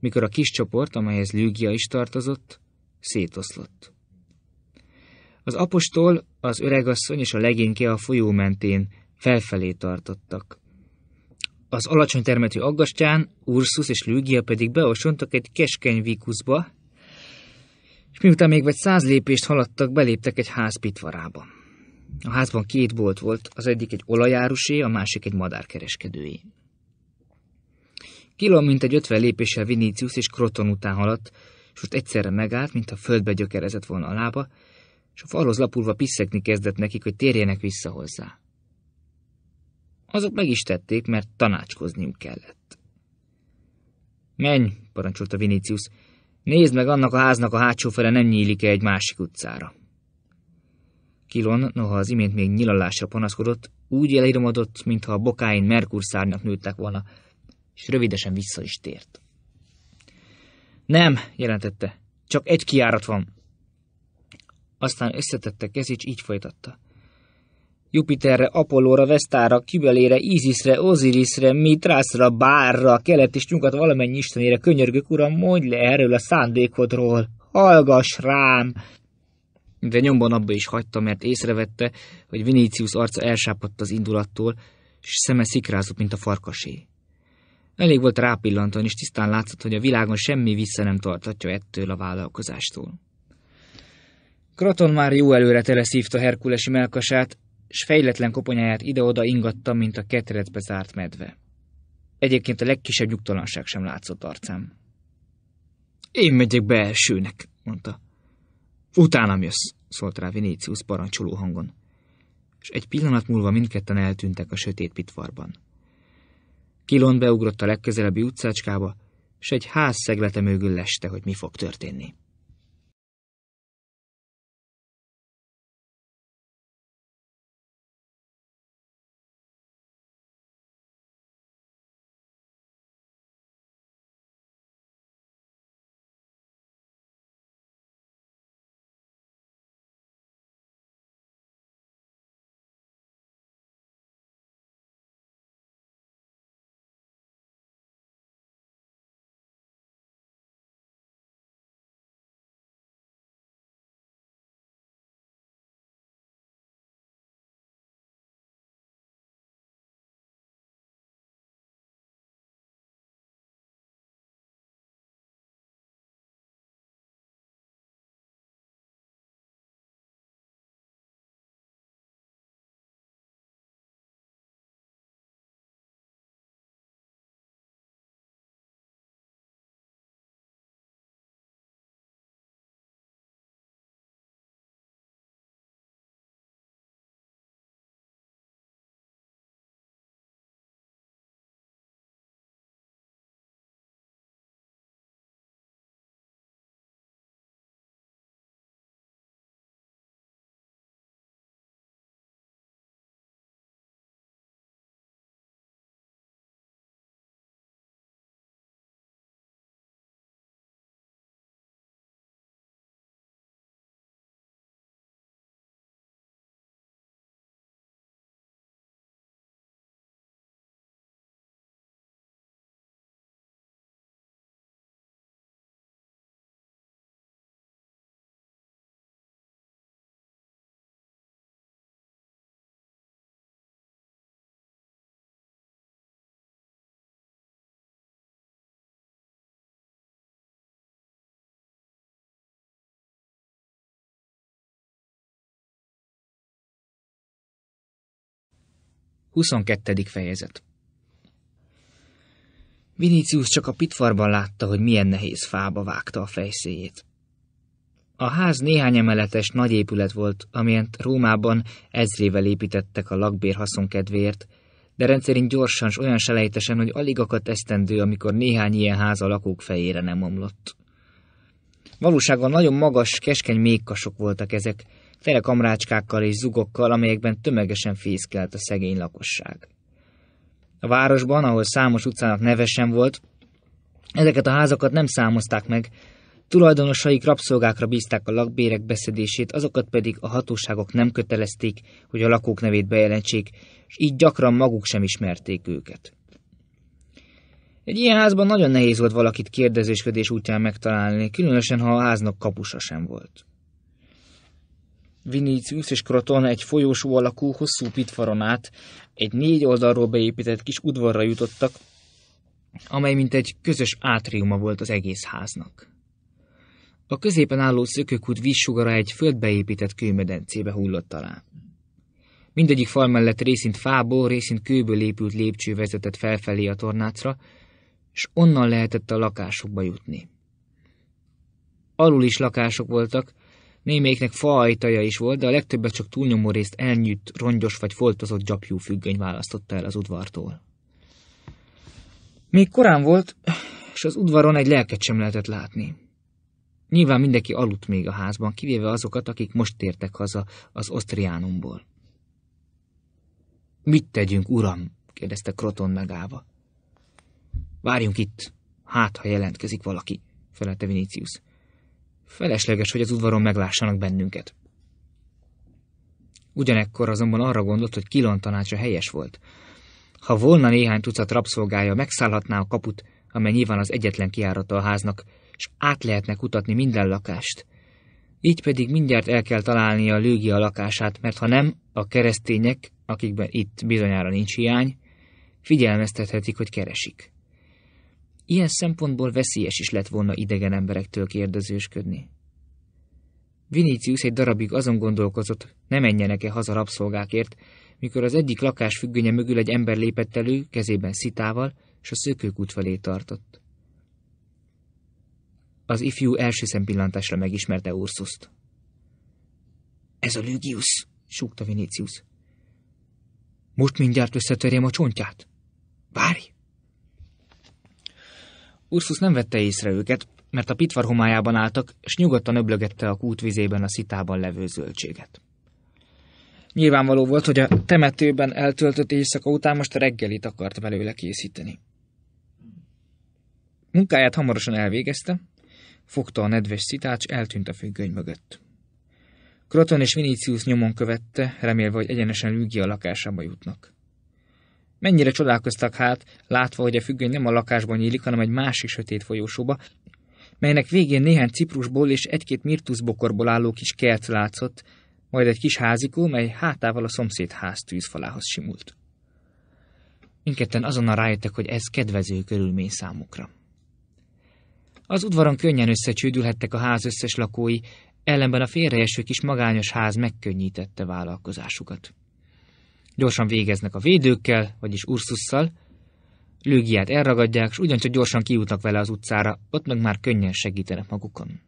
mikor a kis csoport, amelyhez Lügia is tartozott, szétoszlott. Az apostol, az öregasszony és a legénke a folyó mentén felfelé tartottak. Az alacsony termetű aggastyán, Ursus és Lügia pedig beosontak egy keskeny vikuszba, és miután még vagy száz lépést haladtak, beléptek egy ház pitvarába. A házban két bolt volt, az egyik egy olajárusé, a másik egy madárkereskedői. Kilom, mint egy ötven lépéssel Vinicius és Kroton után haladt, és most egyszerre megállt, mintha földbe gyökerezett volna a lába, és a falhoz lapulva piszekni kezdett nekik, hogy térjenek vissza hozzá. Azok meg is tették, mert tanácskozniuk kellett. Menj, parancsolta Vinicius, nézd meg annak a háznak a hátsó fele nem nyílik -e egy másik utcára. Kilon, noha az imént még nyilalásra panaszkodott, úgy elhíromadott, mintha a bokáin szárnyak nőttek volna, és rövidesen vissza is tért. Nem, jelentette, csak egy kiárat van. Aztán összetette kezics, így folytatta. Jupiterre, Apollóra, Vesztára, Kibelére, Íziszre, Ozirisre, Mitrászra, Bárra, Kelet és Nyugat valamennyi istenére, könyörgök uram, mondj le erről a szándékodról, hallgass rám! De nyomban abba is hagyta, mert észrevette, hogy Vinícius arca elsápadt az indulattól, és szeme szikrázott, mint a farkasé. Elég volt rápillantani, és tisztán látszott, hogy a világon semmi vissza nem tartatja ettől a vállalkozástól. Kraton már jó előre teleszívta Herkulesi melkasát, s fejletlen koponyáját ide-oda ingatta, mint a ketrecbe zárt medve. Egyébként a legkisebb nyugtalanság sem látszott arcám. Én megyek be elsőnek, mondta. Utánam jössz, szólt rá Vinícius parancsoló hangon. És egy pillanat múlva mindketten eltűntek a sötét pitvarban. Kilon beugrott a legközelebbi utcácskába, s egy ház szeglete mögül leste, hogy mi fog történni. 22. fejezet Vinicius csak a pitfarban látta, hogy milyen nehéz fába vágta a fejszéjét. A ház néhány emeletes nagy épület volt, amilyent Rómában ezrével építettek a lakbér kedvéért, de rendszerint gyorsan s olyan selejtesen, hogy alig akadt esztendő, amikor néhány ilyen ház a lakók fejére nem omlott. Valóságban nagyon magas, keskeny mékkasok voltak ezek, fele kamrácskákkal és zugokkal, amelyekben tömegesen fészkelt a szegény lakosság. A városban, ahol számos utcának neve sem volt, ezeket a házakat nem számozták meg, tulajdonosaik rabszolgákra bízták a lakbérek beszedését, azokat pedig a hatóságok nem kötelezték, hogy a lakók nevét bejelentsék, és így gyakran maguk sem ismerték őket. Egy ilyen házban nagyon nehéz volt valakit kérdezősködés útján megtalálni, különösen ha a háznak kapusa sem volt. Vinicius és Kroton egy folyósó alakú, hosszú pitfaron át egy négy oldalról beépített kis udvarra jutottak, amely mint egy közös átriuma volt az egész háznak. A középen álló szökőkút vízsugara egy földbeépített kőmedencébe hullott alá. Mindegyik fal mellett részint fából, részint kőből épült lépcső vezetett felfelé a tornácra, és onnan lehetett a lakásokba jutni. Alul is lakások voltak, Némelyiknek faajtaja is volt, de a legtöbbet csak túlnyomó részt elnyűtt, rongyos vagy foltozott gyapjú függöny választotta el az udvartól. Még korán volt, és az udvaron egy lelket sem lehetett látni. Nyilván mindenki aludt még a házban, kivéve azokat, akik most tértek haza az Osztriánumból. Mit tegyünk, uram? kérdezte Kroton megállva. Várjunk itt, hát ha jelentkezik valaki, felelte Vinicius. Felesleges, hogy az udvaron meglássanak bennünket. Ugyanekkor azonban arra gondolt, hogy Kilon tanácsa helyes volt. Ha volna néhány tucat rabszolgája, megszállhatná a kaput, amely nyilván az egyetlen kiárata a háznak, és át lehetne kutatni minden lakást. Így pedig mindjárt el kell találnia a a lakását, mert ha nem, a keresztények, akikben itt bizonyára nincs hiány, figyelmeztethetik, hogy keresik. Ilyen szempontból veszélyes is lett volna idegen emberektől kérdezősködni. Vinicius egy darabig azon gondolkozott, ne menjenek-e haza rabszolgákért, mikor az egyik lakás függönye mögül egy ember lépett elő, kezében szitával, és a szökőkút felé tartott. Az ifjú első szempillantásra megismerte Ursuszt. Ez a Lügius, súgta Vinicius. Most mindjárt összetörjem a csontját. Várj! Ursus nem vette észre őket, mert a pitvar homályában álltak, és nyugodtan öblögette a kútvizében a szitában levő zöldséget. Nyilvánvaló volt, hogy a temetőben eltöltött éjszaka után most a reggelit akart belőle készíteni. Munkáját hamarosan elvégezte, fogta a nedves szitács, eltűnt a függöny mögött. Kroton és Vinicius nyomon követte, remélve, hogy egyenesen Lügi a lakásába jutnak. Mennyire csodálkoztak hát, látva, hogy a függöny nem a lakásban nyílik, hanem egy másik sötét folyósóba, melynek végén néhány ciprusból és egy-két mirtuszbokorból álló kis kert látszott, majd egy kis házikó, mely hátával a szomszéd ház tűzfalához simult. Minketten azonnal rájöttek, hogy ez kedvező körülmény számukra. Az udvaron könnyen összecsődülhettek a ház összes lakói, ellenben a félreeső kis magányos ház megkönnyítette vállalkozásukat gyorsan végeznek a védőkkel, vagyis Ursusszal, lőgiát elragadják, és ugyancsak gyorsan kijutnak vele az utcára, ott meg már könnyen segítenek magukon.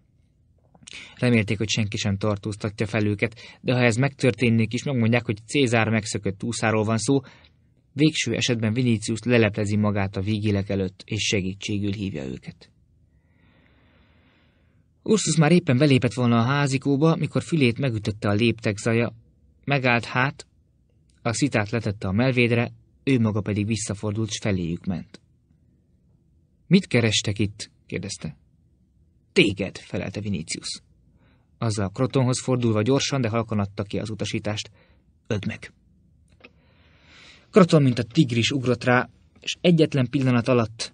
Remélték, hogy senki sem tartóztatja fel őket, de ha ez megtörténnék is, megmondják, hogy Cézár megszökött úszáról van szó, végső esetben Vinicius leleplezi magát a vígilek előtt, és segítségül hívja őket. Ursus már éppen belépett volna a házikóba, mikor fülét megütötte a léptek zaja, megállt hát, a szitát letette a melvédre, ő maga pedig visszafordult, s feléjük ment. Mit kerestek itt? kérdezte. Téged, felelte Vinicius. Azzal a krotonhoz fordulva gyorsan, de halkan adta ki az utasítást. Öld meg! Kroton, mint a tigris ugrott rá, és egyetlen pillanat alatt,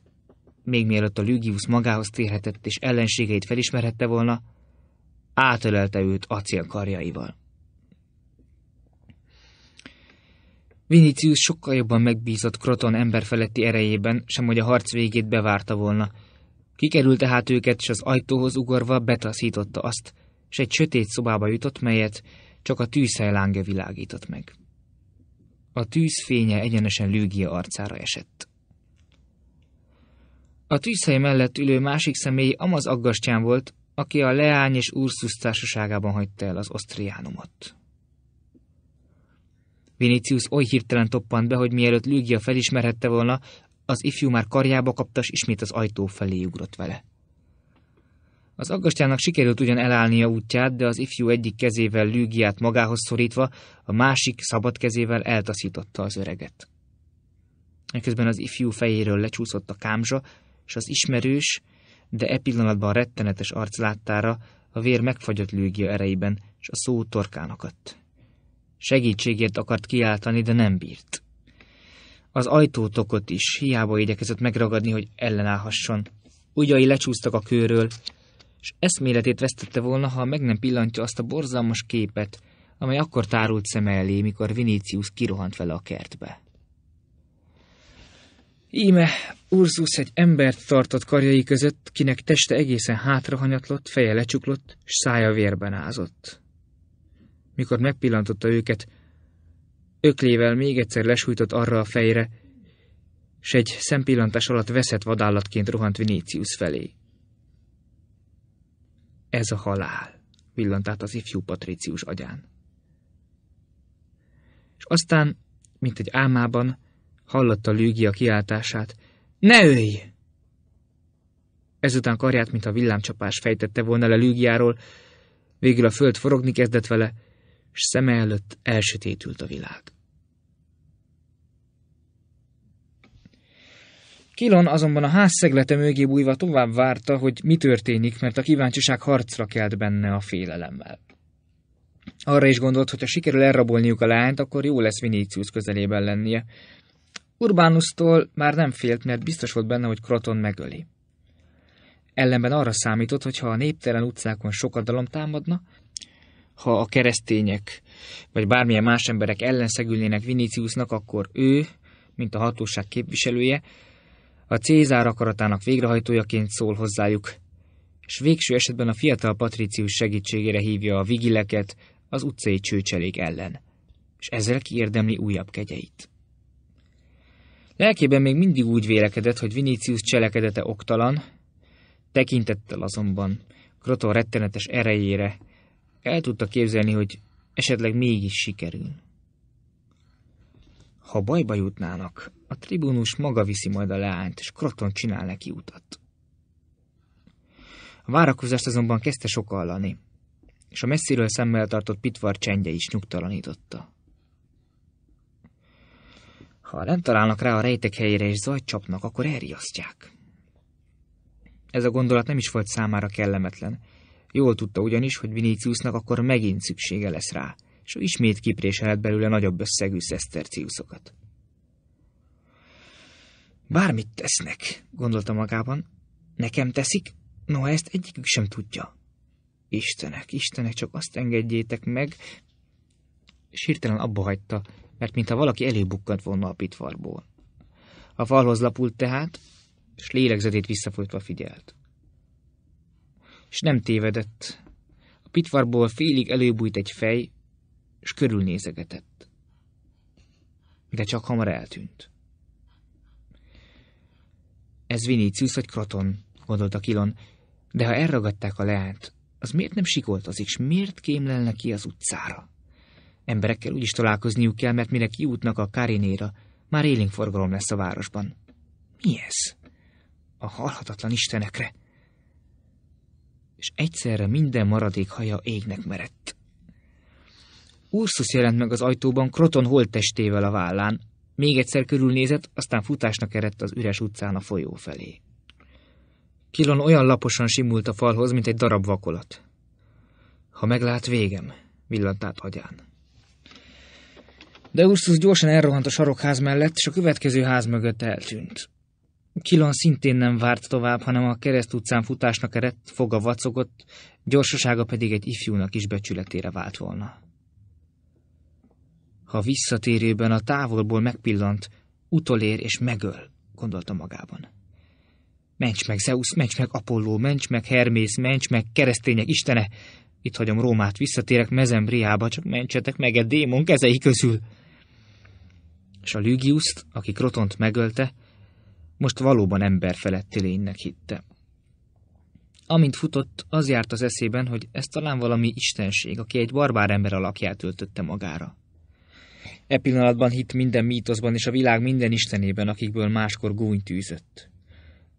még mielőtt a Lügius magához térhetett és ellenségeit felismerhette volna, átölelte őt acélkarjaival. Vinicius sokkal jobban megbízott Kroton emberfeletti erejében, sem hogy a harc végét bevárta volna. Kikerült tehát őket, és az ajtóhoz ugorva betaszította azt, és egy sötét szobába jutott, melyet csak a tűzhelylángja világított meg. A tűz fénye egyenesen Lügia arcára esett. A tűzhely mellett ülő másik személy Amaz Aggastyán volt, aki a Leány és Ursus társaságában hagyta el az osztriánumot. Vinicius oly hirtelen toppant be, hogy mielőtt Lügia felismerhette volna, az ifjú már karjába kapta, és ismét az ajtó felé ugrott vele. Az aggastyának sikerült ugyan elállnia útját, de az ifjú egyik kezével Lügiát magához szorítva, a másik szabad kezével eltaszította az öreget. Ekközben az ifjú fejéről lecsúszott a kámzsa, és az ismerős, de e pillanatban rettenetes arc láttára a vér megfagyott Lügia ereiben, és a szó torkán akadt. Segítségért akart kiáltani, de nem bírt. Az ajtótokot is hiába igyekezett megragadni, hogy ellenállhasson. Ugyai lecsúsztak a kőről, és eszméletét vesztette volna, ha meg nem pillantja azt a borzalmas képet, amely akkor tárult szem elé, mikor Vinícius kirohant vele a kertbe. Íme Ursus egy embert tartott karjai között, kinek teste egészen hátrahanyatlott, feje lecsuklott, s szája vérben ázott mikor megpillantotta őket. Öklével még egyszer lesújtott arra a fejre, s egy szempillantás alatt veszett vadállatként rohant Vinícius felé. Ez a halál, villant át az ifjú patricius agyán. És aztán, mint egy álmában, hallotta Lügia kiáltását, ne ölj! Ezután karját, mint a villámcsapás fejtette volna le Lügiáról, végül a föld forogni kezdett vele, és szeme előtt elsötétült a világ. Kilon azonban a ház szeglete mögé bújva tovább várta, hogy mi történik, mert a kíváncsiság harcra kelt benne a félelemmel. Arra is gondolt, hogy ha sikerül elrabolniuk a lányt, akkor jó lesz Vinícius közelében lennie. Urbánusztól már nem félt, mert biztos volt benne, hogy Kroton megöli. Ellenben arra számított, hogy ha a néptelen utcákon sokadalom támadna, ha a keresztények vagy bármilyen más emberek ellenszegülnének Viniciusnak, akkor ő, mint a hatóság képviselője, a Cézár akaratának végrehajtójaként szól hozzájuk, és végső esetben a fiatal patricius segítségére hívja a vigileket az utcai csőcselék ellen, és ezzel kiérdemli újabb kegyeit. Lelkében még mindig úgy vélekedett, hogy Vinicius cselekedete oktalan, tekintettel azonban Kroton rettenetes erejére el tudta képzelni, hogy esetleg mégis sikerül. Ha bajba jutnának, a tribunus maga viszi majd a leányt, és kroton csinál neki utat. A várakozást azonban kezdte sokallani, és a messziről szemmel tartott pitvar csendje is nyugtalanította. Ha nem találnak rá a rejtek helyére és zajt csapnak, akkor elriasztják. Ez a gondolat nem is volt számára kellemetlen, Jól tudta ugyanis, hogy Viniciusnak akkor megint szüksége lesz rá, és ismét kipréselhet belőle nagyobb összegű szeszterciuszokat. Bármit tesznek, gondolta magában. Nekem teszik, noha ezt egyikük sem tudja. Istenek, Istenek, csak azt engedjétek meg, és hirtelen abba hagyta, mert mintha valaki előbukkant volna a pitvarból. A falhoz lapult tehát, és lélegzetét visszafolytva figyelt és nem tévedett. A pitvarból félig előbújt egy fej, és körülnézegetett. De csak hamar eltűnt. Ez Vinicius vagy Kraton, gondolta Kilon, de ha elragadták a leányt, az miért nem sikoltozik, és miért kémlelne ki az utcára? Emberekkel úgyis találkozniuk kell, mert mire kiútnak a Karinéra, már élénk forgalom lesz a városban. Mi ez? A halhatatlan istenekre! és egyszerre minden maradék haja égnek merett. Ursus jelent meg az ajtóban Kroton holttestével a vállán, még egyszer körülnézett, aztán futásnak eredt az üres utcán a folyó felé. Kilon olyan laposan simult a falhoz, mint egy darab vakolat. Ha meglát, végem, villant át agyán. De Ursus gyorsan elrohant a sarokház mellett, és a következő ház mögött eltűnt. Kilon szintén nem várt tovább, hanem a kereszt utcán futásnak erett, foga vacogott, gyorsasága pedig egy ifjúnak is becsületére vált volna. Ha visszatérőben a távolból megpillant, utolér és megöl, gondolta magában. Ments meg Zeus, ments meg Apolló, ments meg Hermész, ments meg keresztények istene! Itt hagyom Rómát, visszatérek Mezembriába, csak mentsetek meg egy démon kezei közül! És a Lügiuszt, aki Krotont megölte, most valóban emberfeletti lénynek hitte. Amint futott, az járt az eszében, hogy ez talán valami istenség, aki egy barbár ember alakját öltötte magára. E pillanatban hitt minden mítoszban és a világ minden istenében, akikből máskor gúny tűzött.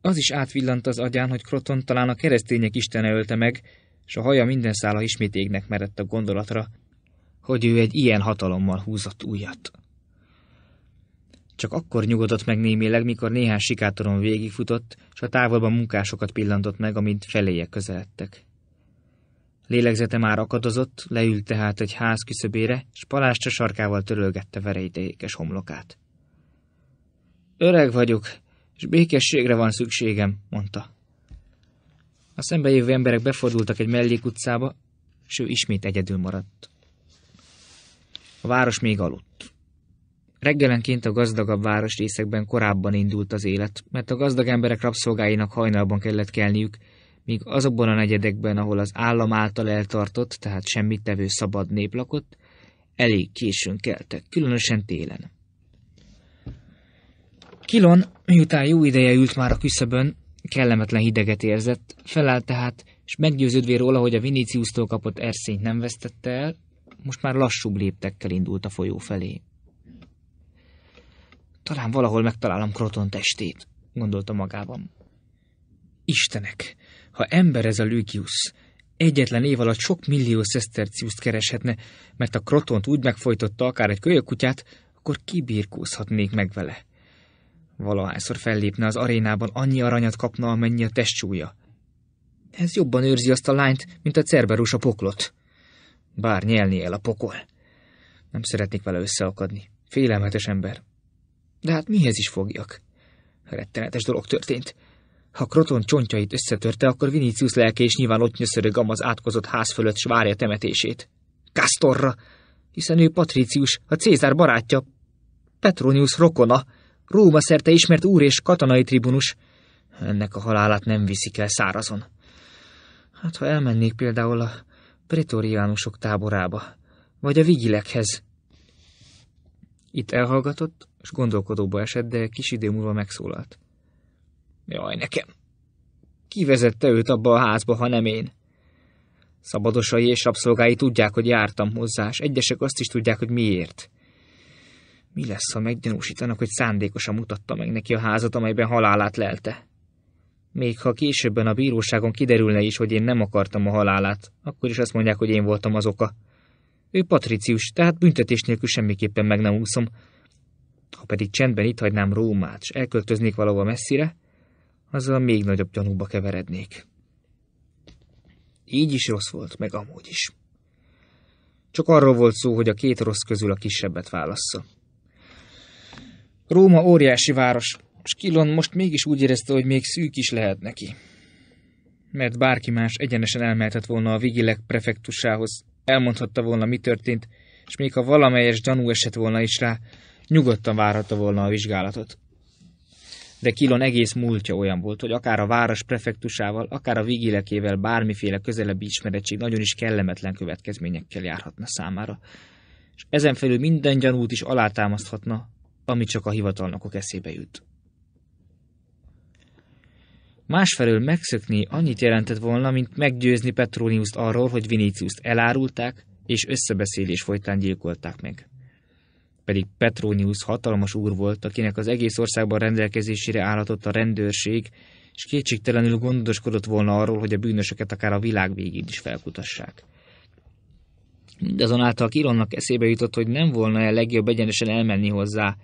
Az is átvillant az agyán, hogy Kroton talán a keresztények istene ölte meg, és a haja minden szála ismét égnek merett a gondolatra, hogy ő egy ilyen hatalommal húzott újat. Csak akkor nyugodott meg némileg, mikor néhány sikátoron végigfutott, és a távolban munkásokat pillantott meg, amint feléje közeledtek. Lélegzete már akadozott, leült tehát egy ház küszöbére, és palásta sarkával törölgette verejtékes homlokát. Öreg vagyok, és békességre van szükségem, mondta. A jövő emberek befordultak egy mellékutcába, és ő ismét egyedül maradt. A város még aludt. Reggelenként a gazdagabb városrészekben korábban indult az élet, mert a gazdag emberek rabszolgáinak hajnalban kellett kelniük, míg azokban a negyedekben, ahol az állam által eltartott, tehát semmit tevő szabad nép lakott, elég későn keltek, különösen télen. Kilon, miután jó ideje ült már a küszöbön, kellemetlen hideget érzett, felállt tehát, és meggyőződvé róla, hogy a Viniciustól kapott erszényt nem vesztette el, most már lassúbb léptekkel indult a folyó felé. Talán valahol megtalálom Kroton testét, gondolta magában. Istenek, ha ember ez a Lükius, egyetlen év alatt sok millió szeszterciuszt kereshetne, mert a Krotont úgy megfojtotta akár egy kölyökutyát, akkor kibírkózhatnék meg vele. Valahányszor fellépne az arénában, annyi aranyat kapna, amennyi a testsúlya. Ez jobban őrzi azt a lányt, mint a cerberus a poklot. Bár nyelni el a pokol. Nem szeretnék vele összeakadni. Félelmetes ember. De hát mihez is fogjak? Rettenetes dolog történt. Ha Kroton csontjait összetörte, akkor Vinicius lelke is nyilván ott nyöszörög az átkozott ház fölött, s várja temetését. Kastorra! Hiszen ő Patricius, a Cézár barátja, Petronius rokona, Róma szerte ismert úr és katonai tribunus. Ennek a halálát nem viszik el szárazon. Hát ha elmennék például a pretoriánusok táborába, vagy a vigilekhez. Itt elhallgatott, és gondolkodóba esett, de kis idő múlva megszólalt. Jaj, nekem! Ki vezette őt abba a házba, ha nem én? Szabadosai és rabszolgái tudják, hogy jártam hozzá, és egyesek azt is tudják, hogy miért. Mi lesz, ha meggyanúsítanak, hogy szándékosan mutatta meg neki a házat, amelyben halálát lelte? Még ha későbben a bíróságon kiderülne is, hogy én nem akartam a halálát, akkor is azt mondják, hogy én voltam az oka. Ő patricius, tehát büntetés nélkül semmiképpen meg nem úszom. Ha pedig csendben itt hagynám Rómát, és elköltöznék valahova messzire, azzal még nagyobb gyanúba keverednék. Így is rossz volt, meg amúgy is. Csak arról volt szó, hogy a két rossz közül a kisebbet válassza. Róma óriási város, és Kilon most mégis úgy érezte, hogy még szűk is lehet neki. Mert bárki más egyenesen elmehetett volna a Vigilek prefektusához, elmondhatta volna, mi történt, és még ha valamelyes gyanú esett volna is rá, nyugodtan várhatta volna a vizsgálatot. De Kilon egész múltja olyan volt, hogy akár a város prefektusával, akár a vigilekével bármiféle közelebbi ismerettség nagyon is kellemetlen következményekkel járhatna számára, és ezen felül minden gyanút is alátámaszthatna, ami csak a hivatalnokok eszébe jut. Másfelől megszökni annyit jelentett volna, mint meggyőzni Petroniuszt arról, hogy Viniciuszt elárulták, és összebeszélés folytán gyilkolták meg pedig Petronius hatalmas úr volt, akinek az egész országban rendelkezésére állatott a rendőrség, és kétségtelenül gondoskodott volna arról, hogy a bűnösöket akár a világ végén is felkutassák. Mindazonáltal Kironnak eszébe jutott, hogy nem volna el legjobb egyenesen elmenni hozzá,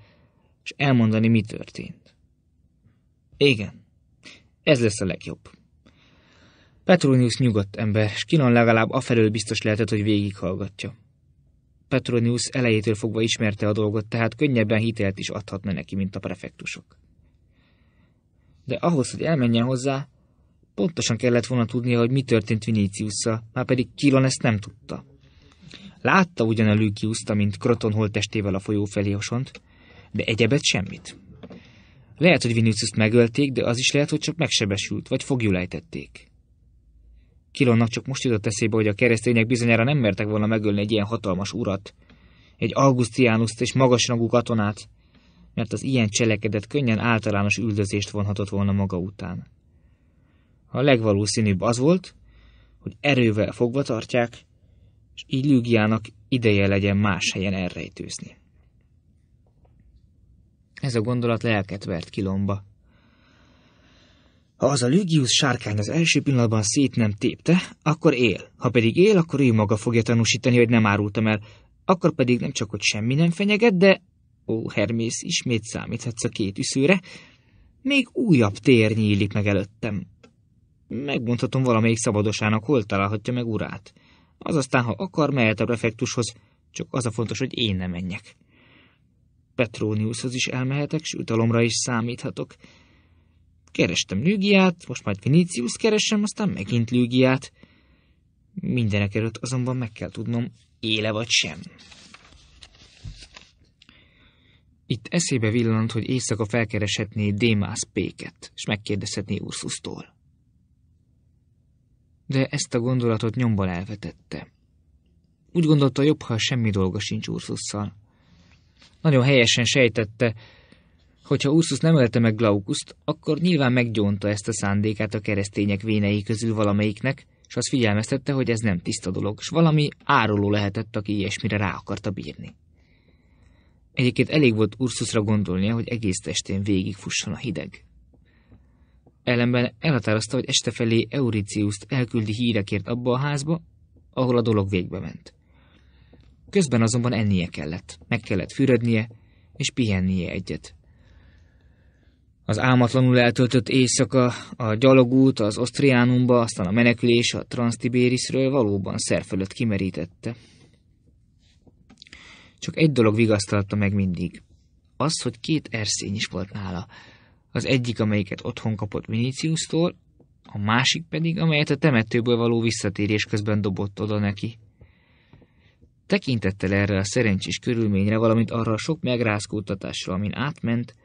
és elmondani, mi történt. Igen, ez lesz a legjobb. Petronius nyugodt ember, és Kiron legalább afelől biztos lehetett, hogy végighallgatja. Petronius elejétől fogva ismerte a dolgot, tehát könnyebben hitelt is adhatna neki, mint a prefektusok. De ahhoz, hogy elmenjen hozzá, pontosan kellett volna tudnia, hogy mi történt Viníciusszal, már pedig Kilon ezt nem tudta. Látta ugyan a Lükiuszta, amint Kroton holttestével a folyó felé hasont, de egyebet semmit. Lehet, hogy Viníciuszt megölték, de az is lehet, hogy csak megsebesült, vagy fogjulejtették. Kilonnak csak most jutott eszébe, hogy a keresztények bizonyára nem mertek volna megölni egy ilyen hatalmas urat, egy Augustianuszt és magasrangú katonát, mert az ilyen cselekedet könnyen általános üldözést vonhatott volna maga után. A legvalószínűbb az volt, hogy erővel fogva tartják, és így Lügiának ideje legyen más helyen elrejtőzni. Ez a gondolat lelket vert kilomba. Ha az a Lügius sárkány az első pillanatban szét nem tépte, akkor él. Ha pedig él, akkor ő maga fogja tanúsítani, hogy nem árultam el. Akkor pedig nem csak, hogy semmi nem fenyeget, de... Ó, Hermész, ismét számíthatsz a két üszőre. Még újabb tér nyílik meg előttem. Megmondhatom valamelyik szabadosának, hol találhatja meg urát. Az aztán, ha akar, mehet a prefektushoz, csak az a fontos, hogy én nem menjek. Petróniushoz is elmehetek, s utalomra is számíthatok. Kerestem Lügiát, most majd Vinicius keresem, aztán megint Lügiát. Mindenek előtt azonban meg kell tudnom, éle vagy sem. Itt eszébe villant, hogy éjszaka felkereshetné Démász Péket, és megkérdezhetné Ursusztól. De ezt a gondolatot nyomban elvetette. Úgy gondolta jobb, ha semmi dolga sincs Ursusszal. Nagyon helyesen sejtette, Hogyha Ursus nem ölte meg Glaukuszt, akkor nyilván meggyónta ezt a szándékát a keresztények vénei közül valamelyiknek, és az figyelmeztette, hogy ez nem tiszta dolog, és valami áruló lehetett, aki ilyesmire rá akarta bírni. Egyébként elég volt Ursusra gondolnia, hogy egész testén végigfusson a hideg. Ellenben elhatározta, hogy este felé Euriciuszt elküldi hírekért abba a házba, ahol a dolog végbe ment. Közben azonban ennie kellett, meg kellett fürödnie, és pihennie egyet. Az álmatlanul eltöltött éjszaka, a gyalogút, az Osztriánumba, aztán a menekülés a Transztibérisről valóban szerfölött kimerítette. Csak egy dolog vigasztalta meg mindig. Az, hogy két erszény is volt nála. Az egyik, amelyiket otthon kapott Viniciustól, a másik pedig, amelyet a temetőből való visszatérés közben dobott oda neki. Tekintettel erre a szerencsés körülményre, valamint arra a sok megrázkódtatásra, amin átment,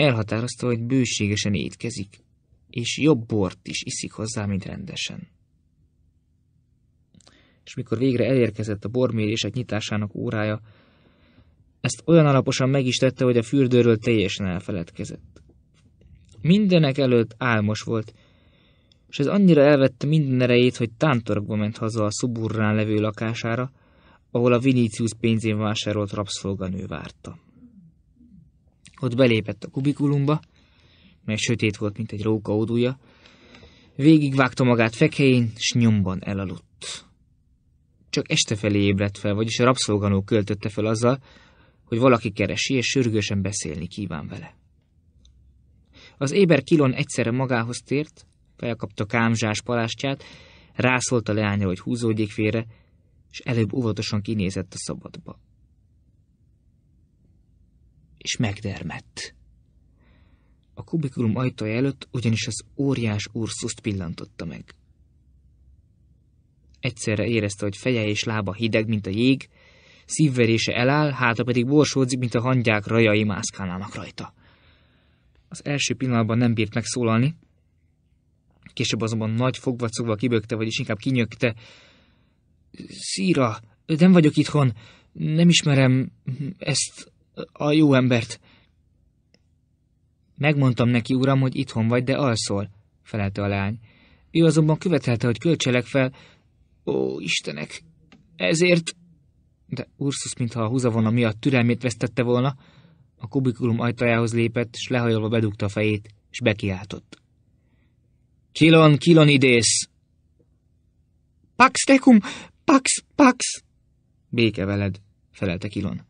Elhatározta, hogy bőségesen étkezik, és jobb bort is iszik hozzá, mint rendesen. És mikor végre elérkezett a bormérések nyitásának órája, ezt olyan alaposan meg is tette, hogy a fürdőről teljesen elfeledkezett. Mindenek előtt álmos volt, és ez annyira elvette minden erejét, hogy tántorogva ment haza a szuburrán levő lakására, ahol a vinícius pénzén vásárolt rabszolganő várta. Ott belépett a kubikulumba, mert sötét volt, mint egy róka ódúja. Végigvágta magát fekhelyén, s nyomban elaludt. Csak este felé ébredt fel, vagyis a rabszolganó költötte fel azzal, hogy valaki keresi, és sürgősen beszélni kíván vele. Az éber kilon egyszerre magához tért, felkapta kámzsás palástját, rászólt a leányra, hogy húzódjék félre, és előbb óvatosan kinézett a szabadba és megdermett. A kubikulum ajtaja előtt ugyanis az óriás urszuszt pillantotta meg. Egyszerre érezte, hogy feje és lába hideg, mint a jég, szívverése eláll, hátra pedig borsódzik, mint a hangyák rajai mászkálnának rajta. Az első pillanatban nem bírt megszólalni, később azonban nagy fogvacogva kibökte, vagyis inkább kinyögte. Szíra, nem vagyok itthon, nem ismerem ezt a jó embert. Megmondtam neki, uram, hogy itthon vagy, de alszol, felelte a lány. Ő azonban követelte, hogy költselek fel. Ó, Istenek, ezért... De Ursus, mintha a húzavona miatt türelmét vesztette volna, a kubikulum ajtajához lépett, és lehajolva bedugta a fejét, és bekiáltott. Kilon, kilon idész! Pax tecum, pax, pax! Béke veled, felelte kilon.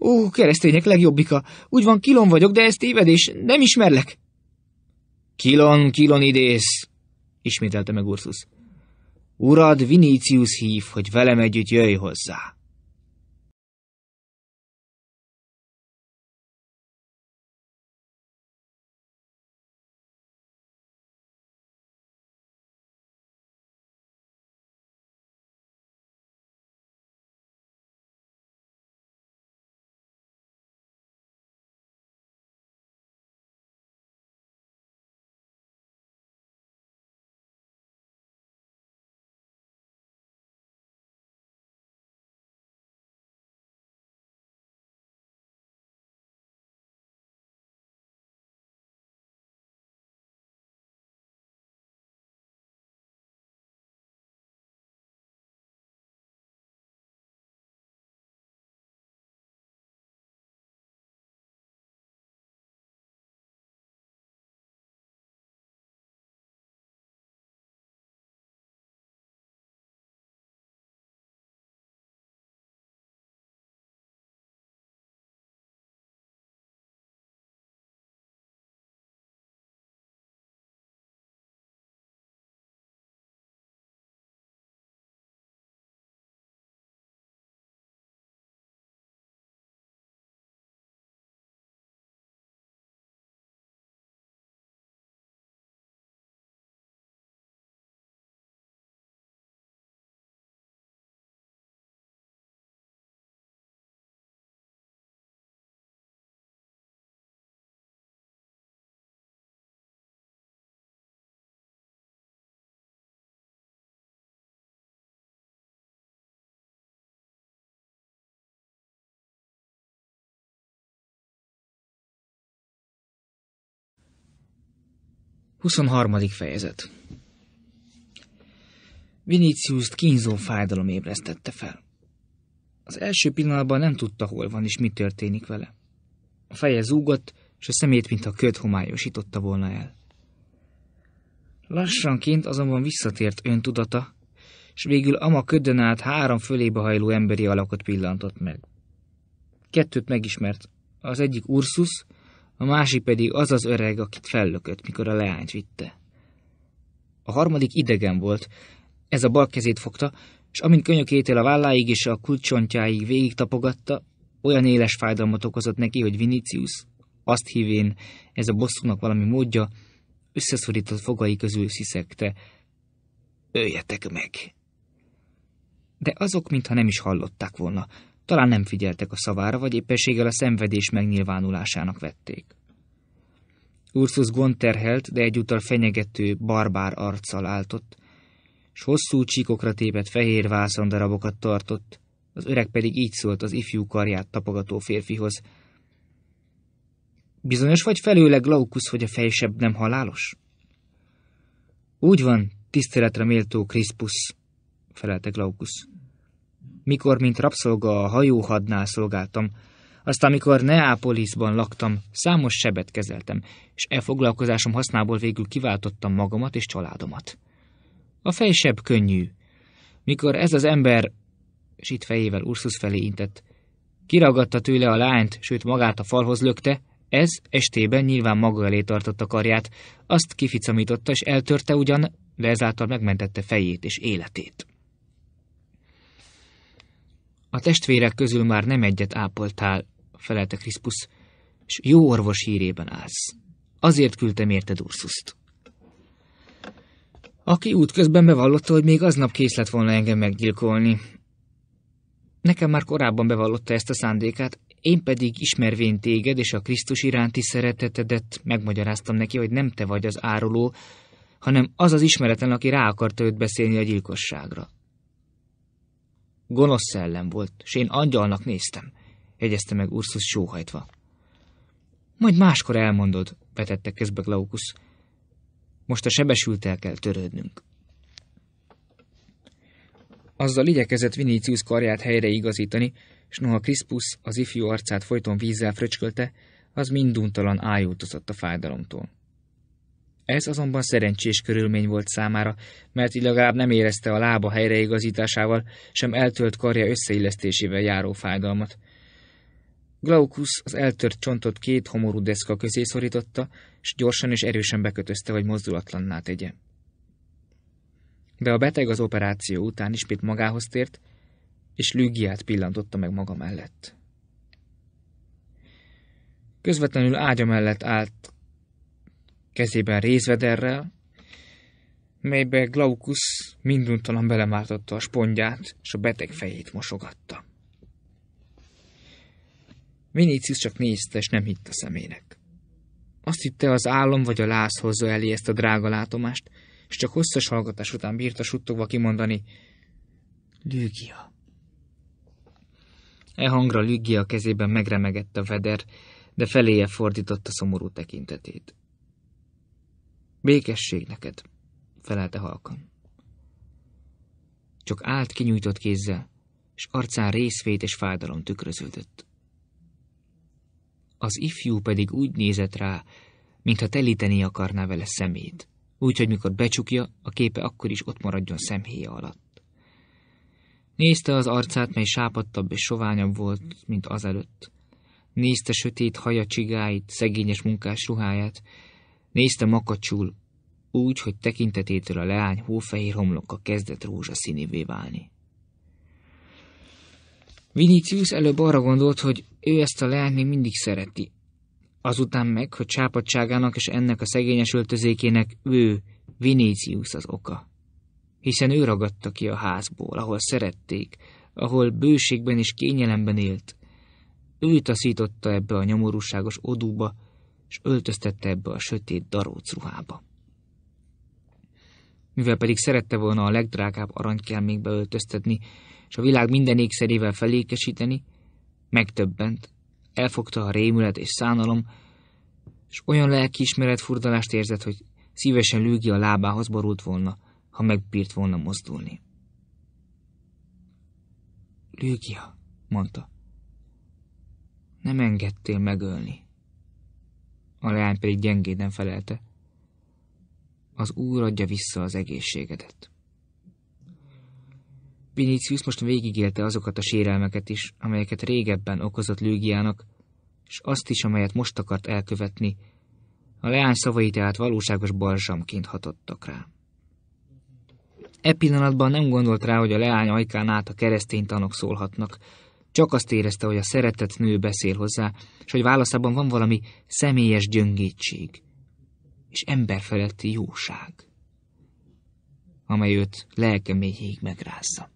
Ó, keresztények legjobbika, úgy van, kilon vagyok, de ez tévedés, nem ismerlek. Kilon, kilon idész, ismételte meg Ursus. Urad Vinícius hív, hogy velem együtt jöjj hozzá. 23. fejezet vinicius kínzó fájdalom ébresztette fel. Az első pillanatban nem tudta, hol van és mi történik vele. A feje zúgott, és a szemét, mintha köd homályosította volna el. Lassanként azonban visszatért öntudata, és végül ama ködön állt három fölébe hajló emberi alakot pillantott meg. Kettőt megismert, az egyik Ursus, a másik pedig az az öreg, akit fellökött, mikor a leányt vitte. A harmadik idegen volt, ez a bal kezét fogta, és amint könyökétél a válláig és a kulcsontjáig végig tapogatta, olyan éles fájdalmat okozott neki, hogy Vinicius, azt hívén ez a bosszúnak valami módja, összeszorított fogai közül sziszegte. Öljetek meg! De azok, mintha nem is hallották volna, talán nem figyeltek a szavára, vagy éppenséggel a szenvedés megnyilvánulásának vették. Ursus terhelt, de egyúttal fenyegető, barbár arccal álltott, s hosszú csíkokra tépett fehér vászondarabokat tartott, az öreg pedig így szólt az ifjú karját tapogató férfihoz. Bizonyos vagy felőleg Glaukusz, hogy a fejsebb nem halálos? Úgy van, tiszteletre méltó Kriszpusz, felelte Glaukusz mikor mint rabszolga a hajóhadnál szolgáltam, aztán mikor Neápolisban laktam, számos sebet kezeltem, és e foglalkozásom hasznából végül kiváltottam magamat és családomat. A fejsebb könnyű. Mikor ez az ember, és itt fejével Ursus felé intett, kiragadta tőle a lányt, sőt magát a falhoz lökte, ez estében nyilván maga elé tartotta karját, azt kificamította és eltörte ugyan, de ezáltal megmentette fejét és életét. A testvérek közül már nem egyet ápoltál, felelte Kriszpus, és jó orvos hírében állsz. Azért küldtem érted Ursuszt. Aki útközben bevallotta, hogy még aznap kész lett volna engem meggyilkolni. Nekem már korábban bevallotta ezt a szándékát, én pedig ismervén téged és a Krisztus iránti szeretetedet megmagyaráztam neki, hogy nem te vagy az áruló, hanem az az ismeretlen, aki rá akarta őt beszélni a gyilkosságra. Gonosz szellem volt, és én angyalnak néztem, jegyezte meg Ursus sóhajtva. Majd máskor elmondod, vetette közbe Glaukusz. Most a sebesültel kell törődnünk. Azzal igyekezett Vinicius karját helyreigazítani, és noha Crispus az ifjú arcát folyton vízzel fröcskölte, az minduntalan ájultozott a fájdalomtól. Ez azonban szerencsés körülmény volt számára, mert így legalább nem érezte a lába helyreigazításával, sem eltölt karja összeillesztésével járó fájdalmat. Glaukusz az eltört csontot két homorú deszka közé szorította, és gyorsan és erősen bekötözte, hogy mozdulatlanná tegye. De a beteg az operáció után ismét magához tért, és Lügiát pillantotta meg maga mellett. Közvetlenül ágya mellett állt kezében részvederrel, melybe Glaukusz minduntalan belemártotta a spongyát, és a beteg fejét mosogatta. Vinicius csak nézte, és nem hitt a szemének. Azt hitte, az álom vagy a láz hozza elé ezt a drága látomást, és csak hosszas hallgatás után bírta suttogva kimondani, Lügia. E hangra Lügia kezében megremegett a veder, de feléje fordította szomorú tekintetét. Békesség neked, felelte halkan. Csak állt kinyújtott kézzel, és arcán részvét és fájdalom tükröződött. Az ifjú pedig úgy nézett rá, mintha telíteni akarná vele szemét, úgyhogy mikor becsukja, a képe akkor is ott maradjon szemhéja alatt. Nézte az arcát, mely sápadtabb és soványabb volt, mint azelőtt. Nézte sötét haja csigáit, szegényes munkás ruháját, Nézte makacsul, úgy, hogy tekintetétől a leány hófehér homloka kezdett rózsaszínivé válni. Vinicius előbb arra gondolt, hogy ő ezt a leányt még mindig szereti. Azután meg, hogy csápadságának és ennek a szegényes öltözékének ő, Vinicius az oka. Hiszen ő ragadta ki a házból, ahol szerették, ahol bőségben és kényelemben élt. Ő taszította ebbe a nyomorúságos odúba, és öltöztette ebbe a sötét daróc ruhába. Mivel pedig szerette volna a legdrágább aranykelmékbe öltöztetni, és a világ minden ékszerével felékesíteni, megtöbbent, elfogta a rémület és szánalom, és olyan lelkiismeret furdalást érzett, hogy szívesen lőgi a lábához borult volna, ha megbírt volna mozdulni. Lügia, mondta, nem engedtél megölni. A leány pedig gyengéden felelte. Az úr adja vissza az egészségedet. Vinicius most végigélte azokat a sérelmeket is, amelyeket régebben okozott Lügiának, és azt is, amelyet most akart elkövetni, a leány szavai tehát valóságos balzsamként hatottak rá. E pillanatban nem gondolt rá, hogy a leány ajkán át a keresztény tanok szólhatnak, csak azt érezte, hogy a szeretett nő beszél hozzá, és hogy válaszában van valami személyes gyöngétség és emberfeletti jóság, amely őt lelke mélyéig megrázza.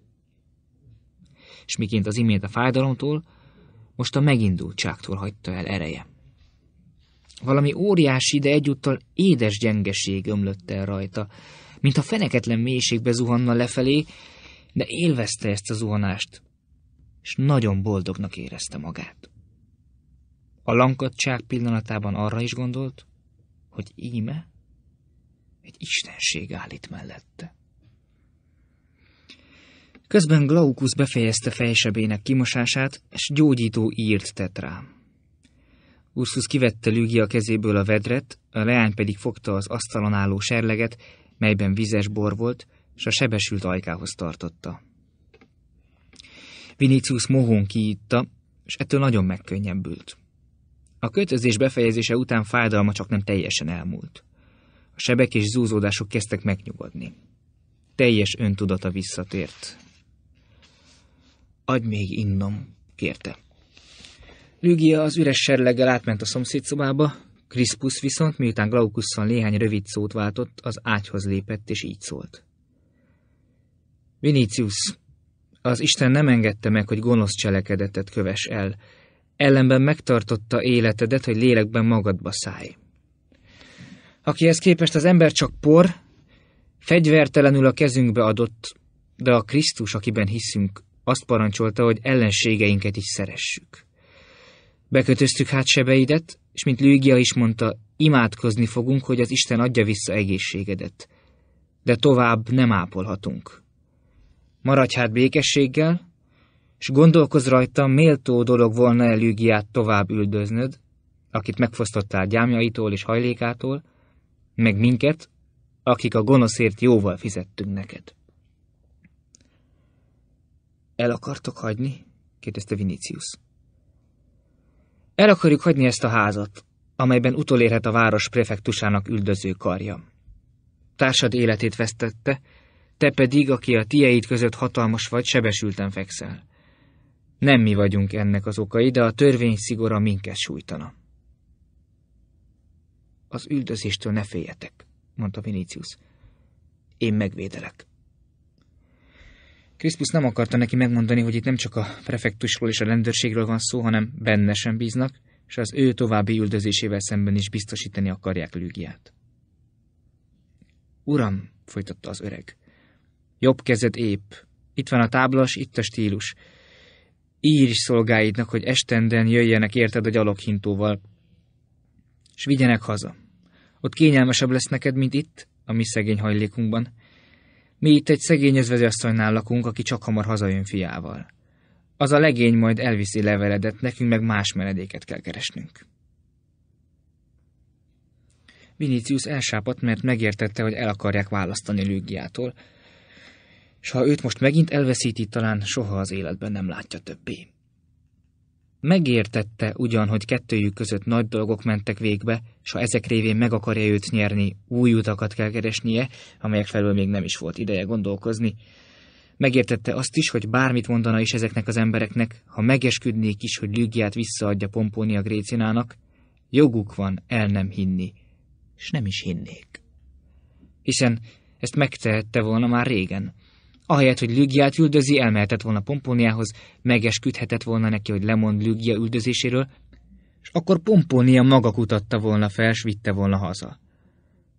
És miként az imént a fájdalomtól, most a megindultságtól hagyta el ereje. Valami óriási, de egyúttal édes gyengeség ömlött el rajta, mint a feneketlen mélységbe zuhanna lefelé, de élvezte ezt a zuhanást, és nagyon boldognak érezte magát. A lankadság pillanatában arra is gondolt, hogy íme egy istenség áll itt mellette. Közben Glaukusz befejezte fejsebének kimosását, és gyógyító írt tett rá. Ursus kivette Lügi a kezéből a vedret, a leány pedig fogta az asztalon álló serleget, melyben vizes bor volt, és a sebesült ajkához tartotta. Vinicius mohón kiitta, és ettől nagyon megkönnyebbült. A kötözés befejezése után fájdalma csak nem teljesen elmúlt. A sebek és zúzódások kezdtek megnyugodni. Teljes öntudata visszatért. Adj még innom, kérte. Lügia az üres serleggel átment a szomszédszobába, Krispus viszont, miután Glaukusszal néhány rövid szót váltott, az ágyhoz lépett, és így szólt. Vinicius, az Isten nem engedte meg, hogy gonosz cselekedetet köves el, ellenben megtartotta életedet, hogy lélekben magadba szállj. Akihez képest az ember csak por, fegyvertelenül a kezünkbe adott, de a Krisztus, akiben hiszünk, azt parancsolta, hogy ellenségeinket is szeressük. Bekötöztük hát sebeidet, és mint Lügia is mondta, imádkozni fogunk, hogy az Isten adja vissza egészségedet. De tovább nem ápolhatunk. Maradj hát békességgel, és gondolkoz rajta, méltó dolog volna elügiát tovább üldöznöd, akit megfosztottál gyámjaitól és hajlékától, meg minket, akik a gonoszért jóval fizettünk neked. El akartok hagyni? kérdezte Vinicius. El akarjuk hagyni ezt a házat, amelyben utolérhet a város prefektusának üldöző karja. Társad életét vesztette, te pedig, aki a tieid között hatalmas vagy, sebesülten fekszel. Nem mi vagyunk ennek az okai, de a törvény szigora minket sújtana. Az üldözéstől ne féljetek, mondta Vinicius. Én megvédelek. Krisztus nem akarta neki megmondani, hogy itt nem csak a prefektusról és a rendőrségről van szó, hanem benne sem bíznak, és az ő további üldözésével szemben is biztosítani akarják Lügiát. Uram, folytatta az öreg, Jobb kezed épp. Itt van a táblas, itt a stílus. Írj szolgáidnak, hogy estenden jöjjenek érted a gyaloghintóval. S vigyenek haza. Ott kényelmesebb lesz neked, mint itt, a mi szegény hajlékunkban. Mi itt egy szegény özvegyasszonynál lakunk, aki csak hamar hazajön fiával. Az a legény majd elviszi leveledet, nekünk meg más menedéket kell keresnünk. Vinicius elsápadt, mert megértette, hogy el akarják választani Lügiától, s ha őt most megint elveszíti, talán soha az életben nem látja többé. Megértette ugyan, hogy kettőjük között nagy dolgok mentek végbe, s ha ezek révén meg akarja őt nyerni, új utakat kell keresnie, amelyek felől még nem is volt ideje gondolkozni. Megértette azt is, hogy bármit mondana is ezeknek az embereknek, ha megesküdnék is, hogy Lügiát visszaadja Pompónia Grécinának, joguk van el nem hinni, s nem is hinnék. Hiszen ezt megtehette volna már régen, Ahelyett, hogy Lügiát üldözi, elmehetett volna Pompóniához, megesküdhetett volna neki, hogy lemond Lügia üldözéséről, és akkor Pompónia maga kutatta volna fel, s vitte volna haza.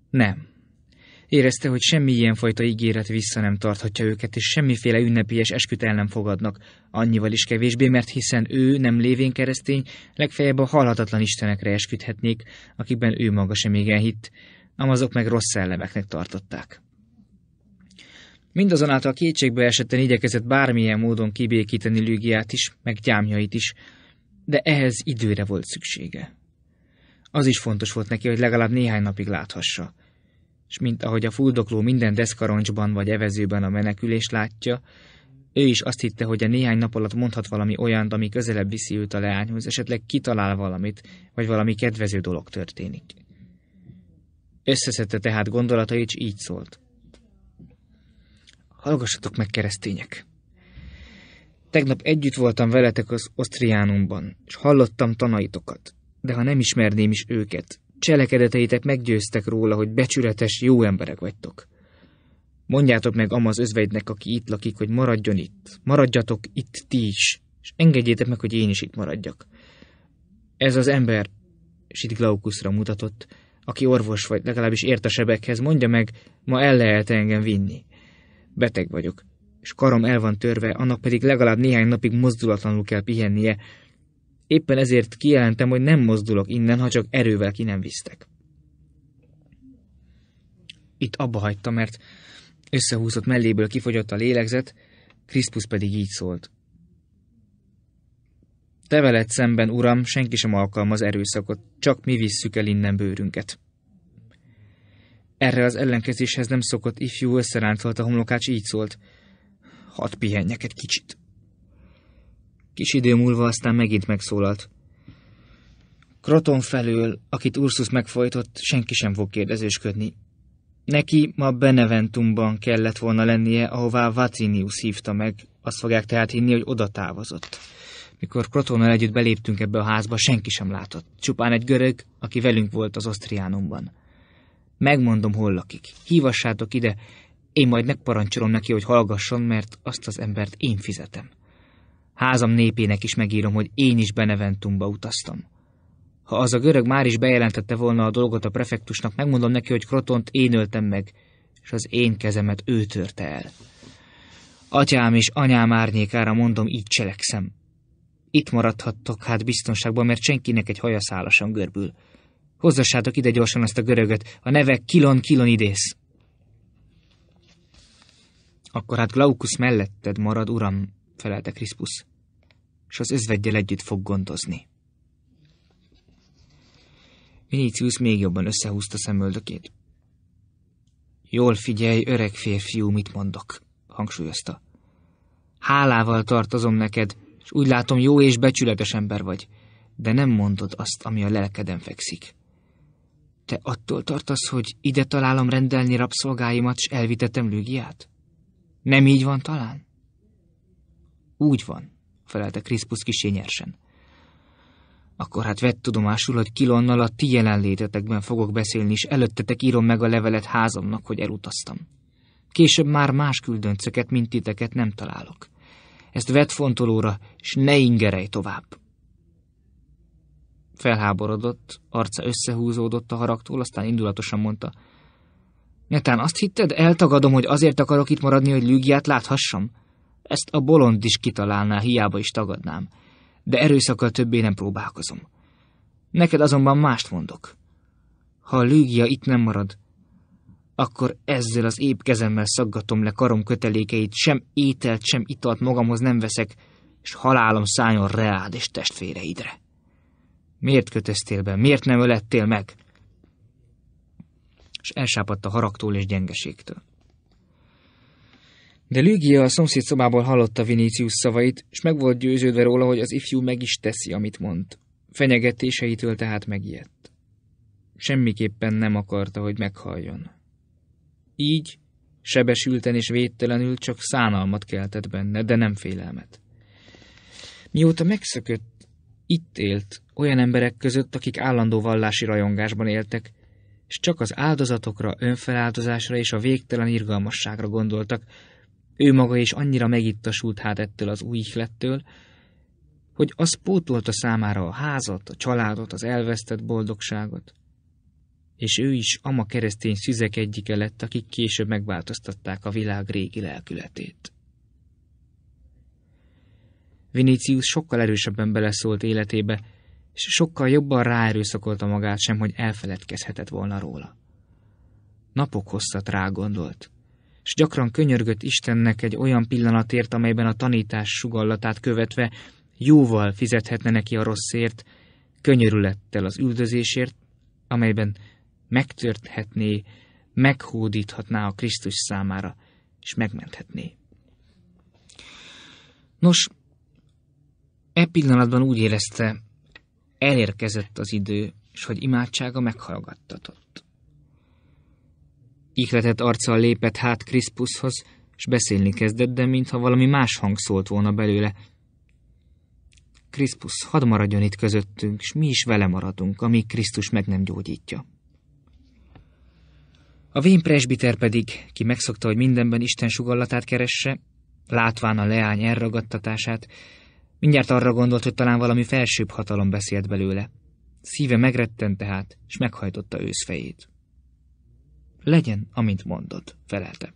Nem. Érezte, hogy semmi ilyenfajta ígéret vissza nem tarthatja őket, és semmiféle ünnepélyes esküt el nem fogadnak, annyival is kevésbé, mert hiszen ő, nem lévén keresztény, legfeljebb a halhatatlan istenekre esküdhetnék, akikben ő maga sem igen hitt, amazok meg rossz szellemeknek tartották. Mindazonáltal kétségbe esetten igyekezett bármilyen módon kibékíteni Lügiát is, meg gyámjait is, de ehhez időre volt szüksége. Az is fontos volt neki, hogy legalább néhány napig láthassa. És mint ahogy a fuldokló minden deszkaroncsban vagy evezőben a menekülést látja, ő is azt hitte, hogy a néhány nap alatt mondhat valami olyant, ami közelebb viszi őt a leányhoz, esetleg kitalál valamit, vagy valami kedvező dolog történik. Összeszedte tehát gondolatait, és így szólt. Hallgassatok meg, keresztények! Tegnap együtt voltam veletek az Osztriánumban, és hallottam tanaitokat, de ha nem ismerném is őket, cselekedeteitek meggyőztek róla, hogy becsületes, jó emberek vagytok. Mondjátok meg Amaz özvegynek, aki itt lakik, hogy maradjon itt, maradjatok itt ti is, és engedjétek meg, hogy én is itt maradjak. Ez az ember, és itt Glaukuszra mutatott, aki orvos vagy legalábbis ért a sebekhez, mondja meg, ma el lehet engem vinni. Beteg vagyok, és karom el van törve, annak pedig legalább néhány napig mozdulatlanul kell pihennie. Éppen ezért kijelentem, hogy nem mozdulok innen, ha csak erővel ki nem visztek. Itt abba hagyta, mert összehúzott melléből kifogyott a lélegzet, Krisztus pedig így szólt. Te veled szemben, uram, senki sem alkalmaz erőszakot, csak mi visszük el innen bőrünket. Erre az ellenkezéshez nem szokott ifjú összerántalt a homlokács így szólt. Hadd pihenjek egy kicsit. Kis idő múlva aztán megint megszólalt. Kroton felől, akit Ursus megfojtott, senki sem fog kérdezősködni. Neki ma Beneventumban kellett volna lennie, ahová Vatinius hívta meg, azt fogják tehát hinni, hogy oda távozott. Mikor Krotonnal együtt beléptünk ebbe a házba, senki sem látott. Csupán egy görög, aki velünk volt az Osztriánumban. Megmondom, hol lakik. Hívassátok ide, én majd megparancsolom neki, hogy hallgasson, mert azt az embert én fizetem. Házam népének is megírom, hogy én is Beneventumba utaztam. Ha az a görög már is bejelentette volna a dolgot a prefektusnak, megmondom neki, hogy Krotont én öltem meg, és az én kezemet ő törte el. Atyám és anyám árnyékára mondom, így cselekszem. Itt maradhattok hát biztonságban, mert senkinek egy hajaszálasan görbül. Hozzassátok ide gyorsan azt a görögöt, a neve kilon-kilon idész. Akkor hát Glaukusz melletted marad, uram, felelte Kriszpusz, és az özvegyel együtt fog gondozni. Vinicius még jobban összehúzta szemöldökét. Jól figyelj, öreg férfiú, mit mondok, hangsúlyozta. Hálával tartozom neked, és úgy látom jó és becsületes ember vagy, de nem mondod azt, ami a lelkeden fekszik. Te attól tartasz, hogy ide találom rendelni rabszolgáimat, s elvitetem Lügiát? Nem így van talán? Úgy van, felelte Kriszpusz kisényersen. Akkor hát vett tudomásul, hogy Kilonnal a ti jelenlétetekben fogok beszélni, és előttetek írom meg a levelet házamnak, hogy elutaztam. Később már más küldöncöket, mint titeket nem találok. Ezt vett fontolóra, s ne ingerej tovább. Felháborodott, arca összehúzódott a haragtól, aztán indulatosan mondta. Netán azt hitted, eltagadom, hogy azért akarok itt maradni, hogy Lügiát láthassam? Ezt a bolond is kitalálná, hiába is tagadnám. De erőszakkal többé nem próbálkozom. Neked azonban mást mondok. Ha a Lügia itt nem marad, akkor ezzel az épp kezemmel szaggatom le karom kötelékeit, sem ételt, sem italt magamhoz nem veszek, és halálom szájon reád és testvéreidre. Miért kötöztél be? Miért nem ölettél meg? És elsápadt a haragtól és gyengeségtől. De Lügia a szomszéd szobából hallotta Vinícius szavait, és meg volt győződve róla, hogy az ifjú meg is teszi, amit mond. Fenyegetéseitől tehát megijedt. Semmiképpen nem akarta, hogy meghalljon. Így, sebesülten és védtelenül csak szánalmat keltett benne, de nem félelmet. Mióta megszökött itt élt, olyan emberek között, akik állandó vallási rajongásban éltek, és csak az áldozatokra, önfeláldozásra és a végtelen irgalmasságra gondoltak. Ő maga is annyira megittasult hát ettől az új ihlettől, hogy az pótolta számára a házat, a családot, az elvesztett boldogságot. És ő is ama keresztény szüzek egyike lett, akik később megváltoztatták a világ régi lelkületét. Vinicius sokkal erősebben beleszólt életébe, és sokkal jobban ráerőszakolta magát sem, hogy elfeledkezhetett volna róla. Napok hosszat rágondolt, és gyakran könyörgött Istennek egy olyan pillanatért, amelyben a tanítás sugallatát követve jóval fizethetne neki a rosszért, könyörülettel az üldözésért, amelyben megtörthetné, meghódíthatná a Krisztus számára, és megmenthetné. Nos, E pillanatban úgy érezte, elérkezett az idő, és hogy imádsága meghallgattatott. Ihletett arccal lépett hát Kriszpuszhoz, és beszélni kezdett, de mintha valami más hang szólt volna belőle. Kriszpusz, hadd maradjon itt közöttünk, és mi is vele maradunk, amíg Krisztus meg nem gyógyítja. A vén presbiter pedig, ki megszokta, hogy mindenben Isten sugallatát keresse, látván a leány elragadtatását, Mindjárt arra gondolt, hogy talán valami felsőbb hatalom beszélt belőle. Szíve megrettent tehát, és meghajtotta őszfejét. Legyen, amint mondod, felelte.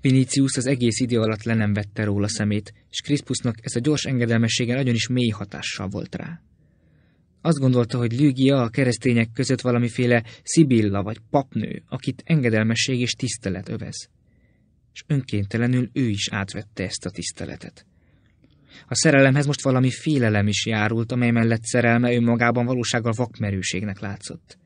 Vinicius az egész idő alatt le nem vette róla szemét, és Krispusnak ez a gyors engedelmessége nagyon is mély hatással volt rá. Azt gondolta, hogy Lügia a keresztények között valamiféle szibilla vagy papnő, akit engedelmesség és tisztelet övez. És önkéntelenül ő is átvette ezt a tiszteletet. A szerelemhez most valami félelem is járult, amely mellett szerelme önmagában valósággal vakmerőségnek látszott.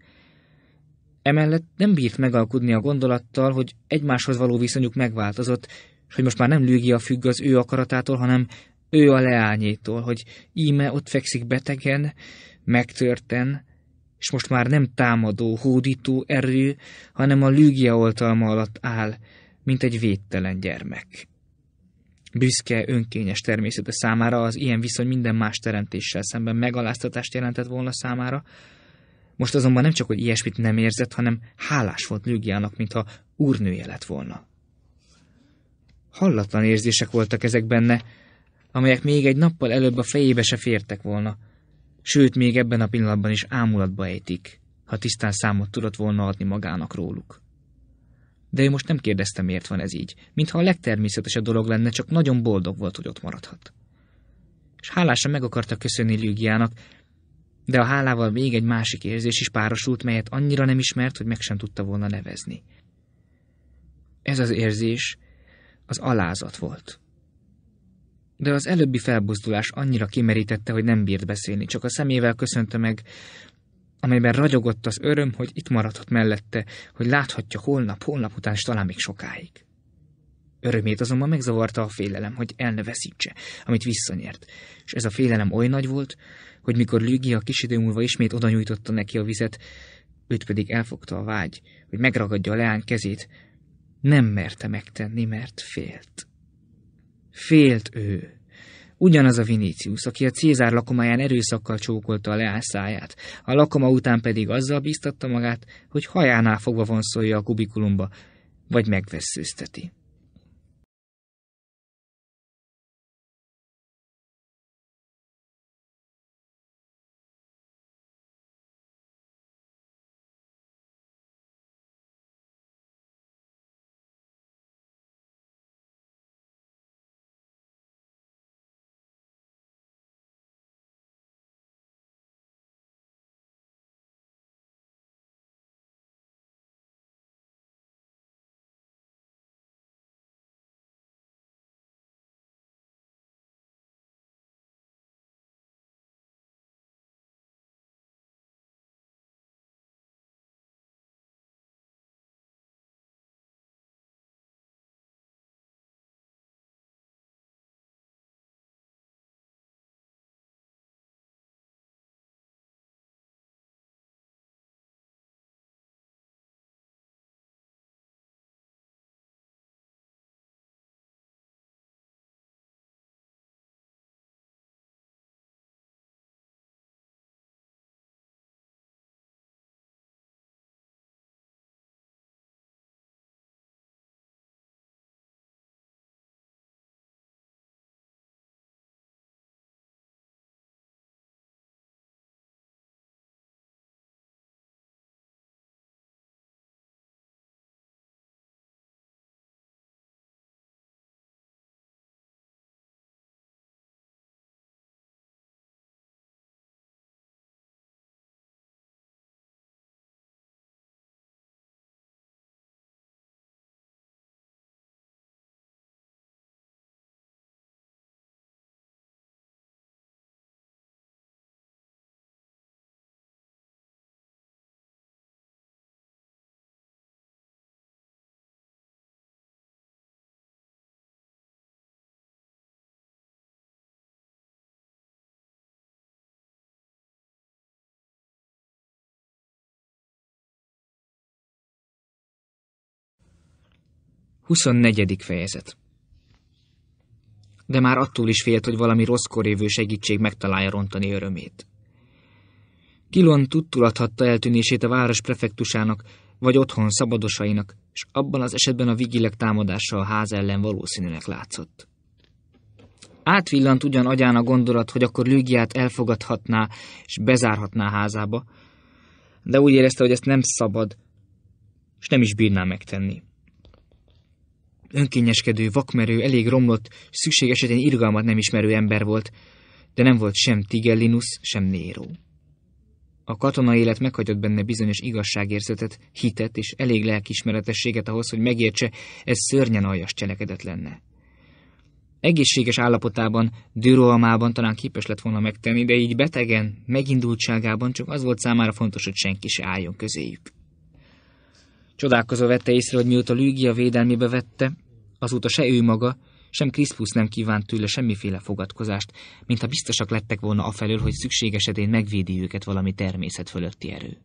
Emellett nem bírt megalkudni a gondolattal, hogy egymáshoz való viszonyuk megváltozott, és hogy most már nem a függ az ő akaratától, hanem ő a leányétól, hogy íme ott fekszik betegen, megtörten, és most már nem támadó, hódító erő, hanem a Lügia oltalma alatt áll, mint egy védtelen gyermek büszke, önkényes természete számára az ilyen viszony minden más teremtéssel szemben megaláztatást jelentett volna számára. Most azonban nem csak, hogy ilyesmit nem érzett, hanem hálás volt Lügiának, mintha úrnője lett volna. Hallatlan érzések voltak ezek benne, amelyek még egy nappal előbb a fejébe se fértek volna, sőt, még ebben a pillanatban is ámulatba ejtik, ha tisztán számot tudott volna adni magának róluk de ő most nem kérdezte, miért van ez így. Mintha a legtermészetesebb dolog lenne, csak nagyon boldog volt, hogy ott maradhat. És hálásan meg akarta köszönni Lügiának, de a hálával még egy másik érzés is párosult, melyet annyira nem ismert, hogy meg sem tudta volna nevezni. Ez az érzés az alázat volt. De az előbbi felbuzdulás annyira kimerítette, hogy nem bírt beszélni, csak a szemével köszönte meg, amelyben ragyogott az öröm, hogy itt maradhat mellette, hogy láthatja holnap, holnap után, és talán még sokáig. Örömét azonban megzavarta a félelem, hogy el ne veszítse, amit visszanyert, és ez a félelem oly nagy volt, hogy mikor Lügia kis idő múlva ismét oda nyújtotta neki a vizet, őt pedig elfogta a vágy, hogy megragadja a leány kezét, nem merte megtenni, mert félt. Félt ő. Ugyanaz a Vinicius, aki a Cézár lakomáján erőszakkal csókolta a leány száját, a lakoma után pedig azzal bíztatta magát, hogy hajánál fogva vonszolja a kubikulumba, vagy megveszőzteti. 24. fejezet De már attól is félt, hogy valami rossz korévő segítség megtalálja rontani örömét. Kilon tudtulathatta eltűnését a város prefektusának, vagy otthon szabadosainak, és abban az esetben a vigilek támadása a ház ellen valószínűnek látszott. Átvillant ugyan agyán a gondolat, hogy akkor Lügiát elfogadhatná és bezárhatná házába, de úgy érezte, hogy ezt nem szabad, és nem is bírná megtenni. Önkényeskedő, vakmerő, elég romlott, szükség esetén irgalmat nem ismerő ember volt, de nem volt sem Tigellinus, sem Néró. A katona élet meghagyott benne bizonyos igazságérzetet, hitet és elég lelkismeretességet ahhoz, hogy megértse, ez szörnyen aljas cselekedet lenne. Egészséges állapotában, dűrohamában talán képes lett volna megtenni, de így betegen, megindultságában csak az volt számára fontos, hogy senki se álljon közéjük. Csodálkozó vette észre, hogy mióta Lügia védelmébe vette, azóta se ő maga, sem Krisztus nem kívánt tőle semmiféle fogadkozást, mintha biztosak lettek volna afelől, hogy szükségesedén esetén megvédi őket valami természet fölötti erő.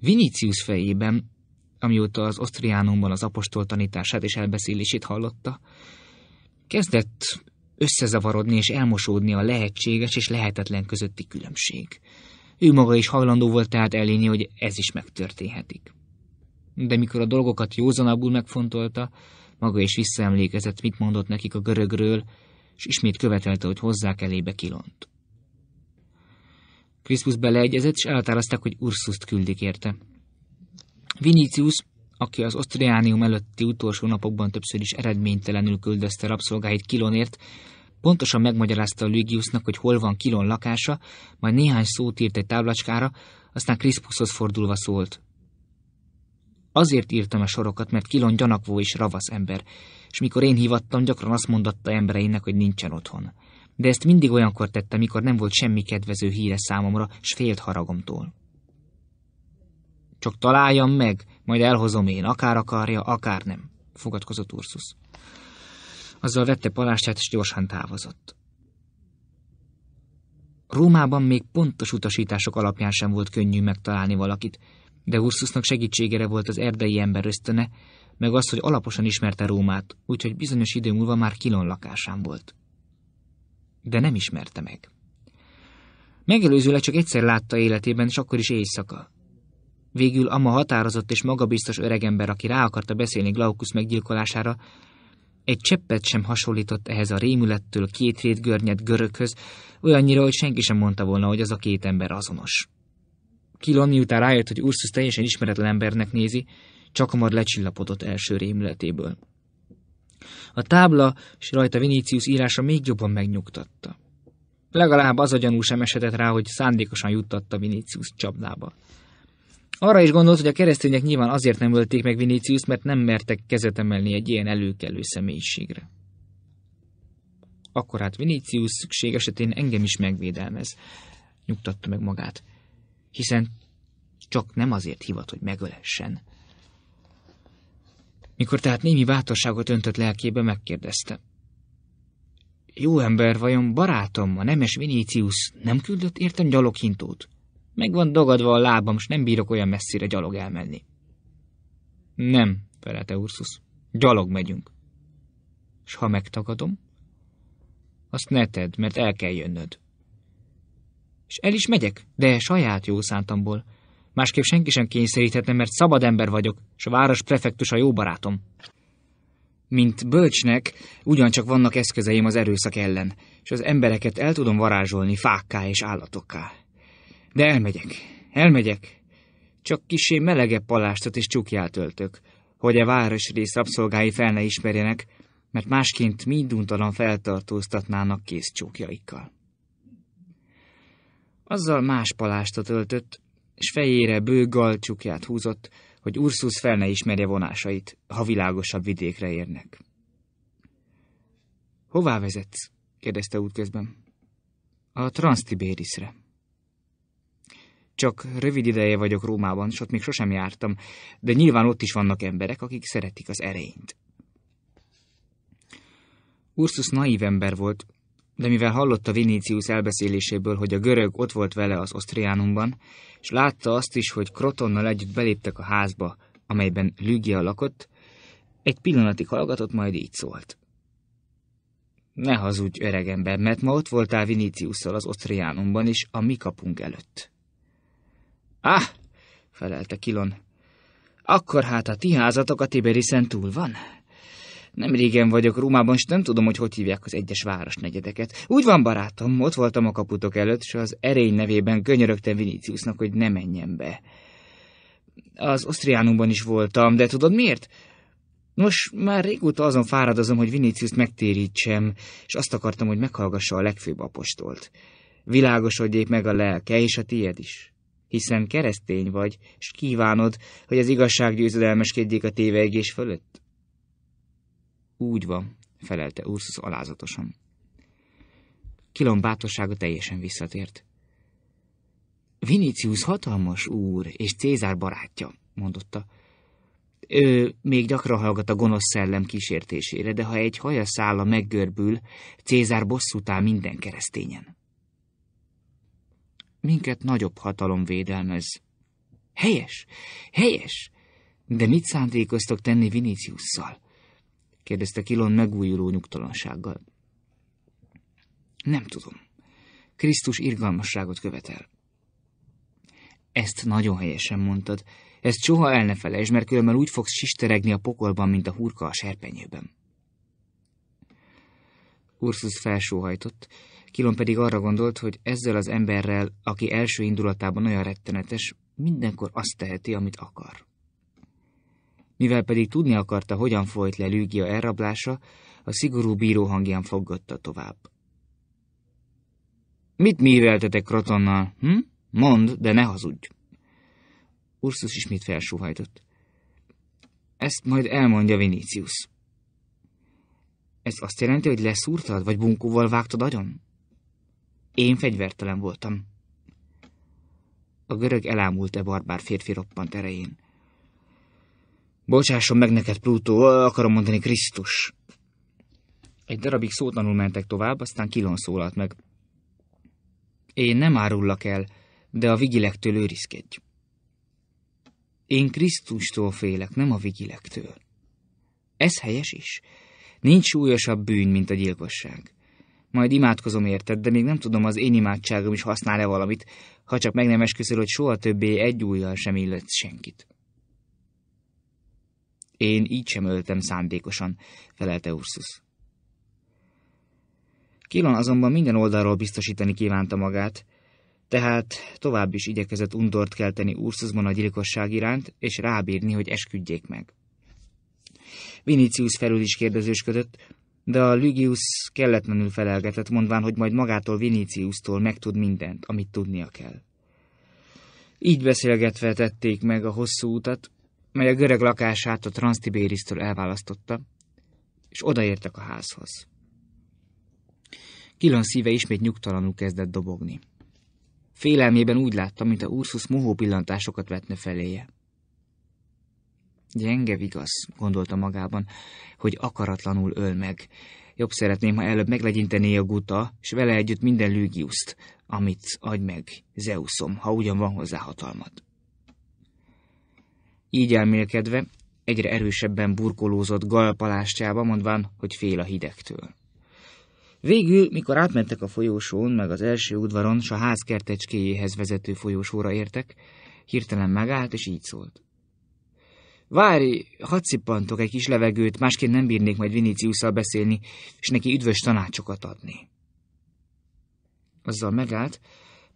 Vinicius fejében, amióta az Osztriánumban az apostol tanítását és elbeszélését hallotta, kezdett összezavarodni és elmosódni a lehetséges és lehetetlen közötti különbség. Ő maga is hajlandó volt tehát elélni, hogy ez is megtörténhetik de mikor a dolgokat józanabbul megfontolta, maga is visszaemlékezett, mit mondott nekik a görögről, és ismét követelte, hogy hozzák elébe kilont. Krisztus beleegyezett, és elhatározták, hogy Ursuszt küldik érte. Vinicius, aki az Osztriánium előtti utolsó napokban többször is eredménytelenül küldözte rabszolgáit kilonért, pontosan megmagyarázta a Lügiusnak, hogy hol van kilon lakása, majd néhány szót írt egy táblacskára, aztán Kriszpushoz fordulva szólt. Azért írtam a sorokat, mert Kilon gyanakvó és ravasz ember, és mikor én hívattam, gyakran azt mondatta embereinek, hogy nincsen otthon. De ezt mindig olyankor tette, mikor nem volt semmi kedvező híre számomra, s félt haragomtól. Csak találjam meg, majd elhozom én, akár akarja, akár nem, fogadkozott Ursus. Azzal vette palástját, és gyorsan távozott. Rómában még pontos utasítások alapján sem volt könnyű megtalálni valakit, de Ursusnak segítségére volt az erdei ember ösztöne, meg az, hogy alaposan ismerte Rómát, úgyhogy bizonyos idő múlva már kilon lakásán volt. De nem ismerte meg. Megelőzőleg csak egyszer látta életében, és akkor is éjszaka. Végül ama határozott és magabiztos öregember, aki rá akarta beszélni Glaukusz meggyilkolására, egy cseppet sem hasonlított ehhez a rémülettől két görnyed görökhöz, olyannyira, hogy senki sem mondta volna, hogy az a két ember azonos. Kilon miután rájött, hogy Ursus teljesen ismeretlen embernek nézi, csak hamar lecsillapodott első rémületéből. A tábla és rajta Vinicius írása még jobban megnyugtatta. Legalább az a gyanú sem esetett rá, hogy szándékosan juttatta Vinicius csapdába. Arra is gondolt, hogy a keresztények nyilván azért nem ölték meg Vinicius, mert nem mertek kezet emelni egy ilyen előkelő személyiségre. Akkor hát Vinicius szükség esetén engem is megvédelmez, nyugtatta meg magát hiszen csak nem azért hivat, hogy megölessen. Mikor tehát némi bátorságot öntött lelkébe, megkérdezte. Jó ember, vajon barátom, a nemes Vinicius nem küldött értem gyaloghintót? Meg van dagadva a lábam, s nem bírok olyan messzire gyalog elmenni. Nem, felelte Ursus, gyalog megyünk. S ha megtagadom? Azt ne tedd, mert el kell jönnöd. És el is megyek, de saját jó szántamból. Másképp senki sem kényszeríthetne, mert szabad ember vagyok, és a város prefektus a jó barátom. Mint bölcsnek, ugyancsak vannak eszközeim az erőszak ellen, és az embereket el tudom varázsolni fákká és állatokká. De elmegyek, elmegyek. Csak kisé melegebb palástot és csukját öltök, hogy a városrész rabszolgái fel ne ismerjenek, mert másként minduntalan feltartóztatnának kész csókjaikkal. Azzal más palástot öltött, és fejére bő galcsukját húzott, hogy Ursus fel ne ismerje vonásait, ha világosabb vidékre érnek. Hová vezetsz? kérdezte útközben. A Transztibérisre. Csak rövid ideje vagyok Rómában, s ott még sosem jártam, de nyilván ott is vannak emberek, akik szeretik az erényt. Ursus naív ember volt, de mivel hallotta Vinícius elbeszéléséből, hogy a görög ott volt vele az Osztriánumban, és látta azt is, hogy Krotonnal együtt beléptek a házba, amelyben Lügia lakott, egy pillanatig hallgatott, majd így szólt. Ne hazudj, öregember, mert ma ott voltál Viníciusszal az Osztriánumban, is, a mi kapunk előtt. Ah, felelte Kilon, akkor hát a ti házatok a Tiberisen túl van? Nem régen vagyok Rómában, és nem tudom, hogy hogy hívják az egyes városnegyedeket. Úgy van, barátom, ott voltam a kaputok előtt, és az erény nevében könyörögtem viníciusnak, hogy ne menjen be. Az Osztriánumban is voltam, de tudod miért? Nos, már régóta azon fáradozom, hogy Viníciuszt megtérítsem, és azt akartam, hogy meghallgassa a legfőbb apostolt. Világosodjék meg a lelke, és a tied is. Hiszen keresztény vagy, és kívánod, hogy az igazság győzedelmeskedjék a tévegés fölött. Úgy van, felelte Ursus alázatosan. Kilom bátorsága teljesen visszatért. Vinicius hatalmas úr és Cézár barátja, mondotta. Ő még gyakran hallgat a gonosz szellem kísértésére, de ha egy haja szála meggörbül, Cézár bosszút áll minden keresztényen. Minket nagyobb hatalom védelmez. Helyes, helyes, de mit szándékoztok tenni Viniciusszal? kérdezte Kilon megújuló nyugtalansággal. Nem tudom. Krisztus irgalmasságot követel. Ezt nagyon helyesen mondtad. Ezt soha el ne felejtsd, mert különben úgy fogsz sisteregni a pokolban, mint a hurka a serpenyőben. Ursus felsóhajtott, Kilon pedig arra gondolt, hogy ezzel az emberrel, aki első indulatában olyan rettenetes, mindenkor azt teheti, amit akar. Mivel pedig tudni akarta, hogyan folyt le Lügia elrablása, a szigorú bíró hangján foggatta tovább. Mit műveltetek Krotonnal? Hm? Mondd, de ne hazudj! Ursus ismét felsúhajtott. Ezt majd elmondja Vinicius. Ez azt jelenti, hogy leszúrtad, vagy bunkóval vágtad agyon? Én fegyvertelen voltam. A görög elámult-e barbár férfi roppant erején. Bocsásson meg neked, Plutó, akarom mondani Krisztus. Egy darabig szótlanul mentek tovább, aztán Kilon szólalt meg. Én nem árullak el, de a vigilektől őrizkedj. Én Krisztustól félek, nem a vigilektől. Ez helyes is. Nincs súlyosabb bűn, mint a gyilkosság. Majd imádkozom érted, de még nem tudom, az én imádságom is használ-e valamit, ha csak meg nem esküszöl, hogy soha többé egy ujjal sem illet senkit. Én így sem öltem szándékosan, felelte Ursus. Kilon azonban minden oldalról biztosítani kívánta magát, tehát tovább is igyekezett undort kelteni Ursusban a gyilkosság iránt, és rábírni, hogy esküdjék meg. Vinicius felül is kérdezősködött, de a Lugius kelletlenül felelgetett, mondván, hogy majd magától Viniciustól megtud mindent, amit tudnia kell. Így beszélgetve tették meg a hosszú utat, mely a görög lakását a Transztibérisztől elválasztotta, és odaértek a házhoz. Kilon szíve ismét nyugtalanul kezdett dobogni. Félelmében úgy látta, mint a Ursus mohó pillantásokat vetne feléje. Gyenge vigasz, gondolta magában, hogy akaratlanul öl meg. Jobb szeretném, ha előbb meglegyintené a guta, és vele együtt minden lügiuszt, amit adj meg, Zeusom, ha ugyan van hozzá hatalmad. Így elmélkedve egyre erősebben burkolózott galpalástjába, mondván, hogy fél a hidegtől. Végül, mikor átmentek a folyósón, meg az első udvaron, s a ház kertecskéjéhez vezető folyósóra értek, hirtelen megállt, és így szólt. Várj, hadd szippantok egy kis levegőt, másként nem bírnék majd Viniciusszal beszélni, és neki üdvös tanácsokat adni. Azzal megállt,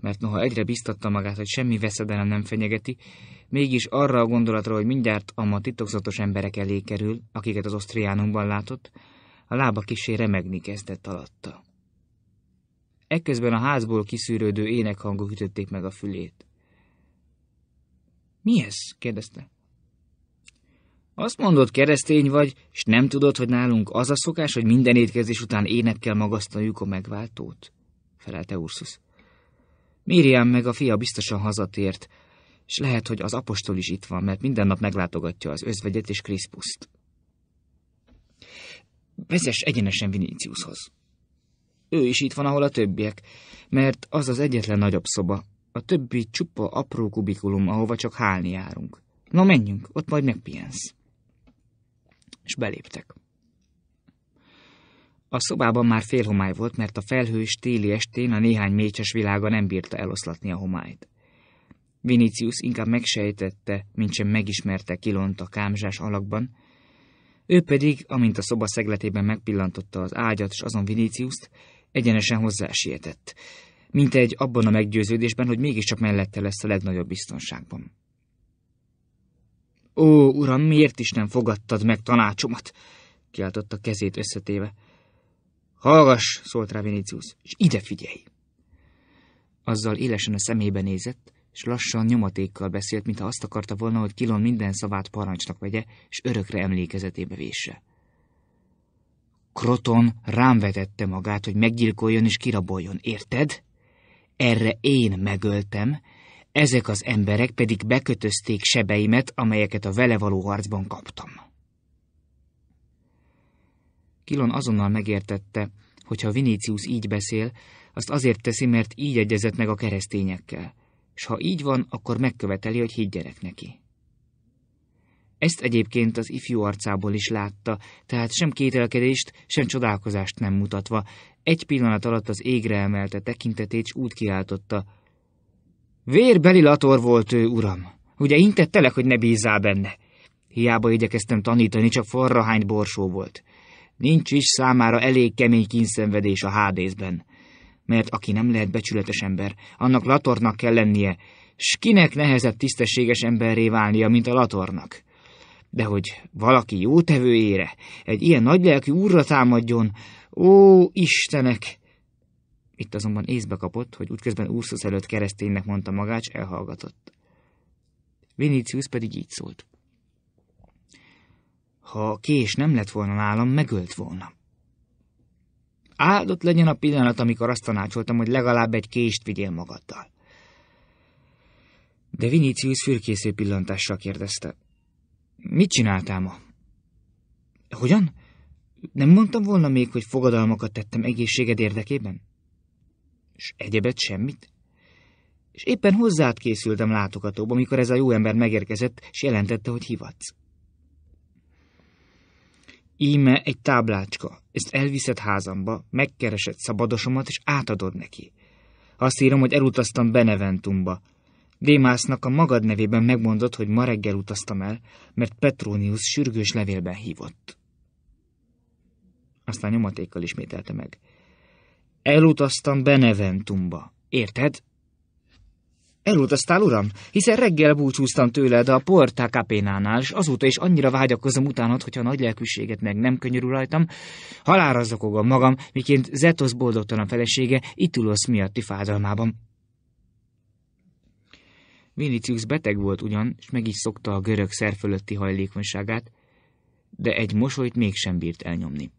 mert noha egyre biztatta magát, hogy semmi veszedelem nem fenyegeti, mégis arra a gondolatra, hogy mindjárt ma titokzatos emberek elé kerül, akiket az osztriánumban látott, a lába kisé remegni kezdett alatta. Ekközben a házból kiszűrődő énekhangok ütötték meg a fülét. Mi ez? kérdezte. Azt mondod, keresztény vagy, és nem tudod, hogy nálunk az a szokás, hogy minden étkezés után énekkel magasztaljuk a megváltót? felelte Ursus. Miriam meg a fia biztosan hazatért, és lehet, hogy az apostol is itt van, mert minden nap meglátogatja az özvegyet és Kriszpuszt. Vezess egyenesen Viníciushoz. Ő is itt van, ahol a többiek, mert az az egyetlen nagyobb szoba. A többi csupa apró kubikulum, ahova csak hálni járunk. Na menjünk, ott majd megpihensz. És beléptek. A szobában már félhomály volt, mert a felhős téli estén a néhány mécses világa nem bírta eloszlatni a homályt. Vinicius inkább megsejtette, sem megismerte kilont a kámzsás alakban, ő pedig, amint a szoba szegletében megpillantotta az ágyat és azon Viníciuszt, egyenesen hozzásietett, mint egy abban a meggyőződésben, hogy mégiscsak mellette lesz a legnagyobb biztonságban. Ó, uram, miért is nem fogadtad meg tanácsomat? kiáltotta kezét összetéve. Hallgass, szólt rá Vinicius, és ide figyelj! Azzal élesen a szemébe nézett, és lassan nyomatékkal beszélt, mintha azt akarta volna, hogy Kilon minden szavát parancsnak vegye, és örökre emlékezetébe vésse. Kroton rám vetette magát, hogy meggyilkoljon és kiraboljon, érted? Erre én megöltem, ezek az emberek pedig bekötözték sebeimet, amelyeket a vele való harcban kaptam. Kilon azonnal megértette, hogy ha Vinícius így beszél, azt azért teszi, mert így egyezett meg a keresztényekkel, és ha így van, akkor megköveteli, hogy higgyenek neki. Ezt egyébként az ifjú arcából is látta, tehát sem kételkedést, sem csodálkozást nem mutatva, egy pillanat alatt az égre emelte tekintetét, és úgy kiáltotta. Vérbeli lator volt ő, uram! Ugye intettelek, hogy ne bízzál benne? Hiába igyekeztem tanítani, csak forrahány borsó volt. Nincs is számára elég kemény kínszenvedés a hádészben. Mert aki nem lehet becsületes ember, annak latornak kell lennie, s kinek nehezebb tisztességes emberré válnia, mint a latornak. De hogy valaki jótevőjére, egy ilyen nagylelkű úrra támadjon, ó, Istenek! Itt azonban észbe kapott, hogy útközben Úrszusz előtt kereszténynek mondta magács, elhallgatott. Vinicius pedig így szólt. Ha a kés nem lett volna nálam, megölt volna. Áldott legyen a pillanat, amikor azt tanácsoltam, hogy legalább egy kést vigyél magaddal. De Vinicius fürkésző pillantással kérdezte. Mit csináltál ma? Hogyan? Nem mondtam volna még, hogy fogadalmakat tettem egészséged érdekében? És egyebet semmit? És éppen hozzád készültem látogatóba, amikor ez a jó ember megérkezett, és jelentette, hogy hivatsz. Íme egy táblácska, ezt elviszed házamba, megkeresed szabadosomat, és átadod neki. Azt írom, hogy elutaztam Beneventumba. Démásznak a magad nevében megmondott, hogy ma reggel utaztam el, mert Petronius sürgős levélben hívott. Aztán nyomatékkal ismételte meg. Elutaztam Beneventumba. Érted? Elutaztál, uram? Hiszen reggel búcsúztam tőled a Porta Capénánál, és azóta is annyira vágyakozom utánad, hogyha nagy lelkűséget meg nem könyörül rajtam. Halára zokogom magam, miként Zetos boldogtalan felesége Itulosz miatti fájdalmában. Vinicius beteg volt ugyan, és meg is szokta a görög szer fölötti hajlékonyságát, de egy mosolyt mégsem bírt elnyomni.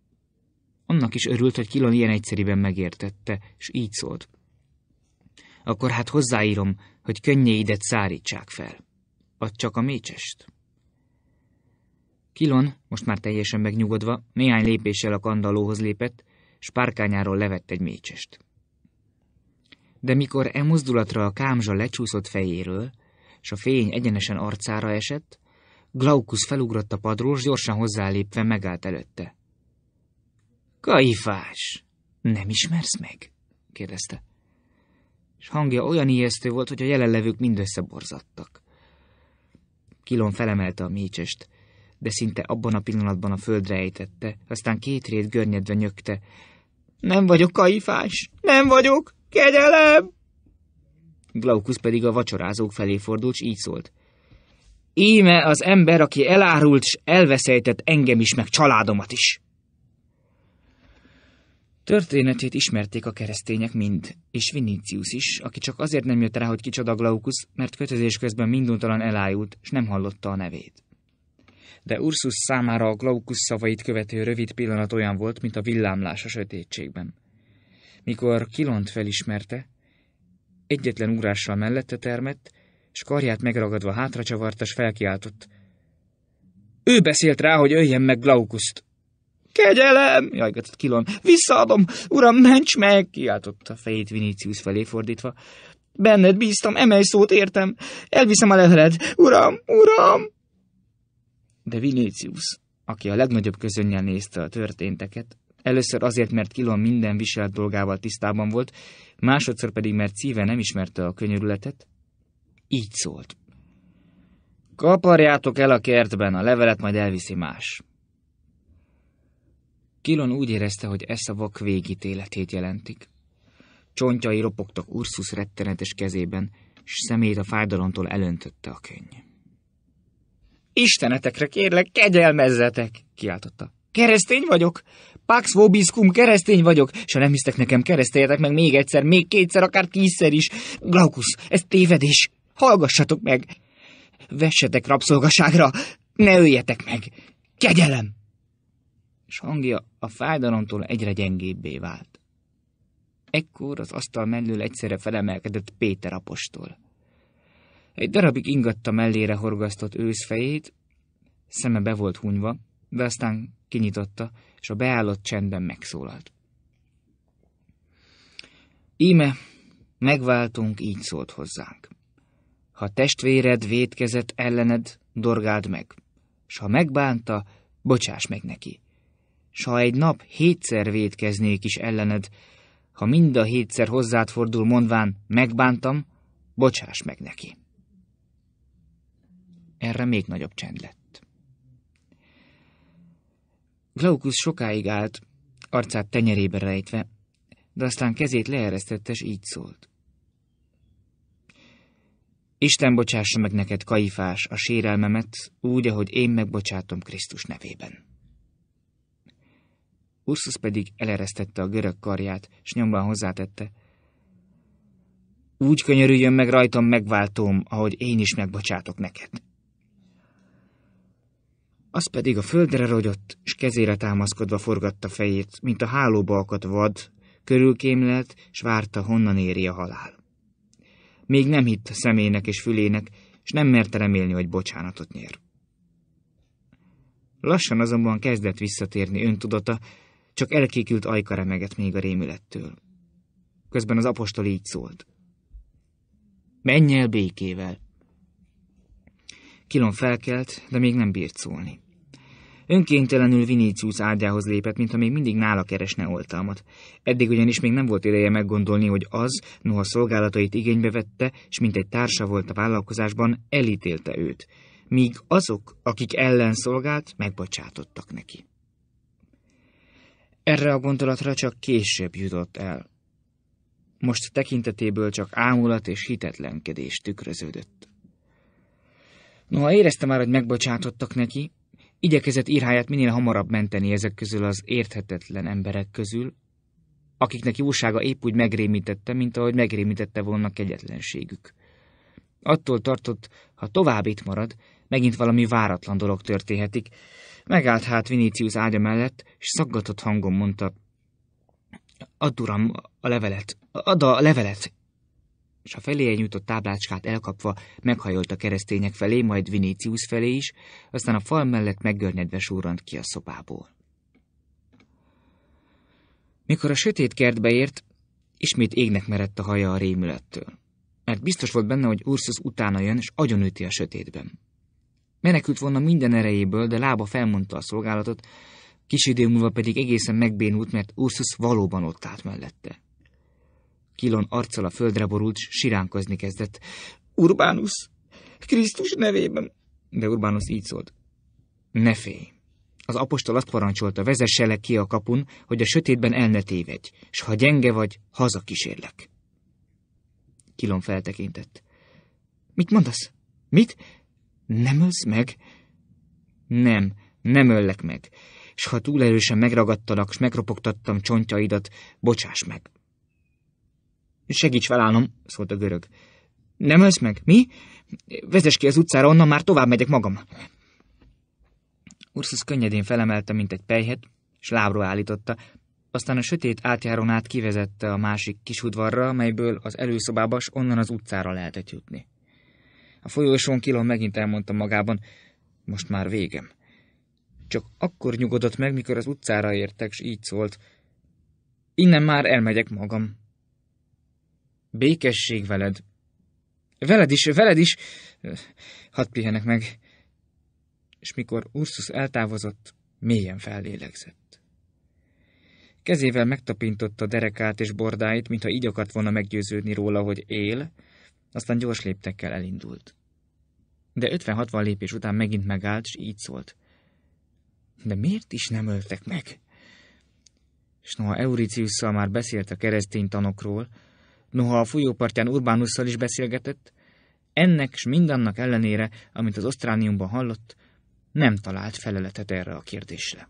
Annak is örült, hogy Kilon ilyen egyszerűen megértette, és így szólt. Akkor hát hozzáírom, hogy könnyéidet szárítsák fel. Add csak a mécsest. Kilon, most már teljesen megnyugodva, néhány lépéssel a kandallóhoz lépett, s párkányáról levett egy mécsest. De mikor e mozdulatra a kámzsa lecsúszott fejéről, s a fény egyenesen arcára esett, Glaukus felugrott a padról, gyorsan hozzálépve megállt előtte. – Kaifás! Nem ismersz meg? – kérdezte és hangja olyan ijesztő volt, hogy a jelenlevők mind összeborzadtak. Kilon felemelte a mécsest, de szinte abban a pillanatban a földre ejtette, aztán két rét görnyedve nyögte. Nem vagyok kaifás! Nem vagyok! Kegyelem! Glaukusz pedig a vacsorázók felé fordult, s így szólt. Íme az ember, aki elárult s elveszejtett engem is, meg családomat is. Történetét ismerték a keresztények mind, és Vinicius is, aki csak azért nem jött rá, hogy kicsoda Glaucus, mert kötözés közben minduntalan elájult, és nem hallotta a nevét. De Ursus számára a Glaucus szavait követő rövid pillanat olyan volt, mint a villámlás a sötétségben. Mikor Kilont felismerte, egyetlen úrással mellette termett, és karját megragadva hátra és felkiáltott. Ő beszélt rá, hogy öljem meg Glaukuszt! Kegyelem! Jajgatott Kilon. Visszaadom! Uram, ments meg! Kiáltotta fejét Vinicius felé fordítva. Benned bíztam, emelj szót, értem. Elviszem a leheled. Uram, uram! De Vinicius, aki a legnagyobb közönnyel nézte a történteket, először azért, mert Kilon minden viselt dolgával tisztában volt, másodszor pedig, mert szíve nem ismerte a könyörületet, így szólt. Kaparjátok el a kertben, a levelet majd elviszi más. Kilon úgy érezte, hogy e szavak végítéletét jelentik. Csontjai ropogtak Ursus rettenetes kezében, s szemét a fájdalomtól elöntötte a könny. Istenetekre kérlek, kegyelmezzetek! kiáltotta. Keresztény vagyok! Pax vobiscum, keresztény vagyok! S ha nem hisztek nekem, kereszteljetek meg még egyszer, még kétszer, akár tízszer is! Glaukus, ez tévedés! Hallgassatok meg! Vessetek rabszolgaságra! Ne öljetek meg! Kegyelem! És hangja a fájdalomtól egyre gyengébbé vált. Ekkor az asztal mellől egyszerre felemelkedett Péter apostol. Egy darabig ingatta mellére horgasztott őszfejét, szeme be volt hunyva, de aztán kinyitotta, és a beállott csendben megszólalt. Íme, megváltunk, így szólt hozzánk. Ha testvéred vétkezett ellened, dorgáld meg, s ha megbánta, bocsáss meg neki s ha egy nap hétszer védkeznék is ellened, ha mind a hétszer hozzád fordul mondván, megbántam, bocsáss meg neki. Erre még nagyobb csend lett. Glaukusz sokáig állt, arcát tenyerébe rejtve, de aztán kezét leeresztette, és így szólt. Isten bocsássa meg neked, Kaifás, a sérelmemet, úgy, ahogy én megbocsátom Krisztus nevében. Ursus pedig eleresztette a görög karját, s nyomban hozzátette. Úgy könyörüljön meg rajtam megváltóm, ahogy én is megbocsátok neked. Az pedig a földre rogyott, s kezére támaszkodva forgatta fejét, mint a hálóba akadt vad, körülkémlelt, s várta, honnan éri a halál. Még nem hitt szemének és fülének, és nem merte remélni, hogy bocsánatot nyer. Lassan azonban kezdett visszatérni öntudata, csak elkékült ajka remegett még a rémülettől. Közben az apostol így szólt. Menj el békével! Kilon felkelt, de még nem bírt szólni. Önkéntelenül Vinícius ágyához lépett, mintha még mindig nála keresne oltalmat. Eddig ugyanis még nem volt ideje meggondolni, hogy az, noha szolgálatait igénybe vette, és mint egy társa volt a vállalkozásban, elítélte őt, míg azok, akik ellen szolgált, megbocsátottak neki. Erre a gondolatra csak később jutott el. Most tekintetéből csak ámulat és hitetlenkedés tükröződött. Noha érezte már, hogy megbocsátottak neki, igyekezett írháját minél hamarabb menteni ezek közül az érthetetlen emberek közül, akiknek jósága épp úgy megrémítette, mint ahogy megrémítette volna kegyetlenségük. Attól tartott, ha tovább itt marad, megint valami váratlan dolog történhetik, Megállt hát Vinicius ágya mellett, és szaggatott hangon mondta, Add uram a levelet, add a levelet! És a feléje nyújtott táblácskát elkapva meghajolt a keresztények felé, majd Vinicius felé is, aztán a fal mellett meggörnyedve súrant ki a szobából. Mikor a sötét kertbe ért, ismét égnek merett a haja a rémülettől. Mert biztos volt benne, hogy Ursus utána jön, és agyonüti a sötétben. Menekült volna minden erejéből, de lába felmondta a szolgálatot, kis idő múlva pedig egészen megbénult, mert Ursus valóban ott állt mellette. Kilon arccal a földre borult, s siránkozni kezdett. Urbánus! Krisztus nevében! De Urbánus így szólt. Ne félj! Az apostol azt parancsolta, vezesselek ki a kapun, hogy a sötétben el ne tévedj, s ha gyenge vagy, haza kísérlek. Kilon feltekintett. Mit mondasz? Mit? Nem ölsz meg? Nem, nem öllek meg. És ha túl erősen megragadtalak, és megropogtattam csontjaidat, bocsáss meg. Segíts felállnom, szólt a görög. Nem ölsz meg? Mi? Vezess ki az utcára, onnan már tovább megyek magam. Ursus könnyedén felemelte, mint egy pejhet, és lábra állította, aztán a sötét átjárón át kivezette a másik kis udvarra, melyből az előszobába, onnan az utcára lehetett jutni. A folyosón kilom megint elmondta magában, most már végem. Csak akkor nyugodott meg, mikor az utcára értek, s így szólt. Innen már elmegyek magam. Békesség veled. Veled is, veled is! Hadd pihenek meg. És mikor Ursus eltávozott, mélyen fellélegzett. Kezével megtapintotta derekát és bordáit, mintha így akart volna meggyőződni róla, hogy él, aztán gyors léptekkel elindult. De 50-60 lépés után megint megállt, és így szólt. De miért is nem öltek meg? És noha Euriciusszal már beszélt a keresztény tanokról, noha a folyópartján Urbánusszal is beszélgetett, ennek és mindannak ellenére, amit az Osztrániumban hallott, nem talált feleletet erre a kérdésre.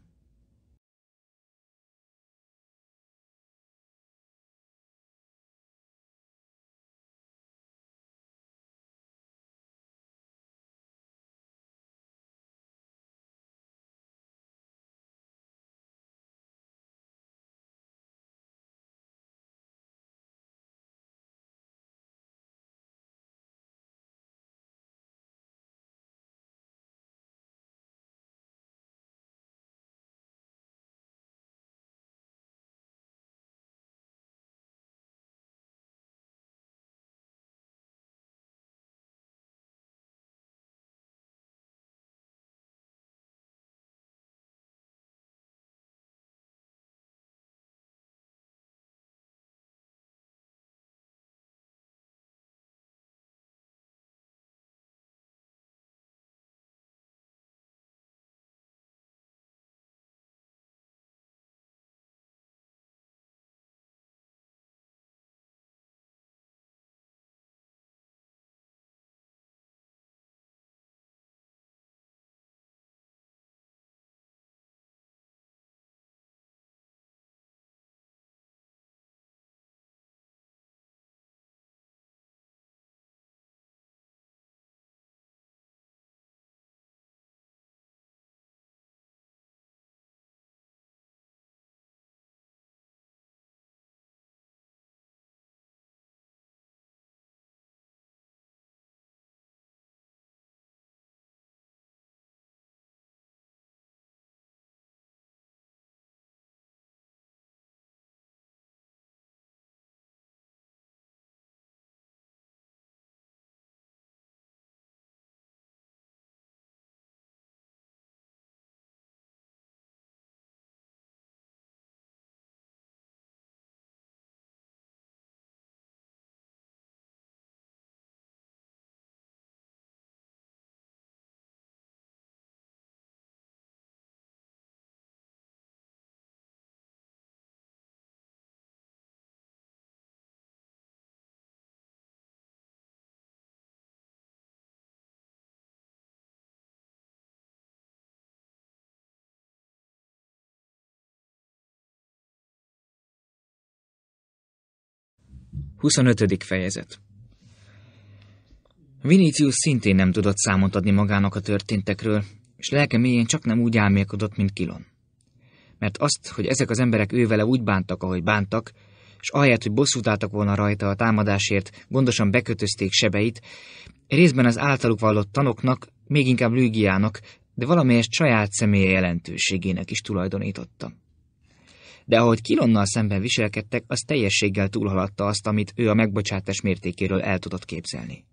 25. fejezet Vinicius szintén nem tudott számot adni magának a történtekről, és lelke mélyén csak nem úgy álmélkodott, mint Kilon. Mert azt, hogy ezek az emberek ővele úgy bántak, ahogy bántak, és ahelyett, hogy bosszút álltak volna rajta a támadásért, gondosan bekötözték sebeit, részben az általuk vallott tanoknak, még inkább lügiának, de valamelyest saját személye jelentőségének is tulajdonította de ahogy Kilonnal szemben viselkedtek, az teljességgel túlhaladta azt, amit ő a megbocsátás mértékéről el tudott képzelni.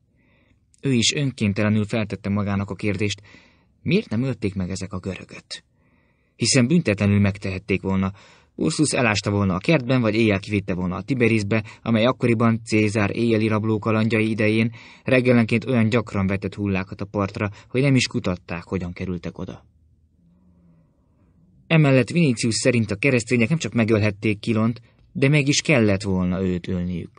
Ő is önkéntelenül feltette magának a kérdést, miért nem ölték meg ezek a görögöt? Hiszen büntetlenül megtehették volna, Ursus elásta volna a kertben, vagy éjjel kivitte volna a Tiberisbe, amely akkoriban Cézár éjjeli rabló kalandjai idején reggelenként olyan gyakran vetett hullákat a partra, hogy nem is kutatták, hogyan kerültek oda. Emellett Vinicius szerint a keresztények nem csak megölhették Kilont, de meg is kellett volna őt ölniük.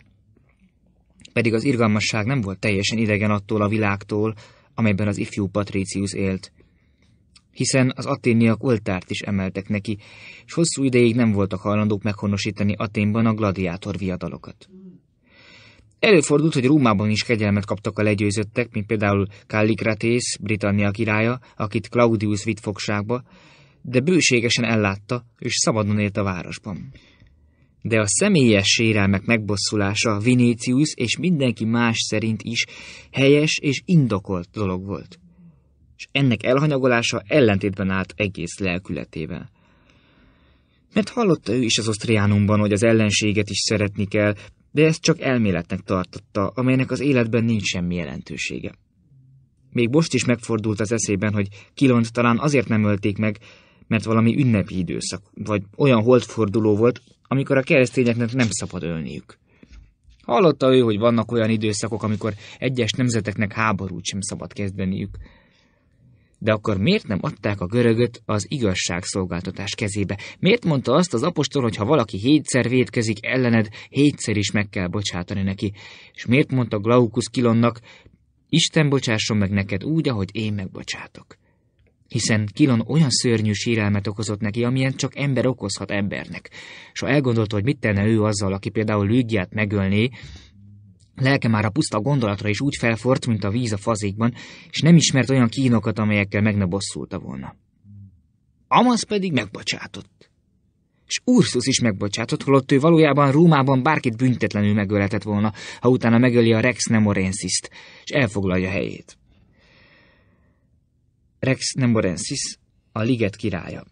Pedig az irgalmasság nem volt teljesen idegen attól a világtól, amelyben az ifjú Patricius élt. Hiszen az aténiak oltárt is emeltek neki, és hosszú ideig nem voltak hajlandók meghonosítani Aténban a gladiátor viadalokat. Előfordult, hogy Rómában is kegyelmet kaptak a legyőzöttek, mint például Kallikratész, Britannia királya, akit Claudius vitt fogságba, de bőségesen ellátta, és szabadon élt a városban. De a személyes sérelmek megbosszulása Vinícius és mindenki más szerint is helyes és indokolt dolog volt, és ennek elhanyagolása ellentétben állt egész lelkületével. Mert hallotta ő is az osztriánumban, hogy az ellenséget is szeretni kell, de ezt csak elméletnek tartotta, amelynek az életben nincs semmi jelentősége. Még most is megfordult az eszében, hogy Kilont talán azért nem ölték meg, mert valami ünnepi időszak, vagy olyan holdforduló volt, amikor a keresztényeknek nem szabad ölniük. Hallotta ő, hogy vannak olyan időszakok, amikor egyes nemzeteknek háborút sem szabad kezdeniük. De akkor miért nem adták a görögöt az igazságszolgáltatás kezébe? Miért mondta azt az apostol, hogy ha valaki hétszer védkezik ellened, hétszer is meg kell bocsátani neki? És miért mondta Glaucus Kilonnak, Isten bocsásson meg neked úgy, ahogy én megbocsátok? hiszen Kilon olyan szörnyű sírelmet okozott neki, amilyen csak ember okozhat embernek. És ha elgondolta, hogy mit tenne ő azzal, aki például lügyját megölné, Lelke már a puszta gondolatra is úgy felfort, mint a víz a fazékban, és nem ismert olyan kínokat, amelyekkel meg ne bosszulta volna. Amaz pedig megbocsátott. És Ursus is megbocsátott, holott ő valójában Rómában bárkit büntetlenül megöletett volna, ha utána megöli a Rex Nemorensis-t, és elfoglalja helyét. Rex Nemorensis, a liget királya.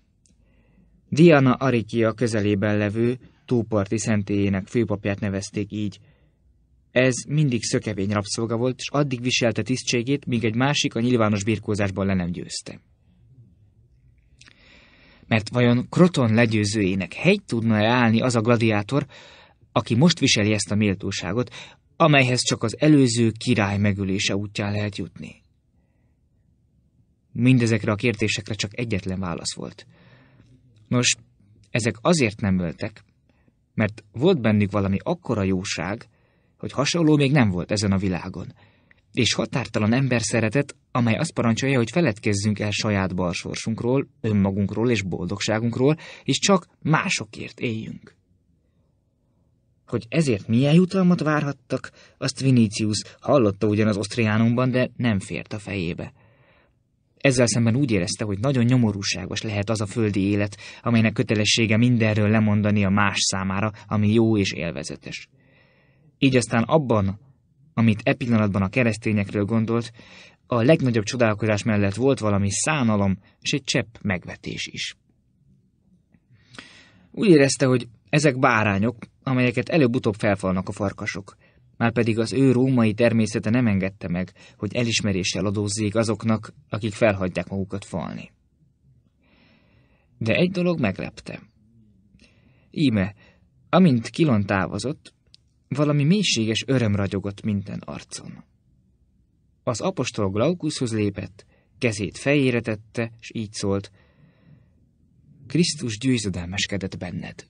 Diana Arikia közelében levő túlparti szentélyének főpapját nevezték így. Ez mindig szökevény rabszolga volt, és addig viselte tisztségét, míg egy másik a nyilvános birkózásban le nem győzte. Mert vajon Kroton legyőzőjének hegy tudna-e állni az a gladiátor, aki most viseli ezt a méltóságot, amelyhez csak az előző király megülése útján lehet jutni? Mindezekre a kérdésekre csak egyetlen válasz volt. Nos, ezek azért nem öltek, mert volt bennük valami akkora jóság, hogy hasonló még nem volt ezen a világon, és határtalan ember szeretet, amely azt parancsolja, hogy feledkezzünk el saját balsorsunkról, önmagunkról és boldogságunkról, és csak másokért éljünk. Hogy ezért milyen jutalmat várhattak, azt Vinicius hallotta ugyan az osztriánumban, de nem fért a fejébe. Ezzel szemben úgy érezte, hogy nagyon nyomorúságos lehet az a földi élet, amelynek kötelessége mindenről lemondani a más számára, ami jó és élvezetes. Így aztán abban, amit e pillanatban a keresztényekről gondolt, a legnagyobb csodálkozás mellett volt valami szánalom és egy csepp megvetés is. Úgy érezte, hogy ezek bárányok, amelyeket előbb-utóbb felfalnak a farkasok márpedig az ő római természete nem engedte meg, hogy elismeréssel adózzék azoknak, akik felhagyták magukat falni. De egy dolog meglepte. Íme, amint Kilon távozott, valami mélységes öröm ragyogott minden arcon. Az apostol Glaukuszhoz lépett, kezét fejére tette, és így szólt, Krisztus győzedelmeskedett benned.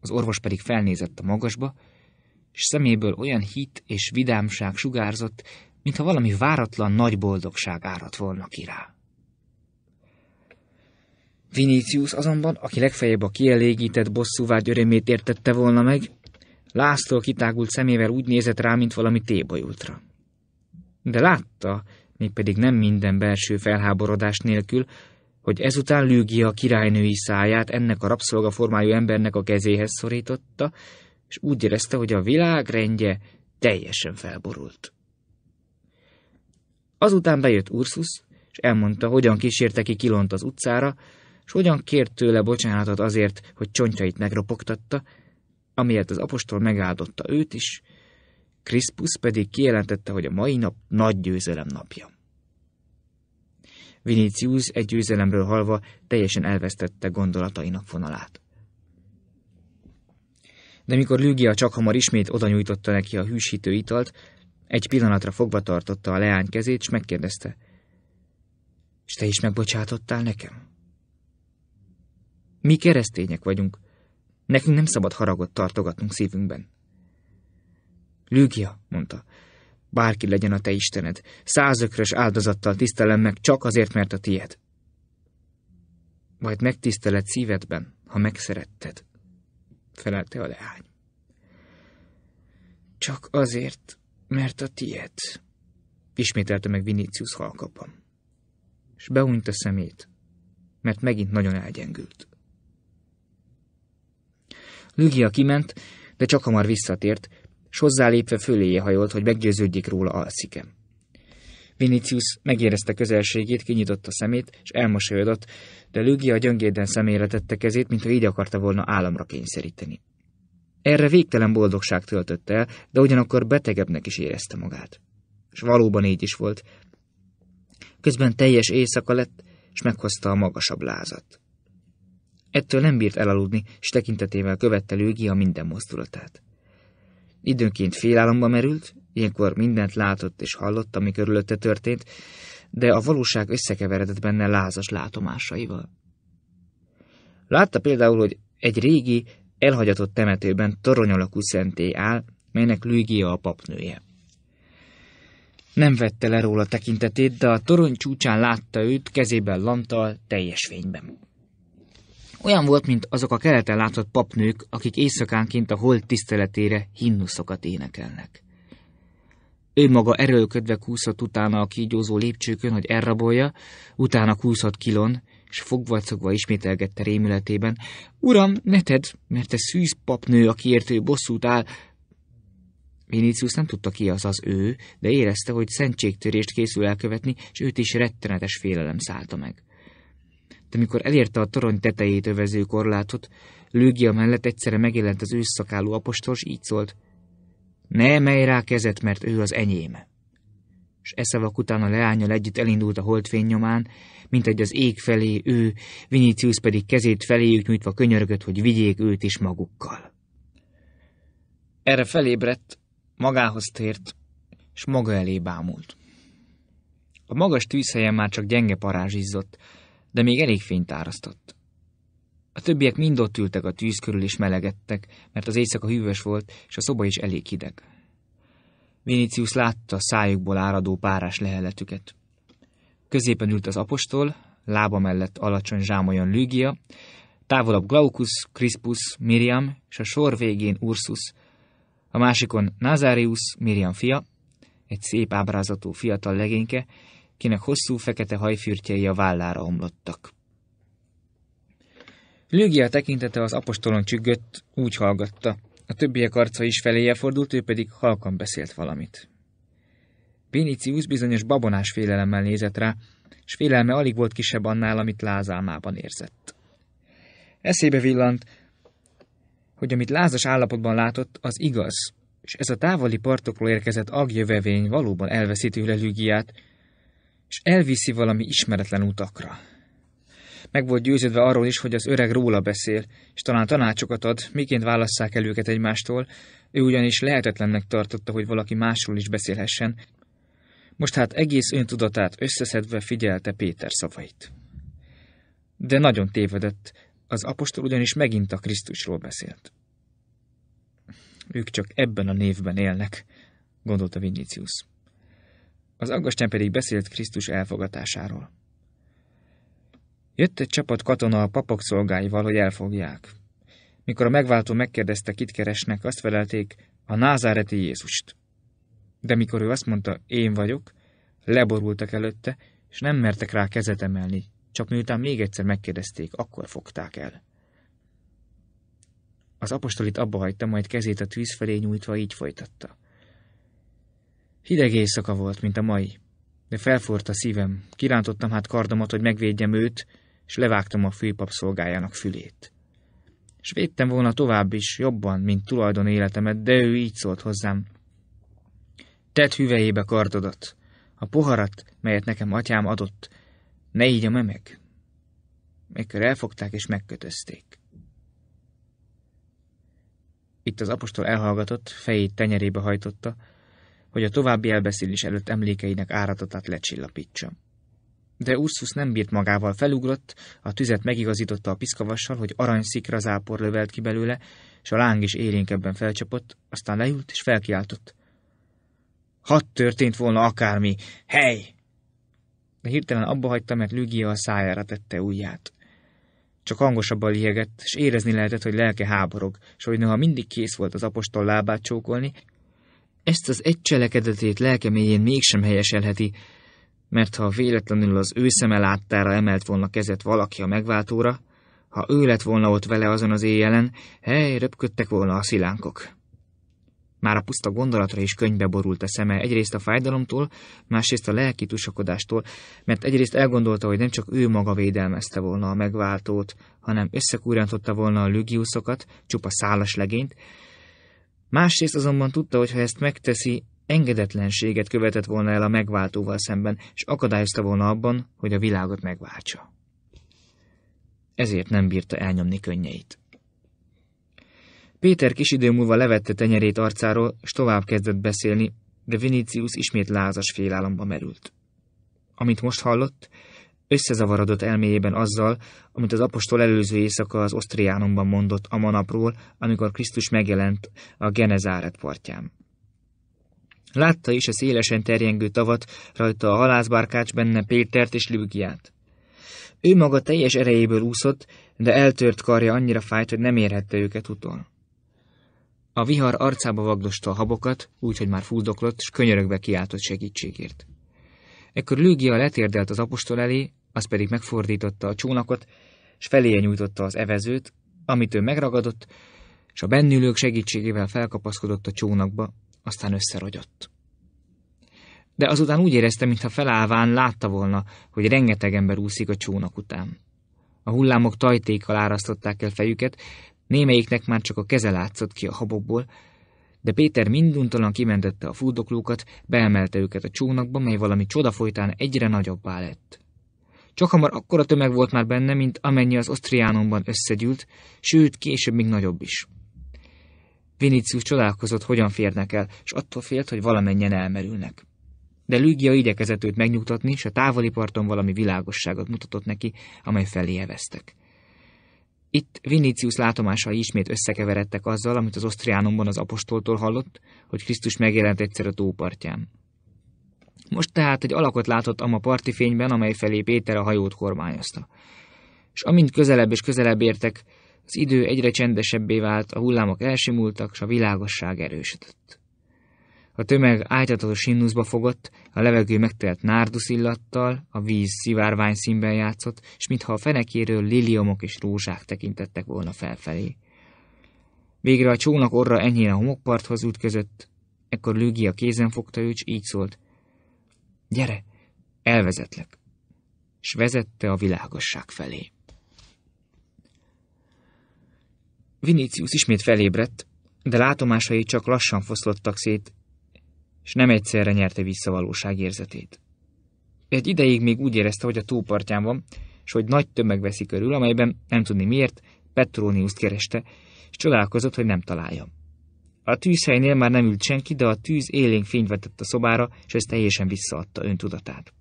Az orvos pedig felnézett a magasba, és szeméből olyan hit és vidámság sugárzott, mintha valami váratlan nagy boldogság áradt volna ki rá. Vinícius azonban, aki legfeljebb a kielégített bosszúvágy örömét értette volna meg, Lásztól kitágult szemével úgy nézett rá, mint valami tébolyultra. De látta, mégpedig nem minden belső felháborodás nélkül, hogy ezután Lügia a királynői száját ennek a rabszolgaformájú embernek a kezéhez szorította, és úgy érezte, hogy a világ rendje teljesen felborult. Azután bejött Ursus, és elmondta, hogyan kísérte ki Kilont az utcára, és hogyan kért tőle bocsánatot azért, hogy csontjait megropogtatta, amiért az apostol megáldotta őt is, Krispus pedig kijelentette, hogy a mai nap nagy győzelem napja. Vinicius egy győzelemről halva teljesen elvesztette gondolatainak vonalát de mikor Lügia hamar ismét oda nyújtotta neki a hűsítő italt, egy pillanatra fogva tartotta a leány kezét, és megkérdezte. És te is megbocsátottál nekem? Mi keresztények vagyunk. Nekünk nem szabad haragot tartogatnunk szívünkben. Lügia, mondta, bárki legyen a te istened, százökrös áldozattal tisztelem meg csak azért, mert a tied. Majd megtiszteled szívedben, ha megszeretted felelte a leány. Csak azért, mert a tiéd, ismételte meg Vinicius halkabban. És beúnyt a szemét, mert megint nagyon elgyengült. Lügia kiment, de csak hamar visszatért, s hozzálépve föléje hajolt, hogy meggyőződjék róla alszikem. Vinicius megérezte közelségét, kinyitotta szemét, és elmosolyodott, de a gyöngéden szemére tette kezét, mintha így akarta volna államra kényszeríteni. Erre végtelen boldogság töltött el, de ugyanakkor betegebbnek is érezte magát. És valóban így is volt. Közben teljes éjszaka lett, és meghozta a magasabb lázat. Ettől nem bírt elaludni, és tekintetével követte a minden mozdulatát. Időnként félállomba merült, ilyenkor mindent látott és hallott, ami körülötte történt, de a valóság összekeveredett benne lázas látomásaival. Látta például, hogy egy régi, elhagyatott temetőben torony alakú szentély áll, melynek Lügia a papnője. Nem vette le róla tekintetét, de a torony csúcsán látta őt kezében lantal teljes fényben. Olyan volt, mint azok a keleten látott papnők, akik éjszakánként a hold tiszteletére himnuszokat énekelnek. Ő maga erőlködve kúszott utána a kígyózó lépcsőkön, hogy elrabolja, utána kúszott kilon, és fogvacogva ismételgette rémületében, Uram, ne tedd, mert te szűz papnő, akiért ő bosszút áll. Vinicius nem tudta ki az az ő, de érezte, hogy szentségtörést készül elkövetni, és őt is rettenetes félelem szállta meg de mikor elérte a torony tetejét övező korlátot, a mellett egyszerre megjelent az őszakáló apostol, és így szólt, ne emelj rá kezet, mert ő az enyém. És eszevak után a leányal együtt elindult a holdfény nyomán, mint egy az ég felé ő, Vinicius pedig kezét feléjük nyújtva könyörgött, hogy vigyék őt is magukkal. Erre felébredt, magához tért, és maga elé bámult. A magas tűzhelyen már csak gyenge parázs izzott, de még elég fényt árasztott. A többiek mind ott ültek a tűz körül és melegedtek, mert az éjszaka hűvös volt, és a szoba is elég hideg. Vinicius látta a szájukból áradó párás leheletüket. Középen ült az apostol, lába mellett alacsony zsámolyan Lügia, távolabb Glaucus, Crispus, Miriam, és a sor végén Ursus, a másikon Nazarius, Miriam fia, egy szép ábrázatú fiatal legényke, kinek hosszú fekete hajfürtjei a vállára omlottak. Lügia tekintete az apostolon csüggött, úgy hallgatta. A többiek arca is feléje fordult, ő pedig halkan beszélt valamit. Vinicius bizonyos babonás félelemmel nézett rá, s félelme alig volt kisebb annál, amit lázálmában érzett. Eszébe villant, hogy amit lázas állapotban látott, az igaz, és ez a távoli partokról érkezett agjövevény valóban elveszíti Lügiát, és elviszi valami ismeretlen utakra. Meg volt győződve arról is, hogy az öreg róla beszél, és talán tanácsokat ad, miként válasszák el őket egymástól, ő ugyanis lehetetlennek tartotta, hogy valaki másról is beszélhessen. Most hát egész öntudatát összeszedve figyelte Péter szavait. De nagyon tévedett, az apostol ugyanis megint a Krisztusról beszélt. Ők csak ebben a névben élnek, gondolta Vinicius az aggastyán pedig beszélt Krisztus elfogatásáról. Jött egy csapat katona a papok szolgáival, hogy elfogják. Mikor a megváltó megkérdezte, kit keresnek, azt felelték, a názáreti Jézust. De mikor ő azt mondta, én vagyok, leborultak előtte, és nem mertek rá kezet emelni, csak miután még egyszer megkérdezték, akkor fogták el. Az apostolit abba hagyta, majd kezét a tűz felé nyújtva így folytatta. Hideg éjszaka volt, mint a mai, de felforrt a szívem, kirántottam hát kardomat, hogy megvédjem őt, és levágtam a főpap szolgájának fülét. S védtem volna tovább is, jobban, mint tulajdon életemet, de ő így szólt hozzám. Tedd hüvejébe kardodat, a poharat, melyet nekem atyám adott, ne így a memek. Mikor elfogták és megkötözték. Itt az apostol elhallgatott, fejét tenyerébe hajtotta, hogy a további elbeszélés előtt emlékeinek áradatát lecsillapítsa. De Ursus nem bírt magával, felugrott, a tüzet megigazította a piszkavassal, hogy aranyszikra zápor lövelt ki belőle, és a láng is élénkebben felcsapott, aztán leült és felkiáltott. Hadd történt volna akármi! Hely! De hirtelen abba hagyta, mert Lügia a szájára tette ujját. Csak hangosabban liegett, és érezni lehetett, hogy lelke háborog, és hogy noha mindig kész volt az apostol lábát csókolni, ezt az egy cselekedetét lelkeményén mégsem helyeselheti, mert ha véletlenül az ő szeme láttára emelt volna kezet valaki a megváltóra, ha ő lett volna ott vele azon az éjjelen, hely, röpködtek volna a szilánkok. Már a puszta gondolatra is könyvbe borult a szeme, egyrészt a fájdalomtól, másrészt a lelki tusakodástól, mert egyrészt elgondolta, hogy nem csak ő maga védelmezte volna a megváltót, hanem összekúrjantotta volna a lügiuszokat, csupa szálas legényt, Másrészt azonban tudta, hogy ha ezt megteszi, engedetlenséget követett volna el a megváltóval szemben, és akadályozta volna abban, hogy a világot megváltsa. Ezért nem bírta elnyomni könnyeit. Péter kis idő múlva levette tenyerét arcáról, és tovább kezdett beszélni, de Vinicius ismét lázas félállomba merült. Amit most hallott, Összezavarodott elméjében azzal, amit az apostol előző éjszaka az Osztriánumban mondott a manapról, amikor Krisztus megjelent a Genezáret partján. Látta is a szélesen terjengő tavat, rajta a halászbárkács benne Pétert és Lügiát. Ő maga teljes erejéből úszott, de eltört karja annyira fájt, hogy nem érhette őket utol. A vihar arcába vagdosta a habokat, úgyhogy már fuldoklott, és könyörögve kiáltott segítségért. Ekkor Lügia letérdelt az apostol elé, az pedig megfordította a csónakot, s feléje nyújtotta az evezőt, amit ő megragadott, és a bennülők segítségével felkapaszkodott a csónakba, aztán összerogyott. De azután úgy érezte, mintha felállván látta volna, hogy rengeteg ember úszik a csónak után. A hullámok tajtékkal árasztották el fejüket, némelyiknek már csak a keze látszott ki a habokból, de Péter minduntalan kimentette a fúdoklókat, beemelte őket a csónakba, mely valami csoda folytán egyre nagyobbá lett. Csak hamar akkora tömeg volt már benne, mint amennyi az osztriánomban összegyűlt, sőt, később még nagyobb is. Vinicius csodálkozott, hogyan férnek el, és attól félt, hogy valamennyien elmerülnek. De Lügia igyekezett őt megnyugtatni, és a távoli parton valami világosságot mutatott neki, amely felé jeveztek. Itt Vinicius látomásai ismét összekeveredtek azzal, amit az osztriánomban az apostoltól hallott, hogy Krisztus megjelent egyszer a tópartján. Most tehát egy alakot látott ama parti fényben, amely felé Péter a hajót kormányozta. És amint közelebb és közelebb értek, az idő egyre csendesebbé vált, a hullámok elsimultak, és a világosság erősödött. A tömeg ájtatatos sinnuszba fogott, a levegő megtelt nárdusz illattal, a víz szivárvány színben játszott, és mintha a fenekéről liliomok és rózsák tekintettek volna felfelé. Végre a csónak orra enyhén a homokparthoz ütközött, ekkor a kézen fogta őt, így szólt – Gyere, elvezetlek. és vezette a világosság felé. Vinícius ismét felébredt, de látomásai csak lassan foszlottak szét, és nem egyszerre nyerte vissza valóság érzetét. Egy ideig még úgy érezte, hogy a tópartján van, és hogy nagy tömeg veszi körül, amelyben nem tudni miért, Petróniuszt kereste, és csodálkozott, hogy nem találja. A tűzhelynél már nem ült senki, de a tűz élénk fény vetett a szobára, és ez teljesen visszaadta öntudatát.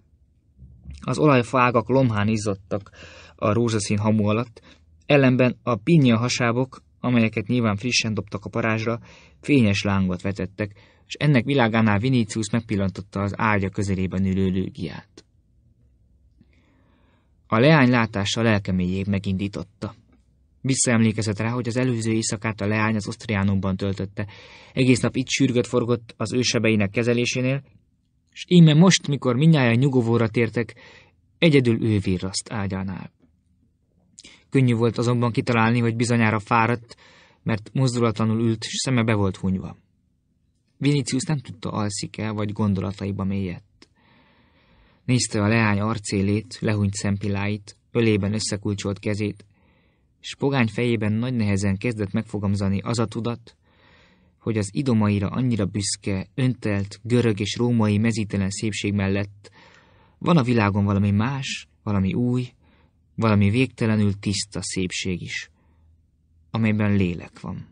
Az olajfágak lomhán izzadtak a rózsaszín hamu alatt, ellenben a pinja hasábok, amelyeket nyilván frissen dobtak a parázsra, fényes lángot vetettek, és ennek világánál Vinicius megpillantotta az ágya közelében ülő lőgiát. A leány látása lelkeméjét megindította. Visszaemlékezett rá, hogy az előző éjszakát a leány az osztriánokban töltötte. Egész nap itt sürgött forgott az ősebeinek kezelésénél, és íme most, mikor minnyáján nyugovóra tértek, egyedül ő virraszt ágyánál. Könnyű volt azonban kitalálni, hogy bizonyára fáradt, mert mozdulatlanul ült, és szeme be volt hunyva. Vinicius nem tudta, alszik-e, vagy gondolataiba mélyett. Nézte a leány arcélét, lehúnyt szempilláit, ölében összekulcsolt kezét, és pogány fejében nagy nehezen kezdett megfogamzani az a tudat, hogy az idomaira annyira büszke, öntelt, görög és római mezítelen szépség mellett van a világon valami más, valami új, valami végtelenül tiszta szépség is, amelyben lélek van.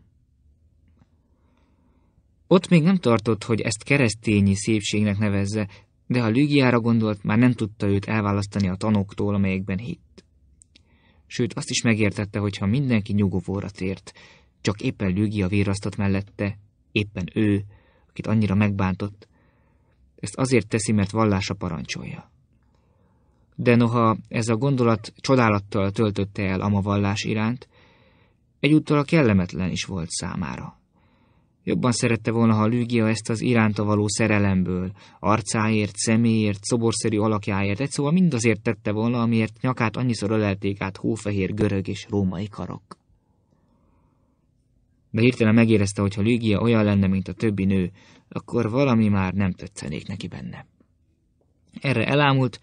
Ott még nem tartott, hogy ezt keresztényi szépségnek nevezze, de ha Lügiára gondolt, már nem tudta őt elválasztani a tanoktól, amelyekben hitt sőt azt is megértette, hogy ha mindenki nyugovóra tért, csak éppen a vérasztat mellette, éppen ő, akit annyira megbántott, ezt azért teszi, mert vallása parancsolja. De noha ez a gondolat csodálattal töltötte el ama vallás iránt, egyúttal a kellemetlen is volt számára. Jobban szerette volna, ha Lügia ezt az iránta való szerelemből, arcáért, szeméért, szoborszerű alakjáért, egy szóval mindazért tette volna, amiért nyakát annyiszor ölelték át hófehér görög és római karok. De hirtelen megérezte, hogy ha Lügia olyan lenne, mint a többi nő, akkor valami már nem tetszenék neki benne. Erre elámult,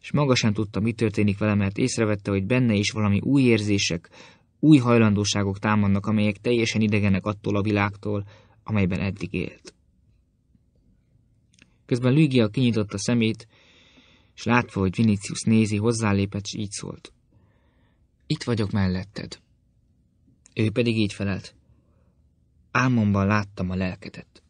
és maga sem tudta, mi történik vele, mert észrevette, hogy benne is valami új érzések, új hajlandóságok támadnak, amelyek teljesen idegenek attól a világtól, amelyben eddig élt. Közben Lügia kinyitotta szemét, és látva, hogy Vinicius nézi, hozzálépett, és így szólt. Itt vagyok melletted. Ő pedig így felelt. Álmomban láttam a lelkedet.